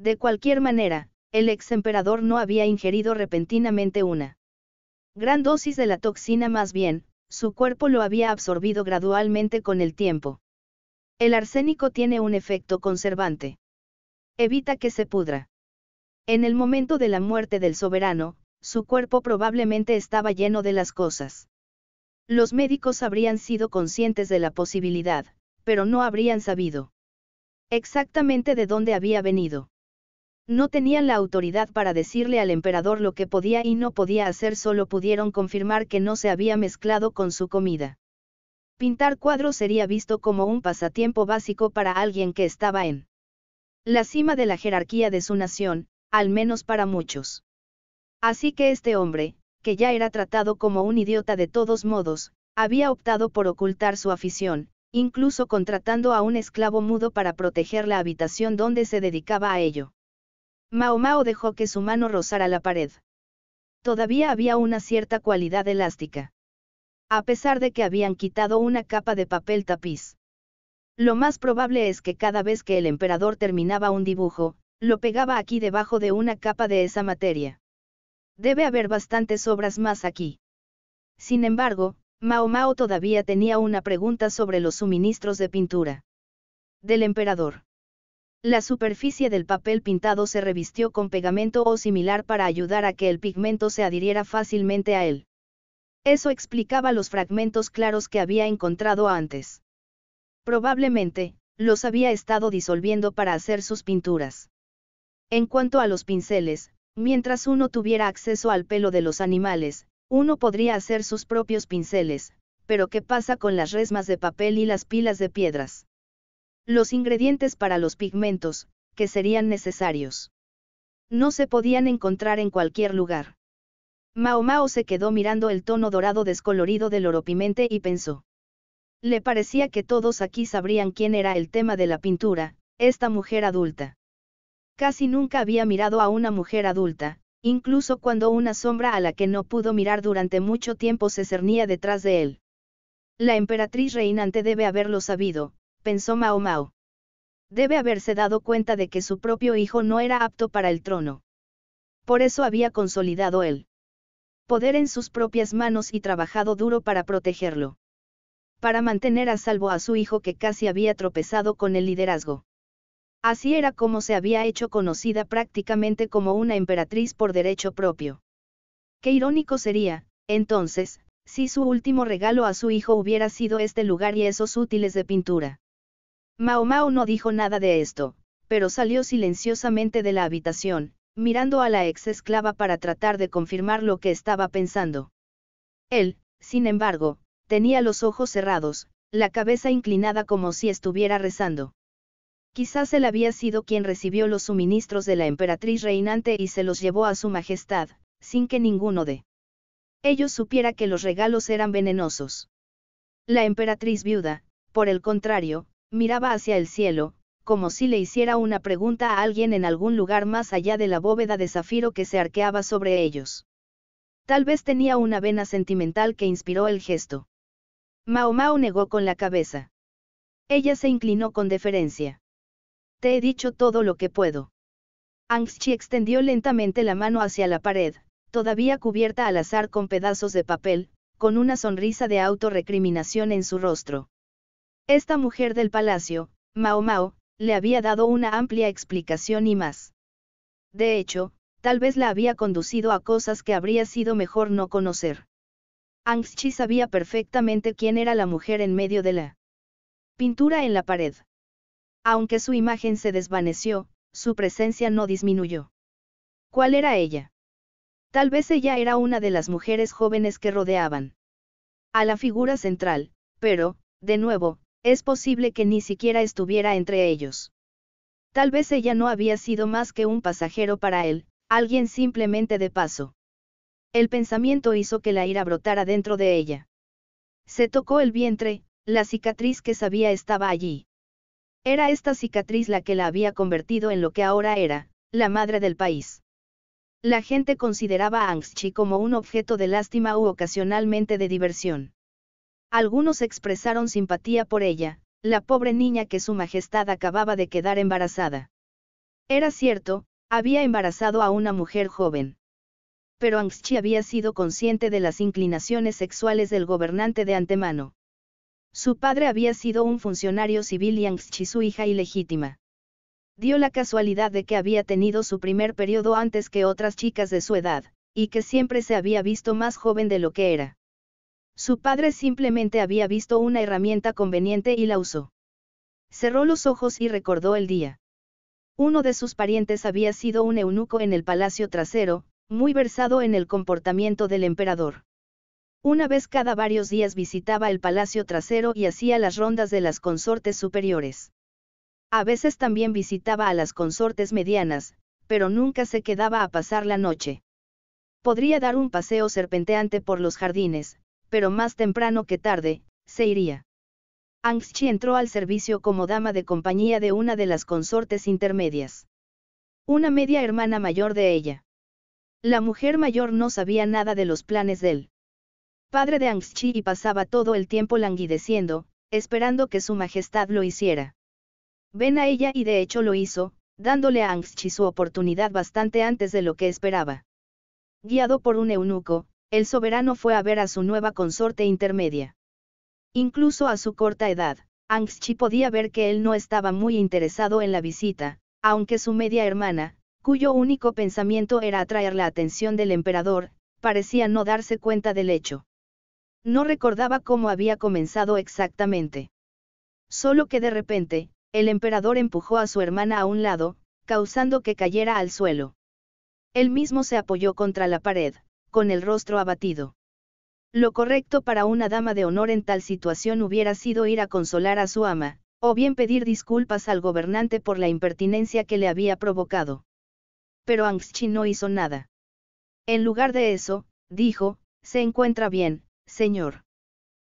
Speaker 1: De cualquier manera, el ex emperador no había ingerido repentinamente una gran dosis de la toxina más bien, su cuerpo lo había absorbido gradualmente con el tiempo. El arsénico tiene un efecto conservante. Evita que se pudra. En el momento de la muerte del soberano, su cuerpo probablemente estaba lleno de las cosas. Los médicos habrían sido conscientes de la posibilidad, pero no habrían sabido exactamente de dónde había venido. No tenían la autoridad para decirle al emperador lo que podía y no podía hacer, solo pudieron confirmar que no se había mezclado con su comida. Pintar cuadros sería visto como un pasatiempo básico para alguien que estaba en la cima de la jerarquía de su nación, al menos para muchos. Así que este hombre, que ya era tratado como un idiota de todos modos, había optado por ocultar su afición, incluso contratando a un esclavo mudo para proteger la habitación donde se dedicaba a ello. Mao Mao dejó que su mano rozara la pared. Todavía había una cierta cualidad elástica a pesar de que habían quitado una capa de papel tapiz. Lo más probable es que cada vez que el emperador terminaba un dibujo, lo pegaba aquí debajo de una capa de esa materia. Debe haber bastantes obras más aquí. Sin embargo, Mao Mao todavía tenía una pregunta sobre los suministros de pintura. Del emperador. La superficie del papel pintado se revistió con pegamento o similar para ayudar a que el pigmento se adhiriera fácilmente a él. Eso explicaba los fragmentos claros que había encontrado antes. Probablemente, los había estado disolviendo para hacer sus pinturas. En cuanto a los pinceles, mientras uno tuviera acceso al pelo de los animales, uno podría hacer sus propios pinceles, pero ¿qué pasa con las resmas de papel y las pilas de piedras? Los ingredientes para los pigmentos, que serían necesarios. No se podían encontrar en cualquier lugar. Mao Mao se quedó mirando el tono dorado descolorido del oropimente y pensó. Le parecía que todos aquí sabrían quién era el tema de la pintura, esta mujer adulta. Casi nunca había mirado a una mujer adulta, incluso cuando una sombra a la que no pudo mirar durante mucho tiempo se cernía detrás de él. La emperatriz reinante debe haberlo sabido, pensó Mao Mao. Debe haberse dado cuenta de que su propio hijo no era apto para el trono. Por eso había consolidado él poder en sus propias manos y trabajado duro para protegerlo. Para mantener a salvo a su hijo que casi había tropezado con el liderazgo. Así era como se había hecho conocida prácticamente como una emperatriz por derecho propio. Qué irónico sería, entonces, si su último regalo a su hijo hubiera sido este lugar y esos útiles de pintura. Mao Mao no dijo nada de esto, pero salió silenciosamente de la habitación, mirando a la ex esclava para tratar de confirmar lo que estaba pensando. Él, sin embargo, tenía los ojos cerrados, la cabeza inclinada como si estuviera rezando. Quizás él había sido quien recibió los suministros de la emperatriz reinante y se los llevó a su majestad, sin que ninguno de ellos supiera que los regalos eran venenosos. La emperatriz viuda, por el contrario, miraba hacia el cielo, como si le hiciera una pregunta a alguien en algún lugar más allá de la bóveda de zafiro que se arqueaba sobre ellos. Tal vez tenía una vena sentimental que inspiró el gesto. Mao Mao negó con la cabeza. Ella se inclinó con deferencia. Te he dicho todo lo que puedo. Angstchi extendió lentamente la mano hacia la pared, todavía cubierta al azar con pedazos de papel, con una sonrisa de autorrecriminación en su rostro. Esta mujer del palacio, Mao Mao, le había dado una amplia explicación y más. De hecho, tal vez la había conducido a cosas que habría sido mejor no conocer. Anxchi sabía perfectamente quién era la mujer en medio de la pintura en la pared. Aunque su imagen se desvaneció, su presencia no disminuyó. ¿Cuál era ella? Tal vez ella era una de las mujeres jóvenes que rodeaban a la figura central, pero, de nuevo, es posible que ni siquiera estuviera entre ellos. Tal vez ella no había sido más que un pasajero para él, alguien simplemente de paso. El pensamiento hizo que la ira brotara dentro de ella. Se tocó el vientre, la cicatriz que sabía estaba allí. Era esta cicatriz la que la había convertido en lo que ahora era, la madre del país. La gente consideraba a Chi como un objeto de lástima u ocasionalmente de diversión. Algunos expresaron simpatía por ella, la pobre niña que su majestad acababa de quedar embarazada. Era cierto, había embarazado a una mujer joven. Pero Angschi había sido consciente de las inclinaciones sexuales del gobernante de antemano. Su padre había sido un funcionario civil y Angschi su hija ilegítima. Dio la casualidad de que había tenido su primer periodo antes que otras chicas de su edad, y que siempre se había visto más joven de lo que era. Su padre simplemente había visto una herramienta conveniente y la usó. Cerró los ojos y recordó el día. Uno de sus parientes había sido un eunuco en el palacio trasero, muy versado en el comportamiento del emperador. Una vez cada varios días visitaba el palacio trasero y hacía las rondas de las consortes superiores. A veces también visitaba a las consortes medianas, pero nunca se quedaba a pasar la noche. Podría dar un paseo serpenteante por los jardines, pero más temprano que tarde, se iría. Anxchi entró al servicio como dama de compañía de una de las consortes intermedias. Una media hermana mayor de ella. La mujer mayor no sabía nada de los planes del padre de Anxchi y pasaba todo el tiempo languideciendo, esperando que su majestad lo hiciera. Ven a ella y de hecho lo hizo, dándole a Anxchi su oportunidad bastante antes de lo que esperaba. Guiado por un eunuco, el soberano fue a ver a su nueva consorte intermedia. Incluso a su corta edad, Angstchi podía ver que él no estaba muy interesado en la visita, aunque su media hermana, cuyo único pensamiento era atraer la atención del emperador, parecía no darse cuenta del hecho. No recordaba cómo había comenzado exactamente. Solo que de repente, el emperador empujó a su hermana a un lado, causando que cayera al suelo. Él mismo se apoyó contra la pared, con el rostro abatido. Lo correcto para una dama de honor en tal situación hubiera sido ir a consolar a su ama, o bien pedir disculpas al gobernante por la impertinencia que le había provocado. Pero Angschi no hizo nada. En lugar de eso, dijo, se encuentra bien, señor.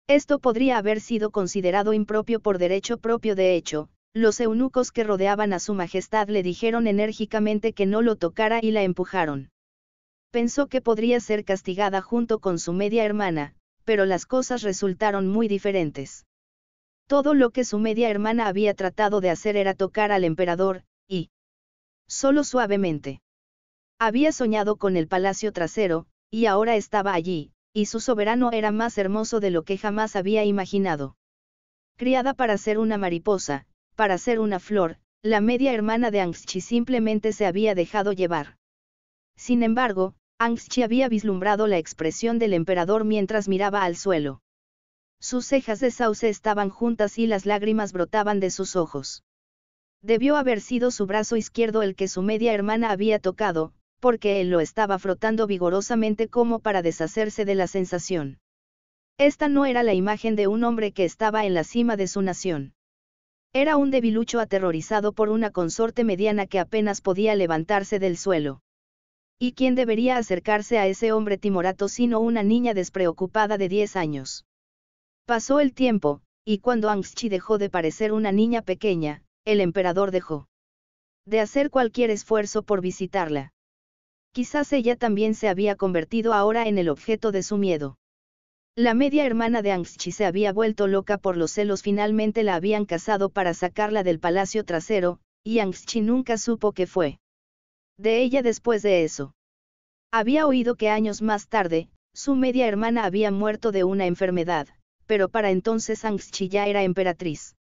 Speaker 1: Esto podría haber sido considerado impropio por derecho propio de hecho, los eunucos que rodeaban a su majestad le dijeron enérgicamente que no lo tocara y la empujaron pensó que podría ser castigada junto con su media hermana, pero las cosas resultaron muy diferentes. Todo lo que su media hermana había tratado de hacer era tocar al emperador, y... solo suavemente. Había soñado con el palacio trasero, y ahora estaba allí, y su soberano era más hermoso de lo que jamás había imaginado. Criada para ser una mariposa, para ser una flor, la media hermana de Anxi simplemente se había dejado llevar. Sin embargo, Angst había vislumbrado la expresión del emperador mientras miraba al suelo. Sus cejas de sauce estaban juntas y las lágrimas brotaban de sus ojos. Debió haber sido su brazo izquierdo el que su media hermana había tocado, porque él lo estaba frotando vigorosamente como para deshacerse de la sensación. Esta no era la imagen de un hombre que estaba en la cima de su nación. Era un debilucho aterrorizado por una consorte mediana que apenas podía levantarse del suelo. ¿Y quién debería acercarse a ese hombre timorato sino una niña despreocupada de 10 años? Pasó el tiempo, y cuando Angschi dejó de parecer una niña pequeña, el emperador dejó de hacer cualquier esfuerzo por visitarla. Quizás ella también se había convertido ahora en el objeto de su miedo. La media hermana de Angschi se había vuelto loca por los celos, finalmente la habían casado para sacarla del palacio trasero, y Angschi nunca supo qué fue de ella después de eso. Había oído que años más tarde, su media hermana había muerto de una enfermedad, pero para entonces Anxchi ya era emperatriz.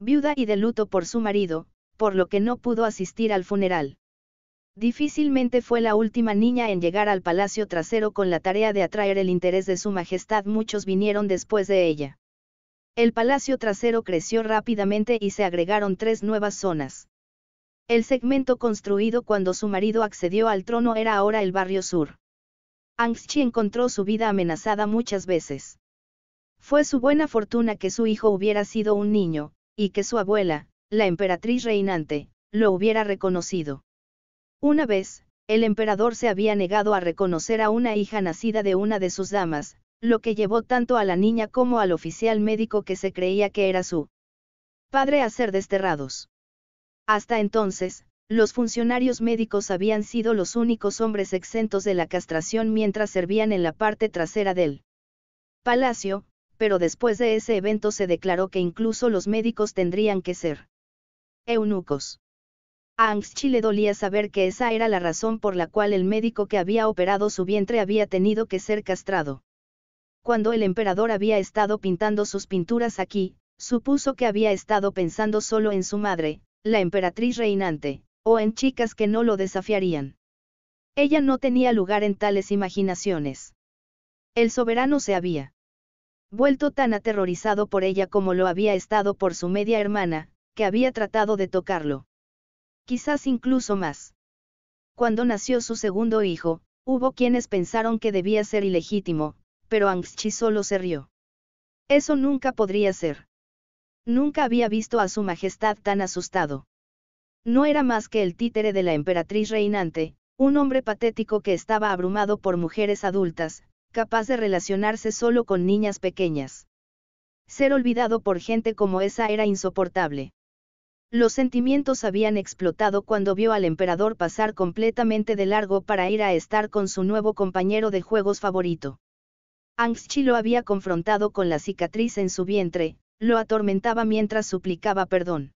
Speaker 1: Viuda y de luto por su marido, por lo que no pudo asistir al funeral. Difícilmente fue la última niña en llegar al palacio trasero con la tarea de atraer el interés de su majestad, muchos vinieron después de ella. El palacio trasero creció rápidamente y se agregaron tres nuevas zonas. El segmento construido cuando su marido accedió al trono era ahora el barrio sur. Anxchi encontró su vida amenazada muchas veces. Fue su buena fortuna que su hijo hubiera sido un niño, y que su abuela, la emperatriz reinante, lo hubiera reconocido. Una vez, el emperador se había negado a reconocer a una hija nacida de una de sus damas, lo que llevó tanto a la niña como al oficial médico que se creía que era su padre a ser desterrados. Hasta entonces, los funcionarios médicos habían sido los únicos hombres exentos de la castración mientras servían en la parte trasera del palacio, pero después de ese evento se declaró que incluso los médicos tendrían que ser eunucos. A le dolía saber que esa era la razón por la cual el médico que había operado su vientre había tenido que ser castrado. Cuando el emperador había estado pintando sus pinturas aquí, supuso que había estado pensando solo en su madre, la emperatriz reinante, o en chicas que no lo desafiarían. Ella no tenía lugar en tales imaginaciones. El soberano se había vuelto tan aterrorizado por ella como lo había estado por su media hermana, que había tratado de tocarlo. Quizás incluso más. Cuando nació su segundo hijo, hubo quienes pensaron que debía ser ilegítimo, pero Anxchi solo se rió. Eso nunca podría ser. Nunca había visto a su Majestad tan asustado. No era más que el títere de la emperatriz reinante, un hombre patético que estaba abrumado por mujeres adultas, capaz de relacionarse solo con niñas pequeñas. Ser olvidado por gente como esa era insoportable. Los sentimientos habían explotado cuando vio al emperador pasar completamente de largo para ir a estar con su nuevo compañero de juegos favorito. Anxchi lo había confrontado con la cicatriz en su vientre, lo atormentaba mientras suplicaba perdón.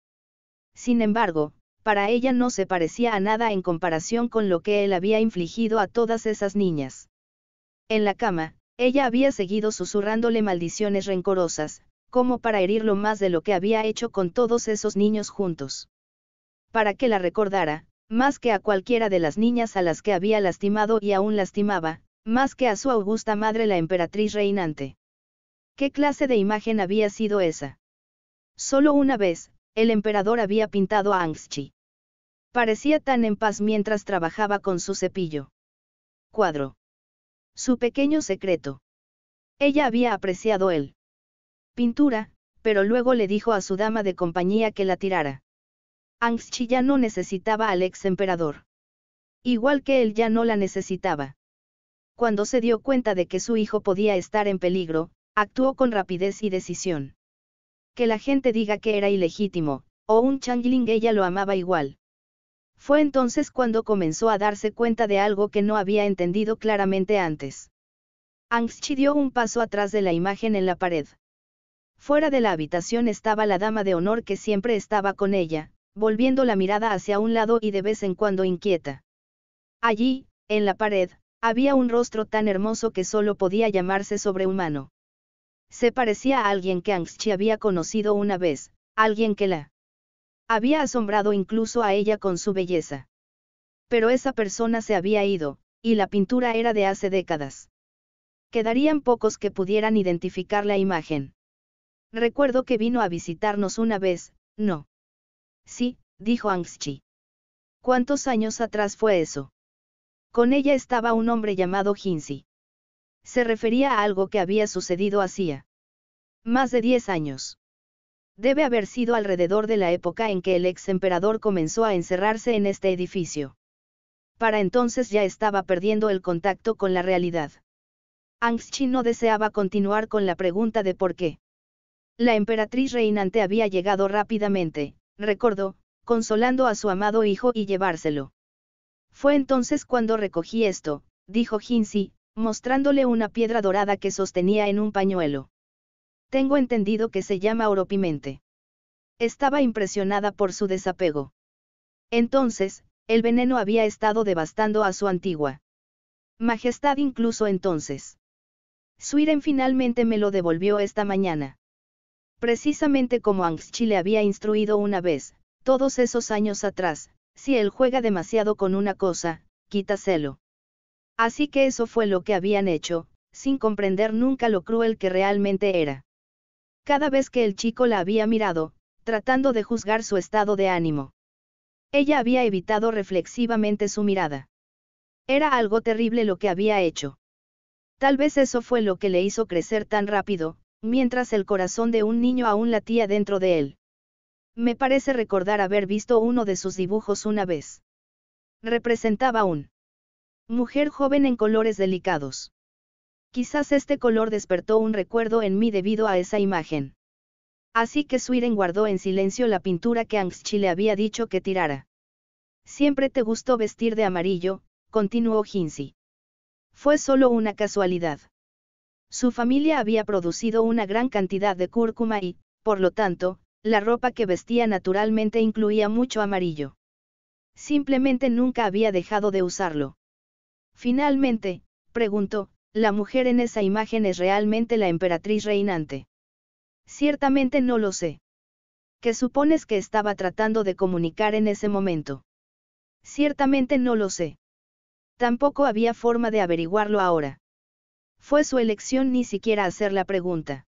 Speaker 1: Sin embargo, para ella no se parecía a nada en comparación con lo que él había infligido a todas esas niñas. En la cama, ella había seguido susurrándole maldiciones rencorosas, como para herirlo más de lo que había hecho con todos esos niños juntos. Para que la recordara, más que a cualquiera de las niñas a las que había lastimado y aún lastimaba, más que a su augusta madre la emperatriz reinante. ¿Qué clase de imagen había sido esa? Solo una vez, el emperador había pintado a Angstchi. Parecía tan en paz mientras trabajaba con su cepillo. Cuadro. Su pequeño secreto. Ella había apreciado el pintura, pero luego le dijo a su dama de compañía que la tirara. Angstchi ya no necesitaba al ex emperador. Igual que él ya no la necesitaba. Cuando se dio cuenta de que su hijo podía estar en peligro, Actuó con rapidez y decisión. Que la gente diga que era ilegítimo, o un changling ella lo amaba igual. Fue entonces cuando comenzó a darse cuenta de algo que no había entendido claramente antes. Angschi dio un paso atrás de la imagen en la pared. Fuera de la habitación estaba la dama de honor que siempre estaba con ella, volviendo la mirada hacia un lado y de vez en cuando inquieta. Allí, en la pared, había un rostro tan hermoso que solo podía llamarse sobrehumano se parecía a alguien que Angxi había conocido una vez, alguien que la había asombrado incluso a ella con su belleza. Pero esa persona se había ido, y la pintura era de hace décadas. Quedarían pocos que pudieran identificar la imagen. Recuerdo que vino a visitarnos una vez, no. Sí, dijo Angstchi. ¿Cuántos años atrás fue eso? Con ella estaba un hombre llamado Hinsi. Se refería a algo que había sucedido hacía más de 10 años. Debe haber sido alrededor de la época en que el ex emperador comenzó a encerrarse en este edificio. Para entonces ya estaba perdiendo el contacto con la realidad. Chi no deseaba continuar con la pregunta de por qué. La emperatriz reinante había llegado rápidamente, recordó, consolando a su amado hijo y llevárselo. Fue entonces cuando recogí esto, dijo Jinxi mostrándole una piedra dorada que sostenía en un pañuelo. Tengo entendido que se llama oropimente. Estaba impresionada por su desapego. Entonces, el veneno había estado devastando a su antigua Majestad incluso entonces. Suiren finalmente me lo devolvió esta mañana. Precisamente como Angschi le había instruido una vez, todos esos años atrás, si él juega demasiado con una cosa, quítaselo. Así que eso fue lo que habían hecho, sin comprender nunca lo cruel que realmente era. Cada vez que el chico la había mirado, tratando de juzgar su estado de ánimo. Ella había evitado reflexivamente su mirada. Era algo terrible lo que había hecho. Tal vez eso fue lo que le hizo crecer tan rápido, mientras el corazón de un niño aún latía dentro de él. Me parece recordar haber visto uno de sus dibujos una vez. Representaba un Mujer joven en colores delicados. Quizás este color despertó un recuerdo en mí debido a esa imagen. Así que Suiren guardó en silencio la pintura que Anxchi le había dicho que tirara. Siempre te gustó vestir de amarillo, continuó Hinsi. Fue solo una casualidad. Su familia había producido una gran cantidad de cúrcuma y, por lo tanto, la ropa que vestía naturalmente incluía mucho amarillo. Simplemente nunca había dejado de usarlo. Finalmente, preguntó, la mujer en esa imagen es realmente la emperatriz reinante. Ciertamente no lo sé. ¿Qué supones que estaba tratando de comunicar en ese momento? Ciertamente no lo sé. Tampoco había forma de averiguarlo ahora. Fue su elección ni siquiera hacer la pregunta.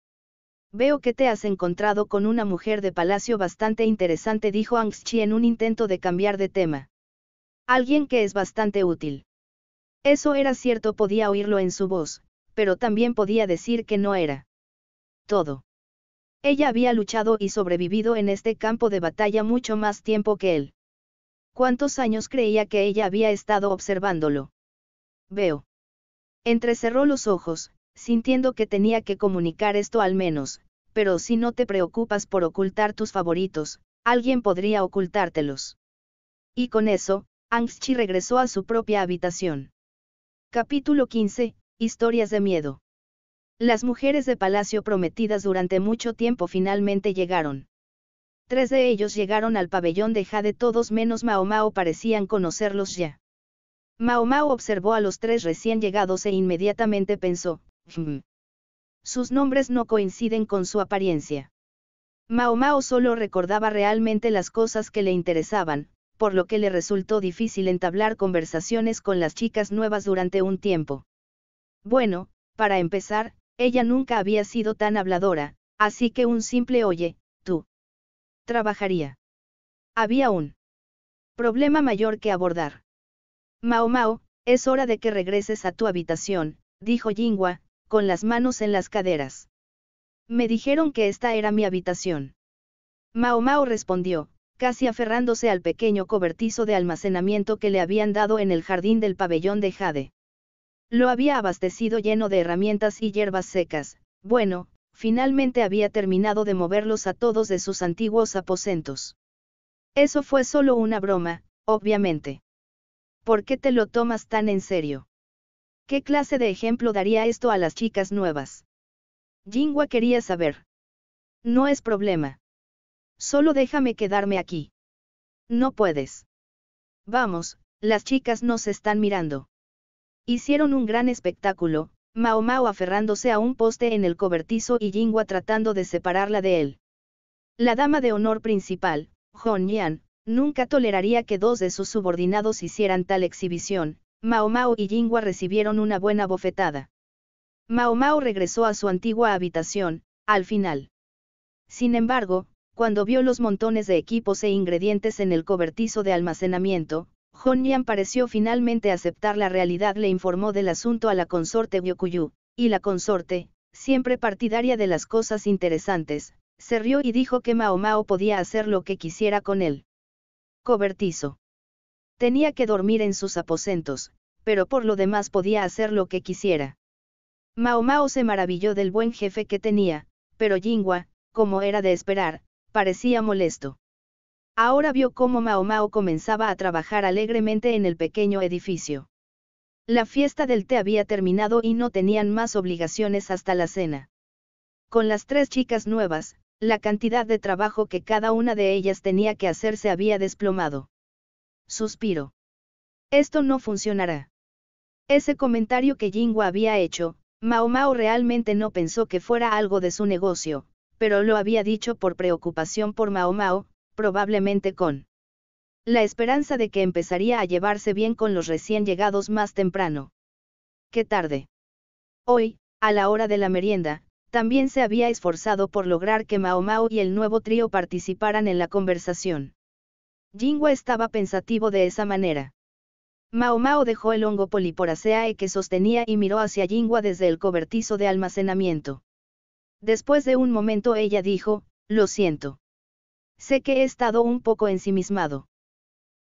Speaker 1: Veo que te has encontrado con una mujer de palacio bastante interesante, dijo Angst Chi en un intento de cambiar de tema. Alguien que es bastante útil. Eso era cierto, podía oírlo en su voz, pero también podía decir que no era. Todo. Ella había luchado y sobrevivido en este campo de batalla mucho más tiempo que él. ¿Cuántos años creía que ella había estado observándolo? Veo. Entrecerró los ojos, sintiendo que tenía que comunicar esto al menos, pero si no te preocupas por ocultar tus favoritos, alguien podría ocultártelos. Y con eso, Chi regresó a su propia habitación. Capítulo 15. Historias de miedo. Las mujeres de palacio prometidas durante mucho tiempo finalmente llegaron. Tres de ellos llegaron al pabellón de Jade todos menos Maomao parecían conocerlos ya. Maomao observó a los tres recién llegados e inmediatamente pensó, hmm, Sus nombres no coinciden con su apariencia. Maomao solo recordaba realmente las cosas que le interesaban, por lo que le resultó difícil entablar conversaciones con las chicas nuevas durante un tiempo. Bueno, para empezar, ella nunca había sido tan habladora, así que un simple oye, tú. Trabajaría. Había un problema mayor que abordar. Mao Mao, es hora de que regreses a tu habitación, dijo Jingua, con las manos en las caderas. Me dijeron que esta era mi habitación. Mao Mao respondió, casi aferrándose al pequeño cobertizo de almacenamiento que le habían dado en el jardín del pabellón de Jade. Lo había abastecido lleno de herramientas y hierbas secas, bueno, finalmente había terminado de moverlos a todos de sus antiguos aposentos. Eso fue solo una broma, obviamente. ¿Por qué te lo tomas tan en serio? ¿Qué clase de ejemplo daría esto a las chicas nuevas? Jingwa quería saber. No es problema. Solo déjame quedarme aquí. No puedes. Vamos, las chicas nos están mirando. Hicieron un gran espectáculo, Mao Mao aferrándose a un poste en el cobertizo y Jingua tratando de separarla de él. La dama de honor principal, Hong Yan, nunca toleraría que dos de sus subordinados hicieran tal exhibición, Mao Mao y Jingua recibieron una buena bofetada. Mao Mao regresó a su antigua habitación, al final. Sin embargo, cuando vio los montones de equipos e ingredientes en el cobertizo de almacenamiento, Yan pareció finalmente aceptar la realidad, le informó del asunto a la consorte Byokuyu, y la consorte, siempre partidaria de las cosas interesantes, se rió y dijo que Mao Mao podía hacer lo que quisiera con él. Cobertizo. Tenía que dormir en sus aposentos, pero por lo demás podía hacer lo que quisiera. Mao Mao se maravilló del buen jefe que tenía, pero Jingua, como era de esperar, parecía molesto. Ahora vio cómo Mao comenzaba a trabajar alegremente en el pequeño edificio. La fiesta del té había terminado y no tenían más obligaciones hasta la cena. Con las tres chicas nuevas, la cantidad de trabajo que cada una de ellas tenía que hacer se había desplomado. Suspiro. Esto no funcionará. Ese comentario que Jingwa había hecho, Maomao realmente no pensó que fuera algo de su negocio, pero lo había dicho por preocupación por Mao Mao, probablemente con la esperanza de que empezaría a llevarse bien con los recién llegados más temprano. Qué tarde. Hoy, a la hora de la merienda, también se había esforzado por lograr que Mao Mao y el nuevo trío participaran en la conversación. Jingwa estaba pensativo de esa manera. Mao Mao dejó el hongo poliporaceae que sostenía y miró hacia Jingua desde el cobertizo de almacenamiento. Después de un momento ella dijo, lo siento. Sé que he estado un poco ensimismado.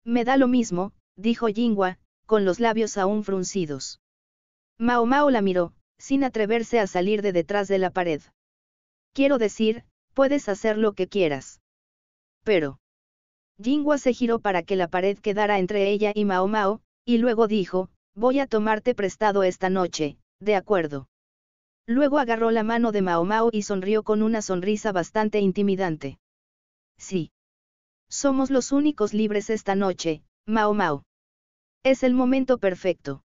Speaker 1: Me da lo mismo, dijo Jingwa, con los labios aún fruncidos. Mao Mao la miró, sin atreverse a salir de detrás de la pared. Quiero decir, puedes hacer lo que quieras. Pero. Jingwa se giró para que la pared quedara entre ella y Mao Mao, y luego dijo, voy a tomarte prestado esta noche, de acuerdo. Luego agarró la mano de Mao y sonrió con una sonrisa bastante intimidante. Sí. Somos los únicos libres esta noche, Mao Es el momento perfecto.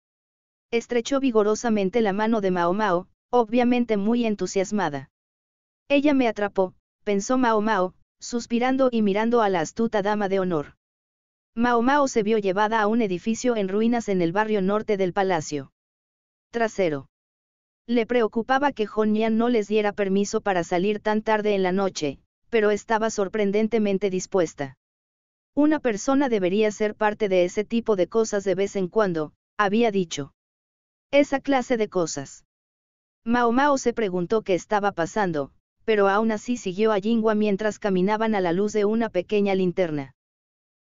Speaker 1: Estrechó vigorosamente la mano de Mao obviamente muy entusiasmada. Ella me atrapó, pensó Maomao, suspirando y mirando a la astuta dama de honor. Mao se vio llevada a un edificio en ruinas en el barrio norte del palacio. Trasero. Le preocupaba que Yan no les diera permiso para salir tan tarde en la noche, pero estaba sorprendentemente dispuesta. Una persona debería ser parte de ese tipo de cosas de vez en cuando, había dicho. Esa clase de cosas. Mao Mao se preguntó qué estaba pasando, pero aún así siguió a Jingua mientras caminaban a la luz de una pequeña linterna.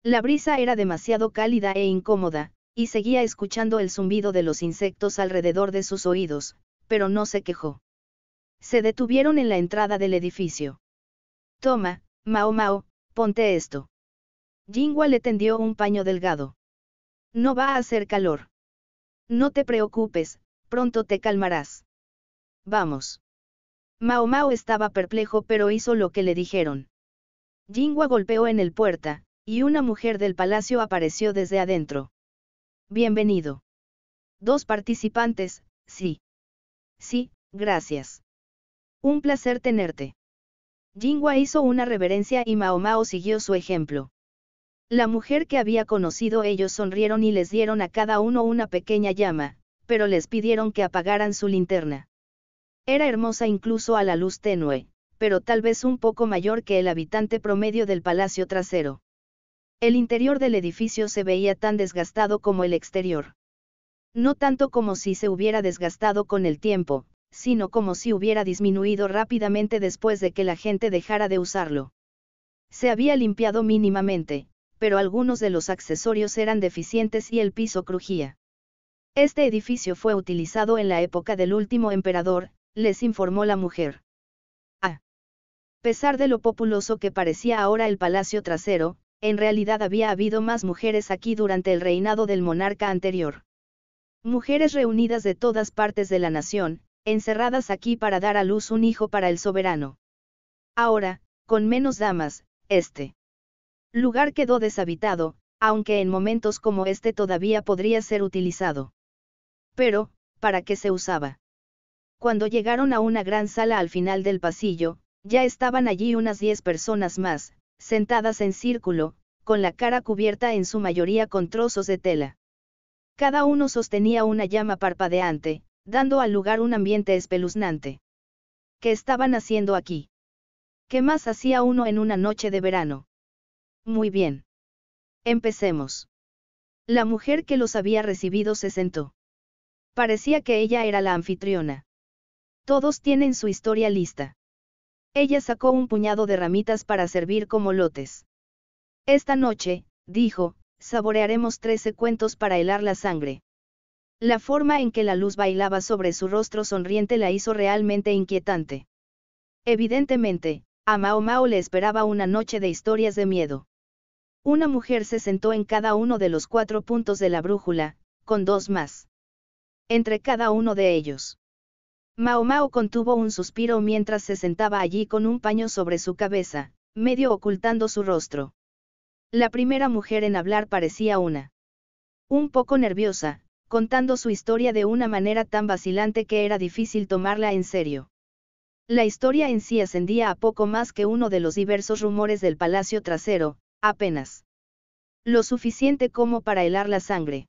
Speaker 1: La brisa era demasiado cálida e incómoda, y seguía escuchando el zumbido de los insectos alrededor de sus oídos, pero no se quejó. Se detuvieron en la entrada del edificio. Toma, Mao Mao, ponte esto. Jingwa le tendió un paño delgado. No va a hacer calor. No te preocupes, pronto te calmarás. Vamos. Mao Mao estaba perplejo pero hizo lo que le dijeron. Jingua golpeó en el puerta, y una mujer del palacio apareció desde adentro. Bienvenido. Dos participantes, sí. Sí, gracias. Un placer tenerte. Jingua hizo una reverencia y Mao Mao siguió su ejemplo. La mujer que había conocido ellos sonrieron y les dieron a cada uno una pequeña llama, pero les pidieron que apagaran su linterna. Era hermosa incluso a la luz tenue, pero tal vez un poco mayor que el habitante promedio del palacio trasero. El interior del edificio se veía tan desgastado como el exterior. No tanto como si se hubiera desgastado con el tiempo, sino como si hubiera disminuido rápidamente después de que la gente dejara de usarlo. Se había limpiado mínimamente, pero algunos de los accesorios eran deficientes y el piso crujía. Este edificio fue utilizado en la época del último emperador, les informó la mujer. A ah. pesar de lo populoso que parecía ahora el palacio trasero, en realidad había habido más mujeres aquí durante el reinado del monarca anterior. Mujeres reunidas de todas partes de la nación, encerradas aquí para dar a luz un hijo para el soberano. Ahora, con menos damas, este lugar quedó deshabitado, aunque en momentos como este todavía podría ser utilizado. Pero, ¿para qué se usaba? Cuando llegaron a una gran sala al final del pasillo, ya estaban allí unas diez personas más, sentadas en círculo, con la cara cubierta en su mayoría con trozos de tela. Cada uno sostenía una llama parpadeante, dando al lugar un ambiente espeluznante. ¿Qué estaban haciendo aquí? ¿Qué más hacía uno en una noche de verano? Muy bien. Empecemos. La mujer que los había recibido se sentó. Parecía que ella era la anfitriona. Todos tienen su historia lista. Ella sacó un puñado de ramitas para servir como lotes. Esta noche, dijo, saborearemos trece cuentos para helar la sangre. La forma en que la luz bailaba sobre su rostro sonriente la hizo realmente inquietante. Evidentemente, a Mao Mao le esperaba una noche de historias de miedo. Una mujer se sentó en cada uno de los cuatro puntos de la brújula, con dos más. Entre cada uno de ellos. Mao Mao contuvo un suspiro mientras se sentaba allí con un paño sobre su cabeza, medio ocultando su rostro. La primera mujer en hablar parecía una. Un poco nerviosa, contando su historia de una manera tan vacilante que era difícil tomarla en serio. La historia en sí ascendía a poco más que uno de los diversos rumores del palacio trasero, apenas. Lo suficiente como para helar la sangre.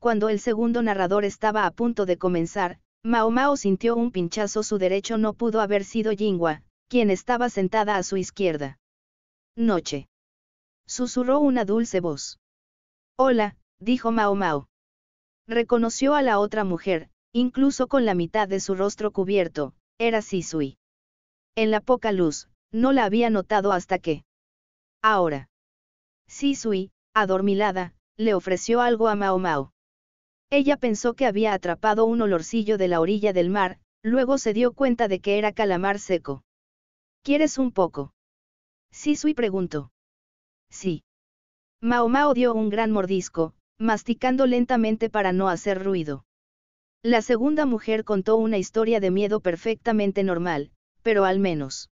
Speaker 1: Cuando el segundo narrador estaba a punto de comenzar, Mao Mao sintió un pinchazo. Su derecho no pudo haber sido Jingwa, quien estaba sentada a su izquierda. Noche susurró una dulce voz. Hola, dijo Mao Mao. Reconoció a la otra mujer, incluso con la mitad de su rostro cubierto, era Sisui. En la poca luz, no la había notado hasta que. Ahora. Sisui, adormilada, le ofreció algo a Mao Mao. Ella pensó que había atrapado un olorcillo de la orilla del mar, luego se dio cuenta de que era calamar seco. ¿Quieres un poco? Sisui preguntó. Sí. Mao Mao dio un gran mordisco, masticando lentamente para no hacer ruido. La segunda mujer contó una historia de miedo perfectamente normal, pero al menos.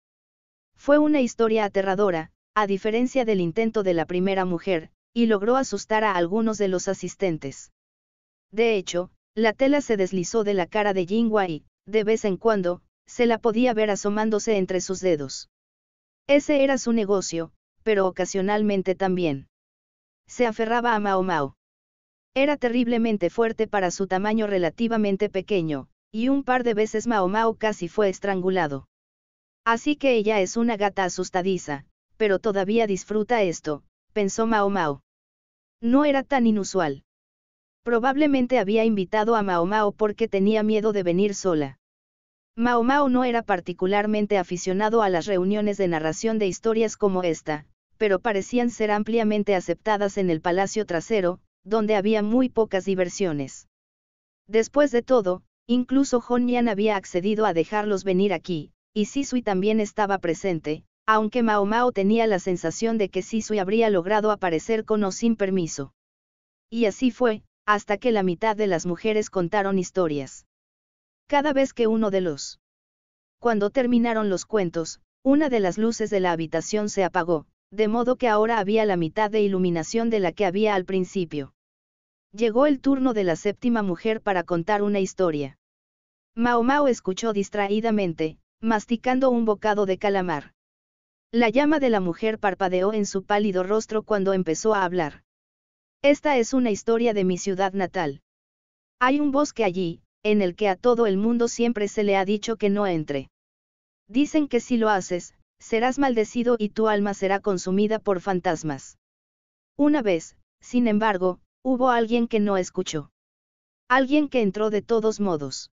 Speaker 1: Fue una historia aterradora, a diferencia del intento de la primera mujer, y logró asustar a algunos de los asistentes. De hecho, la tela se deslizó de la cara de Jingwa y, de vez en cuando, se la podía ver asomándose entre sus dedos. Ese era su negocio, pero ocasionalmente también. Se aferraba a Mao Mao. Era terriblemente fuerte para su tamaño relativamente pequeño, y un par de veces Mao Mao casi fue estrangulado. Así que ella es una gata asustadiza, pero todavía disfruta esto, pensó Mao Mao. No era tan inusual. Probablemente había invitado a Mao Mao porque tenía miedo de venir sola. Mao Mao no era particularmente aficionado a las reuniones de narración de historias como esta, pero parecían ser ampliamente aceptadas en el palacio trasero, donde había muy pocas diversiones. Después de todo, incluso Yan había accedido a dejarlos venir aquí, y Sisui también estaba presente, aunque Mao Mao tenía la sensación de que Sisui habría logrado aparecer con o sin permiso. Y así fue, hasta que la mitad de las mujeres contaron historias. Cada vez que uno de los... Cuando terminaron los cuentos, una de las luces de la habitación se apagó, de modo que ahora había la mitad de iluminación de la que había al principio. Llegó el turno de la séptima mujer para contar una historia. Mao Mao escuchó distraídamente, masticando un bocado de calamar. La llama de la mujer parpadeó en su pálido rostro cuando empezó a hablar. Esta es una historia de mi ciudad natal. Hay un bosque allí, en el que a todo el mundo siempre se le ha dicho que no entre. Dicen que si lo haces, serás maldecido y tu alma será consumida por fantasmas. Una vez, sin embargo, hubo alguien que no escuchó. Alguien que entró de todos modos.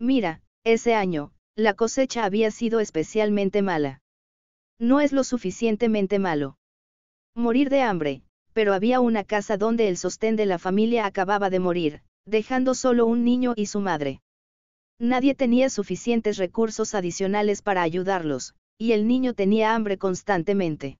Speaker 1: Mira, ese año, la cosecha había sido especialmente mala. No es lo suficientemente malo. Morir de hambre, pero había una casa donde el sostén de la familia acababa de morir, dejando solo un niño y su madre. Nadie tenía suficientes recursos adicionales para ayudarlos, y el niño tenía hambre constantemente.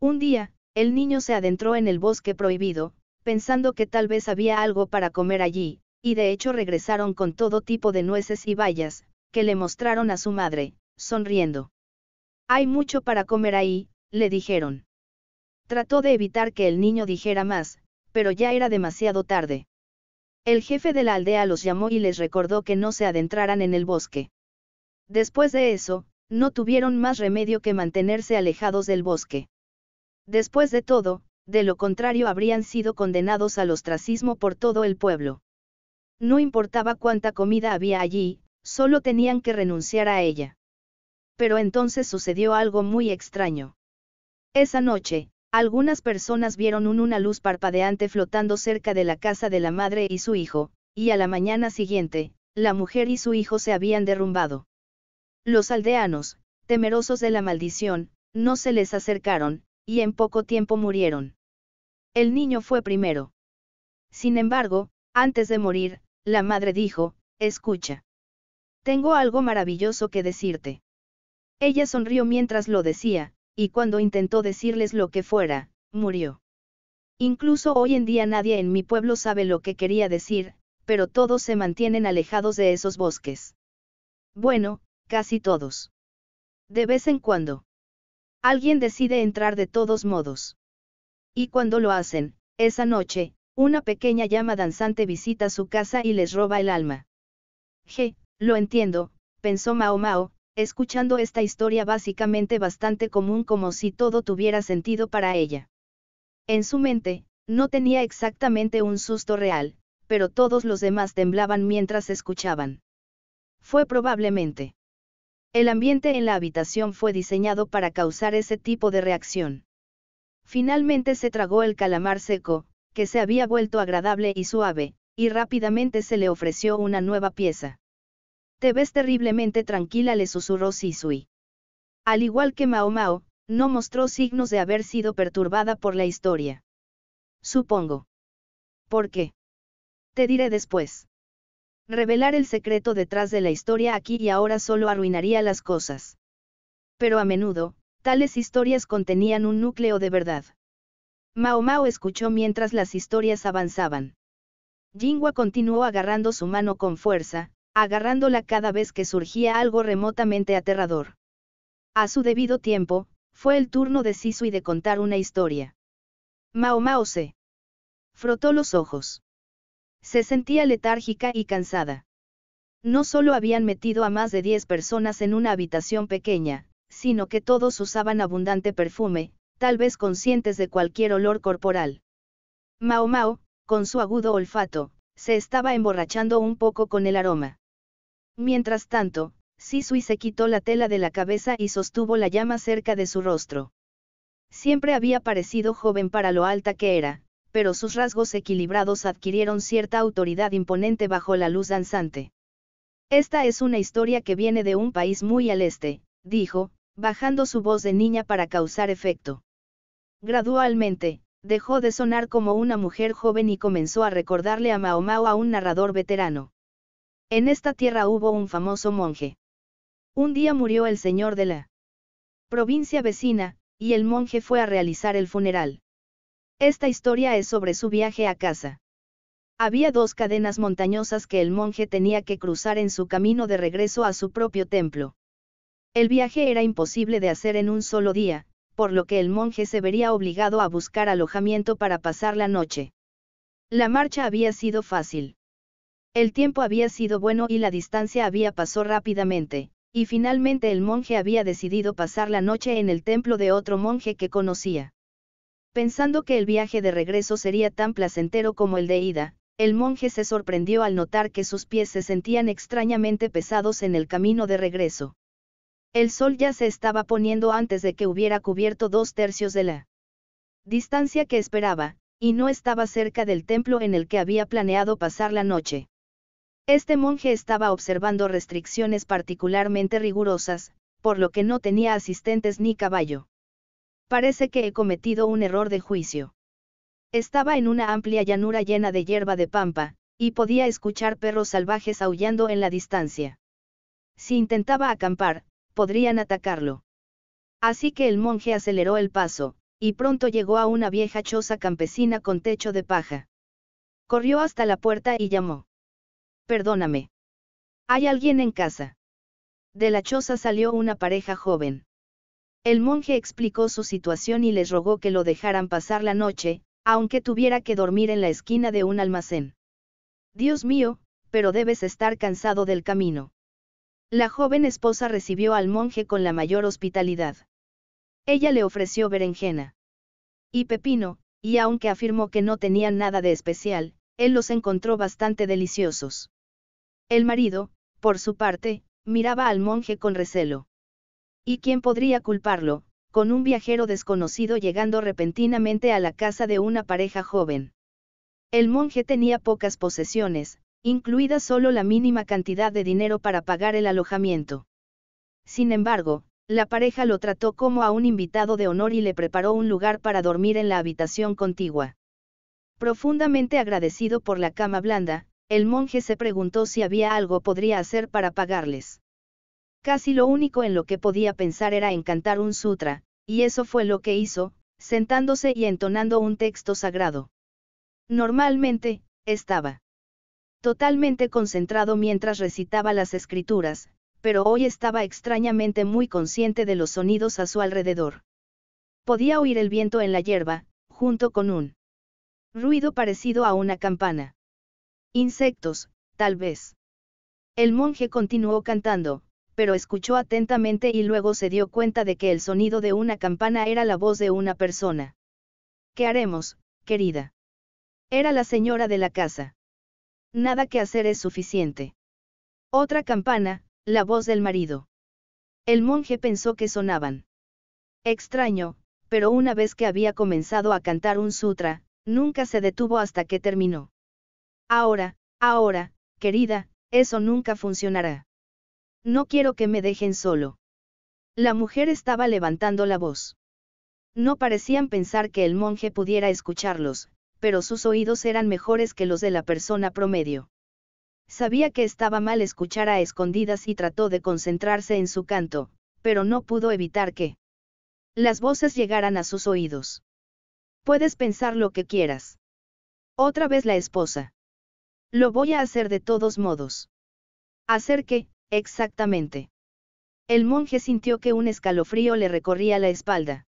Speaker 1: Un día, el niño se adentró en el bosque prohibido, pensando que tal vez había algo para comer allí, y de hecho regresaron con todo tipo de nueces y bayas, que le mostraron a su madre, sonriendo. Hay mucho para comer ahí, le dijeron. Trató de evitar que el niño dijera más, pero ya era demasiado tarde. El jefe de la aldea los llamó y les recordó que no se adentraran en el bosque. Después de eso, no tuvieron más remedio que mantenerse alejados del bosque. Después de todo, de lo contrario habrían sido condenados al ostracismo por todo el pueblo. No importaba cuánta comida había allí, solo tenían que renunciar a ella. Pero entonces sucedió algo muy extraño. Esa noche, algunas personas vieron una luz parpadeante flotando cerca de la casa de la madre y su hijo, y a la mañana siguiente, la mujer y su hijo se habían derrumbado. Los aldeanos, temerosos de la maldición, no se les acercaron, y en poco tiempo murieron. El niño fue primero. Sin embargo, antes de morir, la madre dijo, escucha. Tengo algo maravilloso que decirte. Ella sonrió mientras lo decía, y cuando intentó decirles lo que fuera, murió. Incluso hoy en día nadie en mi pueblo sabe lo que quería decir, pero todos se mantienen alejados de esos bosques. Bueno, casi todos. De vez en cuando. Alguien decide entrar de todos modos. Y cuando lo hacen, esa noche, una pequeña llama danzante visita su casa y les roba el alma. Je, lo entiendo, pensó Mao Mao, escuchando esta historia básicamente bastante común como si todo tuviera sentido para ella. En su mente, no tenía exactamente un susto real, pero todos los demás temblaban mientras escuchaban. Fue probablemente el ambiente en la habitación fue diseñado para causar ese tipo de reacción. Finalmente se tragó el calamar seco, que se había vuelto agradable y suave, y rápidamente se le ofreció una nueva pieza. Te ves terriblemente tranquila, le susurró Sisui. Al igual que Mao Mao, no mostró signos de haber sido perturbada por la historia. Supongo. ¿Por qué? Te diré después. Revelar el secreto detrás de la historia aquí y ahora solo arruinaría las cosas. Pero a menudo, tales historias contenían un núcleo de verdad. Mao Mao escuchó mientras las historias avanzaban. Jingwa continuó agarrando su mano con fuerza, agarrándola cada vez que surgía algo remotamente aterrador. A su debido tiempo, fue el turno de y de contar una historia. Mao Mao se frotó los ojos. Se sentía letárgica y cansada. No solo habían metido a más de 10 personas en una habitación pequeña, sino que todos usaban abundante perfume, tal vez conscientes de cualquier olor corporal. Mao Mao, con su agudo olfato, se estaba emborrachando un poco con el aroma. Mientras tanto, Sisui se quitó la tela de la cabeza y sostuvo la llama cerca de su rostro. Siempre había parecido joven para lo alta que era, pero sus rasgos equilibrados adquirieron cierta autoridad imponente bajo la luz danzante. Esta es una historia que viene de un país muy al este, dijo, bajando su voz de niña para causar efecto. Gradualmente, dejó de sonar como una mujer joven y comenzó a recordarle a Maomao a un narrador veterano. En esta tierra hubo un famoso monje. Un día murió el señor de la provincia vecina, y el monje fue a realizar el funeral. Esta historia es sobre su viaje a casa. Había dos cadenas montañosas que el monje tenía que cruzar en su camino de regreso a su propio templo. El viaje era imposible de hacer en un solo día, por lo que el monje se vería obligado a buscar alojamiento para pasar la noche. La marcha había sido fácil. El tiempo había sido bueno y la distancia había pasado rápidamente, y finalmente el monje había decidido pasar la noche en el templo de otro monje que conocía. Pensando que el viaje de regreso sería tan placentero como el de ida, el monje se sorprendió al notar que sus pies se sentían extrañamente pesados en el camino de regreso. El sol ya se estaba poniendo antes de que hubiera cubierto dos tercios de la distancia que esperaba, y no estaba cerca del templo en el que había planeado pasar la noche. Este monje estaba observando restricciones particularmente rigurosas, por lo que no tenía asistentes ni caballo. Parece que he cometido un error de juicio. Estaba en una amplia llanura llena de hierba de pampa, y podía escuchar perros salvajes aullando en la distancia. Si intentaba acampar, podrían atacarlo. Así que el monje aceleró el paso, y pronto llegó a una vieja choza campesina con techo de paja. Corrió hasta la puerta y llamó. Perdóname. ¿Hay alguien en casa? De la choza salió una pareja joven. El monje explicó su situación y les rogó que lo dejaran pasar la noche, aunque tuviera que dormir en la esquina de un almacén. Dios mío, pero debes estar cansado del camino. La joven esposa recibió al monje con la mayor hospitalidad. Ella le ofreció berenjena y pepino, y aunque afirmó que no tenían nada de especial, él los encontró bastante deliciosos. El marido, por su parte, miraba al monje con recelo. ¿Y quién podría culparlo, con un viajero desconocido llegando repentinamente a la casa de una pareja joven? El monje tenía pocas posesiones, incluida solo la mínima cantidad de dinero para pagar el alojamiento. Sin embargo, la pareja lo trató como a un invitado de honor y le preparó un lugar para dormir en la habitación contigua. Profundamente agradecido por la cama blanda, el monje se preguntó si había algo podría hacer para pagarles. Casi lo único en lo que podía pensar era en cantar un sutra, y eso fue lo que hizo, sentándose y entonando un texto sagrado. Normalmente, estaba totalmente concentrado mientras recitaba las escrituras, pero hoy estaba extrañamente muy consciente de los sonidos a su alrededor. Podía oír el viento en la hierba, junto con un ruido parecido a una campana. Insectos, tal vez. El monje continuó cantando, pero escuchó atentamente y luego se dio cuenta de que el sonido de una campana era la voz de una persona. ¿Qué haremos, querida? Era la señora de la casa. Nada que hacer es suficiente. Otra campana, la voz del marido. El monje pensó que sonaban. Extraño, pero una vez que había comenzado a cantar un sutra, nunca se detuvo hasta que terminó. Ahora, ahora, querida, eso nunca funcionará. No quiero que me dejen solo. La mujer estaba levantando la voz. No parecían pensar que el monje pudiera escucharlos, pero sus oídos eran mejores que los de la persona promedio. Sabía que estaba mal escuchar a escondidas y trató de concentrarse en su canto, pero no pudo evitar que las voces llegaran a sus oídos. Puedes pensar lo que quieras. Otra vez la esposa. Lo voy a hacer de todos modos. ¿Hacer que. Exactamente. El monje sintió que un escalofrío le recorría la espalda.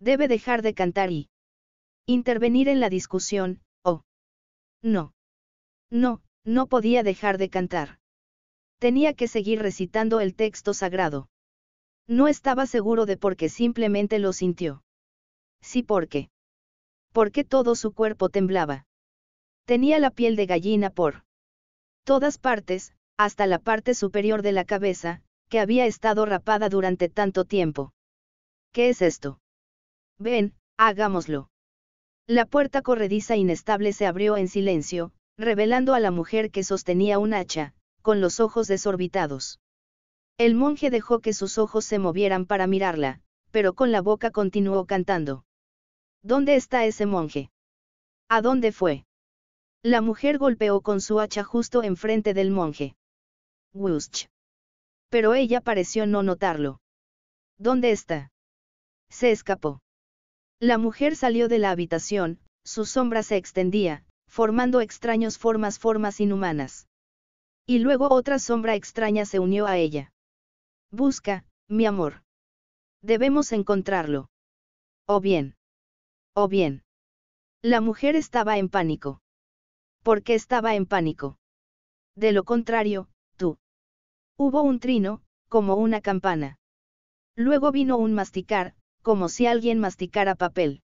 Speaker 1: Debe dejar de cantar y intervenir en la discusión, oh. No. No, no podía dejar de cantar. Tenía que seguir recitando el texto sagrado. No estaba seguro de por qué simplemente lo sintió. Sí, porque. Porque todo su cuerpo temblaba. Tenía la piel de gallina por todas partes, hasta la parte superior de la cabeza, que había estado rapada durante tanto tiempo. ¿Qué es esto? Ven, hagámoslo. La puerta corrediza inestable se abrió en silencio, revelando a la mujer que sostenía un hacha, con los ojos desorbitados. El monje dejó que sus ojos se movieran para mirarla, pero con la boca continuó cantando. ¿Dónde está ese monje? ¿A dónde fue? La mujer golpeó con su hacha justo enfrente del monje. Wusch. Pero ella pareció no notarlo. ¿Dónde está? Se escapó. La mujer salió de la habitación, su sombra se extendía, formando extraños formas, formas inhumanas. Y luego otra sombra extraña se unió a ella. Busca, mi amor. Debemos encontrarlo. O bien. O bien. La mujer estaba en pánico. ¿Por qué estaba en pánico? De lo contrario, Hubo un trino, como una campana. Luego vino un masticar, como si alguien masticara papel.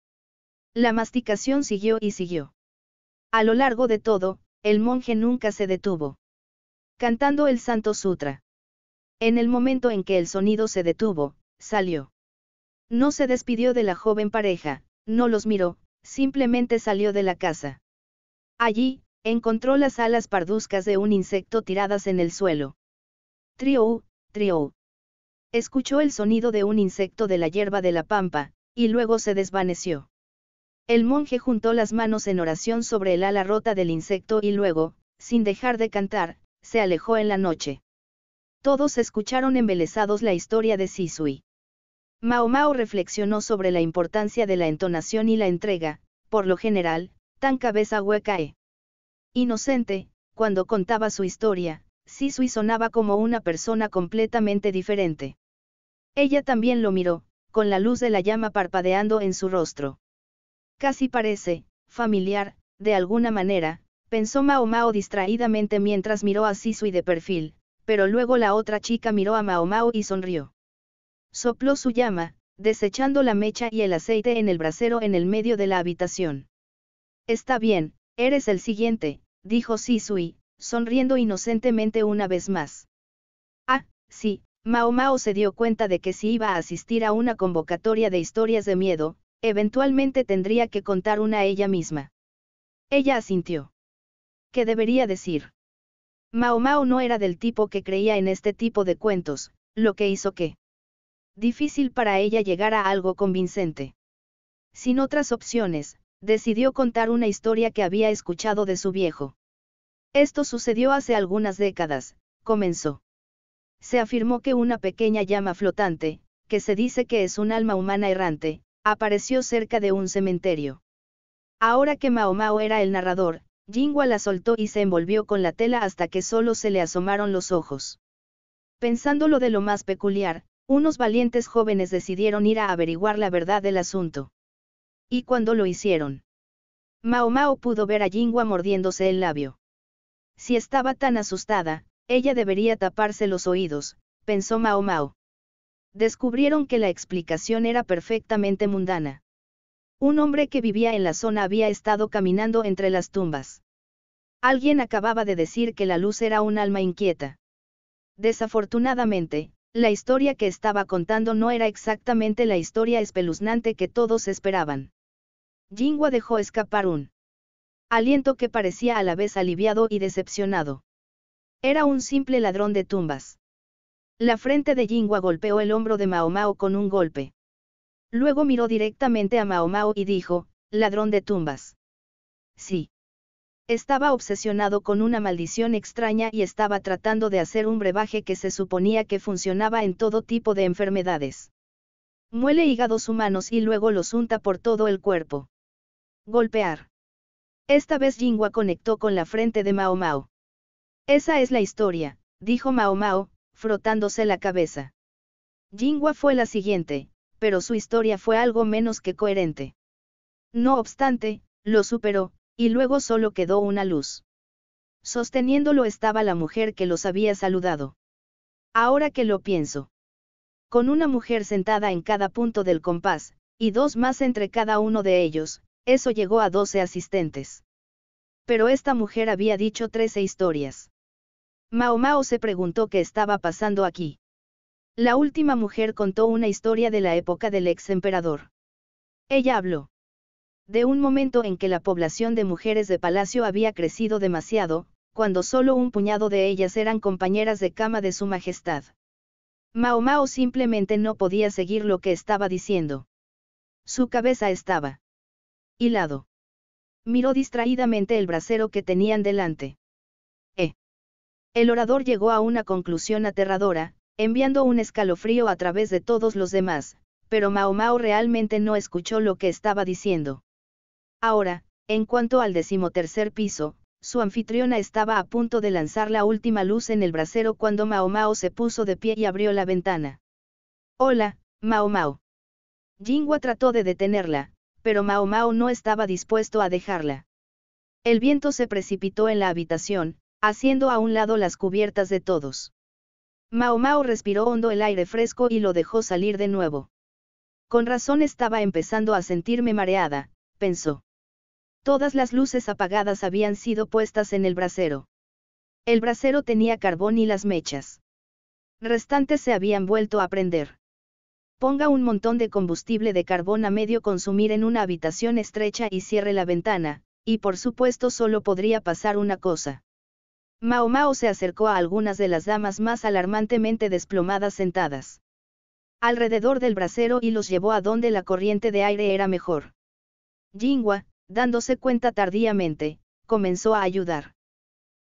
Speaker 1: La masticación siguió y siguió. A lo largo de todo, el monje nunca se detuvo. Cantando el Santo Sutra. En el momento en que el sonido se detuvo, salió. No se despidió de la joven pareja, no los miró, simplemente salió de la casa. Allí, encontró las alas parduzcas de un insecto tiradas en el suelo. «Triou, triou». Escuchó el sonido de un insecto de la hierba de la pampa, y luego se desvaneció. El monje juntó las manos en oración sobre el ala rota del insecto y luego, sin dejar de cantar, se alejó en la noche. Todos escucharon embelesados la historia de Sisui. Mao Mao reflexionó sobre la importancia de la entonación y la entrega, por lo general, tan cabeza hueca e inocente, cuando contaba su historia, Sisui sonaba como una persona completamente diferente. Ella también lo miró, con la luz de la llama parpadeando en su rostro. Casi parece, familiar, de alguna manera, pensó Mao Mao distraídamente mientras miró a Sisui de perfil, pero luego la otra chica miró a Mao y sonrió. Sopló su llama, desechando la mecha y el aceite en el brasero en el medio de la habitación. Está bien, eres el siguiente, dijo Sisui, sonriendo inocentemente una vez más. Ah, sí, Mao Mao se dio cuenta de que si iba a asistir a una convocatoria de historias de miedo, eventualmente tendría que contar una a ella misma. Ella asintió. ¿Qué debería decir? Mao Mao no era del tipo que creía en este tipo de cuentos, lo que hizo que. Difícil para ella llegar a algo convincente. Sin otras opciones, decidió contar una historia que había escuchado de su viejo. Esto sucedió hace algunas décadas, comenzó. Se afirmó que una pequeña llama flotante, que se dice que es un alma humana errante, apareció cerca de un cementerio. Ahora que Maomao era el narrador, Jingua la soltó y se envolvió con la tela hasta que solo se le asomaron los ojos. Pensándolo de lo más peculiar, unos valientes jóvenes decidieron ir a averiguar la verdad del asunto. Y cuando lo hicieron, Maomao pudo ver a Jingua mordiéndose el labio. Si estaba tan asustada, ella debería taparse los oídos, pensó Mao Mao. Descubrieron que la explicación era perfectamente mundana. Un hombre que vivía en la zona había estado caminando entre las tumbas. Alguien acababa de decir que la luz era un alma inquieta. Desafortunadamente, la historia que estaba contando no era exactamente la historia espeluznante que todos esperaban. Jingwa dejó escapar un aliento que parecía a la vez aliviado y decepcionado. Era un simple ladrón de tumbas. La frente de Jingua golpeó el hombro de Maomao con un golpe. Luego miró directamente a Maomao y dijo, ladrón de tumbas. Sí. Estaba obsesionado con una maldición extraña y estaba tratando de hacer un brebaje que se suponía que funcionaba en todo tipo de enfermedades. Muele hígados humanos y luego los unta por todo el cuerpo. Golpear. Esta vez Jingwa conectó con la frente de Mao Mao. Esa es la historia, dijo Mao Mao, frotándose la cabeza. Jingwa fue la siguiente, pero su historia fue algo menos que coherente. No obstante, lo superó, y luego solo quedó una luz. Sosteniéndolo estaba la mujer que los había saludado. Ahora que lo pienso. Con una mujer sentada en cada punto del compás, y dos más entre cada uno de ellos, eso llegó a 12 asistentes. Pero esta mujer había dicho 13 historias. Mao Mao se preguntó qué estaba pasando aquí. La última mujer contó una historia de la época del ex emperador. Ella habló de un momento en que la población de mujeres de palacio había crecido demasiado, cuando solo un puñado de ellas eran compañeras de cama de su majestad. Mao Mao simplemente no podía seguir lo que estaba diciendo. Su cabeza estaba Hilado. Miró distraídamente el brasero que tenían delante. ¡Eh! El orador llegó a una conclusión aterradora, enviando un escalofrío a través de todos los demás, pero Mao Mao realmente no escuchó lo que estaba diciendo. Ahora, en cuanto al decimotercer piso, su anfitriona estaba a punto de lanzar la última luz en el brasero cuando Mao Mao se puso de pie y abrió la ventana. Hola, Mao Mao. trató de detenerla, pero Mao no estaba dispuesto a dejarla. El viento se precipitó en la habitación, haciendo a un lado las cubiertas de todos. Mao respiró hondo el aire fresco y lo dejó salir de nuevo. Con razón estaba empezando a sentirme mareada, pensó. Todas las luces apagadas habían sido puestas en el brasero. El brasero tenía carbón y las mechas restantes se habían vuelto a prender. Ponga un montón de combustible de carbón a medio consumir en una habitación estrecha y cierre la ventana, y por supuesto solo podría pasar una cosa. Mao Mao se acercó a algunas de las damas más alarmantemente desplomadas sentadas. Alrededor del brasero y los llevó a donde la corriente de aire era mejor. Jingua, dándose cuenta tardíamente, comenzó a ayudar.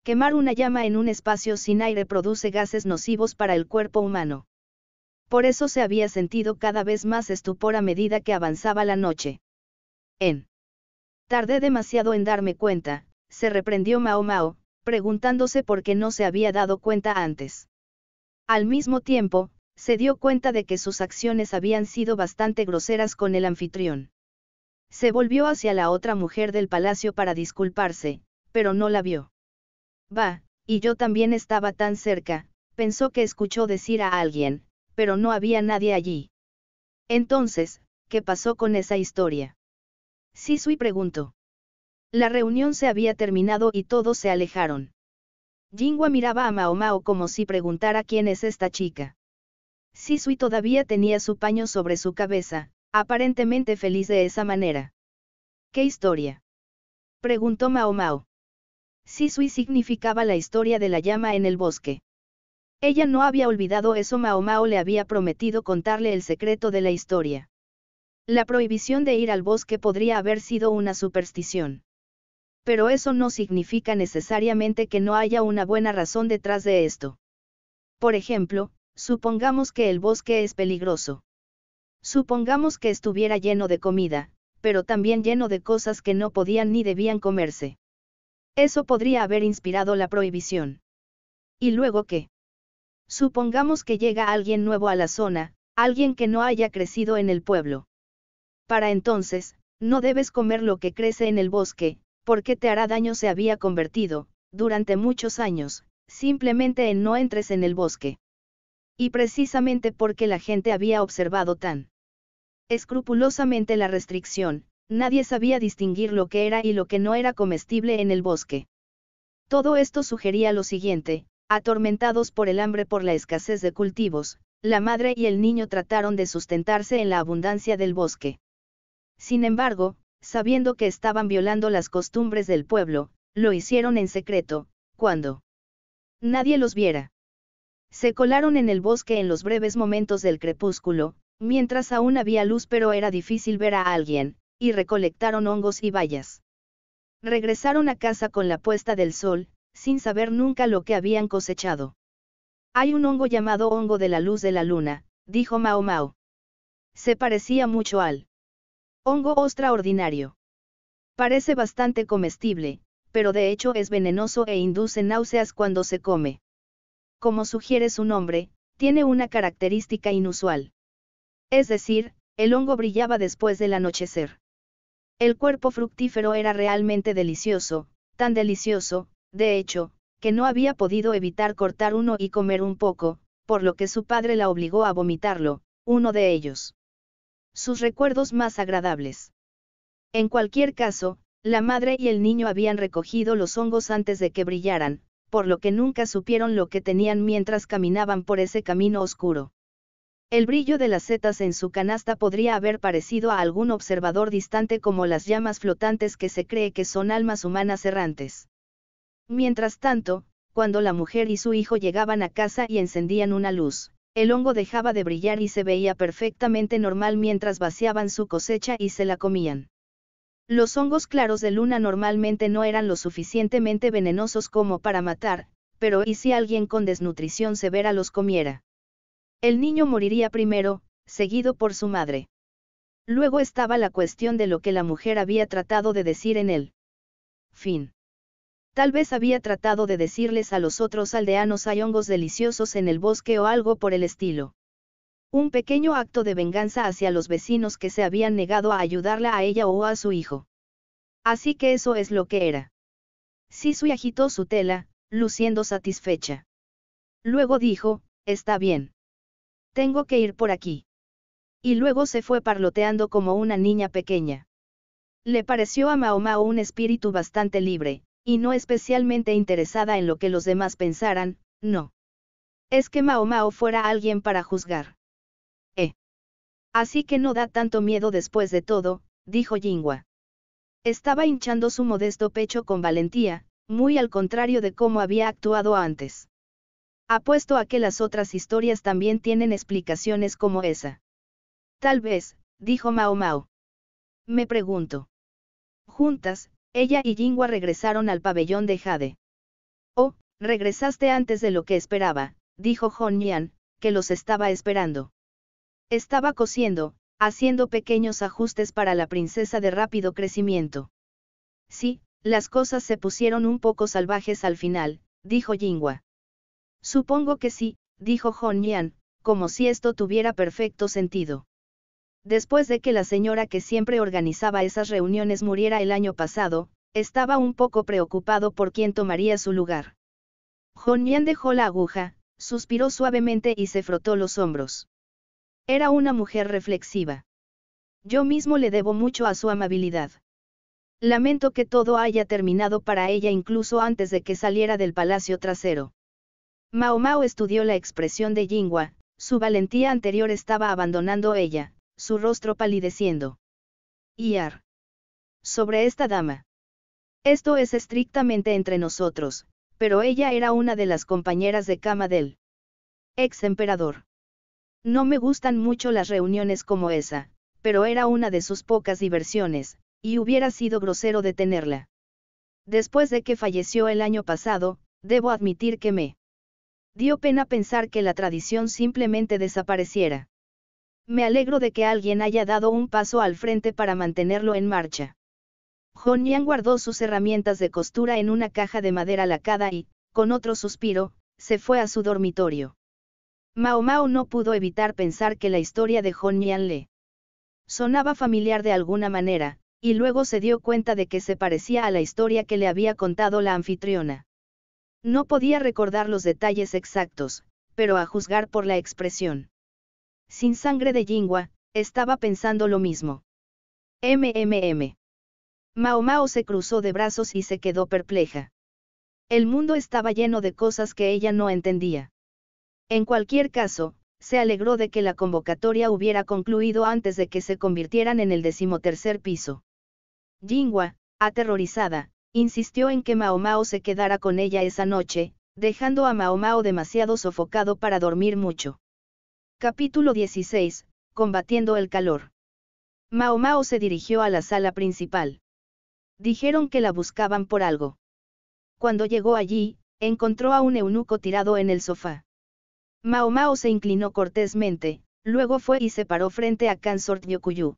Speaker 1: Quemar una llama en un espacio sin aire produce gases nocivos para el cuerpo humano por eso se había sentido cada vez más estupor a medida que avanzaba la noche. En. Tardé demasiado en darme cuenta, se reprendió Mao Mao, preguntándose por qué no se había dado cuenta antes. Al mismo tiempo, se dio cuenta de que sus acciones habían sido bastante groseras con el anfitrión. Se volvió hacia la otra mujer del palacio para disculparse, pero no la vio. Va, y yo también estaba tan cerca, pensó que escuchó decir a alguien, pero no había nadie allí. Entonces, ¿qué pasó con esa historia? Sisui preguntó. La reunión se había terminado y todos se alejaron. Jingwa miraba a Mao como si preguntara quién es esta chica. Sisui todavía tenía su paño sobre su cabeza, aparentemente feliz de esa manera. ¿Qué historia? preguntó Mao Mao. Sisui significaba la historia de la llama en el bosque. Ella no había olvidado eso Mao Mao le había prometido contarle el secreto de la historia. La prohibición de ir al bosque podría haber sido una superstición. Pero eso no significa necesariamente que no haya una buena razón detrás de esto. Por ejemplo, supongamos que el bosque es peligroso. Supongamos que estuviera lleno de comida, pero también lleno de cosas que no podían ni debían comerse. Eso podría haber inspirado la prohibición. ¿Y luego qué? Supongamos que llega alguien nuevo a la zona, alguien que no haya crecido en el pueblo. Para entonces, no debes comer lo que crece en el bosque, porque te hará daño se había convertido, durante muchos años, simplemente en no entres en el bosque. Y precisamente porque la gente había observado tan escrupulosamente la restricción, nadie sabía distinguir lo que era y lo que no era comestible en el bosque. Todo esto sugería lo siguiente, Atormentados por el hambre por la escasez de cultivos, la madre y el niño trataron de sustentarse en la abundancia del bosque. Sin embargo, sabiendo que estaban violando las costumbres del pueblo, lo hicieron en secreto, cuando nadie los viera. Se colaron en el bosque en los breves momentos del crepúsculo, mientras aún había luz pero era difícil ver a alguien, y recolectaron hongos y bayas. Regresaron a casa con la puesta del sol, sin saber nunca lo que habían cosechado. Hay un hongo llamado hongo de la luz de la luna, dijo Mao Mao. Se parecía mucho al hongo extraordinario. Parece bastante comestible, pero de hecho es venenoso e induce náuseas cuando se come. Como sugiere su nombre, tiene una característica inusual. Es decir, el hongo brillaba después del anochecer. El cuerpo fructífero era realmente delicioso, tan delicioso, de hecho, que no había podido evitar cortar uno y comer un poco, por lo que su padre la obligó a vomitarlo, uno de ellos. Sus recuerdos más agradables. En cualquier caso, la madre y el niño habían recogido los hongos antes de que brillaran, por lo que nunca supieron lo que tenían mientras caminaban por ese camino oscuro. El brillo de las setas en su canasta podría haber parecido a algún observador distante como las llamas flotantes que se cree que son almas humanas errantes. Mientras tanto, cuando la mujer y su hijo llegaban a casa y encendían una luz, el hongo dejaba de brillar y se veía perfectamente normal mientras vaciaban su cosecha y se la comían. Los hongos claros de luna normalmente no eran lo suficientemente venenosos como para matar, pero ¿y si alguien con desnutrición severa los comiera? El niño moriría primero, seguido por su madre. Luego estaba la cuestión de lo que la mujer había tratado de decir en él. Fin. Tal vez había tratado de decirles a los otros aldeanos hay hongos deliciosos en el bosque o algo por el estilo. Un pequeño acto de venganza hacia los vecinos que se habían negado a ayudarla a ella o a su hijo. Así que eso es lo que era. Sisui agitó su tela, luciendo satisfecha. Luego dijo, está bien. Tengo que ir por aquí. Y luego se fue parloteando como una niña pequeña. Le pareció a Mahoma un espíritu bastante libre, y no especialmente interesada en lo que los demás pensaran, no. Es que Mao Mao fuera alguien para juzgar. Eh. Así que no da tanto miedo después de todo, dijo Jingwa. Estaba hinchando su modesto pecho con valentía, muy al contrario de cómo había actuado antes. Apuesto a que las otras historias también tienen explicaciones como esa. Tal vez, dijo Mao Mao. Me pregunto. Juntas, ella y Jinghua regresaron al pabellón de Jade. Oh, regresaste antes de lo que esperaba, dijo Hon que los estaba esperando. Estaba cosiendo, haciendo pequeños ajustes para la princesa de rápido crecimiento. Sí, las cosas se pusieron un poco salvajes al final, dijo Jingwa. Supongo que sí, dijo Hon como si esto tuviera perfecto sentido. Después de que la señora que siempre organizaba esas reuniones muriera el año pasado, estaba un poco preocupado por quién tomaría su lugar. Jonian dejó la aguja, suspiró suavemente y se frotó los hombros. Era una mujer reflexiva. Yo mismo le debo mucho a su amabilidad. Lamento que todo haya terminado para ella incluso antes de que saliera del palacio trasero. Mao Mao estudió la expresión de Jinghua. su valentía anterior estaba abandonando ella, su rostro palideciendo. Iar. Sobre esta dama. Esto es estrictamente entre nosotros, pero ella era una de las compañeras de cama del ex emperador. No me gustan mucho las reuniones como esa, pero era una de sus pocas diversiones, y hubiera sido grosero detenerla. Después de que falleció el año pasado, debo admitir que me dio pena pensar que la tradición simplemente desapareciera. Me alegro de que alguien haya dado un paso al frente para mantenerlo en marcha. Hon Yang guardó sus herramientas de costura en una caja de madera lacada y, con otro suspiro, se fue a su dormitorio. Mao Mao no pudo evitar pensar que la historia de Hon Yang le sonaba familiar de alguna manera, y luego se dio cuenta de que se parecía a la historia que le había contado la anfitriona. No podía recordar los detalles exactos, pero a juzgar por la expresión sin sangre de Jingua, estaba pensando lo mismo. MMM. Mao se cruzó de brazos y se quedó perpleja. El mundo estaba lleno de cosas que ella no entendía. En cualquier caso, se alegró de que la convocatoria hubiera concluido antes de que se convirtieran en el decimotercer piso. Jingua, aterrorizada, insistió en que Maomao se quedara con ella esa noche, dejando a Maomao demasiado sofocado para dormir mucho. Capítulo 16. Combatiendo el calor. Mao se dirigió a la sala principal. Dijeron que la buscaban por algo. Cuando llegó allí, encontró a un eunuco tirado en el sofá. Mao se inclinó cortésmente, luego fue y se paró frente a Kansort Yokuyu.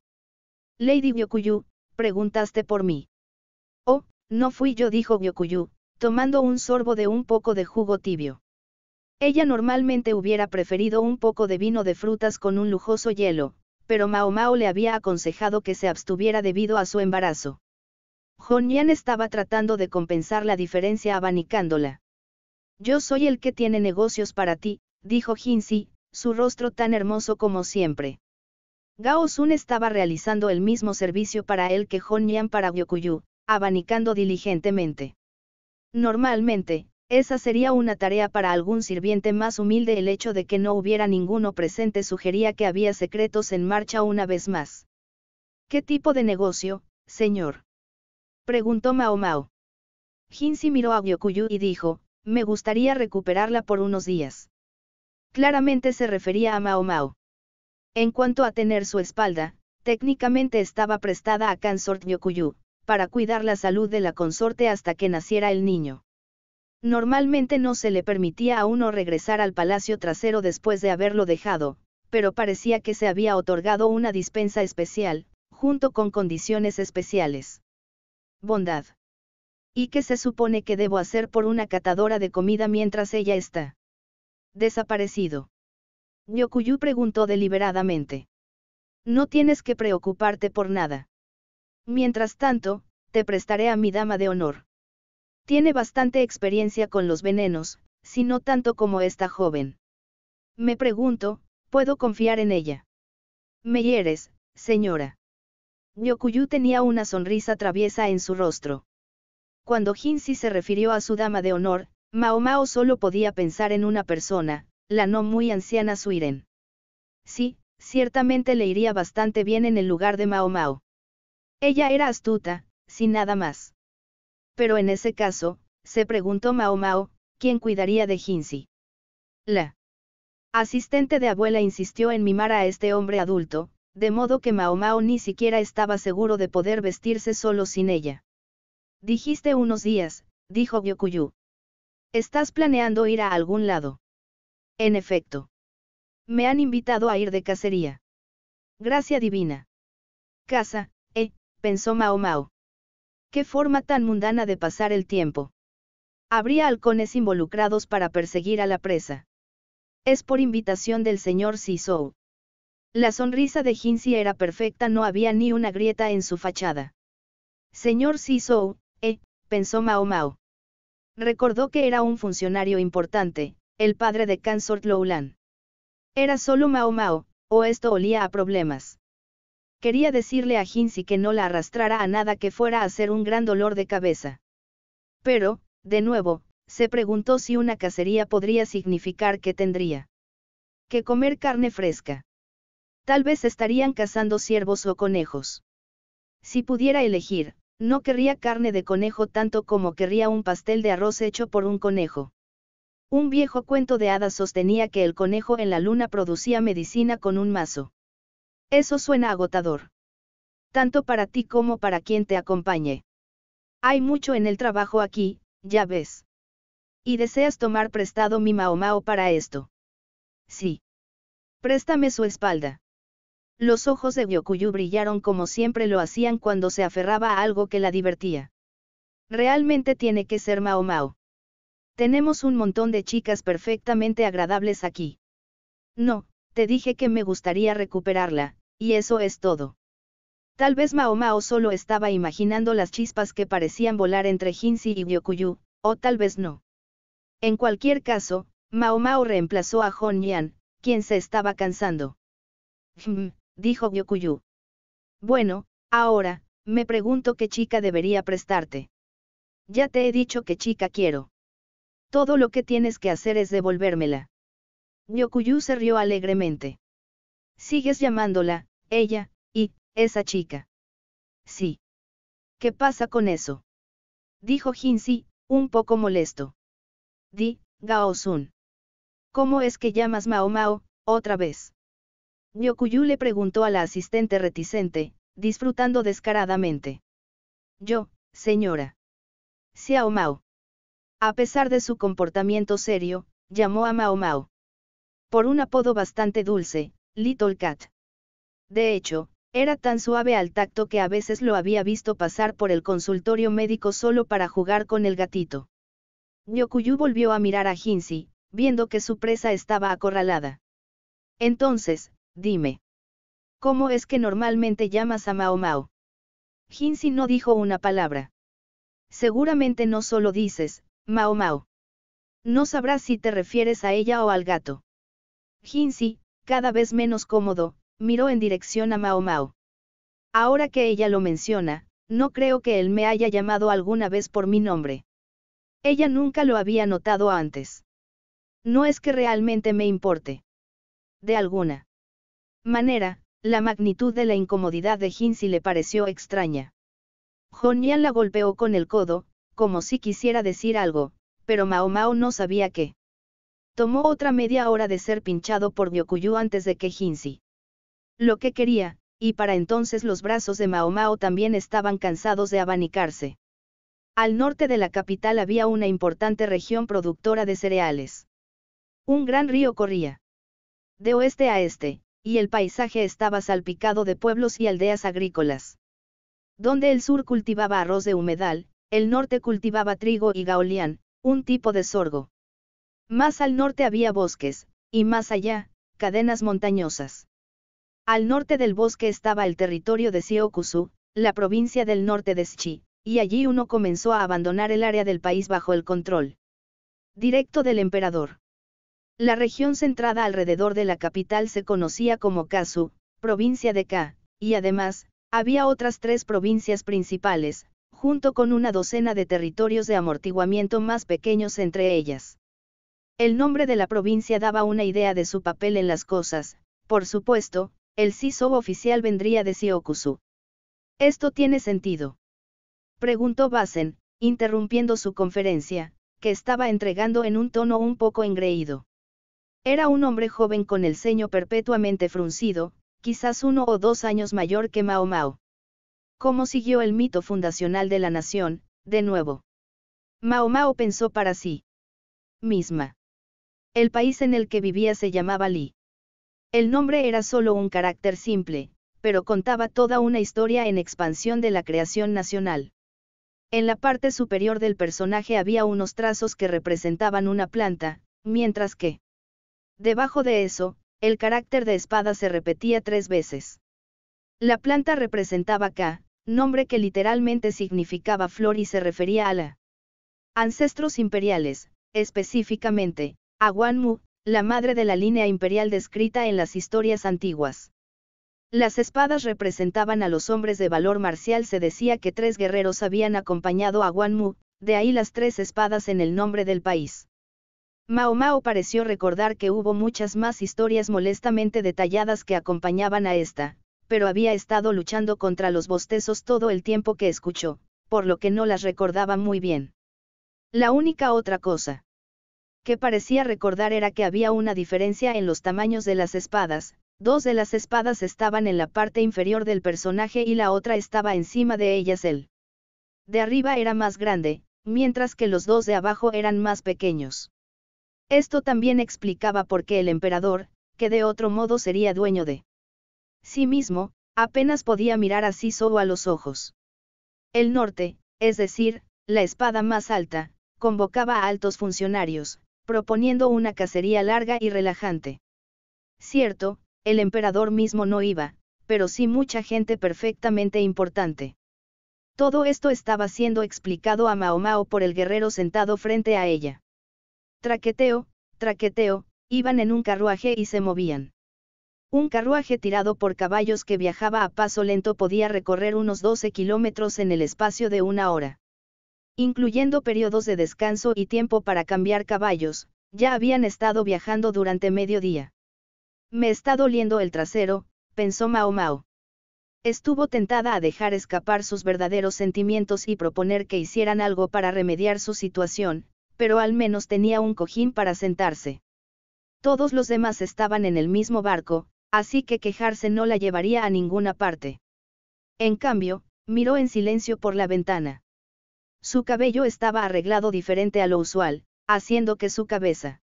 Speaker 1: Lady Yokuyu, preguntaste por mí. Oh, no fui yo, dijo Yokuyu, tomando un sorbo de un poco de jugo tibio. Ella normalmente hubiera preferido un poco de vino de frutas con un lujoso hielo, pero Mao Mao le había aconsejado que se abstuviera debido a su embarazo. Yan estaba tratando de compensar la diferencia abanicándola. Yo soy el que tiene negocios para ti, dijo Jinxi, su rostro tan hermoso como siempre. Gao Sun estaba realizando el mismo servicio para él que Yan para Gyokuyu, abanicando diligentemente. Normalmente, esa sería una tarea para algún sirviente más humilde. El hecho de que no hubiera ninguno presente sugería que había secretos en marcha una vez más. ¿Qué tipo de negocio, señor? preguntó Mao Mao. miró a Gyokuyu y dijo, me gustaría recuperarla por unos días. Claramente se refería a Mao Mao. En cuanto a tener su espalda, técnicamente estaba prestada a Cansort Gyokuyu, para cuidar la salud de la consorte hasta que naciera el niño. Normalmente no se le permitía a uno regresar al palacio trasero después de haberlo dejado, pero parecía que se había otorgado una dispensa especial, junto con condiciones especiales. Bondad. ¿Y qué se supone que debo hacer por una catadora de comida mientras ella está? Desaparecido. Yokuyu preguntó deliberadamente. No tienes que preocuparte por nada. Mientras tanto, te prestaré a mi dama de honor. Tiene bastante experiencia con los venenos, si no tanto como esta joven. Me pregunto, ¿puedo confiar en ella? Me hieres, señora. Yokuyu tenía una sonrisa traviesa en su rostro. Cuando Jinsi se refirió a su dama de honor, Mao Mao solo podía pensar en una persona, la no muy anciana Suiren. Sí, ciertamente le iría bastante bien en el lugar de Mao Mao. Ella era astuta, sin nada más. Pero en ese caso, se preguntó Mao Mao, ¿quién cuidaría de Jinzi? La asistente de abuela insistió en mimar a este hombre adulto, de modo que Mao Mao ni siquiera estaba seguro de poder vestirse solo sin ella. Dijiste unos días, dijo Gyokuyu. ¿Estás planeando ir a algún lado? En efecto. Me han invitado a ir de cacería. Gracia divina. Casa, eh, pensó Mao Mao. Qué forma tan mundana de pasar el tiempo. Habría halcones involucrados para perseguir a la presa. Es por invitación del señor Sisou. La sonrisa de Jinxi era perfecta, no había ni una grieta en su fachada. Señor Sisou, eh, pensó Mao Mao. Recordó que era un funcionario importante, el padre de Kansort Loulan. Era solo Mao Mao, o esto olía a problemas. Quería decirle a Hinsi que no la arrastrara a nada que fuera a ser un gran dolor de cabeza. Pero, de nuevo, se preguntó si una cacería podría significar que tendría que comer carne fresca. Tal vez estarían cazando ciervos o conejos. Si pudiera elegir, no querría carne de conejo tanto como querría un pastel de arroz hecho por un conejo. Un viejo cuento de hadas sostenía que el conejo en la luna producía medicina con un mazo. Eso suena agotador. Tanto para ti como para quien te acompañe. Hay mucho en el trabajo aquí, ya ves. Y deseas tomar prestado mi maomao para esto. Sí. Préstame su espalda. Los ojos de Gyokuyu brillaron como siempre lo hacían cuando se aferraba a algo que la divertía. Realmente tiene que ser Mao Mao. Tenemos un montón de chicas perfectamente agradables aquí. No, te dije que me gustaría recuperarla, y eso es todo. Tal vez Maomao solo estaba imaginando las chispas que parecían volar entre Jinsi y Gyokuyu, o tal vez no. En cualquier caso, Maomao reemplazó a Hon Yan, quien se estaba cansando. Hmm, dijo Gyokuyu. Bueno, ahora, me pregunto qué chica debería prestarte. Ya te he dicho qué chica quiero. Todo lo que tienes que hacer es devolvérmela. Gyokuyu se rió alegremente. Sigues llamándola, ella, y, esa chica. Sí. ¿Qué pasa con eso? Dijo Jinxi, un poco molesto. Di, Gao Sun. ¿Cómo es que llamas Mao Mao, otra vez? Yokuyu le preguntó a la asistente reticente, disfrutando descaradamente. Yo, señora. Xiao Mao. A pesar de su comportamiento serio, llamó a Mao Mao. Por un apodo bastante dulce, Little Cat. De hecho, era tan suave al tacto que a veces lo había visto pasar por el consultorio médico solo para jugar con el gatito. Yokuyu volvió a mirar a Jinxi, viendo que su presa estaba acorralada. Entonces, dime. ¿Cómo es que normalmente llamas a Mao Mao? Jinxi no dijo una palabra. Seguramente no solo dices, Mao Mao. No sabrás si te refieres a ella o al gato. Jinsi, cada vez menos cómodo, miró en dirección a Mao Mao. Ahora que ella lo menciona, no creo que él me haya llamado alguna vez por mi nombre. Ella nunca lo había notado antes. No es que realmente me importe. De alguna manera, la magnitud de la incomodidad de Hinsi le pareció extraña. Jonian la golpeó con el codo, como si quisiera decir algo, pero Mao Mao no sabía qué. Tomó otra media hora de ser pinchado por Gyokuyu antes de que Hinsi lo que quería, y para entonces los brazos de Maomao también estaban cansados de abanicarse. Al norte de la capital había una importante región productora de cereales. Un gran río corría. De oeste a este, y el paisaje estaba salpicado de pueblos y aldeas agrícolas. Donde el sur cultivaba arroz de humedal, el norte cultivaba trigo y gaolián, un tipo de sorgo. Más al norte había bosques, y más allá, cadenas montañosas. Al norte del bosque estaba el territorio de Siokusu, la provincia del norte de Schi, y allí uno comenzó a abandonar el área del país bajo el control directo del emperador. La región centrada alrededor de la capital se conocía como Kasu, provincia de Ka, y además, había otras tres provincias principales, junto con una docena de territorios de amortiguamiento más pequeños entre ellas. El nombre de la provincia daba una idea de su papel en las cosas, por supuesto, el CISO oficial vendría de Siokusu. ¿Esto tiene sentido? Preguntó Basen, interrumpiendo su conferencia, que estaba entregando en un tono un poco engreído. Era un hombre joven con el ceño perpetuamente fruncido, quizás uno o dos años mayor que Mao Mao. ¿Cómo siguió el mito fundacional de la nación, de nuevo? Mao Mao pensó para sí misma. El país en el que vivía se llamaba Li. El nombre era solo un carácter simple, pero contaba toda una historia en expansión de la creación nacional. En la parte superior del personaje había unos trazos que representaban una planta, mientras que, debajo de eso, el carácter de espada se repetía tres veces. La planta representaba K, nombre que literalmente significaba flor y se refería a la ancestros imperiales, específicamente, a Wanmu, la madre de la línea imperial descrita en las historias antiguas. Las espadas representaban a los hombres de valor marcial. Se decía que tres guerreros habían acompañado a guanmu, de ahí las tres espadas en el nombre del país. Mao Mao pareció recordar que hubo muchas más historias molestamente detalladas que acompañaban a esta, pero había estado luchando contra los bostezos todo el tiempo que escuchó, por lo que no las recordaba muy bien. La única otra cosa que parecía recordar era que había una diferencia en los tamaños de las espadas, dos de las espadas estaban en la parte inferior del personaje y la otra estaba encima de ellas él. De arriba era más grande, mientras que los dos de abajo eran más pequeños. Esto también explicaba por qué el emperador, que de otro modo sería dueño de sí mismo, apenas podía mirar a Siso a los ojos. El norte, es decir, la espada más alta, convocaba a altos funcionarios, proponiendo una cacería larga y relajante. Cierto, el emperador mismo no iba, pero sí mucha gente perfectamente importante. Todo esto estaba siendo explicado a Maomao por el guerrero sentado frente a ella. Traqueteo, traqueteo, iban en un carruaje y se movían. Un carruaje tirado por caballos que viajaba a paso lento podía recorrer unos 12 kilómetros en el espacio de una hora incluyendo periodos de descanso y tiempo para cambiar caballos, ya habían estado viajando durante medio Me está doliendo el trasero, pensó Mao Mao. Estuvo tentada a dejar escapar sus verdaderos sentimientos y proponer que hicieran algo para remediar su situación, pero al menos tenía un cojín para sentarse. Todos los demás estaban en el mismo barco, así que quejarse no la llevaría a ninguna parte. En cambio, miró en silencio por la ventana. Su cabello estaba arreglado diferente a lo usual, haciendo que su cabeza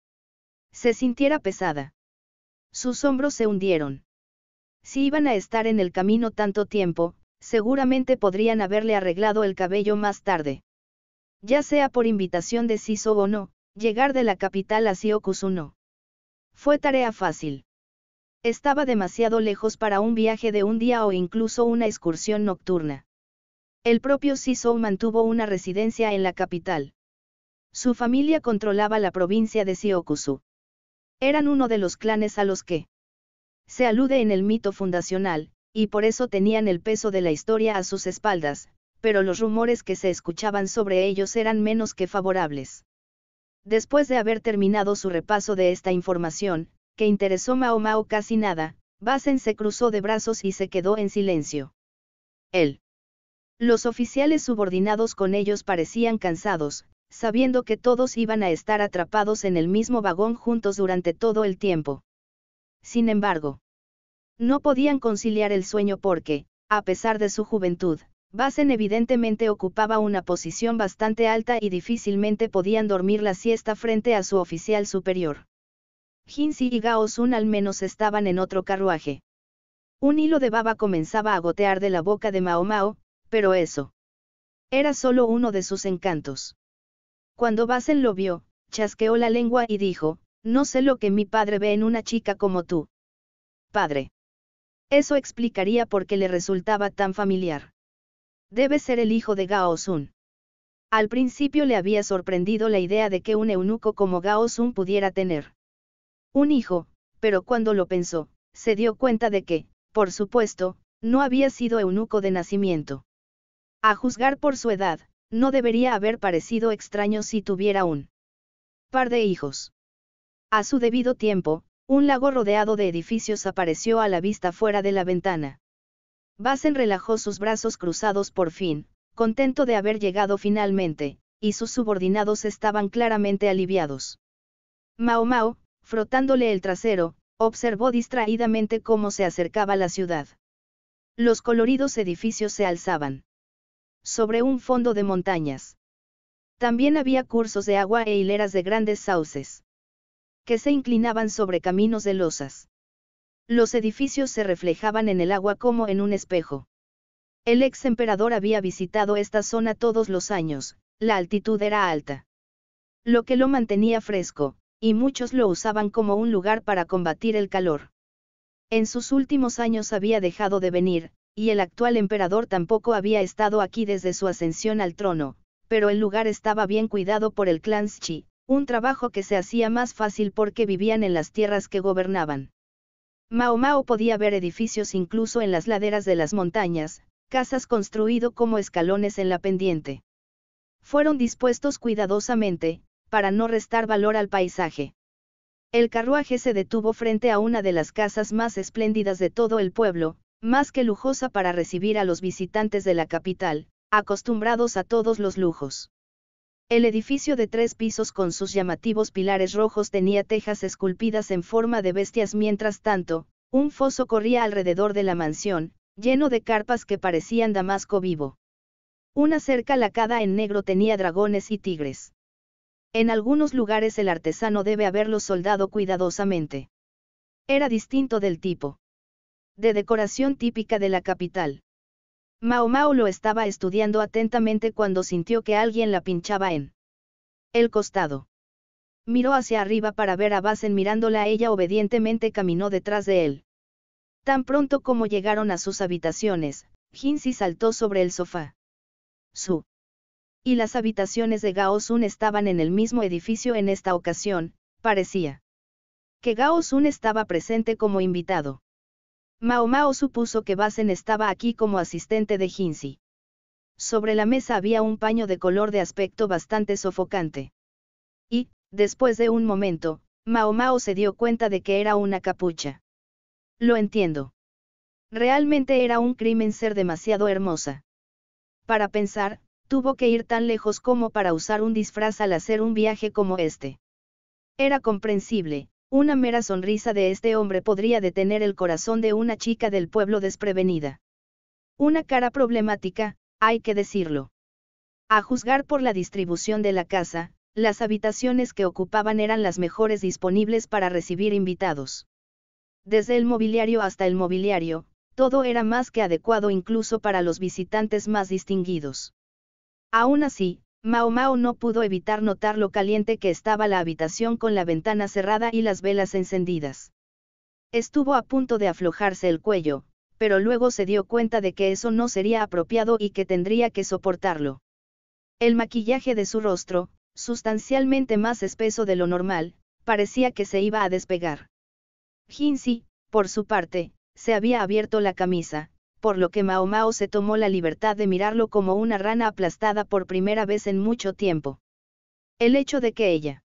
Speaker 1: se sintiera pesada. Sus hombros se hundieron. Si iban a estar en el camino tanto tiempo, seguramente podrían haberle arreglado el cabello más tarde. Ya sea por invitación de Siso o no, llegar de la capital a Siokusuno. Fue tarea fácil. Estaba demasiado lejos para un viaje de un día o incluso una excursión nocturna. El propio Sisou mantuvo una residencia en la capital. Su familia controlaba la provincia de Siokusu. Eran uno de los clanes a los que se alude en el mito fundacional, y por eso tenían el peso de la historia a sus espaldas, pero los rumores que se escuchaban sobre ellos eran menos que favorables. Después de haber terminado su repaso de esta información, que interesó Mao Mao casi nada, Basen se cruzó de brazos y se quedó en silencio. Él los oficiales subordinados con ellos parecían cansados, sabiendo que todos iban a estar atrapados en el mismo vagón juntos durante todo el tiempo. Sin embargo, no podían conciliar el sueño porque, a pesar de su juventud, Basen evidentemente ocupaba una posición bastante alta y difícilmente podían dormir la siesta frente a su oficial superior. Hinsi y Gao Sun al menos estaban en otro carruaje. Un hilo de baba comenzaba a gotear de la boca de Mao Mao, pero eso. Era solo uno de sus encantos. Cuando Basen lo vio, chasqueó la lengua y dijo, no sé lo que mi padre ve en una chica como tú. Padre. Eso explicaría por qué le resultaba tan familiar. Debe ser el hijo de Gao Sun. Al principio le había sorprendido la idea de que un eunuco como Gao Sun pudiera tener un hijo, pero cuando lo pensó, se dio cuenta de que, por supuesto, no había sido eunuco de nacimiento. A juzgar por su edad, no debería haber parecido extraño si tuviera un par de hijos. A su debido tiempo, un lago rodeado de edificios apareció a la vista fuera de la ventana. Basen relajó sus brazos cruzados por fin, contento de haber llegado finalmente, y sus subordinados estaban claramente aliviados. Mao Mao, frotándole el trasero, observó distraídamente cómo se acercaba la ciudad. Los coloridos edificios se alzaban sobre un fondo de montañas. También había cursos de agua e hileras de grandes sauces, que se inclinaban sobre caminos de losas. Los edificios se reflejaban en el agua como en un espejo. El ex emperador había visitado esta zona todos los años, la altitud era alta. Lo que lo mantenía fresco, y muchos lo usaban como un lugar para combatir el calor. En sus últimos años había dejado de venir, y el actual emperador tampoco había estado aquí desde su ascensión al trono, pero el lugar estaba bien cuidado por el clan Xi, un trabajo que se hacía más fácil porque vivían en las tierras que gobernaban. Mao Mao podía ver edificios incluso en las laderas de las montañas, casas construido como escalones en la pendiente. Fueron dispuestos cuidadosamente, para no restar valor al paisaje. El carruaje se detuvo frente a una de las casas más espléndidas de todo el pueblo, más que lujosa para recibir a los visitantes de la capital, acostumbrados a todos los lujos. El edificio de tres pisos con sus llamativos pilares rojos tenía tejas esculpidas en forma de bestias mientras tanto, un foso corría alrededor de la mansión, lleno de carpas que parecían damasco vivo. Una cerca lacada en negro tenía dragones y tigres. En algunos lugares el artesano debe haberlos soldado cuidadosamente. Era distinto del tipo de decoración típica de la capital. Mao Mao lo estaba estudiando atentamente cuando sintió que alguien la pinchaba en el costado. Miró hacia arriba para ver a Basen mirándola, ella obedientemente caminó detrás de él. Tan pronto como llegaron a sus habitaciones, Jinxi saltó sobre el sofá. Su y las habitaciones de Gao Sun estaban en el mismo edificio en esta ocasión, parecía que Gao Sun estaba presente como invitado. Maomao supuso que Basen estaba aquí como asistente de Jinxi. Sobre la mesa había un paño de color de aspecto bastante sofocante. Y, después de un momento, Mao se dio cuenta de que era una capucha. Lo entiendo. Realmente era un crimen ser demasiado hermosa. Para pensar, tuvo que ir tan lejos como para usar un disfraz al hacer un viaje como este. Era comprensible, una mera sonrisa de este hombre podría detener el corazón de una chica del pueblo desprevenida. Una cara problemática, hay que decirlo. A juzgar por la distribución de la casa, las habitaciones que ocupaban eran las mejores disponibles para recibir invitados. Desde el mobiliario hasta el mobiliario, todo era más que adecuado incluso para los visitantes más distinguidos. Aún así, Mao Mao no pudo evitar notar lo caliente que estaba la habitación con la ventana cerrada y las velas encendidas. Estuvo a punto de aflojarse el cuello, pero luego se dio cuenta de que eso no sería apropiado y que tendría que soportarlo. El maquillaje de su rostro, sustancialmente más espeso de lo normal, parecía que se iba a despegar. Hinsi, por su parte, se había abierto la camisa, por lo que Mao Mao se tomó la libertad de mirarlo como una rana aplastada por primera vez en mucho tiempo. El hecho de que ella,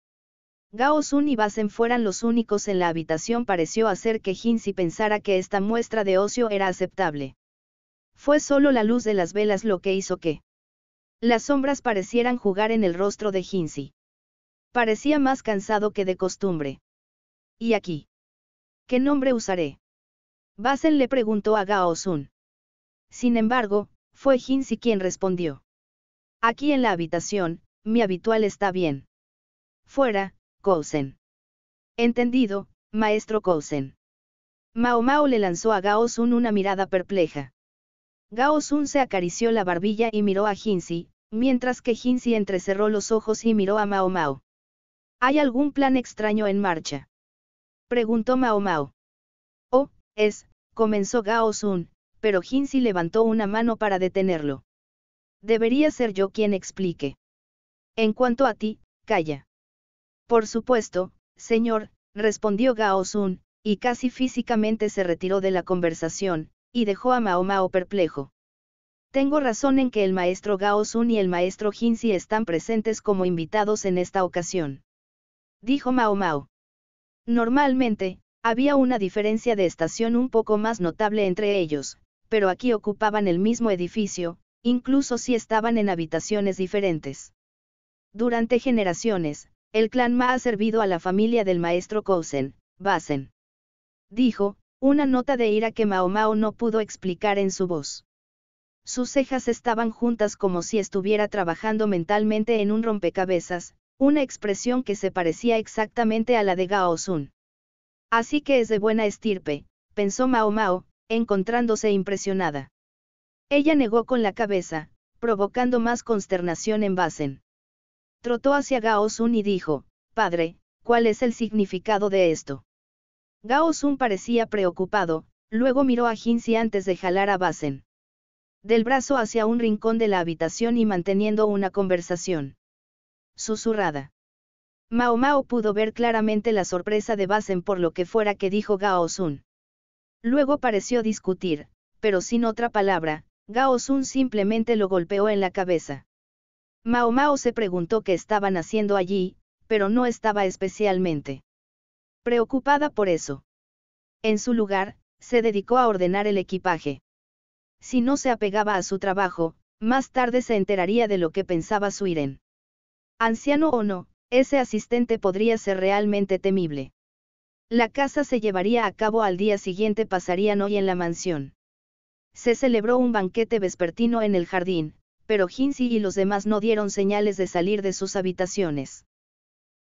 Speaker 1: Gao Sun y Basen fueran los únicos en la habitación pareció hacer que Jinsi pensara que esta muestra de ocio era aceptable. Fue solo la luz de las velas lo que hizo que las sombras parecieran jugar en el rostro de Jinsi. Parecía más cansado que de costumbre. ¿Y aquí? ¿Qué nombre usaré? Basen le preguntó a Gao Sun. Sin embargo, fue Hinsi quien respondió. Aquí en la habitación, mi habitual está bien. Fuera, Cousen. Entendido, maestro Kousen». Mao Mao le lanzó a Gao Sun una mirada perpleja. Gao Sun se acarició la barbilla y miró a Jinxi, mientras que Hinsi entrecerró los ojos y miró a Mao Mao. ¿Hay algún plan extraño en marcha? Preguntó Mao Mao. Oh, es, comenzó Gao Sun, pero Jinxi levantó una mano para detenerlo. Debería ser yo quien explique. En cuanto a ti, calla. Por supuesto, señor, respondió Gao Sun, y casi físicamente se retiró de la conversación, y dejó a Mao Mao perplejo. Tengo razón en que el maestro Gao Sun y el maestro Jinxi están presentes como invitados en esta ocasión. Dijo Mao Mao. Normalmente, había una diferencia de estación un poco más notable entre ellos, pero aquí ocupaban el mismo edificio, incluso si estaban en habitaciones diferentes. Durante generaciones, el clan Ma ha servido a la familia del maestro Kousen, Basen. Dijo, una nota de ira que Maomao no pudo explicar en su voz. Sus cejas estaban juntas como si estuviera trabajando mentalmente en un rompecabezas, una expresión que se parecía exactamente a la de Gao Sun. Así que es de buena estirpe, pensó Maomao, encontrándose impresionada. Ella negó con la cabeza, provocando más consternación en Basen. Trotó hacia Gao Sun y dijo, Padre, ¿cuál es el significado de esto? Gao Sun parecía preocupado, luego miró a Jinxi antes de jalar a Basen. Del brazo hacia un rincón de la habitación y manteniendo una conversación. Susurrada. Mao Mao pudo ver claramente la sorpresa de Basen por lo que fuera que dijo Gao Sun. Luego pareció discutir, pero sin otra palabra, Gao Sun simplemente lo golpeó en la cabeza. Mao Mao se preguntó qué estaban haciendo allí, pero no estaba especialmente preocupada por eso. En su lugar, se dedicó a ordenar el equipaje. Si no se apegaba a su trabajo, más tarde se enteraría de lo que pensaba Suiren. Anciano o no, ese asistente podría ser realmente temible. La casa se llevaría a cabo al día siguiente pasarían hoy en la mansión. Se celebró un banquete vespertino en el jardín, pero Hinsi y los demás no dieron señales de salir de sus habitaciones.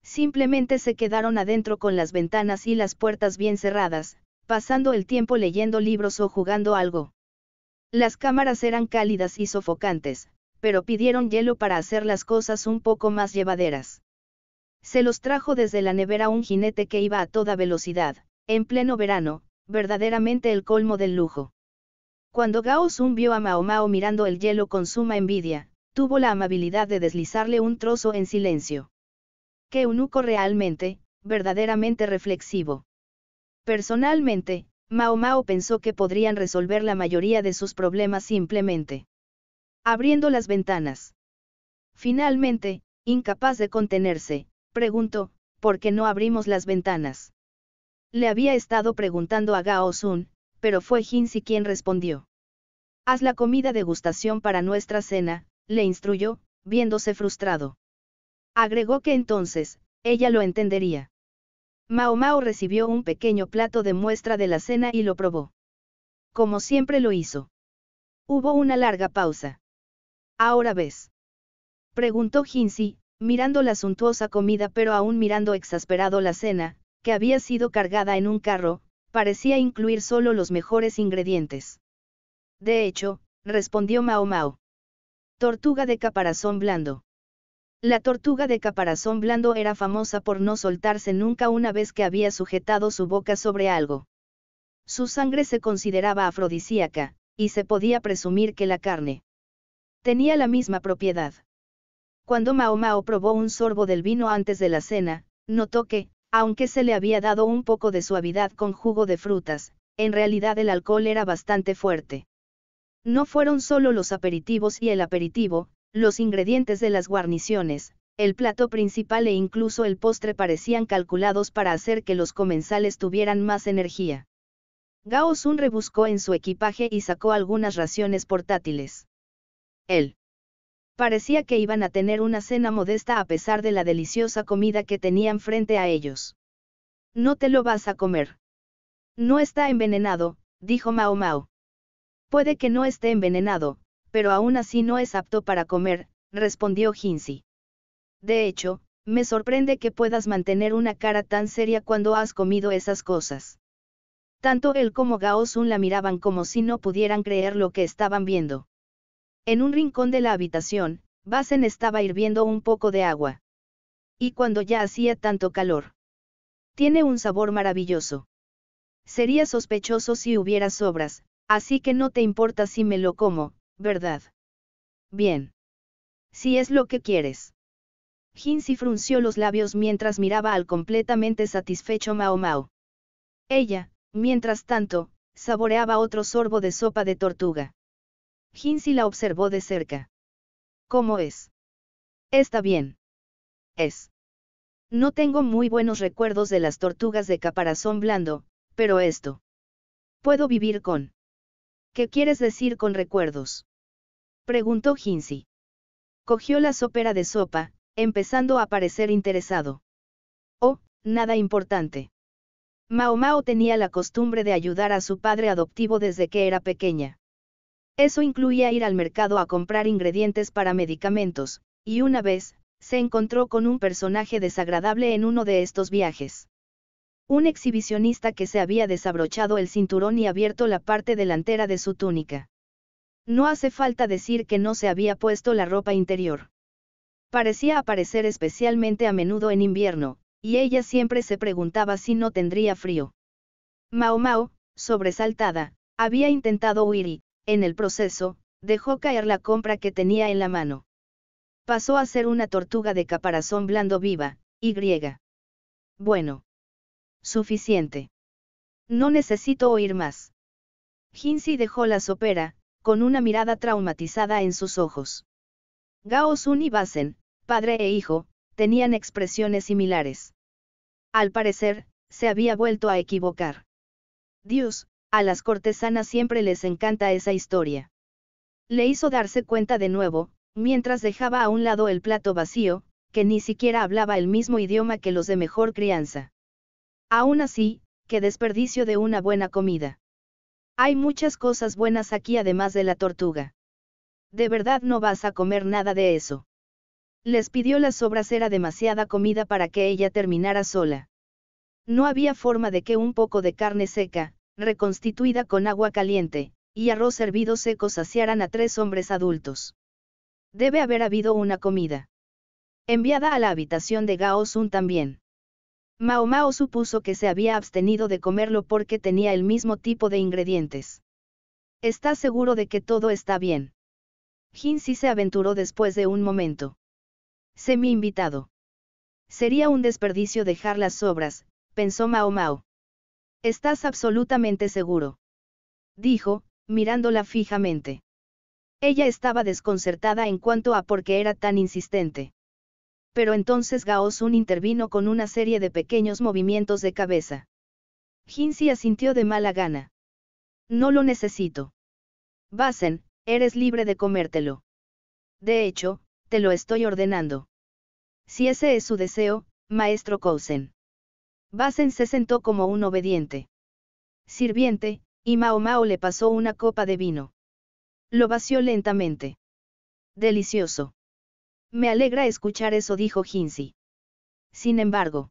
Speaker 1: Simplemente se quedaron adentro con las ventanas y las puertas bien cerradas, pasando el tiempo leyendo libros o jugando algo. Las cámaras eran cálidas y sofocantes, pero pidieron hielo para hacer las cosas un poco más llevaderas. Se los trajo desde la nevera un jinete que iba a toda velocidad, en pleno verano, verdaderamente el colmo del lujo. Cuando Gao Sun vio a Mao Mao mirando el hielo con suma envidia, tuvo la amabilidad de deslizarle un trozo en silencio. Qué eunuco realmente, verdaderamente reflexivo. Personalmente, Mao Mao pensó que podrían resolver la mayoría de sus problemas simplemente abriendo las ventanas. Finalmente, incapaz de contenerse, preguntó, ¿por qué no abrimos las ventanas? Le había estado preguntando a Gao Sun, pero fue Jinxi quien respondió. Haz la comida degustación para nuestra cena, le instruyó, viéndose frustrado. Agregó que entonces, ella lo entendería. Mao Mao recibió un pequeño plato de muestra de la cena y lo probó. Como siempre lo hizo. Hubo una larga pausa. Ahora ves. Preguntó Jinxi mirando la suntuosa comida pero aún mirando exasperado la cena, que había sido cargada en un carro, parecía incluir solo los mejores ingredientes. De hecho, respondió Mao Mao. Tortuga de caparazón blando. La tortuga de caparazón blando era famosa por no soltarse nunca una vez que había sujetado su boca sobre algo. Su sangre se consideraba afrodisíaca, y se podía presumir que la carne tenía la misma propiedad. Cuando Mao Mao probó un sorbo del vino antes de la cena, notó que, aunque se le había dado un poco de suavidad con jugo de frutas, en realidad el alcohol era bastante fuerte. No fueron solo los aperitivos y el aperitivo, los ingredientes de las guarniciones, el plato principal e incluso el postre parecían calculados para hacer que los comensales tuvieran más energía. Gao Sun rebuscó en su equipaje y sacó algunas raciones portátiles. Él. Parecía que iban a tener una cena modesta a pesar de la deliciosa comida que tenían frente a ellos. No te lo vas a comer. No está envenenado, dijo Mao Mao. Puede que no esté envenenado, pero aún así no es apto para comer, respondió Hinsi. De hecho, me sorprende que puedas mantener una cara tan seria cuando has comido esas cosas. Tanto él como Gao Sun la miraban como si no pudieran creer lo que estaban viendo. En un rincón de la habitación, Basen estaba hirviendo un poco de agua. Y cuando ya hacía tanto calor. Tiene un sabor maravilloso. Sería sospechoso si hubiera sobras, así que no te importa si me lo como, ¿verdad? Bien. Si es lo que quieres. Hinsi frunció los labios mientras miraba al completamente satisfecho Mao Mao. Ella, mientras tanto, saboreaba otro sorbo de sopa de tortuga. Hinsi la observó de cerca. ¿Cómo es? Está bien. Es. No tengo muy buenos recuerdos de las tortugas de caparazón blando, pero esto. Puedo vivir con. ¿Qué quieres decir con recuerdos? Preguntó Hinsi. Cogió la sopera de sopa, empezando a parecer interesado. Oh, nada importante. Mao Mao tenía la costumbre de ayudar a su padre adoptivo desde que era pequeña. Eso incluía ir al mercado a comprar ingredientes para medicamentos, y una vez, se encontró con un personaje desagradable en uno de estos viajes. Un exhibicionista que se había desabrochado el cinturón y abierto la parte delantera de su túnica. No hace falta decir que no se había puesto la ropa interior. Parecía aparecer especialmente a menudo en invierno, y ella siempre se preguntaba si no tendría frío. Mao Mao, sobresaltada, había intentado huir y, en el proceso, dejó caer la compra que tenía en la mano. Pasó a ser una tortuga de caparazón blando viva, y griega. Bueno. Suficiente. No necesito oír más. Hinsey dejó la sopera, con una mirada traumatizada en sus ojos. Gao Sun y Basen, padre e hijo, tenían expresiones similares. Al parecer, se había vuelto a equivocar. Dios, a las cortesanas siempre les encanta esa historia. Le hizo darse cuenta de nuevo, mientras dejaba a un lado el plato vacío, que ni siquiera hablaba el mismo idioma que los de mejor crianza. Aún así, qué desperdicio de una buena comida. Hay muchas cosas buenas aquí además de la tortuga. De verdad no vas a comer nada de eso. Les pidió las sobras era demasiada comida para que ella terminara sola. No había forma de que un poco de carne seca, reconstituida con agua caliente, y arroz hervido seco saciaran a tres hombres adultos. Debe haber habido una comida. Enviada a la habitación de Gao Sun también. Mao Mao supuso que se había abstenido de comerlo porque tenía el mismo tipo de ingredientes. ¿Estás seguro de que todo está bien? Si se aventuró después de un momento. Semi invitado. Sería un desperdicio dejar las sobras, pensó Mao Mao. Estás absolutamente seguro. Dijo, mirándola fijamente. Ella estaba desconcertada en cuanto a por qué era tan insistente. Pero entonces Gao Sun intervino con una serie de pequeños movimientos de cabeza. Jinxi asintió de mala gana. No lo necesito. Basen, eres libre de comértelo. De hecho, te lo estoy ordenando. Si ese es su deseo, maestro Kousen. Basen se sentó como un obediente. Sirviente, y Mao Mao le pasó una copa de vino. Lo vació lentamente. Delicioso. Me alegra escuchar eso, dijo Hinsi. Sin embargo.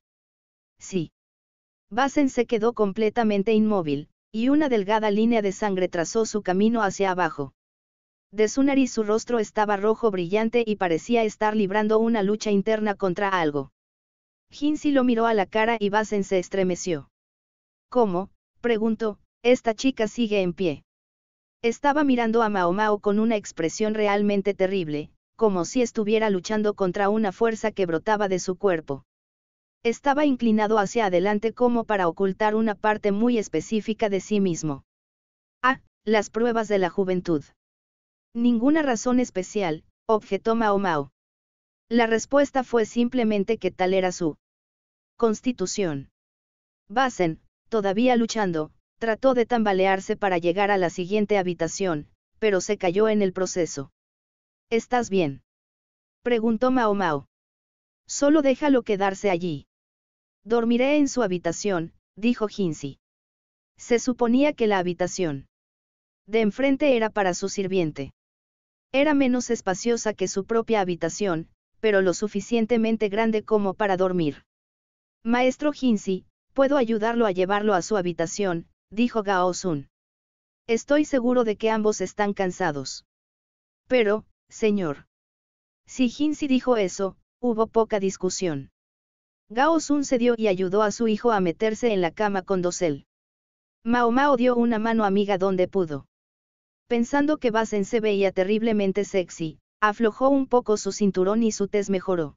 Speaker 1: Sí. Basen se quedó completamente inmóvil, y una delgada línea de sangre trazó su camino hacia abajo. De su nariz su rostro estaba rojo brillante y parecía estar librando una lucha interna contra algo. Hinsi lo miró a la cara y Basen se estremeció. ¿Cómo? preguntó, esta chica sigue en pie. Estaba mirando a Mao Mao con una expresión realmente terrible, como si estuviera luchando contra una fuerza que brotaba de su cuerpo. Estaba inclinado hacia adelante como para ocultar una parte muy específica de sí mismo. Ah, las pruebas de la juventud. Ninguna razón especial, objetó Mao Mao. La respuesta fue simplemente que tal era su constitución. Basen, todavía luchando, trató de tambalearse para llegar a la siguiente habitación, pero se cayó en el proceso. ¿Estás bien? preguntó Mao Mao. Solo déjalo quedarse allí. Dormiré en su habitación, dijo Hinsi. Se suponía que la habitación de enfrente era para su sirviente. Era menos espaciosa que su propia habitación, pero lo suficientemente grande como para dormir. Maestro Hinsi, puedo ayudarlo a llevarlo a su habitación, dijo Gao Sun. Estoy seguro de que ambos están cansados. Pero, señor. Si Hinsi dijo eso, hubo poca discusión. Gao Sun cedió y ayudó a su hijo a meterse en la cama con dosel. Mao Mao dio una mano amiga donde pudo. Pensando que Basen se veía terriblemente sexy, Aflojó un poco su cinturón y su tez mejoró.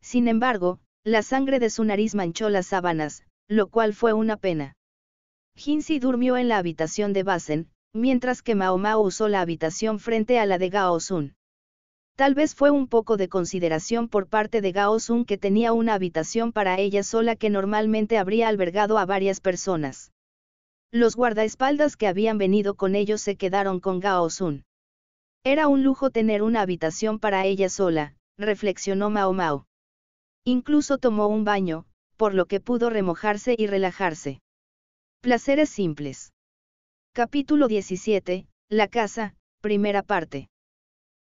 Speaker 1: Sin embargo, la sangre de su nariz manchó las sábanas, lo cual fue una pena. Hinsi durmió en la habitación de Basen, mientras que Mao usó la habitación frente a la de Gao Sun. Tal vez fue un poco de consideración por parte de Gao Sun que tenía una habitación para ella sola que normalmente habría albergado a varias personas. Los guardaespaldas que habían venido con ellos se quedaron con Gao Sun. Era un lujo tener una habitación para ella sola, reflexionó Mao Mao. Incluso tomó un baño, por lo que pudo remojarse y relajarse. Placeres simples. Capítulo 17, La casa, primera parte.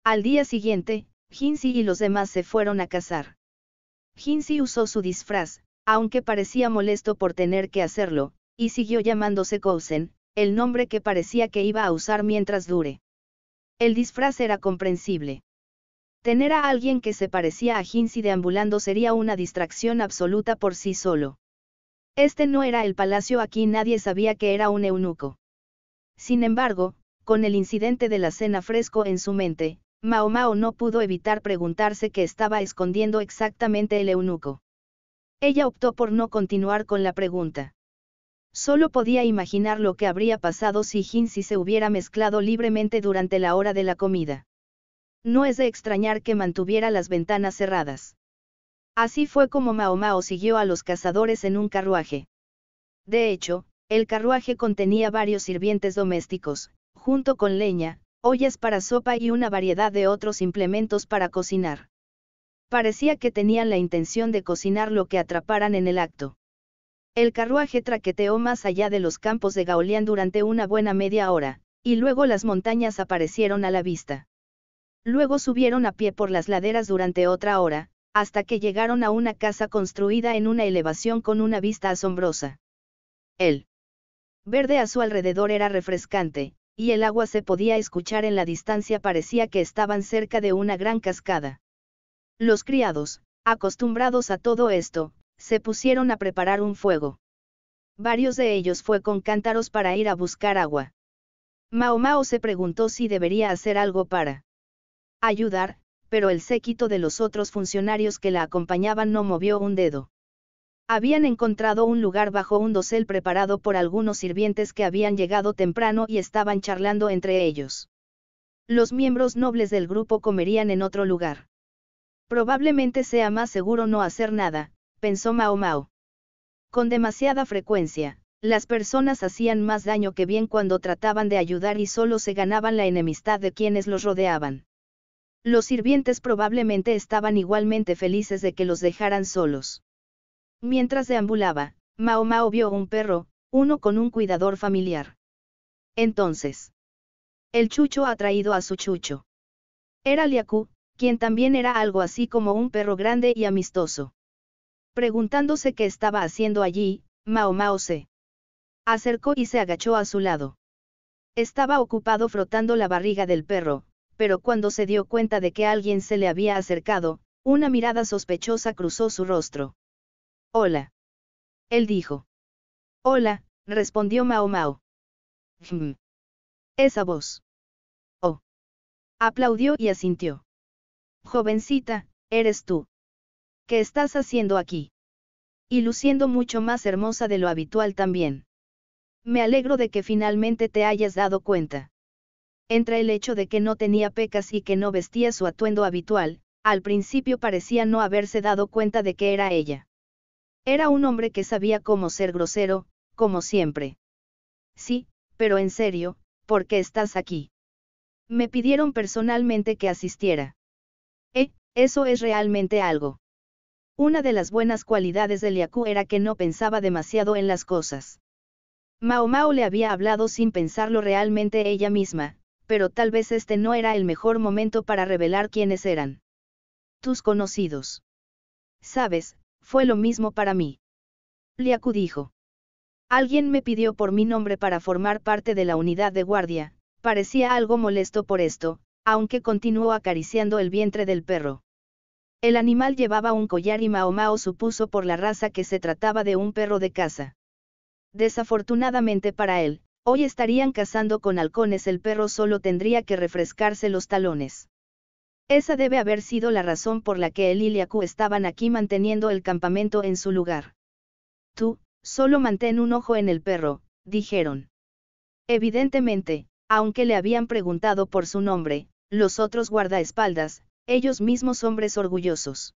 Speaker 1: Al día siguiente, Jinzi y los demás se fueron a cazar. Jinsi usó su disfraz, aunque parecía molesto por tener que hacerlo, y siguió llamándose Kousen, el nombre que parecía que iba a usar mientras dure. El disfraz era comprensible. Tener a alguien que se parecía a Hinsi deambulando sería una distracción absoluta por sí solo. Este no era el palacio aquí nadie sabía que era un eunuco. Sin embargo, con el incidente de la cena fresco en su mente, Mao Mao no pudo evitar preguntarse qué estaba escondiendo exactamente el eunuco. Ella optó por no continuar con la pregunta. Solo podía imaginar lo que habría pasado si Hinsi se hubiera mezclado libremente durante la hora de la comida. No es de extrañar que mantuviera las ventanas cerradas. Así fue como Mao Mao siguió a los cazadores en un carruaje. De hecho, el carruaje contenía varios sirvientes domésticos, junto con leña, ollas para sopa y una variedad de otros implementos para cocinar. Parecía que tenían la intención de cocinar lo que atraparan en el acto. El carruaje traqueteó más allá de los campos de Gaolián durante una buena media hora, y luego las montañas aparecieron a la vista. Luego subieron a pie por las laderas durante otra hora, hasta que llegaron a una casa construida en una elevación con una vista asombrosa. El verde a su alrededor era refrescante, y el agua se podía escuchar en la distancia parecía que estaban cerca de una gran cascada. Los criados, acostumbrados a todo esto, se pusieron a preparar un fuego. Varios de ellos fue con cántaros para ir a buscar agua. Mao Mao se preguntó si debería hacer algo para ayudar, pero el séquito de los otros funcionarios que la acompañaban no movió un dedo. Habían encontrado un lugar bajo un dosel preparado por algunos sirvientes que habían llegado temprano y estaban charlando entre ellos. Los miembros nobles del grupo comerían en otro lugar. Probablemente sea más seguro no hacer nada, pensó Mao Mao. Con demasiada frecuencia, las personas hacían más daño que bien cuando trataban de ayudar y solo se ganaban la enemistad de quienes los rodeaban. Los sirvientes probablemente estaban igualmente felices de que los dejaran solos. Mientras deambulaba, Mao Mao vio un perro, uno con un cuidador familiar. Entonces, el chucho ha traído a su chucho. Era Liaku, quien también era algo así como un perro grande y amistoso. Preguntándose qué estaba haciendo allí, Mao Mao se acercó y se agachó a su lado. Estaba ocupado frotando la barriga del perro, pero cuando se dio cuenta de que alguien se le había acercado, una mirada sospechosa cruzó su rostro. Hola. Él dijo. Hola, respondió Mao Mao. Esa voz. Oh. Aplaudió y asintió. Jovencita, eres tú. ¿Qué estás haciendo aquí? Y luciendo mucho más hermosa de lo habitual también. Me alegro de que finalmente te hayas dado cuenta. Entre el hecho de que no tenía pecas y que no vestía su atuendo habitual, al principio parecía no haberse dado cuenta de que era ella. Era un hombre que sabía cómo ser grosero, como siempre. Sí, pero en serio, ¿por qué estás aquí? Me pidieron personalmente que asistiera. Eh, eso es realmente algo. Una de las buenas cualidades de Liaku era que no pensaba demasiado en las cosas. Mao Mao le había hablado sin pensarlo realmente ella misma, pero tal vez este no era el mejor momento para revelar quiénes eran. Tus conocidos. Sabes, fue lo mismo para mí. Liaku dijo. Alguien me pidió por mi nombre para formar parte de la unidad de guardia, parecía algo molesto por esto, aunque continuó acariciando el vientre del perro. El animal llevaba un collar y Maomao supuso por la raza que se trataba de un perro de caza. Desafortunadamente para él, hoy estarían cazando con halcones, el perro solo tendría que refrescarse los talones. Esa debe haber sido la razón por la que el y estaban aquí manteniendo el campamento en su lugar. Tú, solo mantén un ojo en el perro, dijeron. Evidentemente, aunque le habían preguntado por su nombre, los otros guardaespaldas, ellos mismos hombres orgullosos.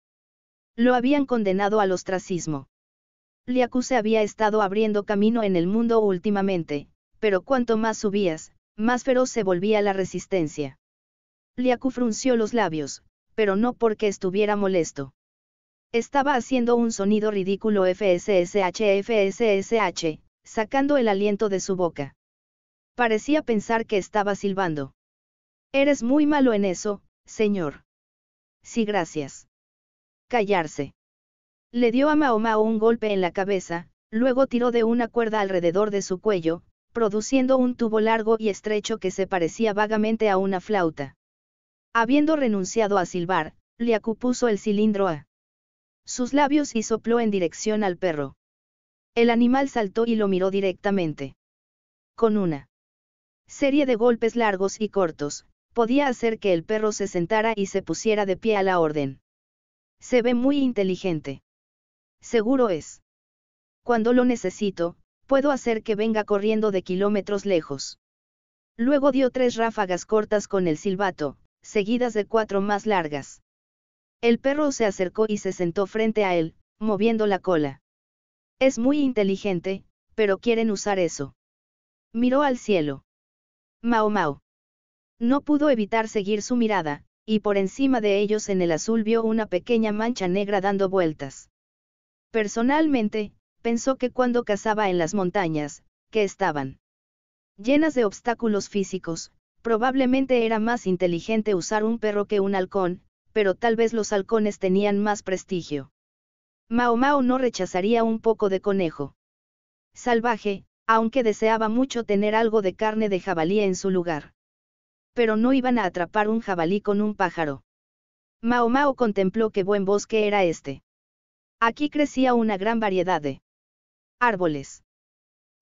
Speaker 1: Lo habían condenado al ostracismo. Liacu se había estado abriendo camino en el mundo últimamente, pero cuanto más subías, más feroz se volvía la resistencia. Liacu frunció los labios, pero no porque estuviera molesto. Estaba haciendo un sonido ridículo FSSH sacando el aliento de su boca. Parecía pensar que estaba silbando. Eres muy malo en eso, señor. Sí, gracias. Callarse. Le dio a Mahoma un golpe en la cabeza, luego tiró de una cuerda alrededor de su cuello, produciendo un tubo largo y estrecho que se parecía vagamente a una flauta. Habiendo renunciado a silbar, le puso el cilindro a sus labios y sopló en dirección al perro. El animal saltó y lo miró directamente. Con una serie de golpes largos y cortos, podía hacer que el perro se sentara y se pusiera de pie a la orden. Se ve muy inteligente. Seguro es. Cuando lo necesito, puedo hacer que venga corriendo de kilómetros lejos. Luego dio tres ráfagas cortas con el silbato, seguidas de cuatro más largas. El perro se acercó y se sentó frente a él, moviendo la cola. Es muy inteligente, pero quieren usar eso. Miró al cielo. Mao Mao. No pudo evitar seguir su mirada, y por encima de ellos en el azul vio una pequeña mancha negra dando vueltas. Personalmente, pensó que cuando cazaba en las montañas, que estaban llenas de obstáculos físicos, probablemente era más inteligente usar un perro que un halcón, pero tal vez los halcones tenían más prestigio. Mao Mao no rechazaría un poco de conejo. Salvaje, aunque deseaba mucho tener algo de carne de jabalí en su lugar pero no iban a atrapar un jabalí con un pájaro. Mao Mao contempló qué buen bosque era este. Aquí crecía una gran variedad de árboles.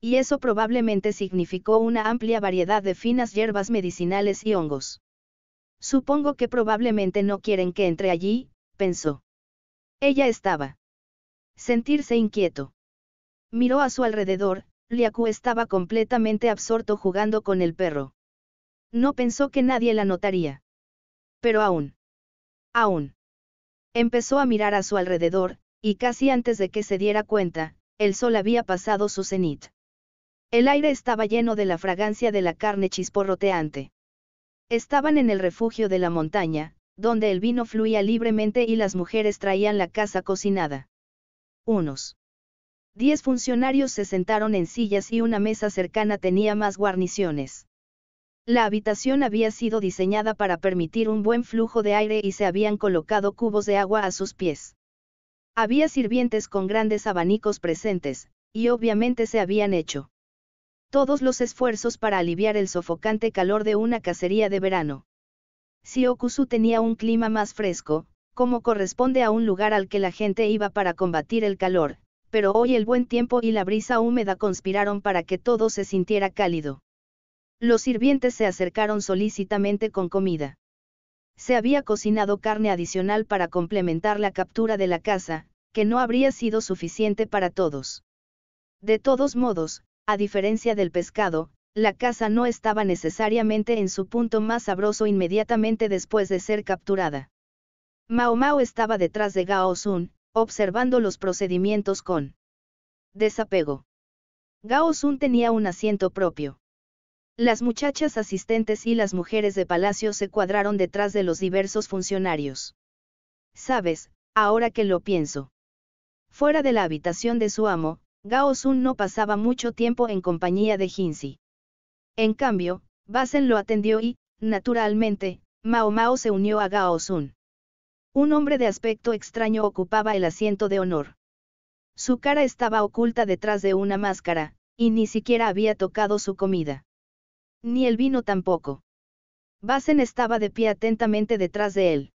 Speaker 1: Y eso probablemente significó una amplia variedad de finas hierbas medicinales y hongos. Supongo que probablemente no quieren que entre allí, pensó. Ella estaba. Sentirse inquieto. Miró a su alrededor, Liaku estaba completamente absorto jugando con el perro. No pensó que nadie la notaría. Pero aún. Aún. Empezó a mirar a su alrededor, y casi antes de que se diera cuenta, el sol había pasado su cenit. El aire estaba lleno de la fragancia de la carne chisporroteante. Estaban en el refugio de la montaña, donde el vino fluía libremente y las mujeres traían la casa cocinada. Unos. Diez funcionarios se sentaron en sillas y una mesa cercana tenía más guarniciones. La habitación había sido diseñada para permitir un buen flujo de aire y se habían colocado cubos de agua a sus pies. Había sirvientes con grandes abanicos presentes, y obviamente se habían hecho todos los esfuerzos para aliviar el sofocante calor de una cacería de verano. Si Okusu tenía un clima más fresco, como corresponde a un lugar al que la gente iba para combatir el calor, pero hoy el buen tiempo y la brisa húmeda conspiraron para que todo se sintiera cálido. Los sirvientes se acercaron solícitamente con comida. Se había cocinado carne adicional para complementar la captura de la casa, que no habría sido suficiente para todos. De todos modos, a diferencia del pescado, la casa no estaba necesariamente en su punto más sabroso inmediatamente después de ser capturada. Mao Mao estaba detrás de Gao Sun, observando los procedimientos con desapego. Gao Sun tenía un asiento propio. Las muchachas asistentes y las mujeres de palacio se cuadraron detrás de los diversos funcionarios. Sabes, ahora que lo pienso. Fuera de la habitación de su amo, Gao Sun no pasaba mucho tiempo en compañía de Jinxi. En cambio, Basen lo atendió y, naturalmente, Mao Mao se unió a Gao Sun. Un hombre de aspecto extraño ocupaba el asiento de honor. Su cara estaba oculta detrás de una máscara, y ni siquiera había tocado su comida. Ni el vino tampoco. Basen estaba de pie atentamente detrás de él.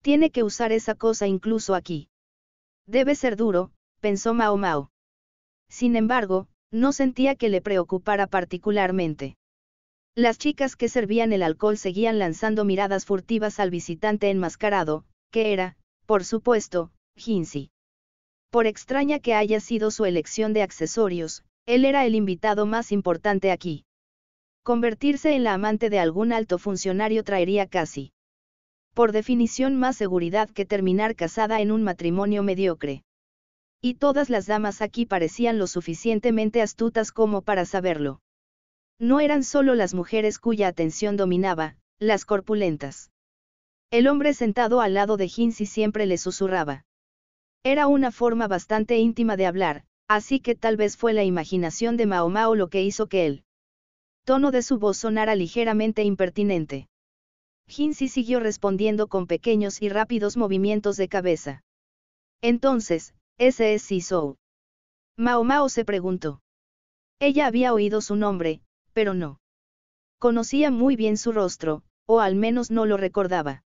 Speaker 1: Tiene que usar esa cosa incluso aquí. Debe ser duro, pensó Mao Mao. Sin embargo, no sentía que le preocupara particularmente. Las chicas que servían el alcohol seguían lanzando miradas furtivas al visitante enmascarado, que era, por supuesto, Jinxi. Por extraña que haya sido su elección de accesorios, él era el invitado más importante aquí. Convertirse en la amante de algún alto funcionario traería casi, por definición, más seguridad que terminar casada en un matrimonio mediocre. Y todas las damas aquí parecían lo suficientemente astutas como para saberlo. No eran solo las mujeres cuya atención dominaba, las corpulentas. El hombre sentado al lado de Hinsi siempre le susurraba. Era una forma bastante íntima de hablar, así que tal vez fue la imaginación de Mao Mao lo que hizo que él tono de su voz sonara ligeramente impertinente. Hinsi siguió respondiendo con pequeños y rápidos movimientos de cabeza. Entonces, ese es Sisou. Mao Mao se preguntó. Ella había oído su nombre, pero no. Conocía muy bien su rostro, o al menos no lo recordaba.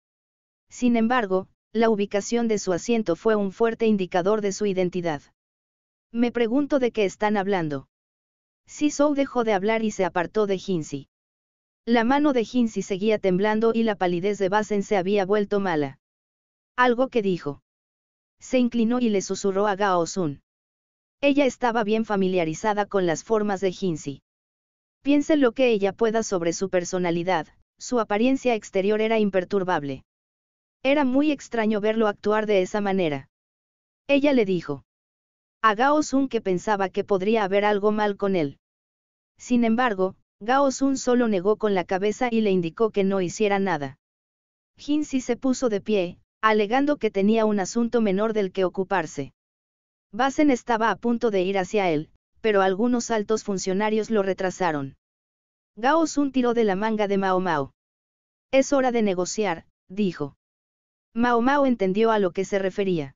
Speaker 1: Sin embargo, la ubicación de su asiento fue un fuerte indicador de su identidad. Me pregunto de qué están hablando. Sisou dejó de hablar y se apartó de Hinsi. La mano de Hinsi seguía temblando y la palidez de Basen se había vuelto mala. Algo que dijo. Se inclinó y le susurró a Gao Sun. Ella estaba bien familiarizada con las formas de Hinsi. Piense lo que ella pueda sobre su personalidad, su apariencia exterior era imperturbable. Era muy extraño verlo actuar de esa manera. Ella le dijo. A Gao Sun que pensaba que podría haber algo mal con él. Sin embargo, Gao Sun solo negó con la cabeza y le indicó que no hiciera nada. Jinxi se puso de pie, alegando que tenía un asunto menor del que ocuparse. Basen estaba a punto de ir hacia él, pero algunos altos funcionarios lo retrasaron. Gao Sun tiró de la manga de Mao Mao. Es hora de negociar, dijo. Mao Mao entendió a lo que se refería.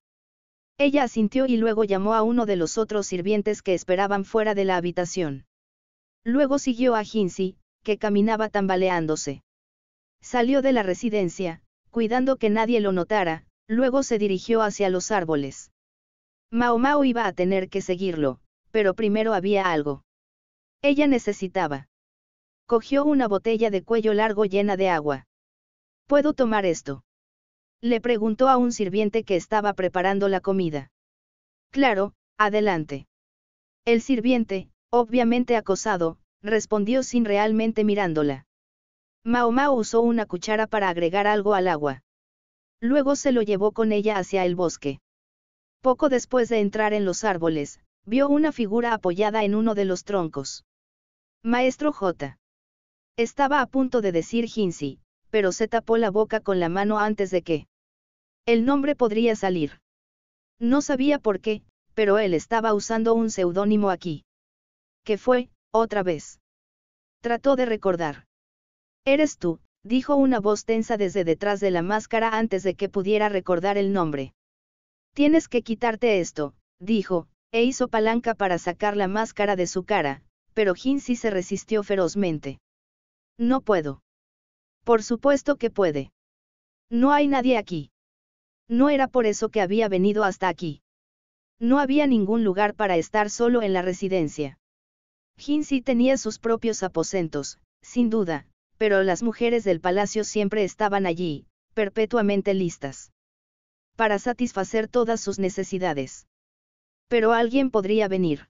Speaker 1: Ella asintió y luego llamó a uno de los otros sirvientes que esperaban fuera de la habitación. Luego siguió a Hinsi, que caminaba tambaleándose. Salió de la residencia, cuidando que nadie lo notara, luego se dirigió hacia los árboles. Mao Mao iba a tener que seguirlo, pero primero había algo. Ella necesitaba. Cogió una botella de cuello largo llena de agua. ¿Puedo tomar esto? Le preguntó a un sirviente que estaba preparando la comida. Claro, adelante. El sirviente, Obviamente acosado, respondió sin realmente mirándola. Mao usó una cuchara para agregar algo al agua. Luego se lo llevó con ella hacia el bosque. Poco después de entrar en los árboles, vio una figura apoyada en uno de los troncos. Maestro J. Estaba a punto de decir Hinsi, pero se tapó la boca con la mano antes de que el nombre podría salir. No sabía por qué, pero él estaba usando un seudónimo aquí que fue, otra vez. Trató de recordar. Eres tú, dijo una voz tensa desde detrás de la máscara antes de que pudiera recordar el nombre. Tienes que quitarte esto, dijo, e hizo palanca para sacar la máscara de su cara, pero Ginsi se resistió ferozmente. No puedo. Por supuesto que puede. No hay nadie aquí. No era por eso que había venido hasta aquí. No había ningún lugar para estar solo en la residencia. Hinsi tenía sus propios aposentos, sin duda, pero las mujeres del palacio siempre estaban allí, perpetuamente listas. Para satisfacer todas sus necesidades. Pero alguien podría venir.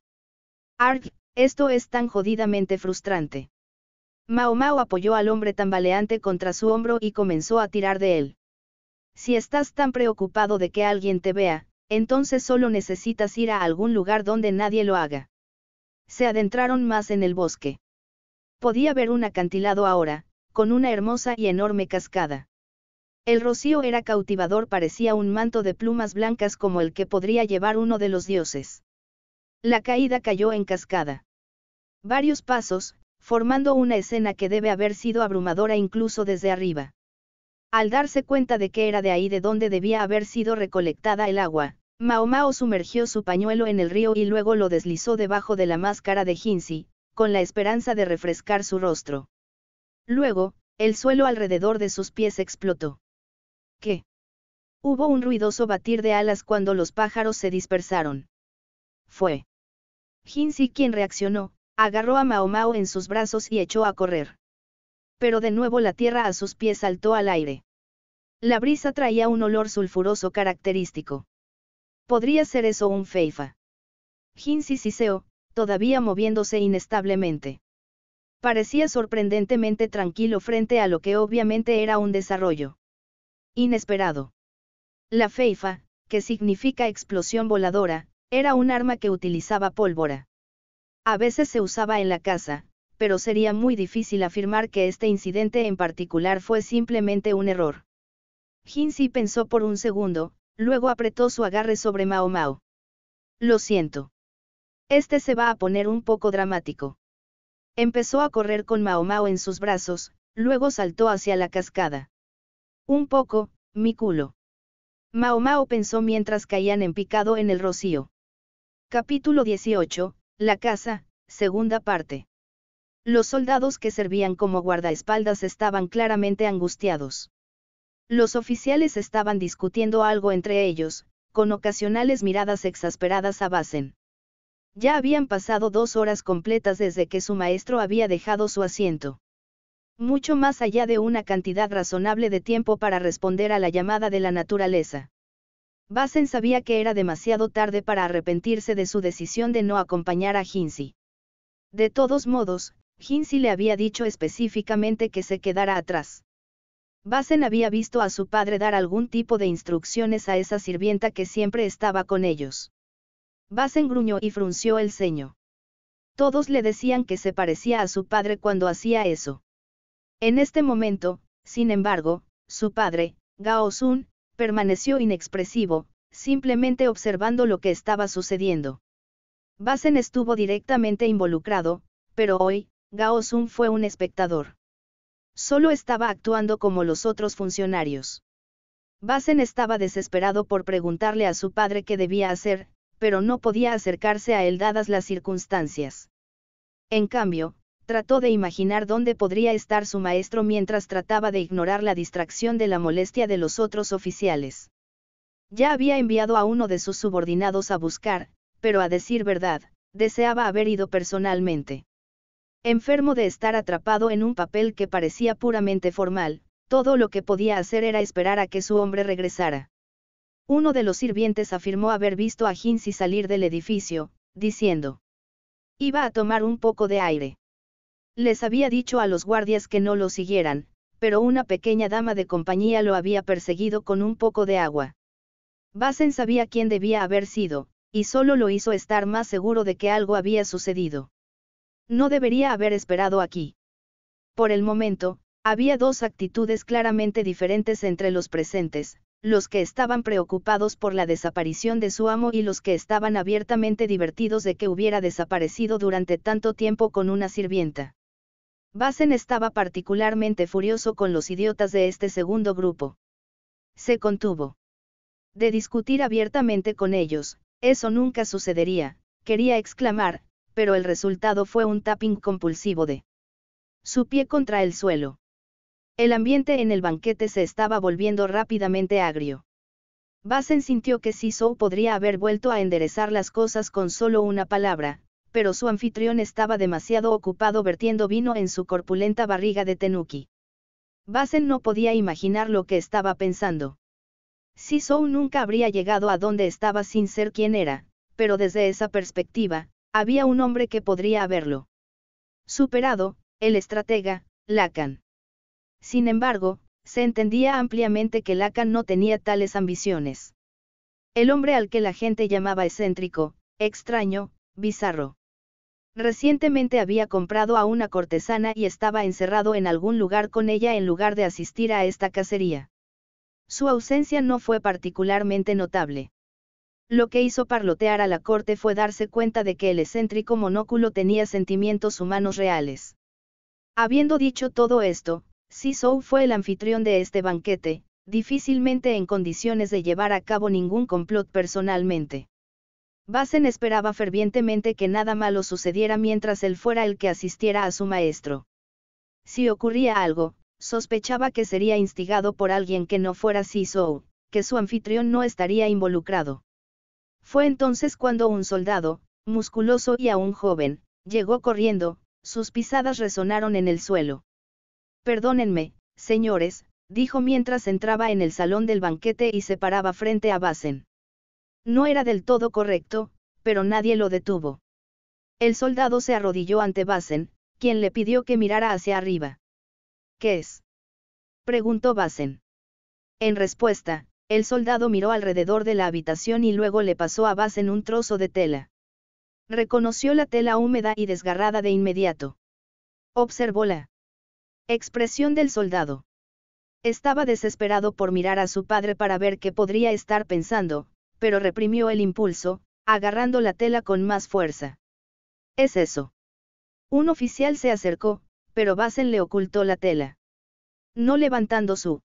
Speaker 1: Arg, esto es tan jodidamente frustrante. Mao Mao apoyó al hombre tambaleante contra su hombro y comenzó a tirar de él. Si estás tan preocupado de que alguien te vea, entonces solo necesitas ir a algún lugar donde nadie lo haga se adentraron más en el bosque. Podía ver un acantilado ahora, con una hermosa y enorme cascada. El rocío era cautivador, parecía un manto de plumas blancas como el que podría llevar uno de los dioses. La caída cayó en cascada. Varios pasos, formando una escena que debe haber sido abrumadora incluso desde arriba. Al darse cuenta de que era de ahí de donde debía haber sido recolectada el agua, Maomao sumergió su pañuelo en el río y luego lo deslizó debajo de la máscara de Jinzi, con la esperanza de refrescar su rostro. Luego, el suelo alrededor de sus pies explotó. ¿Qué? Hubo un ruidoso batir de alas cuando los pájaros se dispersaron. Fue. Jinzi quien reaccionó, agarró a Maomao en sus brazos y echó a correr. Pero de nuevo la tierra a sus pies saltó al aire. La brisa traía un olor sulfuroso característico. Podría ser eso un feifa. Hinsi siseó, todavía moviéndose inestablemente. Parecía sorprendentemente tranquilo frente a lo que obviamente era un desarrollo. Inesperado. La feifa, que significa explosión voladora, era un arma que utilizaba pólvora. A veces se usaba en la casa, pero sería muy difícil afirmar que este incidente en particular fue simplemente un error. Hinsi pensó por un segundo, Luego apretó su agarre sobre Mao Mao. Lo siento. Este se va a poner un poco dramático. Empezó a correr con Mao Mao en sus brazos, luego saltó hacia la cascada. Un poco, mi culo. Mao Mao pensó mientras caían en picado en el rocío. Capítulo 18, La casa, segunda parte. Los soldados que servían como guardaespaldas estaban claramente angustiados. Los oficiales estaban discutiendo algo entre ellos, con ocasionales miradas exasperadas a Basen. Ya habían pasado dos horas completas desde que su maestro había dejado su asiento. Mucho más allá de una cantidad razonable de tiempo para responder a la llamada de la naturaleza. Basen sabía que era demasiado tarde para arrepentirse de su decisión de no acompañar a Hinsey. De todos modos, Hinsey le había dicho específicamente que se quedara atrás. Basen había visto a su padre dar algún tipo de instrucciones a esa sirvienta que siempre estaba con ellos. Basen gruñó y frunció el ceño. Todos le decían que se parecía a su padre cuando hacía eso. En este momento, sin embargo, su padre, Gao Sun, permaneció inexpresivo, simplemente observando lo que estaba sucediendo. Basen estuvo directamente involucrado, pero hoy, Gao Sun fue un espectador. Solo estaba actuando como los otros funcionarios. Basen estaba desesperado por preguntarle a su padre qué debía hacer, pero no podía acercarse a él dadas las circunstancias. En cambio, trató de imaginar dónde podría estar su maestro mientras trataba de ignorar la distracción de la molestia de los otros oficiales. Ya había enviado a uno de sus subordinados a buscar, pero a decir verdad, deseaba haber ido personalmente. Enfermo de estar atrapado en un papel que parecía puramente formal, todo lo que podía hacer era esperar a que su hombre regresara. Uno de los sirvientes afirmó haber visto a Hinsey salir del edificio, diciendo. Iba a tomar un poco de aire. Les había dicho a los guardias que no lo siguieran, pero una pequeña dama de compañía lo había perseguido con un poco de agua. Basen sabía quién debía haber sido, y solo lo hizo estar más seguro de que algo había sucedido no debería haber esperado aquí. Por el momento, había dos actitudes claramente diferentes entre los presentes, los que estaban preocupados por la desaparición de su amo y los que estaban abiertamente divertidos de que hubiera desaparecido durante tanto tiempo con una sirvienta. Basen estaba particularmente furioso con los idiotas de este segundo grupo. Se contuvo. De discutir abiertamente con ellos, eso nunca sucedería, quería exclamar, pero el resultado fue un tapping compulsivo de su pie contra el suelo. El ambiente en el banquete se estaba volviendo rápidamente agrio. Basen sintió que Sissou podría haber vuelto a enderezar las cosas con solo una palabra, pero su anfitrión estaba demasiado ocupado vertiendo vino en su corpulenta barriga de Tenuki. Basen no podía imaginar lo que estaba pensando. Sissou nunca habría llegado a donde estaba sin ser quien era, pero desde esa perspectiva, había un hombre que podría haberlo superado, el estratega, Lacan. Sin embargo, se entendía ampliamente que Lacan no tenía tales ambiciones. El hombre al que la gente llamaba excéntrico, extraño, bizarro. Recientemente había comprado a una cortesana y estaba encerrado en algún lugar con ella en lugar de asistir a esta cacería. Su ausencia no fue particularmente notable lo que hizo parlotear a la corte fue darse cuenta de que el excéntrico monóculo tenía sentimientos humanos reales. Habiendo dicho todo esto, Sisou fue el anfitrión de este banquete, difícilmente en condiciones de llevar a cabo ningún complot personalmente. Basen esperaba fervientemente que nada malo sucediera mientras él fuera el que asistiera a su maestro. Si ocurría algo, sospechaba que sería instigado por alguien que no fuera Sisou, que su anfitrión no estaría involucrado. Fue entonces cuando un soldado, musculoso y aún joven, llegó corriendo, sus pisadas resonaron en el suelo. Perdónenme, señores, dijo mientras entraba en el salón del banquete y se paraba frente a Basen. No era del todo correcto, pero nadie lo detuvo. El soldado se arrodilló ante Basen, quien le pidió que mirara hacia arriba. ¿Qué es? preguntó Basen. En respuesta, el soldado miró alrededor de la habitación y luego le pasó a Basen en un trozo de tela. Reconoció la tela húmeda y desgarrada de inmediato. Observó la expresión del soldado. Estaba desesperado por mirar a su padre para ver qué podría estar pensando, pero reprimió el impulso, agarrando la tela con más fuerza. Es eso. Un oficial se acercó, pero Basen le ocultó la tela. No levantando su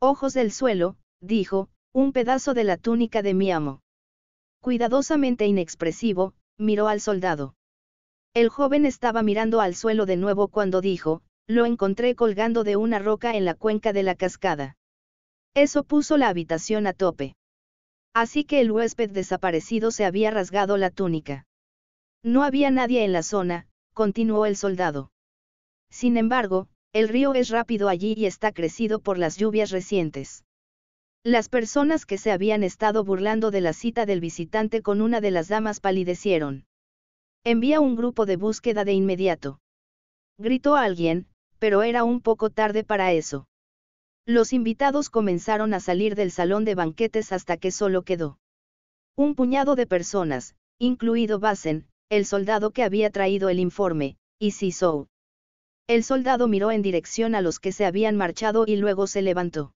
Speaker 1: ojos del suelo, dijo, un pedazo de la túnica de mi amo. Cuidadosamente inexpresivo, miró al soldado. El joven estaba mirando al suelo de nuevo cuando dijo, lo encontré colgando de una roca en la cuenca de la cascada. Eso puso la habitación a tope. Así que el huésped desaparecido se había rasgado la túnica. No había nadie en la zona, continuó el soldado. Sin embargo, el río es rápido allí y está crecido por las lluvias recientes. Las personas que se habían estado burlando de la cita del visitante con una de las damas palidecieron. Envía un grupo de búsqueda de inmediato. Gritó alguien, pero era un poco tarde para eso. Los invitados comenzaron a salir del salón de banquetes hasta que solo quedó. Un puñado de personas, incluido Basen, el soldado que había traído el informe, y Sisou. El soldado miró en dirección a los que se habían marchado y luego se levantó.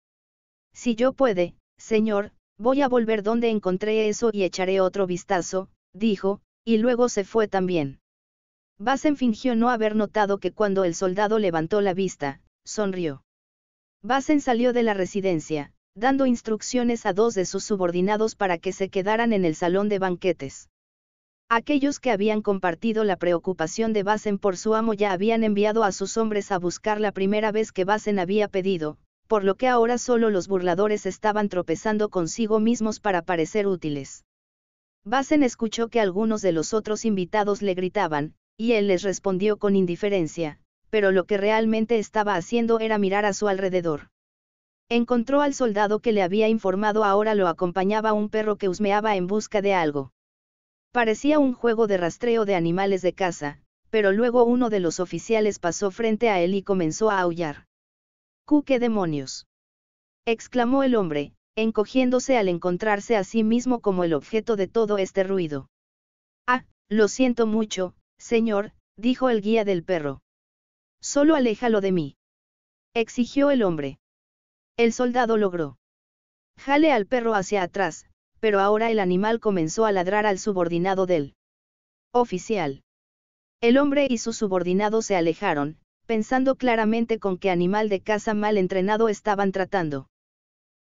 Speaker 1: Si yo puede, señor, voy a volver donde encontré eso y echaré otro vistazo, dijo, y luego se fue también. Basen fingió no haber notado que cuando el soldado levantó la vista, sonrió. Basen salió de la residencia, dando instrucciones a dos de sus subordinados para que se quedaran en el salón de banquetes. Aquellos que habían compartido la preocupación de Basen por su amo ya habían enviado a sus hombres a buscar la primera vez que Basen había pedido, por lo que ahora solo los burladores estaban tropezando consigo mismos para parecer útiles. Basen escuchó que algunos de los otros invitados le gritaban, y él les respondió con indiferencia, pero lo que realmente estaba haciendo era mirar a su alrededor. Encontró al soldado que le había informado ahora lo acompañaba un perro que husmeaba en busca de algo. Parecía un juego de rastreo de animales de caza, pero luego uno de los oficiales pasó frente a él y comenzó a aullar. ¡Cu qué demonios! exclamó el hombre, encogiéndose al encontrarse a sí mismo como el objeto de todo este ruido. Ah, lo siento mucho, señor, dijo el guía del perro. Solo aléjalo de mí. Exigió el hombre. El soldado logró. Jale al perro hacia atrás, pero ahora el animal comenzó a ladrar al subordinado del oficial. El hombre y su subordinado se alejaron, pensando claramente con qué animal de caza mal entrenado estaban tratando.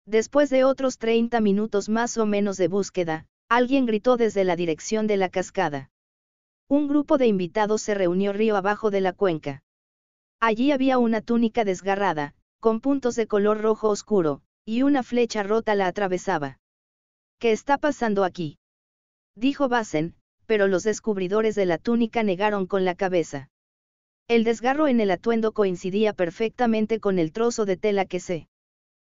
Speaker 1: Después de otros 30 minutos más o menos de búsqueda, alguien gritó desde la dirección de la cascada. Un grupo de invitados se reunió río abajo de la cuenca. Allí había una túnica desgarrada, con puntos de color rojo oscuro, y una flecha rota la atravesaba. ¿Qué está pasando aquí? Dijo Basen, pero los descubridores de la túnica negaron con la cabeza. El desgarro en el atuendo coincidía perfectamente con el trozo de tela que se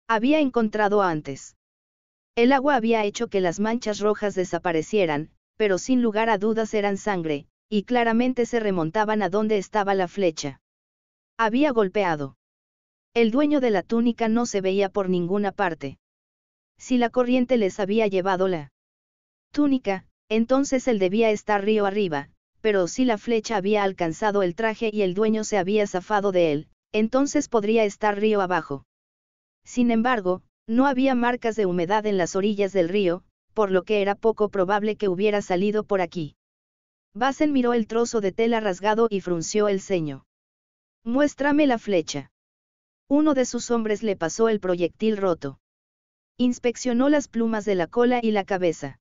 Speaker 1: había encontrado antes. El agua había hecho que las manchas rojas desaparecieran, pero sin lugar a dudas eran sangre, y claramente se remontaban a donde estaba la flecha. Había golpeado. El dueño de la túnica no se veía por ninguna parte. Si la corriente les había llevado la túnica, entonces él debía estar río arriba, pero si la flecha había alcanzado el traje y el dueño se había zafado de él, entonces podría estar río abajo. Sin embargo, no había marcas de humedad en las orillas del río, por lo que era poco probable que hubiera salido por aquí. Basen miró el trozo de tela rasgado y frunció el ceño. Muéstrame la flecha. Uno de sus hombres le pasó el proyectil roto. Inspeccionó las plumas de la cola y la cabeza.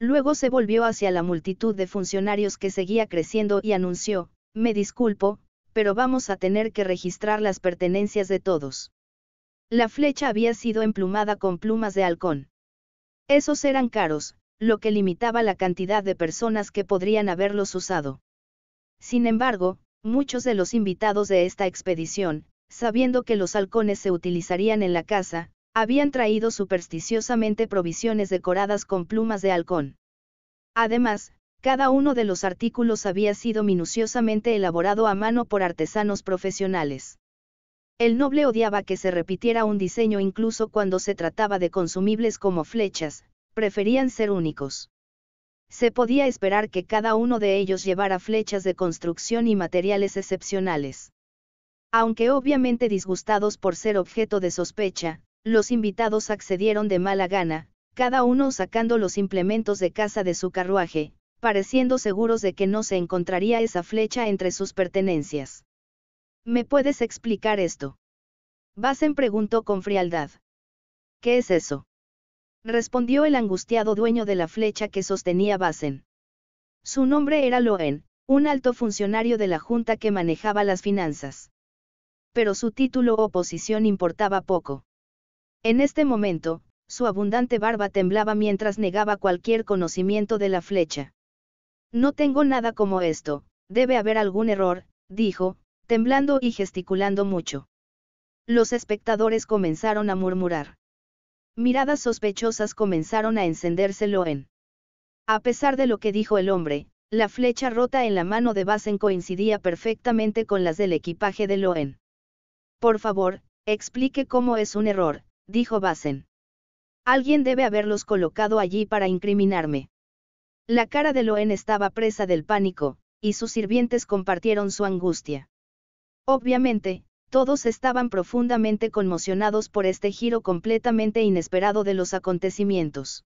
Speaker 1: Luego se volvió hacia la multitud de funcionarios que seguía creciendo y anunció, me disculpo, pero vamos a tener que registrar las pertenencias de todos. La flecha había sido emplumada con plumas de halcón. Esos eran caros, lo que limitaba la cantidad de personas que podrían haberlos usado. Sin embargo, muchos de los invitados de esta expedición, sabiendo que los halcones se utilizarían en la casa, habían traído supersticiosamente provisiones decoradas con plumas de halcón. Además, cada uno de los artículos había sido minuciosamente elaborado a mano por artesanos profesionales. El noble odiaba que se repitiera un diseño incluso cuando se trataba de consumibles como flechas, preferían ser únicos. Se podía esperar que cada uno de ellos llevara flechas de construcción y materiales excepcionales. Aunque obviamente disgustados por ser objeto de sospecha, los invitados accedieron de mala gana, cada uno sacando los implementos de casa de su carruaje, pareciendo seguros de que no se encontraría esa flecha entre sus pertenencias. ¿Me puedes explicar esto? Basen preguntó con frialdad. ¿Qué es eso? Respondió el angustiado dueño de la flecha que sostenía Basen. Su nombre era Loen, un alto funcionario de la junta que manejaba las finanzas. Pero su título o posición importaba poco. En este momento, su abundante barba temblaba mientras negaba cualquier conocimiento de la flecha. No tengo nada como esto, debe haber algún error, dijo, temblando y gesticulando mucho. Los espectadores comenzaron a murmurar. Miradas sospechosas comenzaron a encenderse en. A pesar de lo que dijo el hombre, la flecha rota en la mano de Basen coincidía perfectamente con las del equipaje de Loen. Por favor, explique cómo es un error, dijo Basen. Alguien debe haberlos colocado allí para incriminarme. La cara de Loen estaba presa del pánico, y sus sirvientes compartieron su angustia. Obviamente, todos estaban profundamente conmocionados por este giro completamente inesperado de los acontecimientos.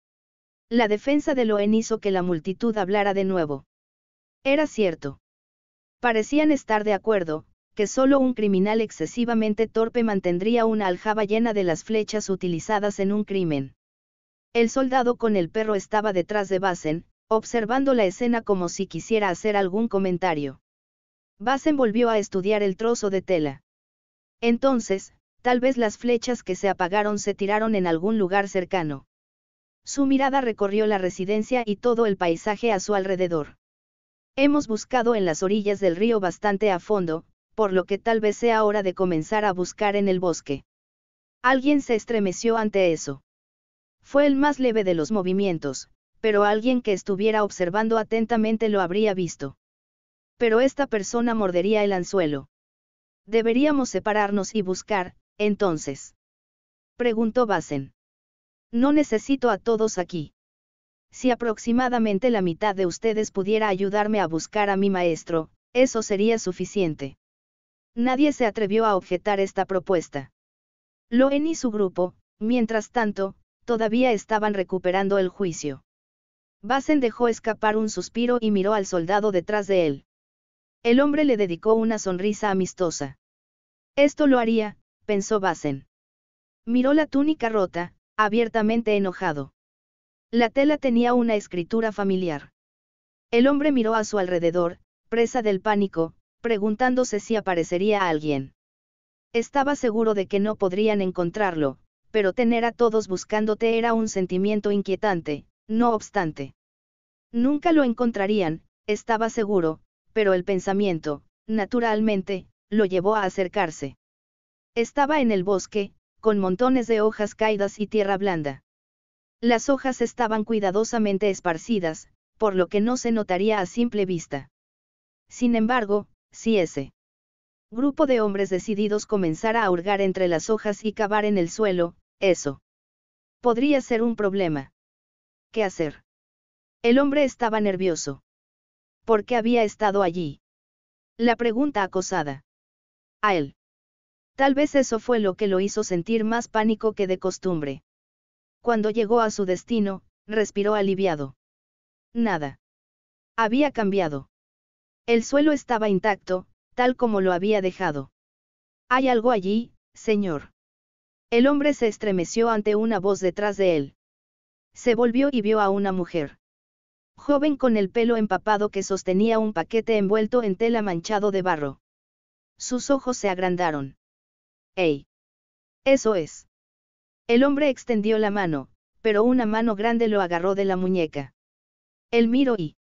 Speaker 1: La defensa de Loen hizo que la multitud hablara de nuevo. Era cierto. Parecían estar de acuerdo, que solo un criminal excesivamente torpe mantendría una aljaba llena de las flechas utilizadas en un crimen. El soldado con el perro estaba detrás de Basen, observando la escena como si quisiera hacer algún comentario. Basen volvió a estudiar el trozo de tela. Entonces, tal vez las flechas que se apagaron se tiraron en algún lugar cercano. Su mirada recorrió la residencia y todo el paisaje a su alrededor. Hemos buscado en las orillas del río bastante a fondo, por lo que tal vez sea hora de comenzar a buscar en el bosque. Alguien se estremeció ante eso. Fue el más leve de los movimientos, pero alguien que estuviera observando atentamente lo habría visto. Pero esta persona mordería el anzuelo. Deberíamos separarnos y buscar, entonces. Preguntó Basen. No necesito a todos aquí. Si aproximadamente la mitad de ustedes pudiera ayudarme a buscar a mi maestro, eso sería suficiente. Nadie se atrevió a objetar esta propuesta. Loen y su grupo, mientras tanto, todavía estaban recuperando el juicio. Basen dejó escapar un suspiro y miró al soldado detrás de él. El hombre le dedicó una sonrisa amistosa. Esto lo haría, pensó Basen. Miró la túnica rota, abiertamente enojado. La tela tenía una escritura familiar. El hombre miró a su alrededor, presa del pánico, preguntándose si aparecería alguien. Estaba seguro de que no podrían encontrarlo, pero tener a todos buscándote era un sentimiento inquietante, no obstante. Nunca lo encontrarían, estaba seguro, pero el pensamiento, naturalmente, lo llevó a acercarse. Estaba en el bosque, con montones de hojas caídas y tierra blanda. Las hojas estaban cuidadosamente esparcidas, por lo que no se notaría a simple vista. Sin embargo, si ese grupo de hombres decididos comenzara a hurgar entre las hojas y cavar en el suelo, eso podría ser un problema. ¿Qué hacer? El hombre estaba nervioso. ¿Por qué había estado allí? La pregunta acosada. A él. Tal vez eso fue lo que lo hizo sentir más pánico que de costumbre. Cuando llegó a su destino, respiró aliviado. Nada. Había cambiado. El suelo estaba intacto, tal como lo había dejado. Hay algo allí, señor. El hombre se estremeció ante una voz detrás de él. Se volvió y vio a una mujer. Joven con el pelo empapado que sostenía un paquete envuelto en tela manchado de barro. Sus ojos se agrandaron. ¡Ey! Eso es. El hombre extendió la mano, pero una mano grande lo agarró de la muñeca. Él miró y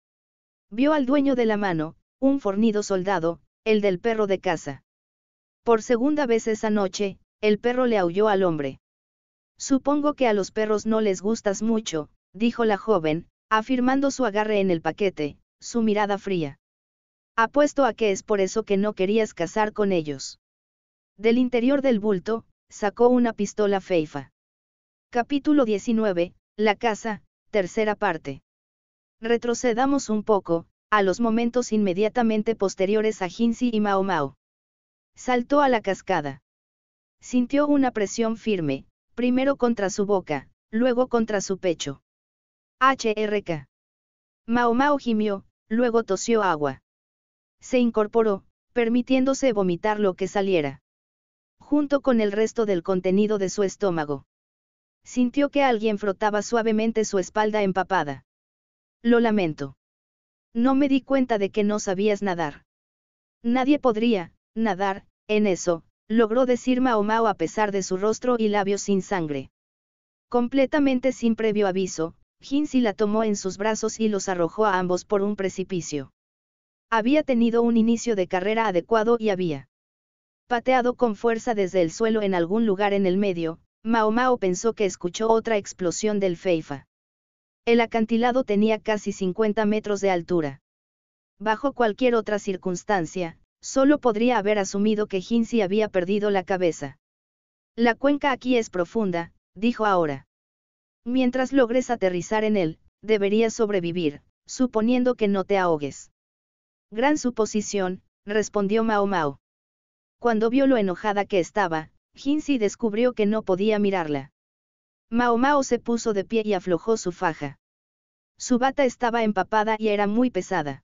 Speaker 1: vio al dueño de la mano, un fornido soldado, el del perro de casa. Por segunda vez esa noche, el perro le aulló al hombre. Supongo que a los perros no les gustas mucho, dijo la joven, afirmando su agarre en el paquete, su mirada fría. Apuesto a que es por eso que no querías casar con ellos. Del interior del bulto, sacó una pistola feifa. Capítulo 19, La casa, tercera parte. Retrocedamos un poco, a los momentos inmediatamente posteriores a Jinxi y Mao Mao. Saltó a la cascada. Sintió una presión firme, primero contra su boca, luego contra su pecho. HRK. Mao Mao gimió, luego tosió agua. Se incorporó, permitiéndose vomitar lo que saliera. Junto con el resto del contenido de su estómago. Sintió que alguien frotaba suavemente su espalda empapada. Lo lamento. No me di cuenta de que no sabías nadar. Nadie podría, nadar, en eso, logró decir Maomao a pesar de su rostro y labios sin sangre. Completamente sin previo aviso, Hinsi la tomó en sus brazos y los arrojó a ambos por un precipicio. Había tenido un inicio de carrera adecuado y había pateado con fuerza desde el suelo en algún lugar en el medio, Maomao pensó que escuchó otra explosión del Feifa. El acantilado tenía casi 50 metros de altura. Bajo cualquier otra circunstancia, solo podría haber asumido que Hinsi había perdido la cabeza. La cuenca aquí es profunda, dijo ahora. Mientras logres aterrizar en él, deberías sobrevivir, suponiendo que no te ahogues. Gran suposición, respondió Mao Mao. Cuando vio lo enojada que estaba, Jinxi descubrió que no podía mirarla. Mao se puso de pie y aflojó su faja. Su bata estaba empapada y era muy pesada.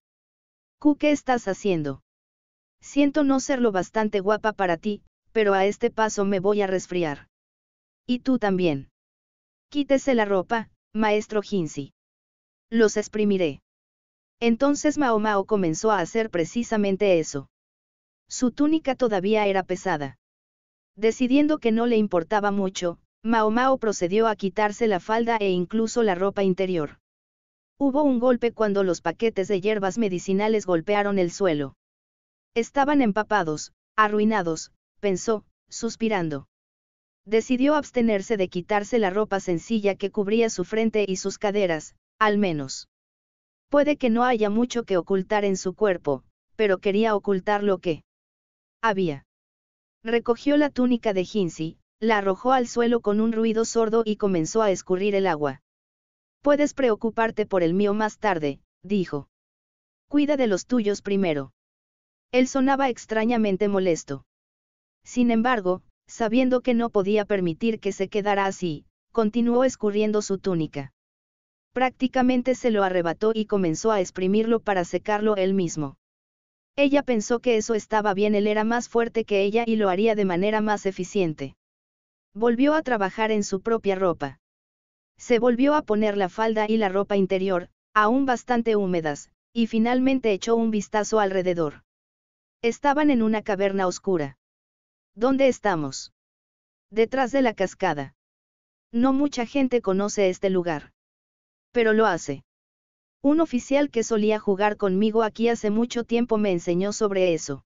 Speaker 1: Ku, ¿qué estás haciendo? Siento no ser lo bastante guapa para ti, pero a este paso me voy a resfriar. Y tú también. Quítese la ropa, maestro Hinsi. Los exprimiré. Entonces Mao comenzó a hacer precisamente eso. Su túnica todavía era pesada. Decidiendo que no le importaba mucho, Mao Mao procedió a quitarse la falda e incluso la ropa interior. Hubo un golpe cuando los paquetes de hierbas medicinales golpearon el suelo. Estaban empapados, arruinados, pensó, suspirando. Decidió abstenerse de quitarse la ropa sencilla que cubría su frente y sus caderas, al menos. Puede que no haya mucho que ocultar en su cuerpo, pero quería ocultar lo que había. Recogió la túnica de Jinxi la arrojó al suelo con un ruido sordo y comenzó a escurrir el agua. Puedes preocuparte por el mío más tarde, dijo. Cuida de los tuyos primero. Él sonaba extrañamente molesto. Sin embargo, sabiendo que no podía permitir que se quedara así, continuó escurriendo su túnica. Prácticamente se lo arrebató y comenzó a exprimirlo para secarlo él mismo. Ella pensó que eso estaba bien, él era más fuerte que ella y lo haría de manera más eficiente. Volvió a trabajar en su propia ropa. Se volvió a poner la falda y la ropa interior, aún bastante húmedas, y finalmente echó un vistazo alrededor. Estaban en una caverna oscura. ¿Dónde estamos? Detrás de la cascada. No mucha gente conoce este lugar. Pero lo hace. Un oficial que solía jugar conmigo aquí hace mucho tiempo me enseñó sobre eso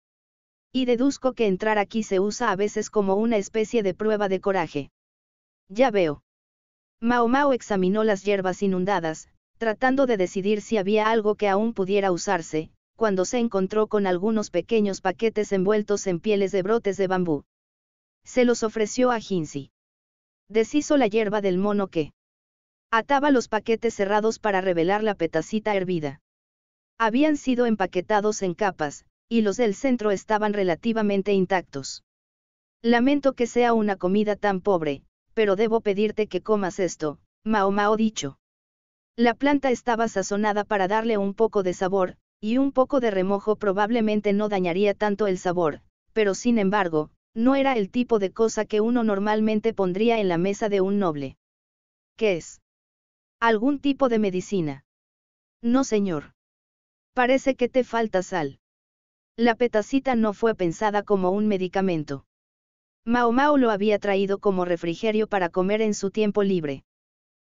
Speaker 1: y deduzco que entrar aquí se usa a veces como una especie de prueba de coraje. Ya veo. Mao Mao examinó las hierbas inundadas, tratando de decidir si había algo que aún pudiera usarse, cuando se encontró con algunos pequeños paquetes envueltos en pieles de brotes de bambú. Se los ofreció a Jinxi. Deshizo la hierba del mono que ataba los paquetes cerrados para revelar la petacita hervida. Habían sido empaquetados en capas, y los del centro estaban relativamente intactos. Lamento que sea una comida tan pobre, pero debo pedirte que comas esto, Mao Mao dicho. La planta estaba sazonada para darle un poco de sabor, y un poco de remojo probablemente no dañaría tanto el sabor, pero sin embargo, no era el tipo de cosa que uno normalmente pondría en la mesa de un noble. ¿Qué es? ¿Algún tipo de medicina? No, señor. Parece que te falta sal. La petacita no fue pensada como un medicamento. Mao Mao lo había traído como refrigerio para comer en su tiempo libre.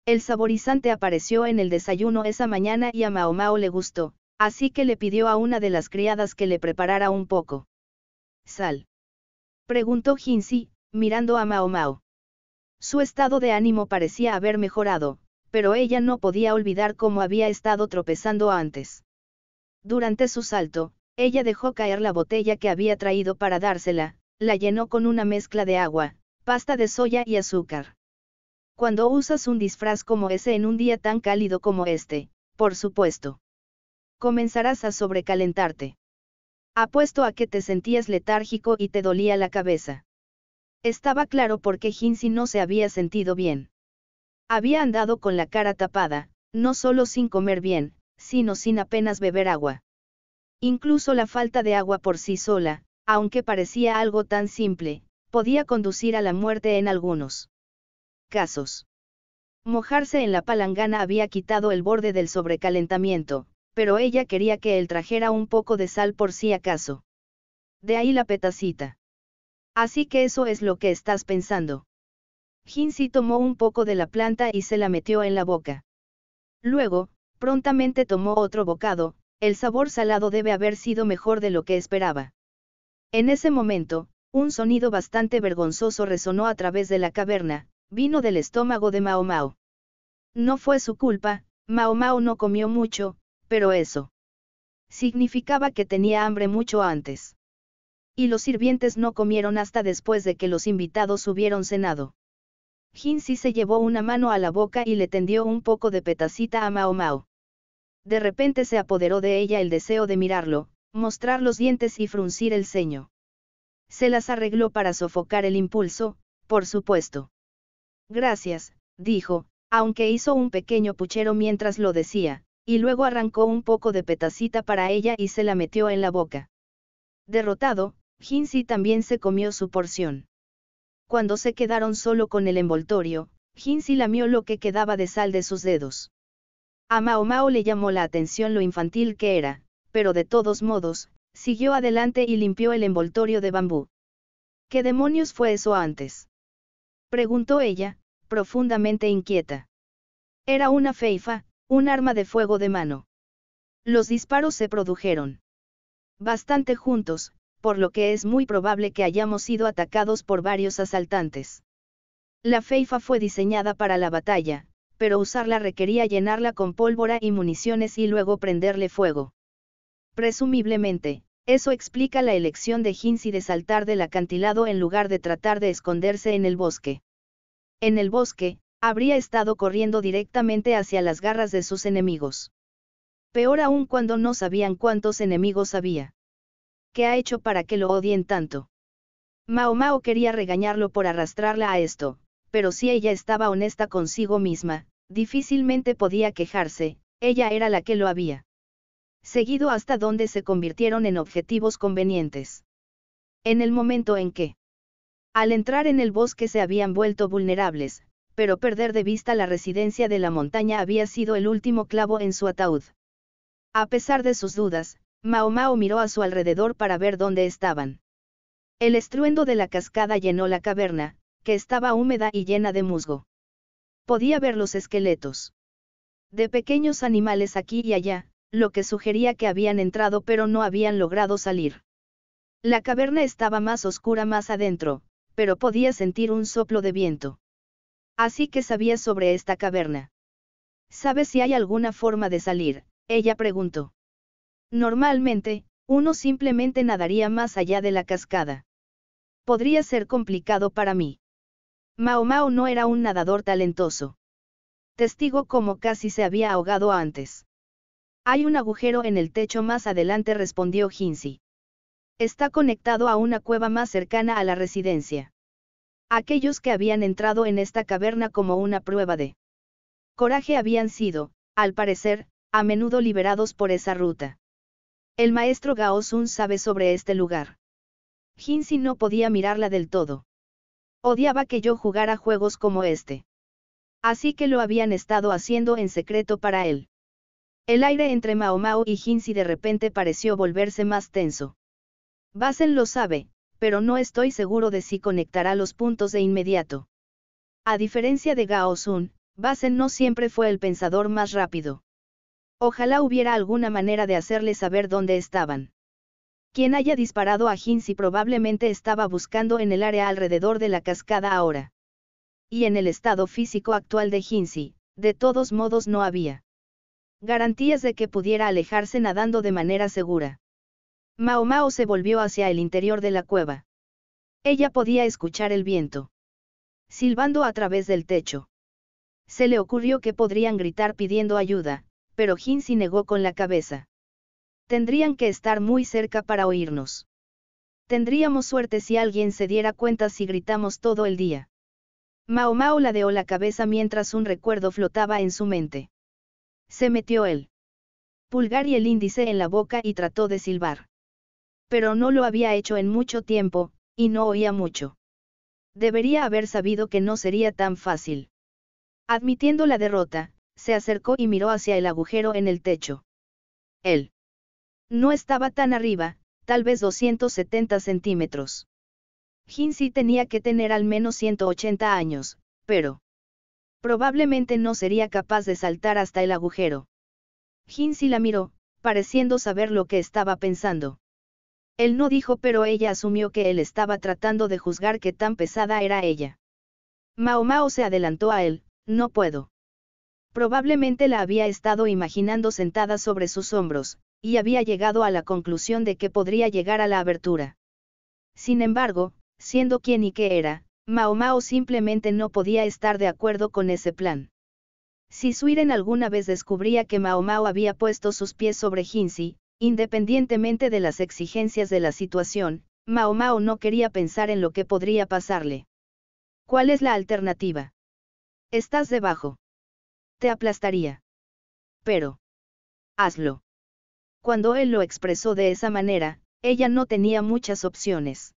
Speaker 1: El saborizante apareció en el desayuno esa mañana y a Mao Mao le gustó, así que le pidió a una de las criadas que le preparara un poco. ¿Sal? Preguntó Jinxi, mirando a Mao Mao. Su estado de ánimo parecía haber mejorado, pero ella no podía olvidar cómo había estado tropezando antes. Durante su salto, ella dejó caer la botella que había traído para dársela, la llenó con una mezcla de agua, pasta de soya y azúcar. Cuando usas un disfraz como ese en un día tan cálido como este, por supuesto. Comenzarás a sobrecalentarte. Apuesto a que te sentías letárgico y te dolía la cabeza. Estaba claro por qué no se había sentido bien. Había andado con la cara tapada, no solo sin comer bien, sino sin apenas beber agua. Incluso la falta de agua por sí sola, aunque parecía algo tan simple, podía conducir a la muerte en algunos casos. Mojarse en la palangana había quitado el borde del sobrecalentamiento, pero ella quería que él trajera un poco de sal por si acaso. De ahí la petacita. Así que eso es lo que estás pensando. Ginsi tomó un poco de la planta y se la metió en la boca. Luego, prontamente tomó otro bocado, el sabor salado debe haber sido mejor de lo que esperaba. En ese momento, un sonido bastante vergonzoso resonó a través de la caverna, vino del estómago de Mao Mao. No fue su culpa, Mao Mao no comió mucho, pero eso significaba que tenía hambre mucho antes. Y los sirvientes no comieron hasta después de que los invitados hubieron cenado. Jinsi se llevó una mano a la boca y le tendió un poco de petacita a Mao Mao. De repente se apoderó de ella el deseo de mirarlo, mostrar los dientes y fruncir el ceño. Se las arregló para sofocar el impulso, por supuesto. Gracias, dijo, aunque hizo un pequeño puchero mientras lo decía, y luego arrancó un poco de petacita para ella y se la metió en la boca. Derrotado, Ginsi también se comió su porción. Cuando se quedaron solo con el envoltorio, Ginsi lamió lo que quedaba de sal de sus dedos. A Mao Mao le llamó la atención lo infantil que era, pero de todos modos, siguió adelante y limpió el envoltorio de bambú. ¿Qué demonios fue eso antes? preguntó ella, profundamente inquieta. Era una feifa, un arma de fuego de mano. Los disparos se produjeron. Bastante juntos, por lo que es muy probable que hayamos sido atacados por varios asaltantes. La feifa fue diseñada para la batalla, pero usarla requería llenarla con pólvora y municiones y luego prenderle fuego. Presumiblemente, eso explica la elección de Jinxi de saltar del acantilado en lugar de tratar de esconderse en el bosque. En el bosque, habría estado corriendo directamente hacia las garras de sus enemigos. Peor aún cuando no sabían cuántos enemigos había. ¿Qué ha hecho para que lo odien tanto? Mao Mao quería regañarlo por arrastrarla a esto, pero si ella estaba honesta consigo misma, Difícilmente podía quejarse, ella era la que lo había. Seguido hasta donde se convirtieron en objetivos convenientes. En el momento en que, al entrar en el bosque se habían vuelto vulnerables, pero perder de vista la residencia de la montaña había sido el último clavo en su ataúd. A pesar de sus dudas, Mao Mao miró a su alrededor para ver dónde estaban. El estruendo de la cascada llenó la caverna, que estaba húmeda y llena de musgo. Podía ver los esqueletos de pequeños animales aquí y allá, lo que sugería que habían entrado pero no habían logrado salir. La caverna estaba más oscura más adentro, pero podía sentir un soplo de viento. Así que sabía sobre esta caverna. ¿Sabe si hay alguna forma de salir? ella preguntó. Normalmente, uno simplemente nadaría más allá de la cascada. Podría ser complicado para mí. Mao Mao no era un nadador talentoso. Testigo como casi se había ahogado antes. Hay un agujero en el techo más adelante, respondió Jinxi. Está conectado a una cueva más cercana a la residencia. Aquellos que habían entrado en esta caverna como una prueba de coraje habían sido, al parecer, a menudo liberados por esa ruta. El maestro Sun sabe sobre este lugar. Jinxi no podía mirarla del todo. Odiaba que yo jugara juegos como este. Así que lo habían estado haciendo en secreto para él. El aire entre Mao Mao y Jinzi de repente pareció volverse más tenso. Basen lo sabe, pero no estoy seguro de si conectará los puntos de inmediato. A diferencia de Gao Sun, Basen no siempre fue el pensador más rápido. Ojalá hubiera alguna manera de hacerle saber dónde estaban. Quien haya disparado a Hinsi probablemente estaba buscando en el área alrededor de la cascada ahora. Y en el estado físico actual de Hinsi, de todos modos no había garantías de que pudiera alejarse nadando de manera segura. Mao Mao se volvió hacia el interior de la cueva. Ella podía escuchar el viento. Silbando a través del techo. Se le ocurrió que podrían gritar pidiendo ayuda, pero Hinsi negó con la cabeza. Tendrían que estar muy cerca para oírnos. Tendríamos suerte si alguien se diera cuenta si gritamos todo el día. Mao Mao ladeó la cabeza mientras un recuerdo flotaba en su mente. Se metió el pulgar y el índice en la boca y trató de silbar. Pero no lo había hecho en mucho tiempo, y no oía mucho. Debería haber sabido que no sería tan fácil. Admitiendo la derrota, se acercó y miró hacia el agujero en el techo. Él. No estaba tan arriba, tal vez 270 centímetros. Hinsey tenía que tener al menos 180 años, pero probablemente no sería capaz de saltar hasta el agujero. Hinsey la miró, pareciendo saber lo que estaba pensando. Él no dijo pero ella asumió que él estaba tratando de juzgar qué tan pesada era ella. Mao Mao se adelantó a él, no puedo. Probablemente la había estado imaginando sentada sobre sus hombros, y había llegado a la conclusión de que podría llegar a la abertura. Sin embargo, siendo quien y qué era, Mao Mao simplemente no podía estar de acuerdo con ese plan. Si Suiren alguna vez descubría que Mao Mao había puesto sus pies sobre Jinzi, independientemente de las exigencias de la situación, Mao Mao no quería pensar en lo que podría pasarle. ¿Cuál es la alternativa? Estás debajo. Te aplastaría. Pero. Hazlo cuando él lo expresó de esa manera, ella no tenía muchas opciones.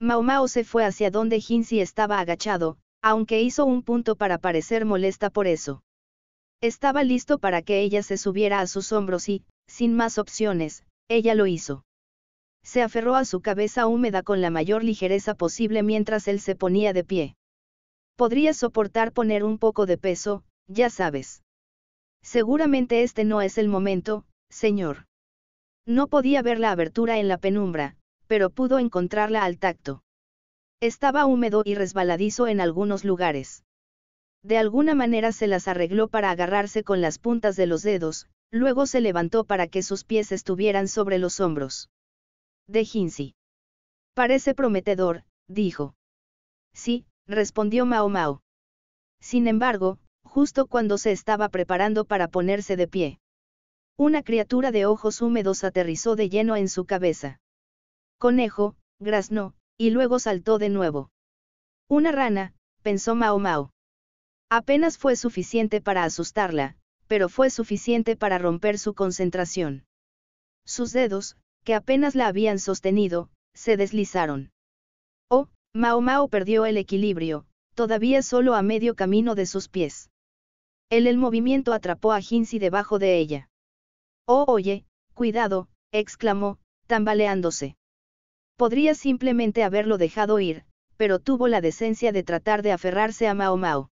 Speaker 1: Mao Mao se fue hacia donde Jinxi estaba agachado, aunque hizo un punto para parecer molesta por eso. Estaba listo para que ella se subiera a sus hombros y, sin más opciones, ella lo hizo. Se aferró a su cabeza húmeda con la mayor ligereza posible mientras él se ponía de pie. Podría soportar poner un poco de peso, ya sabes. Seguramente este no es el momento, señor. No podía ver la abertura en la penumbra, pero pudo encontrarla al tacto. Estaba húmedo y resbaladizo en algunos lugares. De alguna manera se las arregló para agarrarse con las puntas de los dedos, luego se levantó para que sus pies estuvieran sobre los hombros. De Parece prometedor, dijo. Sí, respondió Mao Mao. Sin embargo, justo cuando se estaba preparando para ponerse de pie. Una criatura de ojos húmedos aterrizó de lleno en su cabeza. Conejo, graznó, y luego saltó de nuevo. Una rana, pensó Mao Mao. Apenas fue suficiente para asustarla, pero fue suficiente para romper su concentración. Sus dedos, que apenas la habían sostenido, se deslizaron. Oh, Mao Mao perdió el equilibrio, todavía solo a medio camino de sus pies. El el movimiento atrapó a Jinzi debajo de ella. Oh, oye, cuidado, exclamó, tambaleándose. Podría simplemente haberlo dejado ir, pero tuvo la decencia de tratar de aferrarse a Mao Mao.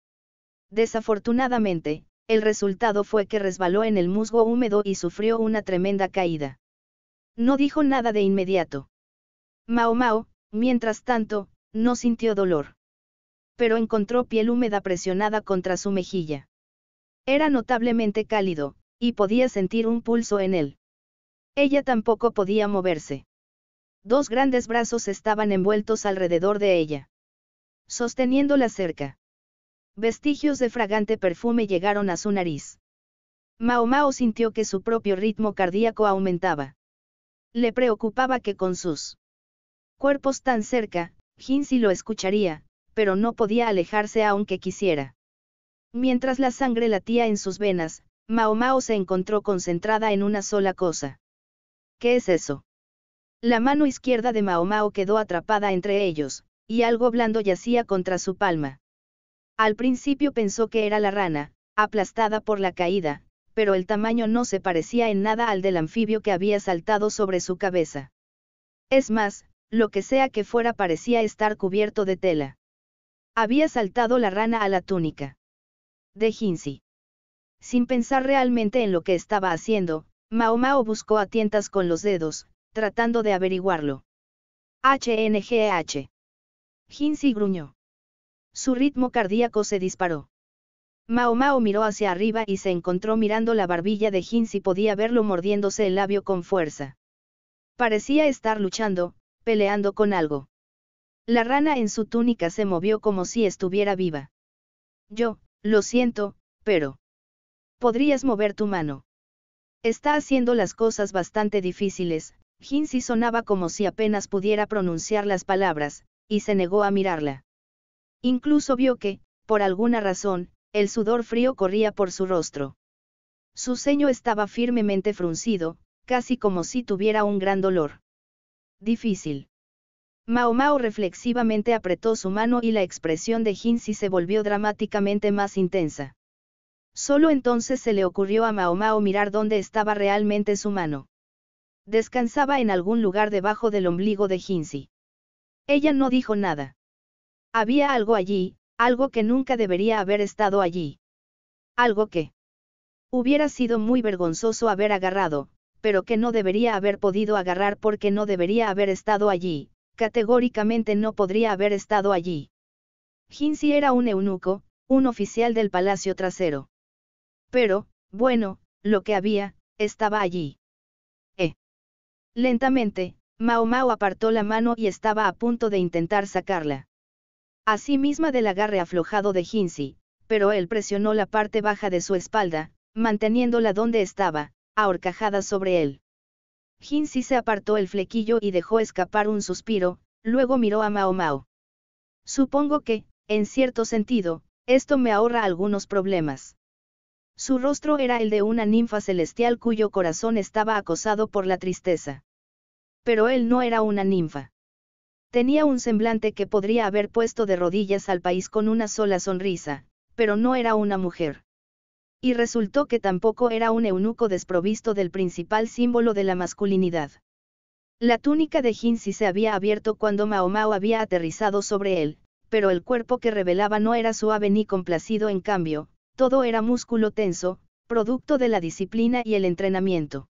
Speaker 1: Desafortunadamente, el resultado fue que resbaló en el musgo húmedo y sufrió una tremenda caída. No dijo nada de inmediato. Mao Mao, mientras tanto, no sintió dolor. Pero encontró piel húmeda presionada contra su mejilla. Era notablemente cálido, y podía sentir un pulso en él. Ella tampoco podía moverse. Dos grandes brazos estaban envueltos alrededor de ella. Sosteniéndola cerca. Vestigios de fragante perfume llegaron a su nariz. Mao Mao sintió que su propio ritmo cardíaco aumentaba. Le preocupaba que con sus cuerpos tan cerca, Ginsi lo escucharía, pero no podía alejarse aunque quisiera. Mientras la sangre latía en sus venas, Maomao se encontró concentrada en una sola cosa. ¿Qué es eso? La mano izquierda de Maomao quedó atrapada entre ellos, y algo blando yacía contra su palma. Al principio pensó que era la rana, aplastada por la caída, pero el tamaño no se parecía en nada al del anfibio que había saltado sobre su cabeza. Es más, lo que sea que fuera parecía estar cubierto de tela. Había saltado la rana a la túnica. De sin pensar realmente en lo que estaba haciendo, Mao Mao buscó a tientas con los dedos, tratando de averiguarlo. HNGH. Jinxi gruñó. Su ritmo cardíaco se disparó. Mao Mao miró hacia arriba y se encontró mirando la barbilla de Jinxi. podía verlo mordiéndose el labio con fuerza. Parecía estar luchando, peleando con algo. La rana en su túnica se movió como si estuviera viva. Yo, lo siento, pero... Podrías mover tu mano. Está haciendo las cosas bastante difíciles, Hinsi sonaba como si apenas pudiera pronunciar las palabras, y se negó a mirarla. Incluso vio que, por alguna razón, el sudor frío corría por su rostro. Su ceño estaba firmemente fruncido, casi como si tuviera un gran dolor. Difícil. Mao Mao reflexivamente apretó su mano y la expresión de Hinsi se volvió dramáticamente más intensa. Solo entonces se le ocurrió a Maomao mirar dónde estaba realmente su mano. Descansaba en algún lugar debajo del ombligo de Jinsi. Ella no dijo nada. Había algo allí, algo que nunca debería haber estado allí. Algo que hubiera sido muy vergonzoso haber agarrado, pero que no debería haber podido agarrar porque no debería haber estado allí, categóricamente no podría haber estado allí. Hinsi era un eunuco, un oficial del palacio trasero. Pero, bueno, lo que había, estaba allí. Eh. Lentamente, Mao Mao apartó la mano y estaba a punto de intentar sacarla. Así misma del agarre aflojado de Hinsi, pero él presionó la parte baja de su espalda, manteniéndola donde estaba, ahorcajada sobre él. Hinsi se apartó el flequillo y dejó escapar un suspiro, luego miró a Mao Mao. Supongo que, en cierto sentido, esto me ahorra algunos problemas. Su rostro era el de una ninfa celestial cuyo corazón estaba acosado por la tristeza. Pero él no era una ninfa. Tenía un semblante que podría haber puesto de rodillas al país con una sola sonrisa, pero no era una mujer. Y resultó que tampoco era un eunuco desprovisto del principal símbolo de la masculinidad. La túnica de Jinzi se había abierto cuando Maomao había aterrizado sobre él, pero el cuerpo que revelaba no era suave ni complacido en cambio, todo era músculo tenso, producto de la disciplina y el entrenamiento.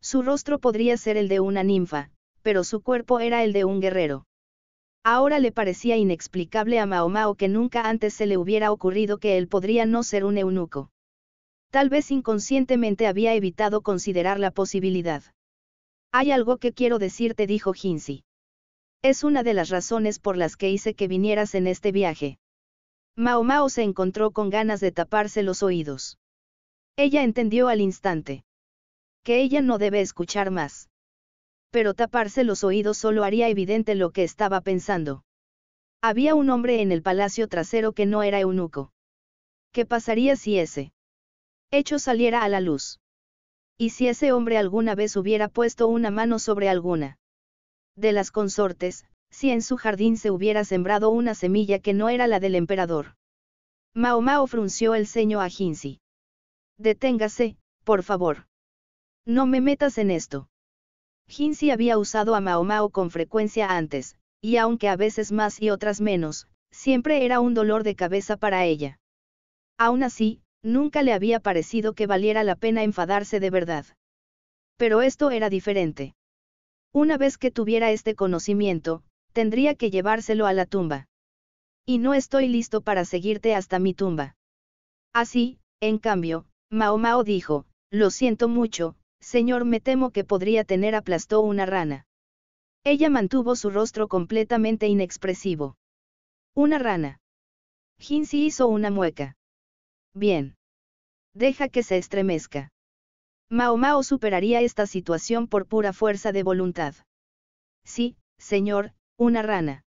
Speaker 1: Su rostro podría ser el de una ninfa, pero su cuerpo era el de un guerrero. Ahora le parecía inexplicable a Maomao que nunca antes se le hubiera ocurrido que él podría no ser un eunuco. Tal vez inconscientemente había evitado considerar la posibilidad. Hay algo que quiero decirte, dijo Hinsi. Es una de las razones por las que hice que vinieras en este viaje. Mao Mao se encontró con ganas de taparse los oídos. Ella entendió al instante. Que ella no debe escuchar más. Pero taparse los oídos solo haría evidente lo que estaba pensando. Había un hombre en el palacio trasero que no era eunuco. ¿Qué pasaría si ese hecho saliera a la luz? ¿Y si ese hombre alguna vez hubiera puesto una mano sobre alguna de las consortes, si en su jardín se hubiera sembrado una semilla que no era la del emperador. Mao Mao frunció el ceño a Jinxi. Deténgase, por favor. No me metas en esto. Jinxi había usado a Mao con frecuencia antes, y aunque a veces más y otras menos, siempre era un dolor de cabeza para ella. Aún así, nunca le había parecido que valiera la pena enfadarse de verdad. Pero esto era diferente. Una vez que tuviera este conocimiento, tendría que llevárselo a la tumba. Y no estoy listo para seguirte hasta mi tumba. Así, en cambio, Mao dijo, lo siento mucho, señor, me temo que podría tener aplastó una rana. Ella mantuvo su rostro completamente inexpresivo. Una rana. Jinzi hizo una mueca. Bien. Deja que se estremezca. Mao superaría esta situación por pura fuerza de voluntad. Sí, señor, una rana.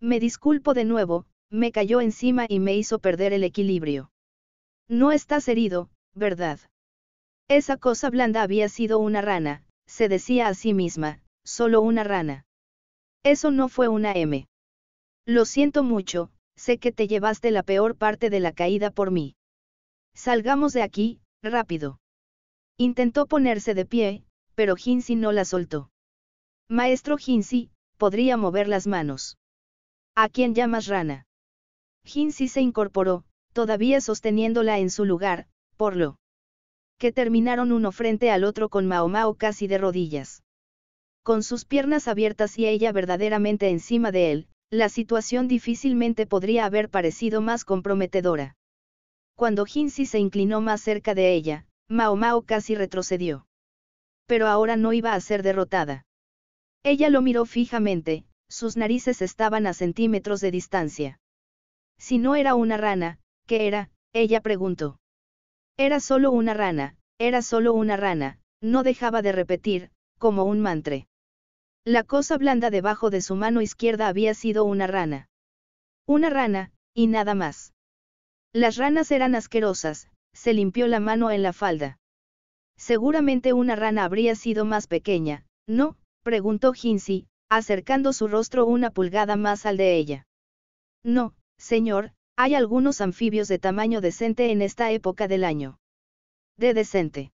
Speaker 1: Me disculpo de nuevo, me cayó encima y me hizo perder el equilibrio. No estás herido, ¿verdad? Esa cosa blanda había sido una rana, se decía a sí misma, solo una rana. Eso no fue una M. Lo siento mucho, sé que te llevaste la peor parte de la caída por mí. Salgamos de aquí, rápido. Intentó ponerse de pie, pero Jinxi no la soltó. Maestro Ginsi, podría mover las manos. ¿A quién llamas rana? Hinsey se incorporó, todavía sosteniéndola en su lugar, por lo que terminaron uno frente al otro con Maomao casi de rodillas. Con sus piernas abiertas y ella verdaderamente encima de él, la situación difícilmente podría haber parecido más comprometedora. Cuando Hinsey se inclinó más cerca de ella, Maomao casi retrocedió. Pero ahora no iba a ser derrotada. Ella lo miró fijamente, sus narices estaban a centímetros de distancia. Si no era una rana, ¿qué era? ella preguntó. Era solo una rana, era solo una rana, no dejaba de repetir, como un mantre. La cosa blanda debajo de su mano izquierda había sido una rana. Una rana, y nada más. Las ranas eran asquerosas, se limpió la mano en la falda. Seguramente una rana habría sido más pequeña, ¿no? preguntó Hinsey, acercando su rostro una pulgada más al de ella. No, señor, hay algunos anfibios de tamaño decente en esta época del año. De decente.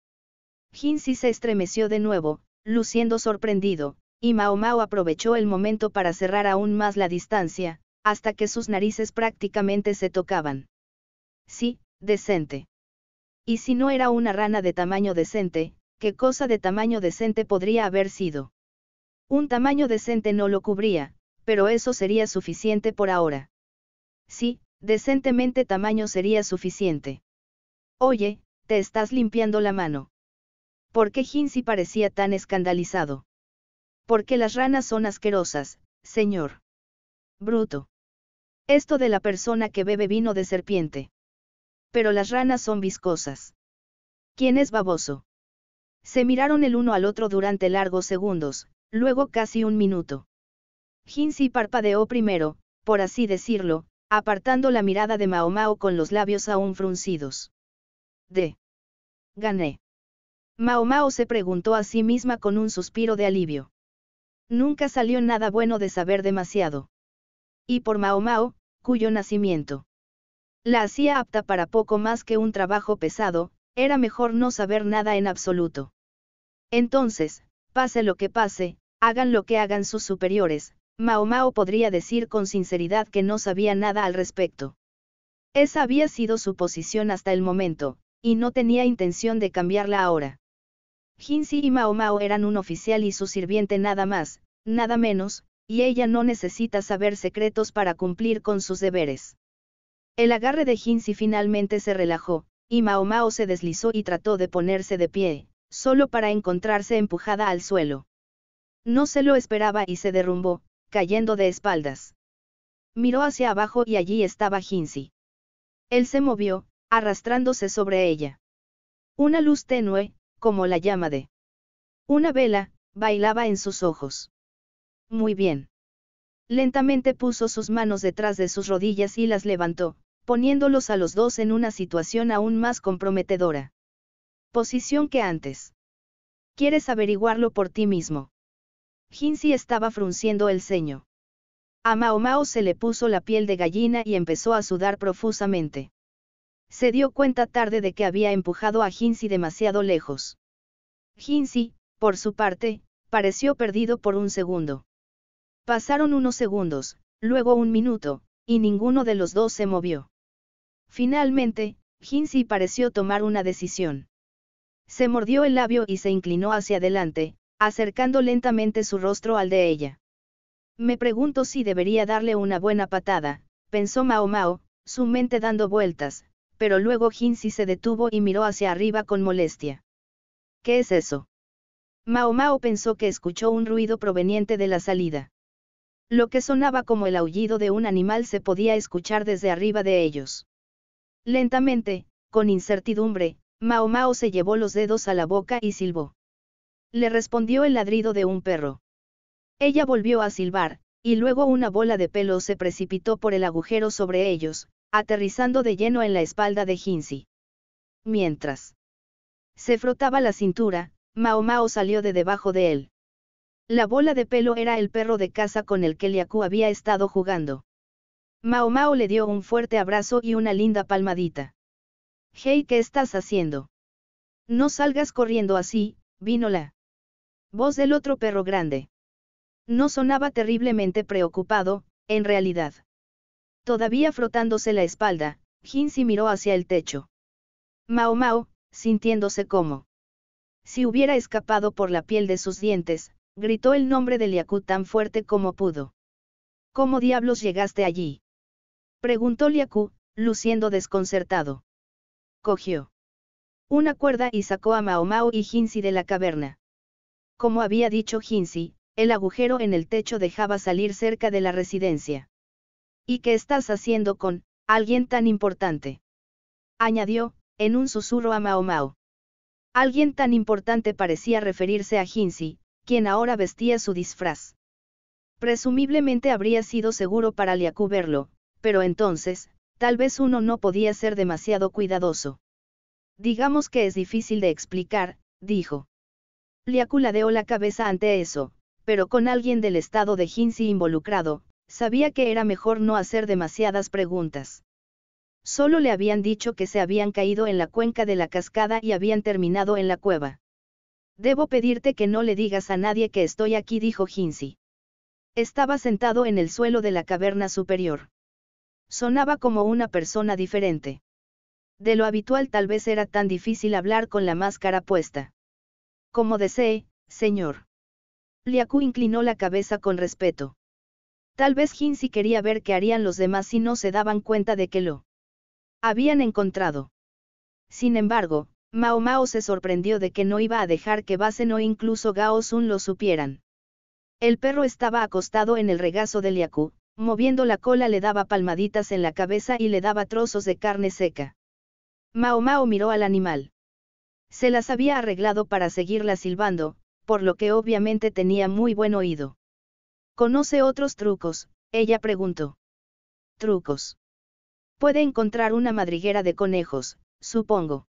Speaker 1: Hinsey se estremeció de nuevo, luciendo sorprendido, y Mao Mao aprovechó el momento para cerrar aún más la distancia, hasta que sus narices prácticamente se tocaban. Sí, decente. Y si no era una rana de tamaño decente, ¿qué cosa de tamaño decente podría haber sido? Un tamaño decente no lo cubría, pero eso sería suficiente por ahora. Sí, decentemente tamaño sería suficiente. Oye, te estás limpiando la mano. ¿Por qué Ginsi parecía tan escandalizado? Porque las ranas son asquerosas, señor. Bruto. Esto de la persona que bebe vino de serpiente. Pero las ranas son viscosas. ¿Quién es baboso? Se miraron el uno al otro durante largos segundos, Luego casi un minuto. Hinsi parpadeó primero, por así decirlo, apartando la mirada de Maomao con los labios aún fruncidos. De. Gané. Maomao se preguntó a sí misma con un suspiro de alivio. Nunca salió nada bueno de saber demasiado. Y por Maomao, cuyo nacimiento la hacía apta para poco más que un trabajo pesado, era mejor no saber nada en absoluto. Entonces, pase lo que pase, Hagan lo que hagan sus superiores, Mao Mao podría decir con sinceridad que no sabía nada al respecto. Esa había sido su posición hasta el momento, y no tenía intención de cambiarla ahora. Jinxi y Maomao eran un oficial y su sirviente nada más, nada menos, y ella no necesita saber secretos para cumplir con sus deberes. El agarre de Jinxi finalmente se relajó, y Mao se deslizó y trató de ponerse de pie, solo para encontrarse empujada al suelo. No se lo esperaba y se derrumbó, cayendo de espaldas. Miró hacia abajo y allí estaba Ginsi. Él se movió, arrastrándose sobre ella. Una luz tenue, como la llama de una vela, bailaba en sus ojos. Muy bien. Lentamente puso sus manos detrás de sus rodillas y las levantó, poniéndolos a los dos en una situación aún más comprometedora. Posición que antes. Quieres averiguarlo por ti mismo. Jinsi estaba frunciendo el ceño. A Mao Mao se le puso la piel de gallina y empezó a sudar profusamente. Se dio cuenta tarde de que había empujado a Jinzi demasiado lejos. Jinzi, por su parte, pareció perdido por un segundo. Pasaron unos segundos, luego un minuto, y ninguno de los dos se movió. Finalmente, Jinzi pareció tomar una decisión. Se mordió el labio y se inclinó hacia adelante, acercando lentamente su rostro al de ella. Me pregunto si debería darle una buena patada, pensó Mao Mao, su mente dando vueltas, pero luego Jinxi se detuvo y miró hacia arriba con molestia. ¿Qué es eso? Mao Mao pensó que escuchó un ruido proveniente de la salida. Lo que sonaba como el aullido de un animal se podía escuchar desde arriba de ellos. Lentamente, con incertidumbre, Mao Mao se llevó los dedos a la boca y silbó. Le respondió el ladrido de un perro. Ella volvió a silbar, y luego una bola de pelo se precipitó por el agujero sobre ellos, aterrizando de lleno en la espalda de Hinsi. Mientras se frotaba la cintura, Maomao salió de debajo de él. La bola de pelo era el perro de casa con el que Liaku había estado jugando. Maomao le dio un fuerte abrazo y una linda palmadita. Hey, ¿qué estás haciendo? No salgas corriendo así, la. Voz del otro perro grande. No sonaba terriblemente preocupado, en realidad. Todavía frotándose la espalda, Hinsi miró hacia el techo. Mao Mao, sintiéndose como si hubiera escapado por la piel de sus dientes, gritó el nombre de Liaku tan fuerte como pudo. ¿Cómo diablos llegaste allí? preguntó Liaku, luciendo desconcertado. Cogió una cuerda y sacó a Mao Mao y Hinsi de la caverna. Como había dicho Jinxi, el agujero en el techo dejaba salir cerca de la residencia. ¿Y qué estás haciendo con alguien tan importante? añadió, en un susurro a Mao Mao. Alguien tan importante parecía referirse a Jinxi, quien ahora vestía su disfraz. Presumiblemente habría sido seguro para Liaku verlo, pero entonces, tal vez uno no podía ser demasiado cuidadoso. Digamos que es difícil de explicar, dijo. Liakula la cabeza ante eso, pero con alguien del estado de Hinsi involucrado, sabía que era mejor no hacer demasiadas preguntas. Solo le habían dicho que se habían caído en la cuenca de la cascada y habían terminado en la cueva. Debo pedirte que no le digas a nadie que estoy aquí, dijo Hinsi. Estaba sentado en el suelo de la caverna superior. Sonaba como una persona diferente. De lo habitual tal vez era tan difícil hablar con la máscara puesta. Como desee, señor. Liaku inclinó la cabeza con respeto. Tal vez Hinsi quería ver qué harían los demás si no se daban cuenta de que lo habían encontrado. Sin embargo, Mao Mao se sorprendió de que no iba a dejar que Basen o incluso Gao Sun lo supieran. El perro estaba acostado en el regazo de Liaku, moviendo la cola le daba palmaditas en la cabeza y le daba trozos de carne seca. Mao Mao miró al animal. Se las había arreglado para seguirla silbando, por lo que obviamente tenía muy buen oído. ¿Conoce otros trucos? ella preguntó. Trucos. Puede encontrar una madriguera de conejos, supongo.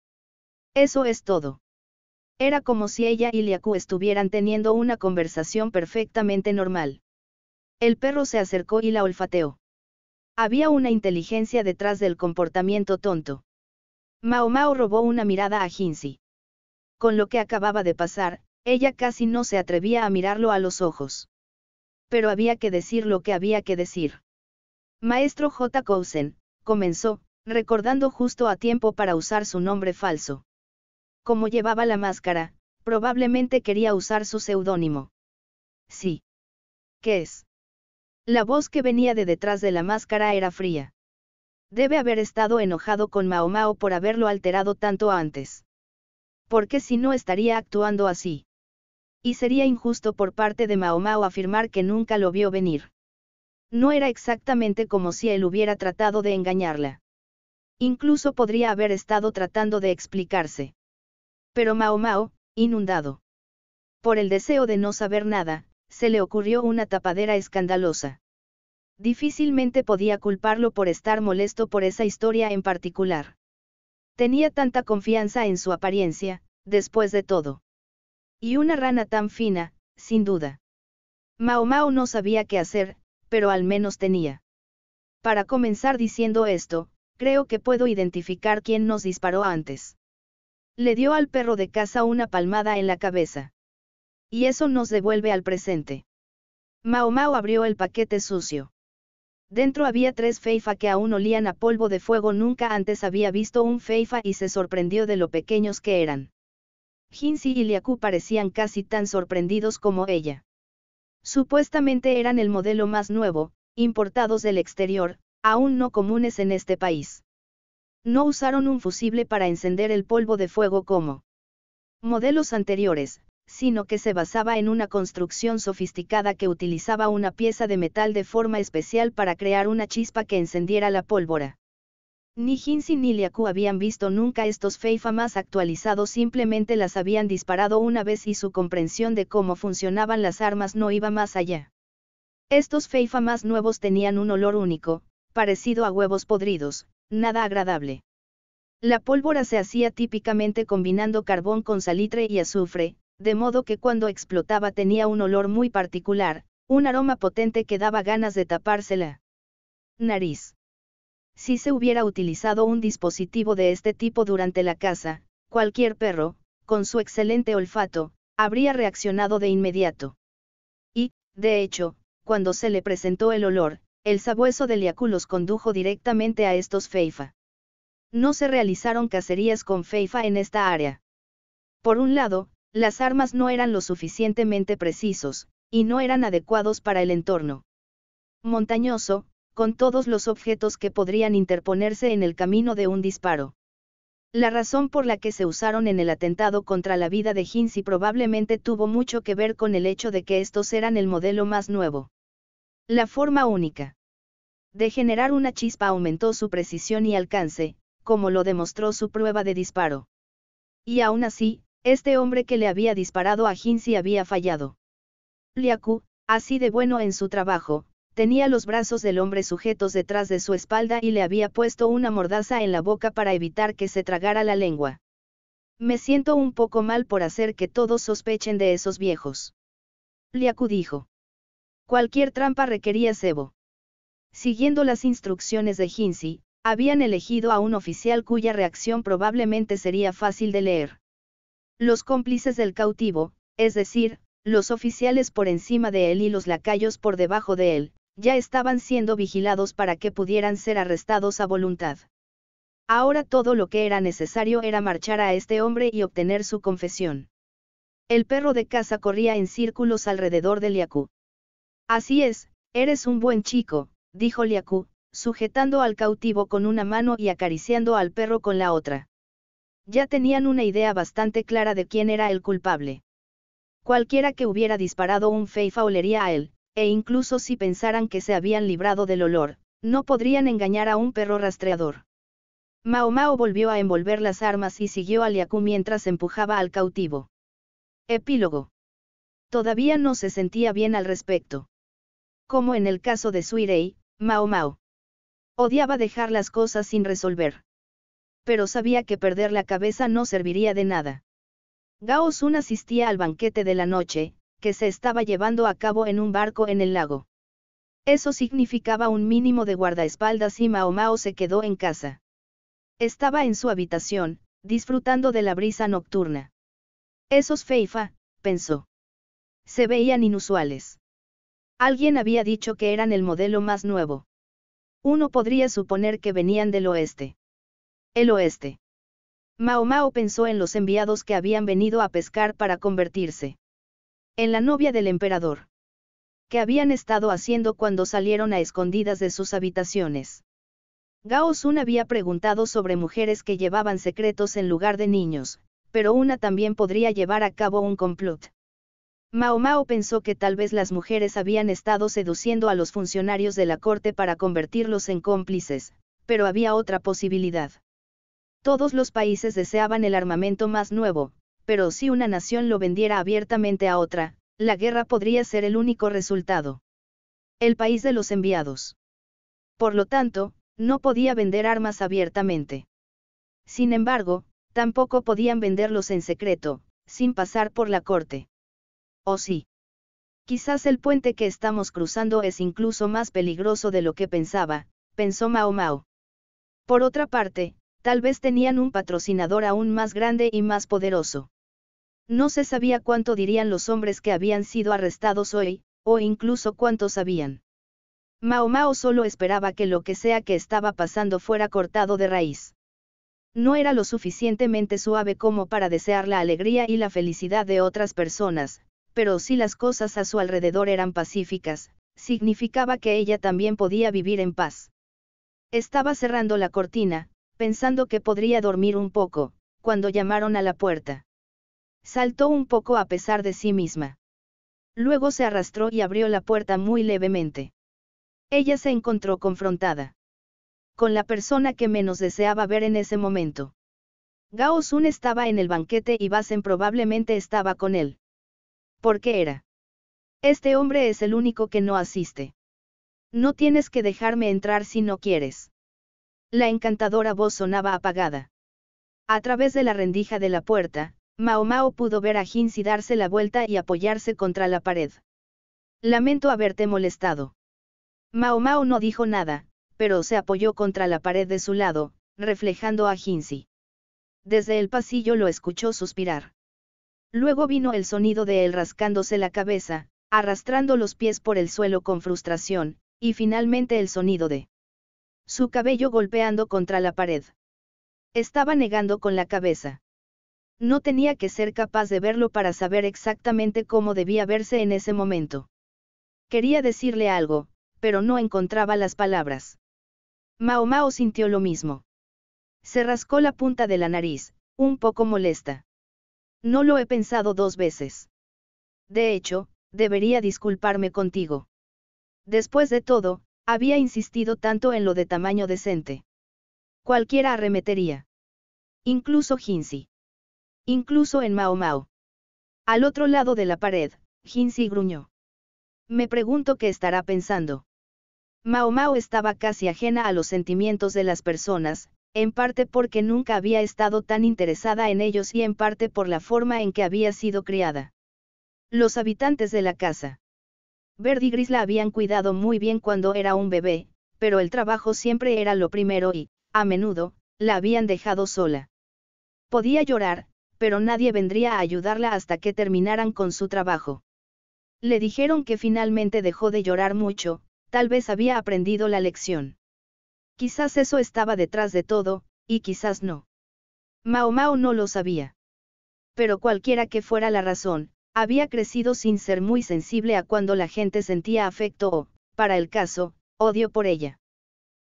Speaker 1: Eso es todo. Era como si ella y Liaku estuvieran teniendo una conversación perfectamente normal. El perro se acercó y la olfateó. Había una inteligencia detrás del comportamiento tonto. Mao Mao robó una mirada a Jinzi con lo que acababa de pasar, ella casi no se atrevía a mirarlo a los ojos. Pero había que decir lo que había que decir. Maestro J. Cousen, comenzó, recordando justo a tiempo para usar su nombre falso. Como llevaba la máscara, probablemente quería usar su seudónimo. Sí. ¿Qué es? La voz que venía de detrás de la máscara era fría. Debe haber estado enojado con Mao por haberlo alterado tanto antes porque si no estaría actuando así. Y sería injusto por parte de Maomao afirmar que nunca lo vio venir. No era exactamente como si él hubiera tratado de engañarla. Incluso podría haber estado tratando de explicarse. Pero Maomao, oh, inundado. Por el deseo de no saber nada, se le ocurrió una tapadera escandalosa. Difícilmente podía culparlo por estar molesto por esa historia en particular. Tenía tanta confianza en su apariencia, después de todo. Y una rana tan fina, sin duda. Mao Mao no sabía qué hacer, pero al menos tenía. Para comenzar diciendo esto, creo que puedo identificar quién nos disparó antes. Le dio al perro de casa una palmada en la cabeza. Y eso nos devuelve al presente. Mao Mao abrió el paquete sucio. Dentro había tres feifa que aún olían a polvo de fuego. Nunca antes había visto un feifa y se sorprendió de lo pequeños que eran. Hinsi y Liaku parecían casi tan sorprendidos como ella. Supuestamente eran el modelo más nuevo, importados del exterior, aún no comunes en este país. No usaron un fusible para encender el polvo de fuego como modelos anteriores, sino que se basaba en una construcción sofisticada que utilizaba una pieza de metal de forma especial para crear una chispa que encendiera la pólvora. Ni Hinsi ni Liaku habían visto nunca estos Feifa más actualizados, simplemente las habían disparado una vez y su comprensión de cómo funcionaban las armas no iba más allá. Estos Feifa más nuevos tenían un olor único, parecido a huevos podridos, nada agradable. La pólvora se hacía típicamente combinando carbón con salitre y azufre, de modo que cuando explotaba tenía un olor muy particular, un aroma potente que daba ganas de tapársela. Nariz. Si se hubiera utilizado un dispositivo de este tipo durante la caza, cualquier perro, con su excelente olfato, habría reaccionado de inmediato. Y, de hecho, cuando se le presentó el olor, el sabueso de liáculos condujo directamente a estos feifa. No se realizaron cacerías con feifa en esta área. Por un lado, las armas no eran lo suficientemente precisos, y no eran adecuados para el entorno. Montañoso, con todos los objetos que podrían interponerse en el camino de un disparo. La razón por la que se usaron en el atentado contra la vida de Hinzi probablemente tuvo mucho que ver con el hecho de que estos eran el modelo más nuevo. La forma única de generar una chispa aumentó su precisión y alcance, como lo demostró su prueba de disparo. Y aún así, este hombre que le había disparado a Jinzi había fallado. Liaku, así de bueno en su trabajo, tenía los brazos del hombre sujetos detrás de su espalda y le había puesto una mordaza en la boca para evitar que se tragara la lengua. Me siento un poco mal por hacer que todos sospechen de esos viejos. Liaku dijo. Cualquier trampa requería cebo. Siguiendo las instrucciones de Hinsi, habían elegido a un oficial cuya reacción probablemente sería fácil de leer. Los cómplices del cautivo, es decir, los oficiales por encima de él y los lacayos por debajo de él, ya estaban siendo vigilados para que pudieran ser arrestados a voluntad. Ahora todo lo que era necesario era marchar a este hombre y obtener su confesión. El perro de casa corría en círculos alrededor de Liacu. Así es, eres un buen chico, dijo Liacu, sujetando al cautivo con una mano y acariciando al perro con la otra. Ya tenían una idea bastante clara de quién era el culpable. Cualquiera que hubiera disparado un feifa olería a él, e incluso si pensaran que se habían librado del olor, no podrían engañar a un perro rastreador. Mao Mao volvió a envolver las armas y siguió a Liaku mientras empujaba al cautivo. Epílogo. Todavía no se sentía bien al respecto. Como en el caso de Suirei, Mao Mao. Odiaba dejar las cosas sin resolver pero sabía que perder la cabeza no serviría de nada. Gao Sun asistía al banquete de la noche, que se estaba llevando a cabo en un barco en el lago. Eso significaba un mínimo de guardaespaldas y Mao Mao se quedó en casa. Estaba en su habitación, disfrutando de la brisa nocturna. Esos feifa, pensó. Se veían inusuales. Alguien había dicho que eran el modelo más nuevo. Uno podría suponer que venían del oeste. El oeste. Mao Mao pensó en los enviados que habían venido a pescar para convertirse en la novia del emperador. ¿Qué habían estado haciendo cuando salieron a escondidas de sus habitaciones? Gao Sun había preguntado sobre mujeres que llevaban secretos en lugar de niños, pero una también podría llevar a cabo un complot. Mao Mao pensó que tal vez las mujeres habían estado seduciendo a los funcionarios de la corte para convertirlos en cómplices, pero había otra posibilidad. Todos los países deseaban el armamento más nuevo, pero si una nación lo vendiera abiertamente a otra, la guerra podría ser el único resultado. El país de los enviados. Por lo tanto, no podía vender armas abiertamente. Sin embargo, tampoco podían venderlos en secreto, sin pasar por la corte. ¿O oh, sí? Quizás el puente que estamos cruzando es incluso más peligroso de lo que pensaba, pensó Mao Mao. Por otra parte, tal vez tenían un patrocinador aún más grande y más poderoso. No se sabía cuánto dirían los hombres que habían sido arrestados hoy, o incluso cuánto sabían. Mao Mao solo esperaba que lo que sea que estaba pasando fuera cortado de raíz. No era lo suficientemente suave como para desear la alegría y la felicidad de otras personas, pero si las cosas a su alrededor eran pacíficas, significaba que ella también podía vivir en paz. Estaba cerrando la cortina, pensando que podría dormir un poco, cuando llamaron a la puerta. Saltó un poco a pesar de sí misma. Luego se arrastró y abrió la puerta muy levemente. Ella se encontró confrontada. Con la persona que menos deseaba ver en ese momento. Gao Sun estaba en el banquete y Basen probablemente estaba con él. ¿Por qué era? Este hombre es el único que no asiste. No tienes que dejarme entrar si no quieres. La encantadora voz sonaba apagada. A través de la rendija de la puerta, Maomao pudo ver a Jinsi darse la vuelta y apoyarse contra la pared. Lamento haberte molestado. Maomao no dijo nada, pero se apoyó contra la pared de su lado, reflejando a Jinsi. Desde el pasillo lo escuchó suspirar. Luego vino el sonido de él rascándose la cabeza, arrastrando los pies por el suelo con frustración, y finalmente el sonido de su cabello golpeando contra la pared. Estaba negando con la cabeza. No tenía que ser capaz de verlo para saber exactamente cómo debía verse en ese momento. Quería decirle algo, pero no encontraba las palabras. Mao Mao sintió lo mismo. Se rascó la punta de la nariz, un poco molesta. No lo he pensado dos veces. De hecho, debería disculparme contigo. Después de todo, había insistido tanto en lo de tamaño decente. Cualquiera arremetería. Incluso Ginsi. Incluso en Mao Mao. Al otro lado de la pared, Jinxi gruñó. Me pregunto qué estará pensando. Mao Mao estaba casi ajena a los sentimientos de las personas, en parte porque nunca había estado tan interesada en ellos y en parte por la forma en que había sido criada. Los habitantes de la casa. Verdigris la habían cuidado muy bien cuando era un bebé, pero el trabajo siempre era lo primero y, a menudo, la habían dejado sola. Podía llorar, pero nadie vendría a ayudarla hasta que terminaran con su trabajo. Le dijeron que finalmente dejó de llorar mucho, tal vez había aprendido la lección. Quizás eso estaba detrás de todo, y quizás no. Mao Mao no lo sabía. Pero cualquiera que fuera la razón, había crecido sin ser muy sensible a cuando la gente sentía afecto o, para el caso, odio por ella.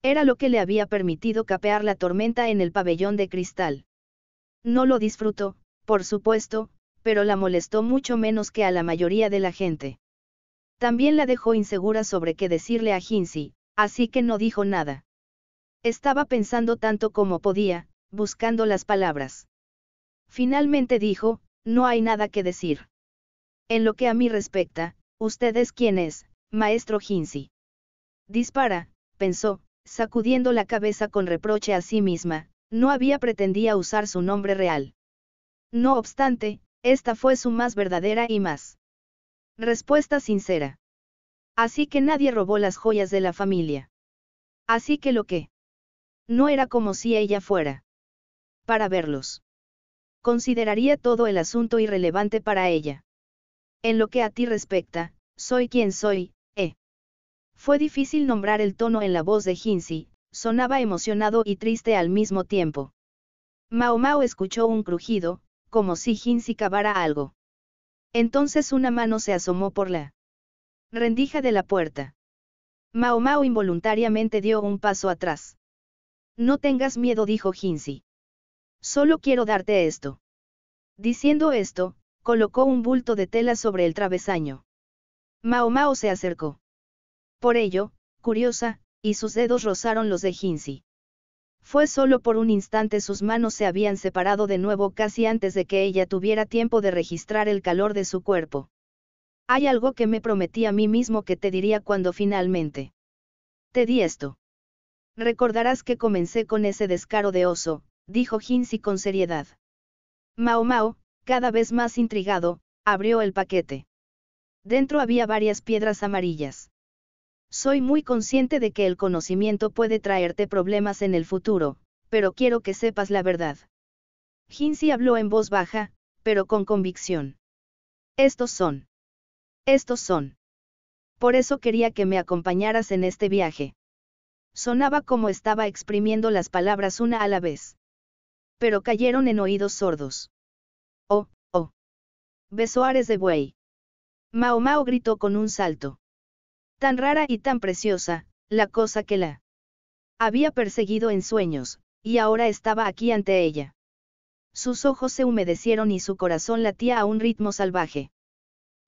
Speaker 1: Era lo que le había permitido capear la tormenta en el pabellón de cristal. No lo disfrutó, por supuesto, pero la molestó mucho menos que a la mayoría de la gente. También la dejó insegura sobre qué decirle a Hinsey, así que no dijo nada. Estaba pensando tanto como podía, buscando las palabras. Finalmente dijo, no hay nada que decir. En lo que a mí respecta, usted es quien es, maestro Hinsi? Dispara, pensó, sacudiendo la cabeza con reproche a sí misma, no había pretendía usar su nombre real. No obstante, esta fue su más verdadera y más. Respuesta sincera. Así que nadie robó las joyas de la familia. Así que lo que. No era como si ella fuera. Para verlos. Consideraría todo el asunto irrelevante para ella. En lo que a ti respecta, soy quien soy, eh. Fue difícil nombrar el tono en la voz de Hinsey, sonaba emocionado y triste al mismo tiempo. Mao Mao escuchó un crujido, como si Hinsey cavara algo. Entonces una mano se asomó por la rendija de la puerta. Mao Mao involuntariamente dio un paso atrás. No tengas miedo, dijo Hinsey. Solo quiero darte esto. Diciendo esto, colocó un bulto de tela sobre el travesaño. Mao Mao se acercó. Por ello, curiosa, y sus dedos rozaron los de Jinzi. Fue solo por un instante sus manos se habían separado de nuevo casi antes de que ella tuviera tiempo de registrar el calor de su cuerpo. Hay algo que me prometí a mí mismo que te diría cuando finalmente. Te di esto. Recordarás que comencé con ese descaro de oso, dijo Jinzi con seriedad. Mao Mao, cada vez más intrigado, abrió el paquete. Dentro había varias piedras amarillas. Soy muy consciente de que el conocimiento puede traerte problemas en el futuro, pero quiero que sepas la verdad. Ginsi habló en voz baja, pero con convicción. Estos son. Estos son. Por eso quería que me acompañaras en este viaje. Sonaba como estaba exprimiendo las palabras una a la vez. Pero cayeron en oídos sordos. Besó Ares de Buey. Mao Mao gritó con un salto. Tan rara y tan preciosa, la cosa que la había perseguido en sueños, y ahora estaba aquí ante ella. Sus ojos se humedecieron y su corazón latía a un ritmo salvaje.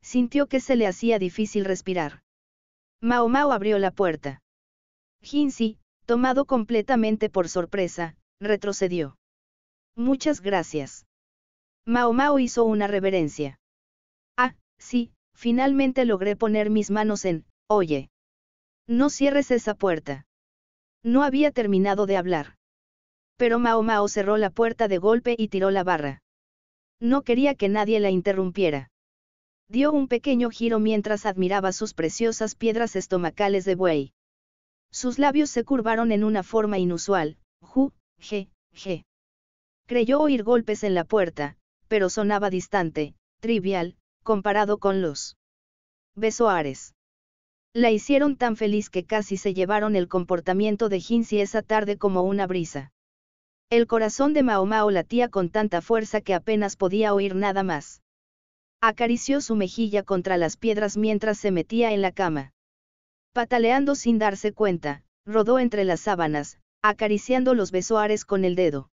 Speaker 1: Sintió que se le hacía difícil respirar. Mao Mao abrió la puerta. Jinsi, tomado completamente por sorpresa, retrocedió. Muchas gracias. Mao Mao hizo una reverencia. Ah, sí, finalmente logré poner mis manos en, oye. No cierres esa puerta. No había terminado de hablar. Pero Mao Mao cerró la puerta de golpe y tiró la barra. No quería que nadie la interrumpiera. Dio un pequeño giro mientras admiraba sus preciosas piedras estomacales de buey. Sus labios se curvaron en una forma inusual, ju, je, je. Creyó oír golpes en la puerta, pero sonaba distante, trivial, comparado con los besoares. La hicieron tan feliz que casi se llevaron el comportamiento de Hinsi esa tarde como una brisa. El corazón de Mao latía con tanta fuerza que apenas podía oír nada más. Acarició su mejilla contra las piedras mientras se metía en la cama. Pataleando sin darse cuenta, rodó entre las sábanas, acariciando los besoares con el dedo.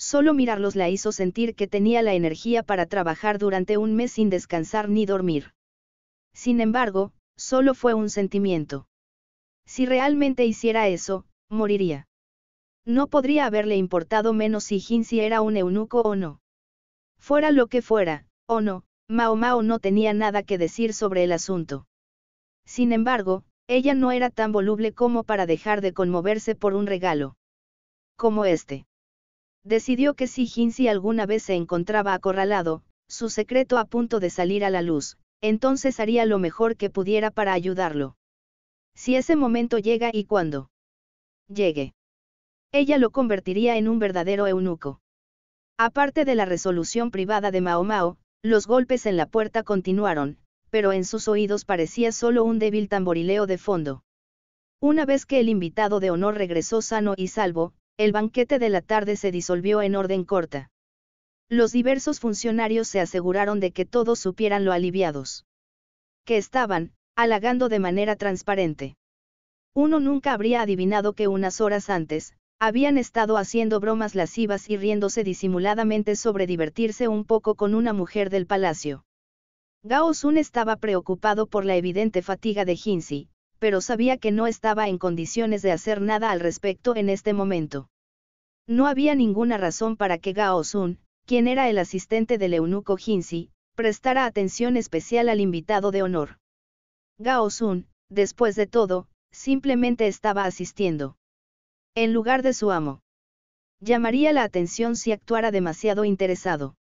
Speaker 1: Solo mirarlos la hizo sentir que tenía la energía para trabajar durante un mes sin descansar ni dormir. Sin embargo, solo fue un sentimiento. Si realmente hiciera eso, moriría. No podría haberle importado menos si Jinsi era un eunuco o no. Fuera lo que fuera, o no, Mao Mao no tenía nada que decir sobre el asunto. Sin embargo, ella no era tan voluble como para dejar de conmoverse por un regalo. Como este. Decidió que si Jinsi alguna vez se encontraba acorralado, su secreto a punto de salir a la luz, entonces haría lo mejor que pudiera para ayudarlo. Si ese momento llega y cuando llegue, ella lo convertiría en un verdadero eunuco. Aparte de la resolución privada de Mao Mao, los golpes en la puerta continuaron, pero en sus oídos parecía solo un débil tamborileo de fondo. Una vez que el invitado de honor regresó sano y salvo, el banquete de la tarde se disolvió en orden corta. Los diversos funcionarios se aseguraron de que todos supieran lo aliviados. Que estaban, halagando de manera transparente. Uno nunca habría adivinado que unas horas antes, habían estado haciendo bromas lascivas y riéndose disimuladamente sobre divertirse un poco con una mujer del palacio. Gao Sun estaba preocupado por la evidente fatiga de Jinxi pero sabía que no estaba en condiciones de hacer nada al respecto en este momento. No había ninguna razón para que Gao Sun, quien era el asistente del eunuco Jinzi, prestara atención especial al invitado de honor. Gao Sun, después de todo, simplemente estaba asistiendo. En lugar de su amo. Llamaría la atención si actuara demasiado interesado.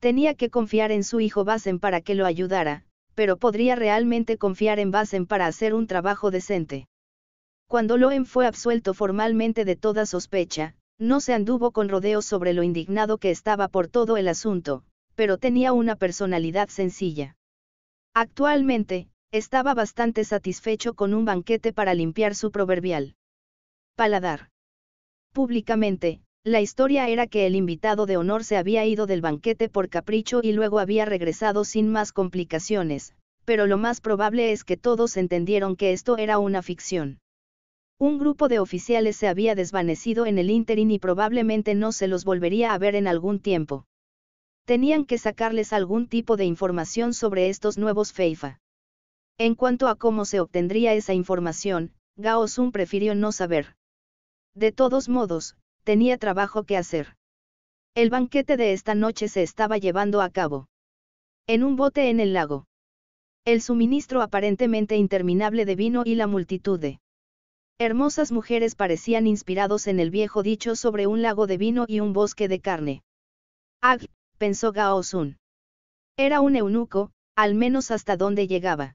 Speaker 1: Tenía que confiar en su hijo Basen para que lo ayudara, pero podría realmente confiar en Basen para hacer un trabajo decente. Cuando Loem fue absuelto formalmente de toda sospecha, no se anduvo con rodeos sobre lo indignado que estaba por todo el asunto, pero tenía una personalidad sencilla. Actualmente, estaba bastante satisfecho con un banquete para limpiar su proverbial paladar. Públicamente, la historia era que el invitado de honor se había ido del banquete por capricho y luego había regresado sin más complicaciones, pero lo más probable es que todos entendieron que esto era una ficción. Un grupo de oficiales se había desvanecido en el ínterin y probablemente no se los volvería a ver en algún tiempo. Tenían que sacarles algún tipo de información sobre estos nuevos Feifa. En cuanto a cómo se obtendría esa información, Gao Sun prefirió no saber. De todos modos, tenía trabajo que hacer. El banquete de esta noche se estaba llevando a cabo. En un bote en el lago. El suministro aparentemente interminable de vino y la multitud de hermosas mujeres parecían inspirados en el viejo dicho sobre un lago de vino y un bosque de carne. Ag, pensó Gao Sun. Era un eunuco, al menos hasta donde llegaba.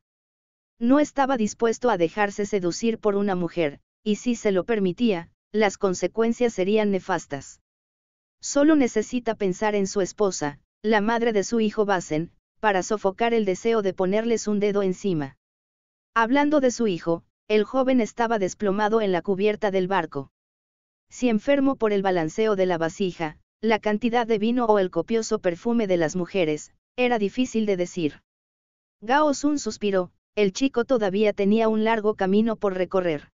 Speaker 1: No estaba dispuesto a dejarse seducir por una mujer, y si se lo permitía, las consecuencias serían nefastas. Solo necesita pensar en su esposa, la madre de su hijo Basen, para sofocar el deseo de ponerles un dedo encima. Hablando de su hijo, el joven estaba desplomado en la cubierta del barco. Si enfermo por el balanceo de la vasija, la cantidad de vino o el copioso perfume de las mujeres, era difícil de decir. Gao Sun suspiró, el chico todavía tenía un largo camino por recorrer.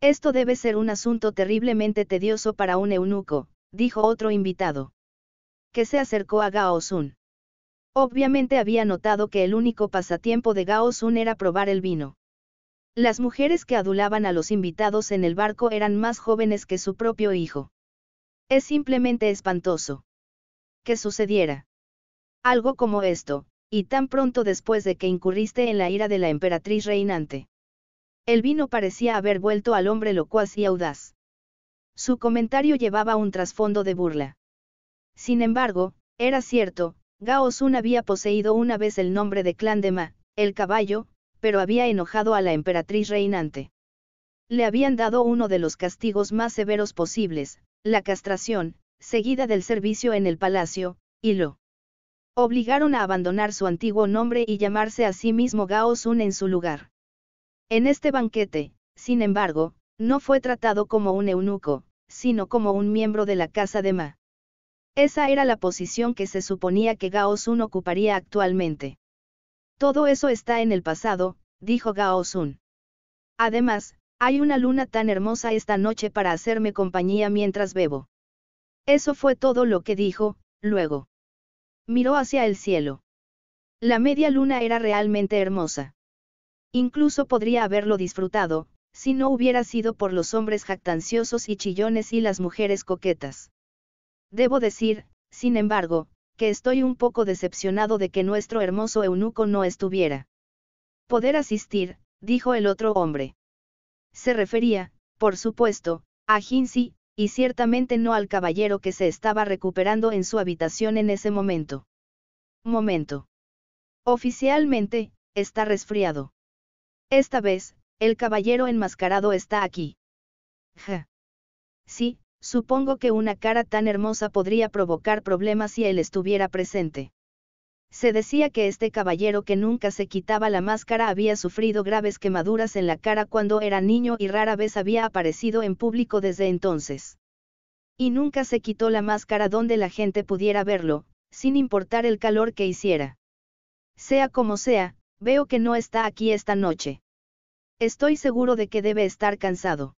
Speaker 1: Esto debe ser un asunto terriblemente tedioso para un eunuco, dijo otro invitado. Que se acercó a Gao Sun. Obviamente había notado que el único pasatiempo de Gao Sun era probar el vino. Las mujeres que adulaban a los invitados en el barco eran más jóvenes que su propio hijo. Es simplemente espantoso. Que sucediera. Algo como esto, y tan pronto después de que incurriste en la ira de la emperatriz reinante. El vino parecía haber vuelto al hombre locuaz y audaz. Su comentario llevaba un trasfondo de burla. Sin embargo, era cierto, Gao Sun había poseído una vez el nombre de clan de Ma, el caballo, pero había enojado a la emperatriz reinante. Le habían dado uno de los castigos más severos posibles, la castración, seguida del servicio en el palacio, y lo obligaron a abandonar su antiguo nombre y llamarse a sí mismo Gao Sun en su lugar. En este banquete, sin embargo, no fue tratado como un eunuco, sino como un miembro de la casa de Ma. Esa era la posición que se suponía que Gao Sun ocuparía actualmente. Todo eso está en el pasado, dijo Gao Sun. Además, hay una luna tan hermosa esta noche para hacerme compañía mientras bebo. Eso fue todo lo que dijo, luego. Miró hacia el cielo. La media luna era realmente hermosa. Incluso podría haberlo disfrutado, si no hubiera sido por los hombres jactanciosos y chillones y las mujeres coquetas. Debo decir, sin embargo, que estoy un poco decepcionado de que nuestro hermoso eunuco no estuviera. Poder asistir, dijo el otro hombre. Se refería, por supuesto, a Ginsi, y ciertamente no al caballero que se estaba recuperando en su habitación en ese momento. Momento. Oficialmente, está resfriado. Esta vez, el caballero enmascarado está aquí. Ja. Sí, supongo que una cara tan hermosa podría provocar problemas si él estuviera presente. Se decía que este caballero que nunca se quitaba la máscara había sufrido graves quemaduras en la cara cuando era niño y rara vez había aparecido en público desde entonces. Y nunca se quitó la máscara donde la gente pudiera verlo, sin importar el calor que hiciera. Sea como sea, Veo que no está aquí esta noche. Estoy seguro de que debe estar cansado.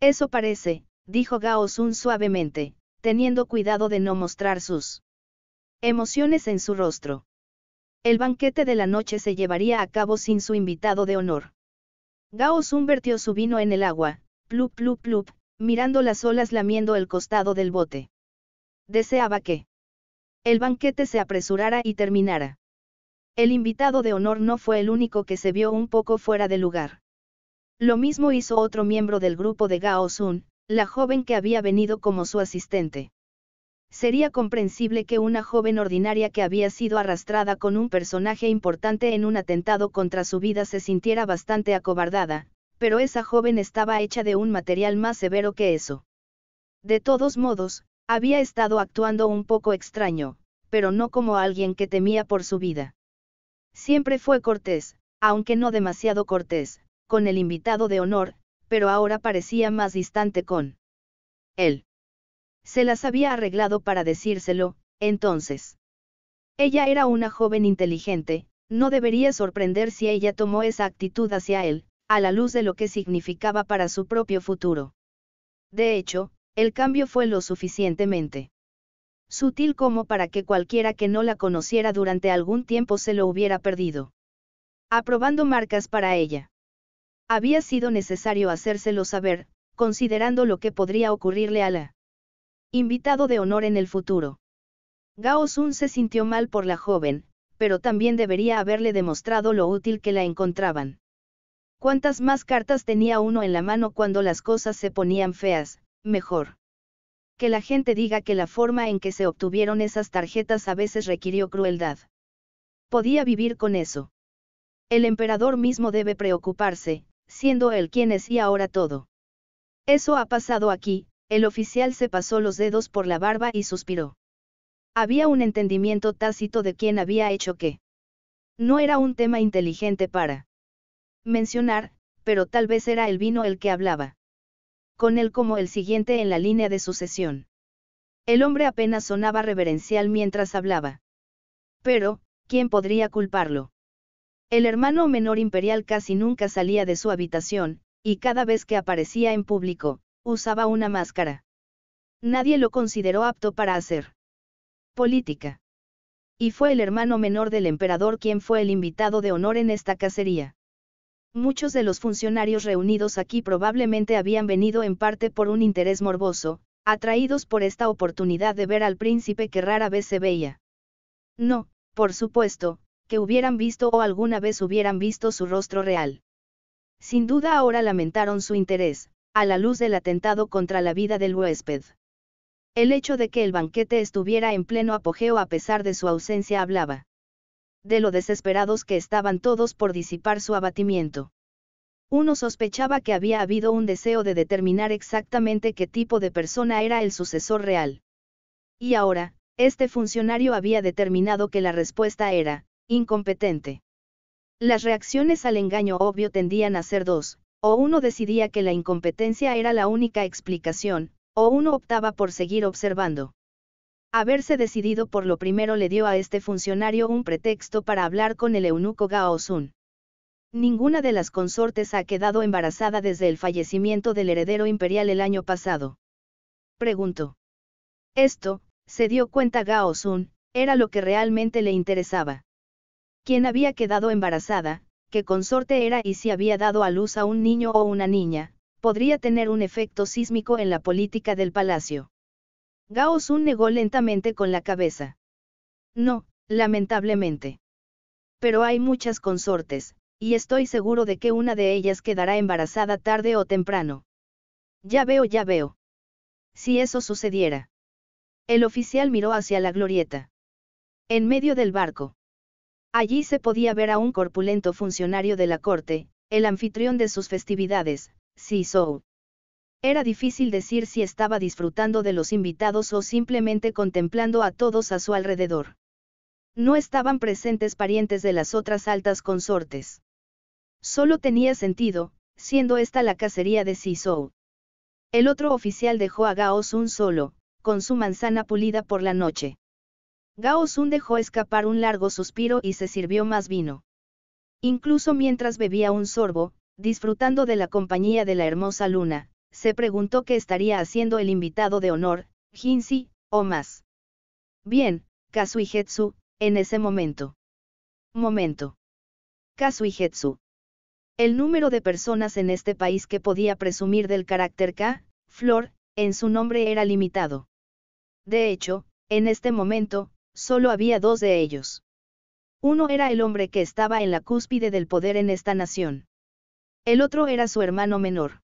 Speaker 1: Eso parece, dijo Gao Sun suavemente, teniendo cuidado de no mostrar sus emociones en su rostro. El banquete de la noche se llevaría a cabo sin su invitado de honor. Gao Sun vertió su vino en el agua, plup plup plup, mirando las olas lamiendo el costado del bote. Deseaba que el banquete se apresurara y terminara. El invitado de honor no fue el único que se vio un poco fuera de lugar. Lo mismo hizo otro miembro del grupo de Gao Sun, la joven que había venido como su asistente. Sería comprensible que una joven ordinaria que había sido arrastrada con un personaje importante en un atentado contra su vida se sintiera bastante acobardada, pero esa joven estaba hecha de un material más severo que eso. De todos modos, había estado actuando un poco extraño, pero no como alguien que temía por su vida. Siempre fue cortés, aunque no demasiado cortés, con el invitado de honor, pero ahora parecía más distante con él. Se las había arreglado para decírselo, entonces. Ella era una joven inteligente, no debería sorprender si ella tomó esa actitud hacia él, a la luz de lo que significaba para su propio futuro. De hecho, el cambio fue lo suficientemente sutil como para que cualquiera que no la conociera durante algún tiempo se lo hubiera perdido. Aprobando marcas para ella. Había sido necesario hacérselo saber, considerando lo que podría ocurrirle a la invitado de honor en el futuro. Gao Sun se sintió mal por la joven, pero también debería haberle demostrado lo útil que la encontraban. Cuantas más cartas tenía uno en la mano cuando las cosas se ponían feas, mejor que la gente diga que la forma en que se obtuvieron esas tarjetas a veces requirió crueldad. Podía vivir con eso. El emperador mismo debe preocuparse, siendo él quien es y ahora todo. Eso ha pasado aquí, el oficial se pasó los dedos por la barba y suspiró. Había un entendimiento tácito de quién había hecho qué. No era un tema inteligente para mencionar, pero tal vez era el vino el que hablaba con él como el siguiente en la línea de sucesión. El hombre apenas sonaba reverencial mientras hablaba. Pero, ¿quién podría culparlo? El hermano menor imperial casi nunca salía de su habitación, y cada vez que aparecía en público, usaba una máscara. Nadie lo consideró apto para hacer política. Y fue el hermano menor del emperador quien fue el invitado de honor en esta cacería. Muchos de los funcionarios reunidos aquí probablemente habían venido en parte por un interés morboso, atraídos por esta oportunidad de ver al príncipe que rara vez se veía. No, por supuesto, que hubieran visto o alguna vez hubieran visto su rostro real. Sin duda ahora lamentaron su interés, a la luz del atentado contra la vida del huésped. El hecho de que el banquete estuviera en pleno apogeo a pesar de su ausencia hablaba de lo desesperados que estaban todos por disipar su abatimiento. Uno sospechaba que había habido un deseo de determinar exactamente qué tipo de persona era el sucesor real. Y ahora, este funcionario había determinado que la respuesta era, incompetente. Las reacciones al engaño obvio tendían a ser dos, o uno decidía que la incompetencia era la única explicación, o uno optaba por seguir observando. Haberse decidido por lo primero le dio a este funcionario un pretexto para hablar con el eunuco Gao Sun. Ninguna de las consortes ha quedado embarazada desde el fallecimiento del heredero imperial el año pasado. Preguntó. Esto, se dio cuenta Gao Sun, era lo que realmente le interesaba. Quien había quedado embarazada, qué consorte era y si había dado a luz a un niño o una niña, podría tener un efecto sísmico en la política del palacio. Gao Sun negó lentamente con la cabeza. No, lamentablemente. Pero hay muchas consortes, y estoy seguro de que una de ellas quedará embarazada tarde o temprano. Ya veo, ya veo. Si eso sucediera. El oficial miró hacia la glorieta. En medio del barco. Allí se podía ver a un corpulento funcionario de la corte, el anfitrión de sus festividades, Si Sou. Era difícil decir si estaba disfrutando de los invitados o simplemente contemplando a todos a su alrededor. No estaban presentes parientes de las otras altas consortes. Solo tenía sentido, siendo esta la cacería de Sisou. El otro oficial dejó a Gao Sun solo, con su manzana pulida por la noche. Gao Sun dejó escapar un largo suspiro y se sirvió más vino. Incluso mientras bebía un sorbo, disfrutando de la compañía de la hermosa luna, se preguntó qué estaría haciendo el invitado de honor, Hinsi, o más. Bien, Kasuijetsu, en ese momento. Momento. Kasuijetsu. El número de personas en este país que podía presumir del carácter K, flor, en su nombre era limitado. De hecho, en este momento, solo había dos de ellos. Uno era el hombre que estaba en la cúspide del poder en esta nación. El otro era su hermano menor.